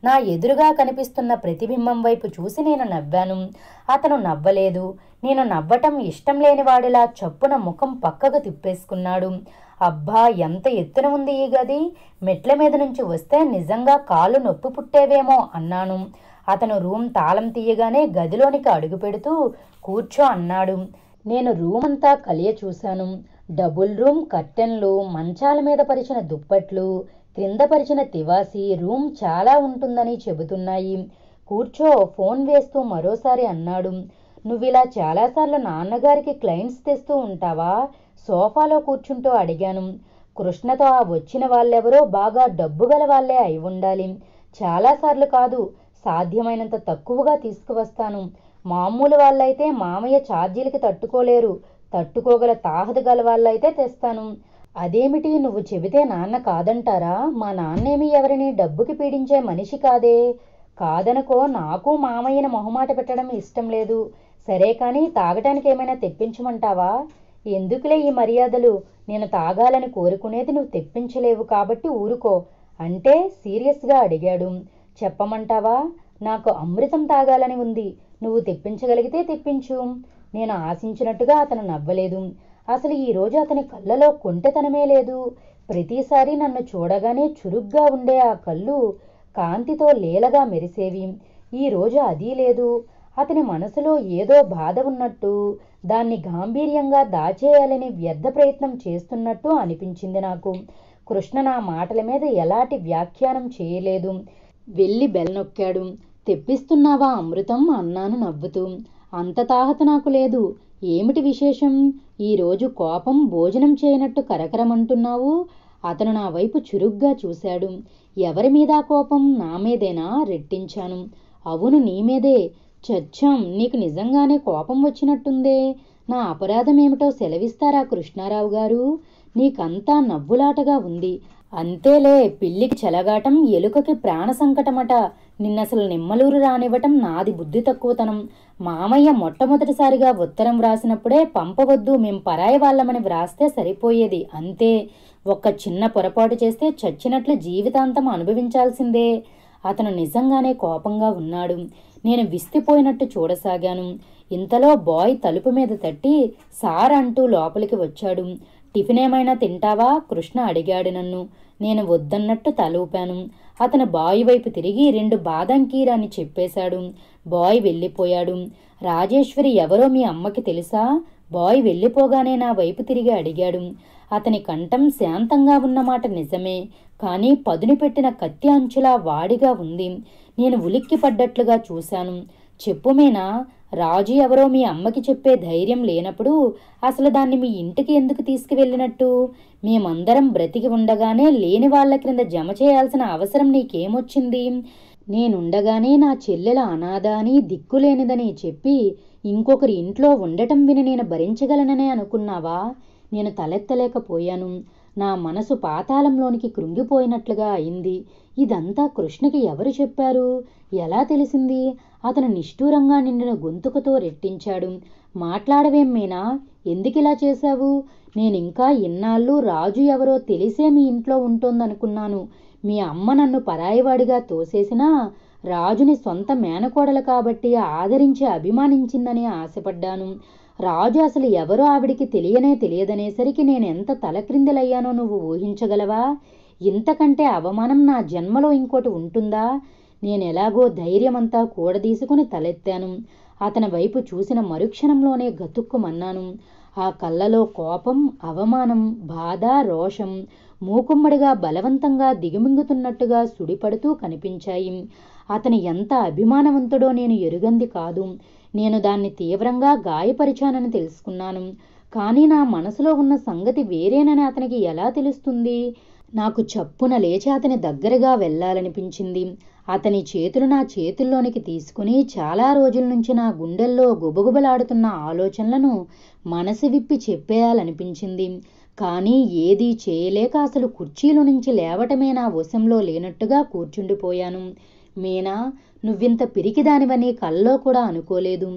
నా ఎదురుగా కనిపిస్తున్న ప్రతిబింబం వైపు చూసి నేను నవ్వాను అతను నవ్వలేదు నేను నవ్వటం ఇష్టం లేనివాడిలా చప్పున ముఖం పక్కకు తిప్పేసుకున్నాడు అబ్బా ఎంత ఎత్తున ఉంది ఈ గది మెట్ల మీద నుంచి వస్తే నిజంగా కాళ్ళు నొప్పి పుట్టేవేమో అన్నాను అతను రూమ్ తాళం తీయగానే గదిలోనికి అడుగు పెడుతూ కూర్చో అన్నాడు నేను రూమ్ అంతా కలియ చూశాను డబుల్ రూమ్ కర్టెన్లు మంచాల మీద పరిచిన దుప్పట్లు క్రింద పరిచిన తివాసి రూమ్ చాలా ఉంటుందని చెబుతున్నాయి కూర్చో ఫోన్ వేస్తూ మరోసారి అన్నాడు ఇలా చాలాసార్లు నాన్నగారికి క్లయింట్స్ తెస్తూ ఉంటావా సోఫాలో కూర్చుంటూ అడిగాను కృష్ణతో ఆ వచ్చిన వాళ్ళెవరో బాగా డబ్బు గల వాళ్లే అయి ఉండాలి చాలాసార్లు కాదు సాధ్యమైనంత తక్కువగా తీసుకువస్తాను మామూలు వాళ్ళైతే మామయ్య ఛార్జీలకి తట్టుకోలేరు తట్టుకోగల తాహదు గల వాళ్ళైతే తెస్తాను అదేమిటి నువ్వు చెబితే నాన్న కాదంటారా మా నాన్నేమి ఎవరిని డబ్బుకి పీడించే మనిషి కాదే కాదనుకో నాకు మామయ్యను మొహమాట పెట్టడం ఇష్టం లేదు సరే కానీ తాగటానికి ఏమైనా తెప్పించమంటావా ఎందుకులే ఈ మర్యాదలు నేను తాగాలని కోరుకునేది నువ్వు తెప్పించలేవు కాబట్టి ఊరుకో అంటే సీరియస్గా అడిగాడు చెప్పమంటావా నాకు అమృతం తాగాలని ఉంది నువ్వు తెప్పించగలిగితే తెప్పించు నేను ఆశించినట్టుగా అతను నవ్వలేదు అసలు ఈరోజు అతని కళ్ళలో కొంటెతనమే లేదు ప్రతిసారి నన్ను చూడగానే చురుగ్గా ఉండే ఆ కళ్ళు కాంతితో లీలగా మెరిసేవి ఈరోజు అది లేదు అతని మనసులో ఏదో బాధ ఉన్నట్టు దాన్ని గాంభీర్యంగా దాచేయాలని వ్యర్థ ప్రయత్నం చేస్తున్నట్టు అనిపించింది నాకు కృష్ణ నా మాటల మీద ఎలాంటి వ్యాఖ్యానం చేయలేదు వెళ్ళి బెల్ నొక్కాడు తెప్పిస్తున్నావా అమృతం అన్నాను నవ్వుతూ అంత తాహత నాకు లేదు ఏమిటి విశేషం ఈరోజు కోపం భోజనం చేయనట్టు కరకరమంటున్నావు అతను నా వైపు చురుగ్గా చూశాడు ఎవరి మీద కోపం నా మీదేనా రెట్టించాను అవును నీ మీదే చచ్చం నీకు నిజంగానే కోపం వచ్చినట్టుందే నా అపరాధమేమిటో సెలవిస్తారా కృష్ణారావు గారు నీకంతా నవ్వులాటగా ఉంది అంతేలే పిల్లికి చెలగాటం ఎలుకకి ప్రాణ సంకటమట నిన్నసలు నిమ్మలూరు రానివ్వటం నాది బుద్ధి తక్కువతనం మామయ్య మొట్టమొదటిసారిగా ఉత్తరం వ్రాసినప్పుడే పంపవద్దు మేం పరాయి వాళ్ళమని వ్రాస్తే సరిపోయేది అంతే ఒక్క చిన్న పొరపాటు చేస్తే చచ్చినట్లు జీవితాంతం అనుభవించాల్సిందే అతను నిజంగానే కోపంగా ఉన్నాడు నేను విస్తిపోయినట్టు చూడసాగాను ఇంతలో బాయ్ తలుపు మీద తట్టి సార్ అంటూ లోపలికి వచ్చాడు టిఫిన్ ఏమైనా తింటావా కృష్ణ అడిగాడు నన్ను నేను వద్దన్నట్టు తలూపాను అతను బాయ్ వైపు తిరిగి రెండు బాదం కీరాన్ని అని చెప్పేశాడు బాయ్ వెళ్ళిపోయాడు రాజేశ్వరి ఎవరో మీ అమ్మకి తెలుసా బాయ్ వెళ్ళిపోగానే నా వైపు తిరిగి అడిగాడు అతని కంఠం శాంతంగా ఉన్నమాట నిజమే కానీ పదును పెట్టిన కత్తి అంచులా వాడిగా ఉంది నేను ఉలిక్కిపడ్డట్లుగా చూశాను చెప్పుమేనా రాజు ఎవరో మీ అమ్మకి చెప్పే ధైర్యం లేనప్పుడు అసలు దాన్ని మీ ఇంటికి ఎందుకు తీసుకువెళ్ళినట్టు మేమందరం బ్రతికి ఉండగానే లేని వాళ్ళ క్రింద జమ చేయాల్సిన అవసరం నీకేమొచ్చింది నేనుండగానే నా చెల్లెల అనాథ అని దిక్కులేనిదని చెప్పి ఇంకొకరి ఇంట్లో ఉండటం విని నేను భరించగలననే అనుకున్నావా నేను తలెత్తలేకపోయాను నా మనసు పాతాళంలోనికి కృంగిపోయినట్లుగా అయింది ఇదంతా కృష్ణకి ఎవరు చెప్పారు ఎలా తెలిసింది అతను నిష్ఠూరంగా నిండిన గొంతుకతో రెట్టించాడు మాట్లాడవేమ్మేనా ఎందుకిలా చేశావు నేనింకా ఇన్నాళ్ళు రాజు ఎవరో తెలిసే మీ ఇంట్లో ఉంటోందనుకున్నాను మీ అమ్మ నన్ను పరాయివాడిగా తోసేసినా రాజుని సొంత మేనకోడలు కాబట్టి ఆదరించి అభిమానించిందని ఆశపడ్డాను రాజు అసలు ఎవరో ఆవిడికి తెలియనే తెలియదనేసరికి నేనెంత తలక్రిందులయ్యానో నువ్వు ఊహించగలవా ఇంతకంటే అవమానం నా జన్మలో ఇంకోటి ఉంటుందా నేనెలాగో ధైర్యమంతా కూడదీసుకుని తలెత్తాను అతని వైపు చూసిన మరుక్షణంలోనే గతుక్కుమన్నాను ఆ కళ్ళలో కోపం అవమానం బాధ రోషం మూకుమ్మడిగా బలవంతంగా దిగుమింగుతున్నట్టుగా సుడిపడుతూ కనిపించాయి అతని ఎంత అభిమానవంతుడో నేను ఎరుగంది కాదు నేను దాన్ని తీవ్రంగా గాయపరిచానని తెలుసుకున్నాను కానీ నా మనసులో ఉన్న సంగతి వేరేనని అతనికి ఎలా తెలుస్తుంది నాకు చప్పున లేచి అతని దగ్గరగా వెళ్ళాలనిపించింది అతని చేతులు నా చేతుల్లోనికి తీసుకుని చాలా రోజుల నుంచి నా గుండెల్లో గుబగుబలాడుతున్న ఆలోచనలను మనసు విప్పి చెప్పేయాలనిపించింది కానీ ఏదీ చేయలేక అసలు కుర్చీలు నుంచి లేవటమే నా వశంలో లేనట్టుగా కూర్చుండిపోయాను మీనా నువ్వింత పిరికిదానివని కల్లో కూడా అనుకోలేదు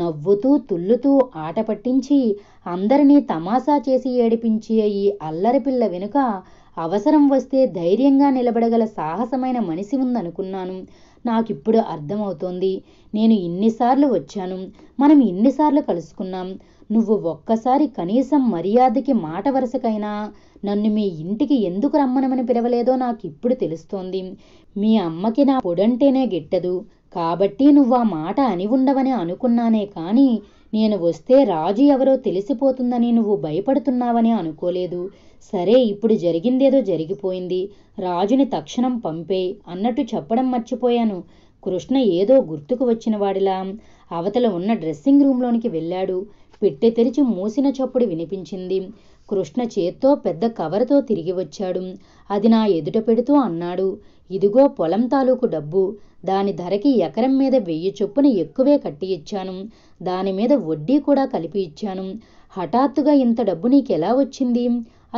నవ్వుతూ తుల్లుతూ ఆట పట్టించి అందరినీ తమాషా చేసి ఏడిపించి అయి అల్లరిపిల్ల వెనుక అవసరం వస్తే ధైర్యంగా నిలబడగల సాహసమైన మనిషి ఉందనుకున్నాను నాకిప్పుడు అర్థమవుతోంది నేను ఇన్నిసార్లు వచ్చాను మనం ఇన్నిసార్లు కలుసుకున్నాం నువ్వు ఒక్కసారి కనీసం మర్యాదకి మాట వరుసకైనా నన్ను మీ ఇంటికి ఎందుకు రమ్మనమని పిలవలేదో నాకు ఇప్పుడు తెలుస్తోంది మీ అమ్మకి నా పొడంటేనే గిట్టదు కాబట్టి నువ్వు ఆ మాట అని ఉండవని అనుకున్నానే కానీ నేను వస్తే రాజు ఎవరో తెలిసిపోతుందని నువ్వు భయపడుతున్నావని అనుకోలేదు సరే ఇప్పుడు జరిగిందేదో జరిగిపోయింది రాజుని తక్షణం పంపే అన్నట్టు చెప్పడం మర్చిపోయాను కృష్ణ ఏదో గుర్తుకు వచ్చినవాడిలా అవతల ఉన్న డ్రెస్సింగ్ రూంలోనికి వెళ్ళాడు పెట్టె తెరిచి మూసిన చప్పుడు వినిపించింది కృష్ణ చేత్తో పెద్ద కవర్తో తిరిగి వచ్చాడు అది నా ఎదుట పెడుతూ అన్నాడు ఇదిగో పొలం తాలూకు డబ్బు దాని ధరకి ఎకరం మీద వెయ్యి చొప్పున ఎక్కువే కట్టి ఇచ్చాను దాని మీద వడ్డీ కూడా కలిపి ఇచ్చాను హఠాత్తుగా ఇంత డబ్బు నీకెలా వచ్చింది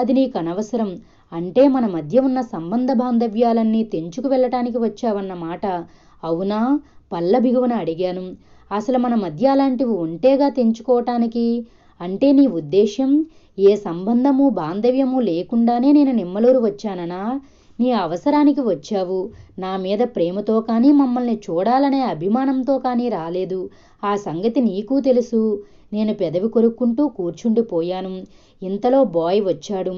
అది నీకు అనవసరం అంటే మన మధ్య ఉన్న సంబంధ బాంధవ్యాలన్నీ తెంచుకు వెళ్ళటానికి వచ్చావన్నమాట అవునా పల్ల బిగువన అడిగాను అసలు మన మధ్య అలాంటివి ఉంటేగా తెంచుకోవటానికి అంటే నీ ఉద్దేశ్యం ఏ సంబంధము బాంధవ్యము లేకుండానే నేను నిమ్మలూరు వచ్చాననా నీ అవసరానికి వచ్చావు నా మీద ప్రేమతో కానీ మమ్మల్ని చూడాలనే అభిమానంతో కానీ రాలేదు ఆ సంగతి నీకు తెలుసు నేను పెదవి కొరుక్కుంటూ కూర్చుండిపోయాను ఇంతలో బాయ్ వచ్చాడు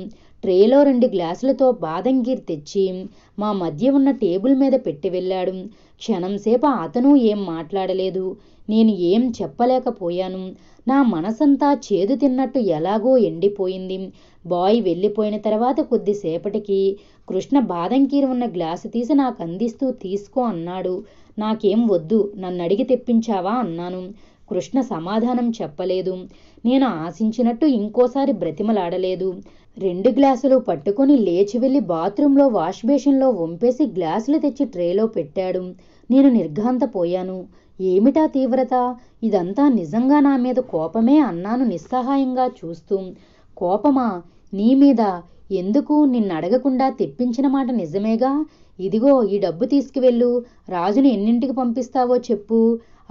ట్రేలో రెండు గ్లాసులతో బాదం గీర్ తెచ్చి మా మధ్య ఉన్న టేబుల్ మీద పెట్టి వెళ్ళాడు క్షణంసేపు అతను ఏం మాట్లాడలేదు నేను ఏం చెప్పలేకపోయాను నా మనసంతా చేదు తిన్నట్టు ఎలాగో ఎండిపోయింది బాయ్ వెళ్ళిపోయిన తర్వాత కొద్దిసేపటికి కృష్ణ బాదం కీర్ ఉన్న గ్లాసు తీసి నాకు అందిస్తూ తీసుకో అన్నాడు నాకేం వద్దు నన్ను అడిగి తెప్పించావా అన్నాను కృష్ణ సమాధానం చెప్పలేదు నేను ఆశించినట్టు ఇంకోసారి బ్రతిమలాడలేదు రెండు గ్లాసులు పట్టుకొని లేచి వెళ్ళి బాత్రూంలో వాష్ బేసిన్లో వంపేసి గ్లాసులు తెచ్చి ట్రేలో పెట్టాడు నేను నిర్ఘాంతపోయాను ఏమిటా తీవ్రత ఇదంతా నిజంగా నా మీద కోపమే అన్నాను నిస్సహాయంగా చూస్తూ కోపమా నీ మీద ఎందుకు నిన్నడగకుండా తెప్పించిన మాట నిజమేగా ఇదిగో ఈ డబ్బు తీసుకువెళ్ళు రాజును ఎన్నింటికి పంపిస్తావో చెప్పు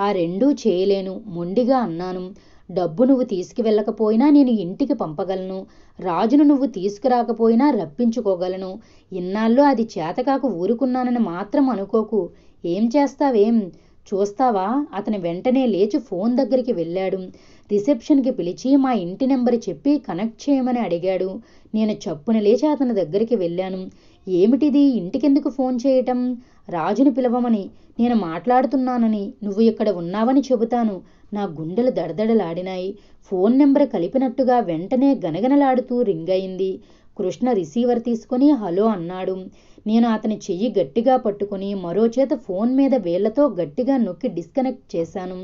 ఆ రెండూ చేయలేను మొండిగా అన్నాను డబ్బు నువ్వు తీసుకువెళ్ళకపోయినా నేను ఇంటికి పంపగలను రాజును నువ్వు తీసుకురాకపోయినా రప్పించుకోగలను ఇన్నాళ్ళు అది చేతకాక ఊరుకున్నానని మాత్రం అనుకోకు ఏం చేస్తావేం చూస్తావా అతను వెంటనే లేచి ఫోన్ దగ్గరికి వెళ్ళాడు రిసెప్షన్కి పిలిచి మా ఇంటి నెంబర్ చెప్పి కనెక్ట్ చేయమని అడిగాడు నేను చప్పున లేచి అతని దగ్గరికి వెళ్ళాను ఏమిటిది ఇంటికెందుకు ఫోన్ చేయటం రాజును పిలవమని నేను మాట్లాడుతున్నానని నువ్వు ఇక్కడ ఉన్నావని చెబుతాను నా గుండెలు దడదడలాడినాయి ఫోన్ నెంబర్ కలిపినట్టుగా వెంటనే గనగనలాడుతూ రింగ్ అయింది కృష్ణ రిసీవర్ తీసుకుని హలో అన్నాడు నేను అతని చెయ్యి గట్టిగా పట్టుకుని మరో చేత ఫోన్ మీద వేళ్లతో గట్టిగా నొక్కి డిస్కనెక్ట్ చేశాను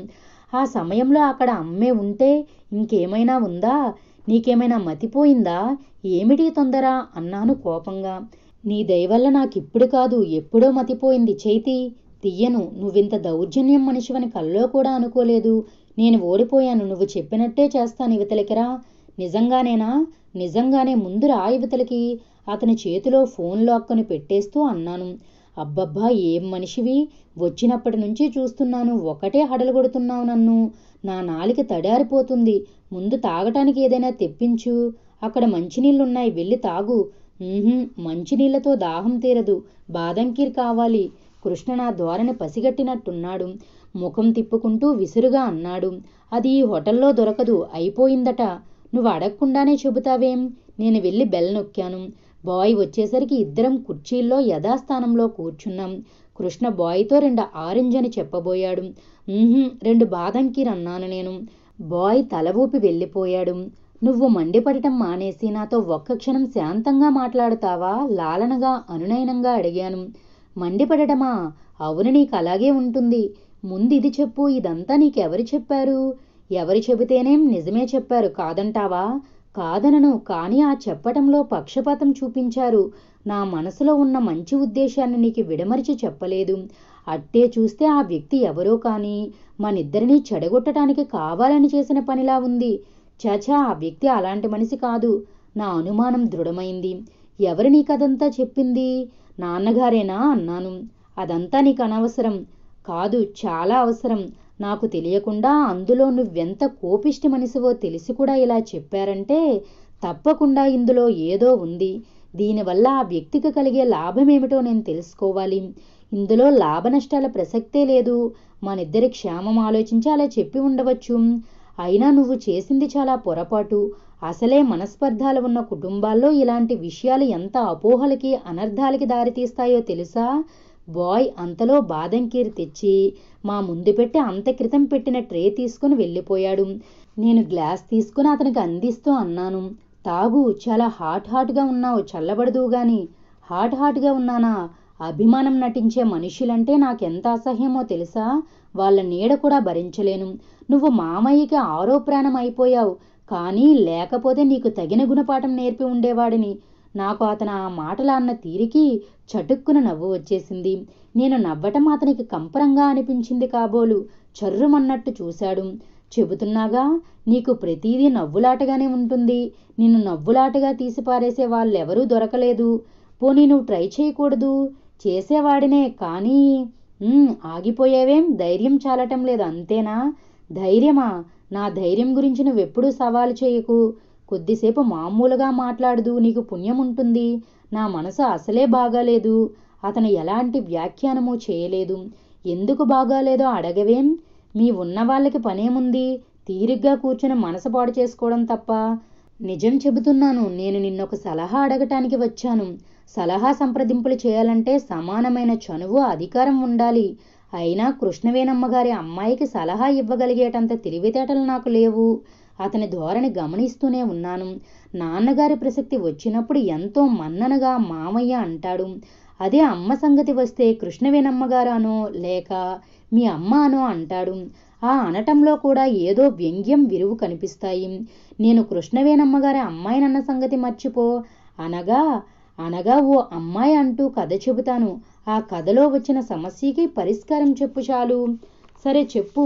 ఆ సమయంలో అక్కడ అమ్మే ఉంటే ఇంకేమైనా ఉందా నీకేమైనా మతిపోయిందా ఏమిటి తొందర అన్నాను కోపంగా నీ దయవల్ల నాకిప్పుడు కాదు ఎప్పుడో మతిపోయింది చైతి తీయను నువ్వింత దౌర్జన్యం మనిషివని కల్లో కూడా అనుకోలేదు నేను ఓడిపోయాను నువ్వు చెప్పినట్టే చేస్తాను రా నిజంగానేనా నిజంగానే ముందు రా ఇవతలికి అతని చేతిలో ఫోన్ లాక్కను పెట్టేస్తూ అన్నాను అబ్బబ్బా ఏం మనిషివి వచ్చినప్పటి నుంచి చూస్తున్నాను ఒకటే కొడుతున్నావు నన్ను నా నాలిక తడారిపోతుంది ముందు తాగటానికి ఏదైనా తెప్పించు అక్కడ మంచినీళ్ళున్నాయి వెళ్ళి తాగు మంచినీళ్లతో దాహం తీరదు బాదంకీర్ కావాలి కృష్ణ నా ధోరణి పసిగట్టినట్టున్నాడు ముఖం తిప్పుకుంటూ విసురుగా అన్నాడు అది హోటల్లో దొరకదు అయిపోయిందట నువ్వు అడగకుండానే చెబుతావేం నేను వెళ్ళి బెల్ నొక్కాను బాయ్ వచ్చేసరికి ఇద్దరం కుర్చీల్లో యథాస్థానంలో కూర్చున్నాం కృష్ణ బాయ్తో రెండు ఆరెంజ్ అని చెప్పబోయాడు రెండు బాదం కీర్ అన్నాను నేను బాయ్ తల ఊపి వెళ్ళిపోయాడు నువ్వు మండిపడటం మానేసి నాతో ఒక్క క్షణం శాంతంగా మాట్లాడతావా లాలనగా అనునయనంగా అడిగాను మండిపడటమా అవును నీకు అలాగే ఉంటుంది ముందు ఇది చెప్పు ఇదంతా నీకెవరు చెప్పారు ఎవరు చెబితేనేం నిజమే చెప్పారు కాదంటావా కాదనను కానీ ఆ చెప్పటంలో పక్షపాతం చూపించారు నా మనసులో ఉన్న మంచి ఉద్దేశాన్ని నీకు విడమరిచి చెప్పలేదు అట్టే చూస్తే ఆ వ్యక్తి ఎవరో కానీ మనిద్దరినీ చెడగొట్టడానికి కావాలని చేసిన పనిలా ఉంది చచా ఆ వ్యక్తి అలాంటి మనిషి కాదు నా అనుమానం దృఢమైంది ఎవరి నీకదంతా చెప్పింది నాన్నగారేనా అన్నాను అదంతా నీకు అనవసరం కాదు చాలా అవసరం నాకు తెలియకుండా అందులో నువ్వెంత కోపిష్టి మనిషివో తెలిసి కూడా ఇలా చెప్పారంటే తప్పకుండా ఇందులో ఏదో ఉంది దీనివల్ల ఆ వ్యక్తికి కలిగే లాభమేమిటో నేను తెలుసుకోవాలి ఇందులో లాభనష్టాల ప్రసక్తే లేదు మనిద్దరి క్షేమం ఆలోచించి అలా చెప్పి ఉండవచ్చు అయినా నువ్వు చేసింది చాలా పొరపాటు అసలే మనస్పర్ధాలు ఉన్న కుటుంబాల్లో ఇలాంటి విషయాలు ఎంత అపోహలకి అనర్థాలకి దారితీస్తాయో తెలుసా బాయ్ అంతలో బాదం కీర్ తెచ్చి మా ముందు పెట్టి అంత క్రితం పెట్టిన ట్రే తీసుకుని వెళ్ళిపోయాడు నేను గ్లాస్ తీసుకుని అతనికి అందిస్తూ అన్నాను తాగు చాలా హాట్ హాట్గా ఉన్నావు చల్లబడదు గాని హాట్ హాట్గా ఉన్నానా అభిమానం నటించే మనుషులంటే నాకెంత అసహ్యమో తెలుసా వాళ్ళ నీడ కూడా భరించలేను నువ్వు మామయ్యకి ఆరో ప్రాణం అయిపోయావు కానీ లేకపోతే నీకు తగిన గుణపాఠం నేర్పి ఉండేవాడిని నాకు అతను ఆ మాటలు అన్న తీరికి చటుక్కున నవ్వు వచ్చేసింది నేను నవ్వటం అతనికి కంపరంగా అనిపించింది కాబోలు చర్రుమన్నట్టు చూశాడు చెబుతున్నాగా నీకు ప్రతీదీ నవ్వులాటగానే ఉంటుంది నిన్ను నవ్వులాటగా తీసిపారేసే వాళ్ళెవరూ దొరకలేదు పోనీ నువ్వు ట్రై చేయకూడదు చేసేవాడినే కానీ ఆగిపోయేవేం ధైర్యం చాలటం లేదు అంతేనా ధైర్యమా నా ధైర్యం గురించి నువ్వెప్పుడూ సవాలు చేయకు కొద్దిసేపు మామూలుగా మాట్లాడదు నీకు పుణ్యం ఉంటుంది నా మనసు అసలే బాగాలేదు అతను ఎలాంటి వ్యాఖ్యానము చేయలేదు ఎందుకు బాగాలేదో అడగవేం మీ ఉన్న వాళ్ళకి పనేముంది తీరిగ్గా కూర్చొని మనసు పాడు చేసుకోవడం తప్ప నిజం చెబుతున్నాను నేను నిన్నొక సలహా అడగటానికి వచ్చాను సలహా సంప్రదింపులు చేయాలంటే సమానమైన చనువు అధికారం ఉండాలి అయినా కృష్ణవేణమ్మ గారి అమ్మాయికి సలహా ఇవ్వగలిగేటంత తెలివితేటలు నాకు లేవు అతని ధోరణి గమనిస్తూనే ఉన్నాను నాన్నగారి ప్రసక్తి వచ్చినప్పుడు ఎంతో మన్ననగా మామయ్య అంటాడు అదే అమ్మ సంగతి వస్తే కృష్ణవేణమ్మ గారానో లేక మీ అమ్మ అనో అంటాడు ఆ అనటంలో కూడా ఏదో వ్యంగ్యం విరువు కనిపిస్తాయి నేను కృష్ణవేణమ్మ అమ్మాయినన్న సంగతి మర్చిపో అనగా అనగా ఓ అమ్మాయి అంటూ కథ చెబుతాను ఆ కథలో వచ్చిన సమస్యకి పరిష్కారం చెప్పు చాలు సరే చెప్పు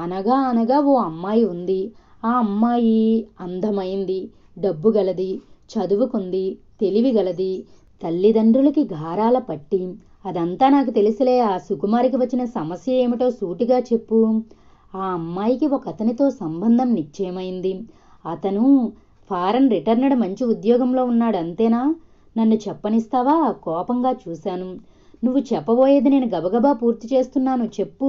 అనగా అనగా ఓ అమ్మాయి ఉంది ఆ అమ్మాయి అందమైంది డబ్బు గలది చదువుకుంది తెలివి గలది తల్లిదండ్రులకి గారాల పట్టి అదంతా నాకు తెలిసిలే ఆ సుకుమారికి వచ్చిన సమస్య ఏమిటో సూటిగా చెప్పు ఆ అమ్మాయికి ఒక అతనితో సంబంధం నిశ్చయమైంది అతను ఫారెన్ రిటర్నడ్ మంచి ఉద్యోగంలో ఉన్నాడు అంతేనా నన్ను చెప్పనిస్తావా కోపంగా చూశాను నువ్వు చెప్పబోయేది నేను గబగబా పూర్తి చేస్తున్నాను చెప్పు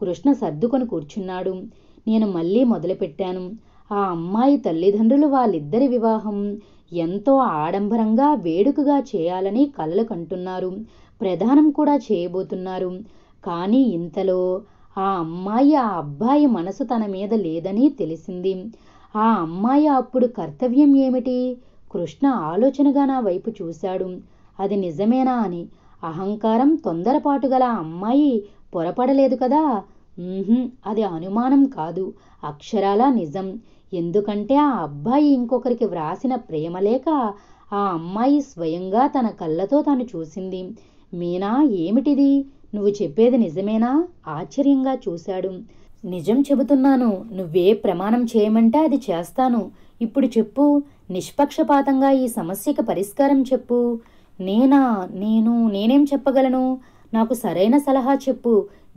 కృష్ణ సర్దుకొని కూర్చున్నాడు నేను మళ్ళీ మొదలుపెట్టాను ఆ అమ్మాయి తల్లిదండ్రులు వాళ్ళిద్దరి వివాహం ఎంతో ఆడంబరంగా వేడుకగా చేయాలని కలలు కంటున్నారు ప్రధానం కూడా చేయబోతున్నారు కానీ ఇంతలో ఆ అమ్మాయి ఆ అబ్బాయి మనసు తన మీద లేదని తెలిసింది ఆ అమ్మాయి అప్పుడు కర్తవ్యం ఏమిటి కృష్ణ ఆలోచనగా నా వైపు చూశాడు అది నిజమేనా అని అహంకారం తొందరపాటు గల అమ్మాయి పొరపడలేదు కదా అది అనుమానం కాదు అక్షరాలా నిజం ఎందుకంటే ఆ అబ్బాయి ఇంకొకరికి వ్రాసిన లేక ఆ అమ్మాయి స్వయంగా తన కళ్ళతో తాను చూసింది మీనా ఏమిటిది నువ్వు చెప్పేది నిజమేనా ఆశ్చర్యంగా చూశాడు నిజం చెబుతున్నాను నువ్వే ప్రమాణం చేయమంటే అది చేస్తాను ఇప్పుడు చెప్పు నిష్పక్షపాతంగా ఈ సమస్యకి పరిష్కారం చెప్పు నేనా నేను నేనేం చెప్పగలను నాకు సరైన సలహా చెప్పు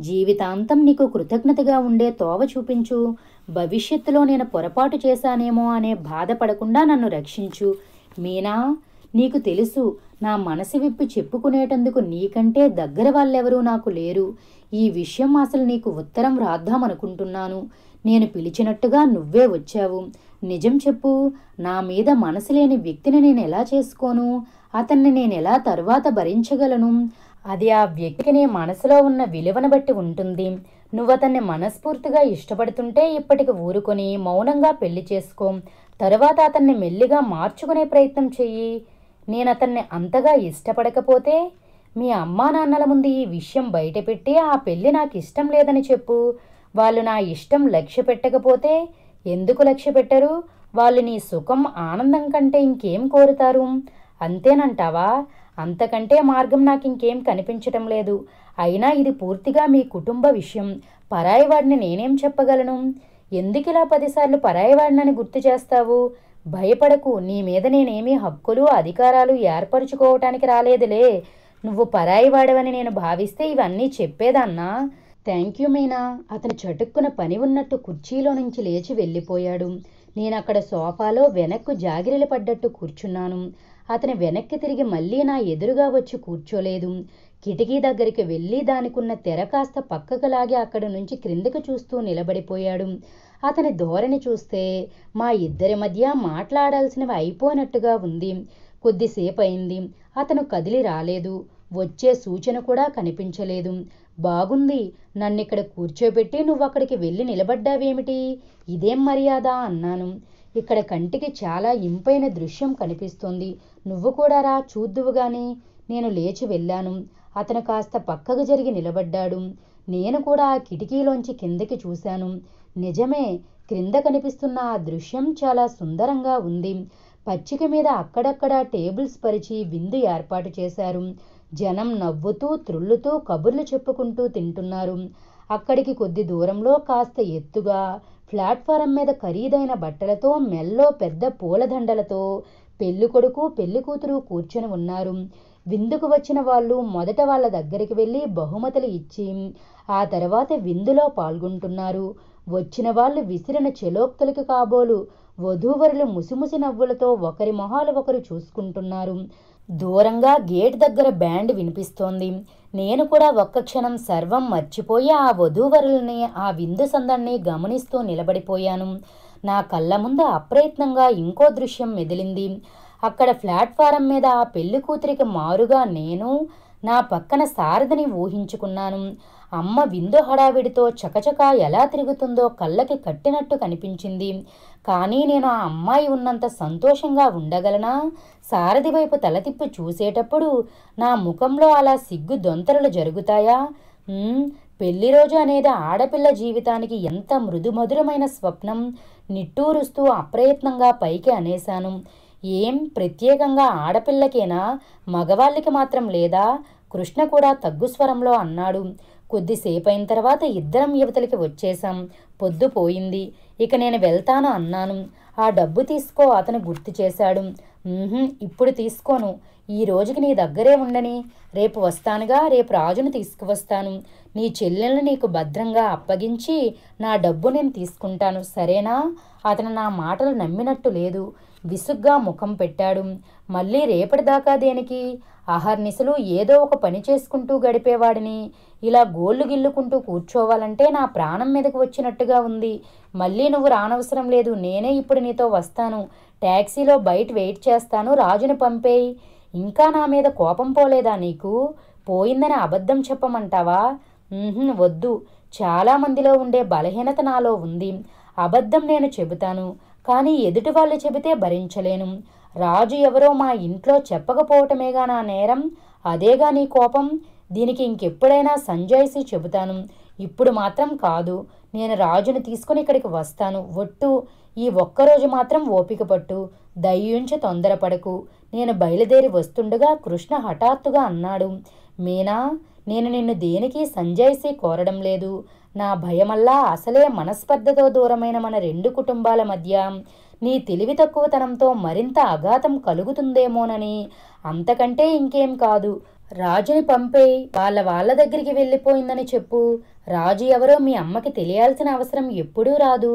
జీవితాంతం నీకు కృతజ్ఞతగా ఉండే తోవ చూపించు భవిష్యత్తులో నేను పొరపాటు చేశానేమో అనే బాధపడకుండా నన్ను రక్షించు మీనా నీకు తెలుసు నా మనసు విప్పి చెప్పుకునేటందుకు నీకంటే దగ్గర వాళ్ళెవరూ నాకు లేరు ఈ విషయం అసలు నీకు ఉత్తరం రాద్దామనుకుంటున్నాను నేను పిలిచినట్టుగా నువ్వే వచ్చావు నిజం చెప్పు నా మీద మనసు లేని వ్యక్తిని నేను ఎలా చేసుకోను అతన్ని నేను ఎలా తరువాత భరించగలను అది ఆ వ్యక్తికి నీ మనసులో ఉన్న విలువను బట్టి ఉంటుంది నువ్వు అతన్ని మనస్ఫూర్తిగా ఇష్టపడుతుంటే ఇప్పటికి ఊరుకొని మౌనంగా పెళ్లి చేసుకో తరువాత అతన్ని మెల్లిగా మార్చుకునే ప్రయత్నం చెయ్యి నేను అతన్ని అంతగా ఇష్టపడకపోతే మీ అమ్మా నాన్నల ముందు ఈ విషయం బయటపెట్టి ఆ పెళ్ళి నాకు ఇష్టం లేదని చెప్పు వాళ్ళు నా ఇష్టం లక్ష్య పెట్టకపోతే ఎందుకు లక్ష్య పెట్టరు వాళ్ళు నీ సుఖం ఆనందం కంటే ఇంకేం కోరుతారు అంతేనంటావా అంతకంటే మార్గం నాకు ఇంకేం కనిపించటం లేదు అయినా ఇది పూర్తిగా మీ కుటుంబ విషయం పరాయివాడిని నేనేం చెప్పగలను ఎందుకిలా పదిసార్లు పరాయివాడినని గుర్తు చేస్తావు భయపడకు నీ మీద నేనేమీ హక్కులు అధికారాలు ఏర్పరచుకోవటానికి రాలేదులే నువ్వు పరాయివాడవని నేను భావిస్తే ఇవన్నీ చెప్పేదన్నా థ్యాంక్ యూ మీనా అతను చటుక్కున పని ఉన్నట్టు కుర్చీలో నుంచి లేచి వెళ్ళిపోయాడు నేను అక్కడ సోఫాలో వెనక్కు జాగిరిలు పడ్డట్టు కూర్చున్నాను అతని వెనక్కి తిరిగి మళ్ళీ నా ఎదురుగా వచ్చి కూర్చోలేదు కిటికీ దగ్గరికి వెళ్ళి దానికున్న తెర కాస్త పక్కకు లాగి అక్కడ నుంచి క్రిందకు చూస్తూ నిలబడిపోయాడు అతని ధోరణి చూస్తే మా ఇద్దరి మధ్య మాట్లాడాల్సినవి అయిపోయినట్టుగా ఉంది కొద్దిసేపు అయింది అతను కదిలి రాలేదు వచ్చే సూచన కూడా కనిపించలేదు బాగుంది నన్నిక్కడ కూర్చోబెట్టి నువ్వక్కడికి వెళ్ళి నిలబడ్డావేమిటి ఇదేం మర్యాద అన్నాను ఇక్కడ కంటికి చాలా ఇంపైన దృశ్యం కనిపిస్తుంది నువ్వు కూడా రా చూద్దువుగాని నేను లేచి వెళ్ళాను అతను కాస్త పక్కకు జరిగి నిలబడ్డాడు నేను కూడా ఆ కిటికీలోంచి కిందకి చూశాను నిజమే క్రింద కనిపిస్తున్న ఆ దృశ్యం చాలా సుందరంగా ఉంది పచ్చిక మీద అక్కడక్కడ టేబుల్స్ పరిచి విందు ఏర్పాటు చేశారు జనం నవ్వుతూ త్రుళ్ళుతూ కబుర్లు చెప్పుకుంటూ తింటున్నారు అక్కడికి కొద్ది దూరంలో కాస్త ఎత్తుగా ప్లాట్ఫారం మీద ఖరీదైన బట్టలతో మెల్లో పెద్ద పూలదండలతో పెళ్లి కొడుకు పెళ్లి కూతురు కూర్చొని ఉన్నారు విందుకు వచ్చిన వాళ్ళు మొదట వాళ్ళ దగ్గరికి వెళ్ళి బహుమతులు ఇచ్చి ఆ తర్వాత విందులో పాల్గొంటున్నారు వచ్చిన వాళ్ళు విసిరిన చెలోక్తులకు కాబోలు వధూవరులు ముసిముసి నవ్వులతో ఒకరి మొహాలు ఒకరు చూసుకుంటున్నారు దూరంగా గేట్ దగ్గర బ్యాండ్ వినిపిస్తోంది నేను కూడా ఒక్క క్షణం సర్వం మర్చిపోయి ఆ వధూవరుల్ని ఆ విందు సందడిని గమనిస్తూ నిలబడిపోయాను నా కళ్ళ ముందు అప్రయత్నంగా ఇంకో దృశ్యం మెదిలింది అక్కడ ప్లాట్ఫారం మీద ఆ పెళ్లి కూతురికి మారుగా నేను నా పక్కన సారథిని ఊహించుకున్నాను అమ్మ విందు హడావిడితో చకచకా ఎలా తిరుగుతుందో కళ్ళకి కట్టినట్టు కనిపించింది కానీ నేను ఆ అమ్మాయి ఉన్నంత సంతోషంగా ఉండగలనా సారథి వైపు తలతిప్పి చూసేటప్పుడు నా ముఖంలో అలా సిగ్గు దొంతరలు జరుగుతాయా పెళ్లి రోజు అనేది ఆడపిల్ల జీవితానికి ఎంత మృదుమధురమైన స్వప్నం నిట్టూరుస్తూ అప్రయత్నంగా పైకి అనేశాను ఏం ప్రత్యేకంగా ఆడపిల్లకేనా మగవాళ్ళకి మాత్రం లేదా కృష్ణ కూడా తగ్గు స్వరంలో అన్నాడు కొద్దిసేపు అయిన తర్వాత ఇద్దరం యువతలకి వచ్చేశాం పొద్దు పోయింది ఇక నేను వెళ్తాను అన్నాను ఆ డబ్బు తీసుకో అతను గుర్తు చేశాడు ఇప్పుడు తీసుకోను ఈ రోజుకి నీ దగ్గరే ఉండని రేపు వస్తానుగా రేపు రాజును తీసుకువస్తాను నీ చెల్లెల్ని నీకు భద్రంగా అప్పగించి నా డబ్బు నేను తీసుకుంటాను సరేనా అతను నా మాటలు నమ్మినట్టు లేదు విసుగ్గా ముఖం పెట్టాడు మళ్ళీ రేపటిదాకా దేనికి అహర్నిశలు ఏదో ఒక పని చేసుకుంటూ గడిపేవాడిని ఇలా గోళ్ళు గిల్లుకుంటూ కూర్చోవాలంటే నా ప్రాణం మీదకు వచ్చినట్టుగా ఉంది మళ్ళీ నువ్వు రానవసరం లేదు నేనే ఇప్పుడు నీతో వస్తాను ట్యాక్సీలో బయట వెయిట్ చేస్తాను రాజుని పంపేయ్ ఇంకా నా మీద కోపం పోలేదా నీకు పోయిందని అబద్ధం చెప్పమంటావా వద్దు చాలామందిలో ఉండే బలహీనత నాలో ఉంది అబద్ధం నేను చెబుతాను కానీ ఎదుటి వాళ్ళు చెబితే భరించలేను రాజు ఎవరో మా ఇంట్లో చెప్పకపోవటమేగా నా నేరం అదేగా నీ కోపం దీనికి ఇంకెప్పుడైనా సంజాయిసి చెబుతాను ఇప్పుడు మాత్రం కాదు నేను రాజును తీసుకుని ఇక్కడికి వస్తాను ఒట్టు ఈ ఒక్కరోజు మాత్రం ఓపిక పట్టు దయ్యుంచి తొందరపడకు నేను బయలుదేరి వస్తుండగా కృష్ణ హఠాత్తుగా అన్నాడు మీనా నేను నిన్ను దేనికి సంజాయిసి కోరడం లేదు నా భయమల్లా అసలే మనస్పర్ధతో దూరమైన మన రెండు కుటుంబాల మధ్య నీ తెలివి తక్కువతనంతో మరింత అఘాతం కలుగుతుందేమోనని అంతకంటే ఇంకేం కాదు రాజుని పంపే వాళ్ళ వాళ్ళ దగ్గరికి వెళ్ళిపోయిందని చెప్పు రాజు ఎవరో మీ అమ్మకి తెలియాల్సిన అవసరం ఎప్పుడూ రాదు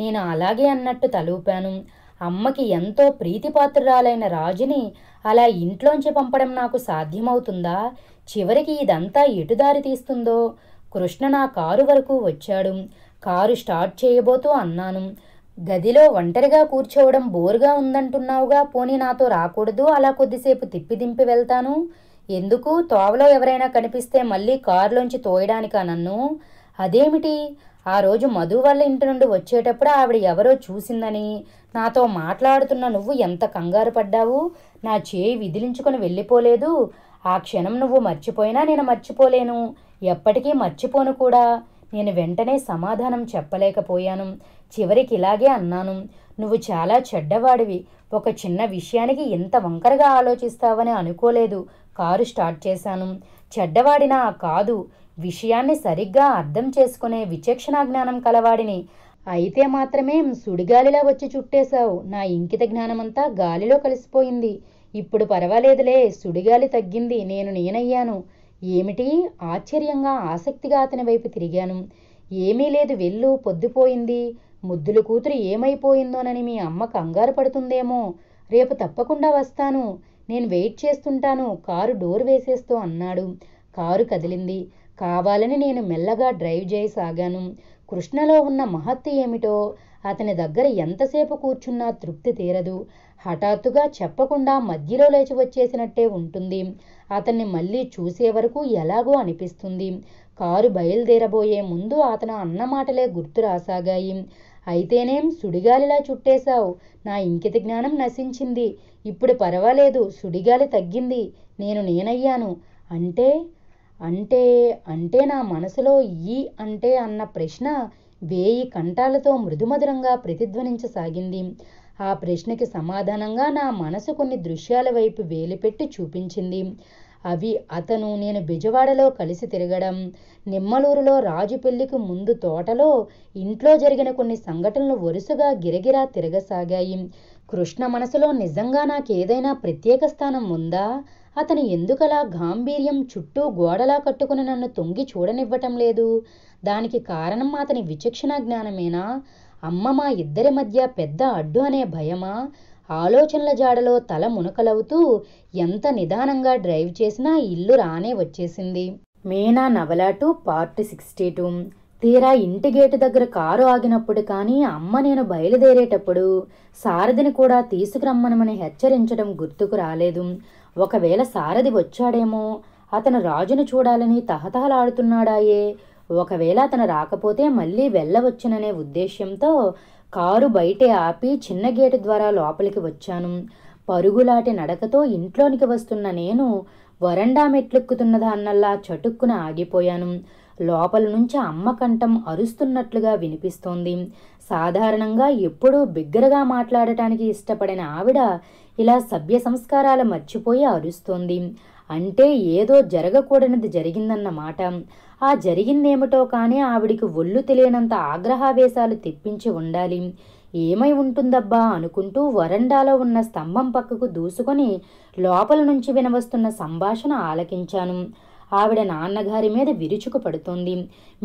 నేను అలాగే అన్నట్టు తలూపాను అమ్మకి ఎంతో ప్రీతిపాత్రురాలైన రాజుని అలా ఇంట్లోంచి పంపడం నాకు సాధ్యమవుతుందా చివరికి ఇదంతా ఎటుదారి తీస్తుందో కృష్ణ నా కారు వరకు వచ్చాడు కారు స్టార్ట్ చేయబోతూ అన్నాను గదిలో ఒంటరిగా కూర్చోవడం బోరుగా ఉందంటున్నావుగా పోనీ నాతో రాకూడదు అలా కొద్దిసేపు తిప్పిదింపి వెళ్తాను ఎందుకు తోవలో ఎవరైనా కనిపిస్తే మళ్ళీ కారులోంచి తోయడానికా నన్ను అదేమిటి ఆ రోజు మధు వాళ్ళ ఇంటి నుండి వచ్చేటప్పుడు ఆవిడ ఎవరో చూసిందని నాతో మాట్లాడుతున్న నువ్వు ఎంత కంగారు పడ్డావు నా చేయి విదిలించుకొని వెళ్ళిపోలేదు ఆ క్షణం నువ్వు మర్చిపోయినా నేను మర్చిపోలేను ఎప్పటికీ మర్చిపోను కూడా నేను వెంటనే సమాధానం చెప్పలేకపోయాను చివరికి ఇలాగే అన్నాను నువ్వు చాలా చెడ్డవాడివి ఒక చిన్న విషయానికి ఇంత వంకరగా ఆలోచిస్తావని అనుకోలేదు కారు స్టార్ట్ చేశాను చెడ్డవాడినా కాదు విషయాన్ని సరిగ్గా అర్థం చేసుకునే విచక్షణ జ్ఞానం కలవాడిని అయితే మాత్రమే సుడిగాలిలా వచ్చి చుట్టేశావు నా ఇంకిత జ్ఞానమంతా గాలిలో కలిసిపోయింది ఇప్పుడు పర్వాలేదులే సుడిగాలి తగ్గింది నేను నేనయ్యాను ఏమిటి ఆశ్చర్యంగా ఆసక్తిగా అతని వైపు తిరిగాను ఏమీ లేదు వెళ్ళు పొద్దుపోయింది ముద్దుల కూతురు ఏమైపోయిందోనని మీ అమ్మ కంగారు పడుతుందేమో రేపు తప్పకుండా వస్తాను నేను వెయిట్ చేస్తుంటాను కారు డోర్ వేసేస్తూ అన్నాడు కారు కదిలింది కావాలని నేను మెల్లగా డ్రైవ్ చేయసాగాను కృష్ణలో ఉన్న మహత్తు ఏమిటో అతని దగ్గర ఎంతసేపు కూర్చున్నా తృప్తి తీరదు హఠాత్తుగా చెప్పకుండా మధ్యలో లేచి వచ్చేసినట్టే ఉంటుంది అతన్ని మళ్ళీ చూసే వరకు ఎలాగో అనిపిస్తుంది కారు బయలుదేరబోయే ముందు అతను అన్నమాటలే గుర్తు రాసాగాయి అయితేనేం సుడిగాలిలా చుట్టేశావు నా ఇంకిత జ్ఞానం నశించింది ఇప్పుడు పర్వాలేదు సుడిగాలి తగ్గింది నేను నేనయ్యాను అంటే అంటే అంటే నా మనసులో ఈ అంటే అన్న ప్రశ్న వేయి కంఠాలతో మృదుమధురంగా ప్రతిధ్వనించసాగింది ఆ ప్రశ్నకి సమాధానంగా నా మనసు కొన్ని దృశ్యాల వైపు వేలిపెట్టి చూపించింది అవి అతను నేను బిజవాడలో కలిసి తిరగడం నిమ్మలూరులో రాజు పెళ్లికి ముందు తోటలో ఇంట్లో జరిగిన కొన్ని సంఘటనలు వరుసగా గిరగిరా తిరగసాగాయి కృష్ణ మనసులో నిజంగా నాకేదైనా ప్రత్యేక స్థానం ఉందా అతను ఎందుకలా గాంభీర్యం చుట్టూ గోడలా కట్టుకుని నన్ను తొంగి చూడనివ్వటం లేదు దానికి కారణం అతని విచక్షణ జ్ఞానమేనా అమ్మ మా ఇద్దరి మధ్య పెద్ద అడ్డు అనే భయమా ఆలోచనల జాడలో తల మునకలవుతూ ఎంత నిదానంగా డ్రైవ్ చేసినా ఇల్లు రానే వచ్చేసింది మేనా నవలాటు పార్ట్ సిక్స్టీ టూ తీరా ఇంటి గేటు దగ్గర కారు ఆగినప్పుడు కానీ అమ్మ నేను బయలుదేరేటప్పుడు సారథిని కూడా తీసుకురమ్మనమని హెచ్చరించడం గుర్తుకు రాలేదు ఒకవేళ సారథి వచ్చాడేమో అతను రాజును చూడాలని తహతహలాడుతున్నాడాయే ఒకవేళ అతను రాకపోతే మళ్ళీ వెళ్ళవచ్చుననే ఉద్దేశ్యంతో కారు బయటే ఆపి చిన్న గేటు ద్వారా లోపలికి వచ్చాను పరుగులాటి నడకతో ఇంట్లోనికి వస్తున్న నేను వరండా మెట్లెక్కుతున్నదాన్నల్లా చటుక్కున ఆగిపోయాను లోపల నుంచి అమ్మ కంఠం అరుస్తున్నట్లుగా వినిపిస్తోంది సాధారణంగా ఎప్పుడూ బిగ్గరగా మాట్లాడటానికి ఇష్టపడిన ఆవిడ ఇలా సభ్య సంస్కారాలు మర్చిపోయి అరుస్తోంది అంటే ఏదో జరగకూడనిది జరిగిందన్నమాట ఆ జరిగిందేమిటో కానీ ఆవిడికి ఒళ్ళు తెలియనంత ఆగ్రహావేశాలు తెప్పించి ఉండాలి ఏమై ఉంటుందబ్బా అనుకుంటూ వరండాలో ఉన్న స్తంభం పక్కకు దూసుకొని లోపల నుంచి వినవస్తున్న సంభాషణ ఆలకించాను ఆవిడ నాన్నగారి మీద విరుచుకు పడుతోంది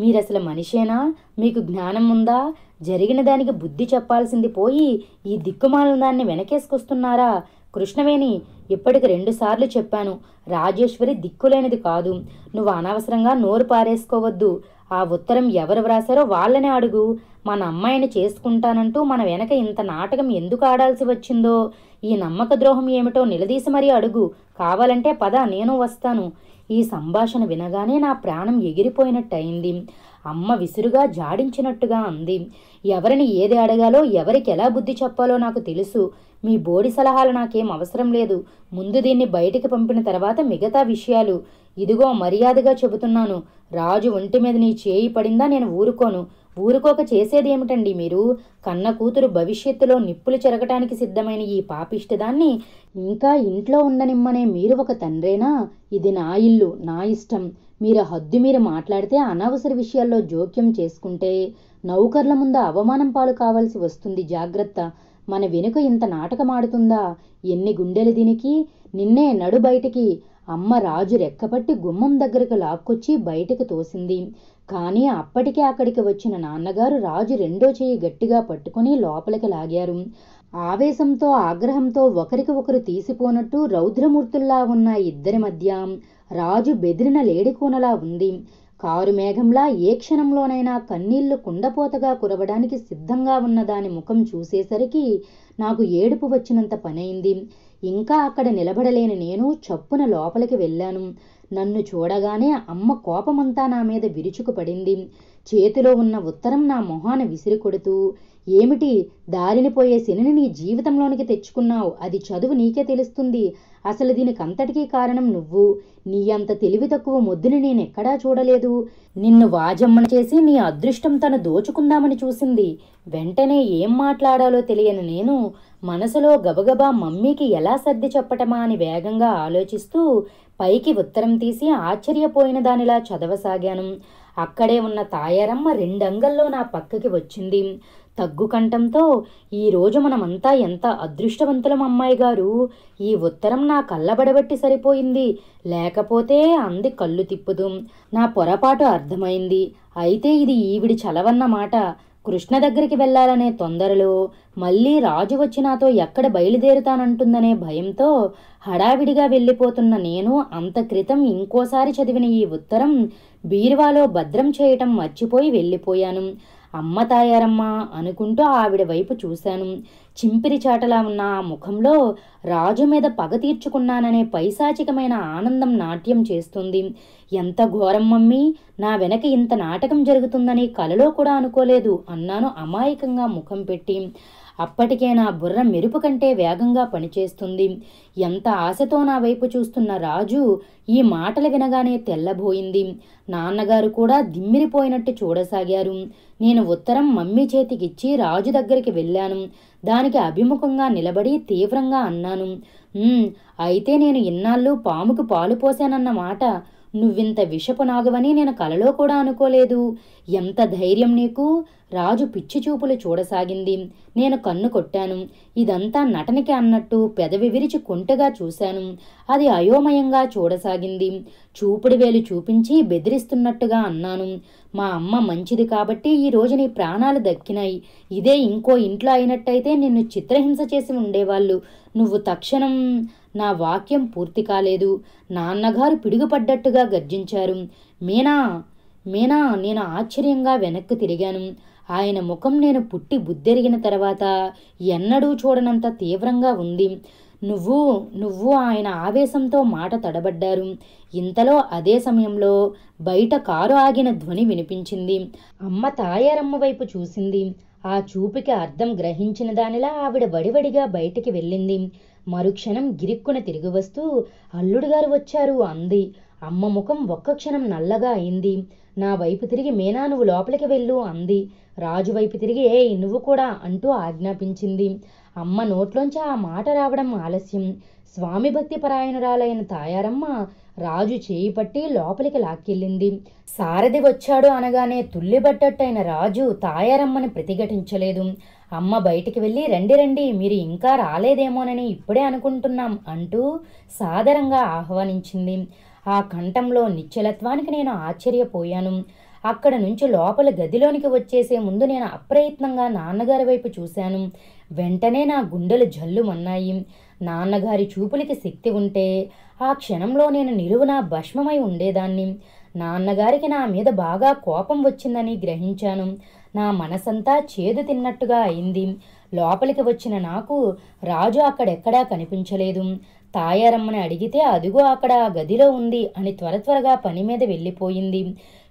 మీరసలు మనిషేనా మీకు జ్ఞానం ఉందా జరిగిన దానికి బుద్ధి చెప్పాల్సింది పోయి ఈ దిక్కుమాలిన దాన్ని వెనకేసుకొస్తున్నారా కృష్ణవేణి ఇప్పటికి రెండుసార్లు చెప్పాను రాజేశ్వరి దిక్కులేనిది కాదు నువ్వు అనవసరంగా నోరు పారేసుకోవద్దు ఆ ఉత్తరం ఎవరు వ్రాసారో వాళ్ళనే అడుగు మన అమ్మాయిని చేసుకుంటానంటూ మన వెనక ఇంత నాటకం ఎందుకు ఆడాల్సి వచ్చిందో ఈ నమ్మక ద్రోహం ఏమిటో నిలదీసి మరీ అడుగు కావాలంటే పద నేను వస్తాను ఈ సంభాషణ వినగానే నా ప్రాణం ఎగిరిపోయినట్టయింది అమ్మ విసురుగా జాడించినట్టుగా అంది ఎవరిని ఏది అడగాలో ఎవరికి ఎలా బుద్ధి చెప్పాలో నాకు తెలుసు మీ బోడి సలహాలు నాకేం అవసరం లేదు ముందు దీన్ని బయటికి పంపిన తర్వాత మిగతా విషయాలు ఇదిగో మర్యాదగా చెబుతున్నాను రాజు ఒంటి మీద నీ చేయి పడిందా నేను ఊరుకోను ఊరుకోక చేసేది ఏమిటండి మీరు కన్న కూతురు భవిష్యత్తులో నిప్పులు చెరగటానికి సిద్ధమైన ఈ పాపిష్టిదాన్ని ఇంకా ఇంట్లో ఉండనిమ్మనే మీరు ఒక తండ్రేనా ఇది నా ఇల్లు నా ఇష్టం మీరు హద్దు మీరు మాట్లాడితే అనవసర విషయాల్లో జోక్యం చేసుకుంటే నౌకర్ల ముందు అవమానం పాలు కావాల్సి వస్తుంది జాగ్రత్త మన వెనుక ఇంత నాటకమాడుతుందా ఎన్ని గుండెలు దీనికి నిన్నే నడు బయటికి అమ్మ రాజు రెక్కపట్టి గుమ్మం దగ్గరకు లాక్కొచ్చి బయటకు తోసింది కానీ అప్పటికే అక్కడికి వచ్చిన నాన్నగారు రాజు రెండో చేయి గట్టిగా పట్టుకుని లోపలికి లాగారు ఆవేశంతో ఆగ్రహంతో ఒకరికి ఒకరు తీసిపోనట్టు రౌద్రమూర్తుల్లా ఉన్న ఇద్దరి మధ్య రాజు బెదిరిన లేడికూనలా ఉంది కారు మేఘంలా ఏ క్షణంలోనైనా కన్నీళ్లు కుండపోతగా కురవడానికి సిద్ధంగా ఉన్న దాని ముఖం చూసేసరికి నాకు ఏడుపు వచ్చినంత పనైంది ఇంకా అక్కడ నిలబడలేని నేను చప్పున లోపలికి వెళ్ళాను నన్ను చూడగానే అమ్మ కోపమంతా నా మీద విరుచుకుపడింది చేతిలో ఉన్న ఉత్తరం నా మొహాన విసిరి కొడుతూ ఏమిటి దారిని పోయే శనిని నీ జీవితంలోనికి తెచ్చుకున్నావు అది చదువు నీకే తెలుస్తుంది అసలు దీనికి అంతటికీ కారణం నువ్వు నీ అంత తెలివి తక్కువ మొద్దుని నేనెక్కడా చూడలేదు నిన్ను వాజమ్మని చేసి నీ అదృష్టం తను దోచుకుందామని చూసింది వెంటనే ఏం మాట్లాడాలో తెలియని నేను మనసులో గబగబా మమ్మీకి ఎలా సర్ది చెప్పటమా అని వేగంగా ఆలోచిస్తూ పైకి ఉత్తరం తీసి ఆశ్చర్యపోయిన దానిలా చదవసాగాను అక్కడే ఉన్న తాయారమ్మ రెండంగల్లో నా పక్కకి వచ్చింది దగ్గుకంఠంతో ఈరోజు మనమంతా ఎంత అదృష్టవంతులం అమ్మాయి గారు ఈ ఉత్తరం నా కళ్ళబడబట్టి సరిపోయింది లేకపోతే అంది కళ్ళు తిప్పుదు నా పొరపాటు అర్థమైంది అయితే ఇది ఈవిడి చలవన్నమాట కృష్ణ దగ్గరికి వెళ్ళాలనే తొందరలో మళ్ళీ రాజు వచ్చి నాతో ఎక్కడ బయలుదేరుతానంటుందనే భయంతో హడావిడిగా వెళ్ళిపోతున్న నేను అంత క్రితం ఇంకోసారి చదివిన ఈ ఉత్తరం బీరువాలో భద్రం చేయటం మర్చిపోయి వెళ్ళిపోయాను అమ్మ తాయారమ్మా అనుకుంటూ ఆవిడ వైపు చూశాను చింపిరి చాటలా ఉన్న ఆ ముఖంలో రాజు మీద పగ తీర్చుకున్నాననే పైశాచికమైన ఆనందం నాట్యం చేస్తుంది ఎంత ఘోరం మమ్మీ నా వెనక ఇంత నాటకం జరుగుతుందని కలలో కూడా అనుకోలేదు అన్నాను అమాయకంగా ముఖం పెట్టి అప్పటికే నా బుర్ర మెరుపు కంటే వేగంగా పనిచేస్తుంది ఎంత ఆశతో నా వైపు చూస్తున్న రాజు ఈ మాటలు వినగానే తెల్లబోయింది నాన్నగారు కూడా దిమ్మిరిపోయినట్టు చూడసాగారు నేను ఉత్తరం మమ్మీ చేతికిచ్చి రాజు దగ్గరికి వెళ్ళాను దానికి అభిముఖంగా నిలబడి తీవ్రంగా అన్నాను అయితే నేను ఇన్నాళ్ళు పాముకు పాలు పోశానన్న మాట నువ్వింత విషపు నాగవని నేను కలలో కూడా అనుకోలేదు ఎంత ధైర్యం నీకు రాజు పిచ్చి చూపులు చూడసాగింది నేను కన్ను కొట్టాను ఇదంతా నటనకి అన్నట్టు పెదవి విరిచి కుంటగా చూశాను అది అయోమయంగా చూడసాగింది చూపుడు వేలు చూపించి బెదిరిస్తున్నట్టుగా అన్నాను మా అమ్మ మంచిది కాబట్టి ఈరోజు నీ ప్రాణాలు దక్కినాయి ఇదే ఇంకో ఇంట్లో అయినట్టయితే నిన్ను చిత్రహింస చేసి ఉండేవాళ్ళు నువ్వు తక్షణం నా వాక్యం పూర్తి కాలేదు నాన్నగారు పిడుగుపడ్డట్టుగా గర్జించారు మీనా మీనా నేను ఆశ్చర్యంగా వెనక్కి తిరిగాను ఆయన ముఖం నేను పుట్టి బుద్ధెరిగిన తర్వాత ఎన్నడూ చూడనంత తీవ్రంగా ఉంది నువ్వు నువ్వు ఆయన ఆవేశంతో మాట తడబడ్డారు ఇంతలో అదే సమయంలో బయట కారు ఆగిన ధ్వని వినిపించింది అమ్మ తాయారమ్మ వైపు చూసింది ఆ చూపుకి అర్థం గ్రహించిన దానిలా ఆవిడ వడివడిగా బయటికి వెళ్ళింది మరుక్షణం గిరిక్కున తిరిగి వస్తూ అల్లుడుగారు వచ్చారు అంది అమ్మ ముఖం ఒక్క క్షణం నల్లగా అయింది నా వైపు తిరిగి మీనా నువ్వు లోపలికి వెళ్ళు అంది రాజు వైపు తిరిగి ఏ నువ్వు కూడా అంటూ ఆజ్ఞాపించింది అమ్మ నోట్లోంచి ఆ మాట రావడం ఆలస్యం స్వామి భక్తి పరాయణురాలైన తాయారమ్మ రాజు చేయి పట్టి లోపలికి లాక్కెళ్ళింది సారథి వచ్చాడు అనగానే తుల్లిబట్టట్టైన రాజు తాయారమ్మని ప్రతిఘటించలేదు అమ్మ బయటికి వెళ్ళి రండి రండి మీరు ఇంకా రాలేదేమోనని ఇప్పుడే అనుకుంటున్నాం అంటూ సాదరంగా ఆహ్వానించింది ఆ కంఠంలో నిశ్చలత్వానికి నేను ఆశ్చర్యపోయాను అక్కడ నుంచి లోపల గదిలోనికి వచ్చేసే ముందు నేను అప్రయత్నంగా నాన్నగారి వైపు చూశాను వెంటనే నా గుండెలు జల్లుమన్నాయి నాన్నగారి చూపులకి శక్తి ఉంటే ఆ క్షణంలో నేను నిలువున భస్మమై ఉండేదాన్ని నాన్నగారికి నా మీద బాగా కోపం వచ్చిందని గ్రహించాను నా మనసంతా చేదు తిన్నట్టుగా అయింది లోపలికి వచ్చిన నాకు రాజు అక్కడెక్కడా కనిపించలేదు తాయారమ్మని అడిగితే అదిగో అక్కడ గదిలో ఉంది అని త్వర త్వరగా పని మీద వెళ్ళిపోయింది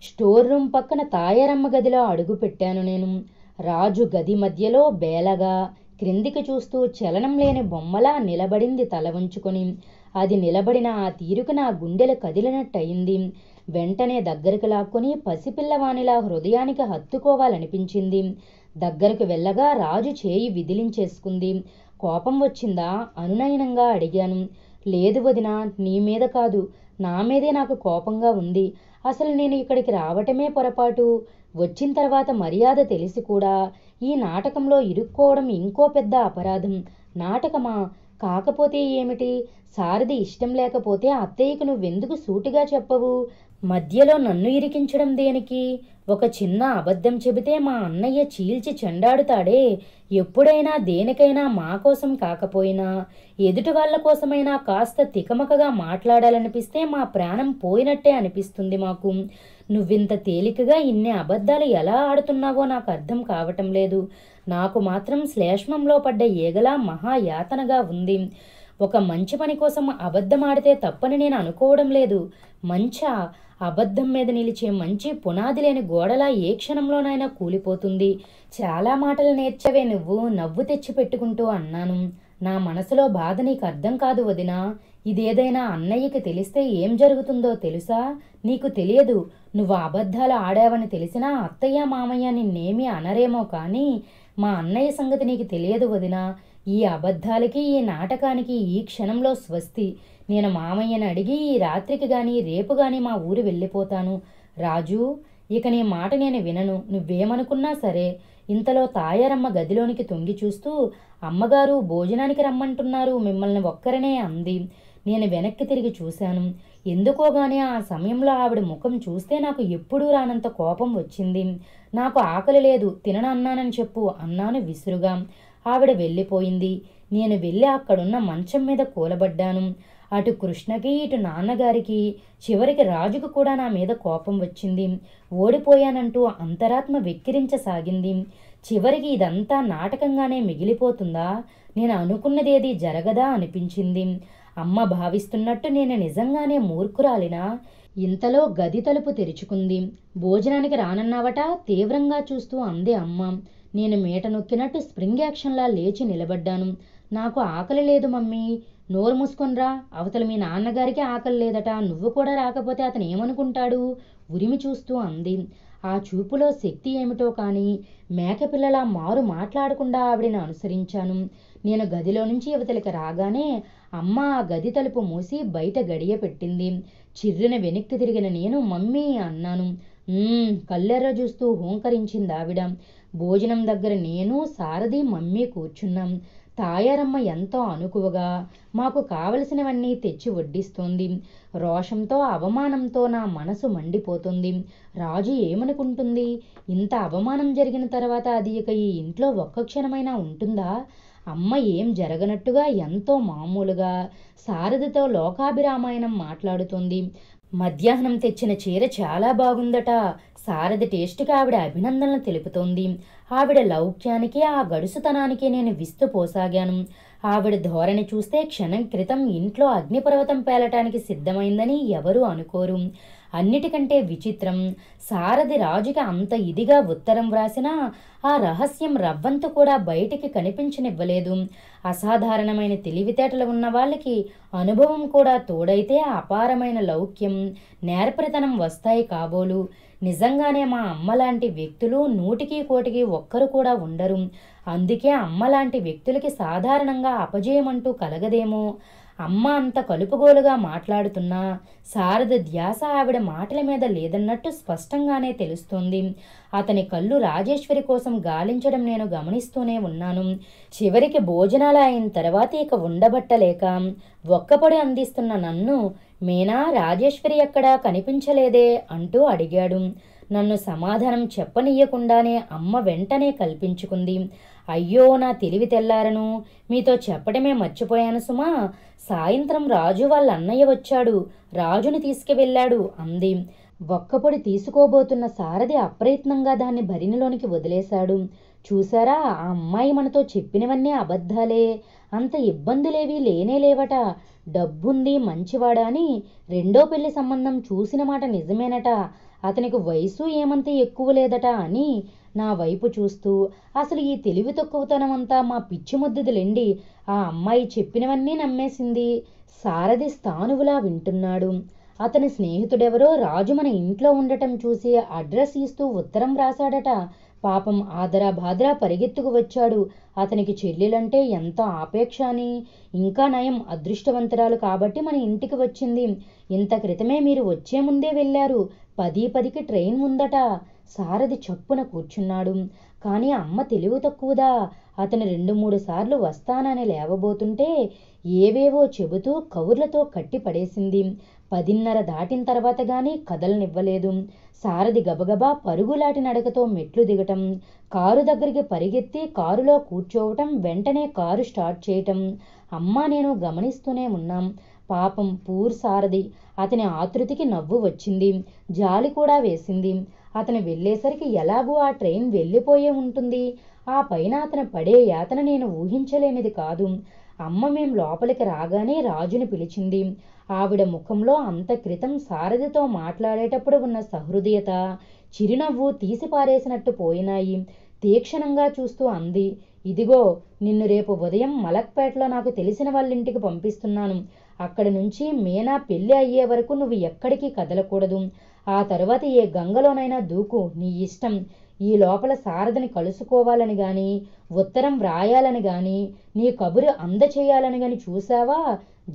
స్టోర్ రూమ్ పక్కన తాయారమ్మ గదిలో అడుగు పెట్టాను నేను రాజు గది మధ్యలో బేలగా క్రిందికి చూస్తూ చలనం లేని బొమ్మలా నిలబడింది తల వంచుకొని అది నిలబడిన ఆ తీరుకు నా గుండెలు కదిలినట్టయింది వెంటనే దగ్గరికి లాక్కొని పసిపిల్లవానిలా హృదయానికి హత్తుకోవాలనిపించింది దగ్గరకు వెళ్ళగా రాజు చేయి విదిలించేసుకుంది కోపం వచ్చిందా అనునయనంగా అడిగాను లేదు వదిన నీ మీద కాదు నా మీదే నాకు కోపంగా ఉంది అసలు నేను ఇక్కడికి రావటమే పొరపాటు వచ్చిన తర్వాత మర్యాద తెలిసి కూడా ఈ నాటకంలో ఇరుక్కోవడం ఇంకో పెద్ద అపరాధం నాటకమా కాకపోతే ఏమిటి సారథి ఇష్టం లేకపోతే అత్తయ్యకు నువ్వెందుకు సూటిగా చెప్పవు మధ్యలో నన్ను ఇరికించడం దేనికి ఒక చిన్న అబద్ధం చెబితే మా అన్నయ్య చీల్చి చెండాడుతాడే ఎప్పుడైనా దేనికైనా మా కోసం కాకపోయినా ఎదుటి వాళ్ళ కోసమైనా కాస్త తికమకగా మాట్లాడాలనిపిస్తే మా ప్రాణం పోయినట్టే అనిపిస్తుంది మాకు నువ్వింత తేలికగా ఇన్ని అబద్ధాలు ఎలా ఆడుతున్నావో నాకు అర్థం కావటం లేదు నాకు మాత్రం శ్లేష్మంలో పడ్డ ఏగలా మహాయాతనగా ఉంది ఒక మంచి పని కోసం అబద్ధమాడితే తప్పని నేను అనుకోవడం లేదు మంచా అబద్ధం మీద నిలిచే మంచి పునాది లేని గోడలా ఏ క్షణంలోనైనా కూలిపోతుంది చాలా మాటలు నేర్చవే నువ్వు నవ్వు తెచ్చి పెట్టుకుంటూ అన్నాను నా మనసులో బాధ నీకు అర్థం కాదు వదినా ఇదేదైనా అన్నయ్యకి తెలిస్తే ఏం జరుగుతుందో తెలుసా నీకు తెలియదు నువ్వు అబద్ధాలు ఆడావని తెలిసినా అత్తయ్య మామయ్య నిన్నేమీ అనరేమో కానీ మా అన్నయ్య సంగతి నీకు తెలియదు వదినా ఈ అబద్ధాలకి ఈ నాటకానికి ఈ క్షణంలో స్వస్తి నేను మామయ్యను అడిగి ఈ రాత్రికి గాని రేపు గాని మా ఊరు వెళ్ళిపోతాను రాజు ఇక నీ మాట నేను వినను నువ్వేమనుకున్నా సరే ఇంతలో తాయారమ్మ గదిలోనికి తొంగి చూస్తూ అమ్మగారు భోజనానికి రమ్మంటున్నారు మిమ్మల్ని ఒక్కరనే అంది నేను వెనక్కి తిరిగి చూశాను ఎందుకోగానే ఆ సమయంలో ఆవిడ ముఖం చూస్తే నాకు ఎప్పుడూ రానంత కోపం వచ్చింది నాకు ఆకలి లేదు తిననన్నానని చెప్పు అన్నాను విసురుగా ఆవిడ వెళ్ళిపోయింది నేను వెళ్ళి అక్కడున్న మంచం మీద కూలబడ్డాను అటు కృష్ణకి ఇటు నాన్నగారికి చివరికి రాజుకు కూడా నా మీద కోపం వచ్చింది ఓడిపోయానంటూ అంతరాత్మ వెక్కిరించసాగింది చివరికి ఇదంతా నాటకంగానే మిగిలిపోతుందా నేను అనుకున్నదేది జరగదా అనిపించింది అమ్మ భావిస్తున్నట్టు నేను నిజంగానే మూర్ఖురాలినా ఇంతలో గది తలుపు తెరుచుకుంది భోజనానికి రానన్నావట తీవ్రంగా చూస్తూ అంది అమ్మ నేను మీట నొక్కినట్టు స్ప్రింగ్ యాక్షన్లా లేచి నిలబడ్డాను నాకు ఆకలి లేదు మమ్మీ నోరు మూసుకొనిరా అవతల మీ నాన్నగారికి ఆకలి లేదట నువ్వు కూడా రాకపోతే అతను ఏమనుకుంటాడు ఉరిమి చూస్తూ అంది ఆ చూపులో శక్తి ఏమిటో కానీ మేకపిల్లలా మారు మాట్లాడకుండా ఆవిడని అనుసరించాను నేను గదిలో నుంచి అవతలికి రాగానే అమ్మ ఆ గది తలుపు మూసి బయట గడియ పెట్టింది చిర్రిన వెనక్కి తిరిగిన నేను మమ్మీ అన్నాను కళ్ళెర్ర చూస్తూ హోంకరించింది ఆవిడ భోజనం దగ్గర నేను సారథి మమ్మీ కూర్చున్నాం తాయారమ్మ ఎంతో అనుకువగా మాకు కావలసినవన్నీ తెచ్చి వడ్డిస్తోంది రోషంతో అవమానంతో నా మనసు మండిపోతుంది రాజు ఏమనుకుంటుంది ఇంత అవమానం జరిగిన తర్వాత అది ఇక ఈ ఇంట్లో ఒక్క క్షణమైనా ఉంటుందా అమ్మ ఏం జరగనట్టుగా ఎంతో మామూలుగా సారథితో లోకాభిరామాయణం మాట్లాడుతుంది మధ్యాహ్నం తెచ్చిన చీర చాలా బాగుందట సారథి టేస్ట్కి ఆవిడ అభినందనలు తెలుపుతోంది ఆవిడ లౌక్యానికి ఆ గడుసుతనానికి నేను విస్తు పోసాగాను ఆవిడ ధోరణి చూస్తే క్షణం క్రితం ఇంట్లో అగ్నిపర్వతం పేలటానికి సిద్ధమైందని ఎవరూ అనుకోరు అన్నిటికంటే విచిత్రం సారథి రాజుకి అంత ఇదిగా ఉత్తరం వ్రాసినా ఆ రహస్యం రవ్వంతు కూడా బయటికి కనిపించనివ్వలేదు అసాధారణమైన తెలివితేటలు ఉన్న వాళ్ళకి అనుభవం కూడా తోడైతే అపారమైన లౌక్యం నేర్పరితనం వస్తాయి కాబోలు నిజంగానే మా అమ్మ లాంటి వ్యక్తులు నూటికి కోటికి ఒక్కరు కూడా ఉండరు అందుకే అమ్మ లాంటి వ్యక్తులకి సాధారణంగా అపజయమంటూ కలగదేమో అమ్మ అంత కలుపుగోలుగా మాట్లాడుతున్నా శారద ధ్యాస ఆవిడ మాటల మీద లేదన్నట్టు స్పష్టంగానే తెలుస్తోంది అతని కళ్ళు రాజేశ్వరి కోసం గాలించడం నేను గమనిస్తూనే ఉన్నాను చివరికి భోజనాలు అయిన తర్వాత ఇక ఉండబట్టలేక ఒక్కపడి అందిస్తున్న నన్ను మీనా రాజేశ్వరి ఎక్కడా కనిపించలేదే అంటూ అడిగాడు నన్ను సమాధానం చెప్పనీయకుండానే అమ్మ వెంటనే కల్పించుకుంది అయ్యో నా తెలివి తెల్లారను మీతో చెప్పడమే మర్చిపోయాను సుమా సాయంత్రం రాజు వాళ్ళ అన్నయ్య వచ్చాడు రాజుని తీసుకువెళ్ళాడు అంది ఒక్కపొడి తీసుకోబోతున్న సారథి అప్రయత్నంగా దాన్ని భరిణిలోనికి వదిలేశాడు చూసారా ఆ అమ్మాయి మనతో చెప్పినవన్నీ అబద్ధాలే అంత ఇబ్బందులేవీ లేనేలేవట డబ్బుంది మంచివాడా అని రెండో పెళ్లి సంబంధం చూసిన మాట నిజమేనట అతనికి వయసు ఏమంత ఎక్కువ లేదట అని నా వైపు చూస్తూ అసలు ఈ తెలివి తక్కువతనమంతా మా పిచ్చి ముద్దదులెండి ఆ అమ్మాయి చెప్పినవన్నీ నమ్మేసింది సారథి స్థానువులా వింటున్నాడు అతని స్నేహితుడెవరో రాజు మన ఇంట్లో ఉండటం చూసి అడ్రస్ ఇస్తూ ఉత్తరం రాశాడట పాపం ఆదరా బాదరా పరిగెత్తుకు వచ్చాడు అతనికి చెల్లెలంటే ఎంత ఆపేక్ష అని ఇంకా నయం అదృష్టవంతరాలు కాబట్టి మన ఇంటికి వచ్చింది ఇంత క్రితమే మీరు వచ్చే ముందే వెళ్ళారు పది పదికి ట్రైన్ ఉందట సారథి చప్పున కూర్చున్నాడు కానీ అమ్మ తెలివి తక్కువదా అతను రెండు మూడు సార్లు వస్తానని లేవబోతుంటే ఏవేవో చెబుతూ కవుర్లతో కట్టి పడేసింది పదిన్నర దాటిన తర్వాత గానీ కదలనివ్వలేదు సారథి గబగబా పరుగులాటి నడకతో మెట్లు దిగటం కారు దగ్గరికి పరిగెత్తి కారులో కూర్చోవటం వెంటనే కారు స్టార్ట్ చేయటం అమ్మా నేను గమనిస్తూనే ఉన్నాం పాపం పూర్ సారథి అతని ఆతృతికి నవ్వు వచ్చింది జాలి కూడా వేసింది అతను వెళ్ళేసరికి ఎలాగూ ఆ ట్రైన్ వెళ్ళిపోయే ఉంటుంది ఆ పైన అతను పడే యాతన నేను ఊహించలేనిది కాదు అమ్మ మేం లోపలికి రాగానే రాజుని పిలిచింది ఆవిడ ముఖంలో అంత క్రితం సారథితో మాట్లాడేటప్పుడు ఉన్న సహృదయత చిరునవ్వు తీసిపారేసినట్టు పోయినాయి తీక్షణంగా చూస్తూ అంది ఇదిగో నిన్ను రేపు ఉదయం మలక్పేటలో నాకు తెలిసిన వాళ్ళింటికి పంపిస్తున్నాను అక్కడి నుంచి మీనా పెళ్లి అయ్యే వరకు నువ్వు ఎక్కడికి కదలకూడదు ఆ తర్వాత ఏ గంగలోనైనా దూకు నీ ఇష్టం ఈ లోపల సారథిని కలుసుకోవాలని గాని ఉత్తరం వ్రాయాలని గాని నీ కబురు అందచేయాలని గాని చూసావా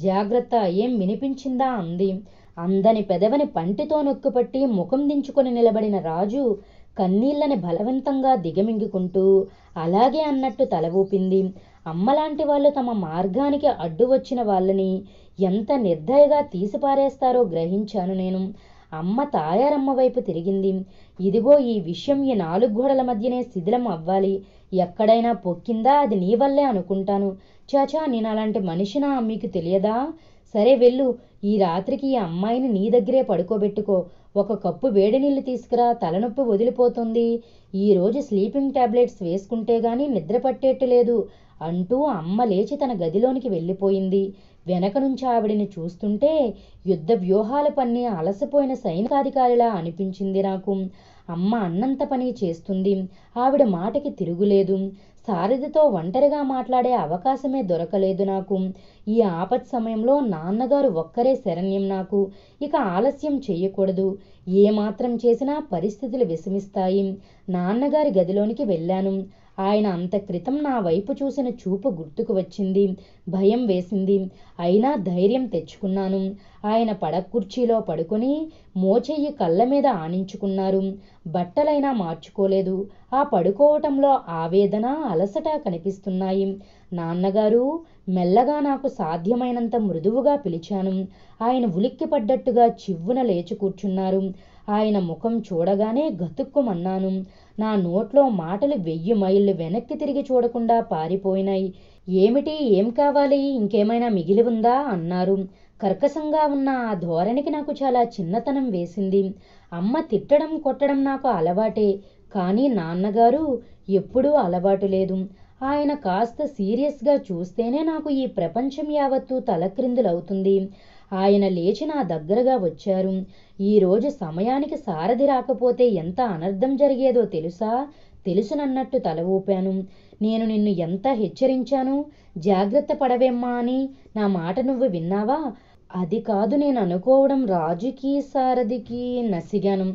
జాగ్రత్త ఏం వినిపించిందా అంది అందని పెదవని పంటితో నొక్కుపట్టి ముఖం దించుకొని నిలబడిన రాజు కన్నీళ్లని బలవంతంగా దిగమింగుకుంటూ అలాగే అన్నట్టు తల ఊపింది అమ్మలాంటి వాళ్ళు తమ మార్గానికి అడ్డు వచ్చిన వాళ్ళని ఎంత నిర్దయగా తీసిపారేస్తారో గ్రహించాను నేను అమ్మ తాయారమ్మ వైపు తిరిగింది ఇదిగో ఈ విషయం ఈ నాలుగు గోడల మధ్యనే శిథిలం అవ్వాలి ఎక్కడైనా పొక్కిందా అది నీ వల్లే అనుకుంటాను చాచా నేను అలాంటి మనిషినా మీకు తెలియదా సరే వెళ్ళు ఈ రాత్రికి ఈ అమ్మాయిని నీ దగ్గరే పడుకోబెట్టుకో ఒక కప్పు వేడి నీళ్ళు తీసుకురా తలనొప్పి వదిలిపోతుంది ఈరోజు స్లీపింగ్ టాబ్లెట్స్ వేసుకుంటే గానీ నిద్ర పట్టేట్టు లేదు అంటూ అమ్మ లేచి తన గదిలోనికి వెళ్ళిపోయింది వెనక నుంచి ఆవిడిని చూస్తుంటే యుద్ధ వ్యూహాల పన్ని అలసిపోయిన సైనికాధికారిలా అనిపించింది నాకు అమ్మ అన్నంత పని చేస్తుంది ఆవిడ మాటకి తిరుగులేదు సారథితో ఒంటరిగా మాట్లాడే అవకాశమే దొరకలేదు నాకు ఈ ఆపత్ సమయంలో నాన్నగారు ఒక్కరే శరణ్యం నాకు ఇక ఆలస్యం చేయకూడదు ఏమాత్రం చేసినా పరిస్థితులు విషమిస్తాయి నాన్నగారి గదిలోనికి వెళ్ళాను ఆయన అంత క్రితం నా వైపు చూసిన చూపు గుర్తుకు వచ్చింది భయం వేసింది అయినా ధైర్యం తెచ్చుకున్నాను ఆయన పడకుర్చీలో కుర్చీలో పడుకొని మోచెయ్యి కళ్ళ మీద ఆనించుకున్నారు బట్టలైనా మార్చుకోలేదు ఆ పడుకోవటంలో ఆవేదన అలసట కనిపిస్తున్నాయి నాన్నగారు మెల్లగా నాకు సాధ్యమైనంత మృదువుగా పిలిచాను ఆయన ఉలిక్కిపడ్డట్టుగా చివ్వున లేచి కూర్చున్నారు ఆయన ముఖం చూడగానే గతుక్కుమన్నాను నా నోట్లో మాటలు వెయ్యి మైళ్ళు వెనక్కి తిరిగి చూడకుండా పారిపోయినాయి ఏమిటి ఏం కావాలి ఇంకేమైనా మిగిలి ఉందా అన్నారు కర్కశంగా ఉన్న ఆ ధోరణికి నాకు చాలా చిన్నతనం వేసింది అమ్మ తిట్టడం కొట్టడం నాకు అలవాటే కానీ నాన్నగారు ఎప్పుడూ అలవాటు లేదు ఆయన కాస్త సీరియస్గా చూస్తేనే నాకు ఈ ప్రపంచం యావత్తు తలక్రిందులవుతుంది ఆయన లేచి నా దగ్గరగా వచ్చారు ఈరోజు సమయానికి సారథి రాకపోతే ఎంత అనర్థం జరిగేదో తెలుసా తెలుసునన్నట్టు తల ఊపాను నేను నిన్ను ఎంత హెచ్చరించాను జాగ్రత్త పడవేమ్మా అని నా మాట నువ్వు విన్నావా అది కాదు నేను అనుకోవడం రాజుకి సారథికి నసిగాను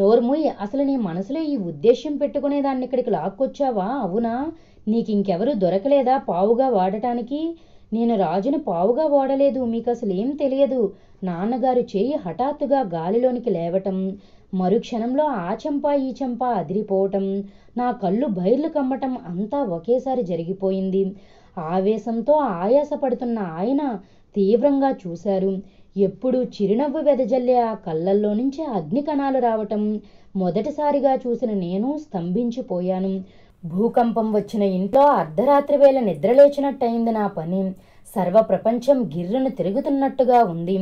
నోర్ముయ్ అసలు నీ మనసులో ఈ ఉద్దేశం పెట్టుకునే దాన్ని ఇక్కడికి లాక్కొచ్చావా అవునా నీకింకెవరు దొరకలేదా పావుగా వాడటానికి నేను రాజును పావుగా వాడలేదు మీకు అసలు ఏం తెలియదు నాన్నగారు చేయి హఠాత్తుగా గాలిలోనికి లేవటం మరుక్షణంలో ఆ చెంప ఈ చెంప అదిరిపోవటం నా కళ్ళు బైర్లు కమ్మటం అంతా ఒకేసారి జరిగిపోయింది ఆవేశంతో ఆయాసపడుతున్న ఆయన తీవ్రంగా చూశారు ఎప్పుడు చిరునవ్వు వెదజల్లే ఆ కళ్ళల్లో నుంచి అగ్ని కణాలు రావటం మొదటిసారిగా చూసిన నేను స్తంభించిపోయాను భూకంపం వచ్చిన ఇంట్లో అర్ధరాత్రి వేళ నిద్రలేచినట్టయింది నా పని సర్వప్రపంచం గిర్రను తిరుగుతున్నట్టుగా ఉంది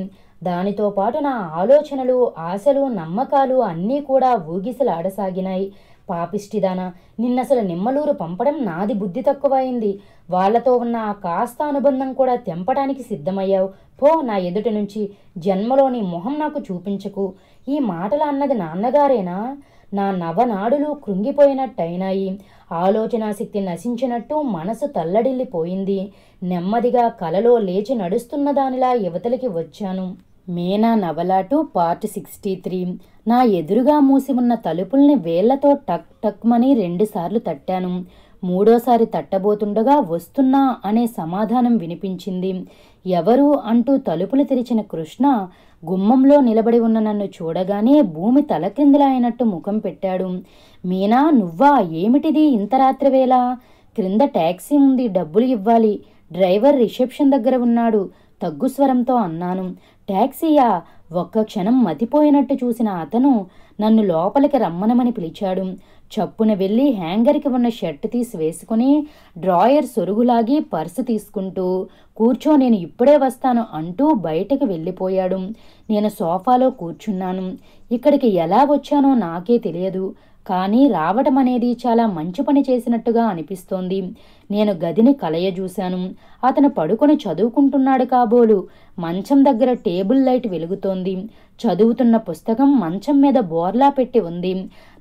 దానితో పాటు నా ఆలోచనలు ఆశలు నమ్మకాలు అన్నీ కూడా ఊగిసలాడసాగినాయి పాపిష్టిదాన నిన్నసలు నిమ్మలూరు పంపడం నాది బుద్ధి తక్కువైంది వాళ్లతో ఉన్న ఆ కాస్త అనుబంధం కూడా తెంపడానికి సిద్ధమయ్యావు పో నా ఎదుటి నుంచి జన్మలోని మొహం నాకు చూపించకు ఈ మాటలు అన్నది నాన్నగారేనా నా నవనాడులు కృంగిపోయినట్టయినాయి ఆలోచనాశక్తి నశించినట్టు మనసు తల్లడిల్లిపోయింది నెమ్మదిగా కలలో లేచి నడుస్తున్న దానిలా యువతలికి వచ్చాను మేనా నవలాటు పార్ట్ సిక్స్టీ త్రీ నా ఎదురుగా మూసి ఉన్న తలుపుల్ని వేళ్లతో టక్ టక్మని రెండుసార్లు తట్టాను మూడోసారి తట్టబోతుండగా వస్తున్నా అనే సమాధానం వినిపించింది ఎవరు అంటూ తలుపులు తెరిచిన కృష్ణ గుమ్మంలో నిలబడి ఉన్న నన్ను చూడగానే భూమి తలక్రిందులా అయినట్టు ముఖం పెట్టాడు మీనా నువ్వా ఏమిటిది ఇంత రాత్రి వేళ క్రింద ట్యాక్సీ ఉంది డబ్బులు ఇవ్వాలి డ్రైవర్ రిసెప్షన్ దగ్గర ఉన్నాడు తగ్గు స్వరంతో అన్నాను ట్యాక్సీయా ఒక్క క్షణం మతిపోయినట్టు చూసిన అతను నన్ను లోపలికి రమ్మనమని పిలిచాడు చప్పున వెళ్ళి హ్యాంగర్కి ఉన్న షర్ట్ తీసి వేసుకుని డ్రాయర్ సొరుగులాగి పర్సు తీసుకుంటూ కూర్చో నేను ఇప్పుడే వస్తాను అంటూ బయటకు వెళ్ళిపోయాడు నేను సోఫాలో కూర్చున్నాను ఇక్కడికి ఎలా వచ్చానో నాకే తెలియదు కానీ రావటం అనేది చాలా మంచి పని చేసినట్టుగా అనిపిస్తోంది నేను గదిని కలయజూశాను అతను పడుకొని చదువుకుంటున్నాడు కాబోలు మంచం దగ్గర టేబుల్ లైట్ వెలుగుతోంది చదువుతున్న పుస్తకం మంచం మీద బోర్లా పెట్టి ఉంది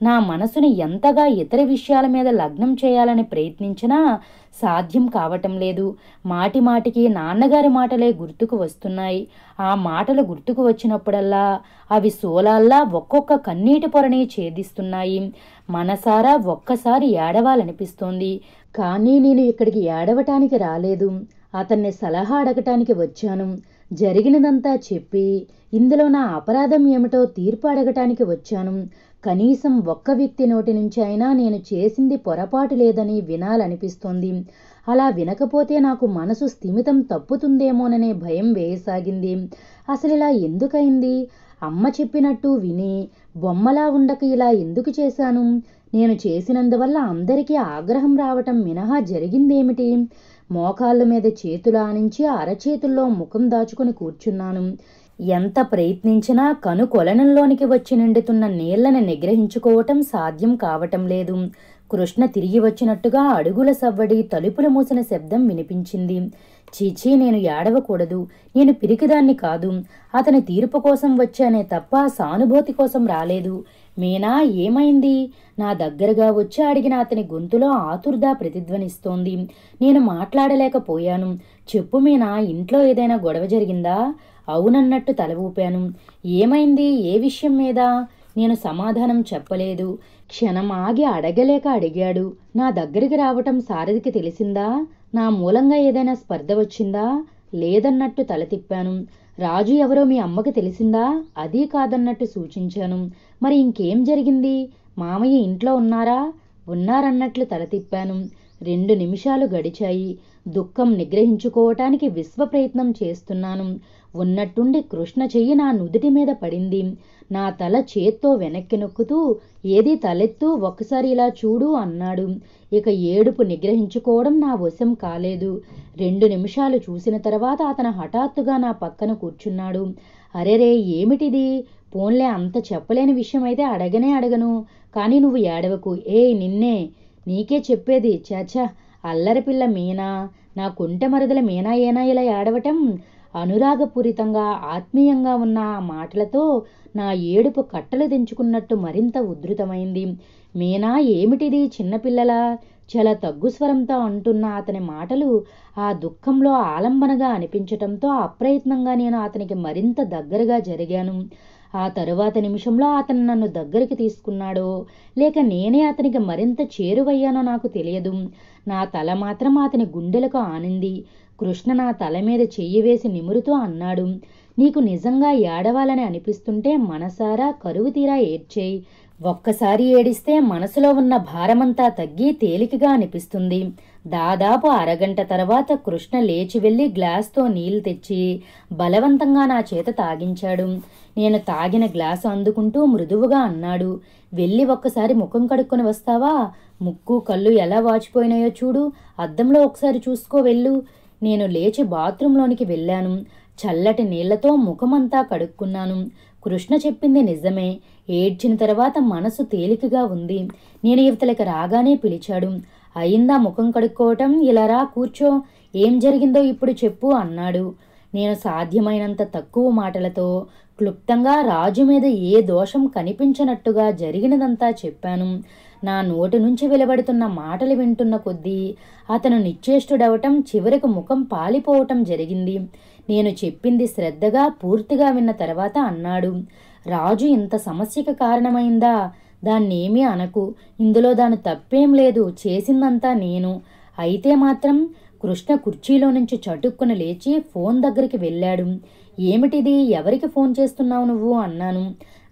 నా మనసుని ఎంతగా ఇతర విషయాల మీద లగ్నం చేయాలని ప్రయత్నించినా సాధ్యం కావటం లేదు మాటి మాటికి నాన్నగారి మాటలే గుర్తుకు వస్తున్నాయి ఆ మాటలు గుర్తుకు వచ్చినప్పుడల్లా అవి సోలాల్లా ఒక్కొక్క కన్నీటి పొరని ఛేదిస్తున్నాయి మనసారా ఒక్కసారి ఏడవాలనిపిస్తోంది కానీ నేను ఇక్కడికి ఏడవటానికి రాలేదు అతన్ని సలహా అడగటానికి వచ్చాను జరిగినదంతా చెప్పి ఇందులో నా అపరాధం ఏమిటో తీర్పు అడగటానికి వచ్చాను కనీసం ఒక్క వ్యక్తి నోటి నుంచి అయినా నేను చేసింది పొరపాటు లేదని వినాలనిపిస్తోంది అలా వినకపోతే నాకు మనసు స్థిమితం తప్పుతుందేమోననే భయం వేయసాగింది అసలు ఇలా ఎందుకైంది అమ్మ చెప్పినట్టు విని బొమ్మలా ఉండక ఇలా ఎందుకు చేశాను నేను చేసినందువల్ల అందరికీ ఆగ్రహం రావటం మినహా జరిగిందేమిటి మోకాళ్ళ మీద చేతులు ఆనించి అరచేతుల్లో ముఖం దాచుకుని కూర్చున్నాను ఎంత ప్రయత్నించినా కను కొలనంలోనికి వచ్చి నిండుతున్న నీళ్లను నిగ్రహించుకోవటం సాధ్యం కావటం లేదు కృష్ణ తిరిగి వచ్చినట్టుగా అడుగుల సవ్వడి తలుపులు మూసిన శబ్దం వినిపించింది చీచీ నేను ఏడవకూడదు నేను పిరికిదాన్ని కాదు అతని తీర్పు కోసం వచ్చానే తప్ప సానుభూతి కోసం రాలేదు మీనా ఏమైంది నా దగ్గరగా వచ్చి అడిగిన అతని గొంతులో ఆతుర్దా ప్రతిధ్వనిస్తోంది నేను మాట్లాడలేకపోయాను చెప్పు మీనా ఇంట్లో ఏదైనా గొడవ జరిగిందా అవునన్నట్టు తల ఊపాను ఏమైంది ఏ విషయం మీద నేను సమాధానం చెప్పలేదు క్షణం ఆగి అడగలేక అడిగాడు నా దగ్గరికి రావటం సారథికి తెలిసిందా నా మూలంగా ఏదైనా స్పర్ధ వచ్చిందా లేదన్నట్టు తల తిప్పాను రాజు ఎవరో మీ అమ్మకి తెలిసిందా అదీ కాదన్నట్టు సూచించాను మరి ఇంకేం జరిగింది మామయ్య ఇంట్లో ఉన్నారా ఉన్నారన్నట్లు తల తిప్పాను రెండు నిమిషాలు గడిచాయి దుఃఖం నిగ్రహించుకోవటానికి విశ్వ ప్రయత్నం చేస్తున్నాను ఉన్నట్టుండి కృష్ణ చెయ్యి నా నుదుటి మీద పడింది నా తల చేత్తో వెనక్కి నొక్కుతూ ఏది తలెత్తు ఒకసారి ఇలా చూడు అన్నాడు ఇక ఏడుపు నిగ్రహించుకోవడం నా వశం కాలేదు రెండు నిమిషాలు చూసిన తర్వాత అతను హఠాత్తుగా నా పక్కన కూర్చున్నాడు అరెరే ఏమిటిది పోన్లే అంత చెప్పలేని విషయం అయితే అడగనే అడగను కానీ నువ్వు ఏడవకు ఏ నిన్నే నీకే చెప్పేది చాచా అల్లరిపిల్ల మీనా నా కుంటె మరదల మీనా ఏనా ఇలా ఏడవటం అనురాగపూరితంగా ఆత్మీయంగా ఉన్న ఆ మాటలతో నా ఏడుపు కట్టలు తెంచుకున్నట్టు మరింత ఉధృతమైంది మీనా ఏమిటిది చిన్నపిల్లల చాలా తగ్గు స్వరంతో అంటున్న అతని మాటలు ఆ దుఃఖంలో ఆలంబనగా అనిపించటంతో అప్రయత్నంగా నేను అతనికి మరింత దగ్గరగా జరిగాను ఆ తరువాత నిమిషంలో అతను నన్ను దగ్గరికి తీసుకున్నాడో లేక నేనే అతనికి మరింత చేరువయ్యానో నాకు తెలియదు నా తల మాత్రం అతని గుండెలకు ఆనింది కృష్ణ నా తల మీద చెయ్యి వేసి నిమురుతూ అన్నాడు నీకు నిజంగా ఏడవాలని అనిపిస్తుంటే మనసారా కరువు తీరా ఏడ్చేయి ఒక్కసారి ఏడిస్తే మనసులో ఉన్న భారమంతా తగ్గి తేలికగా అనిపిస్తుంది దాదాపు అరగంట తర్వాత కృష్ణ లేచి వెళ్ళి గ్లాస్తో నీళ్లు తెచ్చి బలవంతంగా నా చేత తాగించాడు నేను తాగిన గ్లాసు అందుకుంటూ మృదువుగా అన్నాడు వెళ్ళి ఒక్కసారి ముఖం కడుక్కొని వస్తావా ముక్కు కళ్ళు ఎలా వాచిపోయినాయో చూడు అద్దంలో ఒకసారి చూసుకో వెళ్ళు నేను లేచి బాత్రూంలోనికి వెళ్ళాను చల్లటి నీళ్లతో ముఖమంతా కడుక్కున్నాను కృష్ణ చెప్పింది నిజమే ఏడ్చిన తర్వాత మనసు తేలికగా ఉంది నేను ఇవతలకి రాగానే పిలిచాడు అయిందా ముఖం కడుక్కోవటం ఇలా కూర్చో ఏం జరిగిందో ఇప్పుడు చెప్పు అన్నాడు నేను సాధ్యమైనంత తక్కువ మాటలతో క్లుప్తంగా రాజు మీద ఏ దోషం కనిపించనట్టుగా జరిగినదంతా చెప్పాను నా నోటి నుంచి వెలువడుతున్న మాటలు వింటున్న కొద్దీ అతను నిశ్చేష్టుడవటం చివరికి ముఖం పాలిపోవటం జరిగింది నేను చెప్పింది శ్రద్ధగా పూర్తిగా విన్న తర్వాత అన్నాడు రాజు ఇంత సమస్యకు కారణమైందా దాన్నేమీ అనకు ఇందులో దాని తప్పేం లేదు చేసిందంతా నేను అయితే మాత్రం కృష్ణ కుర్చీలో నుంచి చటుక్కున లేచి ఫోన్ దగ్గరికి వెళ్ళాడు ఏమిటిది ఎవరికి ఫోన్ చేస్తున్నావు నువ్వు అన్నాను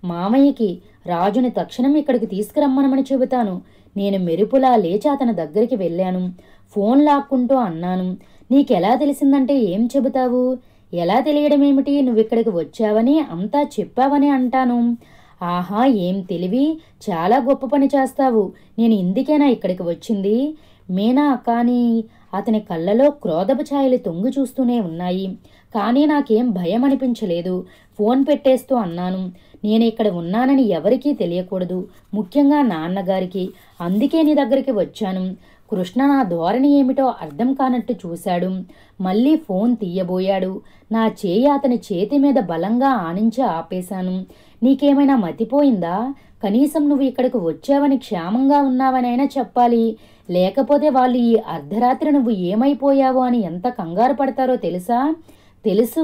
మామయ్యకి రాజుని తక్షణం ఇక్కడికి తీసుకురమ్మనమని చెబుతాను నేను మెరుపులా లేచి అతని దగ్గరికి వెళ్ళాను ఫోన్ లాక్కుంటూ అన్నాను నీకెలా తెలిసిందంటే ఏం చెబుతావు ఎలా తెలియడం ఏమిటి నువ్వు ఇక్కడికి వచ్చావని అంతా చెప్పావని అంటాను ఆహా ఏం తెలివి చాలా గొప్ప పని చేస్తావు నేను ఇందుకేనా ఇక్కడికి వచ్చింది మీనా కానీ అతని కళ్ళలో క్రోధపు ఛాయలు తొంగి చూస్తూనే ఉన్నాయి కానీ నాకేం భయం అనిపించలేదు ఫోన్ పెట్టేస్తూ అన్నాను నేను ఇక్కడ ఉన్నానని ఎవరికీ తెలియకూడదు ముఖ్యంగా నాన్నగారికి అందుకే నీ దగ్గరికి వచ్చాను కృష్ణ నా ధోరణి ఏమిటో అర్థం కానట్టు చూశాడు మళ్ళీ ఫోన్ తీయబోయాడు నా చేయి అతని చేతి మీద బలంగా ఆనించి ఆపేశాను నీకేమైనా మతిపోయిందా కనీసం నువ్వు ఇక్కడికి వచ్చావని క్షేమంగా ఉన్నావనైనా చెప్పాలి లేకపోతే వాళ్ళు ఈ అర్ధరాత్రి నువ్వు ఏమైపోయావో అని ఎంత కంగారు పడతారో తెలుసా తెలుసు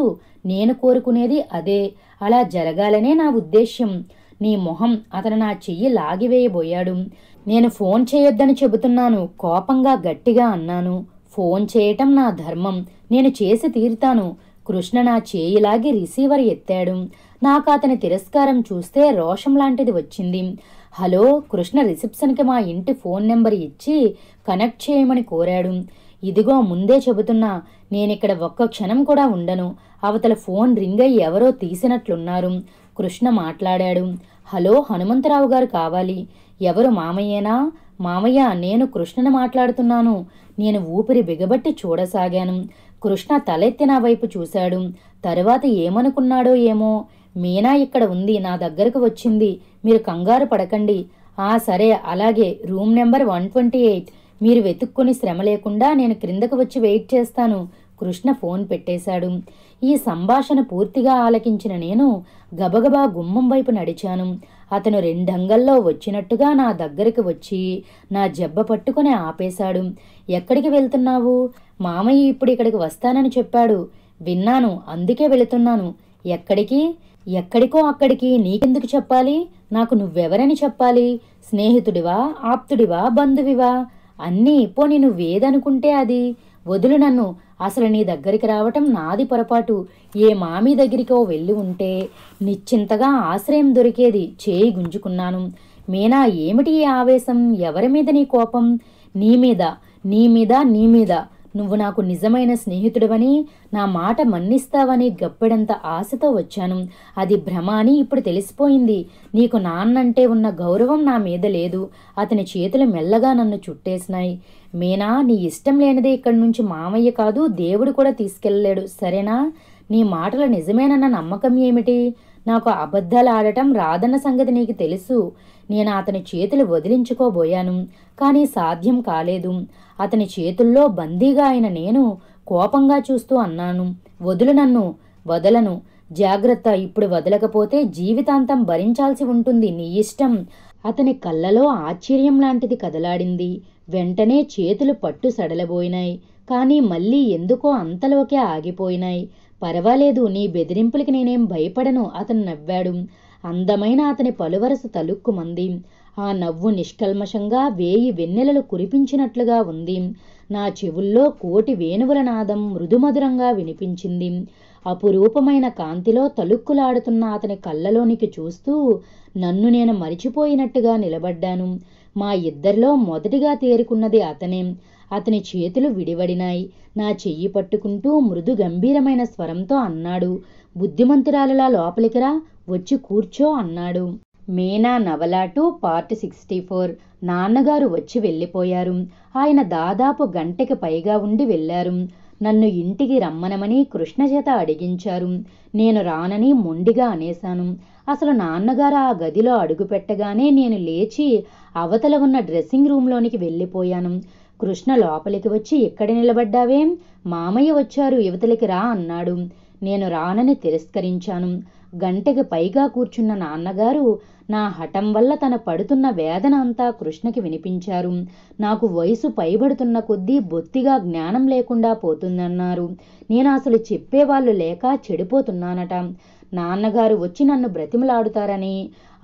నేను కోరుకునేది అదే అలా జరగాలనే నా ఉద్దేశ్యం నీ మొహం అతను నా చెయ్యి లాగివేయబోయాడు నేను ఫోన్ చేయొద్దని చెబుతున్నాను కోపంగా గట్టిగా అన్నాను ఫోన్ చేయటం నా ధర్మం నేను చేసి తీరుతాను కృష్ణ నా చేయిలాగి రిసీవర్ ఎత్తాడు నాకు అతని తిరస్కారం చూస్తే రోషం లాంటిది వచ్చింది హలో కృష్ణ రిసెప్షన్కి మా ఇంటి ఫోన్ నెంబర్ ఇచ్చి కనెక్ట్ చేయమని కోరాడు ఇదిగో ముందే చెబుతున్నా నేనిక్కడ ఒక్క క్షణం కూడా ఉండను అవతల ఫోన్ రింగ్ అయ్యి ఎవరో తీసినట్లున్నారు కృష్ణ మాట్లాడాడు హలో హనుమంతరావు గారు కావాలి ఎవరు మామయ్యేనా మామయ్య నేను కృష్ణను మాట్లాడుతున్నాను నేను ఊపిరి బిగబట్టి చూడసాగాను కృష్ణ తలెత్తి నా వైపు చూశాడు తరువాత ఏమనుకున్నాడో ఏమో మీనా ఇక్కడ ఉంది నా దగ్గరకు వచ్చింది మీరు కంగారు పడకండి ఆ సరే అలాగే room number one twenty eight మీరు వెతుక్కుని శ్రమ లేకుండా నేను క్రిందకు వచ్చి వెయిట్ చేస్తాను కృష్ణ ఫోన్ పెట్టేశాడు ఈ సంభాషణ పూర్తిగా ఆలకించిన నేను గబగబా గుమ్మం వైపు నడిచాను అతను రెండంగల్లో వచ్చినట్టుగా నా దగ్గరికి వచ్చి నా జబ్బ పట్టుకుని ఆపేశాడు ఎక్కడికి వెళ్తున్నావు మామయ్య ఇప్పుడు ఇక్కడికి వస్తానని చెప్పాడు విన్నాను అందుకే వెళుతున్నాను ఎక్కడికి ఎక్కడికో అక్కడికి నీకెందుకు చెప్పాలి నాకు నువ్వెవరని చెప్పాలి స్నేహితుడివా ఆప్తుడివా బంధువివా అన్నీ పోనీ నువ్వేదనుకుంటే అది వదులు నన్ను అసలు నీ దగ్గరికి రావటం నాది పొరపాటు ఏ మామి దగ్గరికో వెళ్ళి ఉంటే నిశ్చింతగా ఆశ్రయం దొరికేది చేయి గుంజుకున్నాను మీనా ఏమిటి ఆవేశం ఎవరి మీద నీ కోపం నీ మీద నీ మీద నీ మీద నువ్వు నాకు నిజమైన స్నేహితుడవని నా మాట మన్నిస్తావని గప్పెడంత ఆశతో వచ్చాను అది భ్రమ అని ఇప్పుడు తెలిసిపోయింది నీకు నాన్నంటే ఉన్న గౌరవం నా మీద లేదు అతని చేతులు మెల్లగా నన్ను చుట్టేసినాయి మీనా నీ ఇష్టం లేనిదే ఇక్కడి నుంచి మామయ్య కాదు దేవుడు కూడా తీసుకెళ్లలేడు సరేనా నీ మాటలు నిజమేనన్న నమ్మకం ఏమిటి నాకు అబద్ధాలు ఆడటం రాదన్న సంగతి నీకు తెలుసు నేను అతని చేతులు వదిలించుకోబోయాను కానీ సాధ్యం కాలేదు అతని చేతుల్లో బందీగా అయిన నేను కోపంగా చూస్తూ అన్నాను వదులు నన్ను వదలను జాగ్రత్త ఇప్పుడు వదలకపోతే జీవితాంతం భరించాల్సి ఉంటుంది నీ ఇష్టం అతని కళ్ళలో ఆశ్చర్యం లాంటిది కదలాడింది వెంటనే చేతులు పట్టు సడలబోయినాయి కానీ మళ్ళీ ఎందుకో అంతలోకే ఆగిపోయినాయి పర్వాలేదు నీ బెదిరింపులకి నేనేం భయపడను అతను నవ్వాడు అందమైన అతని పలువరస తలుక్కుమంది ఆ నవ్వు నిష్కల్మషంగా వేయి వెన్నెలలు కురిపించినట్లుగా ఉంది నా చెవుల్లో కోటి వేణువుల నాదం మృదుమధురంగా వినిపించింది అపురూపమైన కాంతిలో తలుక్కులాడుతున్న అతని కళ్ళలోనికి చూస్తూ నన్ను నేను మరిచిపోయినట్టుగా నిలబడ్డాను మా ఇద్దరిలో మొదటిగా తేరుకున్నది అతనే అతని చేతులు విడివడినాయి నా చెయ్యి పట్టుకుంటూ మృదు గంభీరమైన స్వరంతో అన్నాడు బుద్ధిమంతురాలలా లోపలికిరా వచ్చి కూర్చో అన్నాడు మేనా నవలాటు పార్ట్ సిక్స్టీ ఫోర్ నాన్నగారు వచ్చి వెళ్ళిపోయారు ఆయన దాదాపు గంటకి పైగా ఉండి వెళ్ళారు నన్ను ఇంటికి రమ్మనమని కృష్ణచేత అడిగించారు నేను రానని మొండిగా అనేశాను అసలు నాన్నగారు ఆ గదిలో అడుగుపెట్టగానే నేను లేచి అవతల ఉన్న డ్రెస్సింగ్ రూమ్లోనికి వెళ్ళిపోయాను కృష్ణ లోపలికి వచ్చి ఇక్కడ నిలబడ్డావేం మామయ్య వచ్చారు యువతలకి రా అన్నాడు నేను రానని తిరస్కరించాను గంటకి పైగా కూర్చున్న నాన్నగారు నా హఠం వల్ల తన పడుతున్న వేదన అంతా కృష్ణకి వినిపించారు నాకు వయసు పైబడుతున్న కొద్దీ బొత్తిగా జ్ఞానం లేకుండా పోతుందన్నారు నేను అసలు చెప్పేవాళ్ళు లేక చెడిపోతున్నానట నాన్నగారు వచ్చి నన్ను బ్రతిమలాడుతారని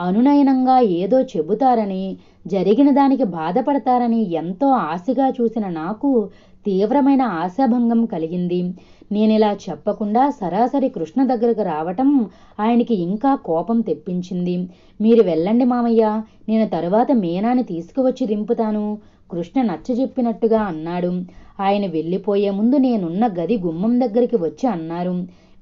అనునయనంగా ఏదో చెబుతారని జరిగిన దానికి బాధపడతారని ఎంతో ఆశగా చూసిన నాకు తీవ్రమైన ఆశాభంగం కలిగింది నేనిలా చెప్పకుండా సరాసరి కృష్ణ దగ్గరకు రావటం ఆయనకి ఇంకా కోపం తెప్పించింది మీరు వెళ్ళండి మామయ్య నేను తరువాత మీనాని తీసుకువచ్చి దింపుతాను కృష్ణ నచ్చజెప్పినట్టుగా అన్నాడు ఆయన వెళ్ళిపోయే ముందు నేనున్న గది గుమ్మం దగ్గరికి వచ్చి అన్నారు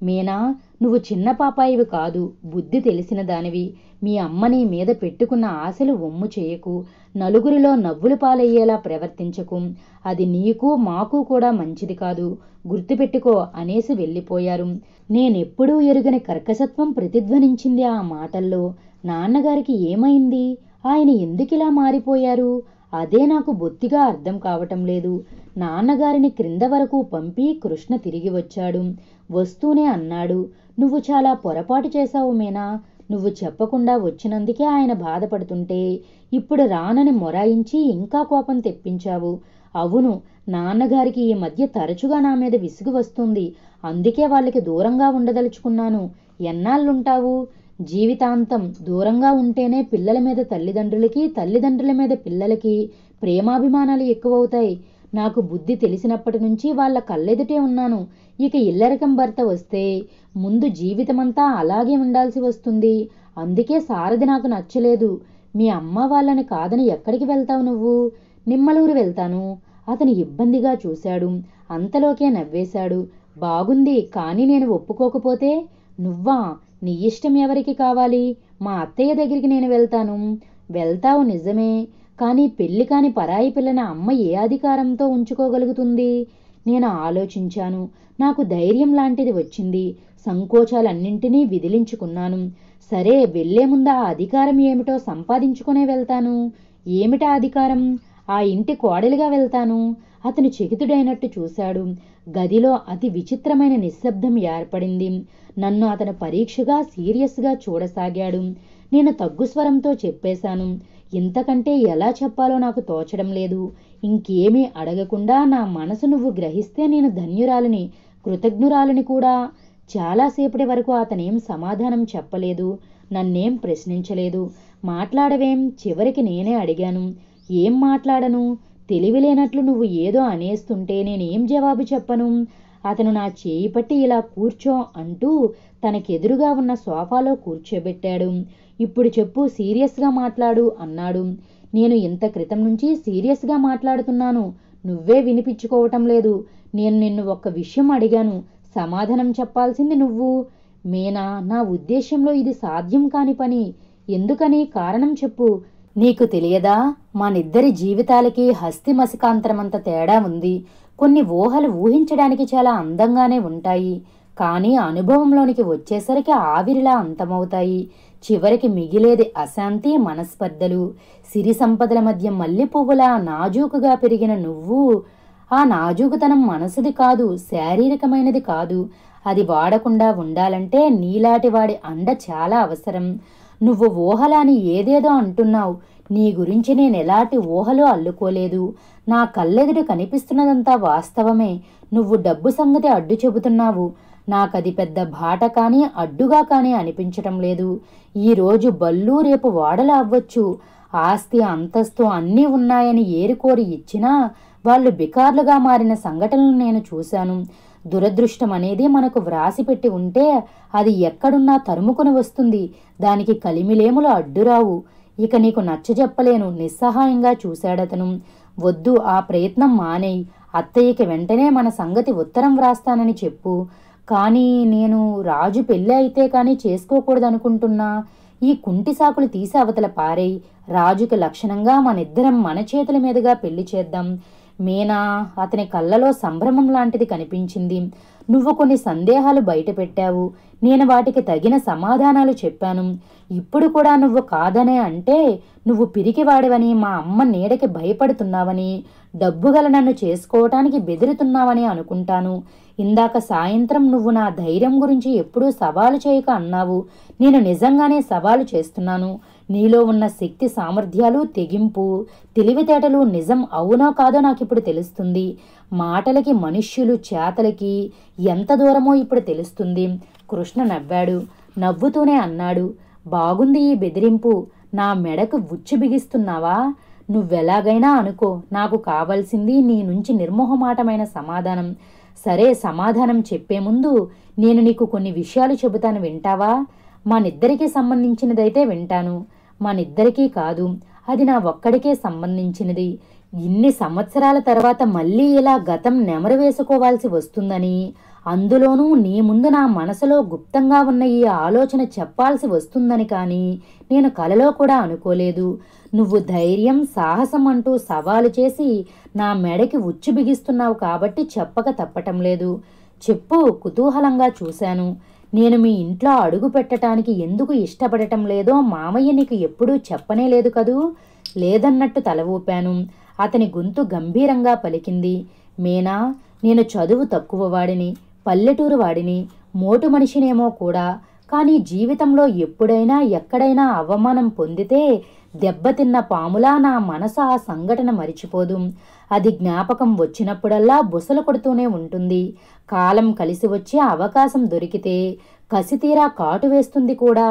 మీనా నువ్వు చిన్న పాపాయివి కాదు బుద్ధి తెలిసిన దానివి మీ అమ్మని మీద పెట్టుకున్న ఆశలు ఒమ్ము చేయకు నలుగురిలో నవ్వులు పాలయ్యేలా ప్రవర్తించకు అది నీకు మాకు కూడా మంచిది కాదు గుర్తుపెట్టుకో అనేసి వెళ్ళిపోయారు నేనెప్పుడూ ఎరుగని కర్కశత్వం ప్రతిధ్వనించింది ఆ మాటల్లో నాన్నగారికి ఏమైంది ఆయన ఎందుకిలా మారిపోయారు అదే నాకు బొత్తిగా అర్థం కావటం లేదు నాన్నగారిని క్రింద వరకు పంపి కృష్ణ తిరిగి వచ్చాడు వస్తూనే అన్నాడు నువ్వు చాలా పొరపాటు చేశావు మీనా నువ్వు చెప్పకుండా వచ్చినందుకే ఆయన బాధపడుతుంటే ఇప్పుడు రానని మొరాయించి ఇంకా కోపం తెప్పించావు అవును నాన్నగారికి ఈ మధ్య తరచుగా నా మీద విసుగు వస్తుంది అందుకే వాళ్ళకి దూరంగా ఉండదలుచుకున్నాను ఎన్నాళ్ళుంటావు జీవితాంతం దూరంగా ఉంటేనే పిల్లల మీద తల్లిదండ్రులకి తల్లిదండ్రుల మీద పిల్లలకి ప్రేమాభిమానాలు ఎక్కువవుతాయి నాకు బుద్ధి తెలిసినప్పటి నుంచి వాళ్ళ కళ్ళెదుటే ఉన్నాను ఇక ఇల్లరికం భర్త వస్తే ముందు జీవితమంతా అలాగే ఉండాల్సి వస్తుంది అందుకే సారథి నాకు నచ్చలేదు మీ అమ్మ వాళ్ళని కాదని ఎక్కడికి వెళ్తావు నువ్వు నిమ్మలూరు వెళ్తాను అతను ఇబ్బందిగా చూశాడు అంతలోకే నవ్వేశాడు బాగుంది కానీ నేను ఒప్పుకోకపోతే నువ్వా నీ ఇష్టం ఎవరికి కావాలి మా అత్తయ్య దగ్గరికి నేను వెళ్తాను వెళ్తావు నిజమే కానీ పెళ్లి కాని పరాయి పిల్లని అమ్మ ఏ అధికారంతో ఉంచుకోగలుగుతుంది నేను ఆలోచించాను నాకు ధైర్యం లాంటిది వచ్చింది సంకోచాలన్నింటినీ విదిలించుకున్నాను సరే వెళ్లే ముందు ఆ అధికారం ఏమిటో సంపాదించుకునే వెళ్తాను ఏమిటా అధికారం ఆ ఇంటి కోడలిగా వెళ్తాను అతను చెకితుడైనట్టు చూశాడు గదిలో అతి విచిత్రమైన నిశ్శబ్దం ఏర్పడింది నన్ను అతను పరీక్షగా సీరియస్గా చూడసాగాడు నేను తగ్గు స్వరంతో చెప్పేశాను ఇంతకంటే ఎలా చెప్పాలో నాకు తోచడం లేదు ఇంకేమీ అడగకుండా నా మనసు నువ్వు గ్రహిస్తే నేను ధన్యురాలిని కృతజ్ఞురాలిని కూడా చాలాసేపటి వరకు అతనేం సమాధానం చెప్పలేదు నన్నేం ప్రశ్నించలేదు మాట్లాడవేం చివరికి నేనే అడిగాను ఏం మాట్లాడను తెలివిలేనట్లు నువ్వు ఏదో అనేస్తుంటే నేనేం జవాబు చెప్పను అతను నా చేయి పట్టి ఇలా కూర్చో అంటూ తనకెదురుగా ఉన్న సోఫాలో కూర్చోబెట్టాడు ఇప్పుడు చెప్పు సీరియస్గా మాట్లాడు అన్నాడు నేను ఇంత క్రితం నుంచి సీరియస్గా మాట్లాడుతున్నాను నువ్వే వినిపించుకోవటం లేదు నేను నిన్ను ఒక్క విషయం అడిగాను సమాధానం చెప్పాల్సింది నువ్వు మేనా నా ఉద్దేశంలో ఇది సాధ్యం కాని పని ఎందుకని కారణం చెప్పు నీకు తెలియదా మనిద్దరి జీవితాలకి హస్తి మసికాంతరమంత తేడా ఉంది కొన్ని ఊహలు ఊహించడానికి చాలా అందంగానే ఉంటాయి కానీ అనుభవంలోనికి వచ్చేసరికి ఆవిరిలా అంతమవుతాయి చివరికి మిగిలేది అశాంతి మనస్పర్ధలు సిరి సంపదల మధ్య మల్లె పువ్వులా నాజూకుగా పెరిగిన నువ్వు ఆ నాజూకుతనం మనసుది కాదు శారీరకమైనది కాదు అది వాడకుండా ఉండాలంటే నీలాటి వాడి అండ చాలా అవసరం నువ్వు ఊహలాని ఏదేదో అంటున్నావు నీ గురించి నేను ఎలాంటి ఊహలో అల్లుకోలేదు నా కళ్ళెదుడు కనిపిస్తున్నదంతా వాస్తవమే నువ్వు డబ్బు సంగతి అడ్డు చెబుతున్నావు నాకది పెద్ద బాట కానీ అడ్డుగా కానీ అనిపించటం లేదు ఈరోజు బల్లు రేపు ఓడలు అవ్వచ్చు ఆస్తి అంతస్తు అన్నీ ఉన్నాయని ఏరుకోరి ఇచ్చినా వాళ్ళు బికార్లుగా మారిన సంఘటనలు నేను చూశాను దురదృష్టం అనేది మనకు వ్రాసిపెట్టి ఉంటే అది ఎక్కడున్నా తరుముకుని వస్తుంది దానికి కలిమిలేములు అడ్డురావు ఇక నీకు నచ్చజెప్పలేను నిస్సహాయంగా చూశాడతను వద్దు ఆ ప్రయత్నం మానేయి అత్తయ్యకి వెంటనే మన సంగతి ఉత్తరం వ్రాస్తానని చెప్పు కానీ నేను రాజు పెళ్ళి అయితే కానీ చేసుకోకూడదనుకుంటున్నా ఈ కుంటి సాకులు తీసి అవతల పారేయి రాజుకి లక్షణంగా మనిద్దరం మన చేతుల మీదుగా పెళ్లి చేద్దాం మీనా అతని కళ్ళలో సంభ్రమం లాంటిది కనిపించింది నువ్వు కొన్ని సందేహాలు బయటపెట్టావు నేను వాటికి తగిన సమాధానాలు చెప్పాను ఇప్పుడు కూడా నువ్వు కాదనే అంటే నువ్వు పిరికివాడివని మా అమ్మ నీడకి భయపడుతున్నావని డబ్బుగల నన్ను చేసుకోవటానికి బెదిరుతున్నావని అనుకుంటాను ఇందాక సాయంత్రం నువ్వు నా ధైర్యం గురించి ఎప్పుడూ సవాలు చేయక అన్నావు నేను నిజంగానే సవాలు చేస్తున్నాను నీలో ఉన్న శక్తి సామర్థ్యాలు తెగింపు తెలివితేటలు నిజం అవునో కాదో నాకు ఇప్పుడు తెలుస్తుంది మాటలకి మనుష్యులు చేతలకి ఎంత దూరమో ఇప్పుడు తెలుస్తుంది కృష్ణ నవ్వాడు నవ్వుతూనే అన్నాడు బాగుంది ఈ బెదిరింపు నా మెడకు ఉచ్చు బిగిస్తున్నావా నువ్వెలాగైనా అనుకో నాకు కావలసింది నీ నుంచి నిర్మోహమాటమైన సమాధానం సరే సమాధానం చెప్పే ముందు నేను నీకు కొన్ని విషయాలు చెబుతాను వింటావా మానిద్దరికీ సంబంధించినదైతే వింటాను మానిద్దరికీ కాదు అది నా ఒక్కడికే సంబంధించినది ఇన్ని సంవత్సరాల తర్వాత మళ్ళీ ఇలా గతం నెమరు వేసుకోవాల్సి వస్తుందని అందులోనూ నీ ముందు నా మనసులో గుప్తంగా ఉన్న ఈ ఆలోచన చెప్పాల్సి వస్తుందని కానీ నేను కలలో కూడా అనుకోలేదు నువ్వు ధైర్యం సాహసం అంటూ సవాలు చేసి నా మెడకి ఉచ్చు బిగిస్తున్నావు కాబట్టి చెప్పక తప్పటం లేదు చెప్పు కుతూహలంగా చూశాను నేను మీ ఇంట్లో అడుగు పెట్టడానికి ఎందుకు ఇష్టపడటం లేదో మామయ్య నీకు ఎప్పుడూ చెప్పనే లేదు కదూ లేదన్నట్టు తల ఊపాను అతని గొంతు గంభీరంగా పలికింది మీనా నేను చదువు తక్కువ వాడిని పల్లెటూరు వాడిని మోటు మనిషినేమో కూడా కానీ జీవితంలో ఎప్పుడైనా ఎక్కడైనా అవమానం పొందితే దెబ్బతిన్న పాములా నా మనసు ఆ సంఘటన మరిచిపోదు అది జ్ఞాపకం వచ్చినప్పుడల్లా బుసలు కొడుతూనే ఉంటుంది కాలం కలిసి వచ్చే అవకాశం దొరికితే కసితీరా కాటు వేస్తుంది కూడా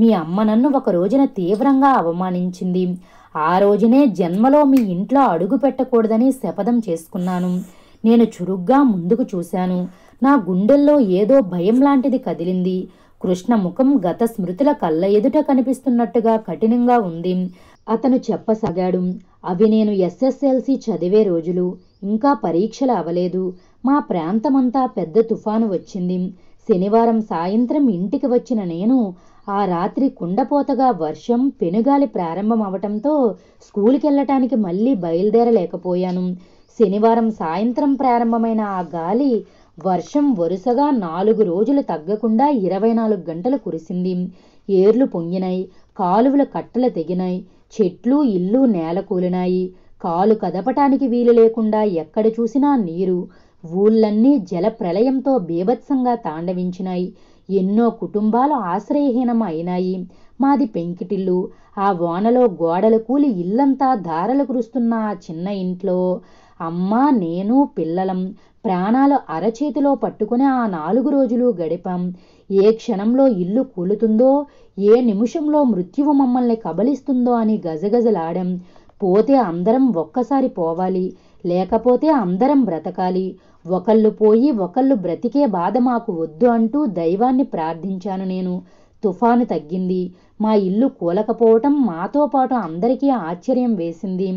మీ అమ్మ నన్ను ఒక రోజున తీవ్రంగా అవమానించింది ఆ రోజునే జన్మలో మీ ఇంట్లో అడుగు పెట్టకూడదని శపథం చేసుకున్నాను నేను చురుగ్గా ముందుకు చూశాను నా గుండెల్లో ఏదో భయం లాంటిది కదిలింది కృష్ణ ముఖం గత స్మృతుల కళ్ళ ఎదుట కనిపిస్తున్నట్టుగా కఠినంగా ఉంది అతను చెప్పసాగాడు అవి నేను ఎస్ఎస్ఎల్సి చదివే రోజులు ఇంకా పరీక్షలు అవలేదు మా ప్రాంతమంతా పెద్ద తుఫాను వచ్చింది శనివారం సాయంత్రం ఇంటికి వచ్చిన నేను ఆ రాత్రి కుండపోతగా వర్షం పెనుగాలి ప్రారంభమవటంతో స్కూల్కి వెళ్ళటానికి మళ్ళీ బయలుదేరలేకపోయాను శనివారం సాయంత్రం ప్రారంభమైన ఆ గాలి వర్షం వరుసగా నాలుగు రోజులు తగ్గకుండా ఇరవై నాలుగు గంటలు కురిసింది ఏర్లు పొంగినాయి కాలువల కట్టలు తెగినాయి చెట్లు ఇల్లు నేలకూలినాయి కాలు కదపటానికి వీలు లేకుండా ఎక్కడ చూసినా నీరు ఊళ్ళన్నీ జల ప్రళయంతో బీభత్సంగా తాండవించినాయి ఎన్నో కుటుంబాలు ఆశ్రయహీనం అయినాయి మాది పెంకిటిల్లు ఆ వానలో గోడలు కూలి ఇల్లంతా ధారలు కురుస్తున్న ఆ చిన్న ఇంట్లో అమ్మ నేను పిల్లలం ప్రాణాలు అరచేతిలో పట్టుకుని ఆ నాలుగు రోజులు గడిపాం ఏ క్షణంలో ఇల్లు కూలుతుందో ఏ నిమిషంలో మృత్యువు మమ్మల్ని కబలిస్తుందో అని గజగజలాడాం పోతే అందరం ఒక్కసారి పోవాలి లేకపోతే అందరం బ్రతకాలి ఒకళ్ళు పోయి ఒకళ్ళు బ్రతికే బాధ మాకు వద్దు అంటూ దైవాన్ని ప్రార్థించాను నేను తుఫాను తగ్గింది మా ఇల్లు కూలకపోవటం మాతో పాటు అందరికీ ఆశ్చర్యం వేసింది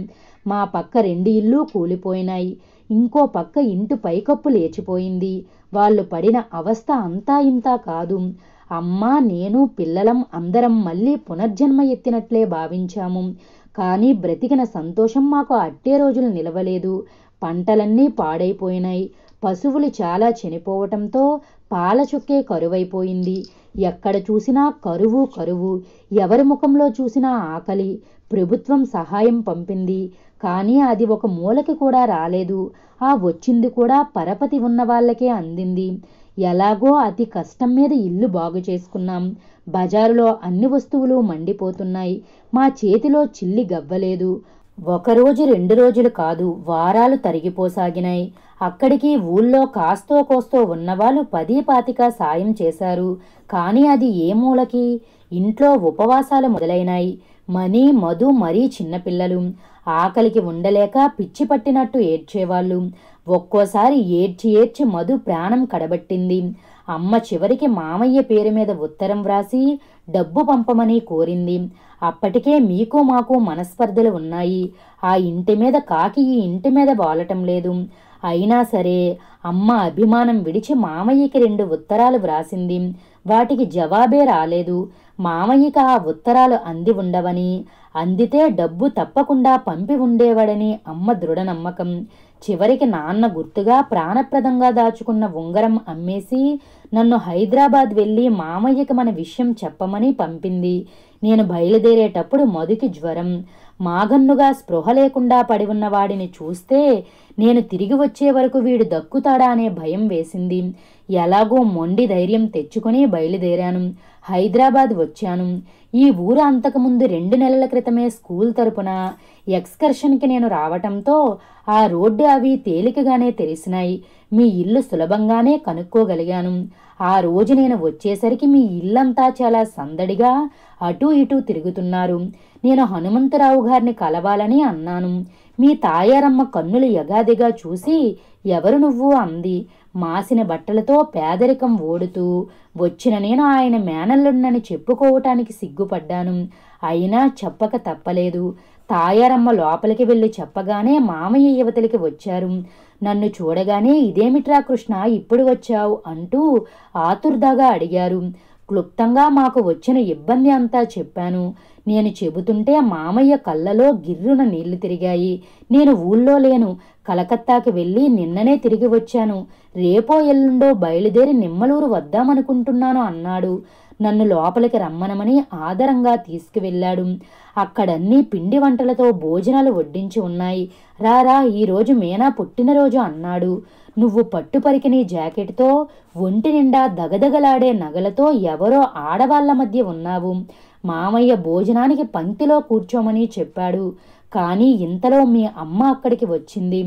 మా పక్క రెండు ఇల్లు కూలిపోయినాయి ఇంకో పక్క ఇంటి పైకప్పు లేచిపోయింది వాళ్ళు పడిన అవస్థ అంతా ఇంతా కాదు అమ్మ నేను పిల్లలం అందరం మళ్ళీ పునర్జన్మ ఎత్తినట్లే భావించాము కానీ బ్రతికిన సంతోషం మాకు అట్టే రోజులు నిలవలేదు పంటలన్నీ పాడైపోయినాయి పశువులు చాలా చనిపోవటంతో పాల చుక్కే కరువైపోయింది ఎక్కడ చూసినా కరువు కరువు ఎవరి ముఖంలో చూసినా ఆకలి ప్రభుత్వం సహాయం పంపింది కానీ అది ఒక మూలకి కూడా రాలేదు ఆ వచ్చింది కూడా పరపతి ఉన్న వాళ్ళకే అందింది ఎలాగో అతి కష్టం మీద ఇల్లు బాగు చేసుకున్నాం బజారులో అన్ని వస్తువులు మండిపోతున్నాయి మా చేతిలో చిల్లి గవ్వలేదు ఒకరోజు రెండు రోజులు కాదు వారాలు తరిగిపోసాగినాయి అక్కడికి ఊళ్ళో కాస్తో కోస్తో ఉన్నవాళ్ళు పది పాతిక సాయం చేశారు కానీ అది ఏ మూలకి ఇంట్లో ఉపవాసాలు మొదలైనాయి మనీ మధు మరీ చిన్నపిల్లలు ఆకలికి ఉండలేక పిచ్చి పట్టినట్టు ఏడ్చేవాళ్ళు ఒక్కోసారి ఏడ్చి ఏడ్చి మధు ప్రాణం కడబట్టింది అమ్మ చివరికి మామయ్య పేరు మీద ఉత్తరం వ్రాసి డబ్బు పంపమని కోరింది అప్పటికే మీకు మాకు మనస్పర్ధలు ఉన్నాయి ఆ ఇంటి మీద కాకి ఈ ఇంటి మీద బాలటం లేదు అయినా సరే అమ్మ అభిమానం విడిచి మామయ్యకి రెండు ఉత్తరాలు వ్రాసింది వాటికి జవాబే రాలేదు మామయ్యకి ఆ ఉత్తరాలు అంది ఉండవని అందితే డబ్బు తప్పకుండా పంపి ఉండేవాడని అమ్మ దృఢనమ్మకం చివరికి నాన్న గుర్తుగా ప్రాణప్రదంగా దాచుకున్న ఉంగరం అమ్మేసి నన్ను హైదరాబాద్ వెళ్ళి మామయ్యకి మన విషయం చెప్పమని పంపింది నేను బయలుదేరేటప్పుడు మొదటి జ్వరం మాగన్నుగా స్పృహ లేకుండా పడి ఉన్న వాడిని చూస్తే నేను తిరిగి వచ్చే వరకు వీడు దక్కుతాడా అనే భయం వేసింది ఎలాగో మొండి ధైర్యం తెచ్చుకుని బయలుదేరాను హైదరాబాద్ వచ్చాను ఈ ఊరు అంతకుముందు రెండు నెలల క్రితమే స్కూల్ తరపున ఎక్స్కర్షన్కి నేను రావటంతో ఆ రోడ్డు అవి తేలికగానే తెలిసినాయి మీ ఇల్లు సులభంగానే కనుక్కోగలిగాను ఆ రోజు నేను వచ్చేసరికి మీ ఇల్లంతా చాలా సందడిగా అటూ ఇటూ తిరుగుతున్నారు నేను హనుమంతరావు గారిని కలవాలని అన్నాను మీ తాయారమ్మ కన్నులు యగాదిగా చూసి ఎవరు నువ్వు అంది మాసిన బట్టలతో పేదరికం ఓడుతూ వచ్చిన నేను ఆయన మేనల్లున్నని చెప్పుకోవటానికి సిగ్గుపడ్డాను అయినా చెప్పక తప్పలేదు తాయారమ్మ లోపలికి వెళ్ళి చెప్పగానే మామయ్య యువతలకి వచ్చారు నన్ను చూడగానే ఇదేమిట్రా కృష్ణ ఇప్పుడు వచ్చావు అంటూ ఆతుర్దాగా అడిగారు క్లుప్తంగా మాకు వచ్చిన ఇబ్బంది అంతా చెప్పాను నేను చెబుతుంటే మామయ్య కళ్ళలో గిర్రున నీళ్లు తిరిగాయి నేను ఊళ్ళో లేను కలకత్తాకి వెళ్ళి నిన్ననే తిరిగి వచ్చాను రేపో ఎల్లుండో బయలుదేరి నిమ్మలూరు వద్దామనుకుంటున్నాను అన్నాడు నన్ను లోపలికి రమ్మనమని ఆదరంగా తీసుకువెళ్ళాడు అక్కడన్నీ పిండి వంటలతో భోజనాలు వడ్డించి ఉన్నాయి రారా ఈరోజు మీనా పుట్టినరోజు అన్నాడు నువ్వు పట్టుపరికి నీ జాకెట్తో ఒంటి నిండా దగదగలాడే నగలతో ఎవరో ఆడవాళ్ల మధ్య ఉన్నావు మామయ్య భోజనానికి పంక్తిలో కూర్చోమని చెప్పాడు కానీ ఇంతలో మీ అమ్మ అక్కడికి వచ్చింది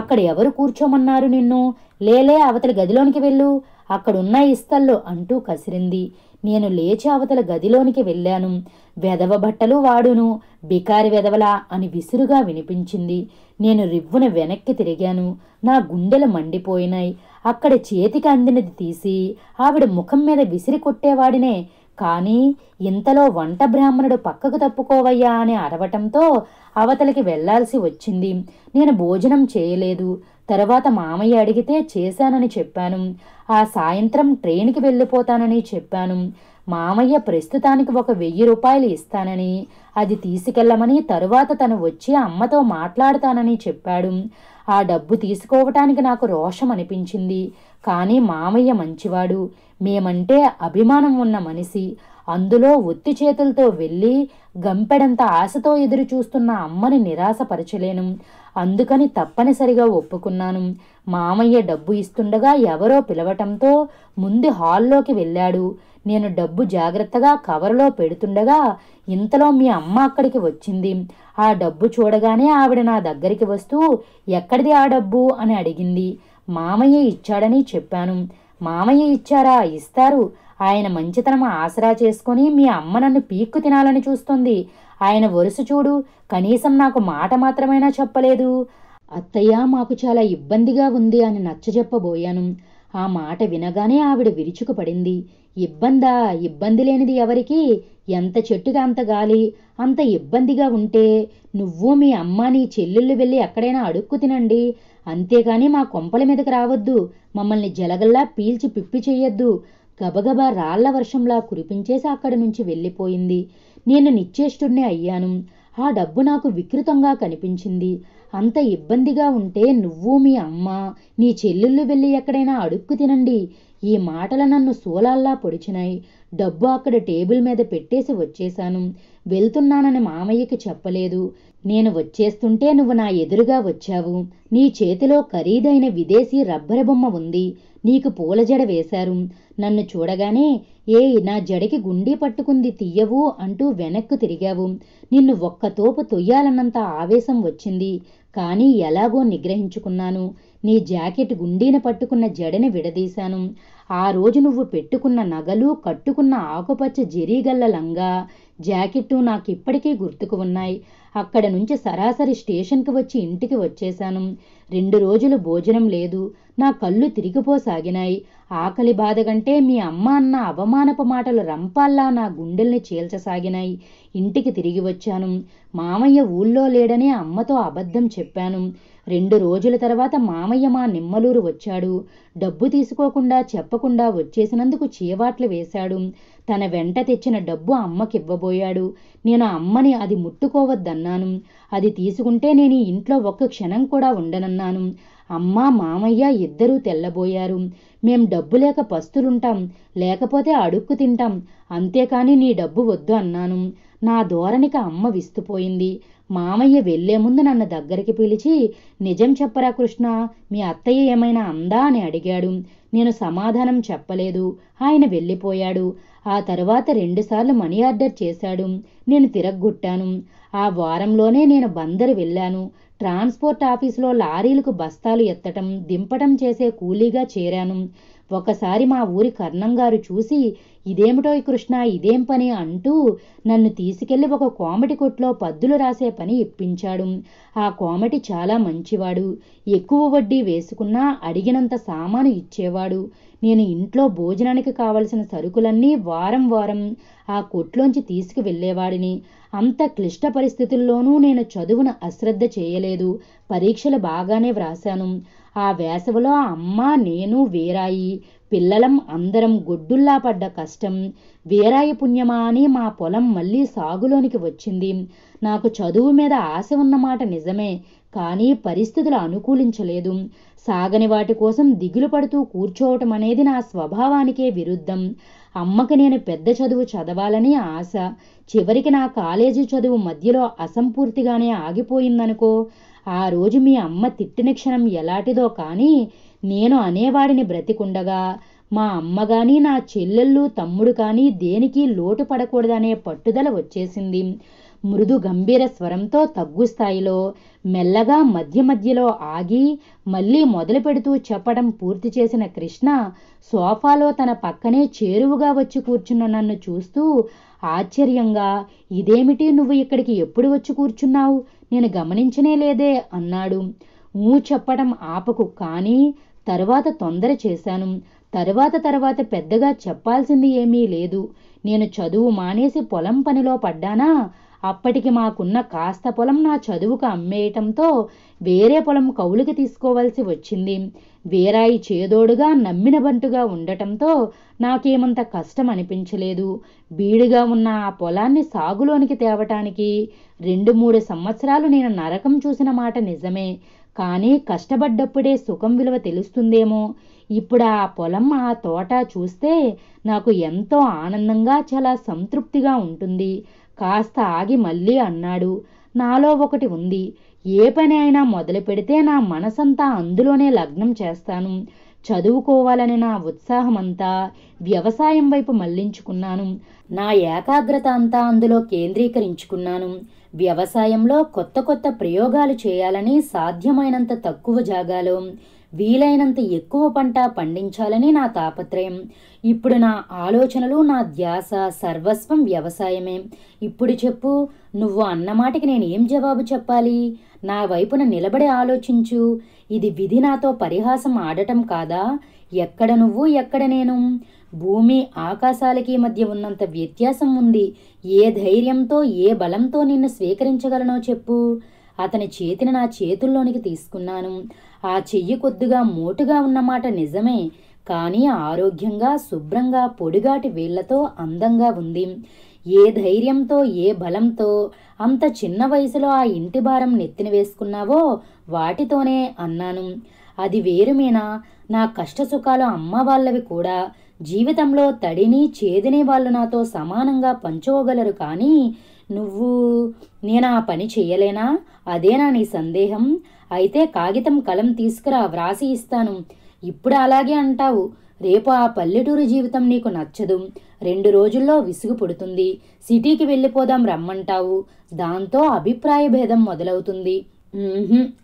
అక్కడ ఎవరు కూర్చోమన్నారు నిన్ను లేలే అవతలి గదిలోనికి వెళ్ళు అక్కడున్న ఇస్తల్లో అంటూ కసిరింది నేను లేచి అవతల గదిలోనికి వెళ్ళాను వెదవ బట్టలు వాడును బికారి వెదవలా అని విసురుగా వినిపించింది నేను రివ్వున వెనక్కి తిరిగాను నా గుండెలు మండిపోయినాయి అక్కడ చేతికి అందినది తీసి ఆవిడ ముఖం మీద విసిరి కొట్టేవాడినే కానీ ఇంతలో వంట బ్రాహ్మణుడు పక్కకు తప్పుకోవయ్యా అని అరవటంతో అవతలికి వెళ్లాల్సి వచ్చింది నేను భోజనం చేయలేదు తర్వాత మామయ్య అడిగితే చేశానని చెప్పాను ఆ సాయంత్రం ట్రైన్కి వెళ్ళిపోతానని చెప్పాను మామయ్య ప్రస్తుతానికి ఒక వెయ్యి రూపాయలు ఇస్తానని అది తీసుకెళ్లమని తరువాత తను వచ్చి అమ్మతో మాట్లాడతానని చెప్పాడు ఆ డబ్బు తీసుకోవటానికి నాకు రోషం అనిపించింది కానీ మామయ్య మంచివాడు మేమంటే అభిమానం ఉన్న మనిషి అందులో ఒత్తి చేతులతో వెళ్ళి గంపెడంత ఆశతో ఎదురు చూస్తున్న అమ్మని నిరాశపరచలేను అందుకని తప్పనిసరిగా ఒప్పుకున్నాను మామయ్య డబ్బు ఇస్తుండగా ఎవరో పిలవటంతో ముందు హాల్లోకి వెళ్ళాడు నేను డబ్బు జాగ్రత్తగా కవర్లో పెడుతుండగా ఇంతలో మీ అమ్మ అక్కడికి వచ్చింది ఆ డబ్బు చూడగానే ఆవిడ నా దగ్గరికి వస్తూ ఎక్కడిది ఆ డబ్బు అని అడిగింది మామయ్య ఇచ్చాడని చెప్పాను మామయ్య ఇచ్చారా ఇస్తారు ఆయన మంచితనం ఆసరా చేసుకుని మీ అమ్మ నన్ను పీక్కు తినాలని చూస్తుంది ఆయన వరుస చూడు కనీసం నాకు మాట మాత్రమైనా చెప్పలేదు అత్తయ్య మాకు చాలా ఇబ్బందిగా ఉంది అని నచ్చజెప్పబోయాను ఆ మాట వినగానే ఆవిడ విరుచుకుపడింది ఇబ్బందా ఇబ్బంది లేనిది ఎవరికి ఎంత చెట్టుగా అంత గాలి అంత ఇబ్బందిగా ఉంటే నువ్వు మీ అమ్మ నీ చెల్లెళ్ళు వెళ్ళి ఎక్కడైనా అడుక్కు తినండి అంతేగాని మా కొంపల మీదకి రావద్దు మమ్మల్ని జలగల్లా పీల్చి పిప్పి చెయ్యొద్దు గబగబా రాళ్ల వర్షంలా కురిపించేసి అక్కడి నుంచి వెళ్ళిపోయింది నేను నిశ్చేష్టుడినే అయ్యాను ఆ డబ్బు నాకు వికృతంగా కనిపించింది అంత ఇబ్బందిగా ఉంటే నువ్వు మీ అమ్మ నీ చెల్లెళ్ళు వెళ్ళి ఎక్కడైనా అడుక్కు తినండి ఈ మాటలు నన్ను సోలాల్లా పొడిచినాయి డబ్బు అక్కడ టేబుల్ మీద పెట్టేసి వచ్చేశాను వెళ్తున్నానని మామయ్యకి చెప్పలేదు నేను వచ్చేస్తుంటే నువ్వు నా ఎదురుగా వచ్చావు నీ చేతిలో ఖరీదైన విదేశీ రబ్బర బొమ్మ ఉంది నీకు పూల జడ వేశారు నన్ను చూడగానే ఏ నా జడకి గుండి పట్టుకుంది తీయవు అంటూ వెనక్కు తిరిగావు నిన్ను ఒక్కతోపు తొయ్యాలన్నంత ఆవేశం వచ్చింది కానీ ఎలాగో నిగ్రహించుకున్నాను నీ జాకెట్ గుండీన పట్టుకున్న జడని విడదీశాను ఆ రోజు నువ్వు పెట్టుకున్న నగలు కట్టుకున్న ఆకుపచ్చ జరీగల్ల లంగా జాకెట్టు నాకిప్పటికీ గుర్తుకు ఉన్నాయి అక్కడ నుంచి సరాసరి స్టేషన్కి వచ్చి ఇంటికి వచ్చేశాను రెండు రోజులు భోజనం లేదు నా కళ్ళు తిరిగిపోసాగినాయి ఆకలి బాధ కంటే మీ అమ్మ అన్న అవమానపు మాటలు రంపాల్లా నా గుండెల్ని చీల్చసాగినాయి ఇంటికి తిరిగి వచ్చాను మామయ్య ఊళ్ళో లేడనే అమ్మతో అబద్ధం చెప్పాను రెండు రోజుల తర్వాత మామయ్య మా నిమ్మలూరు వచ్చాడు డబ్బు తీసుకోకుండా చెప్పకుండా వచ్చేసినందుకు చీవాట్లు వేశాడు తన వెంట తెచ్చిన డబ్బు అమ్మకివ్వబోయాడు నేను అమ్మని అది ముట్టుకోవద్దన్నాను అది తీసుకుంటే నేను ఇంట్లో ఒక్క క్షణం కూడా ఉండనన్నాను అమ్మ మామయ్య ఇద్దరూ తెల్లబోయారు మేం డబ్బు లేక పస్తులుంటాం లేకపోతే అడుక్కు తింటాం అంతేకాని నీ డబ్బు వద్దు అన్నాను నా ధోరణికి అమ్మ విస్తుపోయింది మామయ్య వెళ్లే ముందు నన్ను దగ్గరికి పిలిచి నిజం చెప్పరా కృష్ణ మీ అత్తయ్య ఏమైనా అందా అని అడిగాడు నేను సమాధానం చెప్పలేదు ఆయన వెళ్ళిపోయాడు ఆ తర్వాత రెండుసార్లు మనీ ఆర్డర్ చేశాడు నేను తిరగొట్టాను ఆ వారంలోనే నేను బందరు వెళ్ళాను ట్రాన్స్పోర్ట్ ఆఫీసులో లారీలకు బస్తాలు ఎత్తటం దింపటం చేసే కూలీగా చేరాను ఒకసారి మా ఊరి కర్ణంగారు చూసి ఇదేమిటోయ్ కృష్ణ ఇదేం పని అంటూ నన్ను తీసుకెళ్లి ఒక కోమటి కొట్లో పద్దులు రాసే పని ఇప్పించాడు ఆ కోమటి చాలా మంచివాడు ఎక్కువ వడ్డీ వేసుకున్నా అడిగినంత సామాను ఇచ్చేవాడు నేను ఇంట్లో భోజనానికి కావలసిన సరుకులన్నీ వారం వారం ఆ కొట్లోంచి తీసుకువెళ్ళేవాడిని అంత క్లిష్ట పరిస్థితుల్లోనూ నేను చదువును అశ్రద్ధ చేయలేదు పరీక్షలు బాగానే వ్రాశాను ఆ వేసవిలో అమ్మ నేను వేరాయి పిల్లలం అందరం గొడ్డుల్లా పడ్డ కష్టం వీరాయి పుణ్యమా అని మా పొలం మళ్ళీ సాగులోనికి వచ్చింది నాకు చదువు మీద ఆశ ఉన్నమాట నిజమే కానీ పరిస్థితులు అనుకూలించలేదు సాగని వాటి కోసం దిగులు పడుతూ కూర్చోవటం అనేది నా స్వభావానికే విరుద్ధం అమ్మకి నేను పెద్ద చదువు చదవాలని ఆశ చివరికి నా కాలేజీ చదువు మధ్యలో అసంపూర్తిగానే ఆగిపోయిందనుకో ఆ రోజు మీ అమ్మ తిట్టిన క్షణం ఎలాంటిదో కానీ నేను అనేవాడిని బ్రతికుండగా మా అమ్మ కానీ నా చెల్లెళ్ళు తమ్ముడు కానీ దేనికి లోటు పడకూడదనే పట్టుదల వచ్చేసింది మృదు గంభీర స్వరంతో తగ్గు స్థాయిలో మెల్లగా మధ్య మధ్యలో ఆగి మళ్ళీ మొదలు పెడుతూ చెప్పడం పూర్తి చేసిన కృష్ణ సోఫాలో తన పక్కనే చేరువుగా వచ్చి కూర్చున్న నన్ను చూస్తూ ఆశ్చర్యంగా ఇదేమిటి నువ్వు ఇక్కడికి ఎప్పుడు వచ్చి కూర్చున్నావు నేను గమనించనే లేదే అన్నాడు ఊ చెప్పడం ఆపకు కానీ తరువాత తొందర చేశాను తరువాత తర్వాత పెద్దగా చెప్పాల్సింది ఏమీ లేదు నేను చదువు మానేసి పొలం పనిలో పడ్డానా అప్పటికి మాకున్న కాస్త పొలం నా చదువుకు అమ్మేయటంతో వేరే పొలం కౌలుకి తీసుకోవలసి వచ్చింది వీరాయి చేదోడుగా నమ్మిన బంటుగా ఉండటంతో నాకేమంత కష్టం అనిపించలేదు బీడుగా ఉన్న ఆ పొలాన్ని సాగులోనికి తేవటానికి రెండు మూడు సంవత్సరాలు నేను నరకం చూసిన మాట నిజమే కానీ కష్టపడ్డప్పుడే సుఖం విలువ తెలుస్తుందేమో ఇప్పుడు ఆ పొలం ఆ తోట చూస్తే నాకు ఎంతో ఆనందంగా చాలా సంతృప్తిగా ఉంటుంది కాస్త ఆగి మళ్ళీ అన్నాడు నాలో ఒకటి ఉంది ఏ పని అయినా మొదలు పెడితే నా మనసంతా అందులోనే లగ్నం చేస్తాను చదువుకోవాలని నా ఉత్సాహమంతా వ్యవసాయం వైపు మళ్లించుకున్నాను నా ఏకాగ్రత అంతా అందులో కేంద్రీకరించుకున్నాను వ్యవసాయంలో కొత్త కొత్త ప్రయోగాలు చేయాలని సాధ్యమైనంత తక్కువ జాగాలో వీలైనంత ఎక్కువ పంట పండించాలని నా తాపత్రయం ఇప్పుడు నా ఆలోచనలు నా ధ్యాస సర్వస్వం వ్యవసాయమే ఇప్పుడు చెప్పు నువ్వు అన్నమాటకి నేను ఏం జవాబు చెప్పాలి నా వైపున నిలబడి ఆలోచించు ఇది విధి నాతో పరిహాసం ఆడటం కాదా ఎక్కడ నువ్వు ఎక్కడ నేను భూమి ఆకాశాలకి మధ్య ఉన్నంత వ్యత్యాసం ఉంది ఏ ధైర్యంతో ఏ బలంతో నిన్ను స్వీకరించగలనో చెప్పు అతని చేతిని నా చేతుల్లోనికి తీసుకున్నాను ఆ చెయ్యి కొద్దిగా మోటుగా ఉన్నమాట నిజమే కానీ ఆరోగ్యంగా శుభ్రంగా పొడిగాటి వేళ్లతో అందంగా ఉంది ఏ ధైర్యంతో ఏ బలంతో అంత చిన్న వయసులో ఆ ఇంటి భారం నెత్తిన వేసుకున్నావో వాటితోనే అన్నాను అది వేరుమేనా నా కష్టసుఖాలు అమ్మ వాళ్ళవి కూడా జీవితంలో తడిని చేదిని వాళ్ళు నాతో సమానంగా పంచుకోగలరు కానీ నువ్వు నేను ఆ పని చేయలేనా అదేనా నీ సందేహం అయితే కాగితం కలం తీసుకురా వ్రాసి ఇస్తాను ఇప్పుడు అలాగే అంటావు రేపు ఆ పల్లెటూరు జీవితం నీకు నచ్చదు రెండు రోజుల్లో విసుగు పుడుతుంది సిటీకి వెళ్ళిపోదాం రమ్మంటావు దాంతో అభిప్రాయ భేదం మొదలవుతుంది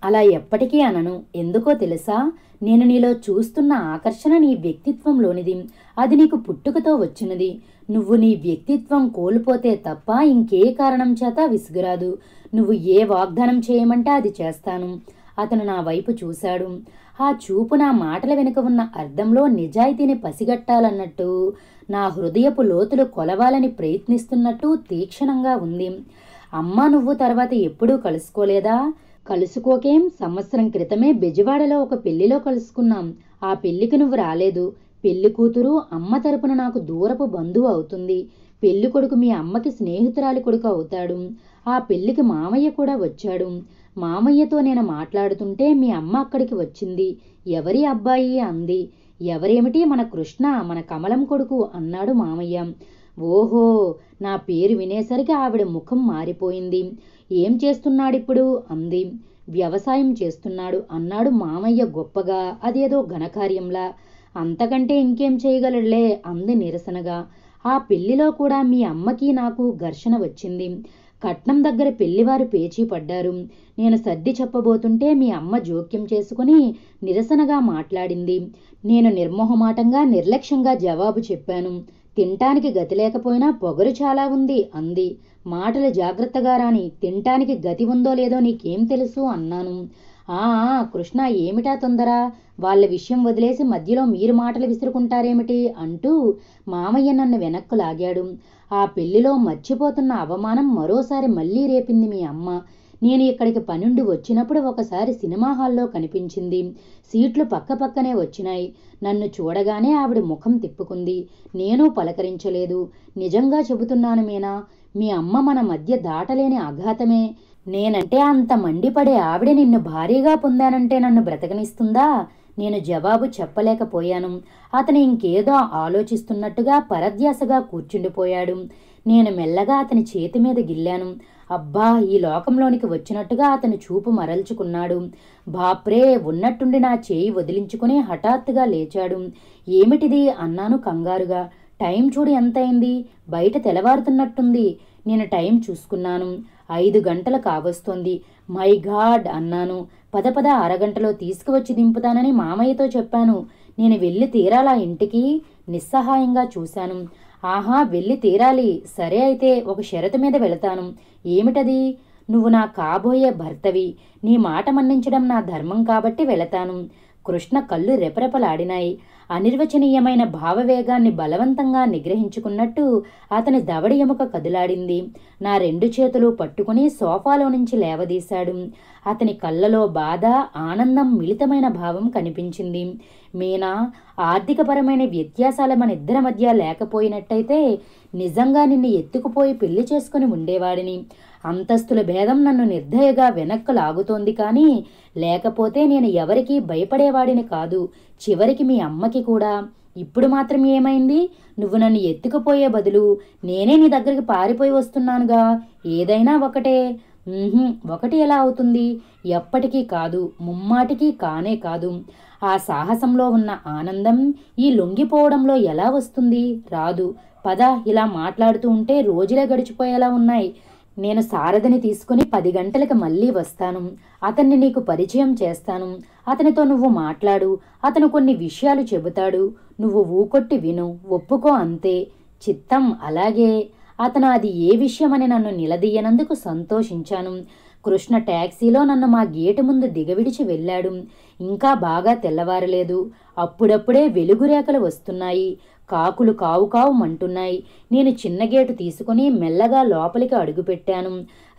అలా ఎప్పటికీ అనను ఎందుకో తెలుసా నేను నీలో చూస్తున్న ఆకర్షణ నీ వ్యక్తిత్వంలోనిది అది నీకు పుట్టుకతో వచ్చినది నువ్వు నీ వ్యక్తిత్వం కోల్పోతే తప్ప ఇంకే కారణం చేత విసుగురాదు నువ్వు ఏ వాగ్దానం చేయమంటే అది చేస్తాను అతను నా వైపు చూశాడు ఆ చూపు నా మాటల వెనుక ఉన్న అర్థంలో నిజాయితీని పసిగట్టాలన్నట్టు నా హృదయపు లోతులు కొలవాలని ప్రయత్నిస్తున్నట్టు తీక్షణంగా ఉంది అమ్మ నువ్వు తర్వాత ఎప్పుడూ కలుసుకోలేదా కలుసుకోకేం సంవత్సరం క్రితమే బెజవాడలో ఒక పెళ్లిలో కలుసుకున్నాం ఆ పెళ్లికి నువ్వు రాలేదు పెళ్లి కూతురు అమ్మ తరపున నాకు దూరపు బంధువు అవుతుంది పెళ్లి కొడుకు మీ అమ్మకి స్నేహితురాలి కొడుకు అవుతాడు ఆ పెళ్లికి మామయ్య కూడా వచ్చాడు మామయ్యతో నేను మాట్లాడుతుంటే మీ అమ్మ అక్కడికి వచ్చింది ఎవరి అబ్బాయి అంది ఎవరేమిటి మన కృష్ణ మన కమలం కొడుకు అన్నాడు మామయ్య ఓహో నా పేరు వినేసరికి ఆవిడ ముఖం మారిపోయింది ఏం చేస్తున్నాడిప్పుడు అంది వ్యవసాయం చేస్తున్నాడు అన్నాడు మామయ్య గొప్పగా అదేదో ఘనకార్యంలా అంతకంటే ఇంకేం చేయగలడులే అంది నిరసనగా ఆ పెళ్లిలో కూడా మీ అమ్మకి నాకు ఘర్షణ వచ్చింది కట్నం దగ్గర పెళ్లివారు పేచీ పడ్డారు నేను సర్ది చెప్పబోతుంటే మీ అమ్మ జోక్యం చేసుకుని నిరసనగా మాట్లాడింది నేను నిర్మోహమాటంగా నిర్లక్ష్యంగా జవాబు చెప్పాను తింటానికి గతి లేకపోయినా పొగరు చాలా ఉంది అంది మాటలు జాగ్రత్తగా రాని తింటానికి గతి ఉందో లేదో నీకేం తెలుసు అన్నాను ఆ కృష్ణ ఏమిటా తొందర వాళ్ళ విషయం వదిలేసి మధ్యలో మీరు మాటలు విసురుకుంటారేమిటి అంటూ మామయ్య నన్ను వెనక్కు లాగాడు ఆ పెళ్లిలో మర్చిపోతున్న అవమానం మరోసారి మళ్ళీ రేపింది మీ అమ్మ నేను ఇక్కడికి పనుండి వచ్చినప్పుడు ఒకసారి సినిమా హాల్లో కనిపించింది సీట్లు పక్కపక్కనే వచ్చినాయి నన్ను చూడగానే ఆవిడ ముఖం తిప్పుకుంది నేను పలకరించలేదు నిజంగా చెబుతున్నాను మీనా మీ అమ్మ మన మధ్య దాటలేని ఆఘాతమే నేనంటే అంత మండిపడే ఆవిడ నిన్ను భారీగా పొందానంటే నన్ను బ్రతకనిస్తుందా నేను జవాబు చెప్పలేకపోయాను అతను ఇంకేదో ఆలోచిస్తున్నట్టుగా పరధ్యాసగా కూర్చుండిపోయాడు నేను మెల్లగా అతని చేతి మీద గిల్లాను అబ్బా ఈ లోకంలోనికి వచ్చినట్టుగా అతను చూపు మరల్చుకున్నాడు బాప్రే ఉన్నట్టుండి నా చేయి వదిలించుకుని హఠాత్తుగా లేచాడు ఏమిటిది అన్నాను కంగారుగా టైం చూడు ఎంతైంది బయట తెలవారుతున్నట్టుంది నేను టైం చూసుకున్నాను ఐదు గంటలు కావస్తోంది మై గాడ్ అన్నాను పద పద అరగంటలో తీసుకువచ్చి దింపుతానని మామయ్యతో చెప్పాను నేను వెళ్ళి తీరాలా ఇంటికి నిస్సహాయంగా చూశాను ఆహా వెళ్ళి తీరాలి సరే అయితే ఒక షరతు మీద వెళతాను ఏమిటది నువ్వు నా కాబోయే భర్తవి నీ మాట మన్నించడం నా ధర్మం కాబట్టి వెళతాను కృష్ణ కళ్ళు రెపరెపలాడినాయి అనిర్వచనీయమైన భావవేగాన్ని బలవంతంగా నిగ్రహించుకున్నట్టు అతని దవడి ఎముక కదులాడింది నా రెండు చేతులు పట్టుకుని సోఫాలో నుంచి లేవదీశాడు అతని కళ్ళలో బాధ ఆనందం మిళితమైన భావం కనిపించింది మీనా ఆర్థికపరమైన వ్యత్యాసాలు మన ఇద్దరి మధ్య లేకపోయినట్టయితే నిజంగా నిన్ను ఎత్తుకుపోయి పెళ్లి చేసుకుని ఉండేవాడిని అంతస్తుల భేదం నన్ను నిర్దయగా వెనక్కు లాగుతోంది కానీ లేకపోతే నేను ఎవరికీ భయపడేవాడిని కాదు చివరికి మీ అమ్మకి కూడా ఇప్పుడు మాత్రం ఏమైంది నువ్వు నన్ను ఎత్తుకుపోయే బదులు నేనే నీ దగ్గరికి పారిపోయి వస్తున్నానుగా ఏదైనా ఒకటే ఒకటి ఎలా అవుతుంది ఎప్పటికీ కాదు ముమ్మాటికి కానే కాదు ఆ సాహసంలో ఉన్న ఆనందం ఈ లొంగిపోవడంలో ఎలా వస్తుంది రాదు పద ఇలా మాట్లాడుతూ ఉంటే రోజులే గడిచిపోయేలా ఉన్నాయి నేను సారథిని తీసుకుని పది గంటలకు మళ్ళీ వస్తాను అతన్ని నీకు పరిచయం చేస్తాను అతనితో నువ్వు మాట్లాడు అతను కొన్ని విషయాలు చెబుతాడు నువ్వు ఊకొట్టి విను ఒప్పుకో అంతే చిత్తం అలాగే అతను అది ఏ విషయమని నన్ను నిలదీయనందుకు సంతోషించాను కృష్ణ ట్యాక్సీలో నన్ను మా గేటు ముందు దిగవిడిచి వెళ్ళాడు ఇంకా బాగా తెల్లవారలేదు అప్పుడప్పుడే వెలుగురేఖలు వస్తున్నాయి కాకులు కావు కావు మంటున్నాయి నేను చిన్న గేటు తీసుకుని మెల్లగా లోపలికి అడుగుపెట్టాను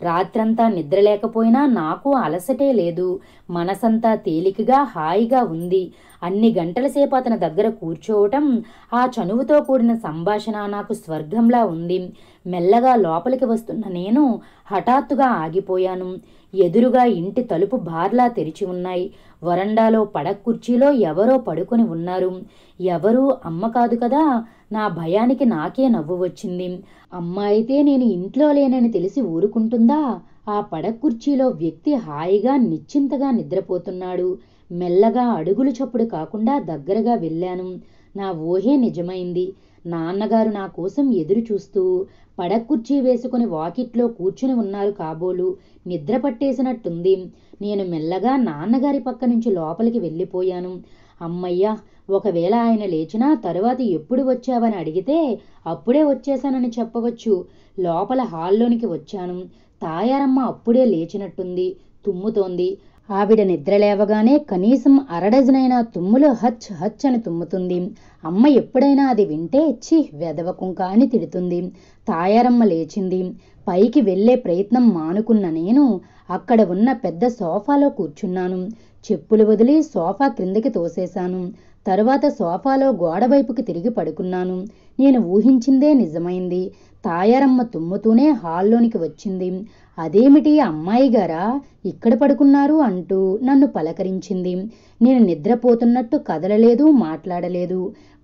రాత్రంతా నిద్రలేకపోయినా నాకు అలసటే లేదు మనసంతా తేలికగా హాయిగా ఉంది అన్ని గంటల సేపు అతని దగ్గర కూర్చోవటం ఆ చనువుతో కూడిన సంభాషణ నాకు స్వర్గంలా ఉంది మెల్లగా లోపలికి వస్తున్న నేను హఠాత్తుగా ఆగిపోయాను ఎదురుగా ఇంటి తలుపు బార్లా తెరిచి ఉన్నాయి వరండాలో పడకుర్చీలో ఎవరో పడుకొని ఉన్నారు ఎవరూ అమ్మ కాదు కదా నా భయానికి నాకే నవ్వు వచ్చింది అమ్మ అయితే నేను ఇంట్లో లేనని తెలిసి ఊరుకుంటుందా ఆ పడకుర్చీలో వ్యక్తి హాయిగా నిశ్చింతగా నిద్రపోతున్నాడు మెల్లగా అడుగులు చప్పుడు కాకుండా దగ్గరగా వెళ్ళాను నా ఊహే నిజమైంది నాన్నగారు నా కోసం ఎదురు చూస్తూ పడకుర్చీ వేసుకుని వాకిట్లో కూర్చుని ఉన్నారు కాబోలు నిద్ర పట్టేసినట్టుంది నేను మెల్లగా నాన్నగారి పక్క నుంచి లోపలికి వెళ్ళిపోయాను అమ్మయ్యా ఒకవేళ ఆయన లేచినా తరువాత ఎప్పుడు వచ్చావని అడిగితే అప్పుడే వచ్చేశానని చెప్పవచ్చు లోపల హాల్లోనికి వచ్చాను తాయారమ్మ అప్పుడే లేచినట్టుంది తుమ్ముతోంది ఆవిడ నిద్రలేవగానే కనీసం అరడజనైనా తుమ్ములు హచ్ హచ్ అని తుమ్ముతుంది అమ్మ ఎప్పుడైనా అది వింటే చి వెదవకుంక అని తిడుతుంది తాయారమ్మ లేచింది పైకి వెళ్లే ప్రయత్నం మానుకున్న నేను అక్కడ ఉన్న పెద్ద సోఫాలో కూర్చున్నాను చెప్పులు వదిలి సోఫా క్రిందకి తోసేశాను తరువాత సోఫాలో గోడవైపుకి తిరిగి పడుకున్నాను నేను ఊహించిందే నిజమైంది తాయారమ్మ తుమ్ముతూనే హాల్లోనికి వచ్చింది అదేమిటి అమ్మాయి గారా ఇక్కడ పడుకున్నారు అంటూ నన్ను పలకరించింది నేను నిద్రపోతున్నట్టు కదలలేదు మాట్లాడలేదు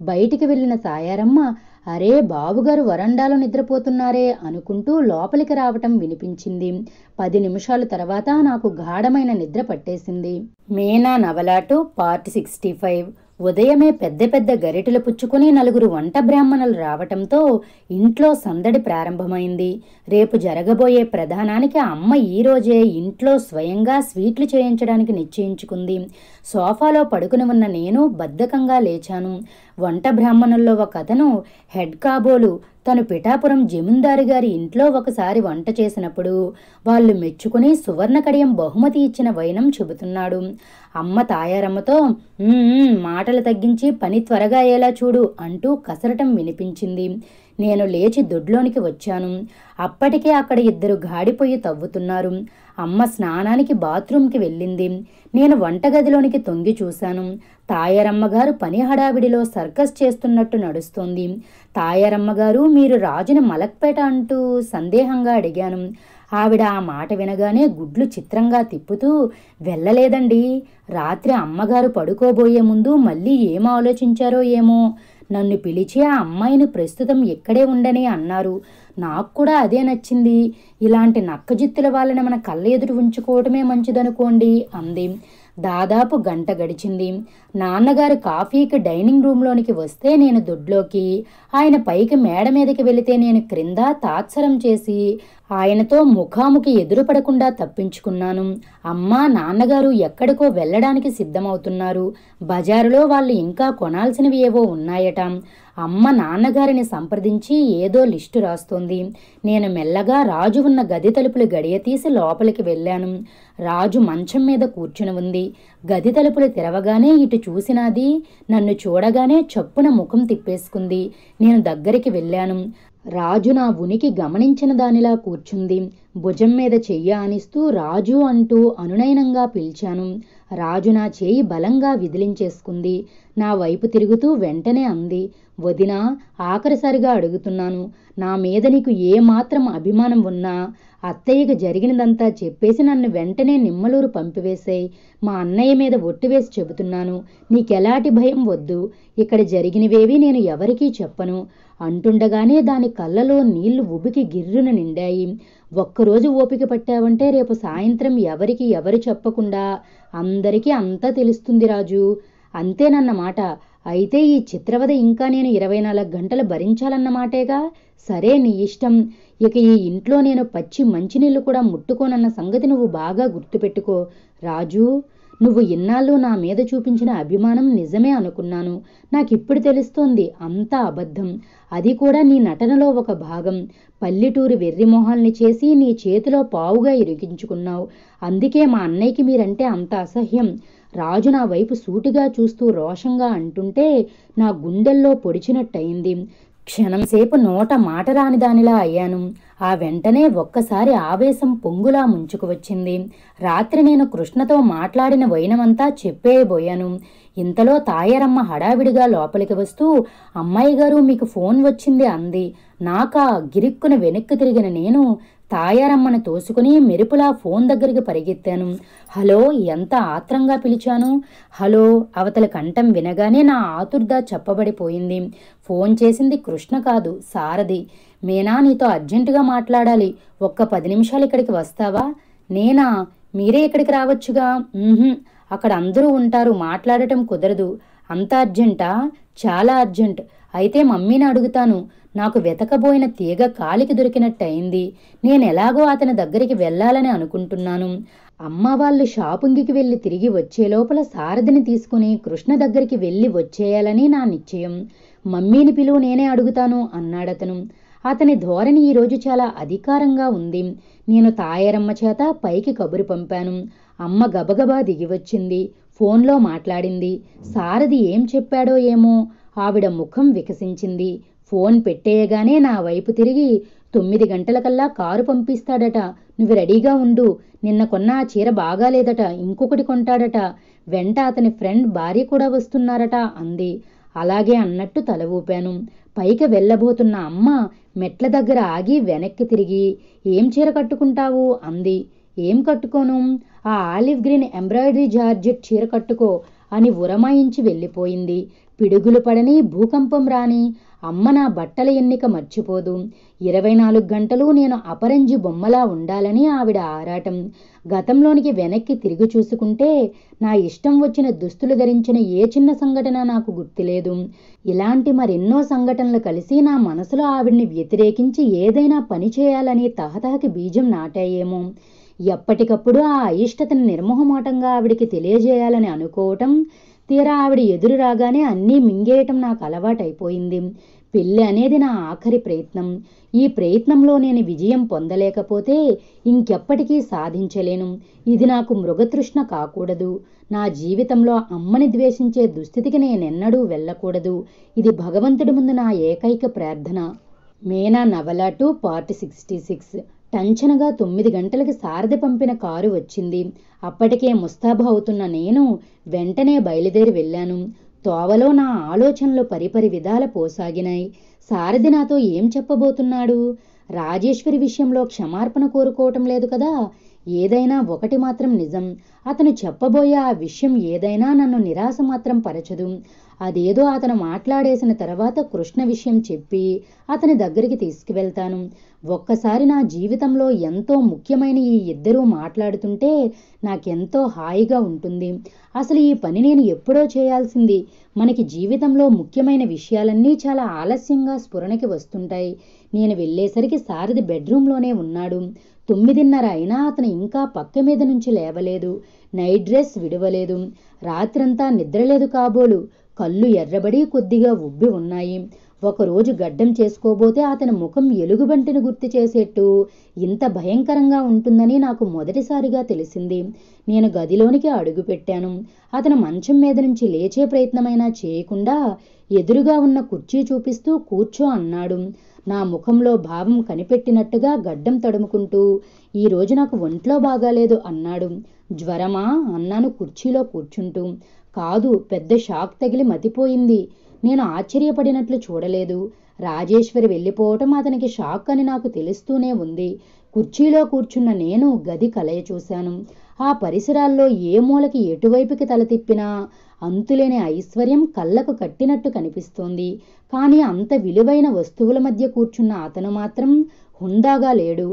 బయటికి వెళ్ళిన సాయారమ్మ అరే బాబుగారు వరండాలో నిద్రపోతున్నారే అనుకుంటూ లోపలికి రావటం వినిపించింది పది నిమిషాల తర్వాత నాకు గాఢమైన నిద్ర పట్టేసింది మేనా నవలాటు పార్ట్ సిక్స్టీ ఫైవ్ ఉదయమే పెద్ద పెద్ద గరిటెలు పుచ్చుకుని నలుగురు వంట బ్రాహ్మణులు రావటంతో ఇంట్లో సందడి ప్రారంభమైంది రేపు జరగబోయే ప్రధానానికి అమ్మ ఈరోజే ఇంట్లో స్వయంగా స్వీట్లు చేయించడానికి నిశ్చయించుకుంది సోఫాలో పడుకుని ఉన్న నేను బద్ధకంగా లేచాను వంట బ్రాహ్మణుల్లో ఒక అతను హెడ్ కాబోలు తను పిఠాపురం జమీందారు గారి ఇంట్లో ఒకసారి వంట చేసినప్పుడు వాళ్ళు మెచ్చుకుని సువర్ణకడియం బహుమతి ఇచ్చిన వైనం చెబుతున్నాడు అమ్మ తాయారమ్మతో మాటలు తగ్గించి పని త్వరగా అయ్యేలా చూడు అంటూ కసరటం వినిపించింది నేను లేచి దొడ్లోనికి వచ్చాను అప్పటికే అక్కడ ఇద్దరు గాడిపోయి తవ్వుతున్నారు అమ్మ స్నానానికి బాత్రూంకి వెళ్ళింది నేను వంటగదిలోనికి తొంగి చూశాను తాయారమ్మగారు పని హడావిడిలో సర్కస్ చేస్తున్నట్టు నడుస్తోంది తాయారమ్మగారు మీరు రాజుని మలక్పేట అంటూ సందేహంగా అడిగాను ఆవిడ ఆ మాట వినగానే గుడ్లు చిత్రంగా తిప్పుతూ వెళ్ళలేదండి రాత్రి అమ్మగారు పడుకోబోయే ముందు మళ్ళీ ఏం ఆలోచించారో ఏమో నన్ను పిలిచి ఆ అమ్మాయిని ప్రస్తుతం ఇక్కడే ఉండని అన్నారు నాకు కూడా అదే నచ్చింది ఇలాంటి నక్కజిత్తుల వాళ్ళని మన కళ్ళ ఎదురు ఉంచుకోవటమే మంచిదనుకోండి అంది దాదాపు గంట గడిచింది నాన్నగారు కాఫీకి డైనింగ్ రూమ్లోనికి వస్తే నేను దొడ్లోకి ఆయన పైకి మేడ మీదకి వెళితే నేను క్రింద తాత్సరం చేసి ఆయనతో ముఖాముఖి ఎదురుపడకుండా తప్పించుకున్నాను అమ్మ నాన్నగారు ఎక్కడికో వెళ్ళడానికి సిద్ధమవుతున్నారు బజారులో వాళ్ళు ఇంకా కొనాల్సినవి ఏవో ఉన్నాయట అమ్మ నాన్నగారిని సంప్రదించి ఏదో లిస్టు రాస్తోంది నేను మెల్లగా రాజు ఉన్న గది తలుపులు గడియ తీసి లోపలికి వెళ్ళాను రాజు మంచం మీద కూర్చుని ఉంది గది తలుపులు తెరవగానే ఇటు చూసినది నన్ను చూడగానే చప్పున ముఖం తిప్పేసుకుంది నేను దగ్గరికి వెళ్ళాను రాజు నా ఉనికి గమనించిన దానిలా కూర్చుంది భుజం మీద చెయ్యి ఆనిస్తూ రాజు అంటూ అనునయనంగా పిలిచాను రాజు నా చేయి బలంగా విదిలించేసుకుంది నా వైపు తిరుగుతూ వెంటనే అంది వదినా ఆఖరిసారిగా అడుగుతున్నాను నా మీద నీకు ఏమాత్రం అభిమానం ఉన్నా అత్తయ్యకు జరిగినదంతా చెప్పేసి నన్ను వెంటనే నిమ్మలూరు పంపివేసేయి మా అన్నయ్య మీద ఒట్టివేసి చెబుతున్నాను నీకెలాంటి భయం వద్దు ఇక్కడ జరిగినవేవి నేను ఎవరికీ చెప్పను అంటుండగానే దాని కళ్ళలో నీళ్లు ఉబికి గిర్రున నిండాయి ఒక్కరోజు ఓపిక పట్టావంటే రేపు సాయంత్రం ఎవరికి ఎవరు చెప్పకుండా అందరికీ అంతా తెలుస్తుంది రాజు అంతేనన్నమాట అయితే ఈ చిత్రవద ఇంకా నేను ఇరవై నాలుగు గంటలు భరించాలన్నమాటేగా సరే నీ ఇష్టం ఇక ఈ ఇంట్లో నేను పచ్చి మంచినీళ్ళు కూడా ముట్టుకోనన్న సంగతి నువ్వు బాగా గుర్తుపెట్టుకో రాజు నువ్వు ఇన్నాళ్ళు నా మీద చూపించిన అభిమానం నిజమే అనుకున్నాను నాకిప్పుడు తెలుస్తోంది అంతా అబద్ధం అది కూడా నీ నటనలో ఒక భాగం పల్లెటూరు వెర్రిమోహాల్ని చేసి నీ చేతిలో పావుగా ఇరిగించుకున్నావు అందుకే మా అన్నయ్యకి మీరంటే అంత అసహ్యం రాజు నా వైపు సూటిగా చూస్తూ రోషంగా అంటుంటే నా గుండెల్లో పొడిచినట్టయింది క్షణంసేపు నోట మాట రాని దానిలా అయ్యాను ఆ వెంటనే ఒక్కసారి ఆవేశం పొంగులా ముంచుకు వచ్చింది రాత్రి నేను కృష్ణతో మాట్లాడిన వైనమంతా చెప్పేయబోయాను ఇంతలో తాయారమ్మ హడావిడిగా లోపలికి వస్తూ అమ్మాయి గారు మీకు ఫోన్ వచ్చింది అంది నాకా గిరిక్కున వెనక్కి తిరిగిన నేను తాయారమ్మను తోసుకుని మెరుపులా ఫోన్ దగ్గరికి పరిగెత్తాను హలో ఎంత ఆత్రంగా పిలిచాను హలో అవతల కంఠం వినగానే నా ఆతుర్ద చెప్పబడిపోయింది ఫోన్ చేసింది కృష్ణ కాదు సారథి మేనా నీతో అర్జెంటుగా మాట్లాడాలి ఒక్క పది నిమిషాలు ఇక్కడికి వస్తావా నేనా మీరే ఇక్కడికి రావచ్చుగా అక్కడ అందరూ ఉంటారు మాట్లాడటం కుదరదు అంత అర్జెంటా చాలా అర్జెంట్ అయితే మమ్మీని అడుగుతాను నాకు వెతకబోయిన తీగ కాలికి దొరికినట్టయింది నేనెలాగో అతని దగ్గరికి వెళ్ళాలని అనుకుంటున్నాను అమ్మ వాళ్ళు షాపుంగికి వెళ్ళి తిరిగి వచ్చే లోపల సారథిని తీసుకుని కృష్ణ దగ్గరికి వెళ్ళి వచ్చేయాలని నా నిశ్చయం మమ్మీని పిలువు నేనే అడుగుతాను అన్నాడతను అతని ధోరణి ఈరోజు చాలా అధికారంగా ఉంది నేను తాయారమ్మ చేత పైకి కబురు పంపాను అమ్మ గబగబా దిగివచ్చింది ఫోన్లో మాట్లాడింది సారథి ఏం చెప్పాడో ఏమో ఆవిడ ముఖం వికసించింది ఫోన్ పెట్టేయగానే నా వైపు తిరిగి తొమ్మిది గంటలకల్లా కారు పంపిస్తాడట నువ్వు రెడీగా ఉండు నిన్న కొన్న ఆ చీర బాగాలేదట ఇంకొకటి కొంటాడట వెంట అతని ఫ్రెండ్ భార్య కూడా వస్తున్నారట అంది అలాగే అన్నట్టు తల ఊపాను పైకి వెళ్ళబోతున్న అమ్మ మెట్ల దగ్గర ఆగి వెనక్కి తిరిగి ఏం చీర కట్టుకుంటావు అంది ఏం కట్టుకోను ఆ ఆలివ్ గ్రీన్ ఎంబ్రాయిడరీ జార్జెట్ చీర కట్టుకో అని ఉరమాయించి వెళ్ళిపోయింది పిడుగులు పడని భూకంపం రాని అమ్మ నా బట్టల ఎన్నిక మర్చిపోదు ఇరవై నాలుగు గంటలు నేను అపరంజి బొమ్మలా ఉండాలని ఆవిడ ఆరాటం గతంలోనికి వెనక్కి తిరిగి చూసుకుంటే నా ఇష్టం వచ్చిన దుస్తులు ధరించిన ఏ చిన్న సంఘటన నాకు గుర్తులేదు ఇలాంటి మరెన్నో సంఘటనలు కలిసి నా మనసులో ఆవిడ్ని వ్యతిరేకించి ఏదైనా పని చేయాలని తహతహకి బీజం నాటాయేమో ఎప్పటికప్పుడు ఆ అయిష్టతను నిర్మోహమాటంగా ఆవిడికి తెలియజేయాలని అనుకోవటం తీరా ఆవిడ ఎదురు రాగానే అన్నీ మింగేయటం నాకు అలవాటైపోయింది పెళ్ళి అనేది నా ఆఖరి ప్రయత్నం ఈ ప్రయత్నంలో నేను విజయం పొందలేకపోతే ఇంకెప్పటికీ సాధించలేను ఇది నాకు మృగతృష్ణ కాకూడదు నా జీవితంలో అమ్మని ద్వేషించే దుస్థితికి నేనెన్నడూ వెళ్ళకూడదు ఇది భగవంతుడి ముందు నా ఏకైక ప్రార్థన మేనా నవల టూ పార్ట్ సిక్స్టీ సిక్స్ టంచనగా తొమ్మిది గంటలకి సారథి పంపిన కారు వచ్చింది అప్పటికే ముస్తాబు అవుతున్న నేను వెంటనే బయలుదేరి వెళ్ళాను తోవలో నా ఆలోచనలు పరిపరి విధాల పోసాగినాయి సారథి నాతో ఏం చెప్పబోతున్నాడు రాజేశ్వరి విషయంలో క్షమార్పణ కోరుకోవటం లేదు కదా ఏదైనా ఒకటి మాత్రం నిజం అతను చెప్పబోయే ఆ విషయం ఏదైనా నన్ను నిరాశ మాత్రం పరచదు అదేదో అతను మాట్లాడేసిన తర్వాత కృష్ణ విషయం చెప్పి అతని దగ్గరికి తీసుకువెళ్తాను ఒక్కసారి నా జీవితంలో ఎంతో ముఖ్యమైన ఈ ఇద్దరూ మాట్లాడుతుంటే నాకెంతో హాయిగా ఉంటుంది అసలు ఈ పని నేను ఎప్పుడో చేయాల్సింది మనకి జీవితంలో ముఖ్యమైన విషయాలన్నీ చాలా ఆలస్యంగా స్ఫురణకి వస్తుంటాయి నేను వెళ్ళేసరికి సారథి బెడ్రూమ్లోనే ఉన్నాడు తొమ్మిదిన్నర అయినా అతను ఇంకా పక్క మీద నుంచి లేవలేదు నైట్ డ్రెస్ విడవలేదు రాత్రంతా నిద్రలేదు కాబోలు కళ్ళు ఎర్రబడి కొద్దిగా ఉబ్బి ఉన్నాయి ఒకరోజు గడ్డం చేసుకోబోతే అతని ముఖం ఎలుగుబంటిని గుర్తు చేసేట్టు ఇంత భయంకరంగా ఉంటుందని నాకు మొదటిసారిగా తెలిసింది నేను గదిలోనికి అడుగుపెట్టాను అతను మంచం మీద నుంచి లేచే ప్రయత్నమైనా చేయకుండా ఎదురుగా ఉన్న కుర్చీ చూపిస్తూ కూర్చో అన్నాడు నా ముఖంలో భావం కనిపెట్టినట్టుగా గడ్డం తడుముకుంటూ ఈరోజు నాకు ఒంట్లో బాగాలేదు అన్నాడు జ్వరమా అన్నాను కుర్చీలో కూర్చుంటూ కాదు పెద్ద షాక్ తగిలి మతిపోయింది నేను ఆశ్చర్యపడినట్లు చూడలేదు రాజేశ్వరి వెళ్ళిపోవటం అతనికి షాక్ అని నాకు తెలుస్తూనే ఉంది కుర్చీలో కూర్చున్న నేను గది కలయ చూశాను ఆ పరిసరాల్లో ఏ మూలకి ఎటువైపుకి తల తిప్పినా అంతులేని ఐశ్వర్యం కళ్ళకు కట్టినట్టు కనిపిస్తోంది కానీ అంత విలువైన వస్తువుల మధ్య కూర్చున్న అతను మాత్రం హుందాగా లేడు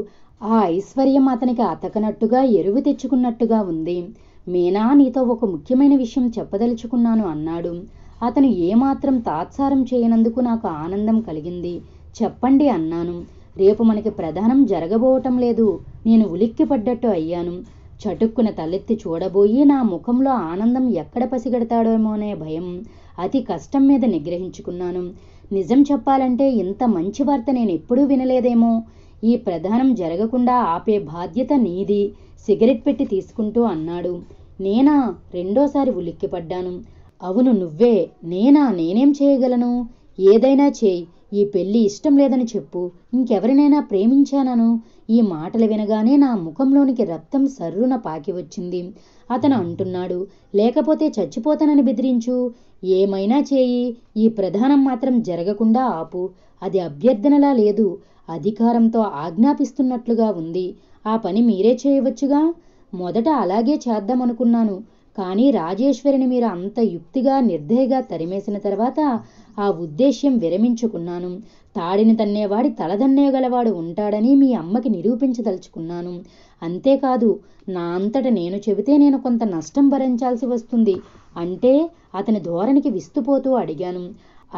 ఆ ఐశ్వర్యం అతనికి అతకనట్టుగా ఎరువు తెచ్చుకున్నట్టుగా ఉంది మీనా నీతో ఒక ముఖ్యమైన విషయం చెప్పదలుచుకున్నాను అన్నాడు అతను ఏమాత్రం తాత్సారం చేయనందుకు నాకు ఆనందం కలిగింది చెప్పండి అన్నాను రేపు మనకి ప్రధానం జరగబోవటం లేదు నేను ఉలిక్కిపడ్డట్టు అయ్యాను చటుక్కున తలెత్తి చూడబోయి నా ముఖంలో ఆనందం ఎక్కడ పసిగడతాడేమోనే భయం అతి కష్టం మీద నిగ్రహించుకున్నాను నిజం చెప్పాలంటే ఇంత మంచి వార్త నేను ఎప్పుడూ వినలేదేమో ఈ ప్రధానం జరగకుండా ఆపే బాధ్యత నీది సిగరెట్ పెట్టి తీసుకుంటూ అన్నాడు నేనా రెండోసారి ఉలిక్కిపడ్డాను అవును నువ్వే నేనా నేనేం చేయగలను ఏదైనా చేయి ఈ పెళ్ళి ఇష్టం లేదని చెప్పు ఇంకెవరినైనా ప్రేమించానను ఈ మాటలు వినగానే నా ముఖంలోనికి రక్తం సర్రున పాకి వచ్చింది అతను అంటున్నాడు లేకపోతే చచ్చిపోతానని బెదిరించు ఏమైనా చేయి ఈ ప్రధానం మాత్రం జరగకుండా ఆపు అది అభ్యర్థనలా లేదు అధికారంతో ఆజ్ఞాపిస్తున్నట్లుగా ఉంది ఆ పని మీరే చేయవచ్చుగా మొదట అలాగే చేద్దామనుకున్నాను కానీ రాజేశ్వరిని మీరు అంత యుక్తిగా నిర్దయగా తరిమేసిన తర్వాత ఆ ఉద్దేశ్యం విరమించుకున్నాను తాడిని తన్నేవాడి తలదన్నేయగలవాడు ఉంటాడని మీ అమ్మకి నిరూపించదలుచుకున్నాను అంతేకాదు నా అంతట నేను చెబితే నేను కొంత నష్టం భరించాల్సి వస్తుంది అంటే అతని ధోరణికి విస్తుపోతూ అడిగాను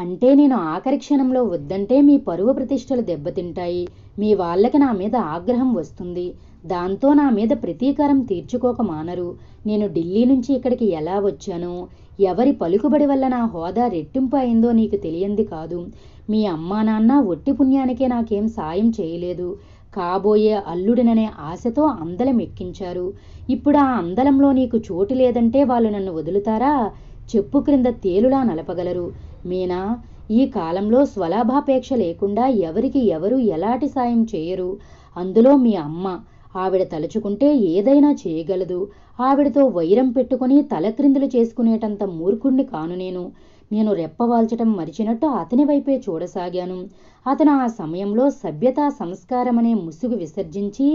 అంటే నేను ఆఖరి క్షణంలో వద్దంటే మీ పరువు ప్రతిష్టలు దెబ్బతింటాయి మీ వాళ్ళకి నా మీద ఆగ్రహం వస్తుంది దాంతో నా మీద ప్రతీకారం తీర్చుకోక మానరు నేను ఢిల్లీ నుంచి ఇక్కడికి ఎలా వచ్చాను ఎవరి పలుకుబడి వల్ల నా హోదా రెట్టింపు అయిందో నీకు తెలియంది కాదు మీ అమ్మా నాన్న ఒట్టి పుణ్యానికే నాకేం సాయం చేయలేదు కాబోయే అల్లుడిననే ఆశతో అందలం ఎక్కించారు ఇప్పుడు ఆ అందలంలో నీకు చోటు లేదంటే వాళ్ళు నన్ను వదులుతారా చెప్పు క్రింద తేలులా నలపగలరు మీనా ఈ కాలంలో స్వలాభాపేక్ష లేకుండా ఎవరికి ఎవరు ఎలాంటి సాయం చేయరు అందులో మీ అమ్మ ఆవిడ తలుచుకుంటే ఏదైనా చేయగలదు ఆవిడతో వైరం పెట్టుకుని తలక్రిందులు చేసుకునేటంత మూర్ఖుణ్ణి కాను నేను నేను రెప్పవాల్చటం మరిచినట్టు అతని వైపే చూడసాగాను అతను ఆ సమయంలో సభ్యతా సంస్కారమనే ముసుగు విసర్జించి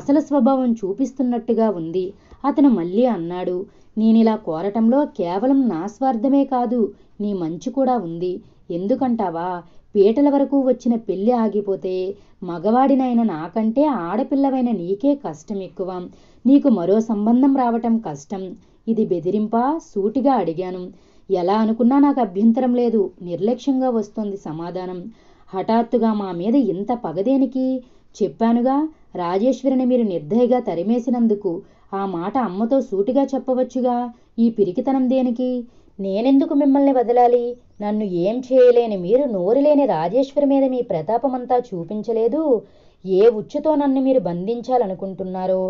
అసలు స్వభావం చూపిస్తున్నట్టుగా ఉంది అతను మళ్ళీ అన్నాడు నేనిలా కోరటంలో కేవలం నా స్వార్థమే కాదు నీ మంచి కూడా ఉంది ఎందుకంటావా పీటల వరకు వచ్చిన పెళ్లి ఆగిపోతే మగవాడినైన నాకంటే ఆడపిల్లవైన నీకే కష్టం ఎక్కువ నీకు మరో సంబంధం రావటం కష్టం ఇది బెదిరింపా సూటిగా అడిగాను ఎలా అనుకున్నా నాకు అభ్యంతరం లేదు నిర్లక్ష్యంగా వస్తోంది సమాధానం హఠాత్తుగా మా మీద ఇంత పగదేనికి చెప్పానుగా రాజేశ్వరిని మీరు నిర్దయగా తరిమేసినందుకు ఆ మాట అమ్మతో సూటిగా చెప్పవచ్చుగా ఈ పిరికితనం దేనికి నేనెందుకు మిమ్మల్ని వదలాలి నన్ను ఏం చేయలేని మీరు నోరులేని రాజేశ్వరి మీద మీ ప్రతాపమంతా చూపించలేదు ఏ ఉచ్చుతో నన్ను మీరు బంధించాలనుకుంటున్నారో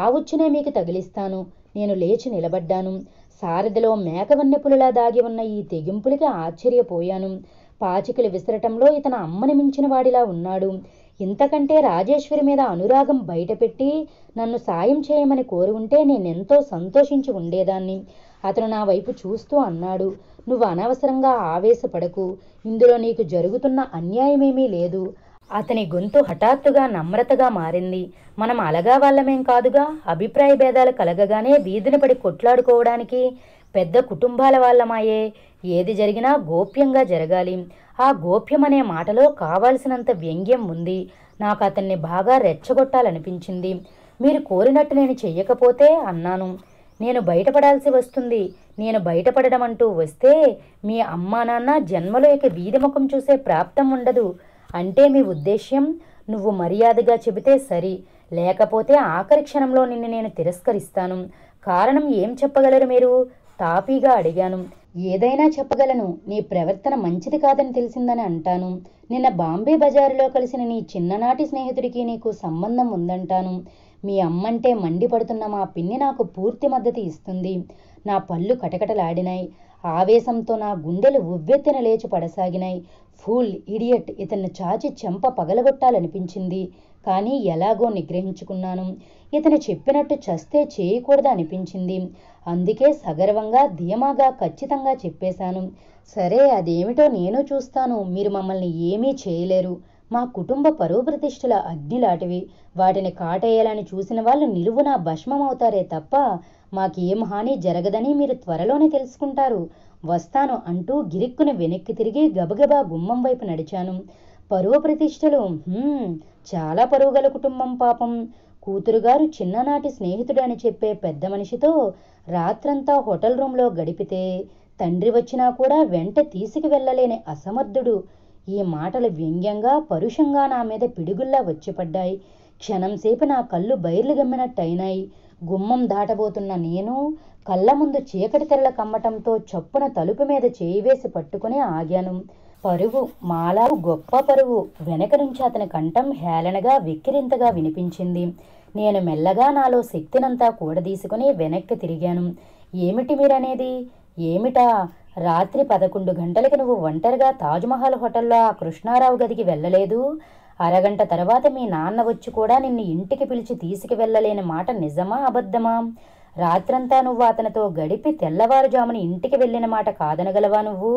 ఆ ఉచ్చునే మీకు తగిలిస్తాను నేను లేచి నిలబడ్డాను సారథిలో మేకవన్నెపులులా దాగి ఉన్న ఈ తెగింపులకి ఆశ్చర్యపోయాను పాచికలు విసరటంలో ఇతను అమ్మని మించిన వాడిలా ఉన్నాడు ఇంతకంటే రాజేశ్వరి మీద అనురాగం బయటపెట్టి నన్ను సాయం చేయమని కోరి ఉంటే నేనెంతో సంతోషించి ఉండేదాన్ని అతను నా వైపు చూస్తూ అన్నాడు నువ్వు అనవసరంగా ఆవేశపడకు ఇందులో నీకు జరుగుతున్న అన్యాయమేమీ లేదు అతని గొంతు హఠాత్తుగా నమ్రతగా మారింది మనం అలగా వాళ్ళమేం కాదుగా అభిప్రాయ భేదాలు కలగగానే వీధిన పడి కొట్లాడుకోవడానికి పెద్ద కుటుంబాల వాళ్ళమాయే ఏది జరిగినా గోప్యంగా జరగాలి ఆ గోప్యమనే మాటలో కావాల్సినంత వ్యంగ్యం ఉంది నాకు అతన్ని బాగా రెచ్చగొట్టాలనిపించింది మీరు కోరినట్టు నేను చెయ్యకపోతే అన్నాను నేను బయటపడాల్సి వస్తుంది నేను బయటపడడం అంటూ వస్తే మీ అమ్మా నాన్న జన్మలో ఇక వీధి ముఖం చూసే ప్రాప్తం ఉండదు అంటే మీ ఉద్దేశ్యం నువ్వు మర్యాదగా చెబితే సరి లేకపోతే ఆఖరి క్షణంలో నిన్ను నేను తిరస్కరిస్తాను కారణం ఏం చెప్పగలరు మీరు తాపీగా అడిగాను ఏదైనా చెప్పగలను నీ ప్రవర్తన మంచిది కాదని తెలిసిందని అంటాను నిన్న బాంబే బజారులో కలిసిన నీ చిన్ననాటి స్నేహితుడికి నీకు సంబంధం ఉందంటాను మీ అమ్మంటే మండిపడుతున్న మా పిన్ని నాకు పూర్తి మద్దతు ఇస్తుంది నా పళ్ళు కటకటలాడినాయి ఆవేశంతో నా గుండెలు ఉవ్వెత్తిన లేచి పడసాగినాయి ఫూల్ ఇడియట్ ఇతన్ని చాచి చెంప పగలగొట్టాలనిపించింది కానీ ఎలాగో నిగ్రహించుకున్నాను ఇతను చెప్పినట్టు చస్తే చేయకూడదనిపించింది అందుకే సగర్వంగా ధీమాగా ఖచ్చితంగా చెప్పేశాను సరే అదేమిటో నేను చూస్తాను మీరు మమ్మల్ని ఏమీ చేయలేరు మా కుటుంబ పరువు ప్రతిష్ఠల అగ్నిలాంటివి వాటిని కాటేయాలని చూసిన వాళ్ళు నిలువునా భస్మమవుతారే తప్ప మాకేం హాని జరగదని మీరు త్వరలోనే తెలుసుకుంటారు వస్తాను అంటూ గిరిక్కున వెనక్కి తిరిగి గబగబా గుమ్మం వైపు నడిచాను పరువ ప్రతిష్ఠలు చాలా పరువుగల కుటుంబం పాపం కూతురుగారు చిన్ననాటి స్నేహితుడని చెప్పే పెద్ద మనిషితో రాత్రంతా హోటల్ రూంలో గడిపితే తండ్రి వచ్చినా కూడా వెంట తీసుకు వెళ్ళలేని అసమర్థుడు ఈ మాటలు వ్యంగ్యంగా పరుషంగా నా మీద పిడుగుల్లా వచ్చిపడ్డాయి క్షణంసేపు నా కళ్ళు బయర్లు గమ్మినట్టయినాయి గుమ్మం దాటబోతున్న నేను కళ్ళ ముందు చీకటి తెరల కమ్మటంతో చప్పున తలుపు మీద చేయివేసి పట్టుకుని ఆగాను పరువు మాలా గొప్ప పరువు వెనక నుంచి అతని కంఠం హేళనగా వెక్కిరింతగా వినిపించింది నేను మెల్లగా నాలో శక్తినంతా కూడదీసుకుని వెనక్కి తిరిగాను ఏమిటి మీరనేది ఏమిటా రాత్రి పదకొండు గంటలకి నువ్వు ఒంటరిగా తాజ్మహల్ హోటల్లో ఆ కృష్ణారావు గదికి వెళ్ళలేదు అరగంట తర్వాత మీ నాన్న వచ్చి కూడా నిన్ను ఇంటికి పిలిచి తీసుకువెళ్ళలేని మాట నిజమా అబద్ధమా రాత్రంతా నువ్వు అతనితో గడిపి తెల్లవారుజామున ఇంటికి వెళ్ళిన మాట కాదనగలవా నువ్వు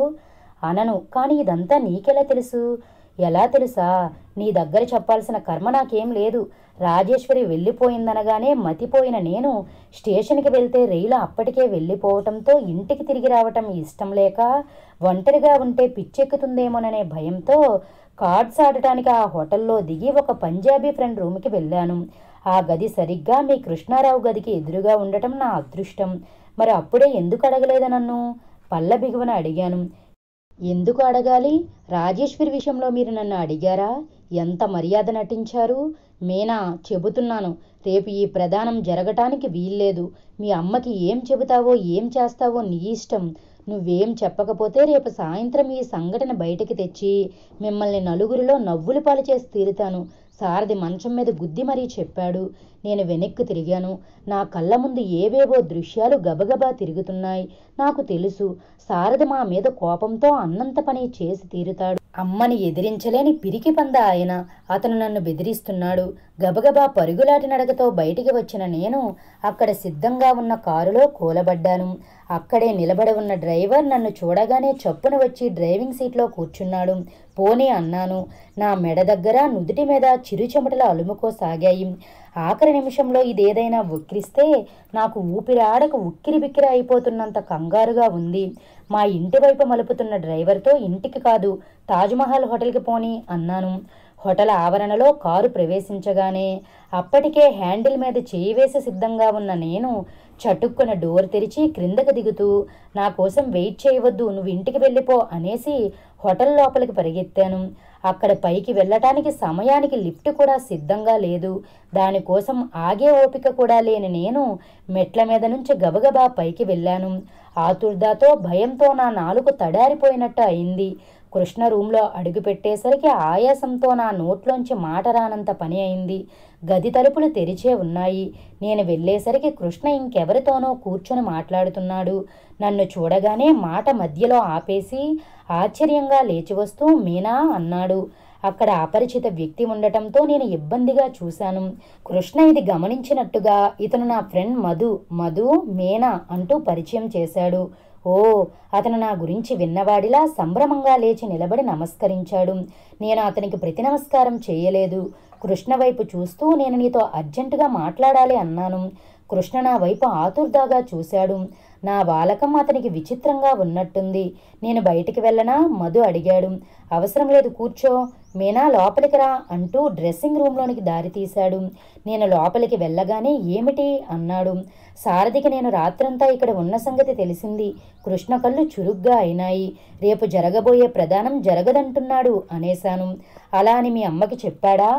అనను కానీ ఇదంతా నీకెలా తెలుసు ఎలా తెలుసా నీ దగ్గర చెప్పాల్సిన కర్మ నాకేం లేదు రాజేశ్వరి వెళ్ళిపోయిందనగానే మతిపోయిన నేను స్టేషన్కి వెళ్తే రైలు అప్పటికే వెళ్ళిపోవటంతో ఇంటికి తిరిగి రావటం ఇష్టం లేక ఒంటరిగా ఉంటే పిచ్చెక్కుతుందేమోననే భయంతో కార్డ్స్ ఆడటానికి ఆ హోటల్లో దిగి ఒక పంజాబీ ఫ్రెండ్ రూమ్కి వెళ్ళాను ఆ గది సరిగ్గా మీ కృష్ణారావు గదికి ఎదురుగా ఉండటం నా అదృష్టం మరి అప్పుడే ఎందుకు అడగలేదు నన్ను పళ్ళ బిగువన అడిగాను ఎందుకు అడగాలి రాజేశ్వరి విషయంలో మీరు నన్ను అడిగారా ఎంత మర్యాద నటించారు మీనా చెబుతున్నాను రేపు ఈ ప్రదానం జరగటానికి వీల్లేదు మీ అమ్మకి ఏం చెబుతావో ఏం చేస్తావో నీ ఇష్టం నువ్వేం చెప్పకపోతే రేపు సాయంత్రం ఈ సంఘటన బయటికి తెచ్చి మిమ్మల్ని నలుగురిలో నవ్వులు పాలు చేసి తీరుతాను సారథి మంచం మీద గుద్ది మరీ చెప్పాడు నేను వెనక్కు తిరిగాను నా కళ్ళ ముందు ఏవేవో దృశ్యాలు గబగబా తిరుగుతున్నాయి నాకు తెలుసు సారథి మా మీద కోపంతో అన్నంత పని చేసి తీరుతాడు అమ్మని ఎదిరించలేని పిరికి పంద ఆయన అతను నన్ను బెదిరిస్తున్నాడు గబగబా పరుగులాటి నడకతో బయటికి వచ్చిన నేను అక్కడ సిద్ధంగా ఉన్న కారులో కూలబడ్డాను అక్కడే నిలబడి ఉన్న డ్రైవర్ నన్ను చూడగానే చప్పున వచ్చి డ్రైవింగ్ సీట్లో కూర్చున్నాడు పోనీ అన్నాను నా మెడ దగ్గర నుదుటి మీద చిరుచెమటలు అలుముకోసాగాయి ఆఖరి నిమిషంలో ఇదేదైనా ఉక్కిరిస్తే నాకు ఊపిరాడక ఉక్కిరి బిక్కిరి అయిపోతున్నంత కంగారుగా ఉంది మా ఇంటి వైపు మలుపుతున్న డ్రైవర్తో ఇంటికి కాదు తాజ్మహల్ హోటల్కి పోని అన్నాను హోటల్ ఆవరణలో కారు ప్రవేశించగానే అప్పటికే హ్యాండిల్ మీద చేయి వేసి సిద్ధంగా ఉన్న నేను చటుక్కున డోర్ తెరిచి క్రిందకు దిగుతూ నా కోసం వెయిట్ చేయవద్దు నువ్వు ఇంటికి వెళ్ళిపో అనేసి హోటల్ లోపలికి పరిగెత్తాను అక్కడ పైకి వెళ్ళటానికి సమయానికి లిఫ్ట్ కూడా సిద్ధంగా లేదు దానికోసం ఆగే ఓపిక కూడా లేని నేను మెట్ల మీద నుంచి గబగబా పైకి వెళ్ళాను ఆతుర్దాతో భయంతో నా నాలుగు తడారిపోయినట్టు అయింది కృష్ణ రూంలో అడుగుపెట్టేసరికి ఆయాసంతో నా నోట్లోంచి మాట రానంత పని అయింది గది తలుపులు తెరిచే ఉన్నాయి నేను వెళ్ళేసరికి కృష్ణ ఇంకెవరితోనో కూర్చొని మాట్లాడుతున్నాడు నన్ను చూడగానే మాట మధ్యలో ఆపేసి ఆశ్చర్యంగా లేచి వస్తూ మీనా అన్నాడు అక్కడ అపరిచిత వ్యక్తి ఉండటంతో నేను ఇబ్బందిగా చూశాను కృష్ణ ఇది గమనించినట్టుగా ఇతను నా ఫ్రెండ్ మధు మధు మేనా అంటూ పరిచయం చేశాడు ఓ అతను నా గురించి విన్నవాడిలా సంభ్రమంగా లేచి నిలబడి నమస్కరించాడు నేను అతనికి ప్రతి నమస్కారం చేయలేదు కృష్ణ వైపు చూస్తూ నేను నీతో అర్జెంటుగా మాట్లాడాలి అన్నాను కృష్ణ నా వైపు ఆతుర్దాగా చూశాడు నా బాలకం అతనికి విచిత్రంగా ఉన్నట్టుంది నేను బయటికి వెళ్ళనా మధు అడిగాడు అవసరం లేదు కూర్చో మీనా లోపలికి రా అంటూ డ్రెస్సింగ్ రూమ్లోనికి దారి తీశాడు నేను లోపలికి వెళ్ళగానే ఏమిటి అన్నాడు సారథికి నేను రాత్రంతా ఇక్కడ ఉన్న సంగతి తెలిసింది కృష్ణ కళ్ళు చురుగ్గా అయినాయి రేపు జరగబోయే ప్రధానం జరగదంటున్నాడు అనేశాను అలా అని మీ అమ్మకి చెప్పాడా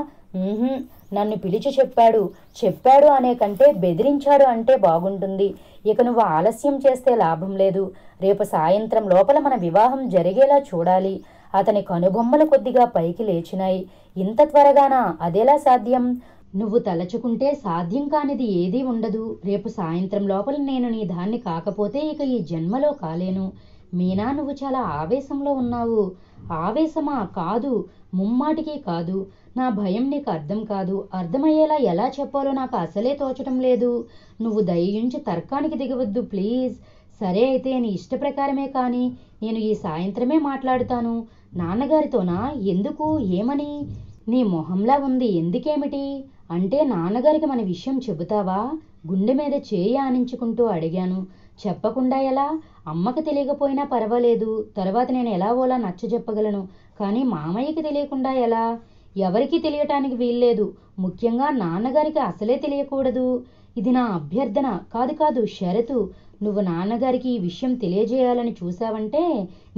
నన్ను పిలిచి చెప్పాడు చెప్పాడు అనే కంటే బెదిరించాడు అంటే బాగుంటుంది ఇక నువ్వు ఆలస్యం చేస్తే లాభం లేదు రేపు సాయంత్రం లోపల మన వివాహం జరిగేలా చూడాలి అతని కనుబొమ్మలు కొద్దిగా పైకి లేచినాయి ఇంత త్వరగానా అదేలా సాధ్యం నువ్వు తలచుకుంటే సాధ్యం కానిది ఏదీ ఉండదు రేపు సాయంత్రం లోపల నేను నీ దాన్ని కాకపోతే ఇక ఈ జన్మలో కాలేను మీనా నువ్వు చాలా ఆవేశంలో ఉన్నావు ఆవేశమా కాదు ముమ్మాటికి కాదు నా భయం నీకు అర్థం కాదు అర్థమయ్యేలా ఎలా చెప్పాలో నాకు అసలే తోచడం లేదు నువ్వు దయించి తర్కానికి దిగవద్దు ప్లీజ్ సరే అయితే నీ ఇష్ట ప్రకారమే కానీ నేను ఈ సాయంత్రమే మాట్లాడుతాను నాన్నగారితోనా ఎందుకు ఏమని నీ మొహంలా ఉంది ఎందుకేమిటి అంటే నాన్నగారికి మన విషయం చెబుతావా గుండె మీద చేయి ఆనించుకుంటూ అడిగాను చెప్పకుండా ఎలా అమ్మకి తెలియకపోయినా పర్వాలేదు తర్వాత నేను ఎలా ఓలా నచ్చ చెప్పగలను కానీ మామయ్యకి తెలియకుండా ఎలా ఎవరికీ తెలియటానికి వీల్లేదు ముఖ్యంగా నాన్నగారికి అసలే తెలియకూడదు ఇది నా అభ్యర్థన కాదు కాదు షరతు నువ్వు నాన్నగారికి ఈ విషయం తెలియజేయాలని చూశావంటే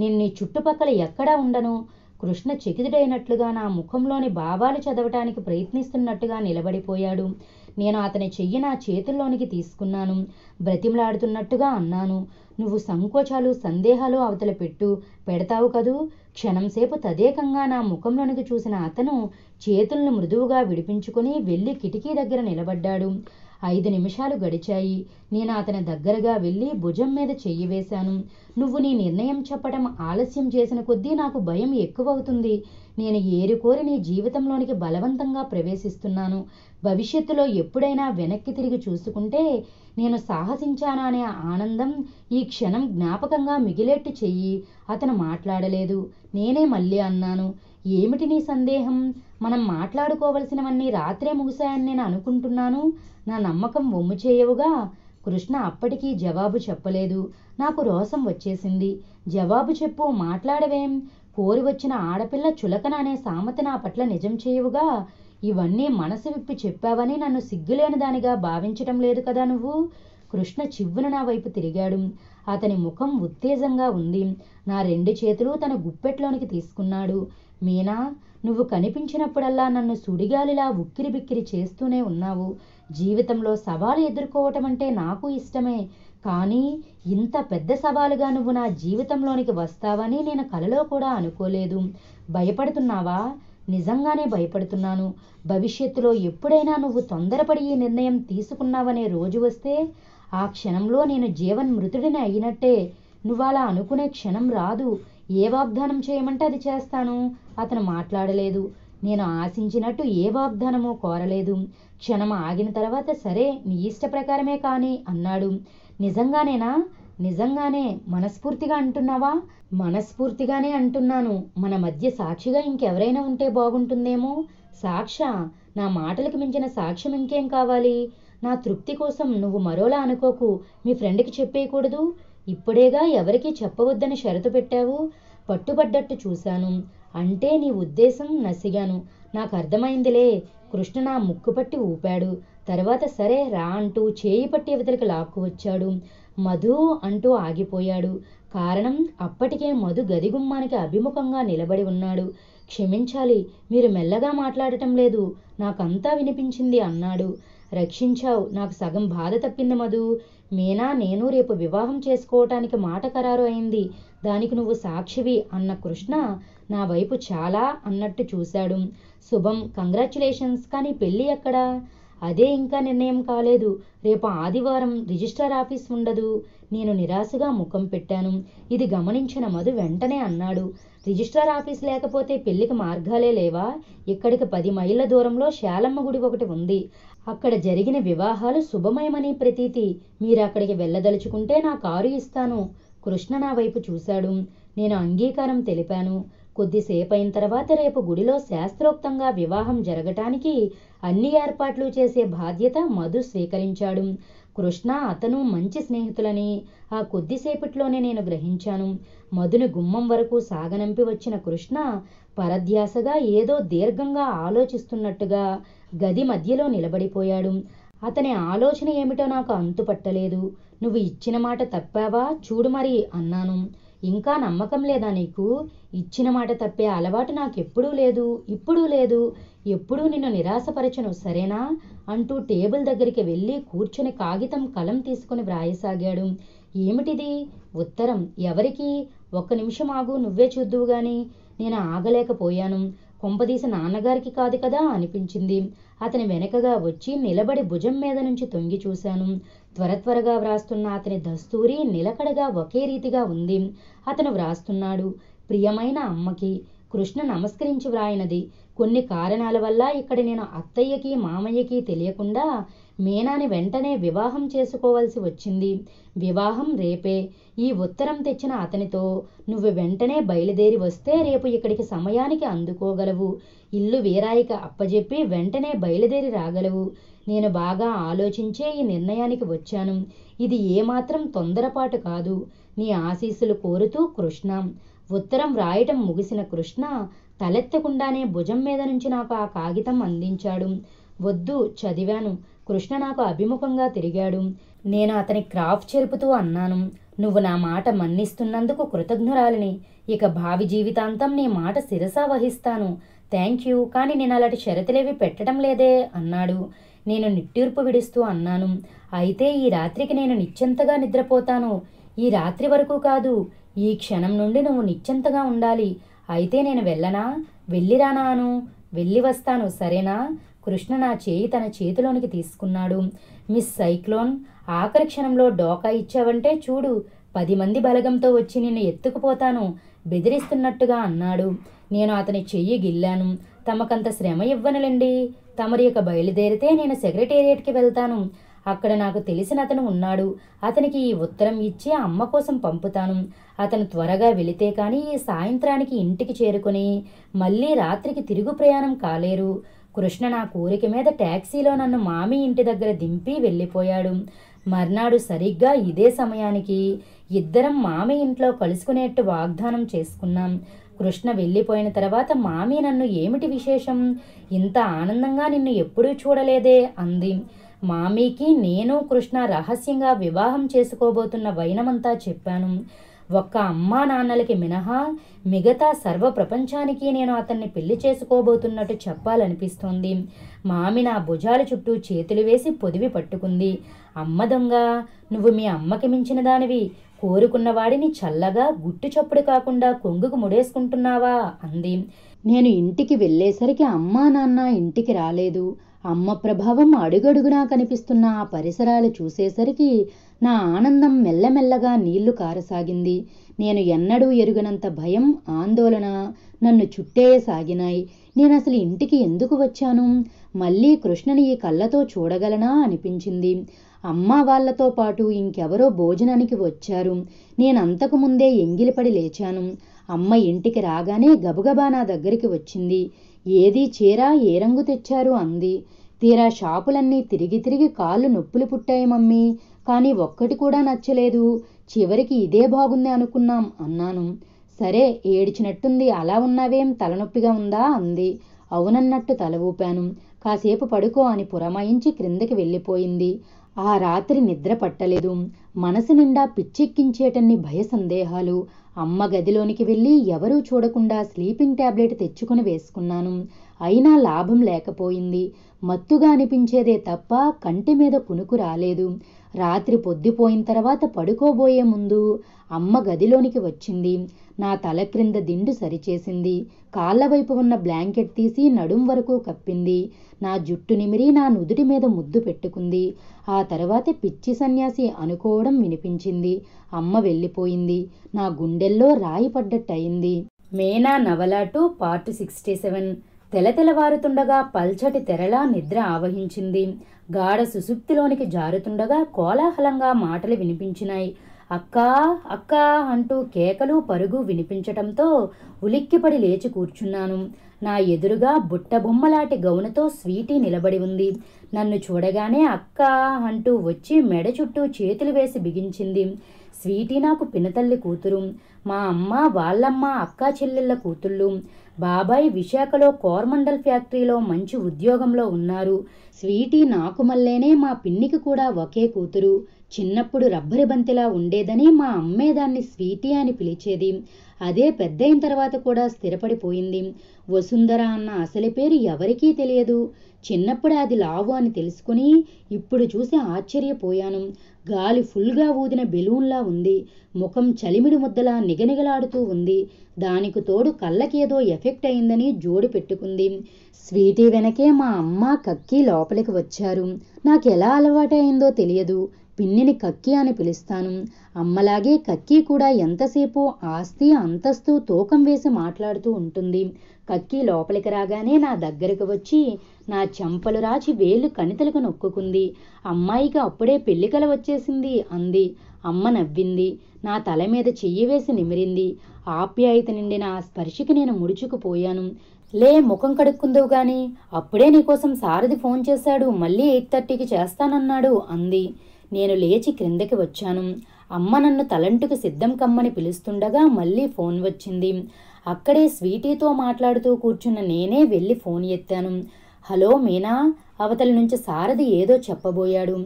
నేను నీ చుట్టుపక్కల ఎక్కడా ఉండను కృష్ణ చకితుడైనట్లుగా నా ముఖంలోని భావాలు చదవటానికి ప్రయత్నిస్తున్నట్టుగా నిలబడిపోయాడు నేను అతని చెయ్యి నా చేతుల్లోనికి తీసుకున్నాను బ్రతిమలాడుతున్నట్టుగా అన్నాను నువ్వు సంకోచాలు సందేహాలు అవతల పెట్టు పెడతావు కదూ క్షణంసేపు తదేకంగా నా ముఖంలోనికి చూసిన అతను చేతులను మృదువుగా విడిపించుకుని వెళ్ళి కిటికీ దగ్గర నిలబడ్డాడు ఐదు నిమిషాలు గడిచాయి నేను అతని దగ్గరగా వెళ్ళి భుజం మీద చెయ్యి వేశాను నువ్వు నీ నిర్ణయం చెప్పడం ఆలస్యం చేసిన కొద్దీ నాకు భయం ఎక్కువవుతుంది నేను ఏరుకోరి నీ జీవితంలోనికి బలవంతంగా ప్రవేశిస్తున్నాను భవిష్యత్తులో ఎప్పుడైనా వెనక్కి తిరిగి చూసుకుంటే నేను సాహసించాననే ఆనందం ఈ క్షణం జ్ఞాపకంగా మిగిలేట్టు చెయ్యి అతను మాట్లాడలేదు నేనే మళ్ళీ అన్నాను ఏమిటి నీ సందేహం మనం మాట్లాడుకోవలసినవన్నీ రాత్రే ముగిశాయని నేను అనుకుంటున్నాను నా నమ్మకం ఒమ్ము చేయవుగా కృష్ణ అప్పటికీ జవాబు చెప్పలేదు నాకు రోసం వచ్చేసింది జవాబు చెప్పు మాట్లాడవేం కోరి వచ్చిన ఆడపిల్ల చులకన అనే సామెత నా పట్ల నిజం చేయవుగా ఇవన్నీ మనసు విప్పి చెప్పావని నన్ను సిగ్గులేని దానిగా భావించటం లేదు కదా నువ్వు కృష్ణ చివ్వున నా వైపు తిరిగాడు అతని ముఖం ఉత్తేజంగా ఉంది నా రెండు చేతులు తన గుప్పెట్లోనికి తీసుకున్నాడు మీనా నువ్వు కనిపించినప్పుడల్లా నన్ను సుడిగాలిలా ఉక్కిరి బిక్కిరి చేస్తూనే ఉన్నావు జీవితంలో సవాలు ఎదుర్కోవటం అంటే నాకు ఇష్టమే కానీ ఇంత పెద్ద సవాలుగా నువ్వు నా జీవితంలోనికి వస్తావని నేను కలలో కూడా అనుకోలేదు భయపడుతున్నావా నిజంగానే భయపడుతున్నాను భవిష్యత్తులో ఎప్పుడైనా నువ్వు తొందరపడి ఈ నిర్ణయం తీసుకున్నావనే రోజు వస్తే ఆ క్షణంలో నేను జీవన్ మృతుడిని అయినట్టే నువ్వు అలా అనుకునే క్షణం రాదు ఏ వాగ్దానం చేయమంటే అది చేస్తాను అతను మాట్లాడలేదు నేను ఆశించినట్టు ఏ వాగ్దానమో కోరలేదు క్షణం ఆగిన తర్వాత సరే నీ ఇష్ట ప్రకారమే కానీ అన్నాడు నిజంగానేనా నిజంగానే మనస్ఫూర్తిగా అంటున్నావా మనస్ఫూర్తిగానే అంటున్నాను మన మధ్య సాక్షిగా ఇంకెవరైనా ఉంటే బాగుంటుందేమో సాక్ష నా మాటలకు మించిన సాక్ష్యం ఇంకేం కావాలి నా తృప్తి కోసం నువ్వు మరోలా అనుకోకు మీ ఫ్రెండ్కి చెప్పేయకూడదు ఇప్పుడేగా ఎవరికీ చెప్పవద్దని షరతు పెట్టావు పట్టుబడ్డట్టు చూశాను అంటే నీ ఉద్దేశం నసిగాను నాకు అర్థమైందిలే కృష్ణ నా ముక్కు పట్టి ఊపాడు తర్వాత సరే రా అంటూ చేయి పట్టి ఇవతలికి లాక్కు వచ్చాడు మధు అంటూ ఆగిపోయాడు కారణం అప్పటికే మధు గదిగుమ్మానికి అభిముఖంగా నిలబడి ఉన్నాడు క్షమించాలి మీరు మెల్లగా మాట్లాడటం లేదు నాకంతా వినిపించింది అన్నాడు రక్షించావు నాకు సగం బాధ తప్పింది మధు మీనా నేను రేపు వివాహం చేసుకోవటానికి మాట ఖరారు అయింది దానికి నువ్వు సాక్షివి అన్న కృష్ణ నా వైపు చాలా అన్నట్టు చూశాడు శుభం కంగ్రాచులేషన్స్ కానీ పెళ్ళి ఎక్కడా అదే ఇంకా నిర్ణయం కాలేదు రేపు ఆదివారం రిజిస్ట్రార్ ఆఫీస్ ఉండదు నేను నిరాశగా ముఖం పెట్టాను ఇది గమనించిన మధు వెంటనే అన్నాడు రిజిస్ట్రార్ ఆఫీస్ లేకపోతే పెళ్లికి మార్గాలే లేవా ఇక్కడికి పది మైళ్ళ దూరంలో శాలమ్మ గుడి ఒకటి ఉంది అక్కడ జరిగిన వివాహాలు శుభమయమని ప్రతీతి మీరు అక్కడికి వెళ్ళదలుచుకుంటే నా కారు ఇస్తాను కృష్ణ నా వైపు చూశాడు నేను అంగీకారం తెలిపాను కొద్దిసేపు అయిన తర్వాత రేపు గుడిలో శాస్త్రోక్తంగా వివాహం జరగటానికి అన్ని ఏర్పాట్లు చేసే బాధ్యత మధు స్వీకరించాడు కృష్ణ అతను మంచి స్నేహితులని ఆ కొద్దిసేపట్లోనే నేను గ్రహించాను మధుని గుమ్మం వరకు సాగనంపి వచ్చిన కృష్ణ పరధ్యాసగా ఏదో దీర్ఘంగా ఆలోచిస్తున్నట్టుగా గది మధ్యలో నిలబడిపోయాడు అతని ఆలోచన ఏమిటో నాకు అంతుపట్టలేదు నువ్వు ఇచ్చిన మాట తప్పావా చూడు మరి అన్నాను ఇంకా నమ్మకం లేదా నీకు ఇచ్చిన మాట తప్పే అలవాటు నాకెప్పుడూ లేదు ఇప్పుడు లేదు ఎప్పుడూ నిన్ను నిరాశపరచను సరేనా అంటూ టేబుల్ దగ్గరికి వెళ్ళి కూర్చుని కాగితం కలం తీసుకుని వ్రాయసాగాడు ఏమిటిది ఉత్తరం ఎవరికి ఒక్క నిమిషం ఆగు నువ్వే చూద్దువు గాని నేను ఆగలేకపోయాను కుంపదీసి నాన్నగారికి కాదు కదా అనిపించింది అతని వెనకగా వచ్చి నిలబడి భుజం మీద నుంచి తొంగి చూశాను త్వర త్వరగా వ్రాస్తున్న అతని దస్తూరి నిలకడగా ఒకే రీతిగా ఉంది అతను వ్రాస్తున్నాడు ప్రియమైన అమ్మకి కృష్ణ నమస్కరించి వ్రాయినది కొన్ని కారణాల వల్ల ఇక్కడ నేను అత్తయ్యకి మామయ్యకి తెలియకుండా మీనాని వెంటనే వివాహం చేసుకోవాల్సి వచ్చింది వివాహం రేపే ఈ ఉత్తరం తెచ్చిన అతనితో నువ్వు వెంటనే బయలుదేరి వస్తే రేపు ఇక్కడికి సమయానికి అందుకోగలవు ఇల్లు వీరాయికి అప్పజెప్పి వెంటనే బయలుదేరి రాగలవు నేను బాగా ఆలోచించే ఈ నిర్ణయానికి వచ్చాను ఇది ఏమాత్రం తొందరపాటు కాదు నీ ఆశీస్సులు కోరుతూ కృష్ణ ఉత్తరం వ్రాయటం ముగిసిన కృష్ణ తలెత్తకుండానే భుజం మీద నుంచి నాకు ఆ కాగితం అందించాడు వద్దు చదివాను కృష్ణ నాకు అభిముఖంగా తిరిగాడు నేను అతని క్రాఫ్ట్ చెరుపుతూ అన్నాను నువ్వు నా మాట మన్నిస్తున్నందుకు కృతజ్ఞురాలిని ఇక భావి జీవితాంతం నీ మాట శిరసా వహిస్తాను థ్యాంక్ యూ కానీ నేను అలాంటి షరతులేవి పెట్టడం లేదే అన్నాడు నేను నిట్టూర్పు విడుస్తూ అన్నాను అయితే ఈ రాత్రికి నేను నిశ్చంతగా నిద్రపోతాను ఈ రాత్రి వరకు కాదు ఈ క్షణం నుండి నువ్వు నిశ్చంతగా ఉండాలి అయితే నేను వెళ్ళనా వెళ్ళిరానాను వెళ్ళి వస్తాను సరేనా కృష్ణ నా చేయి తన చేతిలోనికి తీసుకున్నాడు మిస్ సైక్లోన్ ఆఖరి క్షణంలో డోకా ఇచ్చావంటే చూడు పది మంది బలగంతో వచ్చి నిన్ను ఎత్తుకుపోతాను బెదిరిస్తున్నట్టుగా అన్నాడు నేను అతని చెయ్యి గిల్లాను తమకంత శ్రమ ఇవ్వనులండి తమరి యొక్క బయలుదేరితే నేను సెక్రటేరియట్కి వెళ్తాను అక్కడ నాకు తెలిసిన అతను ఉన్నాడు అతనికి ఈ ఉత్తరం ఇచ్చి అమ్మ కోసం పంపుతాను అతను త్వరగా వెళితే కానీ సాయంత్రానికి ఇంటికి చేరుకుని మళ్ళీ రాత్రికి తిరుగు ప్రయాణం కాలేరు కృష్ణ నా కోరిక మీద ట్యాక్సీలో నన్ను మామి ఇంటి దగ్గర దింపి వెళ్ళిపోయాడు మర్నాడు సరిగ్గా ఇదే సమయానికి ఇద్దరం మామి ఇంట్లో కలుసుకునేట్టు వాగ్దానం చేసుకున్నాం కృష్ణ వెళ్ళిపోయిన తర్వాత మామి నన్ను ఏమిటి విశేషం ఇంత ఆనందంగా నిన్ను ఎప్పుడూ చూడలేదే అంది మామీకి నేను కృష్ణ రహస్యంగా వివాహం చేసుకోబోతున్న వైనమంతా చెప్పాను ఒక్క అమ్మా నాన్నలకి మినహా మిగతా సర్వ ప్రపంచానికి నేను అతన్ని పెళ్లి చేసుకోబోతున్నట్టు చెప్పాలనిపిస్తోంది మామి నా భుజాల చుట్టూ చేతులు వేసి పొదివి పట్టుకుంది అమ్మ దొంగ నువ్వు మీ అమ్మకి మించిన దానివి కోరుకున్న వాడిని చల్లగా గుట్టు చప్పుడు కాకుండా కొంగుకు ముడేసుకుంటున్నావా అంది నేను ఇంటికి వెళ్ళేసరికి అమ్మా నాన్న ఇంటికి రాలేదు అమ్మ ప్రభావం అడుగడుగునా కనిపిస్తున్న ఆ పరిసరాలు చూసేసరికి నా ఆనందం మెల్లమెల్లగా నీళ్లు కారసాగింది నేను ఎన్నడూ ఎరుగనంత భయం ఆందోళన నన్ను చుట్టేయసాగినాయి నేనసలు ఇంటికి ఎందుకు వచ్చాను మళ్ళీ కృష్ణని ఈ కళ్ళతో చూడగలనా అనిపించింది అమ్మ వాళ్లతో పాటు ఇంకెవరో భోజనానికి వచ్చారు నేనంతకు ముందే ఎంగిలిపడి లేచాను అమ్మ ఇంటికి రాగానే గబగబా నా దగ్గరికి వచ్చింది ఏది చీరా ఏ రంగు తెచ్చారు అంది తీరా షాపులన్నీ తిరిగి తిరిగి కాళ్ళు నొప్పులు పుట్టాయి మమ్మీ కానీ ఒక్కటి కూడా నచ్చలేదు చివరికి ఇదే బాగుంది అనుకున్నాం అన్నాను సరే ఏడిచినట్టుంది అలా ఉన్నావేం తలనొప్పిగా ఉందా అంది అవునన్నట్టు తల ఊపాను కాసేపు పడుకో అని పురమాయించి క్రిందకి వెళ్ళిపోయింది ఆ రాత్రి నిద్ర పట్టలేదు మనసు నిండా పిచ్చెక్కించేటన్ని భయ సందేహాలు అమ్మ గదిలోనికి వెళ్ళి ఎవరూ చూడకుండా స్లీపింగ్ టాబ్లెట్ తెచ్చుకుని వేసుకున్నాను అయినా లాభం లేకపోయింది మత్తుగా అనిపించేదే తప్ప కంటి మీద కునుకు రాలేదు రాత్రి పొద్దుపోయిన తర్వాత పడుకోబోయే ముందు అమ్మ గదిలోనికి వచ్చింది నా తల క్రింద దిండు సరిచేసింది కాళ్ళవైపు వైపు ఉన్న బ్లాంకెట్ తీసి నడుం వరకు కప్పింది నా జుట్టు నిమిరి నా నుదుటి మీద ముద్దు పెట్టుకుంది ఆ తర్వాత పిచ్చి సన్యాసి అనుకోవడం వినిపించింది అమ్మ వెళ్ళిపోయింది నా గుండెల్లో రాయి పడ్డట్టయింది మేనా నవలాటు పార్ట్ సిక్స్టీ సెవెన్ తెల తెలవారుతుండగా పల్చటి తెరలా నిద్ర ఆవహించింది గాఢ సుసుప్తిలోనికి జారుతుండగా కోలాహలంగా మాటలు వినిపించినాయి అక్కా అక్కా అంటూ కేకలు పరుగు వినిపించటంతో ఉలిక్కిపడి లేచి కూర్చున్నాను నా ఎదురుగా బుట్టబొమ్మలాటి గౌనతో స్వీటీ నిలబడి ఉంది నన్ను చూడగానే అక్క అంటూ వచ్చి మెడ చుట్టూ చేతులు వేసి బిగించింది స్వీటీ నాకు పినతల్లి కూతురు మా అమ్మ వాళ్ళమ్మ అక్క చెల్లెళ్ళ కూతుళ్ళు బాబాయ్ విశాఖలో కోర్మండల్ ఫ్యాక్టరీలో మంచి ఉద్యోగంలో ఉన్నారు స్వీటీ నాకు మల్లేనే మా పిన్నికి కూడా ఒకే కూతురు చిన్నప్పుడు రబ్బరి బంతిలా ఉండేదని మా అమ్మే దాన్ని స్వీటీ అని పిలిచేది అదే పెద్దయిన తర్వాత కూడా స్థిరపడిపోయింది వసుంధర అన్న అసలు పేరు ఎవరికీ తెలియదు చిన్నప్పుడే అది లావు అని తెలుసుకుని ఇప్పుడు చూసి ఆశ్చర్యపోయాను గాలి ఫుల్గా ఊదిన బెలూన్లా ఉంది ముఖం చలిమిడి ముద్దలా నిగనిగలాడుతూ ఉంది దానికి తోడు కళ్ళకేదో ఎఫెక్ట్ అయిందని జోడు పెట్టుకుంది స్వీటీ వెనకే మా అమ్మ కక్కి లోపలికి వచ్చారు నాకెలా అలవాటైందో తెలియదు పిన్నిని కక్కి అని పిలుస్తాను అమ్మలాగే కక్కి కూడా ఎంతసేపు ఆస్తి అంతస్తు తూకం వేసి మాట్లాడుతూ ఉంటుంది కక్కి లోపలికి రాగానే నా దగ్గరకు వచ్చి నా చెంపలు రాచి వేలు కణితలకు నొక్కుకుంది అమ్మాయికి అప్పుడే పెళ్లికల వచ్చేసింది అంది అమ్మ నవ్వింది నా తల మీద చెయ్యి వేసి నిమిరింది ఆప్యాయత నిండిన ఆ స్పర్శకి నేను ముడుచుకుపోయాను లే ముఖం కడుక్కుందో గాని అప్పుడే నీకోసం సారథి ఫోన్ చేశాడు మళ్ళీ ఎయిట్ థర్టీకి చేస్తానన్నాడు అంది నేను లేచి క్రిందకి వచ్చాను అమ్మ నన్ను తలంటుకు సిద్ధం కమ్మని పిలుస్తుండగా మళ్ళీ ఫోన్ వచ్చింది అక్కడే స్వీటీతో మాట్లాడుతూ కూర్చున్న నేనే వెళ్ళి ఫోన్ ఎత్తాను హలో మీనా అవతలి నుంచి సారథి ఏదో చెప్పబోయాడు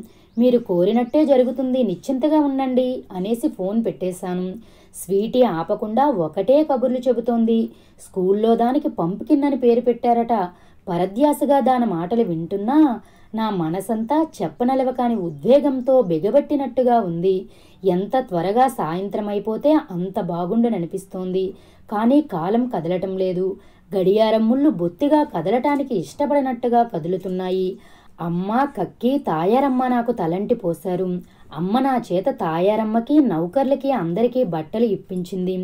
మీరు కోరినట్టే జరుగుతుంది నిశ్చింతగా ఉండండి అనేసి ఫోన్ పెట్టేశాను స్వీటీ ఆపకుండా ఒకటే కబుర్లు చెబుతోంది స్కూల్లో దానికి పంపుకిన్ అని పేరు పెట్టారట పరధ్యాసగా దాని మాటలు వింటున్నా నా మనసంతా చెప్పనలవకాని ఉద్వేగంతో బిగబట్టినట్టుగా ఉంది ఎంత త్వరగా సాయంత్రం అయిపోతే అంత బాగుండుననిపిస్తోంది కానీ కాలం కదలటం లేదు గడియారం ముళ్ళు బొత్తిగా కదలటానికి ఇష్టపడినట్టుగా కదులుతున్నాయి అమ్మ కక్కి తాయారమ్మ నాకు తలంటి పోశారు అమ్మ నా చేత తాయారమ్మకి నౌకర్లకి అందరికీ బట్టలు ఇప్పించింది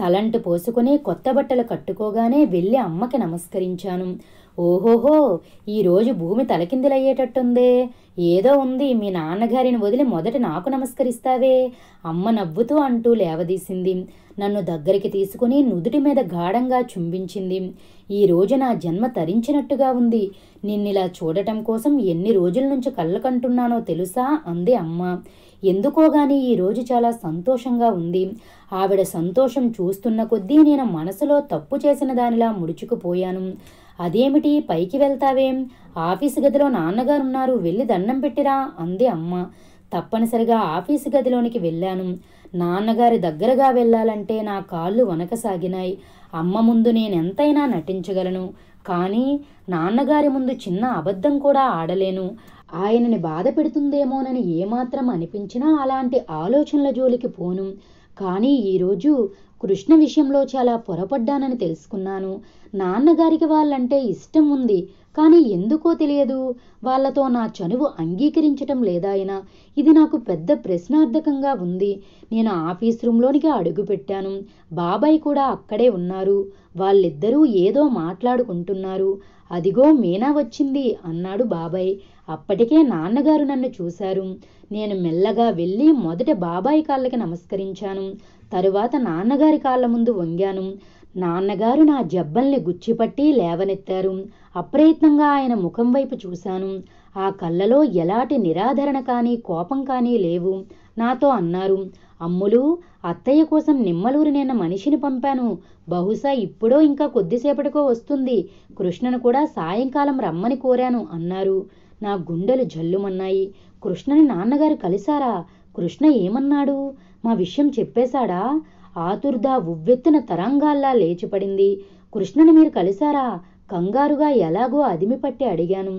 తలంటు పోసుకుని కొత్త బట్టలు కట్టుకోగానే వెళ్ళి అమ్మకి నమస్కరించాను ఓహోహో ఈరోజు భూమి తలకిందులయ్యేటట్టుందే ఏదో ఉంది మీ నాన్నగారిని వదిలి మొదట నాకు నమస్కరిస్తావే అమ్మ నవ్వుతూ అంటూ లేవదీసింది నన్ను దగ్గరికి తీసుకుని నుదుటి మీద గాఢంగా చుంబించింది ఈ రోజు నా జన్మ తరించినట్టుగా ఉంది నిన్నిలా చూడటం కోసం ఎన్ని రోజుల నుంచి కళ్ళకంటున్నానో తెలుసా అంది అమ్మ ఎందుకోగాని ఈరోజు చాలా సంతోషంగా ఉంది ఆవిడ సంతోషం చూస్తున్న కొద్దీ నేను మనసులో తప్పు చేసిన దానిలా ముడుచుకుపోయాను అదేమిటి పైకి వెళ్తావేం ఆఫీసు గదిలో నాన్నగారున్నారు వెళ్ళి దండం పెట్టిరా అంది అమ్మ తప్పనిసరిగా ఆఫీసు గదిలోనికి వెళ్ళాను నాన్నగారి దగ్గరగా వెళ్ళాలంటే నా కాళ్ళు వనకసాగినాయి అమ్మ ముందు నేనెంతైనా నటించగలను కానీ నాన్నగారి ముందు చిన్న అబద్ధం కూడా ఆడలేను ఆయనని బాధ పెడుతుందేమోనని ఏమాత్రం అనిపించినా అలాంటి ఆలోచనల జోలికి పోను కానీ ఈరోజు కృష్ణ విషయంలో చాలా పొరపడ్డానని తెలుసుకున్నాను నాన్నగారికి వాళ్ళంటే ఇష్టం ఉంది కానీ ఎందుకో తెలియదు వాళ్లతో నా చనువు అంగీకరించటం లేదాయన ఇది నాకు పెద్ద ప్రశ్నార్థకంగా ఉంది నేను ఆఫీస్ రూమ్లోనికి అడుగుపెట్టాను బాబాయ్ కూడా అక్కడే ఉన్నారు వాళ్ళిద్దరూ ఏదో మాట్లాడుకుంటున్నారు అదిగో మీనా వచ్చింది అన్నాడు బాబాయ్ అప్పటికే నాన్నగారు నన్ను చూశారు నేను మెల్లగా వెళ్ళి మొదట బాబాయ్ కాళ్ళకి నమస్కరించాను తరువాత నాన్నగారి కాళ్ళ ముందు వంగాను నాన్నగారు నా జబ్బల్ని గుచ్చిపట్టి లేవనెత్తారు అప్రయత్నంగా ఆయన ముఖం వైపు చూశాను ఆ కళ్ళలో ఎలాంటి నిరాధరణ కానీ కోపం కానీ లేవు నాతో అన్నారు అమ్ములు అత్తయ్య కోసం నిమ్మలూరు నేను మనిషిని పంపాను బహుశా ఇప్పుడో ఇంకా కొద్దిసేపటికో వస్తుంది కృష్ణను కూడా సాయంకాలం రమ్మని కోరాను అన్నారు నా గుండెలు జల్లుమన్నాయి కృష్ణని నాన్నగారు కలిశారా కృష్ణ ఏమన్నాడు మా విషయం చెప్పేశాడా ఆతుర్దా ఉవ్వెత్తున తరంగాల్లా లేచిపడింది కృష్ణను మీరు కలిశారా కంగారుగా ఎలాగో అదిమిపట్టి అడిగాను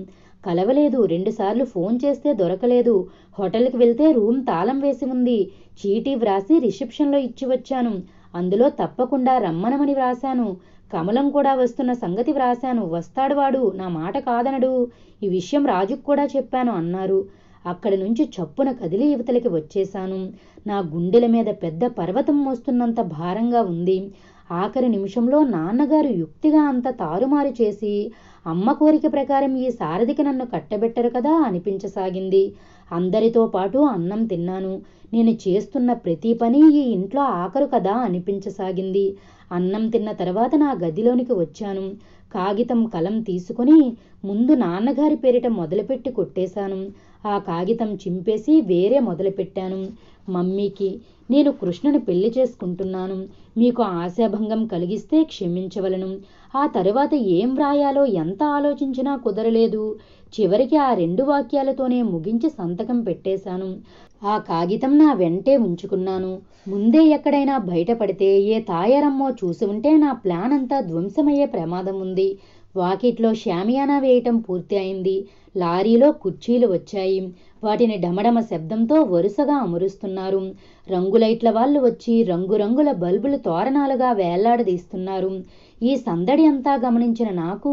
కలవలేదు రెండుసార్లు ఫోన్ చేస్తే దొరకలేదు హోటల్కి వెళ్తే రూమ్ తాళం వేసి ఉంది చీటీ వ్రాసి రిసెప్షన్లో ఇచ్చి వచ్చాను అందులో తప్పకుండా రమ్మనమని వ్రాశాను కమలం కూడా వస్తున్న సంగతి వ్రాశాను వస్తాడు వాడు నా మాట కాదనడు ఈ విషయం రాజుకు కూడా చెప్పాను అన్నారు అక్కడి నుంచి చప్పున కదిలి యువతలకి వచ్చేశాను నా గుండెల మీద పెద్ద పర్వతం మోస్తున్నంత భారంగా ఉంది ఆఖరి నిమిషంలో నాన్నగారు యుక్తిగా అంత తారుమారు చేసి అమ్మ కోరిక ప్రకారం ఈ సారథికి నన్ను కట్టబెట్టరు కదా అనిపించసాగింది అందరితో పాటు అన్నం తిన్నాను నేను చేస్తున్న ప్రతి పని ఈ ఇంట్లో ఆఖరు కదా అనిపించసాగింది అన్నం తిన్న తర్వాత నా గదిలోనికి వచ్చాను కాగితం కలం తీసుకుని ముందు నాన్నగారి పేరిట మొదలుపెట్టి కొట్టేశాను ఆ కాగితం చింపేసి వేరే మొదలుపెట్టాను మమ్మీకి నేను కృష్ణను పెళ్లి చేసుకుంటున్నాను మీకు ఆశాభంగం కలిగిస్తే క్షమించవలను ఆ తరువాత ఏం వ్రాయాలో ఎంత ఆలోచించినా కుదరలేదు చివరికి ఆ రెండు వాక్యాలతోనే ముగించి సంతకం పెట్టేశాను ఆ కాగితం నా వెంటే ఉంచుకున్నాను ముందే ఎక్కడైనా బయటపడితే ఏ తాయారమ్మో చూసి ఉంటే నా ప్లాన్ అంతా ధ్వంసమయ్యే ప్రమాదం ఉంది వాకిట్లో షామియానా వేయటం పూర్తి అయింది లారీలో కుర్చీలు వచ్చాయి వాటిని డమడమ శబ్దంతో వరుసగా అమరుస్తున్నారు రంగులైట్ల వాళ్ళు వచ్చి రంగురంగుల బల్బులు తోరణాలుగా వేలాడదీస్తున్నారు ఈ సందడి అంతా గమనించిన నాకు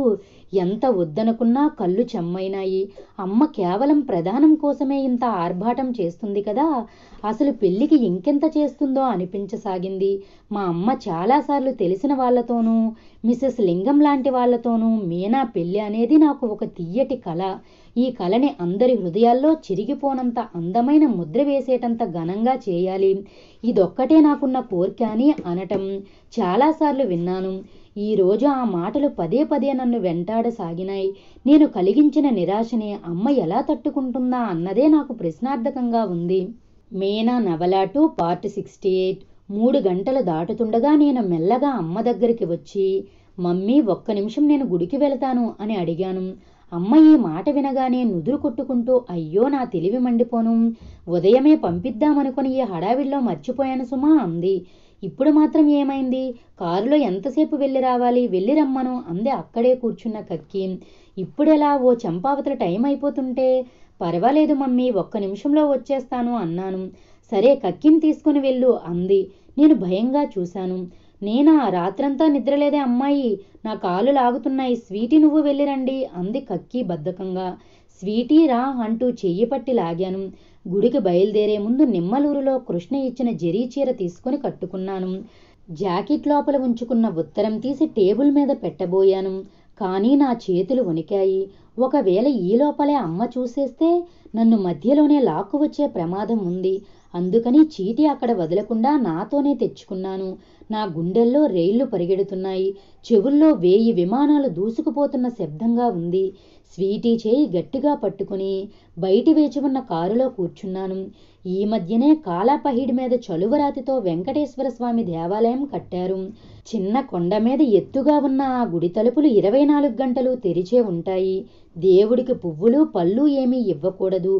ఎంత వద్దనుకున్నా కళ్ళు చెమ్మైనాయి అమ్మ కేవలం ప్రధానం కోసమే ఇంత ఆర్భాటం చేస్తుంది కదా అసలు పెళ్లికి ఇంకెంత చేస్తుందో అనిపించసాగింది మా అమ్మ చాలాసార్లు తెలిసిన వాళ్లతోనూ మిసెస్ లింగం లాంటి వాళ్లతోనూ మీనా పెళ్లి అనేది నాకు ఒక తీయటి కళ ఈ కళని అందరి హృదయాల్లో చిరిగిపోనంత అందమైన ముద్ర వేసేటంత ఘనంగా చేయాలి ఇదొక్కటే నాకున్న కోరిక అని అనటం చాలాసార్లు విన్నాను ఈరోజు ఆ మాటలు పదే పదే నన్ను వెంటాడసాగినాయి నేను కలిగించిన నిరాశని అమ్మ ఎలా తట్టుకుంటుందా అన్నదే నాకు ప్రశ్నార్థకంగా ఉంది మేనా నవలా టూ పార్ట్ సిక్స్టీ ఎయిట్ మూడు గంటలు దాటుతుండగా నేను మెల్లగా అమ్మ దగ్గరికి వచ్చి మమ్మీ ఒక్క నిమిషం నేను గుడికి వెళతాను అని అడిగాను అమ్మ ఈ మాట వినగానే నుదురు కొట్టుకుంటూ అయ్యో నా తెలివి మండిపోను ఉదయమే పంపిద్దామనుకుని ఈ హడావిడిలో మర్చిపోయాను సుమా అంది ఇప్పుడు మాత్రం ఏమైంది కారులో ఎంతసేపు వెళ్ళి రావాలి వెళ్ళి రమ్మను అందే అక్కడే కూర్చున్న కక్కి ఇప్పుడెలా ఓ చంపావతల టైం అయిపోతుంటే పర్వాలేదు మమ్మీ ఒక్క నిమిషంలో వచ్చేస్తాను అన్నాను సరే కక్కిని తీసుకుని వెళ్ళు అంది నేను భయంగా చూశాను నేనా రాత్రంతా నిద్రలేదే అమ్మాయి నా కాలు లాగుతున్నాయి స్వీటీ నువ్వు వెళ్ళిరండి అంది కక్కి బద్ధకంగా స్వీటీ రా అంటూ చెయ్యి పట్టి లాగాను గుడికి బయలుదేరే ముందు నిమ్మలూరులో కృష్ణ ఇచ్చిన జరీ చీర తీసుకుని కట్టుకున్నాను జాకెట్ లోపల ఉంచుకున్న ఉత్తరం తీసి టేబుల్ మీద పెట్టబోయాను కానీ నా చేతులు వణికాయి ఒకవేళ ఈ లోపలే అమ్మ చూసేస్తే నన్ను మధ్యలోనే లాక్కు వచ్చే ప్రమాదం ఉంది అందుకని చీటి అక్కడ వదలకుండా నాతోనే తెచ్చుకున్నాను నా గుండెల్లో రైళ్లు పరిగెడుతున్నాయి చెవుల్లో వేయి విమానాలు దూసుకుపోతున్న శబ్దంగా ఉంది స్వీటీ చేయి గట్టిగా పట్టుకుని బయటి వేచి ఉన్న కారులో కూర్చున్నాను ఈ మధ్యనే కాలాపహీడి మీద చలువరాతితో వెంకటేశ్వర స్వామి దేవాలయం కట్టారు చిన్న కొండ మీద ఎత్తుగా ఉన్న ఆ గుడి తలుపులు ఇరవై నాలుగు గంటలు తెరిచే ఉంటాయి దేవుడికి పువ్వులు పళ్ళు ఏమీ ఇవ్వకూడదు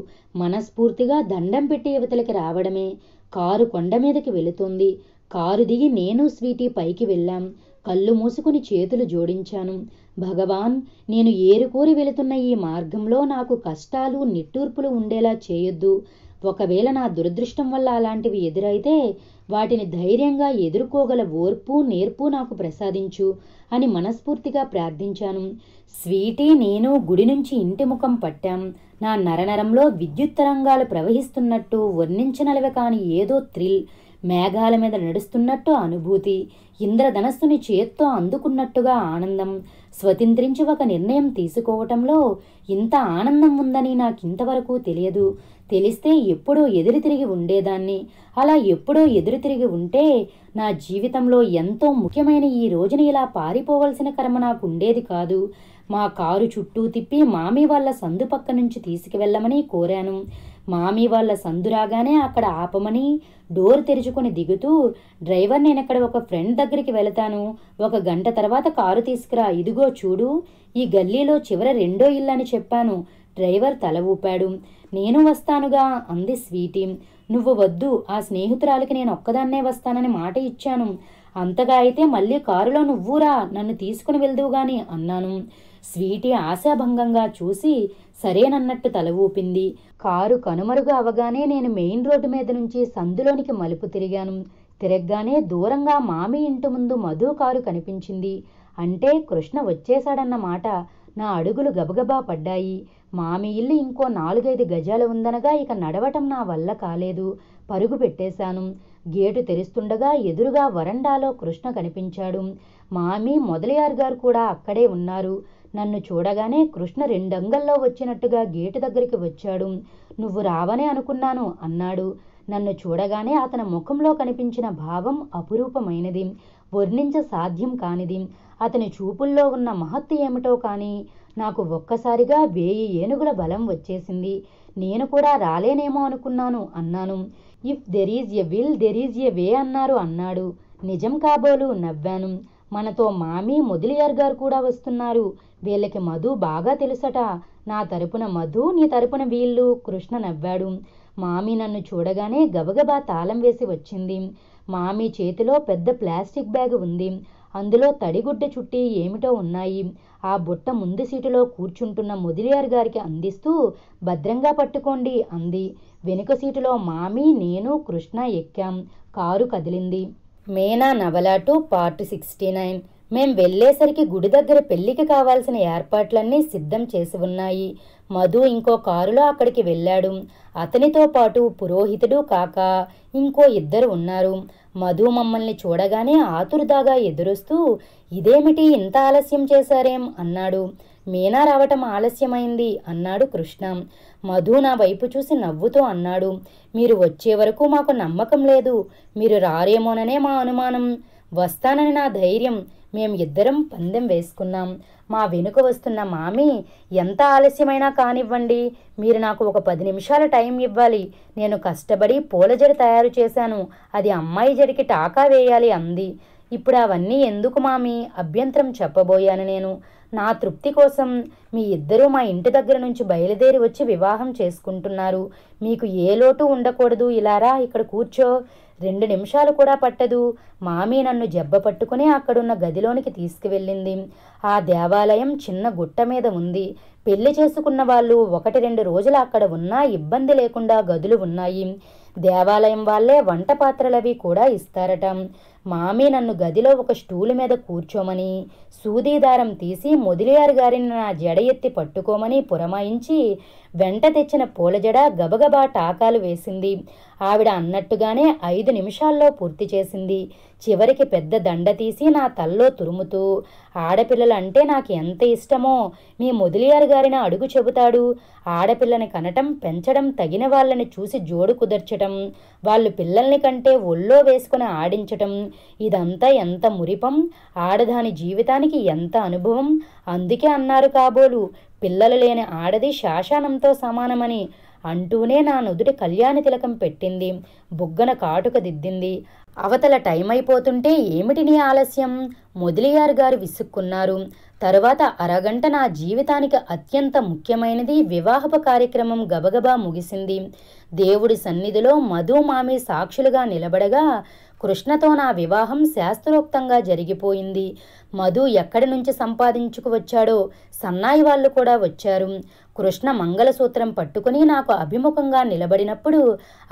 మనస్ఫూర్తిగా దండం పెట్టి యువతలకి రావడమే కారు కొండ మీదకి వెళుతుంది కారు దిగి నేను స్వీటీ పైకి వెళ్ళాం కళ్ళు మూసుకుని చేతులు జోడించాను భగవాన్ నేను ఏరుకోరి వెళుతున్న ఈ మార్గంలో నాకు కష్టాలు నిట్టూర్పులు ఉండేలా చేయొద్దు ఒకవేళ నా దురదృష్టం వల్ల అలాంటివి ఎదురైతే వాటిని ధైర్యంగా ఎదుర్కోగల ఓర్పు నేర్పు నాకు ప్రసాదించు అని మనస్ఫూర్తిగా ప్రార్థించాను స్వీటీ నేను గుడి నుంచి ఇంటి ముఖం పట్టాం నా నరనరంలో విద్యుత్ తరంగాలు ప్రవహిస్తున్నట్టు వర్ణించనలవ కాని ఏదో థ్రిల్ మేఘాల మీద నడుస్తున్నట్టు అనుభూతి ఇంద్రధనస్సుని చేత్తో అందుకున్నట్టుగా ఆనందం స్వతంత్రించి ఒక నిర్ణయం తీసుకోవటంలో ఇంత ఆనందం ఉందని నాకింతవరకు తెలియదు తెలిస్తే ఎప్పుడో ఎదురు తిరిగి ఉండేదాన్ని అలా ఎప్పుడో ఎదురు తిరిగి ఉంటే నా జీవితంలో ఎంతో ముఖ్యమైన ఈ రోజున ఇలా పారిపోవలసిన కర్మ నాకు ఉండేది కాదు మా కారు చుట్టూ తిప్పి మామి వాళ్ళ సందు పక్క నుంచి తీసుకువెళ్ళమని కోరాను మామీ వాళ్ళ సందురాగానే అక్కడ ఆపమని డోర్ తెరుచుకొని దిగుతూ డ్రైవర్ నేను అక్కడ ఒక ఫ్రెండ్ దగ్గరికి వెళతాను ఒక గంట తర్వాత కారు తీసుకురా ఇదిగో చూడు ఈ గల్లీలో చివర రెండో ఇల్లు అని చెప్పాను డ్రైవర్ తల ఊపాడు నేను వస్తానుగా అంది స్వీటీ నువ్వు వద్దు ఆ స్నేహితురాలికి నేను ఒక్కదాన్నే వస్తానని మాట ఇచ్చాను అంతగా అయితే మళ్ళీ కారులో నువ్వురా నన్ను తీసుకుని వెళ్దువు గాని అన్నాను స్వీటీ ఆశాభంగంగా చూసి సరేనన్నట్టు తల ఊపింది కారు కనుమరుగు అవగానే నేను మెయిన్ రోడ్డు మీద నుంచి సందులోనికి మలుపు తిరిగాను తిరగ్గానే దూరంగా మామి ఇంటి ముందు మధు కారు కనిపించింది అంటే కృష్ణ వచ్చేశాడన్నమాట నా అడుగులు గబగబా పడ్డాయి మామి ఇల్లు ఇంకో నాలుగైదు గజాలు ఉందనగా ఇక నడవటం నా వల్ల కాలేదు పరుగు పెట్టేశాను గేటు తెరుస్తుండగా ఎదురుగా వరండాలో కృష్ణ కనిపించాడు మామి మొదలయారు గారు కూడా అక్కడే ఉన్నారు నన్ను చూడగానే కృష్ణ రెండంగల్లో వచ్చినట్టుగా గేటు దగ్గరికి వచ్చాడు నువ్వు రావనే అనుకున్నాను అన్నాడు నన్ను చూడగానే అతని ముఖంలో కనిపించిన భావం అపురూపమైనది వర్ణించ సాధ్యం కానిది అతని చూపుల్లో ఉన్న మహత్తు ఏమిటో కానీ నాకు ఒక్కసారిగా వేయి ఏనుగుల బలం వచ్చేసింది నేను కూడా రాలేనేమో అనుకున్నాను అన్నాను if there is a will there is a way అన్నారు అన్నాడు నిజం కాబోలు నవ్వాను మనతో మామీ మొదలియార్ గారు కూడా వస్తున్నారు వీళ్ళకి మధు బాగా తెలుసట నా తరపున మధు నీ తరపున వీళ్ళు కృష్ణ నవ్వాడు మామి నన్ను చూడగానే గబగబా తాళం వేసి వచ్చింది మామి చేతిలో పెద్ద ప్లాస్టిక్ బ్యాగ్ ఉంది అందులో తడిగుడ్డ చుట్టి ఏమిటో ఉన్నాయి ఆ బుట్ట ముందు సీటులో కూర్చుంటున్న ముదిలియారు గారికి అందిస్తూ భద్రంగా పట్టుకోండి అంది వెనుక సీటులో మామి నేను కృష్ణ ఎక్కాం కారు కదిలింది మేనా నవలాటు పార్ట్ సిక్స్టీ నైన్ మేం వెళ్ళేసరికి గుడి దగ్గర పెళ్లికి కావాల్సిన ఏర్పాట్లన్నీ సిద్ధం చేసి ఉన్నాయి మధు ఇంకో కారులో అక్కడికి వెళ్ళాడు అతనితో పాటు పురోహితుడు కాక ఇంకో ఇద్దరు ఉన్నారు మధు మమ్మల్ని చూడగానే ఆతురుదాగా ఎదురుస్తూ ఇదేమిటి ఇంత ఆలస్యం చేశారేం అన్నాడు మీనా రావటం ఆలస్యమైంది అన్నాడు కృష్ణ మధు నా వైపు చూసి నవ్వుతూ అన్నాడు మీరు వచ్చే వరకు మాకు నమ్మకం లేదు మీరు రారేమోననే మా అనుమానం వస్తానని నా ధైర్యం మేము ఇద్దరం పందెం వేసుకున్నాం మా వెనుక వస్తున్న మామి ఎంత ఆలస్యమైనా కానివ్వండి మీరు నాకు ఒక పది నిమిషాల టైం ఇవ్వాలి నేను కష్టపడి పూల జడి తయారు చేశాను అది అమ్మాయి జడికి టాకా వేయాలి అంది ఇప్పుడు అవన్నీ ఎందుకు మామి అభ్యంతరం చెప్పబోయాను నేను నా తృప్తి కోసం మీ ఇద్దరూ మా ఇంటి దగ్గర నుంచి బయలుదేరి వచ్చి వివాహం చేసుకుంటున్నారు మీకు ఏ లోటు ఉండకూడదు ఇలారా ఇక్కడ కూర్చో రెండు నిమిషాలు కూడా పట్టదు మామీ నన్ను జబ్బ పట్టుకుని అక్కడున్న గదిలోనికి తీసుకువెళ్ళింది ఆ దేవాలయం చిన్న గుట్ట మీద ఉంది పెళ్లి చేసుకున్న వాళ్ళు ఒకటి రెండు రోజులు అక్కడ ఉన్నా ఇబ్బంది లేకుండా గదులు ఉన్నాయి దేవాలయం వాళ్ళే వంట పాత్రలవి కూడా ఇస్తారట మామీ నన్ను గదిలో ఒక స్టూలు మీద కూర్చోమని సూదీదారం తీసి మొదిలియారు గారిని నా జడ ఎత్తి పట్టుకోమని పురమాయించి వెంట తెచ్చిన పూల జడ గబగబా టాకాలు వేసింది ఆవిడ అన్నట్టుగానే ఐదు నిమిషాల్లో పూర్తి చేసింది చివరికి పెద్ద దండ తీసి నా తల్లో తురుముతూ ఆడపిల్లలంటే నాకు ఎంత ఇష్టమో మీ మొదలియారు గారిన అడుగు చెబుతాడు ఆడపిల్లని కనటం పెంచడం తగిన వాళ్ళని చూసి జోడు కుదర్చటం వాళ్ళు పిల్లల్ని కంటే ఒళ్ళో వేసుకుని ఆడించటం ఇదంతా ఎంత మురిపం ఆడదాని జీవితానికి ఎంత అనుభవం అందుకే అన్నారు కాబోలు పిల్లలు లేని ఆడది శాశానంతో సమానమని అంటూనే నా నుదుటి కళ్యాణ తిలకం పెట్టింది బుగ్గన కాటుక దిద్దింది అవతల టైం అయిపోతుంటే ఏమిటి నీ ఆలస్యం మొదలియారు గారు విసుక్కున్నారు తరువాత అరగంట నా జీవితానికి అత్యంత ముఖ్యమైనది వివాహపు కార్యక్రమం గబగబా ముగిసింది దేవుడి సన్నిధిలో మధు మామి సాక్షులుగా నిలబడగా కృష్ణతో నా వివాహం శాస్త్రోక్తంగా జరిగిపోయింది మధు ఎక్కడి నుంచి సంపాదించుకు వచ్చాడో సన్నాయి వాళ్ళు కూడా వచ్చారు కృష్ణ మంగళసూత్రం పట్టుకుని నాకు అభిముఖంగా నిలబడినప్పుడు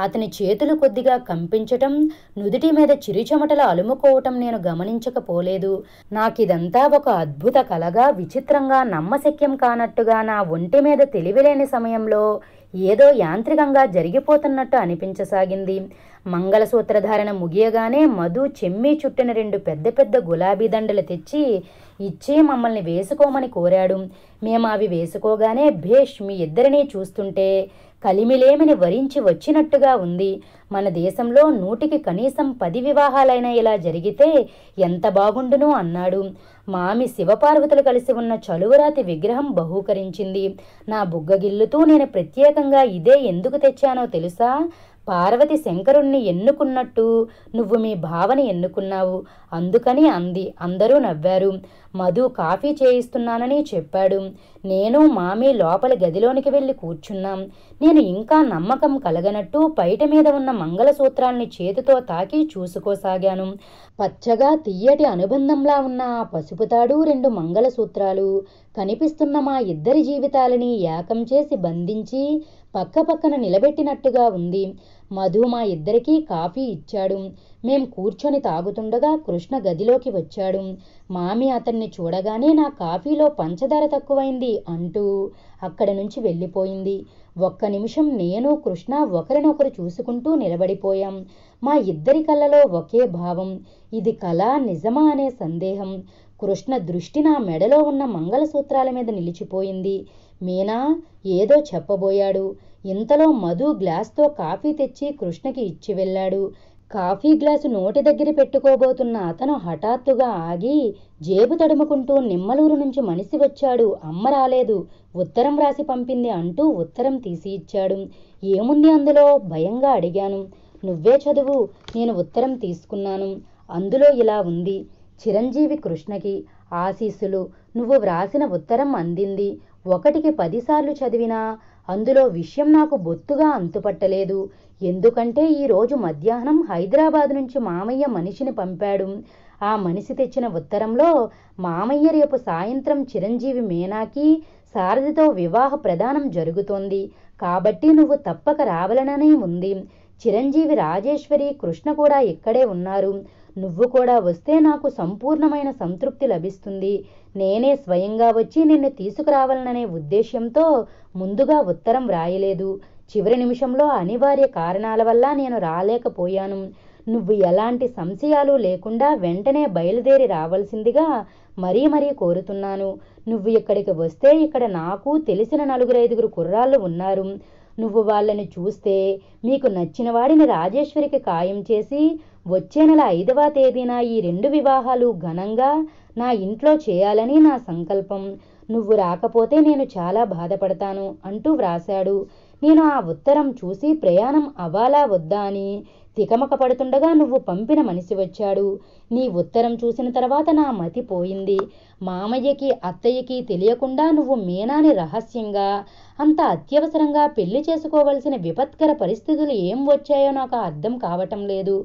అతని చేతులు కొద్దిగా కంపించటం నుదుటి మీద చిరుచెమటలు అలుముకోవటం నేను గమనించకపోలేదు నాకిదంతా ఒక అద్భుత కలగా విచిత్రంగా నమ్మశక్యం కానట్టుగా నా ఒంటి మీద తెలివిలేని సమయంలో ఏదో యాంత్రికంగా జరిగిపోతున్నట్టు అనిపించసాగింది మంగళసూత్రధారణ ముగియగానే మధు చెమ్మి చుట్టిన రెండు పెద్ద పెద్ద గులాబీ దండలు తెచ్చి ఇచ్చి మమ్మల్ని వేసుకోమని కోరాడు మేము అవి వేసుకోగానే భేష్ మీ ఇద్దరినీ చూస్తుంటే కలిమిలేమిని వరించి వచ్చినట్టుగా ఉంది మన దేశంలో నూటికి కనీసం పది వివాహాలైనా ఇలా జరిగితే ఎంత బాగుండును అన్నాడు మామి శివపార్వతులు కలిసి ఉన్న చలువరాతి విగ్రహం బహూకరించింది నా బుగ్గగిల్లుతూ నేను ప్రత్యేకంగా ఇదే ఎందుకు తెచ్చానో తెలుసా పార్వతి శంకరుణ్ణి ఎన్నుకున్నట్టు నువ్వు మీ భావని ఎన్నుకున్నావు అందుకని అంది అందరూ నవ్వారు మధు కాఫీ చేయిస్తున్నానని చెప్పాడు నేను మామీ లోపల గదిలోనికి వెళ్ళి కూర్చున్నాం నేను ఇంకా నమ్మకం కలగనట్టు పైట మీద ఉన్న మంగళసూత్రాన్ని చేతితో తాకి చూసుకోసాగాను పచ్చగా తీయటి అనుబంధంలా ఉన్న ఆ పసుపుతాడు రెండు మంగళసూత్రాలు కనిపిస్తున్న మా ఇద్దరి జీవితాలని ఏకం చేసి బంధించి పక్కపక్కన నిలబెట్టినట్టుగా ఉంది మధు మా ఇద్దరికీ కాఫీ ఇచ్చాడు మేం కూర్చొని తాగుతుండగా కృష్ణ గదిలోకి వచ్చాడు మామి అతన్ని చూడగానే నా కాఫీలో పంచదార తక్కువైంది అంటూ అక్కడి నుంచి వెళ్ళిపోయింది ఒక్క నిమిషం నేను కృష్ణ ఒకరినొకరు చూసుకుంటూ నిలబడిపోయాం మా ఇద్దరి కళ్ళలో ఒకే భావం ఇది కళ నిజమా అనే సందేహం కృష్ణ దృష్టి నా మెడలో ఉన్న మంగళసూత్రాల మీద నిలిచిపోయింది మీనా ఏదో చెప్పబోయాడు ఇంతలో మధు గ్లాస్తో కాఫీ తెచ్చి కృష్ణకి ఇచ్చి వెళ్ళాడు కాఫీ గ్లాసు నోటి దగ్గర పెట్టుకోబోతున్న అతను హఠాత్తుగా ఆగి జేబు తడుముకుంటూ నిమ్మలూరు నుంచి మనిషి వచ్చాడు అమ్మ రాలేదు ఉత్తరం రాసి పంపింది అంటూ ఉత్తరం తీసి ఇచ్చాడు ఏముంది అందులో భయంగా అడిగాను నువ్వే చదువు నేను ఉత్తరం తీసుకున్నాను అందులో ఇలా ఉంది చిరంజీవి కృష్ణకి ఆశీస్సులు నువ్వు వ్రాసిన ఉత్తరం అందింది ఒకటికి పదిసార్లు చదివినా అందులో విషయం నాకు బొత్తుగా అంతుపట్టలేదు ఎందుకంటే ఈరోజు మధ్యాహ్నం హైదరాబాద్ నుంచి మామయ్య మనిషిని పంపాడు ఆ మనిషి తెచ్చిన ఉత్తరంలో మామయ్య రేపు సాయంత్రం చిరంజీవి మేనాకి సారథితో వివాహ ప్రదానం జరుగుతోంది కాబట్టి నువ్వు తప్పక రావాలననే ఉంది చిరంజీవి రాజేశ్వరి కృష్ణ కూడా ఇక్కడే ఉన్నారు నువ్వు కూడా వస్తే నాకు సంపూర్ణమైన సంతృప్తి లభిస్తుంది నేనే స్వయంగా వచ్చి నిన్ను తీసుకురావాలననే ఉద్దేశ్యంతో ముందుగా ఉత్తరం వ్రాయలేదు చివరి నిమిషంలో అనివార్య కారణాల వల్ల నేను రాలేకపోయాను నువ్వు ఎలాంటి సంశయాలు లేకుండా వెంటనే బయలుదేరి రావాల్సిందిగా మరీ మరీ కోరుతున్నాను నువ్వు ఇక్కడికి వస్తే ఇక్కడ నాకు తెలిసిన నలుగురైదుగురు కుర్రాళ్ళు ఉన్నారు నువ్వు వాళ్ళని చూస్తే మీకు నచ్చిన వాడిని రాజేశ్వరికి ఖాయం చేసి వచ్చే నెల ఐదవ తేదీన ఈ రెండు వివాహాలు ఘనంగా నా ఇంట్లో చేయాలని నా సంకల్పం నువ్వు రాకపోతే నేను చాలా బాధపడతాను అంటూ వ్రాశాడు నేను ఆ ఉత్తరం చూసి ప్రయాణం అవ్వాలా వద్దా అని తికమక పడుతుండగా నువ్వు పంపిన మనిషి వచ్చాడు నీ ఉత్తరం చూసిన తర్వాత నా మతి పోయింది మామయ్యకి అత్తయ్యకి తెలియకుండా నువ్వు మీనాని రహస్యంగా అంత అత్యవసరంగా పెళ్లి చేసుకోవలసిన విపత్కర పరిస్థితులు ఏం వచ్చాయో నాకు అర్థం కావటం లేదు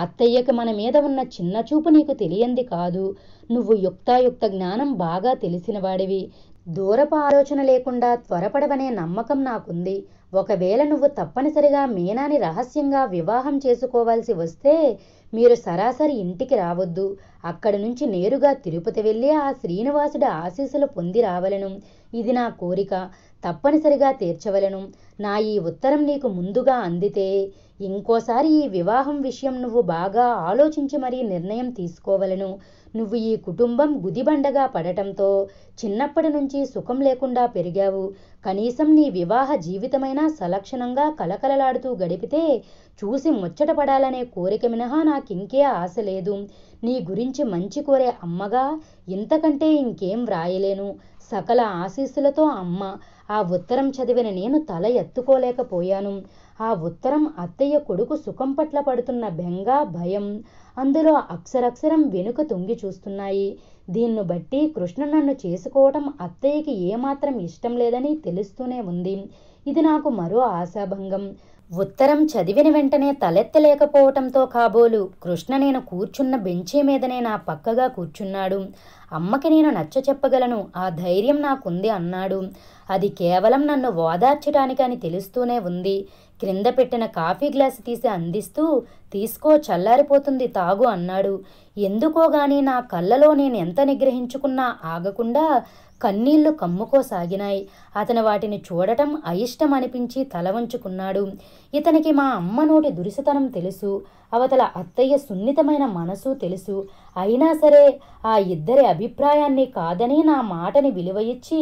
అత్తయ్యకి మన మీద ఉన్న చిన్న చూపు నీకు తెలియంది కాదు నువ్వు యుక్తాయుక్త జ్ఞానం బాగా తెలిసినవాడివి దూరపు ఆలోచన లేకుండా త్వరపడవనే నమ్మకం నాకుంది ఒకవేళ నువ్వు తప్పనిసరిగా మీనాని రహస్యంగా వివాహం చేసుకోవాల్సి వస్తే మీరు సరాసరి ఇంటికి రావద్దు అక్కడి నుంచి నేరుగా తిరుపతి వెళ్ళి ఆ శ్రీనివాసుడి ఆశీస్సులు పొంది రావలను ఇది నా కోరిక తప్పనిసరిగా తీర్చవలను నా ఈ ఉత్తరం నీకు ముందుగా అందితే ఇంకోసారి ఈ వివాహం విషయం నువ్వు బాగా ఆలోచించి మరీ నిర్ణయం తీసుకోవలను నువ్వు ఈ కుటుంబం గుదిబండగా పడటంతో చిన్నప్పటి నుంచి సుఖం లేకుండా పెరిగావు కనీసం నీ వివాహ జీవితమైనా సలక్షణంగా కలకలలాడుతూ గడిపితే చూసి ముచ్చటపడాలనే కోరిక మినహా నాకింకే ఆశ లేదు నీ గురించి మంచి కోరే అమ్మగా ఇంతకంటే ఇంకేం వ్రాయలేను సకల ఆశీస్సులతో అమ్మ ఆ ఉత్తరం చదివిన నేను తల ఎత్తుకోలేకపోయాను ఆ ఉత్తరం అత్తయ్య కొడుకు సుఖం పట్ల పడుతున్న బెంగ భయం అందులో అక్షరక్షరం వెనుక తొంగి చూస్తున్నాయి దీన్ను బట్టి కృష్ణ నన్ను చేసుకోవటం అత్తయ్యకి ఏమాత్రం ఇష్టం లేదని తెలుస్తూనే ఉంది ఇది నాకు మరో ఆశాభంగం ఉత్తరం చదివిన వెంటనే తలెత్తలేకపోవటంతో కాబోలు కృష్ణ నేను కూర్చున్న బెంచీ మీదనే నా పక్కగా కూర్చున్నాడు అమ్మకి నేను నచ్చ చెప్పగలను ఆ ధైర్యం నాకుంది అన్నాడు అది కేవలం నన్ను ఓదార్చడానికని తెలుస్తూనే ఉంది క్రింద పెట్టిన కాఫీ గ్లాసు తీసి అందిస్తూ తీసుకో చల్లారిపోతుంది తాగు అన్నాడు ఎందుకో నా కళ్ళలో నేను ఎంత నిగ్రహించుకున్నా ఆగకుండా కన్నీళ్లు కమ్ముకోసాగినాయి అతను వాటిని చూడటం అయిష్టం అనిపించి తల వంచుకున్నాడు ఇతనికి మా అమ్మ నోటి దురిసతనం తెలుసు అవతల అత్తయ్య సున్నితమైన మనసు తెలుసు అయినా సరే ఆ ఇద్దరి అభిప్రాయాన్ని కాదని నా మాటని విలువ ఇచ్చి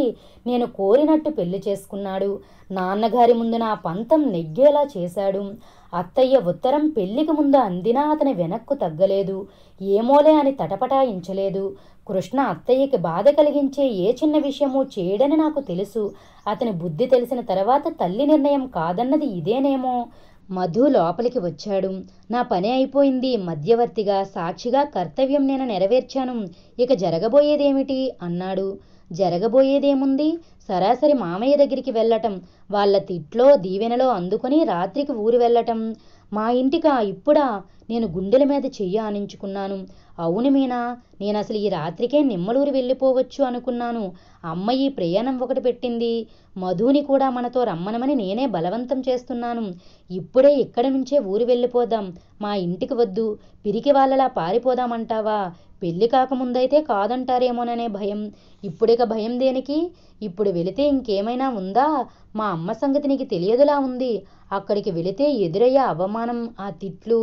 నేను కోరినట్టు పెళ్లి చేసుకున్నాడు నాన్నగారి ముందు నా పంతం నెగ్గేలా చేశాడు అత్తయ్య ఉత్తరం పెళ్లికి ముందు అందినా అతని వెనక్కు తగ్గలేదు ఏమోలే అని తటపటాయించలేదు కృష్ణ అత్తయ్యకి బాధ కలిగించే ఏ చిన్న విషయమూ చేయడని నాకు తెలుసు అతని బుద్ధి తెలిసిన తర్వాత తల్లి నిర్ణయం కాదన్నది ఇదేనేమో మధు లోపలికి వచ్చాడు నా పని అయిపోయింది మధ్యవర్తిగా సాక్షిగా కర్తవ్యం నేను నెరవేర్చాను ఇక జరగబోయేదేమిటి అన్నాడు జరగబోయేదేముంది సరాసరి మామయ్య దగ్గరికి వెళ్ళటం వాళ్ళ తిట్లో దీవెనలో అందుకొని రాత్రికి ఊరు వెళ్ళటం మా ఇంటికా ఇప్పుడా నేను గుండెల మీద చెయ్యి ఆనించుకున్నాను అవును మీనా నేను అసలు ఈ రాత్రికే నిమ్మలూరు వెళ్ళిపోవచ్చు అనుకున్నాను అమ్మ ఈ ప్రయాణం ఒకటి పెట్టింది మధుని కూడా మనతో రమ్మనమని నేనే బలవంతం చేస్తున్నాను ఇప్పుడే ఇక్కడ నుంచే ఊరు వెళ్ళిపోదాం మా ఇంటికి వద్దు పిరికి వాళ్ళలా పారిపోదామంటావా పెళ్లి కాకముందైతే కాదంటారేమోననే భయం ఇప్పుడిక భయం దేనికి ఇప్పుడు వెళితే ఇంకేమైనా ఉందా మా అమ్మ సంగతి నీకు తెలియదులా ఉంది అక్కడికి వెళితే ఎదురయ్యే అవమానం ఆ తిట్లు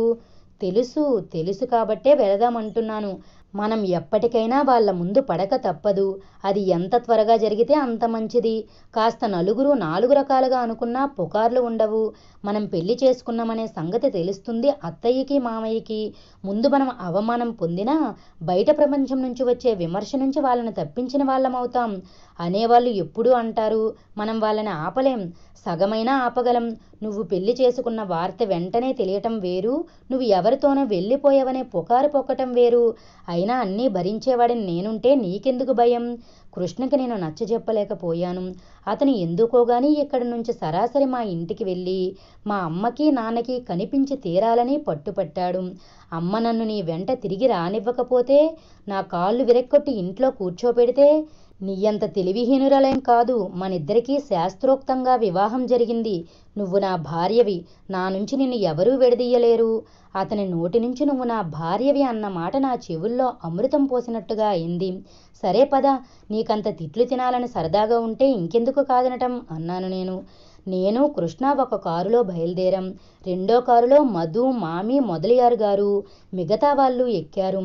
తెలుసు తెలుసు కాబట్టే వెళదామంటున్నాను మనం ఎప్పటికైనా వాళ్ళ ముందు పడక తప్పదు అది ఎంత త్వరగా జరిగితే అంత మంచిది కాస్త నలుగురు నాలుగు రకాలుగా అనుకున్నా పుకార్లు ఉండవు మనం పెళ్లి చేసుకున్నామనే సంగతి తెలుస్తుంది అత్తయ్యకి మామయ్యకి ముందు మనం అవమానం పొందినా బయట ప్రపంచం నుంచి వచ్చే విమర్శ నుంచి వాళ్ళని తప్పించిన వాళ్ళమవుతాం అనేవాళ్ళు ఎప్పుడూ అంటారు మనం వాళ్ళని ఆపలేం సగమైనా ఆపగలం నువ్వు పెళ్లి చేసుకున్న వార్త వెంటనే తెలియటం వేరు నువ్వు ఎవరితోనో వెళ్ళిపోయావనే పుకారు పొక్కటం వేరు అయినా అన్నీ భరించేవాడిని నేనుంటే నీకెందుకు భయం కృష్ణకి నేను నచ్చజెప్పలేకపోయాను అతను ఎందుకోగాని ఇక్కడి నుంచి సరాసరి మా ఇంటికి వెళ్ళి మా అమ్మకి నాన్నకి కనిపించి తీరాలని పట్టుపట్టాడు అమ్మ నన్ను నీ వెంట తిరిగి రానివ్వకపోతే నా కాళ్ళు విరక్కొట్టి ఇంట్లో కూర్చోపెడితే నీ అంత తెలివిహీనురాలేం కాదు మనిద్దరికీ శాస్త్రోక్తంగా వివాహం జరిగింది నువ్వు నా భార్యవి నా నుంచి నిన్ను ఎవరూ విడదీయలేరు అతని నోటి నుంచి నువ్వు నా భార్యవి అన్న మాట నా చెవుల్లో అమృతం పోసినట్టుగా అయింది సరే పద నీకంత తిట్లు తినాలని సరదాగా ఉంటే ఇంకెందుకు కాదనటం అన్నాను నేను నేను కృష్ణ ఒక కారులో బయలుదేరాం రెండో కారులో మధు మామి మొదలయ్యారు గారు మిగతా వాళ్ళు ఎక్కారు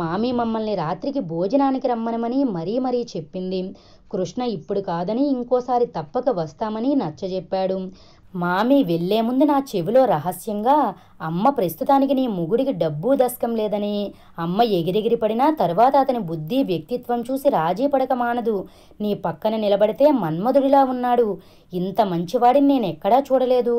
మామి మమ్మల్ని రాత్రికి భోజనానికి రమ్మనమని మరీ మరీ చెప్పింది కృష్ణ ఇప్పుడు కాదని ఇంకోసారి తప్పక వస్తామని నచ్చజెప్పాడు మామి వెళ్లే ముందు నా చెవిలో రహస్యంగా అమ్మ ప్రస్తుతానికి నీ ముగుడికి డబ్బు దశకం లేదని అమ్మ ఎగిరెగిరి పడినా తర్వాత అతని బుద్ధి వ్యక్తిత్వం చూసి రాజీ పడక మానదు నీ పక్కన నిలబడితే మన్మధుడిలా ఉన్నాడు ఇంత మంచివాడిని నేను ఎక్కడా చూడలేదు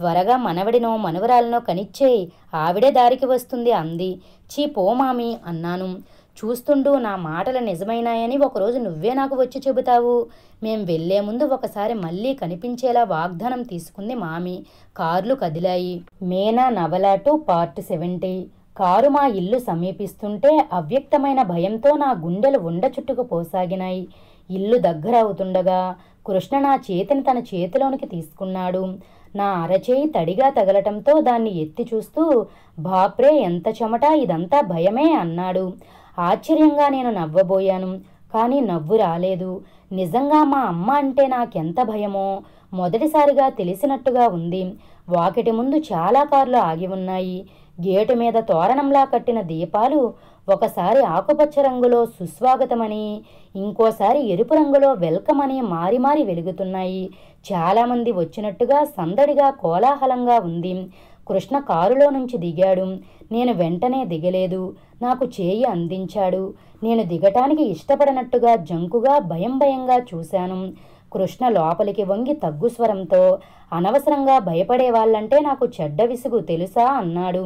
త్వరగా మనవడినో మనవరాలనో కనిచ్చేయి ఆవిడే దారికి వస్తుంది అంది చీ పో మామీ అన్నాను చూస్తుండు నా మాటలు నిజమైనాయని ఒకరోజు నువ్వే నాకు వచ్చి చెబుతావు మేం వెళ్లే ముందు ఒకసారి మళ్ళీ కనిపించేలా వాగ్దానం తీసుకుంది మామి కార్లు కదిలాయి మేనా నవలాటు పార్ట్ సెవెంటీ కారు మా ఇల్లు సమీపిస్తుంటే అవ్యక్తమైన భయంతో నా గుండెలు ఉండ పోసాగినాయి ఇల్లు దగ్గర అవుతుండగా కృష్ణ నా చేతిని తన చేతిలోనికి తీసుకున్నాడు నా అరచేయి తడిగా తగలటంతో దాన్ని ఎత్తి చూస్తూ బాప్రే ఎంత చెమట ఇదంతా భయమే అన్నాడు ఆశ్చర్యంగా నేను నవ్వబోయాను కానీ నవ్వు రాలేదు నిజంగా మా అమ్మ అంటే నాకెంత భయమో మొదటిసారిగా తెలిసినట్టుగా ఉంది వాకిటి ముందు చాలా కార్లు ఆగి ఉన్నాయి గేటు మీద తోరణంలా కట్టిన దీపాలు ఒకసారి ఆకుపచ్చ రంగులో సుస్వాగతమని ఇంకోసారి ఎరుపు రంగులో వెల్కమ్ అని మారి మారి వెలుగుతున్నాయి చాలామంది వచ్చినట్టుగా సందడిగా కోలాహలంగా ఉంది కృష్ణ కారులో నుంచి దిగాడు నేను వెంటనే దిగలేదు నాకు చేయి అందించాడు నేను దిగటానికి ఇష్టపడనట్టుగా జంకుగా భయం భయంగా చూశాను కృష్ణ లోపలికి వంగి తగ్గు స్వరంతో అనవసరంగా భయపడే వాళ్ళంటే నాకు చెడ్డ విసుగు తెలుసా అన్నాడు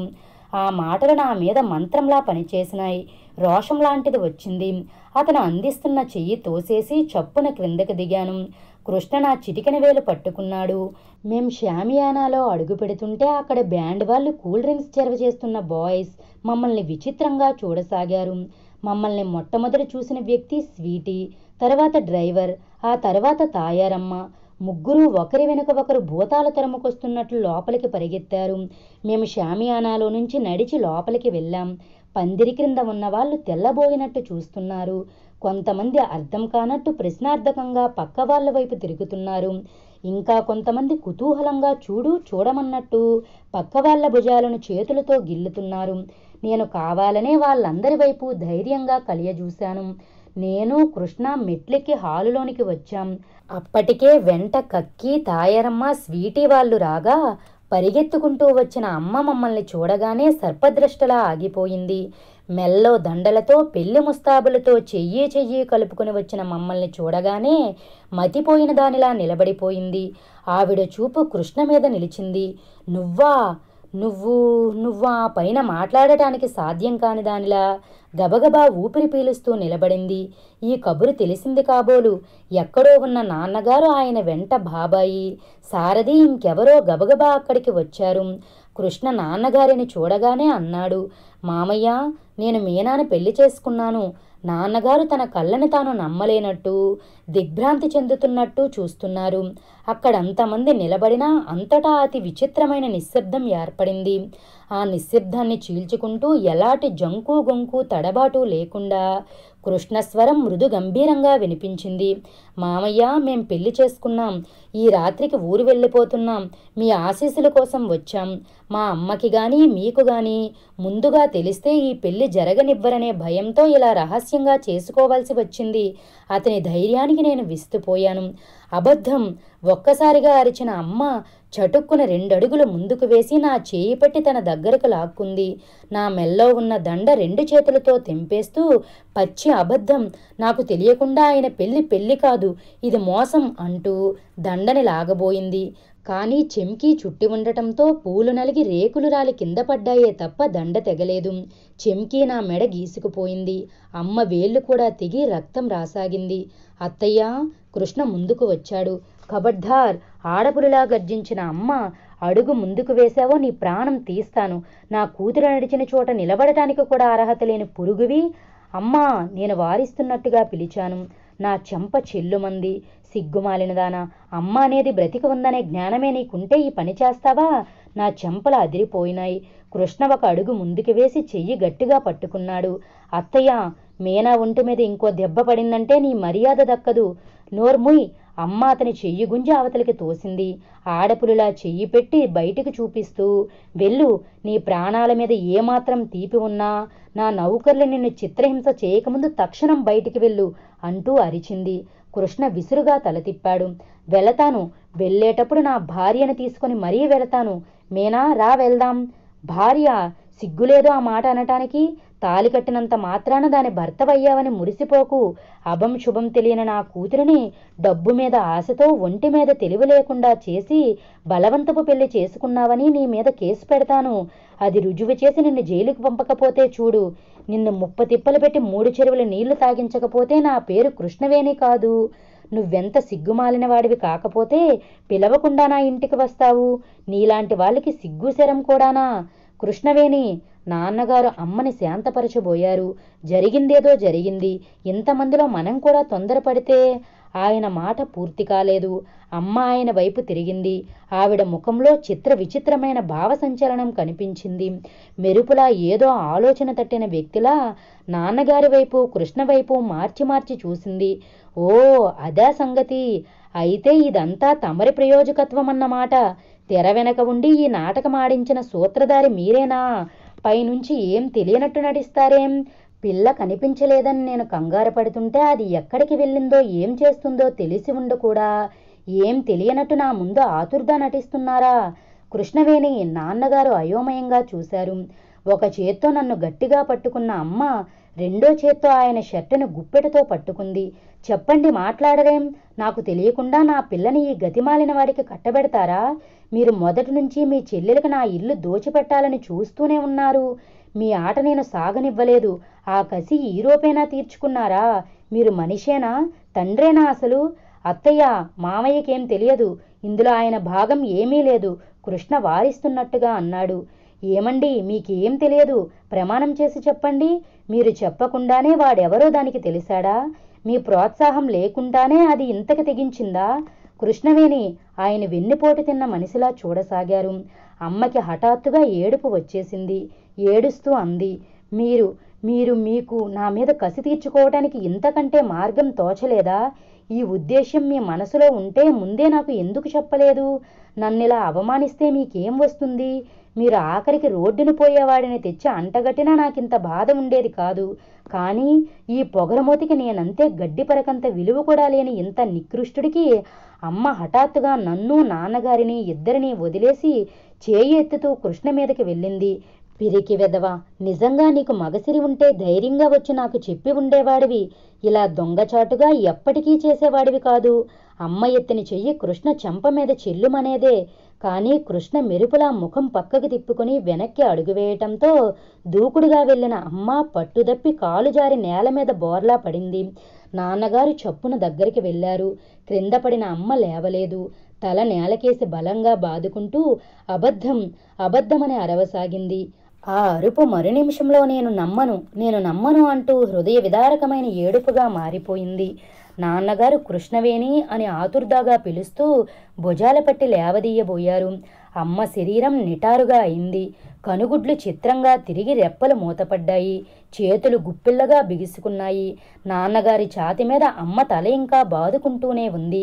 ఆ మాటలు నా మీద మంత్రంలా పనిచేసినాయి రోషం లాంటిది వచ్చింది అతను అందిస్తున్న చెయ్యి తోసేసి చప్పున క్రిందకి దిగాను కృష్ణ నా చిటికెన వేలు పట్టుకున్నాడు మేం షామియానాలో అడుగు పెడుతుంటే అక్కడ బ్యాండ్ వాళ్ళు కూల్ డ్రింక్స్ చెరవ చేస్తున్న బాయ్స్ మమ్మల్ని విచిత్రంగా చూడసాగారు మమ్మల్ని మొట్టమొదటి చూసిన వ్యక్తి స్వీటీ తర్వాత డ్రైవర్ ఆ తర్వాత తాయారమ్మ ముగ్గురు ఒకరి వెనుక ఒకరు భూతాల తరముకొస్తున్నట్లు లోపలికి పరిగెత్తారు మేము షామియానాలో నుంచి నడిచి లోపలికి వెళ్ళాం పందిరి క్రింద ఉన్న వాళ్ళు తెల్లబోయినట్టు చూస్తున్నారు కొంతమంది అర్థం కానట్టు ప్రశ్నార్థకంగా పక్క వాళ్ళ వైపు తిరుగుతున్నారు ఇంకా కొంతమంది కుతూహలంగా చూడు చూడమన్నట్టు పక్క వాళ్ళ భుజాలను చేతులతో గిల్లుతున్నారు నేను కావాలనే వాళ్ళందరి వైపు ధైర్యంగా కలియజూశాను నేను కృష్ణ మెట్లకి హాలులోనికి వచ్చాం అప్పటికే వెంట కక్కి తాయారమ్మ స్వీటీ వాళ్ళు రాగా పరిగెత్తుకుంటూ వచ్చిన అమ్మ మమ్మల్ని చూడగానే సర్పద్రష్టలా ఆగిపోయింది మెల్లో దండలతో పెళ్లి ముస్తాబులతో చెయ్యి చెయ్యి కలుపుకుని వచ్చిన మమ్మల్ని చూడగానే మతిపోయిన దానిలా నిలబడిపోయింది ఆవిడ చూపు కృష్ణ మీద నిలిచింది నువ్వా నువ్వు నువ్వా పైన మాట్లాడటానికి సాధ్యం కాని దానిలా గబగబా ఊపిరి పీలుస్తూ నిలబడింది ఈ కబురు తెలిసింది కాబోలు ఎక్కడో ఉన్న నాన్నగారు ఆయన వెంట బాబాయి సారథి ఇంకెవరో గబగబా అక్కడికి వచ్చారు కృష్ణ నాన్నగారిని చూడగానే అన్నాడు మామయ్య నేను మీనాను పెళ్లి చేసుకున్నాను నాన్నగారు తన కళ్ళని తాను నమ్మలేనట్టు దిగ్భ్రాంతి చెందుతున్నట్టు చూస్తున్నారు అక్కడంతమంది నిలబడినా అంతటా అతి విచిత్రమైన నిశ్శబ్దం ఏర్పడింది ఆ నిశ్శబ్దాన్ని చీల్చుకుంటూ ఎలాంటి జంకు గొంకు తడబాటు లేకుండా కృష్ణస్వరం మృదు గంభీరంగా వినిపించింది మామయ్య మేం పెళ్లి చేసుకున్నాం ఈ రాత్రికి ఊరు వెళ్ళిపోతున్నాం మీ ఆశీస్సుల కోసం వచ్చాం మా అమ్మకి గాని మీకు గాని ముందుగా తెలిస్తే ఈ పెళ్లి జరగనివ్వరనే భయంతో ఇలా రహస్యంగా చేసుకోవాల్సి వచ్చింది అతని ధైర్యానికి నేను విస్తుపోయాను అబద్ధం ఒక్కసారిగా అరిచిన అమ్మ చటుక్కున రెండడుగులు ముందుకు వేసి నా చేయి పట్టి తన దగ్గరకు లాక్కుంది నా మెల్లో ఉన్న దండ రెండు చేతులతో తెంపేస్తూ పచ్చి అబద్ధం నాకు తెలియకుండా ఆయన పెళ్లి పెళ్లి కాదు ఇది మోసం అంటూ దండని లాగబోయింది కానీ చెంకి చుట్టి ఉండటంతో పూలు నలిగి రేకులు రాలి కింద పడ్డాయే తప్ప దండ తెగలేదు చెంకి నా మెడ గీసుకుపోయింది అమ్మ వేళ్ళు కూడా తెగి రక్తం రాసాగింది అత్తయ్య కృష్ణ ముందుకు వచ్చాడు ఖబర్దార్ ఆడపులిలా గర్జించిన అమ్మ అడుగు ముందుకు వేశావో నీ ప్రాణం తీస్తాను నా కూతురు నడిచిన చోట నిలబడటానికి కూడా అర్హత లేని పురుగువి అమ్మా నేను వారిస్తున్నట్టుగా పిలిచాను నా చెంప చెల్లుమంది సిగ్గుమాలినదానా అమ్మ అనేది బ్రతికి ఉందనే జ్ఞానమే నీకుంటే ఈ పని చేస్తావా నా చెంపలు అదిరిపోయినాయి కృష్ణ ఒక అడుగు ముందుకు వేసి చెయ్యి గట్టిగా పట్టుకున్నాడు అత్తయ్య మీనా ఒంటి మీద ఇంకో దెబ్బ పడిందంటే నీ మర్యాద దక్కదు నోర్ముయ్ అమ్మ అతని చెయ్యి గుంజి అవతలికి తోసింది ఆడపులులా చెయ్యి పెట్టి బయటికి చూపిస్తూ వెళ్ళు నీ ప్రాణాల మీద ఏమాత్రం తీపి ఉన్నా నా నౌకర్లు నిన్ను చిత్రహింస చేయకముందు తక్షణం బయటికి వెళ్ళు అంటూ అరిచింది కృష్ణ విసురుగా తల తిప్పాడు వెళతాను వెళ్ళేటప్పుడు నా భార్యను తీసుకొని మరీ వెళతాను మేనా రా వెళ్దాం భార్య సిగ్గులేదో ఆ మాట అనటానికి తాలి కట్టినంత మాత్రాన దాని భర్తవయ్యావని మురిసిపోకు అభం శుభం తెలియని నా కూతురిని డబ్బు మీద ఆశతో ఒంటి మీద తెలివి లేకుండా చేసి బలవంతపు పెళ్లి చేసుకున్నావని నీ మీద కేసు పెడతాను అది రుజువు చేసి నిన్ను జైలుకు పంపకపోతే చూడు నిన్ను ముప్ప తిప్పలు పెట్టి మూడు చెరువుల నీళ్లు తాగించకపోతే నా పేరు కృష్ణవేణి కాదు నువ్వెంత సిగ్గుమాలిన వాడివి కాకపోతే పిలవకుండా నా ఇంటికి వస్తావు నీలాంటి వాళ్ళకి సిగ్గు శరం కూడానా కృష్ణవేణి నాన్నగారు అమ్మని శాంతపరచబోయారు జరిగిందేదో జరిగింది ఇంతమందిలో మనం కూడా తొందరపడితే ఆయన మాట పూర్తి కాలేదు అమ్మ ఆయన వైపు తిరిగింది ఆవిడ ముఖంలో చిత్ర విచిత్రమైన భావ సంచలనం కనిపించింది మెరుపులా ఏదో ఆలోచన తట్టిన వ్యక్తిలా నాన్నగారి వైపు కృష్ణ వైపు మార్చి మార్చి చూసింది ఓ అదా సంగతి అయితే ఇదంతా తమరి ప్రయోజకత్వం అన్నమాట తెర వెనక ఉండి ఈ నాటకం ఆడించిన సూత్రధారి మీరేనా పైనుంచి ఏం తెలియనట్టు నటిస్తారేం పిల్ల కనిపించలేదని నేను కంగారు పడుతుంటే అది ఎక్కడికి వెళ్ళిందో ఏం చేస్తుందో తెలిసి ఉండకూడా ఏం తెలియనట్టు నా ముందు ఆతుర్గా నటిస్తున్నారా కృష్ణవేణి నాన్నగారు అయోమయంగా చూశారు ఒక చేత్తో నన్ను గట్టిగా పట్టుకున్న అమ్మ రెండో చేత్తో ఆయన షర్టును గుప్పెటతో పట్టుకుంది చెప్పండి మాట్లాడరేం నాకు తెలియకుండా నా పిల్లని ఈ గతిమాలిన వాడికి కట్టబెడతారా మీరు మొదటి నుంచి మీ చెల్లెలకు నా ఇల్లు దోచిపెట్టాలని చూస్తూనే ఉన్నారు మీ ఆట నేను సాగనివ్వలేదు ఆ కసి ఈరోపైనా తీర్చుకున్నారా మీరు మనిషేనా తండ్రేనా అసలు అత్తయ్య మామయ్యకేం తెలియదు ఇందులో ఆయన భాగం ఏమీ లేదు కృష్ణ వారిస్తున్నట్టుగా అన్నాడు ఏమండి మీకేం తెలియదు ప్రమాణం చేసి చెప్పండి మీరు చెప్పకుండానే వాడెవరో దానికి తెలిసాడా మీ ప్రోత్సాహం లేకుండానే అది ఇంతకు తెగించిందా కృష్ణవేణి ఆయన వెన్నుపోటు తిన్న మనిషిలా చూడసాగారు అమ్మకి హఠాత్తుగా ఏడుపు వచ్చేసింది ఏడుస్తూ అంది మీరు మీరు మీకు నా మీద కసి తీర్చుకోవటానికి ఇంతకంటే మార్గం తోచలేదా ఈ ఉద్దేశ్యం మీ మనసులో ఉంటే ముందే నాకు ఎందుకు చెప్పలేదు నన్నిలా అవమానిస్తే మీకేం వస్తుంది మీరు ఆఖరికి రోడ్డును పోయేవాడిని తెచ్చి అంటగట్టినా నాకింత బాధ ఉండేది కాదు కానీ ఈ పొగరమూతికి నేనంతే గడ్డి పరకంత విలువ కూడా లేని ఇంత నికృష్టుడికి అమ్మ హఠాత్తుగా నన్ను నాన్నగారిని ఇద్దరిని వదిలేసి చేయి ఎత్తుతూ కృష్ణ మీదకి వెళ్ళింది పిరికి వెదవా నిజంగా నీకు మగసిరి ఉంటే ధైర్యంగా వచ్చి నాకు చెప్పి ఉండేవాడివి ఇలా దొంగచాటుగా ఎప్పటికీ చేసేవాడివి కాదు అమ్మ ఎత్తిని చెయ్యి కృష్ణ చెంప మీద చెల్లుమనేదే కానీ కృష్ణ మెరుపులా ముఖం పక్కకు తిప్పుకుని వెనక్కి అడుగువేయటంతో దూకుడుగా వెళ్ళిన అమ్మ పట్టుదప్పి కాలు జారి నేల మీద బోర్లా పడింది నాన్నగారు చప్పున దగ్గరికి వెళ్ళారు క్రింద పడిన అమ్మ లేవలేదు తల నేలకేసి బలంగా బాదుకుంటూ అబద్ధం అబద్ధమని అరవసాగింది ఆ అరుపు మరునిమిషంలో నేను నమ్మను నేను నమ్మను అంటూ హృదయ విదారకమైన ఏడుపుగా మారిపోయింది నాన్నగారు కృష్ణవేణి అని ఆతుర్దాగా పిలుస్తూ భుజాల పట్టి లేవదీయబోయారు అమ్మ శరీరం నిటారుగా అయింది కనుగుడ్లు చిత్రంగా తిరిగి రెప్పలు మూతపడ్డాయి చేతులు గుప్పిళ్ళగా బిగుసుకున్నాయి నాన్నగారి ఛాతి మీద అమ్మ తల ఇంకా బాదుకుంటూనే ఉంది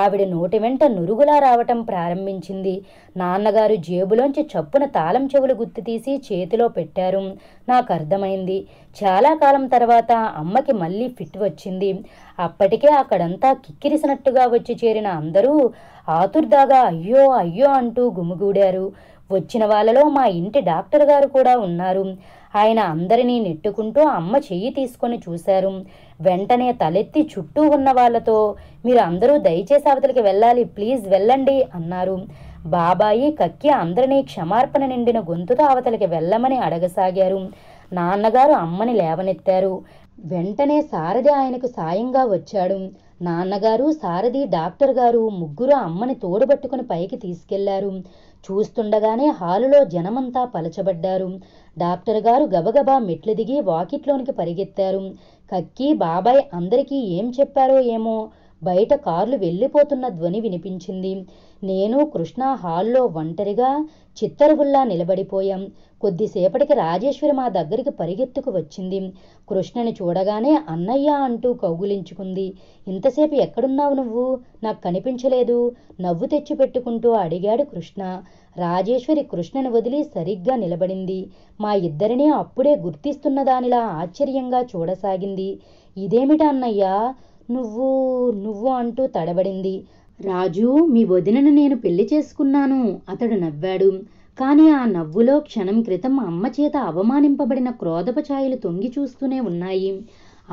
ఆవిడ నోటి వెంట నురుగులా రావటం ప్రారంభించింది నాన్నగారు జేబులోంచి చప్పున తాళం చెవులు గుర్తు తీసి చేతిలో పెట్టారు నాకు అర్థమైంది చాలా కాలం తర్వాత అమ్మకి మళ్ళీ ఫిట్ వచ్చింది అప్పటికే అక్కడంతా కిక్కిరిసినట్టుగా వచ్చి చేరిన అందరూ ఆతుర్దాగా అయ్యో అయ్యో అంటూ గుమిగూడారు వచ్చిన వాళ్ళలో మా ఇంటి డాక్టర్ గారు కూడా ఉన్నారు ఆయన అందరినీ నెట్టుకుంటూ అమ్మ చెయ్యి తీసుకొని చూశారు వెంటనే తలెత్తి చుట్టూ ఉన్న వాళ్ళతో మీరు అందరూ దయచేసి అవతలికి వెళ్ళాలి ప్లీజ్ వెళ్ళండి అన్నారు బాబాయి కక్కి అందరినీ క్షమార్పణ నిండిన గొంతుతో అవతలికి వెళ్ళమని అడగసాగారు నాన్నగారు అమ్మని లేవనెత్తారు వెంటనే సారథి ఆయనకు సాయంగా వచ్చాడు నాన్నగారు సారథి డాక్టర్ గారు ముగ్గురు అమ్మని తోడుబట్టుకుని పైకి తీసుకెళ్లారు చూస్తుండగానే హాలులో జనమంతా పలచబడ్డారు డాక్టర్ గారు గబగబా మెట్లు దిగి వాకిట్లోనికి పరిగెత్తారు కక్కి బాబాయ్ అందరికీ ఏం చెప్పారో ఏమో బయట కార్లు వెళ్ళిపోతున్న ధ్వని వినిపించింది నేను కృష్ణ హాల్లో ఒంటరిగా చిత్తరువుల్లా నిలబడిపోయాం కొద్దిసేపటికి రాజేశ్వరి మా దగ్గరికి పరిగెత్తుకు వచ్చింది కృష్ణని చూడగానే అన్నయ్య అంటూ కౌగులించుకుంది ఇంతసేపు ఎక్కడున్నావు నువ్వు నాకు కనిపించలేదు నవ్వు తెచ్చిపెట్టుకుంటూ అడిగాడు కృష్ణ రాజేశ్వరి కృష్ణను వదిలి సరిగ్గా నిలబడింది మా ఇద్దరినీ అప్పుడే గుర్తిస్తున్న దానిలా ఆశ్చర్యంగా చూడసాగింది ఇదేమిట అన్నయ్య నువ్వు నువ్వు అంటూ తడబడింది రాజు మీ వదినను నేను పెళ్లి చేసుకున్నాను అతడు నవ్వాడు కాని ఆ నవ్వులో క్షణం క్రితం అమ్మ చేత అవమానింపబడిన ఛాయలు తొంగి చూస్తూనే ఉన్నాయి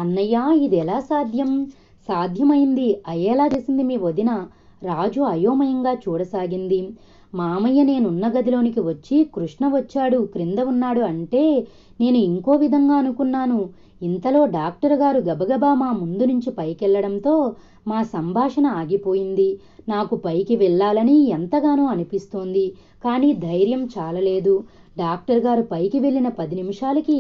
అన్నయ్య ఇది ఎలా సాధ్యం సాధ్యమైంది అయ్యేలా చేసింది మీ వదిన రాజు అయోమయంగా చూడసాగింది మామయ్య నేనున్న గదిలోనికి వచ్చి కృష్ణ వచ్చాడు క్రింద ఉన్నాడు అంటే నేను ఇంకో విధంగా అనుకున్నాను ఇంతలో డాక్టర్ గారు గబగబా మా ముందు నుంచి పైకెళ్లడంతో మా సంభాషణ ఆగిపోయింది నాకు పైకి వెళ్ళాలని ఎంతగానో అనిపిస్తోంది కానీ ధైర్యం చాలలేదు డాక్టర్ గారు పైకి వెళ్ళిన పది నిమిషాలకి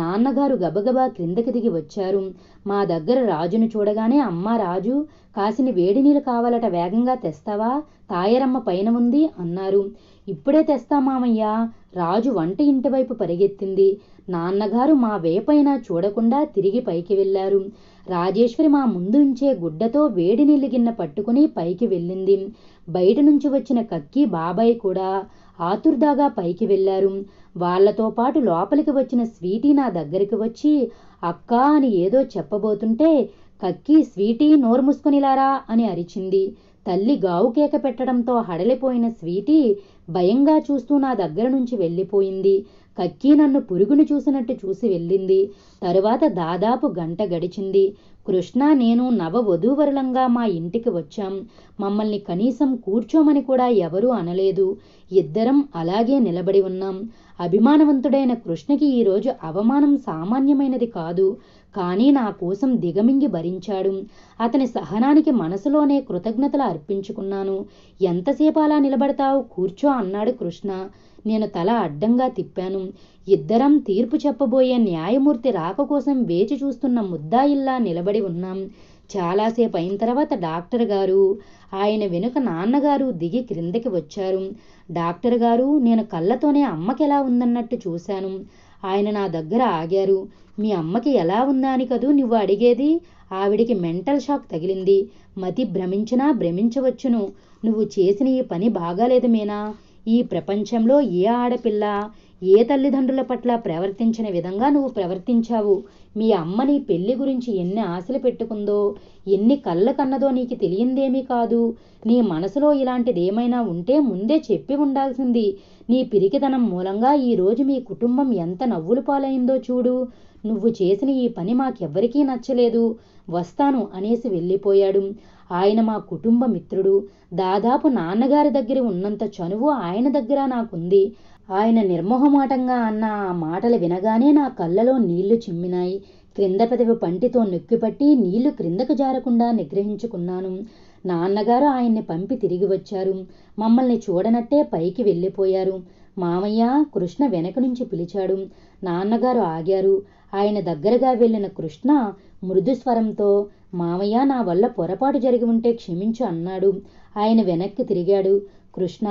నాన్నగారు గబగబా క్రిందకి దిగి వచ్చారు మా దగ్గర రాజును చూడగానే అమ్మ రాజు కాసిని వేడి నీళ్ళు కావాలట వేగంగా తెస్తావా తాయరమ్మ పైన ఉంది అన్నారు ఇప్పుడే తెస్తా మామయ్యా రాజు వంట ఇంటివైపు పరిగెత్తింది నాన్నగారు మా వేపైన చూడకుండా తిరిగి పైకి వెళ్ళారు రాజేశ్వరి మా ముందుంచే గుడ్డతో వేడి నీళ్ళు గిన్నె పట్టుకుని పైకి వెళ్ళింది బయట నుంచి వచ్చిన కక్కి బాబాయ్ కూడా ఆతుర్దాగా పైకి వెళ్ళారు వాళ్లతో పాటు లోపలికి వచ్చిన స్వీటీ నా దగ్గరికి వచ్చి అక్క అని ఏదో చెప్పబోతుంటే కక్కి స్వీటీ నోరు మూసుకునిలారా అని అరిచింది తల్లి గావు కేక పెట్టడంతో హడలిపోయిన స్వీటీ భయంగా చూస్తూ నా దగ్గర నుంచి వెళ్ళిపోయింది కక్కి నన్ను పురుగును చూసినట్టు చూసి వెళ్ళింది తరువాత దాదాపు గంట గడిచింది కృష్ణ నేను నవ వధూవరులంగా మా ఇంటికి వచ్చాం మమ్మల్ని కనీసం కూర్చోమని కూడా ఎవరూ అనలేదు ఇద్దరం అలాగే నిలబడి ఉన్నాం అభిమానవంతుడైన కృష్ణకి ఈరోజు అవమానం సామాన్యమైనది కాదు కానీ నా కోసం దిగమింగి భరించాడు అతని సహనానికి మనసులోనే కృతజ్ఞతలు అర్పించుకున్నాను ఎంతసేపు అలా నిలబడతావు కూర్చో అన్నాడు కృష్ణ నేను తల అడ్డంగా తిప్పాను ఇద్దరం తీర్పు చెప్పబోయే న్యాయమూర్తి రాక కోసం వేచి చూస్తున్న ముద్దాయిల్లా నిలబడి ఉన్నాం చాలాసేపు అయిన తర్వాత డాక్టర్ గారు ఆయన వెనుక నాన్నగారు దిగి క్రిందకి వచ్చారు డాక్టర్ గారు నేను కళ్ళతోనే అమ్మకెలా ఉందన్నట్టు చూశాను ఆయన నా దగ్గర ఆగారు మీ అమ్మకి ఎలా ఉందా అని కదూ నువ్వు అడిగేది ఆవిడికి మెంటల్ షాక్ తగిలింది మతి భ్రమించినా భ్రమించవచ్చును నువ్వు చేసిన ఈ పని బాగాలేదు మీనా ఈ ప్రపంచంలో ఏ ఆడపిల్ల ఏ తల్లిదండ్రుల పట్ల ప్రవర్తించిన విధంగా నువ్వు ప్రవర్తించావు మీ అమ్మ నీ పెళ్లి గురించి ఎన్ని ఆశలు పెట్టుకుందో ఎన్ని కళ్ళ కన్నదో నీకు తెలియందేమీ కాదు నీ మనసులో ఇలాంటిదేమైనా ఉంటే ముందే చెప్పి ఉండాల్సింది నీ పిరికితనం మూలంగా ఈరోజు మీ కుటుంబం ఎంత నవ్వులు పాలైందో చూడు నువ్వు చేసిన ఈ పని మాకెవ్వరికీ నచ్చలేదు వస్తాను అనేసి వెళ్ళిపోయాడు ఆయన మా కుటుంబ మిత్రుడు దాదాపు నాన్నగారి దగ్గర ఉన్నంత చనువు ఆయన దగ్గర నాకుంది ఆయన నిర్మోహమాటంగా అన్న ఆ మాటలు వినగానే నా కళ్ళలో నీళ్లు చిమ్మినాయి క్రింద పెదవి పంటితో నొక్కిపట్టి నీళ్లు క్రిందకు జారకుండా నిగ్రహించుకున్నాను నాన్నగారు ఆయన్ని పంపి తిరిగి వచ్చారు మమ్మల్ని చూడనట్టే పైకి వెళ్ళిపోయారు మామయ్య కృష్ణ వెనక నుంచి పిలిచాడు నాన్నగారు ఆగారు ఆయన దగ్గరగా వెళ్ళిన కృష్ణ మృదుస్వరంతో మావయ్య నా వల్ల పొరపాటు జరిగి ఉంటే క్షమించు అన్నాడు ఆయన వెనక్కి తిరిగాడు కృష్ణ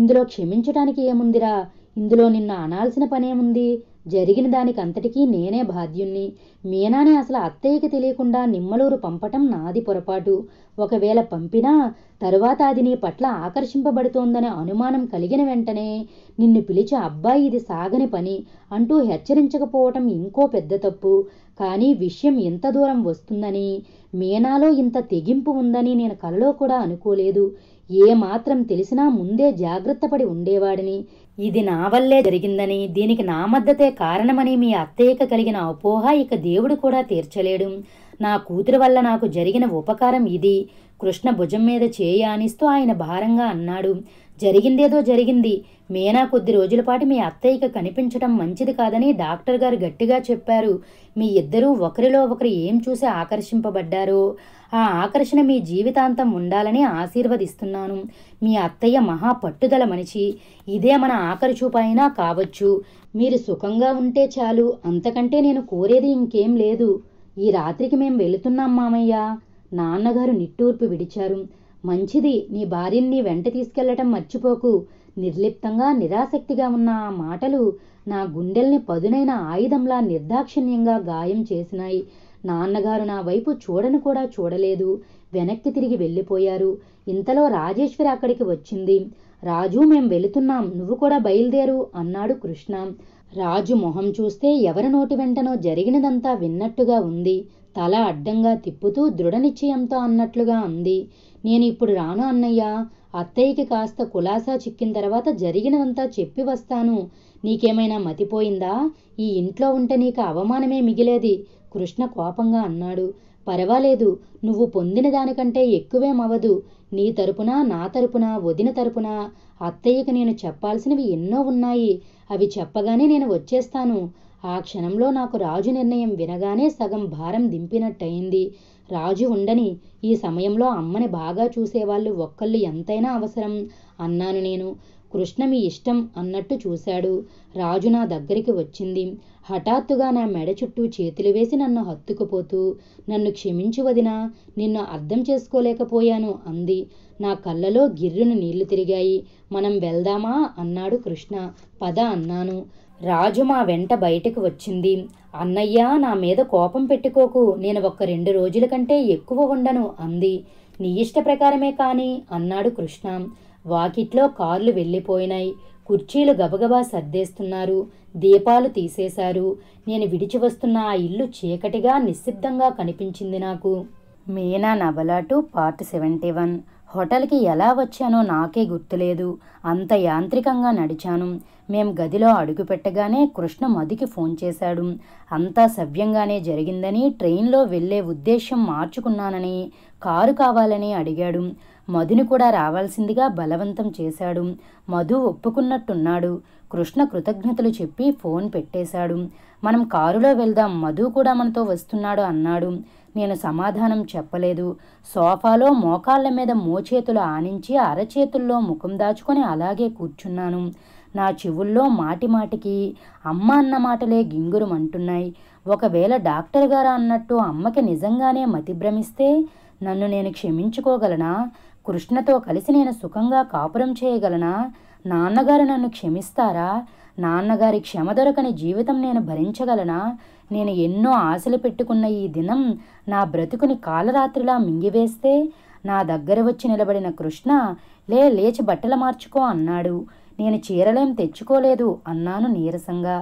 ఇందులో క్షమించటానికి ఏముందిరా ఇందులో నిన్న అనాల్సిన పనేముంది జరిగిన దానికి అంతటికీ నేనే బాధ్యుణ్ణి మీనానే అసలు అత్తయ్యకి తెలియకుండా నిమ్మలూరు పంపటం నాది పొరపాటు ఒకవేళ పంపినా తరువాత అది నీ పట్ల ఆకర్షింపబడుతోందనే అనుమానం కలిగిన వెంటనే నిన్ను పిలిచి అబ్బాయి ఇది సాగని పని అంటూ హెచ్చరించకపోవటం ఇంకో పెద్ద తప్పు కానీ విషయం ఇంత దూరం వస్తుందని మీనాలో ఇంత తెగింపు ఉందని నేను కలలో కూడా అనుకోలేదు ఏ మాత్రం తెలిసినా ముందే జాగ్రత్తపడి ఉండేవాడిని ఇది నా వల్లే జరిగిందని దీనికి నా మద్దతే కారణమని మీ అత్తయ్యకు కలిగిన అపోహ ఇక దేవుడు కూడా తీర్చలేడు నా కూతురు వల్ల నాకు జరిగిన ఉపకారం ఇది కృష్ణ భుజం మీద చేయానిస్తూ ఆయన భారంగా అన్నాడు జరిగిందేదో జరిగింది మీనా కొద్ది రోజుల పాటు మీ అత్తయ్యకి కనిపించడం మంచిది కాదని డాక్టర్ గారు గట్టిగా చెప్పారు మీ ఇద్దరూ ఒకరిలో ఒకరు ఏం చూసి ఆకర్షింపబడ్డారో ఆ ఆకర్షణ మీ జీవితాంతం ఉండాలని ఆశీర్వదిస్తున్నాను మీ అత్తయ్య మహా పట్టుదల మనిషి ఇదే మన ఆఖరి కావచ్చు మీరు సుఖంగా ఉంటే చాలు అంతకంటే నేను కోరేది ఇంకేం లేదు ఈ రాత్రికి మేం వెళుతున్నాం మామయ్య నాన్నగారు నిట్టూర్పు విడిచారు మంచిది నీ భార్యని వెంట తీసుకెళ్లటం మర్చిపోకు నిర్లిప్తంగా నిరాసక్తిగా ఉన్న ఆ మాటలు నా గుండెల్ని పదునైన ఆయుధంలా నిర్దాక్షిణ్యంగా గాయం చేసినాయి నాన్నగారు నా వైపు చూడను కూడా చూడలేదు వెనక్కి తిరిగి వెళ్ళిపోయారు ఇంతలో రాజేశ్వరి అక్కడికి వచ్చింది రాజు మేం వెళుతున్నాం నువ్వు కూడా బయలుదేరు అన్నాడు కృష్ణ రాజు మొహం చూస్తే ఎవరి నోటి వెంటనో జరిగినదంతా విన్నట్టుగా ఉంది తల అడ్డంగా తిప్పుతూ దృఢనిశ్చయంతో అన్నట్లుగా అంది నేను ఇప్పుడు రాను అన్నయ్య అత్తయ్యకి కాస్త కులాసా చిక్కిన తర్వాత జరిగినదంతా చెప్పి వస్తాను నీకేమైనా మతిపోయిందా ఈ ఇంట్లో ఉంటే నీకు అవమానమే మిగిలేది కృష్ణ కోపంగా అన్నాడు పర్వాలేదు నువ్వు పొందిన దానికంటే ఎక్కువేమవదు నీ తరపున నా తరపున వదిన తరపున అత్తయ్యకు నేను చెప్పాల్సినవి ఎన్నో ఉన్నాయి అవి చెప్పగానే నేను వచ్చేస్తాను ఆ క్షణంలో నాకు రాజు నిర్ణయం వినగానే సగం భారం దింపినట్టయింది రాజు ఉండని ఈ సమయంలో అమ్మని బాగా చూసేవాళ్ళు ఒక్కళ్ళు ఎంతైనా అవసరం అన్నాను నేను కృష్ణ మీ ఇష్టం అన్నట్టు చూశాడు రాజు నా దగ్గరికి వచ్చింది హఠాత్తుగా నా మెడ చుట్టూ చేతులు వేసి నన్ను హత్తుకుపోతూ నన్ను క్షమించు వదినా నిన్ను అర్థం చేసుకోలేకపోయాను అంది నా కళ్ళలో గిర్రును నీళ్లు తిరిగాయి మనం వెళ్దామా అన్నాడు కృష్ణ పద అన్నాను రాజు మా వెంట బయటకు వచ్చింది అన్నయ్య నా మీద కోపం పెట్టుకోకు నేను ఒక్క రెండు రోజుల కంటే ఎక్కువ ఉండను అంది నీ ఇష్ట ప్రకారమే కానీ అన్నాడు కృష్ణ వాకిట్లో కార్లు వెళ్ళిపోయినాయి కుర్చీలు గబగబా సర్దేస్తున్నారు దీపాలు తీసేశారు నేను విడిచి వస్తున్న ఆ ఇల్లు చీకటిగా నిశ్శబ్దంగా కనిపించింది నాకు మీనా నవలాటు పార్ట్ సెవెంటీ వన్ హోటల్కి ఎలా వచ్చానో నాకే గుర్తులేదు అంత యాంత్రికంగా నడిచాను మేం గదిలో అడుగుపెట్టగానే కృష్ణ మదికి ఫోన్ చేశాడు అంతా సవ్యంగానే జరిగిందని ట్రైన్లో వెళ్లే ఉద్దేశం మార్చుకున్నానని కారు కావాలని అడిగాడు మధుని కూడా రావాల్సిందిగా బలవంతం చేశాడు మధు ఒప్పుకున్నట్టున్నాడు కృష్ణ కృతజ్ఞతలు చెప్పి ఫోన్ పెట్టేశాడు మనం కారులో వెళ్దాం మధు కూడా మనతో వస్తున్నాడు అన్నాడు నేను సమాధానం చెప్పలేదు సోఫాలో మోకాళ్ళ మీద మోచేతులు ఆనించి అరచేతుల్లో ముఖం దాచుకొని అలాగే కూర్చున్నాను నా చెవుల్లో మాటిమాటికి అమ్మ అన్న మాటలే గింగురు అంటున్నాయి ఒకవేళ డాక్టర్ గారు అన్నట్టు అమ్మకి నిజంగానే మతిభ్రమిస్తే నన్ను నేను క్షమించుకోగలనా కృష్ణతో కలిసి నేను సుఖంగా కాపురం చేయగలనా నాన్నగారు నన్ను క్షమిస్తారా నాన్నగారి క్షమ దొరకని జీవితం నేను భరించగలనా నేను ఎన్నో ఆశలు పెట్టుకున్న ఈ దినం నా బ్రతుకుని కాలరాత్రిలా మింగివేస్తే నా దగ్గర వచ్చి నిలబడిన కృష్ణ లే లేచి బట్టలు మార్చుకో అన్నాడు నేను చీరలేం తెచ్చుకోలేదు అన్నాను నీరసంగా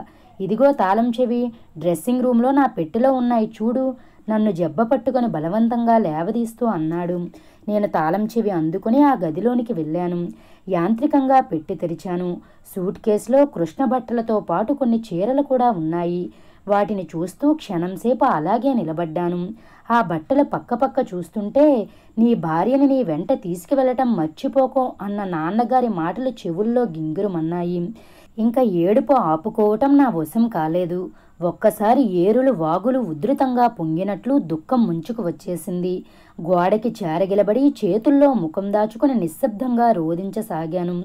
ఇదిగో తాళం చెవి డ్రెస్సింగ్ రూమ్లో నా పెట్టెలో ఉన్నాయి చూడు నన్ను జబ్బ పట్టుకొని బలవంతంగా లేవదీస్తూ అన్నాడు నేను తాళం చెవి అందుకుని ఆ గదిలోనికి వెళ్ళాను యాంత్రికంగా పెట్టి తెరిచాను సూట్ కేసులో కృష్ణ బట్టలతో పాటు కొన్ని చీరలు కూడా ఉన్నాయి వాటిని చూస్తూ క్షణంసేపు అలాగే నిలబడ్డాను ఆ బట్టల పక్కపక్క చూస్తుంటే నీ భార్యని నీ వెంట తీసుకువెళ్ళటం మర్చిపోకో అన్న నాన్నగారి మాటలు చెవుల్లో గింగురమన్నాయి ఇంకా ఏడుపు ఆపుకోవటం నా వశం కాలేదు ఒక్కసారి ఏరులు వాగులు ఉధృతంగా పొంగినట్లు దుఃఖం ముంచుకు వచ్చేసింది గోడకి చేరగిలబడి చేతుల్లో ముఖం దాచుకుని నిశ్శబ్దంగా రోధించసాగాను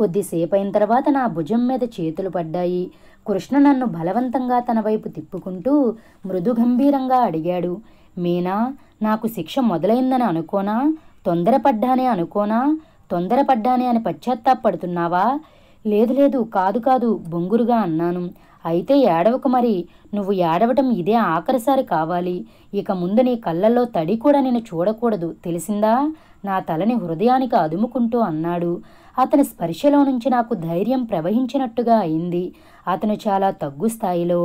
కొద్దిసేపైన తర్వాత నా భుజం మీద చేతులు పడ్డాయి కృష్ణ నన్ను బలవంతంగా తన వైపు తిప్పుకుంటూ మృదుగంభీరంగా అడిగాడు మీనా నాకు శిక్ష మొదలైందని అనుకోనా తొందరపడ్డానే అనుకోనా తొందరపడ్డానే అని పశ్చాత్తాపడుతున్నావా లేదు లేదు కాదు కాదు బొంగురుగా అన్నాను అయితే ఏడవకు మరి నువ్వు ఏడవటం ఇదే ఆఖరిసారి కావాలి ఇక ముందు నీ కళ్ళల్లో తడి కూడా నేను చూడకూడదు తెలిసిందా నా తలని హృదయానికి అదుముకుంటూ అన్నాడు అతని స్పర్శలో నుంచి నాకు ధైర్యం ప్రవహించినట్టుగా అయింది అతను చాలా తగ్గు స్థాయిలో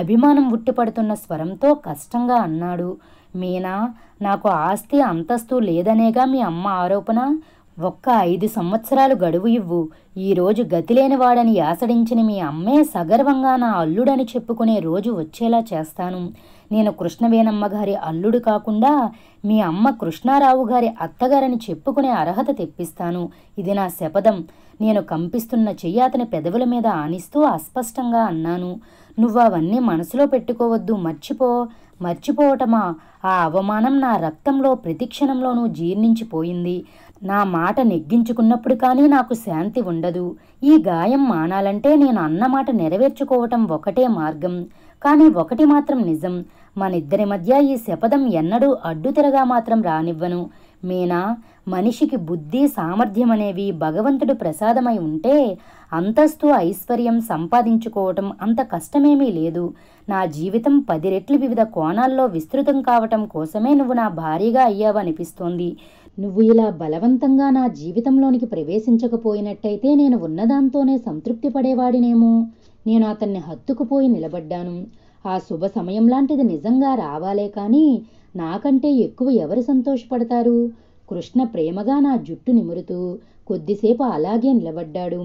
అభిమానం ఉట్టిపడుతున్న స్వరంతో కష్టంగా అన్నాడు మీనా నాకు ఆస్తి అంతస్తు లేదనేగా మీ అమ్మ ఆరోపణ ఒక్క ఐదు సంవత్సరాలు గడువు ఇవ్వు ఈరోజు గతిలేనివాడని యాసడించిన మీ అమ్మే సగర్వంగా నా అల్లుడని చెప్పుకునే రోజు వచ్చేలా చేస్తాను నేను కృష్ణవేనమ్మ గారి అల్లుడు కాకుండా మీ అమ్మ కృష్ణారావు గారి అత్తగారని చెప్పుకునే అర్హత తెప్పిస్తాను ఇది నా శపథం నేను కంపిస్తున్న చెయ్యి అతని పెదవుల మీద ఆనిస్తూ అస్పష్టంగా అన్నాను నువ్వు అవన్నీ మనసులో పెట్టుకోవద్దు మర్చిపో మర్చిపోవటమా ఆ అవమానం నా రక్తంలో ప్రతిక్షణంలోనూ జీర్ణించిపోయింది నా మాట నెగ్గించుకున్నప్పుడు కానీ నాకు శాంతి ఉండదు ఈ గాయం మానాలంటే నేను అన్నమాట నెరవేర్చుకోవటం ఒకటే మార్గం కానీ ఒకటి మాత్రం నిజం మనిద్దరి మధ్య ఈ శపథం ఎన్నడూ అడ్డుతెరగా మాత్రం రానివ్వను మీనా మనిషికి బుద్ధి సామర్థ్యం అనేవి భగవంతుడు ప్రసాదమై ఉంటే అంతస్తు ఐశ్వర్యం సంపాదించుకోవటం అంత కష్టమేమీ లేదు నా జీవితం పది రెట్లు వివిధ కోణాల్లో విస్తృతం కావటం కోసమే నువ్వు నా భారీగా అయ్యావనిపిస్తోంది నువ్వు ఇలా బలవంతంగా నా జీవితంలోనికి ప్రవేశించకపోయినట్టయితే నేను ఉన్నదాంతోనే సంతృప్తి పడేవాడినేమో నేను అతన్ని హత్తుకుపోయి నిలబడ్డాను ఆ శుభ సమయం లాంటిది నిజంగా రావాలే కానీ నాకంటే ఎక్కువ ఎవరు సంతోషపడతారు కృష్ణ ప్రేమగా నా జుట్టు నిమురుతూ కొద్దిసేపు అలాగే నిలబడ్డాడు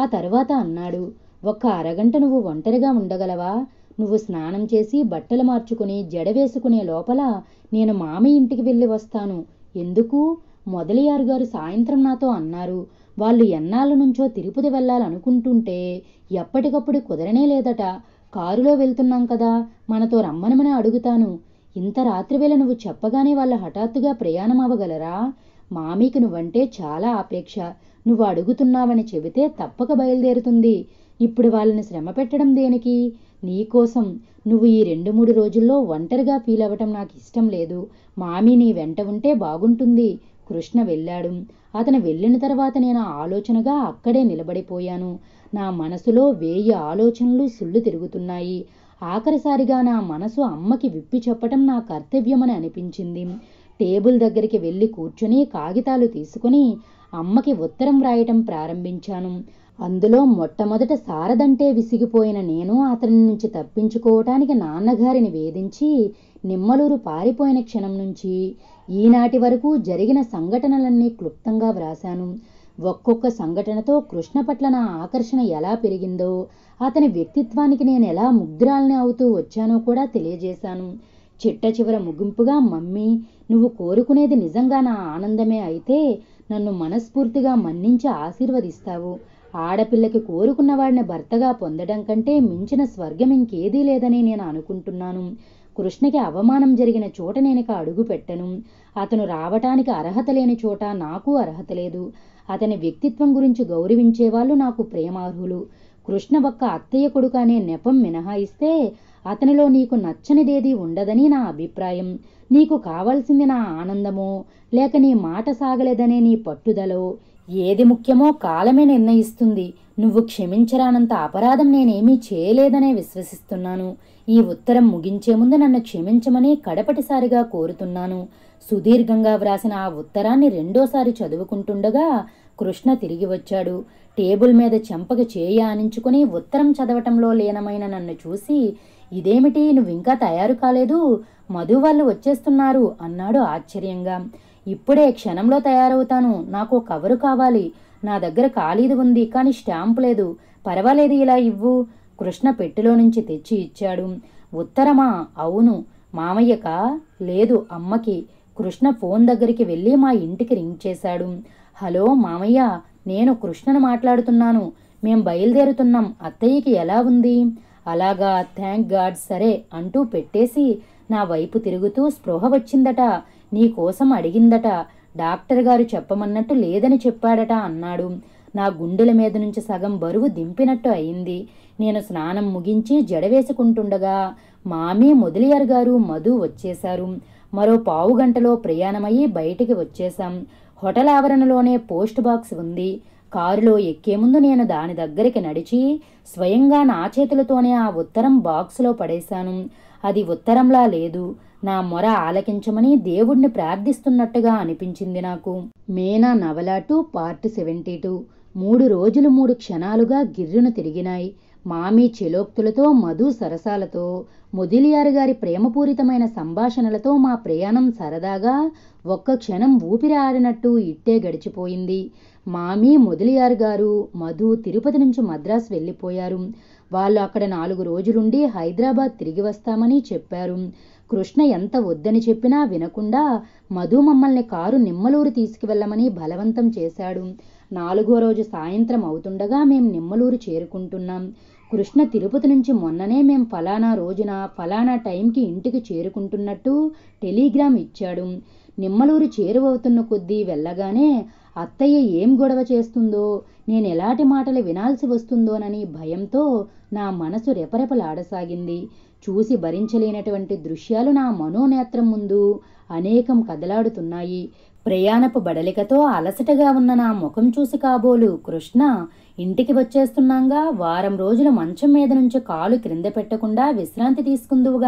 ఆ తర్వాత అన్నాడు ఒక్క అరగంట నువ్వు ఒంటరిగా ఉండగలవా నువ్వు స్నానం చేసి బట్టలు మార్చుకుని జడ వేసుకునే లోపల నేను మామ ఇంటికి వెళ్ళి వస్తాను ఎందుకు మొదలియారు గారు సాయంత్రం నాతో అన్నారు వాళ్ళు ఎన్నాళ్ళ నుంచో తిరుపతి వెళ్ళాలనుకుంటుంటే ఎప్పటికప్పుడు కుదరనే లేదట కారులో వెళ్తున్నాం కదా మనతో రమ్మనమని అడుగుతాను ఇంత రాత్రివేళ నువ్వు చెప్పగానే వాళ్ళు హఠాత్తుగా ప్రయాణం అవ్వగలరా మామీకి నువ్వంటే చాలా ఆపేక్ష నువ్వు అడుగుతున్నావని చెబితే తప్పక బయలుదేరుతుంది ఇప్పుడు వాళ్ళని శ్రమ పెట్టడం దేనికి నీకోసం నువ్వు ఈ రెండు మూడు రోజుల్లో ఒంటరిగా ఫీల్ అవ్వటం నాకు ఇష్టం లేదు మామీ నీ వెంట ఉంటే బాగుంటుంది కృష్ణ వెళ్ళాడు అతను వెళ్ళిన తర్వాత నేను ఆలోచనగా అక్కడే నిలబడిపోయాను నా మనసులో వేయి ఆలోచనలు సుళ్ళు తిరుగుతున్నాయి ఆఖరిసారిగా నా మనసు అమ్మకి విప్పి చెప్పటం నా కర్తవ్యమని అనిపించింది టేబుల్ దగ్గరికి వెళ్ళి కూర్చుని కాగితాలు తీసుకుని అమ్మకి ఉత్తరం వ్రాయటం ప్రారంభించాను అందులో మొట్టమొదట సారదంటే విసిగిపోయిన నేను అతని నుంచి తప్పించుకోవటానికి నాన్నగారిని వేధించి నిమ్మలూరు పారిపోయిన క్షణం నుంచి ఈనాటి వరకు జరిగిన సంఘటనలన్నీ క్లుప్తంగా వ్రాశాను ఒక్కొక్క సంఘటనతో కృష్ణ పట్ల నా ఆకర్షణ ఎలా పెరిగిందో అతని వ్యక్తిత్వానికి నేను ఎలా ముగ్ధురాలని అవుతూ వచ్చానో కూడా తెలియజేశాను చిట్ట చివర ముగింపుగా మమ్మీ నువ్వు కోరుకునేది నిజంగా నా ఆనందమే అయితే నన్ను మనస్ఫూర్తిగా మన్నించి ఆశీర్వదిస్తావు ఆడపిల్లకి కోరుకున్న వాడిని భర్తగా పొందడం కంటే మించిన స్వర్గం ఇంకేదీ లేదని నేను అనుకుంటున్నాను కృష్ణకి అవమానం జరిగిన చోట నేనిక అడుగు పెట్టను అతను రావటానికి అర్హత లేని చోట నాకు అర్హత లేదు అతని వ్యక్తిత్వం గురించి గౌరవించేవాళ్ళు నాకు ప్రేమార్హులు కృష్ణ ఒక్క అత్తయ్య కొడుకు అనే నెపం మినహాయిస్తే అతనిలో నీకు నచ్చనిదేది ఉండదని నా అభిప్రాయం నీకు కావాల్సింది నా ఆనందమో లేక నీ మాట సాగలేదనే నీ పట్టుదలో ఏది ముఖ్యమో కాలమే నిర్ణయిస్తుంది నువ్వు క్షమించరానంత అపరాధం నేనేమీ చేయలేదనే విశ్వసిస్తున్నాను ఈ ఉత్తరం ముగించే ముందు నన్ను క్షమించమని కడపటిసారిగా కోరుతున్నాను సుదీర్ఘంగా వ్రాసిన ఆ ఉత్తరాన్ని రెండోసారి చదువుకుంటుండగా కృష్ణ తిరిగి వచ్చాడు టేబుల్ మీద చెంపకి చేయి ఆనించుకుని ఉత్తరం చదవటంలో లీనమైన నన్ను చూసి ఇదేమిటి నువ్వింకా తయారు కాలేదు మధు వాళ్ళు వచ్చేస్తున్నారు అన్నాడు ఆశ్చర్యంగా ఇప్పుడే క్షణంలో తయారవుతాను నాకు కవరు కావాలి నా దగ్గర ఖాళీది ఉంది కానీ స్టాంప్ లేదు పర్వాలేదు ఇలా ఇవ్వు కృష్ణ పెట్టెలో నుంచి తెచ్చి ఇచ్చాడు ఉత్తరమా అవును మామయ్యక లేదు అమ్మకి కృష్ణ ఫోన్ దగ్గరికి వెళ్ళి మా ఇంటికి రింగ్ చేశాడు హలో మామయ్య నేను కృష్ణను మాట్లాడుతున్నాను మేం బయలుదేరుతున్నాం అత్తయ్యకి ఎలా ఉంది అలాగా థ్యాంక్ గాడ్ సరే అంటూ పెట్టేసి నా వైపు తిరుగుతూ స్పృహ వచ్చిందట నీకోసం అడిగిందట డాక్టర్ గారు చెప్పమన్నట్టు లేదని చెప్పాడట అన్నాడు నా గుండెల మీద నుంచి సగం బరువు దింపినట్టు అయింది నేను స్నానం ముగించి జడవేసుకుంటుండగా మామీ మొదలియార్ గారు మధు వచ్చేశారు మరో పావు గంటలో ప్రయాణమయ్యి బయటికి వచ్చేశాం హోటల్ ఆవరణలోనే పోస్ట్ బాక్స్ ఉంది కారులో ఎక్కే ముందు నేను దాని దగ్గరికి నడిచి స్వయంగా నా చేతులతోనే ఆ ఉత్తరం బాక్స్లో పడేశాను అది ఉత్తరంలా లేదు నా మొర ఆలకించమని దేవుణ్ణి ప్రార్థిస్తున్నట్టుగా అనిపించింది నాకు మేనా నవలా టూ పార్ట్ సెవెంటీ టూ మూడు రోజులు మూడు క్షణాలుగా గిర్రును తిరిగినాయి మామి చెలోక్తులతో మధు సరసాలతో మొదిలియారు గారి ప్రేమపూరితమైన సంభాషణలతో మా ప్రయాణం సరదాగా ఒక్క క్షణం ఊపిరి ఆడినట్టు ఇట్టే గడిచిపోయింది మామి మొదలియారు గారు మధు తిరుపతి నుంచి మద్రాసు వెళ్ళిపోయారు వాళ్ళు అక్కడ నాలుగు రోజులుండి హైదరాబాద్ తిరిగి వస్తామని చెప్పారు కృష్ణ ఎంత వద్దని చెప్పినా వినకుండా మధు మమ్మల్ని కారు నిమ్మలూరు తీసుకువెళ్ళమని బలవంతం చేశాడు నాలుగో రోజు సాయంత్రం అవుతుండగా మేం నిమ్మలూరు చేరుకుంటున్నాం కృష్ణ తిరుపతి నుంచి మొన్ననే మేం ఫలానా రోజున ఫలానా టైంకి ఇంటికి చేరుకుంటున్నట్టు టెలిగ్రామ్ ఇచ్చాడు నిమ్మలూరు చేరువవుతున్న కొద్దీ వెళ్ళగానే అత్తయ్య ఏం గొడవ చేస్తుందో నేను ఎలాంటి మాటలు వినాల్సి వస్తుందోనని భయంతో నా మనసు రెపరెపలాడసాగింది చూసి భరించలేనటువంటి దృశ్యాలు నా మనోనేత్రం ముందు అనేకం కదలాడుతున్నాయి ప్రయాణపు బడలికతో అలసటగా ఉన్న నా ముఖం చూసి కాబోలు కృష్ణ ఇంటికి వచ్చేస్తున్నాంగా వారం రోజులు మంచం మీద నుంచి కాలు క్రింద పెట్టకుండా విశ్రాంతి తీసుకుందువు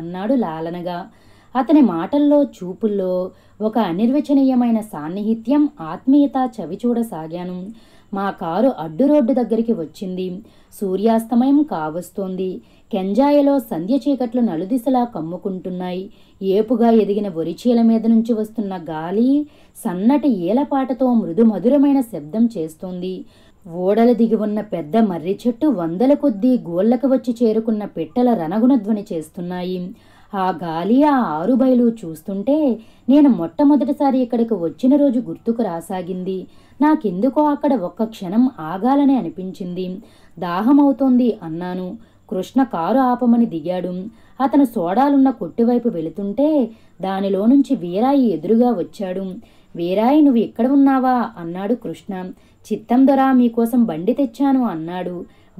అన్నాడు లాలనగా అతని మాటల్లో చూపుల్లో ఒక అనిర్వచనీయమైన సాన్నిహిత్యం ఆత్మీయత చవిచూడసాగాను మా కారు అడ్డు రోడ్డు దగ్గరికి వచ్చింది సూర్యాస్తమయం కావస్తోంది కెంజాయలో సంధ్య చీకట్లు నలుదిశలా కమ్ముకుంటున్నాయి ఏపుగా ఎదిగిన వరిచీల మీద నుంచి వస్తున్న గాలి సన్నటి ఏలపాటతో మృదు మధురమైన శబ్దం చేస్తోంది ఓడల దిగి ఉన్న పెద్ద మర్రి చెట్టు వందల కొద్దీ గోళ్లకు వచ్చి చేరుకున్న పిట్టల రణగుణ ధ్వని చేస్తున్నాయి ఆ గాలి ఆ ఆరుబయలు చూస్తుంటే నేను మొట్టమొదటిసారి ఇక్కడికి వచ్చిన రోజు గుర్తుకు రాసాగింది నాకెందుకో అక్కడ ఒక్క క్షణం ఆగాలని అనిపించింది దాహమవుతోంది అన్నాను కృష్ణ కారు ఆపమని దిగాడు అతను సోడాలున్న కొట్టువైపు వెళుతుంటే దానిలో నుంచి వీరాయి ఎదురుగా వచ్చాడు వీరాయి నువ్వు ఎక్కడ ఉన్నావా అన్నాడు కృష్ణ చిత్తం దొరా మీకోసం బండి తెచ్చాను అన్నాడు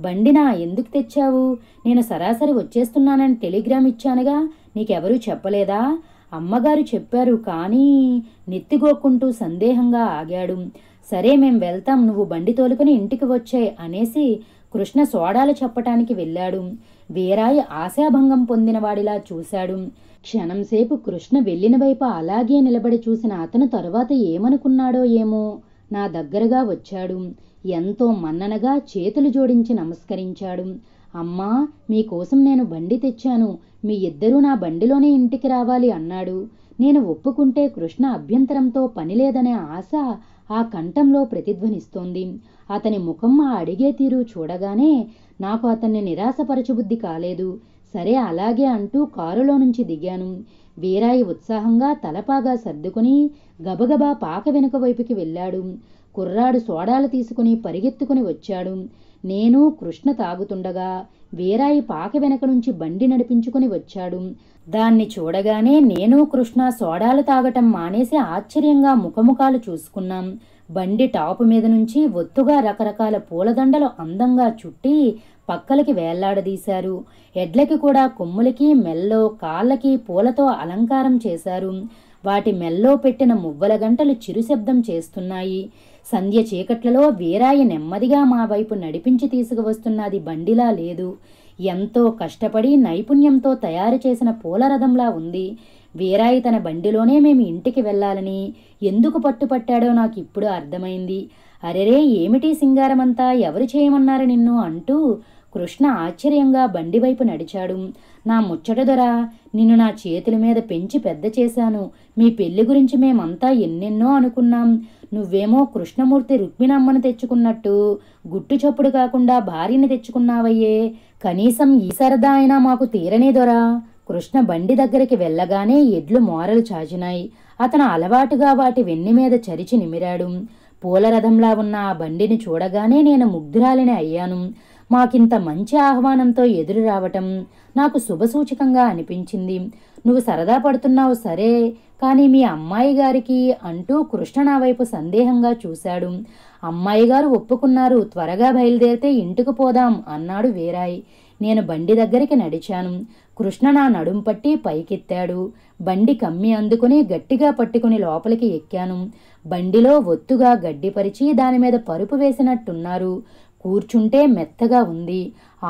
బండినా ఎందుకు తెచ్చావు నేను సరాసరి వచ్చేస్తున్నానని టెలిగ్రామ్ ఇచ్చానుగా నీకెవరూ చెప్పలేదా అమ్మగారు చెప్పారు కానీ నెత్తిగోక్కుంటూ సందేహంగా ఆగాడు సరే మేం వెళ్తాం నువ్వు బండి తోలుకుని ఇంటికి వచ్చాయి అనేసి కృష్ణ సోడాలు చెప్పటానికి వెళ్ళాడు వీరాయి ఆశాభంగం పొందినవాడిలా చూశాడు క్షణంసేపు కృష్ణ వెళ్ళిన వైపు అలాగే నిలబడి చూసిన అతను తరువాత ఏమనుకున్నాడో ఏమో నా దగ్గరగా వచ్చాడు ఎంతో మన్ననగా చేతులు జోడించి నమస్కరించాడు అమ్మా మీకోసం నేను బండి తెచ్చాను మీ ఇద్దరూ నా బండిలోనే ఇంటికి రావాలి అన్నాడు నేను ఒప్పుకుంటే కృష్ణ అభ్యంతరంతో పనిలేదనే ఆశ ఆ కంఠంలో ప్రతిధ్వనిస్తోంది అతని ముఖం ఆ అడిగే తీరు చూడగానే నాకు అతన్ని నిరాశపరచబుద్ధి కాలేదు సరే అలాగే అంటూ కారులో నుంచి దిగాను వీరాయి ఉత్సాహంగా తలపాగా సర్దుకుని గబగబా పాక వెనుక వైపుకి వెళ్ళాడు కుర్రాడు సోడాలు తీసుకుని పరిగెత్తుకుని వచ్చాడు నేను కృష్ణ తాగుతుండగా వీరాయి పాక వెనక నుంచి బండి నడిపించుకుని వచ్చాడు దాన్ని చూడగానే నేను కృష్ణ సోడాలు తాగటం మానేసి ఆశ్చర్యంగా ముఖముఖాలు చూసుకున్నాం బండి టాపు మీద నుంచి ఒత్తుగా రకరకాల పూలదండలు అందంగా చుట్టి పక్కలకి వేళ్లాడదీశారు ఎడ్లకి కూడా కొమ్ములకి మెల్లో కాళ్ళకి పూలతో అలంకారం చేశారు వాటి మెల్లో పెట్టిన మువ్వల గంటలు చిరుశబ్దం చేస్తున్నాయి సంధ్య చీకట్లలో వీరాయి నెమ్మదిగా మా వైపు నడిపించి తీసుకువస్తున్నది బండిలా లేదు ఎంతో కష్టపడి నైపుణ్యంతో తయారు చేసిన పూలరథంలా ఉంది వీరాయి తన బండిలోనే మేము ఇంటికి వెళ్ళాలని ఎందుకు పట్టుపట్టాడో నాకు ఇప్పుడు అర్థమైంది అరెరే ఏమిటి సింగారమంతా ఎవరు చేయమన్నారు నిన్ను అంటూ కృష్ణ ఆశ్చర్యంగా బండివైపు నడిచాడు నా ముచ్చట దొర నిన్ను నా చేతుల మీద పెంచి పెద్ద చేశాను మీ పెళ్లి గురించి మేమంతా ఎన్నెన్నో అనుకున్నాం నువ్వేమో కృష్ణమూర్తి రుక్మిణమ్మను తెచ్చుకున్నట్టు గుట్టు చప్పుడు కాకుండా భార్యని తెచ్చుకున్నావయ్యే కనీసం ఈ సరదా అయినా మాకు తీరనే దొరా కృష్ణ బండి దగ్గరికి వెళ్ళగానే ఎడ్లు మోరలు చాచినాయి అతను అలవాటుగా వాటి వెన్ని మీద చరిచి నిమిరాడు పూలరథంలా ఉన్న ఆ బండిని చూడగానే నేను ముగ్ధురాలిని అయ్యాను మాకింత మంచి ఆహ్వానంతో ఎదురు రావటం నాకు శుభసూచకంగా అనిపించింది నువ్వు సరదా పడుతున్నావు సరే కానీ మీ అమ్మాయి గారికి అంటూ కృష్ణ నా వైపు సందేహంగా చూశాడు అమ్మాయి గారు ఒప్పుకున్నారు త్వరగా బయలుదేరితే ఇంటికి పోదాం అన్నాడు వేరాయ్ నేను బండి దగ్గరికి నడిచాను కృష్ణ నా నడుం పట్టి పైకెత్తాడు బండి కమ్మి అందుకుని గట్టిగా పట్టుకుని లోపలికి ఎక్కాను బండిలో ఒత్తుగా గడ్డిపరిచి దానిమీద పరుపు వేసినట్టున్నారు కూర్చుంటే మెత్తగా ఉంది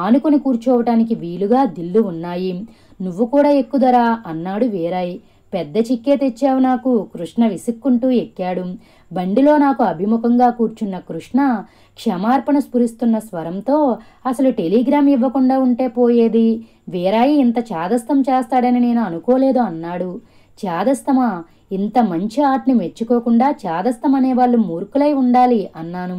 ఆనుకొని కూర్చోవటానికి వీలుగా దిల్లు ఉన్నాయి నువ్వు కూడా ఎక్కుదరా అన్నాడు వీరాయ్ పెద్ద చిక్కే తెచ్చావు నాకు కృష్ణ విసుక్కుంటూ ఎక్కాడు బండిలో నాకు అభిముఖంగా కూర్చున్న కృష్ణ క్షమార్పణ స్ఫురిస్తున్న స్వరంతో అసలు టెలిగ్రామ్ ఇవ్వకుండా ఉంటే పోయేది వీరాయి ఇంత చాదస్తం చేస్తాడని నేను అనుకోలేదు అన్నాడు చాదస్తమా ఇంత మంచి ఆటని మెచ్చుకోకుండా చాదస్తం అనేవాళ్ళు మూర్ఖులై ఉండాలి అన్నాను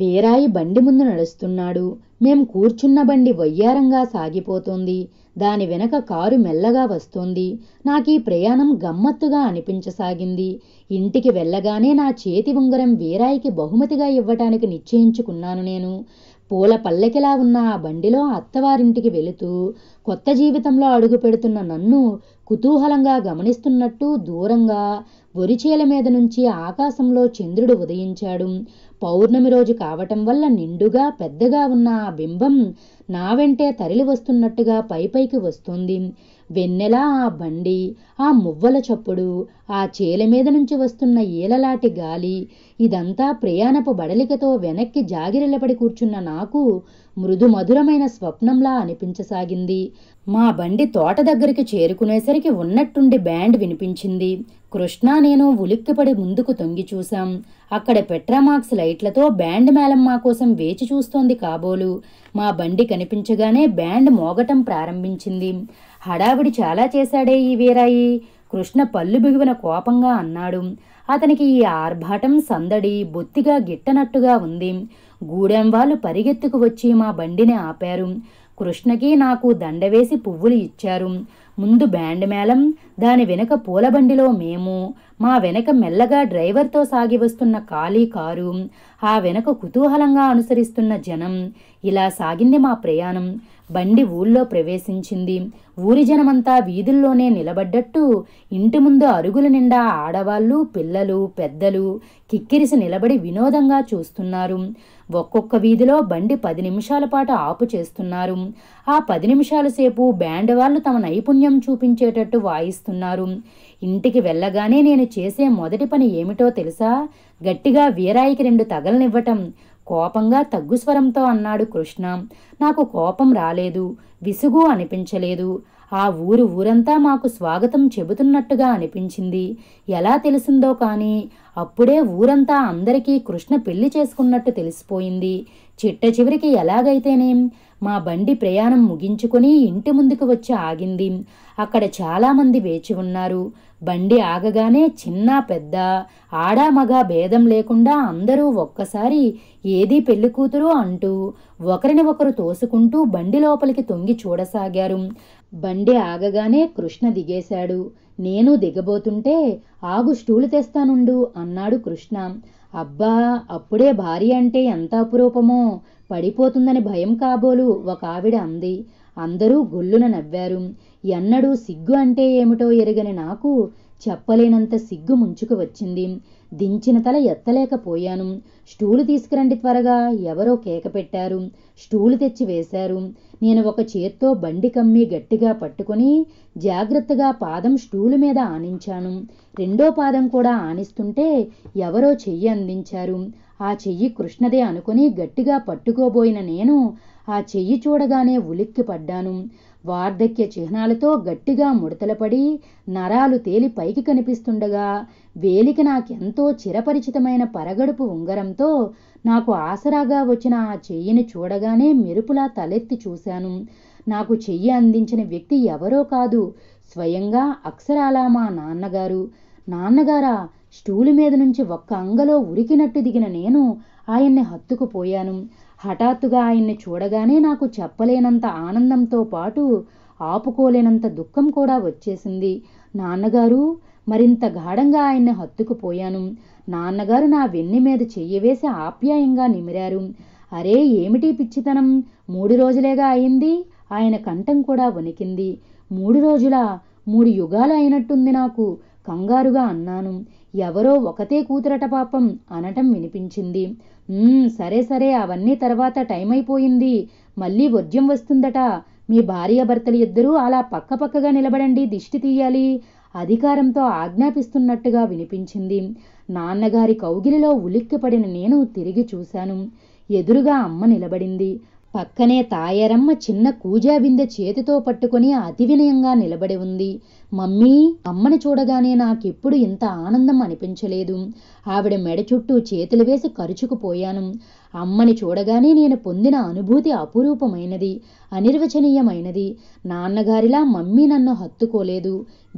వీరాయి బండి ముందు నడుస్తున్నాడు మేం కూర్చున్న బండి వయ్యారంగా సాగిపోతోంది దాని వెనక కారు మెల్లగా వస్తోంది నాకీ ప్రయాణం గమ్మత్తుగా అనిపించసాగింది ఇంటికి వెళ్ళగానే నా చేతి ఉంగరం వీరాయికి బహుమతిగా ఇవ్వటానికి నిశ్చయించుకున్నాను నేను పూల పల్లెకిలా ఉన్న ఆ బండిలో అత్తవారింటికి వెళుతూ కొత్త జీవితంలో అడుగు పెడుతున్న నన్ను కుతూహలంగా గమనిస్తున్నట్టు దూరంగా బొరిచేల మీద నుంచి ఆకాశంలో చంద్రుడు ఉదయించాడు పౌర్ణమి రోజు కావటం వల్ల నిండుగా పెద్దగా ఉన్న ఆ బింబం నా వెంటే తరలి వస్తున్నట్టుగా పైపైకి వస్తుంది వెన్నెల ఆ బండి ఆ మువ్వల చప్పుడు ఆ చేల మీద నుంచి వస్తున్న ఈలలాటి గాలి ఇదంతా ప్రయాణపు బడలికతో వెనక్కి జాగిరిలపడి కూర్చున్న నాకు మృదు మధురమైన స్వప్నంలా అనిపించసాగింది మా బండి తోట దగ్గరికి చేరుకునేసరికి ఉన్నట్టుండి బ్యాండ్ వినిపించింది కృష్ణ నేను ఉలిక్కిపడి ముందుకు తొంగి చూశాం అక్కడ పెట్రామాక్స్ లైట్లతో బ్యాండ్ మేళం మా కోసం వేచి చూస్తోంది కాబోలు మా బండి కనిపించగానే బ్యాండ్ మోగటం ప్రారంభించింది హడావిడి చాలా చేశాడే ఈ వీరాయి కృష్ణ పళ్ళు బిగువన కోపంగా అన్నాడు అతనికి ఈ ఆర్భాటం సందడి బొత్తిగా గిట్టనట్టుగా ఉంది గూడెం వాళ్ళు పరిగెత్తుకు వచ్చి మా బండిని ఆపారు కృష్ణకి నాకు దండవేసి పువ్వులు ఇచ్చారు ముందు బ్యాండ్ మేళం దాని వెనక పూలబండిలో మేము మా వెనక మెల్లగా డ్రైవర్తో సాగి వస్తున్న ఖాళీ కారు ఆ వెనక కుతూహలంగా అనుసరిస్తున్న జనం ఇలా సాగింది మా ప్రయాణం బండి ఊళ్ళో ప్రవేశించింది ఊరి జనమంతా వీధుల్లోనే నిలబడ్డట్టు ఇంటి ముందు అరుగుల నిండా ఆడవాళ్ళు పిల్లలు పెద్దలు కిక్కిరిసి నిలబడి వినోదంగా చూస్తున్నారు ఒక్కొక్క వీధిలో బండి పది నిమిషాల పాటు ఆపు చేస్తున్నారు ఆ పది నిమిషాల సేపు బ్యాండ్ వాళ్ళు తమ నైపుణ్యం చూపించేటట్టు వాయిస్తున్నారు ఇంటికి వెళ్ళగానే నేను చేసే మొదటి పని ఏమిటో తెలుసా గట్టిగా వీరాయికి రెండు తగలనివ్వటం కోపంగా తగ్గు స్వరంతో అన్నాడు కృష్ణ నాకు కోపం రాలేదు విసుగు అనిపించలేదు ఆ ఊరు ఊరంతా మాకు స్వాగతం చెబుతున్నట్టుగా అనిపించింది ఎలా తెలిసిందో కానీ అప్పుడే ఊరంతా అందరికీ కృష్ణ పెళ్లి చేసుకున్నట్టు తెలిసిపోయింది చిట్ట చివరికి ఎలాగైతేనేం మా బండి ప్రయాణం ముగించుకొని ఇంటి ముందుకు వచ్చి ఆగింది అక్కడ చాలామంది వేచి ఉన్నారు బండి ఆగగానే చిన్న పెద్ద ఆడా మగ భేదం లేకుండా అందరూ ఒక్కసారి ఏది పెళ్లి కూతురు అంటూ ఒకరిని ఒకరు తోసుకుంటూ బండి లోపలికి తొంగి చూడసాగారు బండి ఆగగానే కృష్ణ దిగేశాడు నేను దిగబోతుంటే ఆగు స్టూలు తెస్తానుండు అన్నాడు కృష్ణ అబ్బా అప్పుడే భార్య అంటే ఎంత అపురూపమో పడిపోతుందని భయం కాబోలు ఒక ఆవిడ అంది అందరూ గొల్లున నవ్వారు ఎన్నడూ సిగ్గు అంటే ఏమిటో ఎరగని నాకు చెప్పలేనంత సిగ్గు ముంచుకు వచ్చింది దించిన తల ఎత్తలేకపోయాను స్టూలు తీసుకురండి త్వరగా ఎవరో కేక పెట్టారు స్టూలు తెచ్చి వేశారు నేను ఒక చేత్తో బండి కమ్మి గట్టిగా పట్టుకుని జాగ్రత్తగా పాదం స్టూలు మీద ఆనించాను రెండో పాదం కూడా ఆనిస్తుంటే ఎవరో చెయ్యి అందించారు ఆ చెయ్యి కృష్ణదే అనుకుని గట్టిగా పట్టుకోబోయిన నేను ఆ చెయ్యి చూడగానే ఉలిక్కి పడ్డాను వార్ధక్య చిహ్నాలతో గట్టిగా ముడతలపడి నరాలు తేలి పైకి కనిపిస్తుండగా వేలికి నాకెంతో చిరపరిచితమైన పరగడుపు ఉంగరంతో నాకు ఆసరాగా వచ్చిన ఆ చెయ్యిని చూడగానే మెరుపులా తలెత్తి చూశాను నాకు చెయ్యి అందించిన వ్యక్తి ఎవరో కాదు స్వయంగా అక్షరాలా మా నాన్నగారు నాన్నగారా స్టూలు మీద నుంచి ఒక్క అంగలో ఉరికినట్టు దిగిన నేను ఆయన్ని హత్తుకుపోయాను హఠాత్తుగా ఆయన్ని చూడగానే నాకు చెప్పలేనంత ఆనందంతో పాటు ఆపుకోలేనంత దుఃఖం కూడా వచ్చేసింది నాన్నగారు మరింత గాఢంగా ఆయన్ని హత్తుకుపోయాను నాన్నగారు నా వెన్ని మీద చెయ్యవేసి ఆప్యాయంగా నిమిరారు అరే ఏమిటి పిచ్చితనం మూడు రోజులేగా అయింది ఆయన కంఠం కూడా వణికింది మూడు రోజుల మూడు యుగాలు అయినట్టుంది నాకు కంగారుగా అన్నాను ఎవరో ఒకతే కూతురట పాపం అనటం వినిపించింది సరే సరే అవన్నీ తర్వాత టైం అయిపోయింది మళ్ళీ వర్జ్యం వస్తుందట మీ భర్తలు ఇద్దరూ అలా పక్కపక్కగా నిలబడండి దిష్టి తీయాలి అధికారంతో ఆజ్ఞాపిస్తున్నట్టుగా వినిపించింది నాన్నగారి కౌగిలిలో ఉలిక్కిపడిన నేను తిరిగి చూశాను ఎదురుగా అమ్మ నిలబడింది పక్కనే తాయారమ్మ చిన్న కూజాబిందె చేతితో పట్టుకుని అతి వినయంగా నిలబడి ఉంది మమ్మీ అమ్మని చూడగానే నాకెప్పుడు ఇంత ఆనందం అనిపించలేదు ఆవిడ మెడ చుట్టూ చేతులు వేసి కరుచుకుపోయాను అమ్మని చూడగానే నేను పొందిన అనుభూతి అపురూపమైనది అనిర్వచనీయమైనది నాన్నగారిలా మమ్మీ నన్ను హత్తుకోలేదు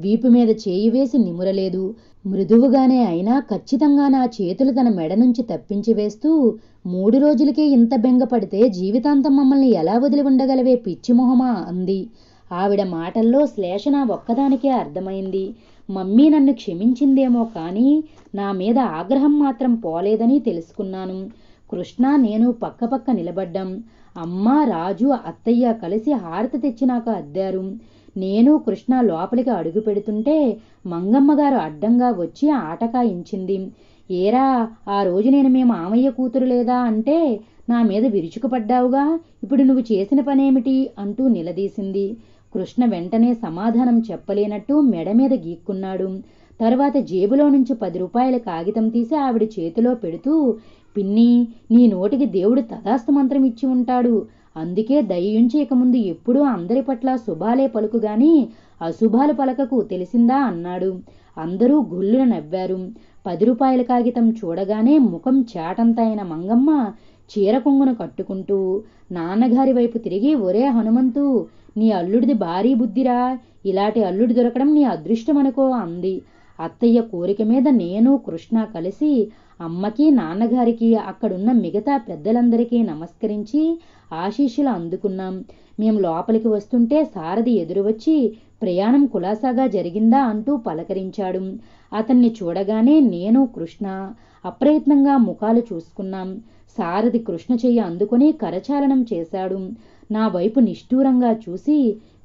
వీపు మీద చేయి వేసి నిమురలేదు మృదువుగానే అయినా ఖచ్చితంగా నా చేతులు తన మెడ నుంచి తప్పించి వేస్తూ మూడు రోజులకే ఇంత బెంగపడితే జీవితాంతం మమ్మల్ని ఎలా వదిలి ఉండగలవే పిచ్చిమొహమా అంది ఆవిడ మాటల్లో శ్లేషణ ఒక్కదానికే అర్థమైంది మమ్మీ నన్ను క్షమించిందేమో కానీ నా మీద ఆగ్రహం మాత్రం పోలేదని తెలుసుకున్నాను కృష్ణ నేను పక్కపక్క నిలబడ్డం అమ్మ రాజు అత్తయ్య కలిసి హారతి తెచ్చి నాకు అద్దారు నేను కృష్ణ లోపలికి అడుగు పెడుతుంటే మంగమ్మగారు అడ్డంగా వచ్చి ఆటకాయించింది ఏరా ఆ రోజు నేను మీ మామయ్య కూతురు లేదా అంటే నా మీద విరుచుకుపడ్డావుగా ఇప్పుడు నువ్వు చేసిన పనేమిటి అంటూ నిలదీసింది కృష్ణ వెంటనే సమాధానం చెప్పలేనట్టు మెడ మీద గీక్కున్నాడు తర్వాత జేబులో నుంచి పది రూపాయల కాగితం తీసి ఆవిడ చేతిలో పెడుతూ పిన్ని నీ నోటికి దేవుడు తదాస్తు మంత్రం ఇచ్చి ఉంటాడు అందుకే దయ్యుంచి ఇక ముందు ఎప్పుడూ అందరి పట్ల శుభాలే పలుకుగాని అశుభాలు పలకకు తెలిసిందా అన్నాడు అందరూ గుళ్ళును నవ్వారు పది రూపాయల కాగితం చూడగానే ముఖం చాటంత అయిన మంగమ్మ చీర కొంగును కట్టుకుంటూ నాన్నగారి వైపు తిరిగి ఒరే హనుమంతు నీ అల్లుడిది భారీ బుద్ధిరా ఇలాంటి అల్లుడు దొరకడం నీ అదృష్టం అనుకో అంది అత్తయ్య కోరిక మీద నేను కృష్ణ కలిసి అమ్మకి నాన్నగారికి అక్కడున్న మిగతా పెద్దలందరికీ నమస్కరించి ఆశీస్సులు అందుకున్నాం మేము లోపలికి వస్తుంటే సారథి ఎదురు వచ్చి ప్రయాణం కులాసాగా జరిగిందా అంటూ పలకరించాడు అతన్ని చూడగానే నేను కృష్ణ అప్రయత్నంగా ముఖాలు చూసుకున్నాం సారథి కృష్ణ చెయ్యి అందుకుని కరచాలనం చేశాడు నా వైపు నిష్ఠూరంగా చూసి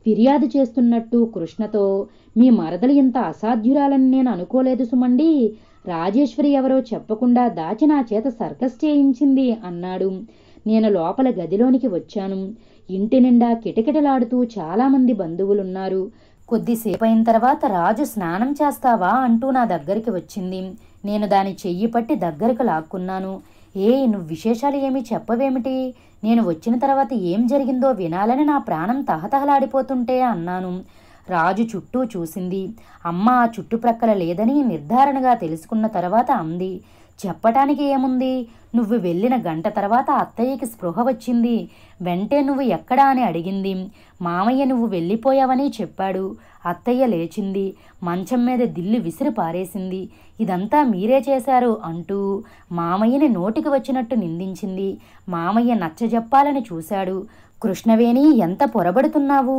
ఫిర్యాదు చేస్తున్నట్టు కృష్ణతో మీ మరదలు ఇంత అసాధ్యురాలని నేను అనుకోలేదు సుమండి రాజేశ్వరి ఎవరో చెప్పకుండా దాచి నా చేత సర్కస్ చేయించింది అన్నాడు నేను లోపల గదిలోనికి వచ్చాను ఇంటి నిండా కిటకిటలాడుతూ చాలామంది బంధువులున్నారు కొద్దిసేపు అయిన తర్వాత రాజు స్నానం చేస్తావా అంటూ నా దగ్గరికి వచ్చింది నేను దాని చెయ్యి పట్టి దగ్గరకు లాక్కున్నాను ఏ నువ్వు విశేషాలు ఏమీ చెప్పవేమిటి నేను వచ్చిన తర్వాత ఏం జరిగిందో వినాలని నా ప్రాణం తహతహలాడిపోతుంటే అన్నాను రాజు చుట్టూ చూసింది అమ్మ ఆ చుట్టుప్రక్కల లేదని నిర్ధారణగా తెలుసుకున్న తర్వాత అంది చెప్పటానికి ఏముంది నువ్వు వెళ్ళిన గంట తర్వాత అత్తయ్యకి స్పృహ వచ్చింది వెంటే నువ్వు ఎక్కడా అని అడిగింది మామయ్య నువ్వు వెళ్ళిపోయావని చెప్పాడు అత్తయ్య లేచింది మంచం మీద దిల్లు విసిరి పారేసింది ఇదంతా మీరే చేశారు అంటూ మామయ్యని నోటికి వచ్చినట్టు నిందించింది మామయ్య నచ్చజెప్పాలని చూశాడు కృష్ణవేణి ఎంత పొరబడుతున్నావు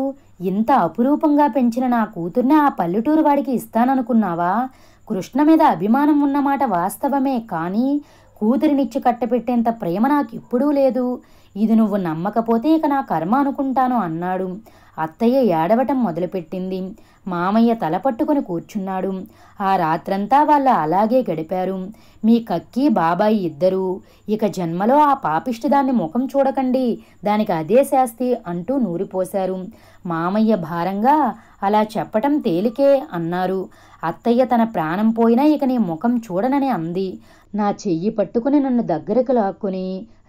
ఇంత అపురూపంగా పెంచిన నా కూతుర్ని ఆ పల్లెటూరు వాడికి ఇస్తాననుకున్నావా కృష్ణ మీద అభిమానం ఉన్నమాట వాస్తవమే కానీ కూతురినిచ్చి కట్టపెట్టేంత ప్రేమ నాకిప్పుడూ లేదు ఇది నువ్వు నమ్మకపోతే ఇక నా కర్మ అనుకుంటాను అన్నాడు అత్తయ్య ఏడవటం మొదలుపెట్టింది మామయ్య తల పట్టుకుని కూర్చున్నాడు ఆ రాత్రంతా వాళ్ళ అలాగే గడిపారు మీ కక్కి బాబాయి ఇద్దరూ ఇక జన్మలో ఆ పాపిష్టి దాన్ని ముఖం చూడకండి దానికి అదే శాస్తి అంటూ నూరిపోశారు మామయ్య భారంగా అలా చెప్పటం తేలికే అన్నారు అత్తయ్య తన ప్రాణం పోయినా ఇక నీ ముఖం చూడనని అంది నా చెయ్యి పట్టుకుని నన్ను దగ్గరకు లాక్కుని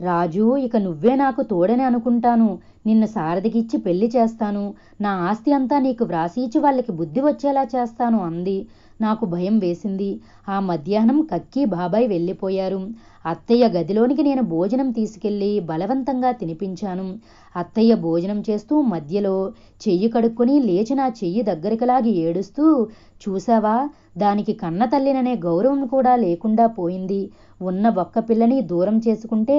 రాజు ఇక నువ్వే నాకు తోడని అనుకుంటాను నిన్ను సారథికిచ్చి పెళ్లి చేస్తాను నా ఆస్తి అంతా నీకు వ్రాసిచ్చి వాళ్ళకి బుద్ధి వచ్చేలా చేస్తాను అంది నాకు భయం వేసింది ఆ మధ్యాహ్నం కక్కి బాబాయ్ వెళ్ళిపోయారు అత్తయ్య గదిలోనికి నేను భోజనం తీసుకెళ్ళి బలవంతంగా తినిపించాను అత్తయ్య భోజనం చేస్తూ మధ్యలో చెయ్యి కడుక్కొని లేచి నా చెయ్యి దగ్గరికి లాగి ఏడుస్తూ చూశావా దానికి కన్న తల్లిననే గౌరవం కూడా లేకుండా పోయింది ఉన్న ఒక్క పిల్లని దూరం చేసుకుంటే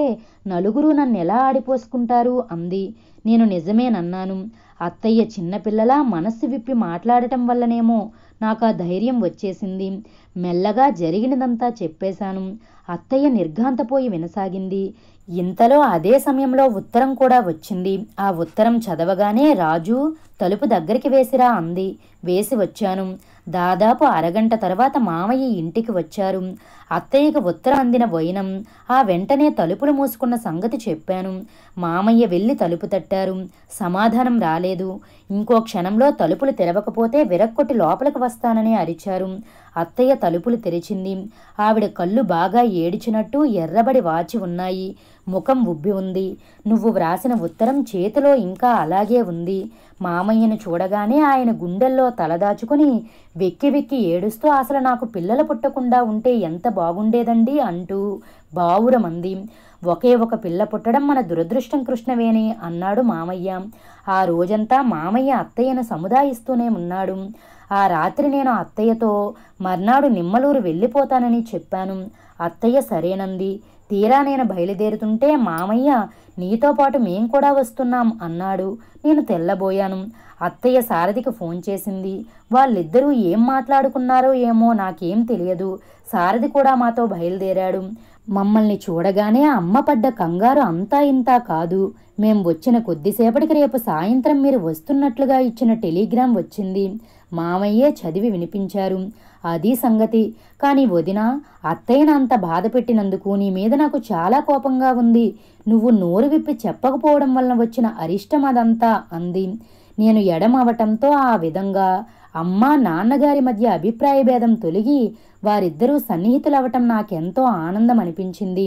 నలుగురు నన్ను ఎలా ఆడిపోసుకుంటారు అంది నేను నిజమేనన్నాను అత్తయ్య చిన్నపిల్లలా మనస్సు విప్పి మాట్లాడటం వల్లనేమో నాకు ఆ ధైర్యం వచ్చేసింది మెల్లగా జరిగినదంతా చెప్పేశాను అత్తయ్య నిర్ఘాంతపోయి వినసాగింది ఇంతలో అదే సమయంలో ఉత్తరం కూడా వచ్చింది ఆ ఉత్తరం చదవగానే రాజు తలుపు దగ్గరికి వేసిరా అంది వేసి వచ్చాను దాదాపు అరగంట తర్వాత మామయ్య ఇంటికి వచ్చారు అత్తయ్యకు ఉత్తరం అందిన వైనం ఆ వెంటనే తలుపులు మూసుకున్న సంగతి చెప్పాను మామయ్య వెళ్ళి తలుపు తట్టారు సమాధానం రాలేదు ఇంకో క్షణంలో తలుపులు తెరవకపోతే విరక్కొట్టి లోపలికి వస్తానని అరిచారు అత్తయ్య తలుపులు తెరిచింది ఆవిడ కళ్ళు బాగా ఏడిచినట్టు ఎర్రబడి వాచి ఉన్నాయి ముఖం ఉబ్బి ఉంది నువ్వు వ్రాసిన ఉత్తరం చేతిలో ఇంకా అలాగే ఉంది మామయ్యను చూడగానే ఆయన గుండెల్లో తలదాచుకుని వెక్కి వెక్కి ఏడుస్తూ అసలు నాకు పిల్లలు పుట్టకుండా ఉంటే ఎంత బాగుండేదండి అంటూ బావురమంది ఒకే ఒక పిల్ల పుట్టడం మన దురదృష్టం కృష్ణవేణి అన్నాడు మామయ్య ఆ రోజంతా మామయ్య అత్తయ్యను సముదాయిస్తూనే ఉన్నాడు ఆ రాత్రి నేను అత్తయ్యతో మర్నాడు నిమ్మలూరు వెళ్ళిపోతానని చెప్పాను అత్తయ్య సరేనంది తీరా నేను బయలుదేరుతుంటే మామయ్య నీతో పాటు మేం కూడా వస్తున్నాం అన్నాడు నేను తెల్లబోయాను అత్తయ్య సారథికి ఫోన్ చేసింది వాళ్ళిద్దరూ ఏం మాట్లాడుకున్నారో ఏమో నాకేం తెలియదు సారథి కూడా మాతో బయలుదేరాడు మమ్మల్ని చూడగానే అమ్మ పడ్డ కంగారు అంతా ఇంతా కాదు మేం వచ్చిన కొద్దిసేపటికి రేపు సాయంత్రం మీరు వస్తున్నట్లుగా ఇచ్చిన టెలిగ్రామ్ వచ్చింది మామయ్యే చదివి వినిపించారు అది సంగతి కానీ వదిన అత్తయ్యను అంత బాధ పెట్టినందుకు నీ మీద నాకు చాలా కోపంగా ఉంది నువ్వు నోరు విప్పి చెప్పకపోవడం వలన వచ్చిన అరిష్టం అదంతా అంది నేను ఎడమవటంతో ఆ విధంగా అమ్మ నాన్నగారి మధ్య అభిప్రాయ భేదం తొలగి వారిద్దరూ సన్నిహితులవటం నాకెంతో ఆనందం అనిపించింది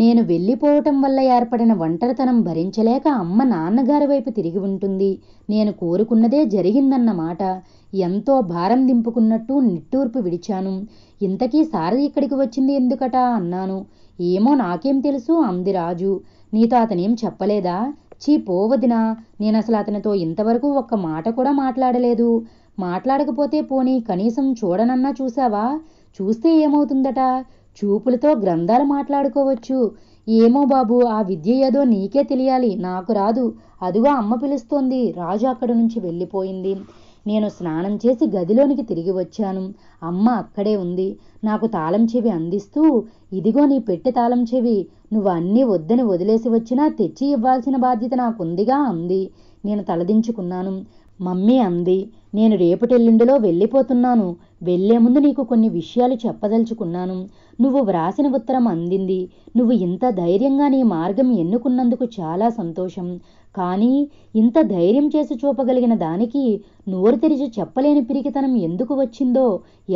నేను వెళ్ళిపోవటం వల్ల ఏర్పడిన ఒంటరితనం భరించలేక అమ్మ నాన్నగారి వైపు తిరిగి ఉంటుంది నేను కోరుకున్నదే జరిగిందన్నమాట ఎంతో భారం దింపుకున్నట్టు నిట్టూర్పు విడిచాను ఇంతకీ సారథి ఇక్కడికి వచ్చింది ఎందుకట అన్నాను ఏమో నాకేం తెలుసు అంది రాజు నీతో అతనేం చెప్పలేదా చీ పోవదినా నేను అసలు అతనితో ఇంతవరకు ఒక్క మాట కూడా మాట్లాడలేదు మాట్లాడకపోతే పోనీ కనీసం చూడనన్నా చూశావా చూస్తే ఏమవుతుందట చూపులతో గ్రంథాలు మాట్లాడుకోవచ్చు ఏమో బాబు ఆ విద్య ఏదో నీకే తెలియాలి నాకు రాదు అదుగా అమ్మ పిలుస్తోంది రాజు అక్కడి నుంచి వెళ్ళిపోయింది నేను స్నానం చేసి గదిలోనికి తిరిగి వచ్చాను అమ్మ అక్కడే ఉంది నాకు తాళం చెవి అందిస్తూ ఇదిగో నీ పెట్టె తాళం చెవి నువ్వు అన్నీ వద్దని వదిలేసి వచ్చినా తెచ్చి ఇవ్వాల్సిన బాధ్యత నాకుందిగా అంది నేను తలదించుకున్నాను మమ్మీ అంది నేను రేపటెల్లుండిలో వెళ్ళిపోతున్నాను వెళ్లే ముందు నీకు కొన్ని విషయాలు చెప్పదలుచుకున్నాను నువ్వు వ్రాసిన ఉత్తరం అందింది నువ్వు ఇంత ధైర్యంగా నీ మార్గం ఎన్నుకున్నందుకు చాలా సంతోషం కానీ ఇంత ధైర్యం చేసి చూపగలిగిన దానికి నోరు తెరిచి చెప్పలేని పిరికితనం ఎందుకు వచ్చిందో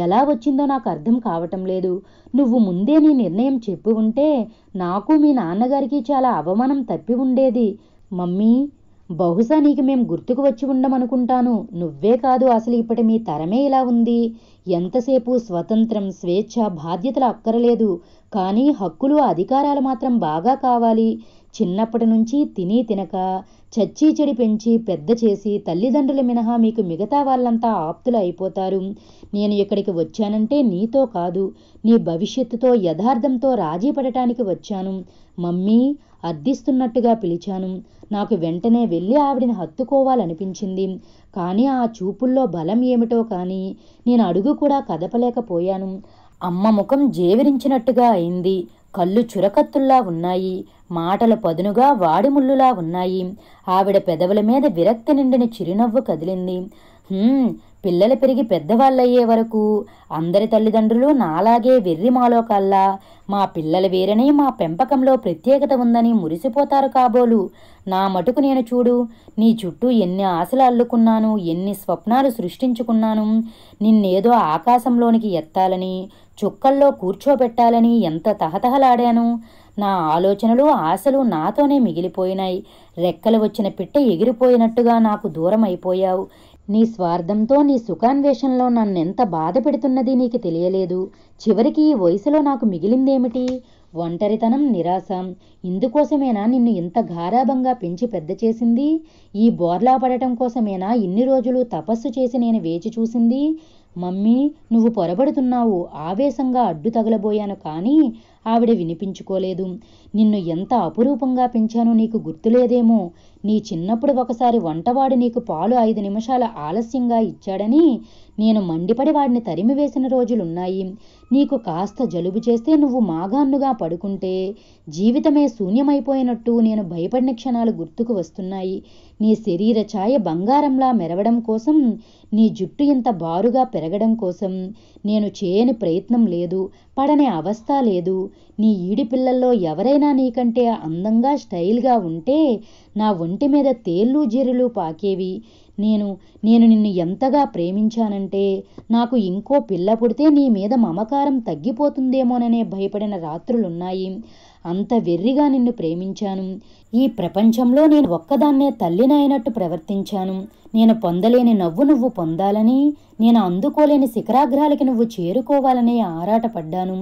ఎలా వచ్చిందో నాకు అర్థం కావటం లేదు నువ్వు ముందే నీ నిర్ణయం చెప్పి ఉంటే నాకు మీ నాన్నగారికి చాలా అవమానం తప్పి ఉండేది మమ్మీ బహుశా నీకు మేం గుర్తుకు వచ్చి ఉండమనుకుంటాను నువ్వే కాదు అసలు ఇప్పటి మీ తరమే ఇలా ఉంది ఎంతసేపు స్వతంత్రం స్వేచ్ఛ బాధ్యతలు అక్కరలేదు కానీ హక్కులు అధికారాలు మాత్రం బాగా కావాలి చిన్నప్పటి నుంచి తిని తినక చచ్చి చెడి పెంచి పెద్ద చేసి తల్లిదండ్రుల మినహా మీకు మిగతా వాళ్ళంతా ఆప్తులు అయిపోతారు నేను ఇక్కడికి వచ్చానంటే నీతో కాదు నీ భవిష్యత్తుతో యథార్థంతో రాజీ పడటానికి వచ్చాను మమ్మీ అర్థిస్తున్నట్టుగా పిలిచాను నాకు వెంటనే వెళ్ళి ఆవిడని హత్తుకోవాలనిపించింది కానీ ఆ చూపుల్లో బలం ఏమిటో కానీ నేను అడుగు కూడా కదపలేకపోయాను అమ్మ ముఖం జేవిరించినట్టుగా అయింది కళ్ళు చురకత్తుల్లా ఉన్నాయి మాటలు పదునుగా వాడిముళ్ళులా ఉన్నాయి ఆవిడ పెదవుల మీద విరక్తి నిండిన చిరునవ్వు కదిలింది పిల్లలు పెరిగి పెద్దవాళ్ళయ్యే వరకు అందరి తల్లిదండ్రులు నాలాగే వెర్రిమాలో కల్లా మా పిల్లల వేరని మా పెంపకంలో ప్రత్యేకత ఉందని మురిసిపోతారు కాబోలు నా మటుకు నేను చూడు నీ చుట్టూ ఎన్ని ఆశలు అల్లుకున్నాను ఎన్ని స్వప్నాలు సృష్టించుకున్నాను నిన్నేదో ఆకాశంలోనికి ఎత్తాలని చుక్కల్లో కూర్చోబెట్టాలని ఎంత తహతహలాడాను నా ఆలోచనలు ఆశలు నాతోనే మిగిలిపోయినాయి రెక్కలు వచ్చిన పిట్ట ఎగిరిపోయినట్టుగా నాకు దూరం అయిపోయావు నీ స్వార్థంతో నీ సుఖాన్వేషంలో నన్నెంత బాధ పెడుతున్నది నీకు తెలియలేదు చివరికి ఈ వయసులో నాకు మిగిలిందేమిటి ఒంటరితనం నిరాశ ఇందుకోసమేనా నిన్ను ఇంత గారాభంగా పెంచి పెద్ద చేసింది ఈ బోర్లా పడటం కోసమేనా ఇన్ని రోజులు తపస్సు చేసి నేను వేచి చూసింది మమ్మీ నువ్వు పొరబడుతున్నావు ఆవేశంగా అడ్డు తగలబోయాను కానీ ఆవిడ వినిపించుకోలేదు నిన్ను ఎంత అపురూపంగా పెంచానో నీకు గుర్తులేదేమో నీ చిన్నప్పుడు ఒకసారి వంటవాడు నీకు పాలు ఐదు నిమిషాల ఆలస్యంగా ఇచ్చాడని నేను మండిపడి వాడిని తరిమివేసిన రోజులున్నాయి నీకు కాస్త జలుబు చేస్తే నువ్వు మాగాన్నుగా పడుకుంటే జీవితమే శూన్యమైపోయినట్టు నేను భయపడిన క్షణాలు గుర్తుకు వస్తున్నాయి నీ శరీర ఛాయ బంగారంలా మెరవడం కోసం నీ జుట్టు ఇంత బారుగా పెరగడం కోసం నేను చేయని ప్రయత్నం లేదు పడనే అవస్థ లేదు నీ ఈడి పిల్లల్లో ఎవరైనా నీకంటే అందంగా స్టైల్గా ఉంటే నా ఒంటి మీద తేళ్ళు జీరులు పాకేవి నేను నేను నిన్ను ఎంతగా ప్రేమించానంటే నాకు ఇంకో పిల్ల పుడితే నీ మీద మమకారం తగ్గిపోతుందేమోననే భయపడిన రాత్రులున్నాయి అంత వెర్రిగా నిన్ను ప్రేమించాను ఈ ప్రపంచంలో నేను ఒక్కదాన్నే తల్లినైనట్టు ప్రవర్తించాను నేను పొందలేని నవ్వు నువ్వు పొందాలని నేను అందుకోలేని శిఖరాగ్రాలకి నువ్వు చేరుకోవాలనే ఆరాటపడ్డాను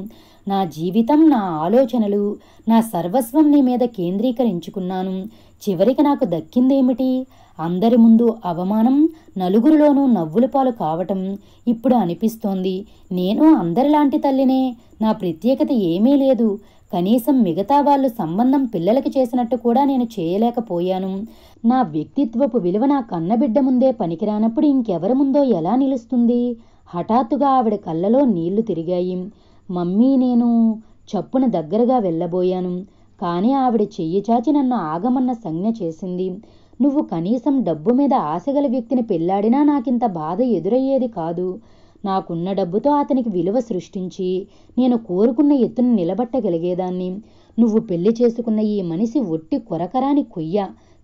నా జీవితం నా ఆలోచనలు నా సర్వస్వం నీ మీద కేంద్రీకరించుకున్నాను చివరికి నాకు దక్కిందేమిటి అందరి ముందు అవమానం నలుగురిలోనూ నవ్వుల పాలు కావటం ఇప్పుడు అనిపిస్తోంది నేను అందరిలాంటి తల్లినే నా ప్రత్యేకత ఏమీ లేదు కనీసం మిగతా వాళ్ళు సంబంధం పిల్లలకి చేసినట్టు కూడా నేను చేయలేకపోయాను నా వ్యక్తిత్వపు విలువ నా కన్నబిడ్డ ముందే పనికిరానప్పుడు ఇంకెవరి ముందో ఎలా నిలుస్తుంది హఠాత్తుగా ఆవిడ కళ్ళలో నీళ్లు తిరిగాయి మమ్మీ నేను చప్పున దగ్గరగా వెళ్ళబోయాను కానీ ఆవిడ చెయ్యి చాచి నన్ను ఆగమన్న సంజ్ఞ చేసింది నువ్వు కనీసం డబ్బు మీద ఆశగల వ్యక్తిని పెళ్లాడినా నాకింత బాధ ఎదురయ్యేది కాదు నాకున్న డబ్బుతో అతనికి విలువ సృష్టించి నేను కోరుకున్న ఎత్తును నిలబట్టగలిగేదాన్ని నువ్వు పెళ్లి చేసుకున్న ఈ మనిషి ఒట్టి కొరకరాని కొయ్య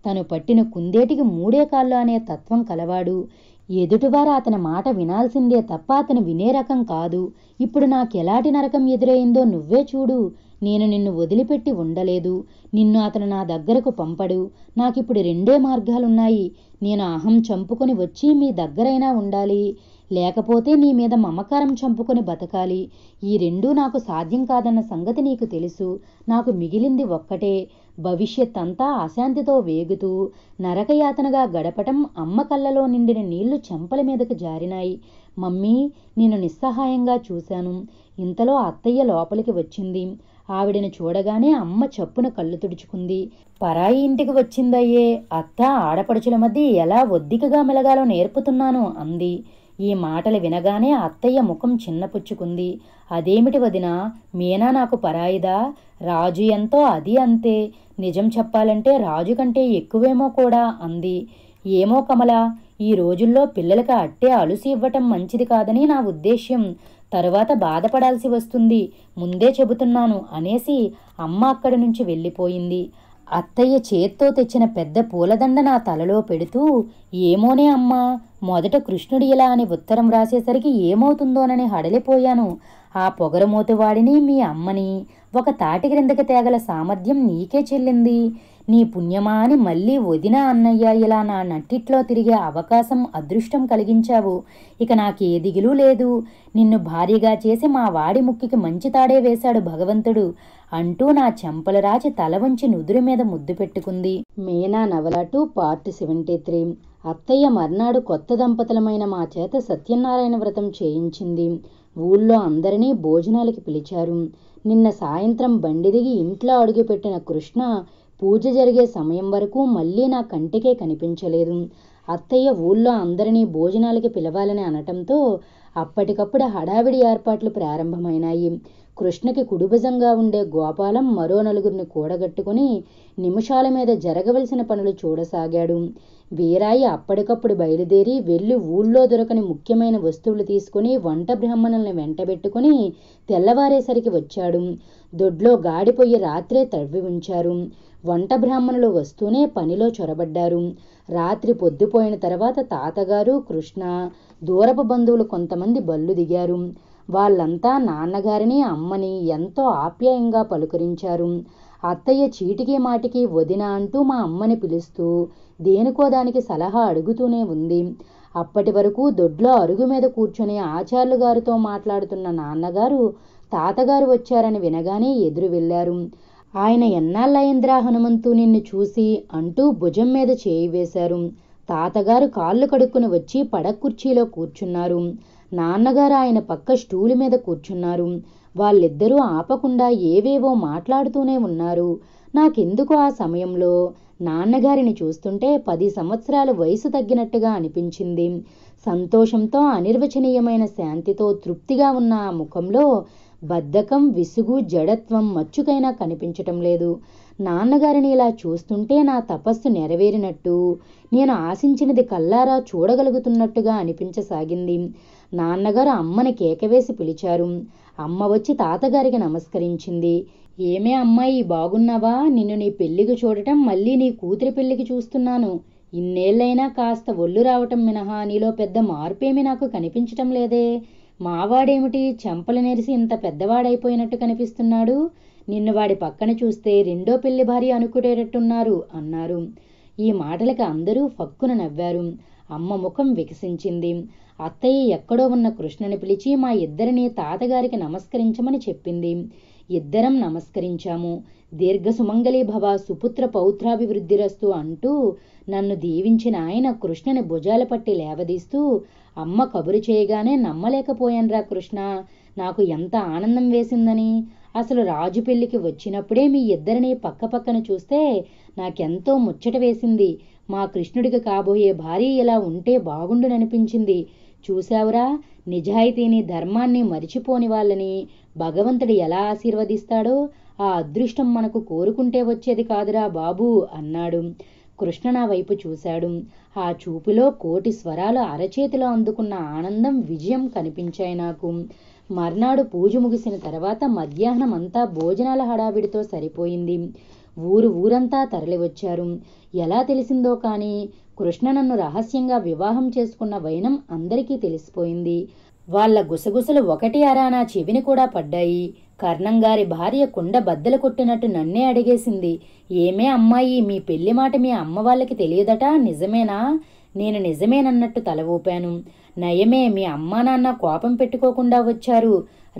తను పట్టిన కుందేటికి మూడే కాళ్ళు అనే తత్వం కలవాడు ఎదుటివారు అతని మాట వినాల్సిందే తప్ప అతను వినే రకం కాదు ఇప్పుడు నాకెలాంటి నరకం ఎదురైందో నువ్వే చూడు నేను నిన్ను వదిలిపెట్టి ఉండలేదు నిన్ను అతను నా దగ్గరకు పంపడు నాకిప్పుడు రెండే మార్గాలున్నాయి నేను అహం చంపుకొని వచ్చి మీ దగ్గరైనా ఉండాలి లేకపోతే నీ మీద మమకారం చంపుకొని బతకాలి ఈ రెండూ నాకు సాధ్యం కాదన్న సంగతి నీకు తెలుసు నాకు మిగిలింది ఒక్కటే భవిష్యత్ అంతా అశాంతితో వేగుతూ నరకయాతనగా గడపటం అమ్మ కళ్ళలో నిండిన నీళ్లు చెంపల మీదకు జారినాయి మమ్మీ నేను నిస్సహాయంగా చూశాను ఇంతలో అత్తయ్య లోపలికి వచ్చింది ఆవిడని చూడగానే అమ్మ చప్పున కళ్ళు తుడుచుకుంది పరాయి ఇంటికి వచ్చిందయ్యే అత్త ఆడపడుచుల మధ్య ఎలా ఒద్దికగా మెలగాలో నేర్పుతున్నాను అంది ఈ మాటలు వినగానే అత్తయ్య ముఖం చిన్నపుచ్చుకుంది అదేమిటి వదిన మీనా నాకు పరాయిదా రాజు ఎంతో అది అంతే నిజం చెప్పాలంటే రాజు కంటే ఎక్కువేమో కూడా అంది ఏమో కమల ఈ రోజుల్లో పిల్లలకి అట్టే అలుసి ఇవ్వటం మంచిది కాదని నా ఉద్దేశ్యం తరువాత బాధపడాల్సి వస్తుంది ముందే చెబుతున్నాను అనేసి అమ్మ అక్కడి నుంచి వెళ్ళిపోయింది అత్తయ్య చేత్తో తెచ్చిన పెద్ద పూలదండ నా తలలో పెడుతూ ఏమోనే అమ్మా మొదట కృష్ణుడు ఇలా అని ఉత్తరం రాసేసరికి ఏమవుతుందోనని హడలిపోయాను ఆ పొగరమోతువాడిని మీ అమ్మని ఒక తాటి క్రిందకి తేగల సామర్థ్యం నీకే చెల్లింది నీ పుణ్యమాని మళ్ళీ వదిన అన్నయ్య ఇలా నా నట్టిట్లో తిరిగే అవకాశం అదృష్టం కలిగించావు ఇక నాకే దిగులు లేదు నిన్ను భారీగా చేసి మా వాడి ముక్కికి మంచి తాడే వేశాడు భగవంతుడు అంటూ నా చెంపలు రాచి తల వంచి నుదురు మీద ముద్దు పెట్టుకుంది మేనా నవల టూ పార్ట్ సెవెంటీ త్రీ అత్తయ్య మర్నాడు కొత్త దంపతులమైన మా చేత సత్యనారాయణ వ్రతం చేయించింది ఊళ్ళో అందరినీ భోజనాలకి పిలిచారు నిన్న సాయంత్రం బండి దిగి ఇంట్లో అడుగుపెట్టిన కృష్ణ పూజ జరిగే సమయం వరకు మళ్ళీ నా కంటికే కనిపించలేదు అత్తయ్య ఊళ్ళో అందరినీ భోజనాలకి పిలవాలని అనటంతో అప్పటికప్పుడు హడావిడి ఏర్పాట్లు ప్రారంభమైనాయి కృష్ణకి కుడుభుజంగా ఉండే గోపాలం మరో నలుగురిని కూడగట్టుకుని నిమిషాల మీద జరగవలసిన పనులు చూడసాగాడు వీరాయి అప్పటికప్పుడు బయలుదేరి వెళ్ళి ఊళ్ళో దొరకని ముఖ్యమైన వస్తువులు తీసుకుని వంట బ్రాహ్మణుల్ని వెంటబెట్టుకుని తెల్లవారేసరికి వచ్చాడు దొడ్లో గాడిపోయి రాత్రే తవ్వి ఉంచారు వంట బ్రాహ్మణులు వస్తూనే పనిలో చొరబడ్డారు రాత్రి పొద్దుపోయిన తర్వాత తాతగారు కృష్ణ దూరపు బంధువులు కొంతమంది బళ్ళు దిగారు వాళ్ళంతా నాన్నగారిని అమ్మని ఎంతో ఆప్యాయంగా పలుకరించారు అత్తయ్య చీటికి మాటికి వదిన అంటూ మా అమ్మని పిలుస్తూ దేనికో దానికి సలహా అడుగుతూనే ఉంది అప్పటి వరకు దొడ్లో అరుగు మీద కూర్చొని ఆచార్యులు గారితో మాట్లాడుతున్న నాన్నగారు తాతగారు వచ్చారని వినగానే ఎదురు వెళ్ళారు ఆయన ఎన్నాళ్ళయింద్రా హనుమంతు నిన్ను చూసి అంటూ భుజం మీద చేయి వేశారు తాతగారు కాళ్ళు కడుక్కుని వచ్చి పడకుర్చీలో కూర్చున్నారు నాన్నగారు ఆయన పక్క స్టూలు మీద కూర్చున్నారు వాళ్ళిద్దరూ ఆపకుండా ఏవేవో మాట్లాడుతూనే ఉన్నారు నాకెందుకు ఆ సమయంలో నాన్నగారిని చూస్తుంటే పది సంవత్సరాల వయసు తగ్గినట్టుగా అనిపించింది సంతోషంతో అనిర్వచనీయమైన శాంతితో తృప్తిగా ఉన్న ఆ ముఖంలో బద్ధకం విసుగు జడత్వం మచ్చుకైనా కనిపించటం లేదు నాన్నగారిని ఇలా చూస్తుంటే నా తపస్సు నెరవేరినట్టు నేను ఆశించినది కల్లారా చూడగలుగుతున్నట్టుగా అనిపించసాగింది నాన్నగారు అమ్మని కేకవేసి పిలిచారు అమ్మ వచ్చి తాతగారికి నమస్కరించింది ఏమే అమ్మాయి బాగున్నావా నిన్ను నీ పెళ్లికి చూడటం మళ్ళీ నీ కూతురి పెళ్లికి చూస్తున్నాను ఇన్నేళ్లైనా కాస్త ఒళ్ళు రావటం మినహా నీలో పెద్ద మార్పేమీ నాకు కనిపించటం లేదే మావాడేమిటి చెంపలు నెరిసి ఇంత పెద్దవాడైపోయినట్టు కనిపిస్తున్నాడు నిన్ను వాడి పక్కన చూస్తే రెండో పెళ్లి భార్య అనుకునేటట్టున్నారు అన్నారు ఈ మాటలకు అందరూ ఫక్కున నవ్వారు అమ్మ ముఖం వికసించింది అత్తయ్య ఎక్కడో ఉన్న కృష్ణని పిలిచి మా ఇద్దరిని తాతగారికి నమస్కరించమని చెప్పింది ఇద్దరం నమస్కరించాము దీర్ఘ సుమంగళీ భవ సుపుత్ర పౌత్రాభివృద్ధిరస్తు అంటూ నన్ను దీవించిన ఆయన కృష్ణని భుజాల పట్టి లేవదీస్తూ అమ్మ కబురు చేయగానే నమ్మలేకపోయానురా కృష్ణ నాకు ఎంత ఆనందం వేసిందని అసలు రాజు పెళ్లికి వచ్చినప్పుడే మీ ఇద్దరిని పక్కపక్కన చూస్తే నాకెంతో ముచ్చట వేసింది మా కృష్ణుడికి కాబోయే భార్య ఇలా ఉంటే బాగుండుననిపించింది చూశావురా నిజాయితీని ధర్మాన్ని మరిచిపోని వాళ్ళని భగవంతుడు ఎలా ఆశీర్వదిస్తాడో ఆ అదృష్టం మనకు కోరుకుంటే వచ్చేది కాదురా బాబు అన్నాడు కృష్ణ నా వైపు చూశాడు ఆ చూపులో కోటి స్వరాలు అరచేతిలో అందుకున్న ఆనందం విజయం కనిపించాయి నాకు మర్నాడు పూజ ముగిసిన తర్వాత మధ్యాహ్నం అంతా భోజనాల హడావిడితో సరిపోయింది ఊరు ఊరంతా తరలివచ్చారు ఎలా తెలిసిందో కానీ కృష్ణ నన్ను రహస్యంగా వివాహం చేసుకున్న వైనం అందరికీ తెలిసిపోయింది వాళ్ళ గుసగుసలు ఒకటి అరానా చెవిని కూడా పడ్డాయి కర్ణంగారి భార్య కుండ బద్దలు కొట్టినట్టు నన్నే అడిగేసింది ఏమే అమ్మాయి మీ పెళ్లి మాట మీ అమ్మ వాళ్ళకి తెలియదట నిజమేనా నేను నిజమేనన్నట్టు తల ఊపాను నయమే మీ అమ్మా నాన్న కోపం పెట్టుకోకుండా వచ్చారు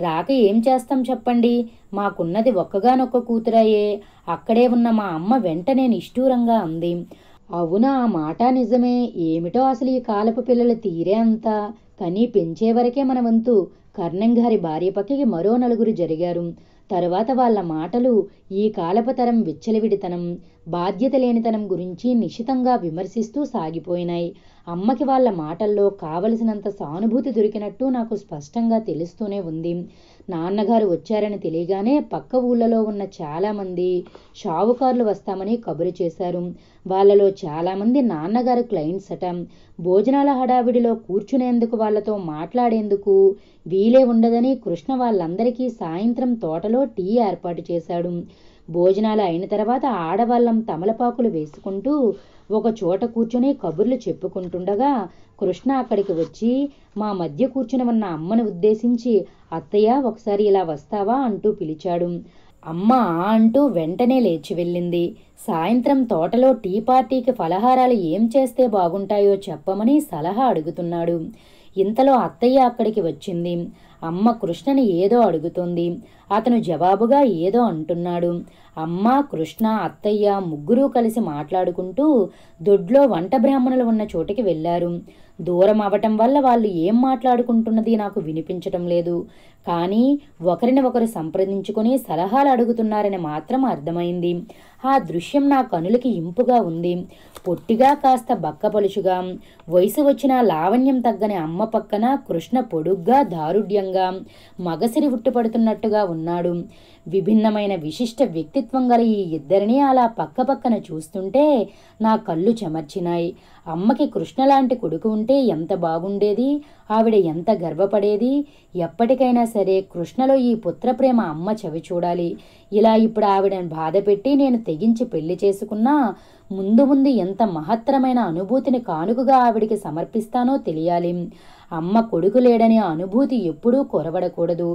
రాక ఏం చేస్తాం చెప్పండి మాకున్నది ఒక్కగానొక్క కూతురాయే అక్కడే ఉన్న మా అమ్మ వెంట నేను ఇష్టూరంగా అంది అవునా ఆ మాట నిజమే ఏమిటో అసలు ఈ కాలపు పిల్లలు తీరే అంతా కనీ పెంచేవరకే మన వంతు కర్ణంగారి పక్కకి మరో నలుగురు జరిగారు తరువాత వాళ్ళ మాటలు ఈ కాలపతరం విచ్చలవిడితనం బాధ్యత లేనితనం గురించి నిశితంగా విమర్శిస్తూ సాగిపోయినాయి అమ్మకి వాళ్ళ మాటల్లో కావలసినంత సానుభూతి దొరికినట్టు నాకు స్పష్టంగా తెలుస్తూనే ఉంది నాన్నగారు వచ్చారని తెలియగానే పక్క ఊళ్ళలో ఉన్న చాలామంది షావుకారులు వస్తామని కబురు చేశారు వాళ్ళలో చాలామంది నాన్నగారు క్లయింట్స్ అట భోజనాల హడావిడిలో కూర్చునేందుకు వాళ్ళతో మాట్లాడేందుకు వీలే ఉండదని కృష్ణ వాళ్ళందరికీ సాయంత్రం తోటలో టీ ఏర్పాటు చేశాడు భోజనాలు అయిన తర్వాత ఆడవాళ్ళం తమలపాకులు వేసుకుంటూ ఒక చోట కూర్చొని కబుర్లు చెప్పుకుంటుండగా కృష్ణ అక్కడికి వచ్చి మా మధ్య కూర్చుని ఉన్న అమ్మను ఉద్దేశించి అత్తయ్య ఒకసారి ఇలా వస్తావా అంటూ పిలిచాడు అమ్మ అంటూ వెంటనే లేచి వెళ్ళింది సాయంత్రం తోటలో టీ పార్టీకి ఫలహారాలు ఏం చేస్తే బాగుంటాయో చెప్పమని సలహా అడుగుతున్నాడు ఇంతలో అత్తయ్య అక్కడికి వచ్చింది అమ్మ కృష్ణని ఏదో అడుగుతుంది అతను జవాబుగా ఏదో అంటున్నాడు అమ్మ కృష్ణ అత్తయ్య ముగ్గురూ కలిసి మాట్లాడుకుంటూ దొడ్లో వంట బ్రాహ్మణులు ఉన్న చోటికి వెళ్ళారు దూరం అవటం వల్ల వాళ్ళు ఏం మాట్లాడుకుంటున్నది నాకు వినిపించటం లేదు కానీ ఒకరిని ఒకరు సంప్రదించుకుని సలహాలు అడుగుతున్నారని మాత్రం అర్థమైంది ఆ దృశ్యం నా కనులకి ఇంపుగా ఉంది పొట్టిగా కాస్త బక్కపలుచుగా వయసు వచ్చిన లావణ్యం తగ్గని అమ్మ పక్కన కృష్ణ పొడుగ్గా దారుఢ్యంగా మగసిరి ఉట్టుపడుతున్నట్టుగా ఉన్నాడు విభిన్నమైన విశిష్ట వ్యక్తిత్వం గల ఈ ఇద్దరిని అలా పక్క పక్కన చూస్తుంటే నా కళ్ళు చెమర్చినాయి అమ్మకి కృష్ణ లాంటి కొడుకు ఉంటే ఎంత బాగుండేది ఆవిడ ఎంత గర్వపడేది ఎప్పటికైనా సరే కృష్ణలో ఈ పుత్రప్రేమ అమ్మ చవి చూడాలి ఇలా ఇప్పుడు ఆవిడను బాధపెట్టి నేను తెగించి పెళ్లి చేసుకున్నా ముందు ముందు ఎంత మహత్తరమైన అనుభూతిని కానుకగా ఆవిడికి సమర్పిస్తానో తెలియాలి అమ్మ కొడుకు లేడనే అనుభూతి ఎప్పుడూ కొరవడకూడదు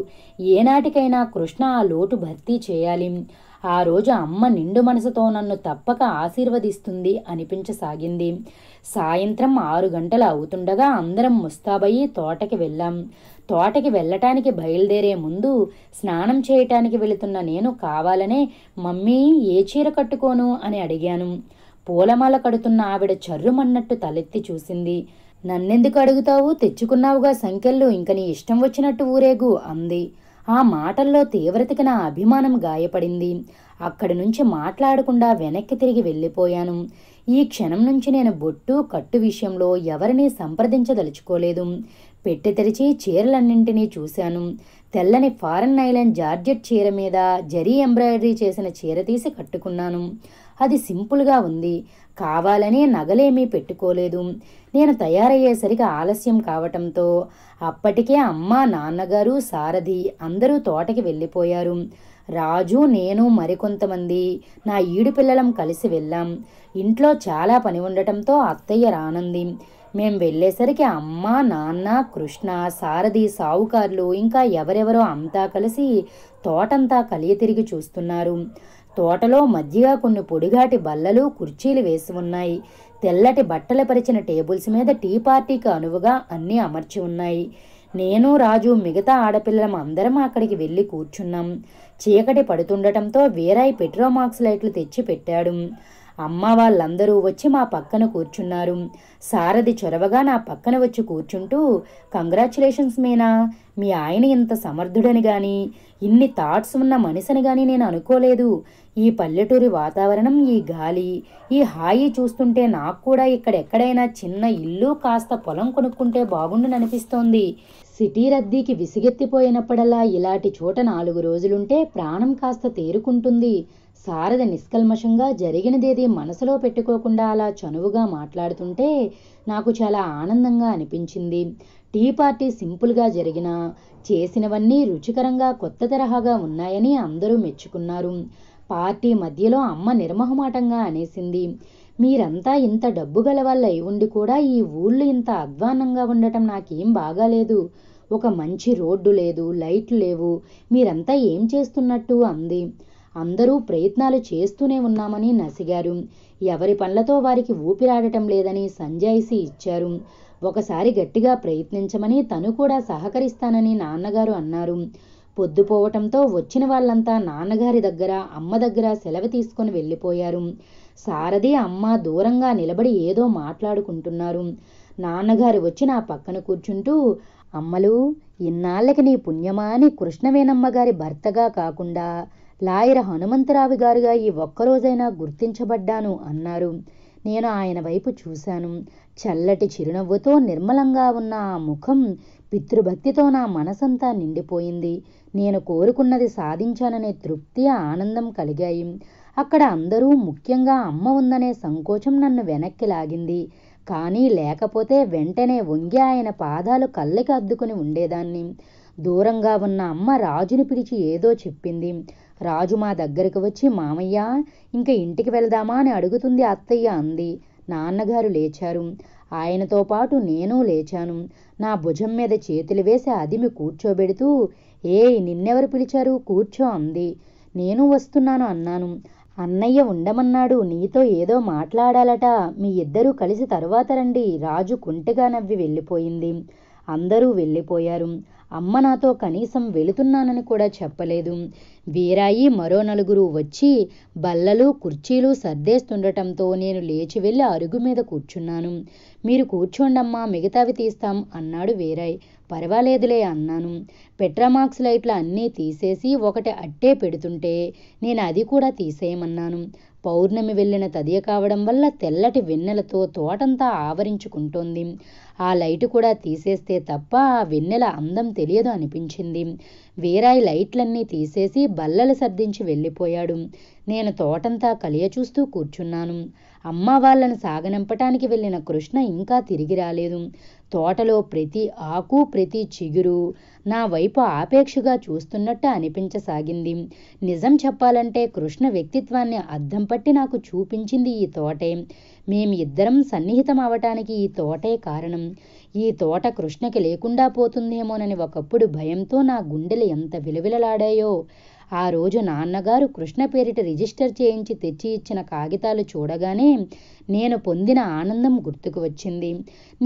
ఏనాటికైనా కృష్ణ ఆ లోటు భర్తీ చేయాలి ఆ రోజు అమ్మ నిండు మనసుతో నన్ను తప్పక ఆశీర్వదిస్తుంది అనిపించసాగింది సాయంత్రం ఆరు గంటలు అవుతుండగా అందరం ముస్తాబయ్యి తోటకి వెళ్ళాం తోటకి వెళ్ళటానికి బయలుదేరే ముందు స్నానం చేయటానికి వెళుతున్న నేను కావాలనే మమ్మీ ఏ చీర కట్టుకోను అని అడిగాను పూలమాల కడుతున్న ఆవిడ చర్రుమన్నట్టు తలెత్తి చూసింది నన్నెందుకు అడుగుతావు తెచ్చుకున్నావుగా సంఖ్యలు ఇంక నీ ఇష్టం వచ్చినట్టు ఊరేగు అంది ఆ మాటల్లో తీవ్రతకి నా అభిమానం గాయపడింది అక్కడి నుంచి మాట్లాడకుండా వెనక్కి తిరిగి వెళ్ళిపోయాను ఈ క్షణం నుంచి నేను బొట్టు కట్టు విషయంలో ఎవరిని సంప్రదించదలుచుకోలేదు పెట్టి తెరిచి చీరలన్నింటినీ చూశాను తెల్లని ఫారెన్ ఐలాండ్ జార్జెట్ చీర మీద జరీ ఎంబ్రాయిడరీ చేసిన చీర తీసి కట్టుకున్నాను అది సింపుల్గా ఉంది కావాలని నగలేమీ పెట్టుకోలేదు నేను తయారయ్యేసరికి ఆలస్యం కావటంతో అప్పటికే అమ్మ నాన్నగారు సారథి అందరూ తోటకి వెళ్ళిపోయారు రాజు నేను మరికొంతమంది నా ఈడు పిల్లలం కలిసి వెళ్ళాం ఇంట్లో చాలా పని ఉండటంతో అత్తయ్య రానంది మేం వెళ్ళేసరికి అమ్మ నాన్న కృష్ణ సారథి సావుకార్లు ఇంకా ఎవరెవరో అంతా కలిసి తోటంతా కలియ తిరిగి చూస్తున్నారు తోటలో మధ్యగా కొన్ని పొడిగాటి బల్లలు కుర్చీలు వేసి ఉన్నాయి తెల్లటి బట్టల పరిచిన టేబుల్స్ మీద టీ పార్టీకి అనువుగా అన్నీ అమర్చి ఉన్నాయి నేను రాజు మిగతా ఆడపిల్లలం అందరం అక్కడికి వెళ్ళి కూర్చున్నాం చీకటి పడుతుండటంతో వీరాయి పెట్రోమాక్స్ లైట్లు తెచ్చి పెట్టాడు అమ్మ వాళ్ళందరూ వచ్చి మా పక్కన కూర్చున్నారు సారథి చొరవగా నా పక్కన వచ్చి కూర్చుంటూ కంగ్రాచులేషన్స్ మీనా మీ ఆయన ఇంత సమర్థుడని గాని ఇన్ని థాట్స్ ఉన్న మనిషిని గాని నేను అనుకోలేదు ఈ పల్లెటూరి వాతావరణం ఈ గాలి ఈ హాయి చూస్తుంటే నాకు కూడా ఇక్కడెక్కడైనా చిన్న ఇల్లు కాస్త పొలం కొనుక్కుంటే బాగుండుననిపిస్తోంది సిటీ రద్దీకి విసిగెత్తిపోయినప్పుడల్లా ఇలాంటి చోట నాలుగు రోజులుంటే ప్రాణం కాస్త తేరుకుంటుంది శారద నిష్కల్మషంగా జరిగినదేది మనసులో పెట్టుకోకుండా అలా చనువుగా మాట్లాడుతుంటే నాకు చాలా ఆనందంగా అనిపించింది టీ పార్టీ సింపుల్గా జరిగిన చేసినవన్నీ రుచికరంగా కొత్త తరహాగా ఉన్నాయని అందరూ మెచ్చుకున్నారు పార్టీ మధ్యలో అమ్మ నిర్మహమాటంగా అనేసింది మీరంతా ఇంత డబ్బు గల గలవాళ్ళు అయి ఉండి కూడా ఈ ఊళ్ళు ఇంత అధ్వానంగా ఉండటం నాకేం బాగాలేదు ఒక మంచి రోడ్డు లేదు లైట్లు లేవు మీరంతా ఏం చేస్తున్నట్టు అంది అందరూ ప్రయత్నాలు చేస్తూనే ఉన్నామని నసిగారు ఎవరి పనులతో వారికి ఊపిరాడటం లేదని సంజాయిషి ఇచ్చారు ఒకసారి గట్టిగా ప్రయత్నించమని తను కూడా సహకరిస్తానని నాన్నగారు అన్నారు పొద్దుపోవటంతో వచ్చిన వాళ్ళంతా నాన్నగారి దగ్గర అమ్మ దగ్గర సెలవు తీసుకొని వెళ్ళిపోయారు సారథి అమ్మ దూరంగా నిలబడి ఏదో మాట్లాడుకుంటున్నారు నాన్నగారు వచ్చి నా పక్కన కూర్చుంటూ అమ్మలు ఇన్నాళ్ళకి నీ పుణ్యమా అని కృష్ణవేనమ్మగారి గారి భర్తగా కాకుండా లాయర్ హనుమంతరావు గారుగా ఈ ఒక్కరోజైనా గుర్తించబడ్డాను అన్నారు నేను ఆయన వైపు చూశాను చల్లటి చిరునవ్వుతో నిర్మలంగా ఉన్న ఆ ముఖం పితృభక్తితో నా మనసంతా నిండిపోయింది నేను కోరుకున్నది సాధించాననే తృప్తి ఆనందం కలిగాయి అక్కడ అందరూ ముఖ్యంగా అమ్మ ఉందనే సంకోచం నన్ను వెనక్కి లాగింది కానీ లేకపోతే వెంటనే వంగి ఆయన పాదాలు కళ్ళకి అద్దుకుని ఉండేదాన్ని దూరంగా ఉన్న అమ్మ రాజుని పిలిచి ఏదో చెప్పింది రాజు మా దగ్గరికి వచ్చి మామయ్య ఇంకా ఇంటికి వెళ్దామా అని అడుగుతుంది అత్తయ్య అంది నాన్నగారు లేచారు ఆయనతో పాటు నేను లేచాను నా భుజం మీద చేతులు వేసి అదిమి కూర్చోబెడుతూ ఏ నిన్నెవరు పిలిచారు కూర్చో అంది నేను వస్తున్నాను అన్నాను అన్నయ్య ఉండమన్నాడు నీతో ఏదో మాట్లాడాలట మీ ఇద్దరూ కలిసి తరువాత రండి రాజు కుంటిగా నవ్వి వెళ్ళిపోయింది అందరూ వెళ్ళిపోయారు అమ్మ నాతో కనీసం వెళుతున్నానని కూడా చెప్పలేదు వీరాయి మరో నలుగురు వచ్చి బల్లలు కుర్చీలు సర్దేస్తుండటంతో నేను లేచి వెళ్ళి అరుగు మీద కూర్చున్నాను మీరు కూర్చోండమ్మా మిగతావి తీస్తాం అన్నాడు వీరాయ్ పర్వాలేదులే అన్నాను పెట్రామాక్స్ లైట్లు అన్నీ తీసేసి ఒకటి అట్టే పెడుతుంటే నేను అది కూడా తీసేయమన్నాను పౌర్ణమి వెళ్ళిన తదియ కావడం వల్ల తెల్లటి వెన్నెలతో తోటంతా ఆవరించుకుంటోంది ఆ లైటు కూడా తీసేస్తే తప్ప ఆ వెన్నెల అందం తెలియదు అనిపించింది వీరాయి లైట్లన్నీ తీసేసి బల్లలు సర్దించి వెళ్ళిపోయాడు నేను తోటంతా కలియ చూస్తూ కూర్చున్నాను అమ్మ వాళ్లను సాగనంపటానికి వెళ్ళిన కృష్ణ ఇంకా తిరిగి రాలేదు తోటలో ప్రతి ఆకు ప్రతి చిగురు నా వైపు ఆపేక్షగా చూస్తున్నట్టు అనిపించసాగింది నిజం చెప్పాలంటే కృష్ణ వ్యక్తిత్వాన్ని అద్దం పట్టి నాకు చూపించింది ఈ తోటే మేమిద్దరం సన్నిహితం అవటానికి ఈ తోటే కారణం ఈ తోట కృష్ణకి లేకుండా పోతుందేమోనని ఒకప్పుడు భయంతో నా గుండెలు ఎంత విలువిలలాడాయో ఆ రోజు నాన్నగారు కృష్ణ పేరిట రిజిస్టర్ చేయించి తెచ్చి ఇచ్చిన కాగితాలు చూడగానే నేను పొందిన ఆనందం గుర్తుకు వచ్చింది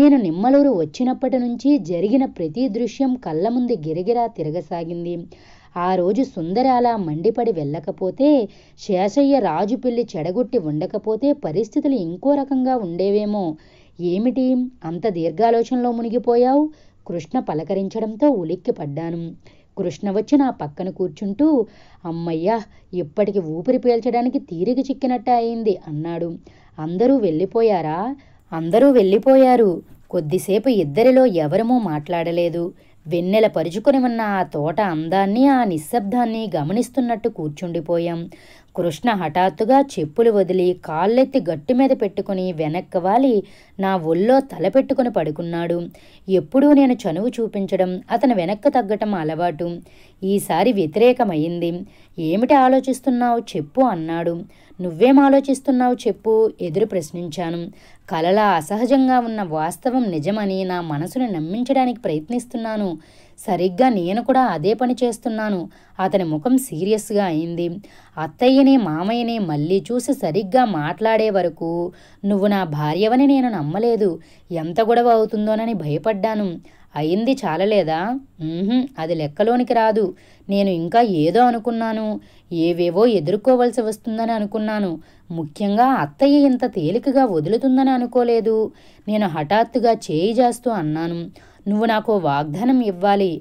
నేను నిమ్మలూరు వచ్చినప్పటి నుంచి జరిగిన ప్రతి దృశ్యం కళ్ళ ముందు గిరగిరా తిరగసాగింది ఆ రోజు సుందరి అలా మండిపడి వెళ్ళకపోతే శేషయ్య రాజు పెళ్లి చెడగొట్టి ఉండకపోతే పరిస్థితులు ఇంకో రకంగా ఉండేవేమో ఏమిటి అంత దీర్ఘాలోచనలో మునిగిపోయావు కృష్ణ పలకరించడంతో ఉలిక్కిపడ్డాను కృష్ణ వచ్చి నా పక్కన కూర్చుంటూ అమ్మయ్యా ఇప్పటికి ఊపిరి పీల్చడానికి తీరిగి చిక్కినట్టు అయింది అన్నాడు అందరూ వెళ్ళిపోయారా అందరూ వెళ్ళిపోయారు కొద్దిసేపు ఇద్దరిలో ఎవరమూ మాట్లాడలేదు వెన్నెల పరుచుకొని ఉన్న ఆ తోట అందాన్ని ఆ నిశ్శబ్దాన్ని గమనిస్తున్నట్టు కూర్చుండిపోయాం కృష్ణ హఠాత్తుగా చెప్పులు వదిలి కాళ్ళెత్తి గట్టు మీద పెట్టుకుని వెనక్కవాలి నా ఒళ్ళో తలపెట్టుకుని పడుకున్నాడు ఎప్పుడూ నేను చనువు చూపించడం అతను వెనక్కు తగ్గటం అలవాటు ఈసారి వ్యతిరేకమైంది ఏమిటి ఆలోచిస్తున్నావు చెప్పు అన్నాడు నువ్వేం ఆలోచిస్తున్నావు చెప్పు ఎదురు ప్రశ్నించాను కలలా అసహజంగా ఉన్న వాస్తవం నిజమని నా మనసును నమ్మించడానికి ప్రయత్నిస్తున్నాను సరిగ్గా నేను కూడా అదే పని చేస్తున్నాను అతని ముఖం సీరియస్గా అయింది అత్తయ్యని మామయ్యని మళ్ళీ చూసి సరిగ్గా మాట్లాడే వరకు నువ్వు నా భార్యవని నేను నమ్మలేదు ఎంత గొడవ అవుతుందోనని భయపడ్డాను అయింది చాలలేదా అది లెక్కలోనికి రాదు నేను ఇంకా ఏదో అనుకున్నాను ఏవేవో ఎదుర్కోవలసి వస్తుందని అనుకున్నాను ముఖ్యంగా అత్తయ్య ఇంత తేలికగా వదులుతుందని అనుకోలేదు నేను హఠాత్తుగా చేయి చేస్తూ అన్నాను నువ్వు నాకు వాగ్దానం ఇవ్వాలి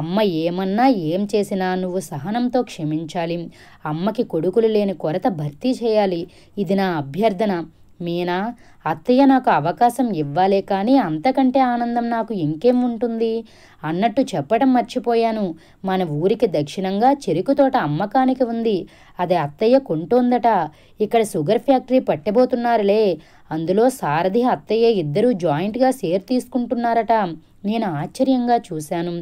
అమ్మ ఏమన్నా ఏం చేసినా నువ్వు సహనంతో క్షమించాలి అమ్మకి కొడుకులు లేని కొరత భర్తీ చేయాలి ఇది నా అభ్యర్థన మీనా అత్తయ్య నాకు అవకాశం ఇవ్వాలే కానీ అంతకంటే ఆనందం నాకు ఇంకేం ఉంటుంది అన్నట్టు చెప్పడం మర్చిపోయాను మన ఊరికి దక్షిణంగా చెరుకు తోట అమ్మకానికి ఉంది అది అత్తయ్య కొంటోందట ఇక్కడ షుగర్ ఫ్యాక్టరీ పట్టబోతున్నారులే అందులో సారథి అత్తయ్య ఇద్దరూ జాయింట్గా షేర్ తీసుకుంటున్నారట నేను ఆశ్చర్యంగా చూశాను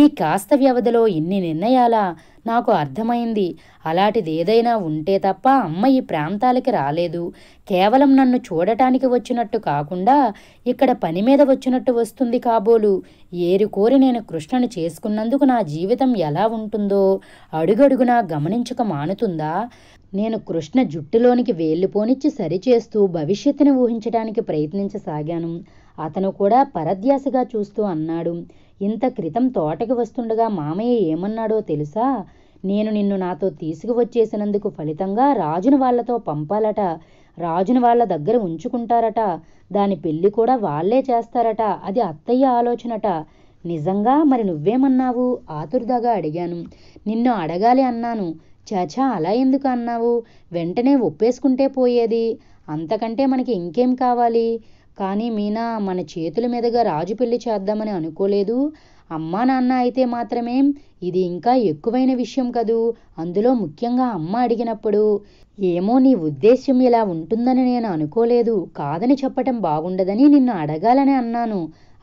ఈ కాస్త వ్యవధిలో ఇన్ని నిర్ణయాలా నాకు అర్థమైంది అలాంటిది ఏదైనా ఉంటే తప్ప అమ్మ ఈ ప్రాంతాలకి రాలేదు కేవలం నన్ను చూడటానికి వచ్చినట్టు కాకుండా ఇక్కడ పని మీద వచ్చినట్టు వస్తుంది కాబోలు ఏరుకోరి నేను కృష్ణను చేసుకున్నందుకు నా జీవితం ఎలా ఉంటుందో అడుగడుగునా గమనించక మానుతుందా నేను కృష్ణ జుట్టులోనికి వేళ్ళిపోనిచ్చి సరిచేస్తూ భవిష్యత్తుని ఊహించడానికి ప్రయత్నించసాగాను అతను కూడా పరధ్యాసగా చూస్తూ అన్నాడు ఇంత క్రితం తోటకి వస్తుండగా మామయ్య ఏమన్నాడో తెలుసా నేను నిన్ను నాతో తీసుకువచ్చేసినందుకు ఫలితంగా రాజును వాళ్లతో పంపాలట రాజును వాళ్ళ దగ్గర ఉంచుకుంటారట దాని పెళ్లి కూడా వాళ్లే చేస్తారట అది అత్తయ్య ఆలోచనట నిజంగా మరి నువ్వేమన్నావు ఆతురుదాగా అడిగాను నిన్ను అడగాలి అన్నాను చాచా అలా ఎందుకు అన్నావు వెంటనే ఒప్పేసుకుంటే పోయేది అంతకంటే మనకి ఇంకేం కావాలి కానీ మీనా మన చేతుల మీదుగా రాజు పెళ్లి చేద్దామని అనుకోలేదు అమ్మా నాన్న అయితే మాత్రమే ఇది ఇంకా ఎక్కువైన విషయం కదూ అందులో ముఖ్యంగా అమ్మ అడిగినప్పుడు ఏమో నీ ఉద్దేశ్యం ఇలా ఉంటుందని నేను అనుకోలేదు కాదని చెప్పటం బాగుండదని నిన్ను అడగాలని అన్నాను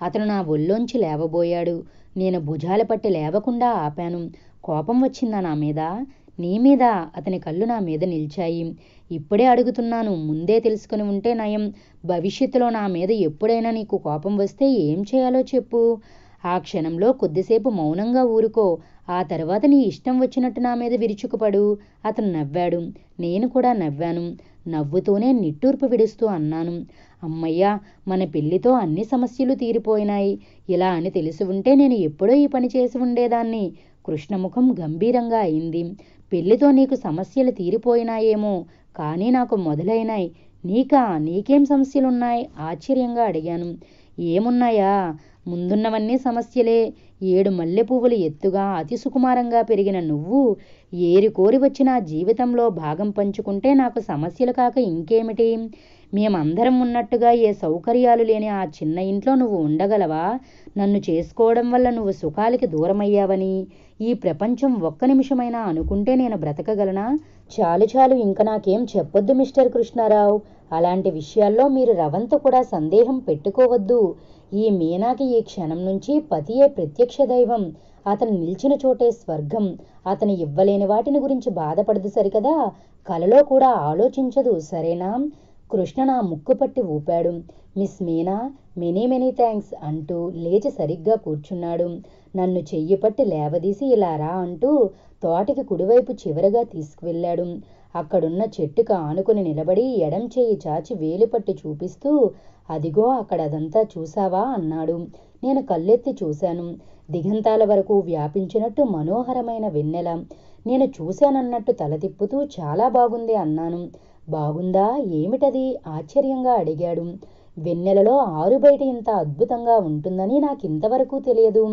అతను నా ఒళ్ళోంచి లేవబోయాడు నేను భుజాల పట్టి లేవకుండా ఆపాను కోపం వచ్చిందా నా మీద నీ మీద అతని కళ్ళు నా మీద నిలిచాయి ఇప్పుడే అడుగుతున్నాను ముందే తెలుసుకుని ఉంటే నయం భవిష్యత్తులో నా మీద ఎప్పుడైనా నీకు కోపం వస్తే ఏం చేయాలో చెప్పు ఆ క్షణంలో కొద్దిసేపు మౌనంగా ఊరుకో ఆ తర్వాత నీ ఇష్టం వచ్చినట్టు నా మీద విరుచుకుపడు అతను నవ్వాడు నేను కూడా నవ్వాను నవ్వుతూనే నిట్టూర్పు విడుస్తూ అన్నాను అమ్మయ్యా మన పెళ్లితో అన్ని సమస్యలు తీరిపోయినాయి ఇలా అని తెలిసి ఉంటే నేను ఎప్పుడో ఈ పని చేసి ఉండేదాన్ని కృష్ణముఖం గంభీరంగా అయింది పెళ్లితో నీకు సమస్యలు తీరిపోయినాయేమో కానీ నాకు మొదలైనాయి నీకా నీకేం సమస్యలున్నాయి ఆశ్చర్యంగా అడిగాను ఏమున్నాయా ముందున్నవన్నీ సమస్యలే ఏడు మల్లె పువ్వులు ఎత్తుగా అతి సుకుమారంగా పెరిగిన నువ్వు ఏరి కోరి వచ్చిన జీవితంలో భాగం పంచుకుంటే నాకు సమస్యలు కాక ఇంకేమిటి మేమందరం ఉన్నట్టుగా ఏ సౌకర్యాలు లేని ఆ చిన్న ఇంట్లో నువ్వు ఉండగలవా నన్ను చేసుకోవడం వల్ల నువ్వు సుఖాలకి దూరమయ్యావని ఈ ప్రపంచం ఒక్క నిమిషమైనా అనుకుంటే నేను బ్రతకగలనా చాలు చాలు ఇంక నాకేం చెప్పొద్దు మిస్టర్ కృష్ణారావు అలాంటి విషయాల్లో మీరు రవంత కూడా సందేహం పెట్టుకోవద్దు ఈ మీనాకి ఈ క్షణం నుంచి పతియే ప్రత్యక్ష దైవం అతను నిలిచిన చోటే స్వర్గం అతను ఇవ్వలేని వాటిని గురించి బాధపడదు సరికదా కలలో కూడా ఆలోచించదు సరేనా కృష్ణ నా ముక్కు పట్టి ఊపాడు miss Meena many many thanks అంటూ లేచి సరిగ్గా కూర్చున్నాడు నన్ను చెయ్యి పట్టి లేవదీసి ఇలా రా అంటూ తోటకి కుడివైపు చివరగా తీసుకువెళ్ళాడు అక్కడున్న చెట్టుకు ఆనుకుని నిలబడి ఎడం చెయ్యి చాచి పట్టి చూపిస్తూ అదిగో అక్కడ అదంతా చూసావా అన్నాడు నేను కళ్ళెత్తి చూశాను దిగంతాల వరకు వ్యాపించినట్టు మనోహరమైన వెన్నెల నేను చూశానన్నట్టు తల తిప్పుతూ చాలా బాగుంది అన్నాను బాగుందా ఏమిటది ఆశ్చర్యంగా అడిగాడు వెన్నెలలో బయట ఇంత అద్భుతంగా ఉంటుందని నాకింతవరకు తెలియదు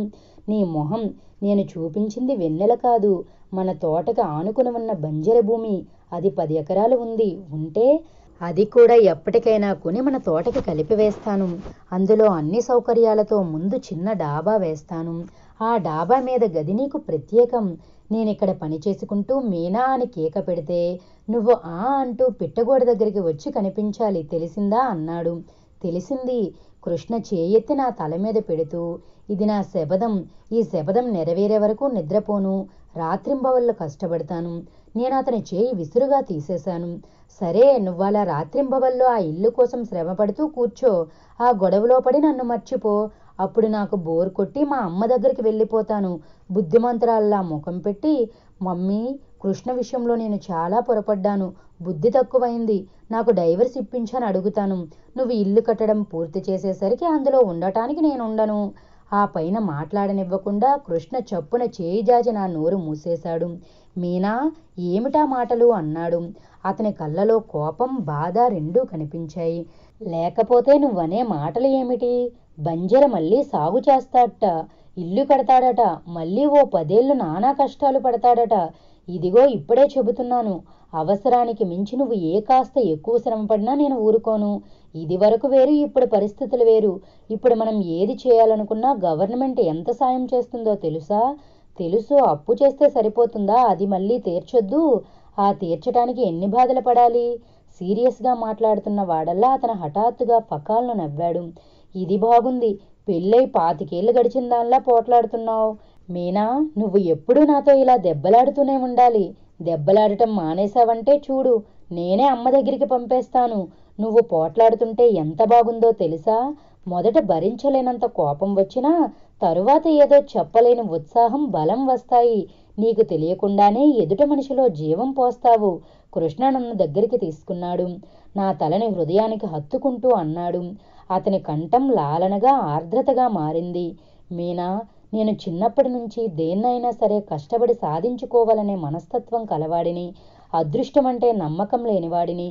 నీ మొహం నేను చూపించింది వెన్నెల కాదు మన తోటకు ఆనుకుని ఉన్న బంజర భూమి అది పది ఎకరాలు ఉంది ఉంటే అది కూడా ఎప్పటికైనా కొని మన తోటకి కలిపివేస్తాను అందులో అన్ని సౌకర్యాలతో ముందు చిన్న డాబా వేస్తాను ఆ డాబా మీద గది నీకు ప్రత్యేకం నేనిక్కడ పని చేసుకుంటూ మీనా అని కేక పెడితే నువ్వు ఆ అంటూ పిట్టగోడ దగ్గరికి వచ్చి కనిపించాలి తెలిసిందా అన్నాడు తెలిసింది కృష్ణ చేయెత్తి నా తల మీద పెడుతూ ఇది నా శపథం ఈ శపథం నెరవేరే వరకు నిద్రపోను రాత్రింబవళ్ళు కష్టపడతాను నేను అతని చేయి విసురుగా తీసేశాను సరే నువ్వాల రాత్రింబవల్లో ఆ ఇల్లు కోసం శ్రమపడుతూ కూర్చో ఆ గొడవలో పడి నన్ను మర్చిపో అప్పుడు నాకు బోర్ కొట్టి మా అమ్మ దగ్గరికి వెళ్ళిపోతాను బుద్ధిమంతరాల్లా ముఖం పెట్టి మమ్మీ కృష్ణ విషయంలో నేను చాలా పొరపడ్డాను బుద్ధి తక్కువైంది నాకు డైవర్స్ ఇప్పించని అడుగుతాను నువ్వు ఇల్లు కట్టడం పూర్తి చేసేసరికి అందులో ఉండటానికి నేను ఉండను ఆ పైన మాట్లాడనివ్వకుండా కృష్ణ చప్పున చేయిజాచి నా నోరు మూసేశాడు మీనా ఏమిటా మాటలు అన్నాడు అతని కళ్ళలో కోపం బాధ రెండూ కనిపించాయి లేకపోతే నువ్వనే మాటలు ఏమిటి బంజర మళ్ళీ సాగు చేస్తాడట ఇల్లు కడతాడట మళ్ళీ ఓ పదేళ్ళు నానా కష్టాలు పడతాడట ఇదిగో ఇప్పుడే చెబుతున్నాను అవసరానికి మించి నువ్వు ఏ కాస్త ఎక్కువ శ్రమ పడినా నేను ఊరుకోను ఇది వరకు వేరు ఇప్పుడు పరిస్థితులు వేరు ఇప్పుడు మనం ఏది చేయాలనుకున్నా గవర్నమెంట్ ఎంత సాయం చేస్తుందో తెలుసా తెలుసు అప్పు చేస్తే సరిపోతుందా అది మళ్ళీ తీర్చొద్దు ఆ తీర్చడానికి ఎన్ని బాధలు పడాలి సీరియస్గా మాట్లాడుతున్న వాడల్లా అతను హఠాత్తుగా పకాలను నవ్వాడు ఇది బాగుంది పెళ్ళై పాతికేళ్ళు గడిచిన దానిలా పోట్లాడుతున్నావు మీనా నువ్వు ఎప్పుడూ నాతో ఇలా దెబ్బలాడుతూనే ఉండాలి దెబ్బలాడటం మానేశావంటే చూడు నేనే అమ్మ దగ్గరికి పంపేస్తాను నువ్వు పోట్లాడుతుంటే ఎంత బాగుందో తెలుసా మొదట భరించలేనంత కోపం వచ్చినా తరువాత ఏదో చెప్పలేని ఉత్సాహం బలం వస్తాయి నీకు తెలియకుండానే ఎదుట మనిషిలో జీవం పోస్తావు కృష్ణ నన్ను దగ్గరికి తీసుకున్నాడు నా తలని హృదయానికి హత్తుకుంటూ అన్నాడు అతని కంఠం లాలనగా ఆర్ద్రతగా మారింది మీనా నేను చిన్నప్పటి నుంచి దేన్నైనా సరే కష్టపడి సాధించుకోవాలనే మనస్తత్వం కలవాడిని అదృష్టమంటే నమ్మకం లేనివాడిని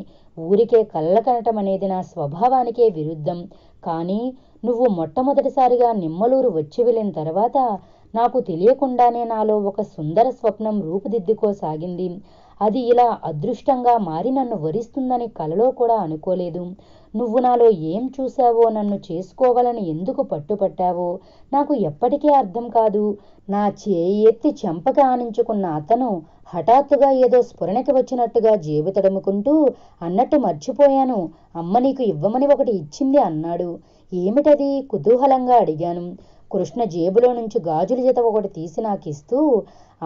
ఊరికే కళ్ళ కనటం అనేది నా స్వభావానికే విరుద్ధం కానీ నువ్వు మొట్టమొదటిసారిగా నిమ్మలూరు వచ్చి వెళ్ళిన తర్వాత నాకు తెలియకుండానే నాలో ఒక సుందర స్వప్నం రూపుదిద్దుకోసాగింది అది ఇలా అదృష్టంగా మారి నన్ను వరిస్తుందని కలలో కూడా అనుకోలేదు నువ్వు నాలో ఏం చూశావో నన్ను చేసుకోవాలని ఎందుకు పట్టుపట్టావో నాకు ఎప్పటికీ అర్థం కాదు నా చేయి చెంపక ఆనించుకున్న అతను హఠాత్తుగా ఏదో స్ఫురణకి వచ్చినట్టుగా జీవితడముకుంటూ అన్నట్టు మర్చిపోయాను అమ్మ నీకు ఇవ్వమని ఒకటి ఇచ్చింది అన్నాడు ఏమిటది కుతూహలంగా అడిగాను కృష్ణ జేబులో నుంచి గాజుల జత ఒకటి తీసి నాకిస్తూ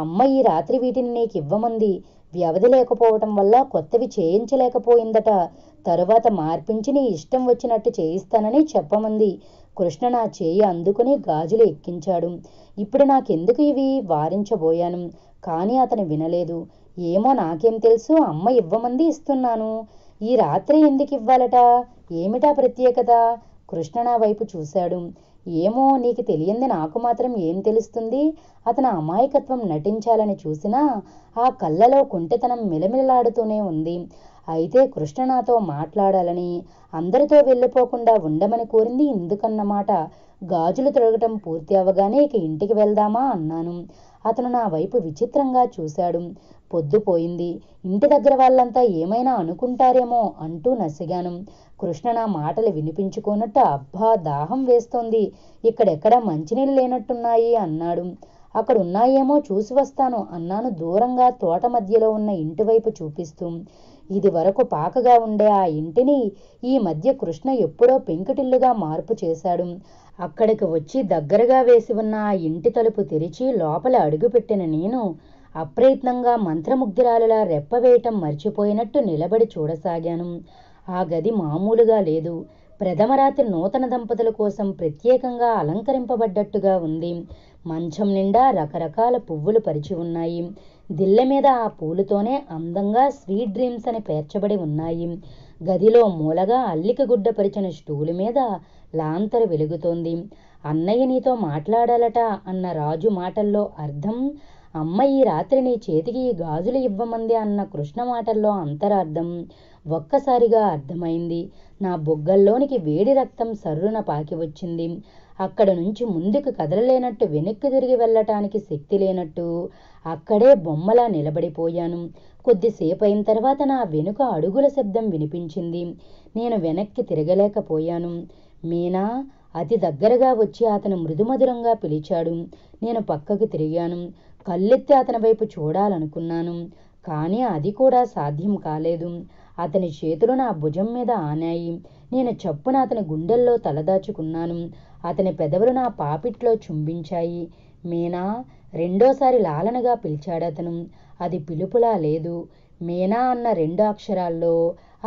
అమ్మ ఈ రాత్రి వీటిని నీకు ఇవ్వమంది వ్యవధి లేకపోవటం వల్ల కొత్తవి చేయించలేకపోయిందట తరువాత మార్పించి నీ ఇష్టం వచ్చినట్టు చేయిస్తానని చెప్పమంది కృష్ణ నా చేయి అందుకుని గాజులు ఎక్కించాడు ఇప్పుడు నాకెందుకు ఇవి వారించబోయాను కానీ అతను వినలేదు ఏమో నాకేం తెలుసు అమ్మ ఇవ్వమంది ఇస్తున్నాను ఈ రాత్రి ఎందుకు ఇవ్వాలట ఏమిటా ప్రత్యేకత కృష్ణ నా వైపు చూశాడు ఏమో నీకు తెలియంది నాకు మాత్రం ఏం తెలుస్తుంది అతను అమాయకత్వం నటించాలని చూసినా ఆ కళ్ళలో కుంటెతనం మిలమిలలాడుతూనే ఉంది అయితే కృష్ణ నాతో మాట్లాడాలని అందరితో వెళ్ళిపోకుండా ఉండమని కోరింది ఇందుకన్నమాట గాజులు తొడగటం పూర్తి అవగానే ఇక ఇంటికి వెళ్దామా అన్నాను అతను నా వైపు విచిత్రంగా చూశాడు పొద్దుపోయింది ఇంటి దగ్గర వాళ్ళంతా ఏమైనా అనుకుంటారేమో అంటూ నసిగాను కృష్ణ నా మాటలు వినిపించుకోనట్టు అబ్బా దాహం వేస్తోంది ఇక్కడెక్కడ మంచినీళ్ళు లేనట్టున్నాయి అన్నాడు అక్కడ ఉన్నాయేమో చూసి వస్తాను అన్నాను దూరంగా తోట మధ్యలో ఉన్న ఇంటివైపు చూపిస్తూ ఇది వరకు పాకగా ఉండే ఆ ఇంటిని ఈ మధ్య కృష్ణ ఎప్పుడో పెంకుటిల్లుగా మార్పు చేశాడు అక్కడికి వచ్చి దగ్గరగా వేసి ఉన్న ఆ ఇంటి తలుపు తెరిచి లోపల అడుగుపెట్టిన నేను అప్రయత్నంగా మంత్రముగ్ధురాలులా రెప్పవేయటం మర్చిపోయినట్టు నిలబడి చూడసాగాను ఆ గది మామూలుగా లేదు ప్రథమరాత్రి నూతన దంపతుల కోసం ప్రత్యేకంగా అలంకరింపబడ్డట్టుగా ఉంది మంచం నిండా రకరకాల పువ్వులు పరిచి ఉన్నాయి దిల్లె మీద ఆ పూలుతోనే అందంగా స్వీట్ డ్రీమ్స్ అని పేర్చబడి ఉన్నాయి గదిలో మూలగా అల్లిక గుడ్డపరిచిన స్టూలు మీద లాంతరు వెలుగుతోంది అన్నయ్య నీతో మాట్లాడాలట అన్న రాజు మాటల్లో అర్థం అమ్మ ఈ రాత్రి నీ చేతికి ఈ గాజులు ఇవ్వమంది అన్న కృష్ణ మాటల్లో అంతరార్థం ఒక్కసారిగా అర్థమైంది నా బొగ్గల్లోనికి వేడి రక్తం సర్రున పాకి వచ్చింది అక్కడ నుంచి ముందుకు కదలలేనట్టు వెనక్కి తిరిగి వెళ్ళటానికి శక్తి లేనట్టు అక్కడే బొమ్మలా నిలబడిపోయాను కొద్దిసేపు అయిన తర్వాత నా వెనుక అడుగుల శబ్దం వినిపించింది నేను వెనక్కి తిరగలేకపోయాను మీనా అతి దగ్గరగా వచ్చి అతను మృదుమధురంగా పిలిచాడు నేను పక్కకు తిరిగాను కళ్ళెత్తి అతని వైపు చూడాలనుకున్నాను కానీ అది కూడా సాధ్యం కాలేదు అతని చేతులు నా భుజం మీద ఆనాయి నేను చప్పున అతని గుండెల్లో తలదాచుకున్నాను అతని పెదవులు నా పాపిట్లో చుంబించాయి మీనా రెండోసారి లాలనగా పిలిచాడతను అది పిలుపులా లేదు మీనా అన్న రెండు అక్షరాల్లో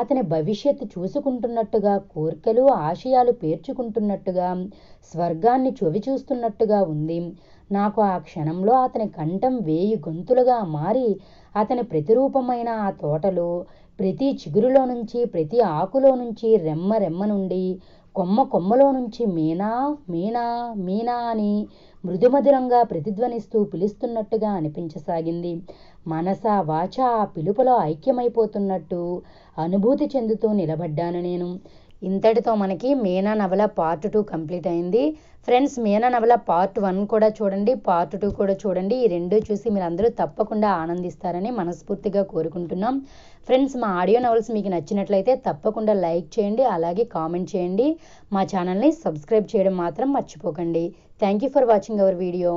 అతని భవిష్యత్తు చూసుకుంటున్నట్టుగా కోరికలు ఆశయాలు పేర్చుకుంటున్నట్టుగా స్వర్గాన్ని చవి చూస్తున్నట్టుగా ఉంది నాకు ఆ క్షణంలో అతని కంఠం వేయి గొంతులుగా మారి అతని ప్రతిరూపమైన ఆ తోటలో ప్రతి చిగురులో నుంచి ప్రతి ఆకులో నుంచి రెమ్మ రెమ్మ నుండి కొమ్మ కొమ్మలో నుంచి మీనా మీనా మీనా అని మృదుమధురంగా ప్రతిధ్వనిస్తూ పిలుస్తున్నట్టుగా అనిపించసాగింది మనస వాచ ఆ పిలుపులో ఐక్యమైపోతున్నట్టు అనుభూతి చెందుతూ నిలబడ్డాను నేను ఇంతటితో మనకి మీనా నవల పార్ట్ టూ కంప్లీట్ అయింది ఫ్రెండ్స్ మీనా నవల పార్ట్ వన్ కూడా చూడండి పార్ట్ టూ కూడా చూడండి ఈ రెండూ చూసి మీరు అందరూ తప్పకుండా ఆనందిస్తారని మనస్ఫూర్తిగా కోరుకుంటున్నాం ఫ్రెండ్స్ మా ఆడియో నవల్స్ మీకు నచ్చినట్లయితే తప్పకుండా లైక్ చేయండి అలాగే కామెంట్ చేయండి మా ఛానల్ని సబ్స్క్రైబ్ చేయడం మాత్రం మర్చిపోకండి thank you for watching our video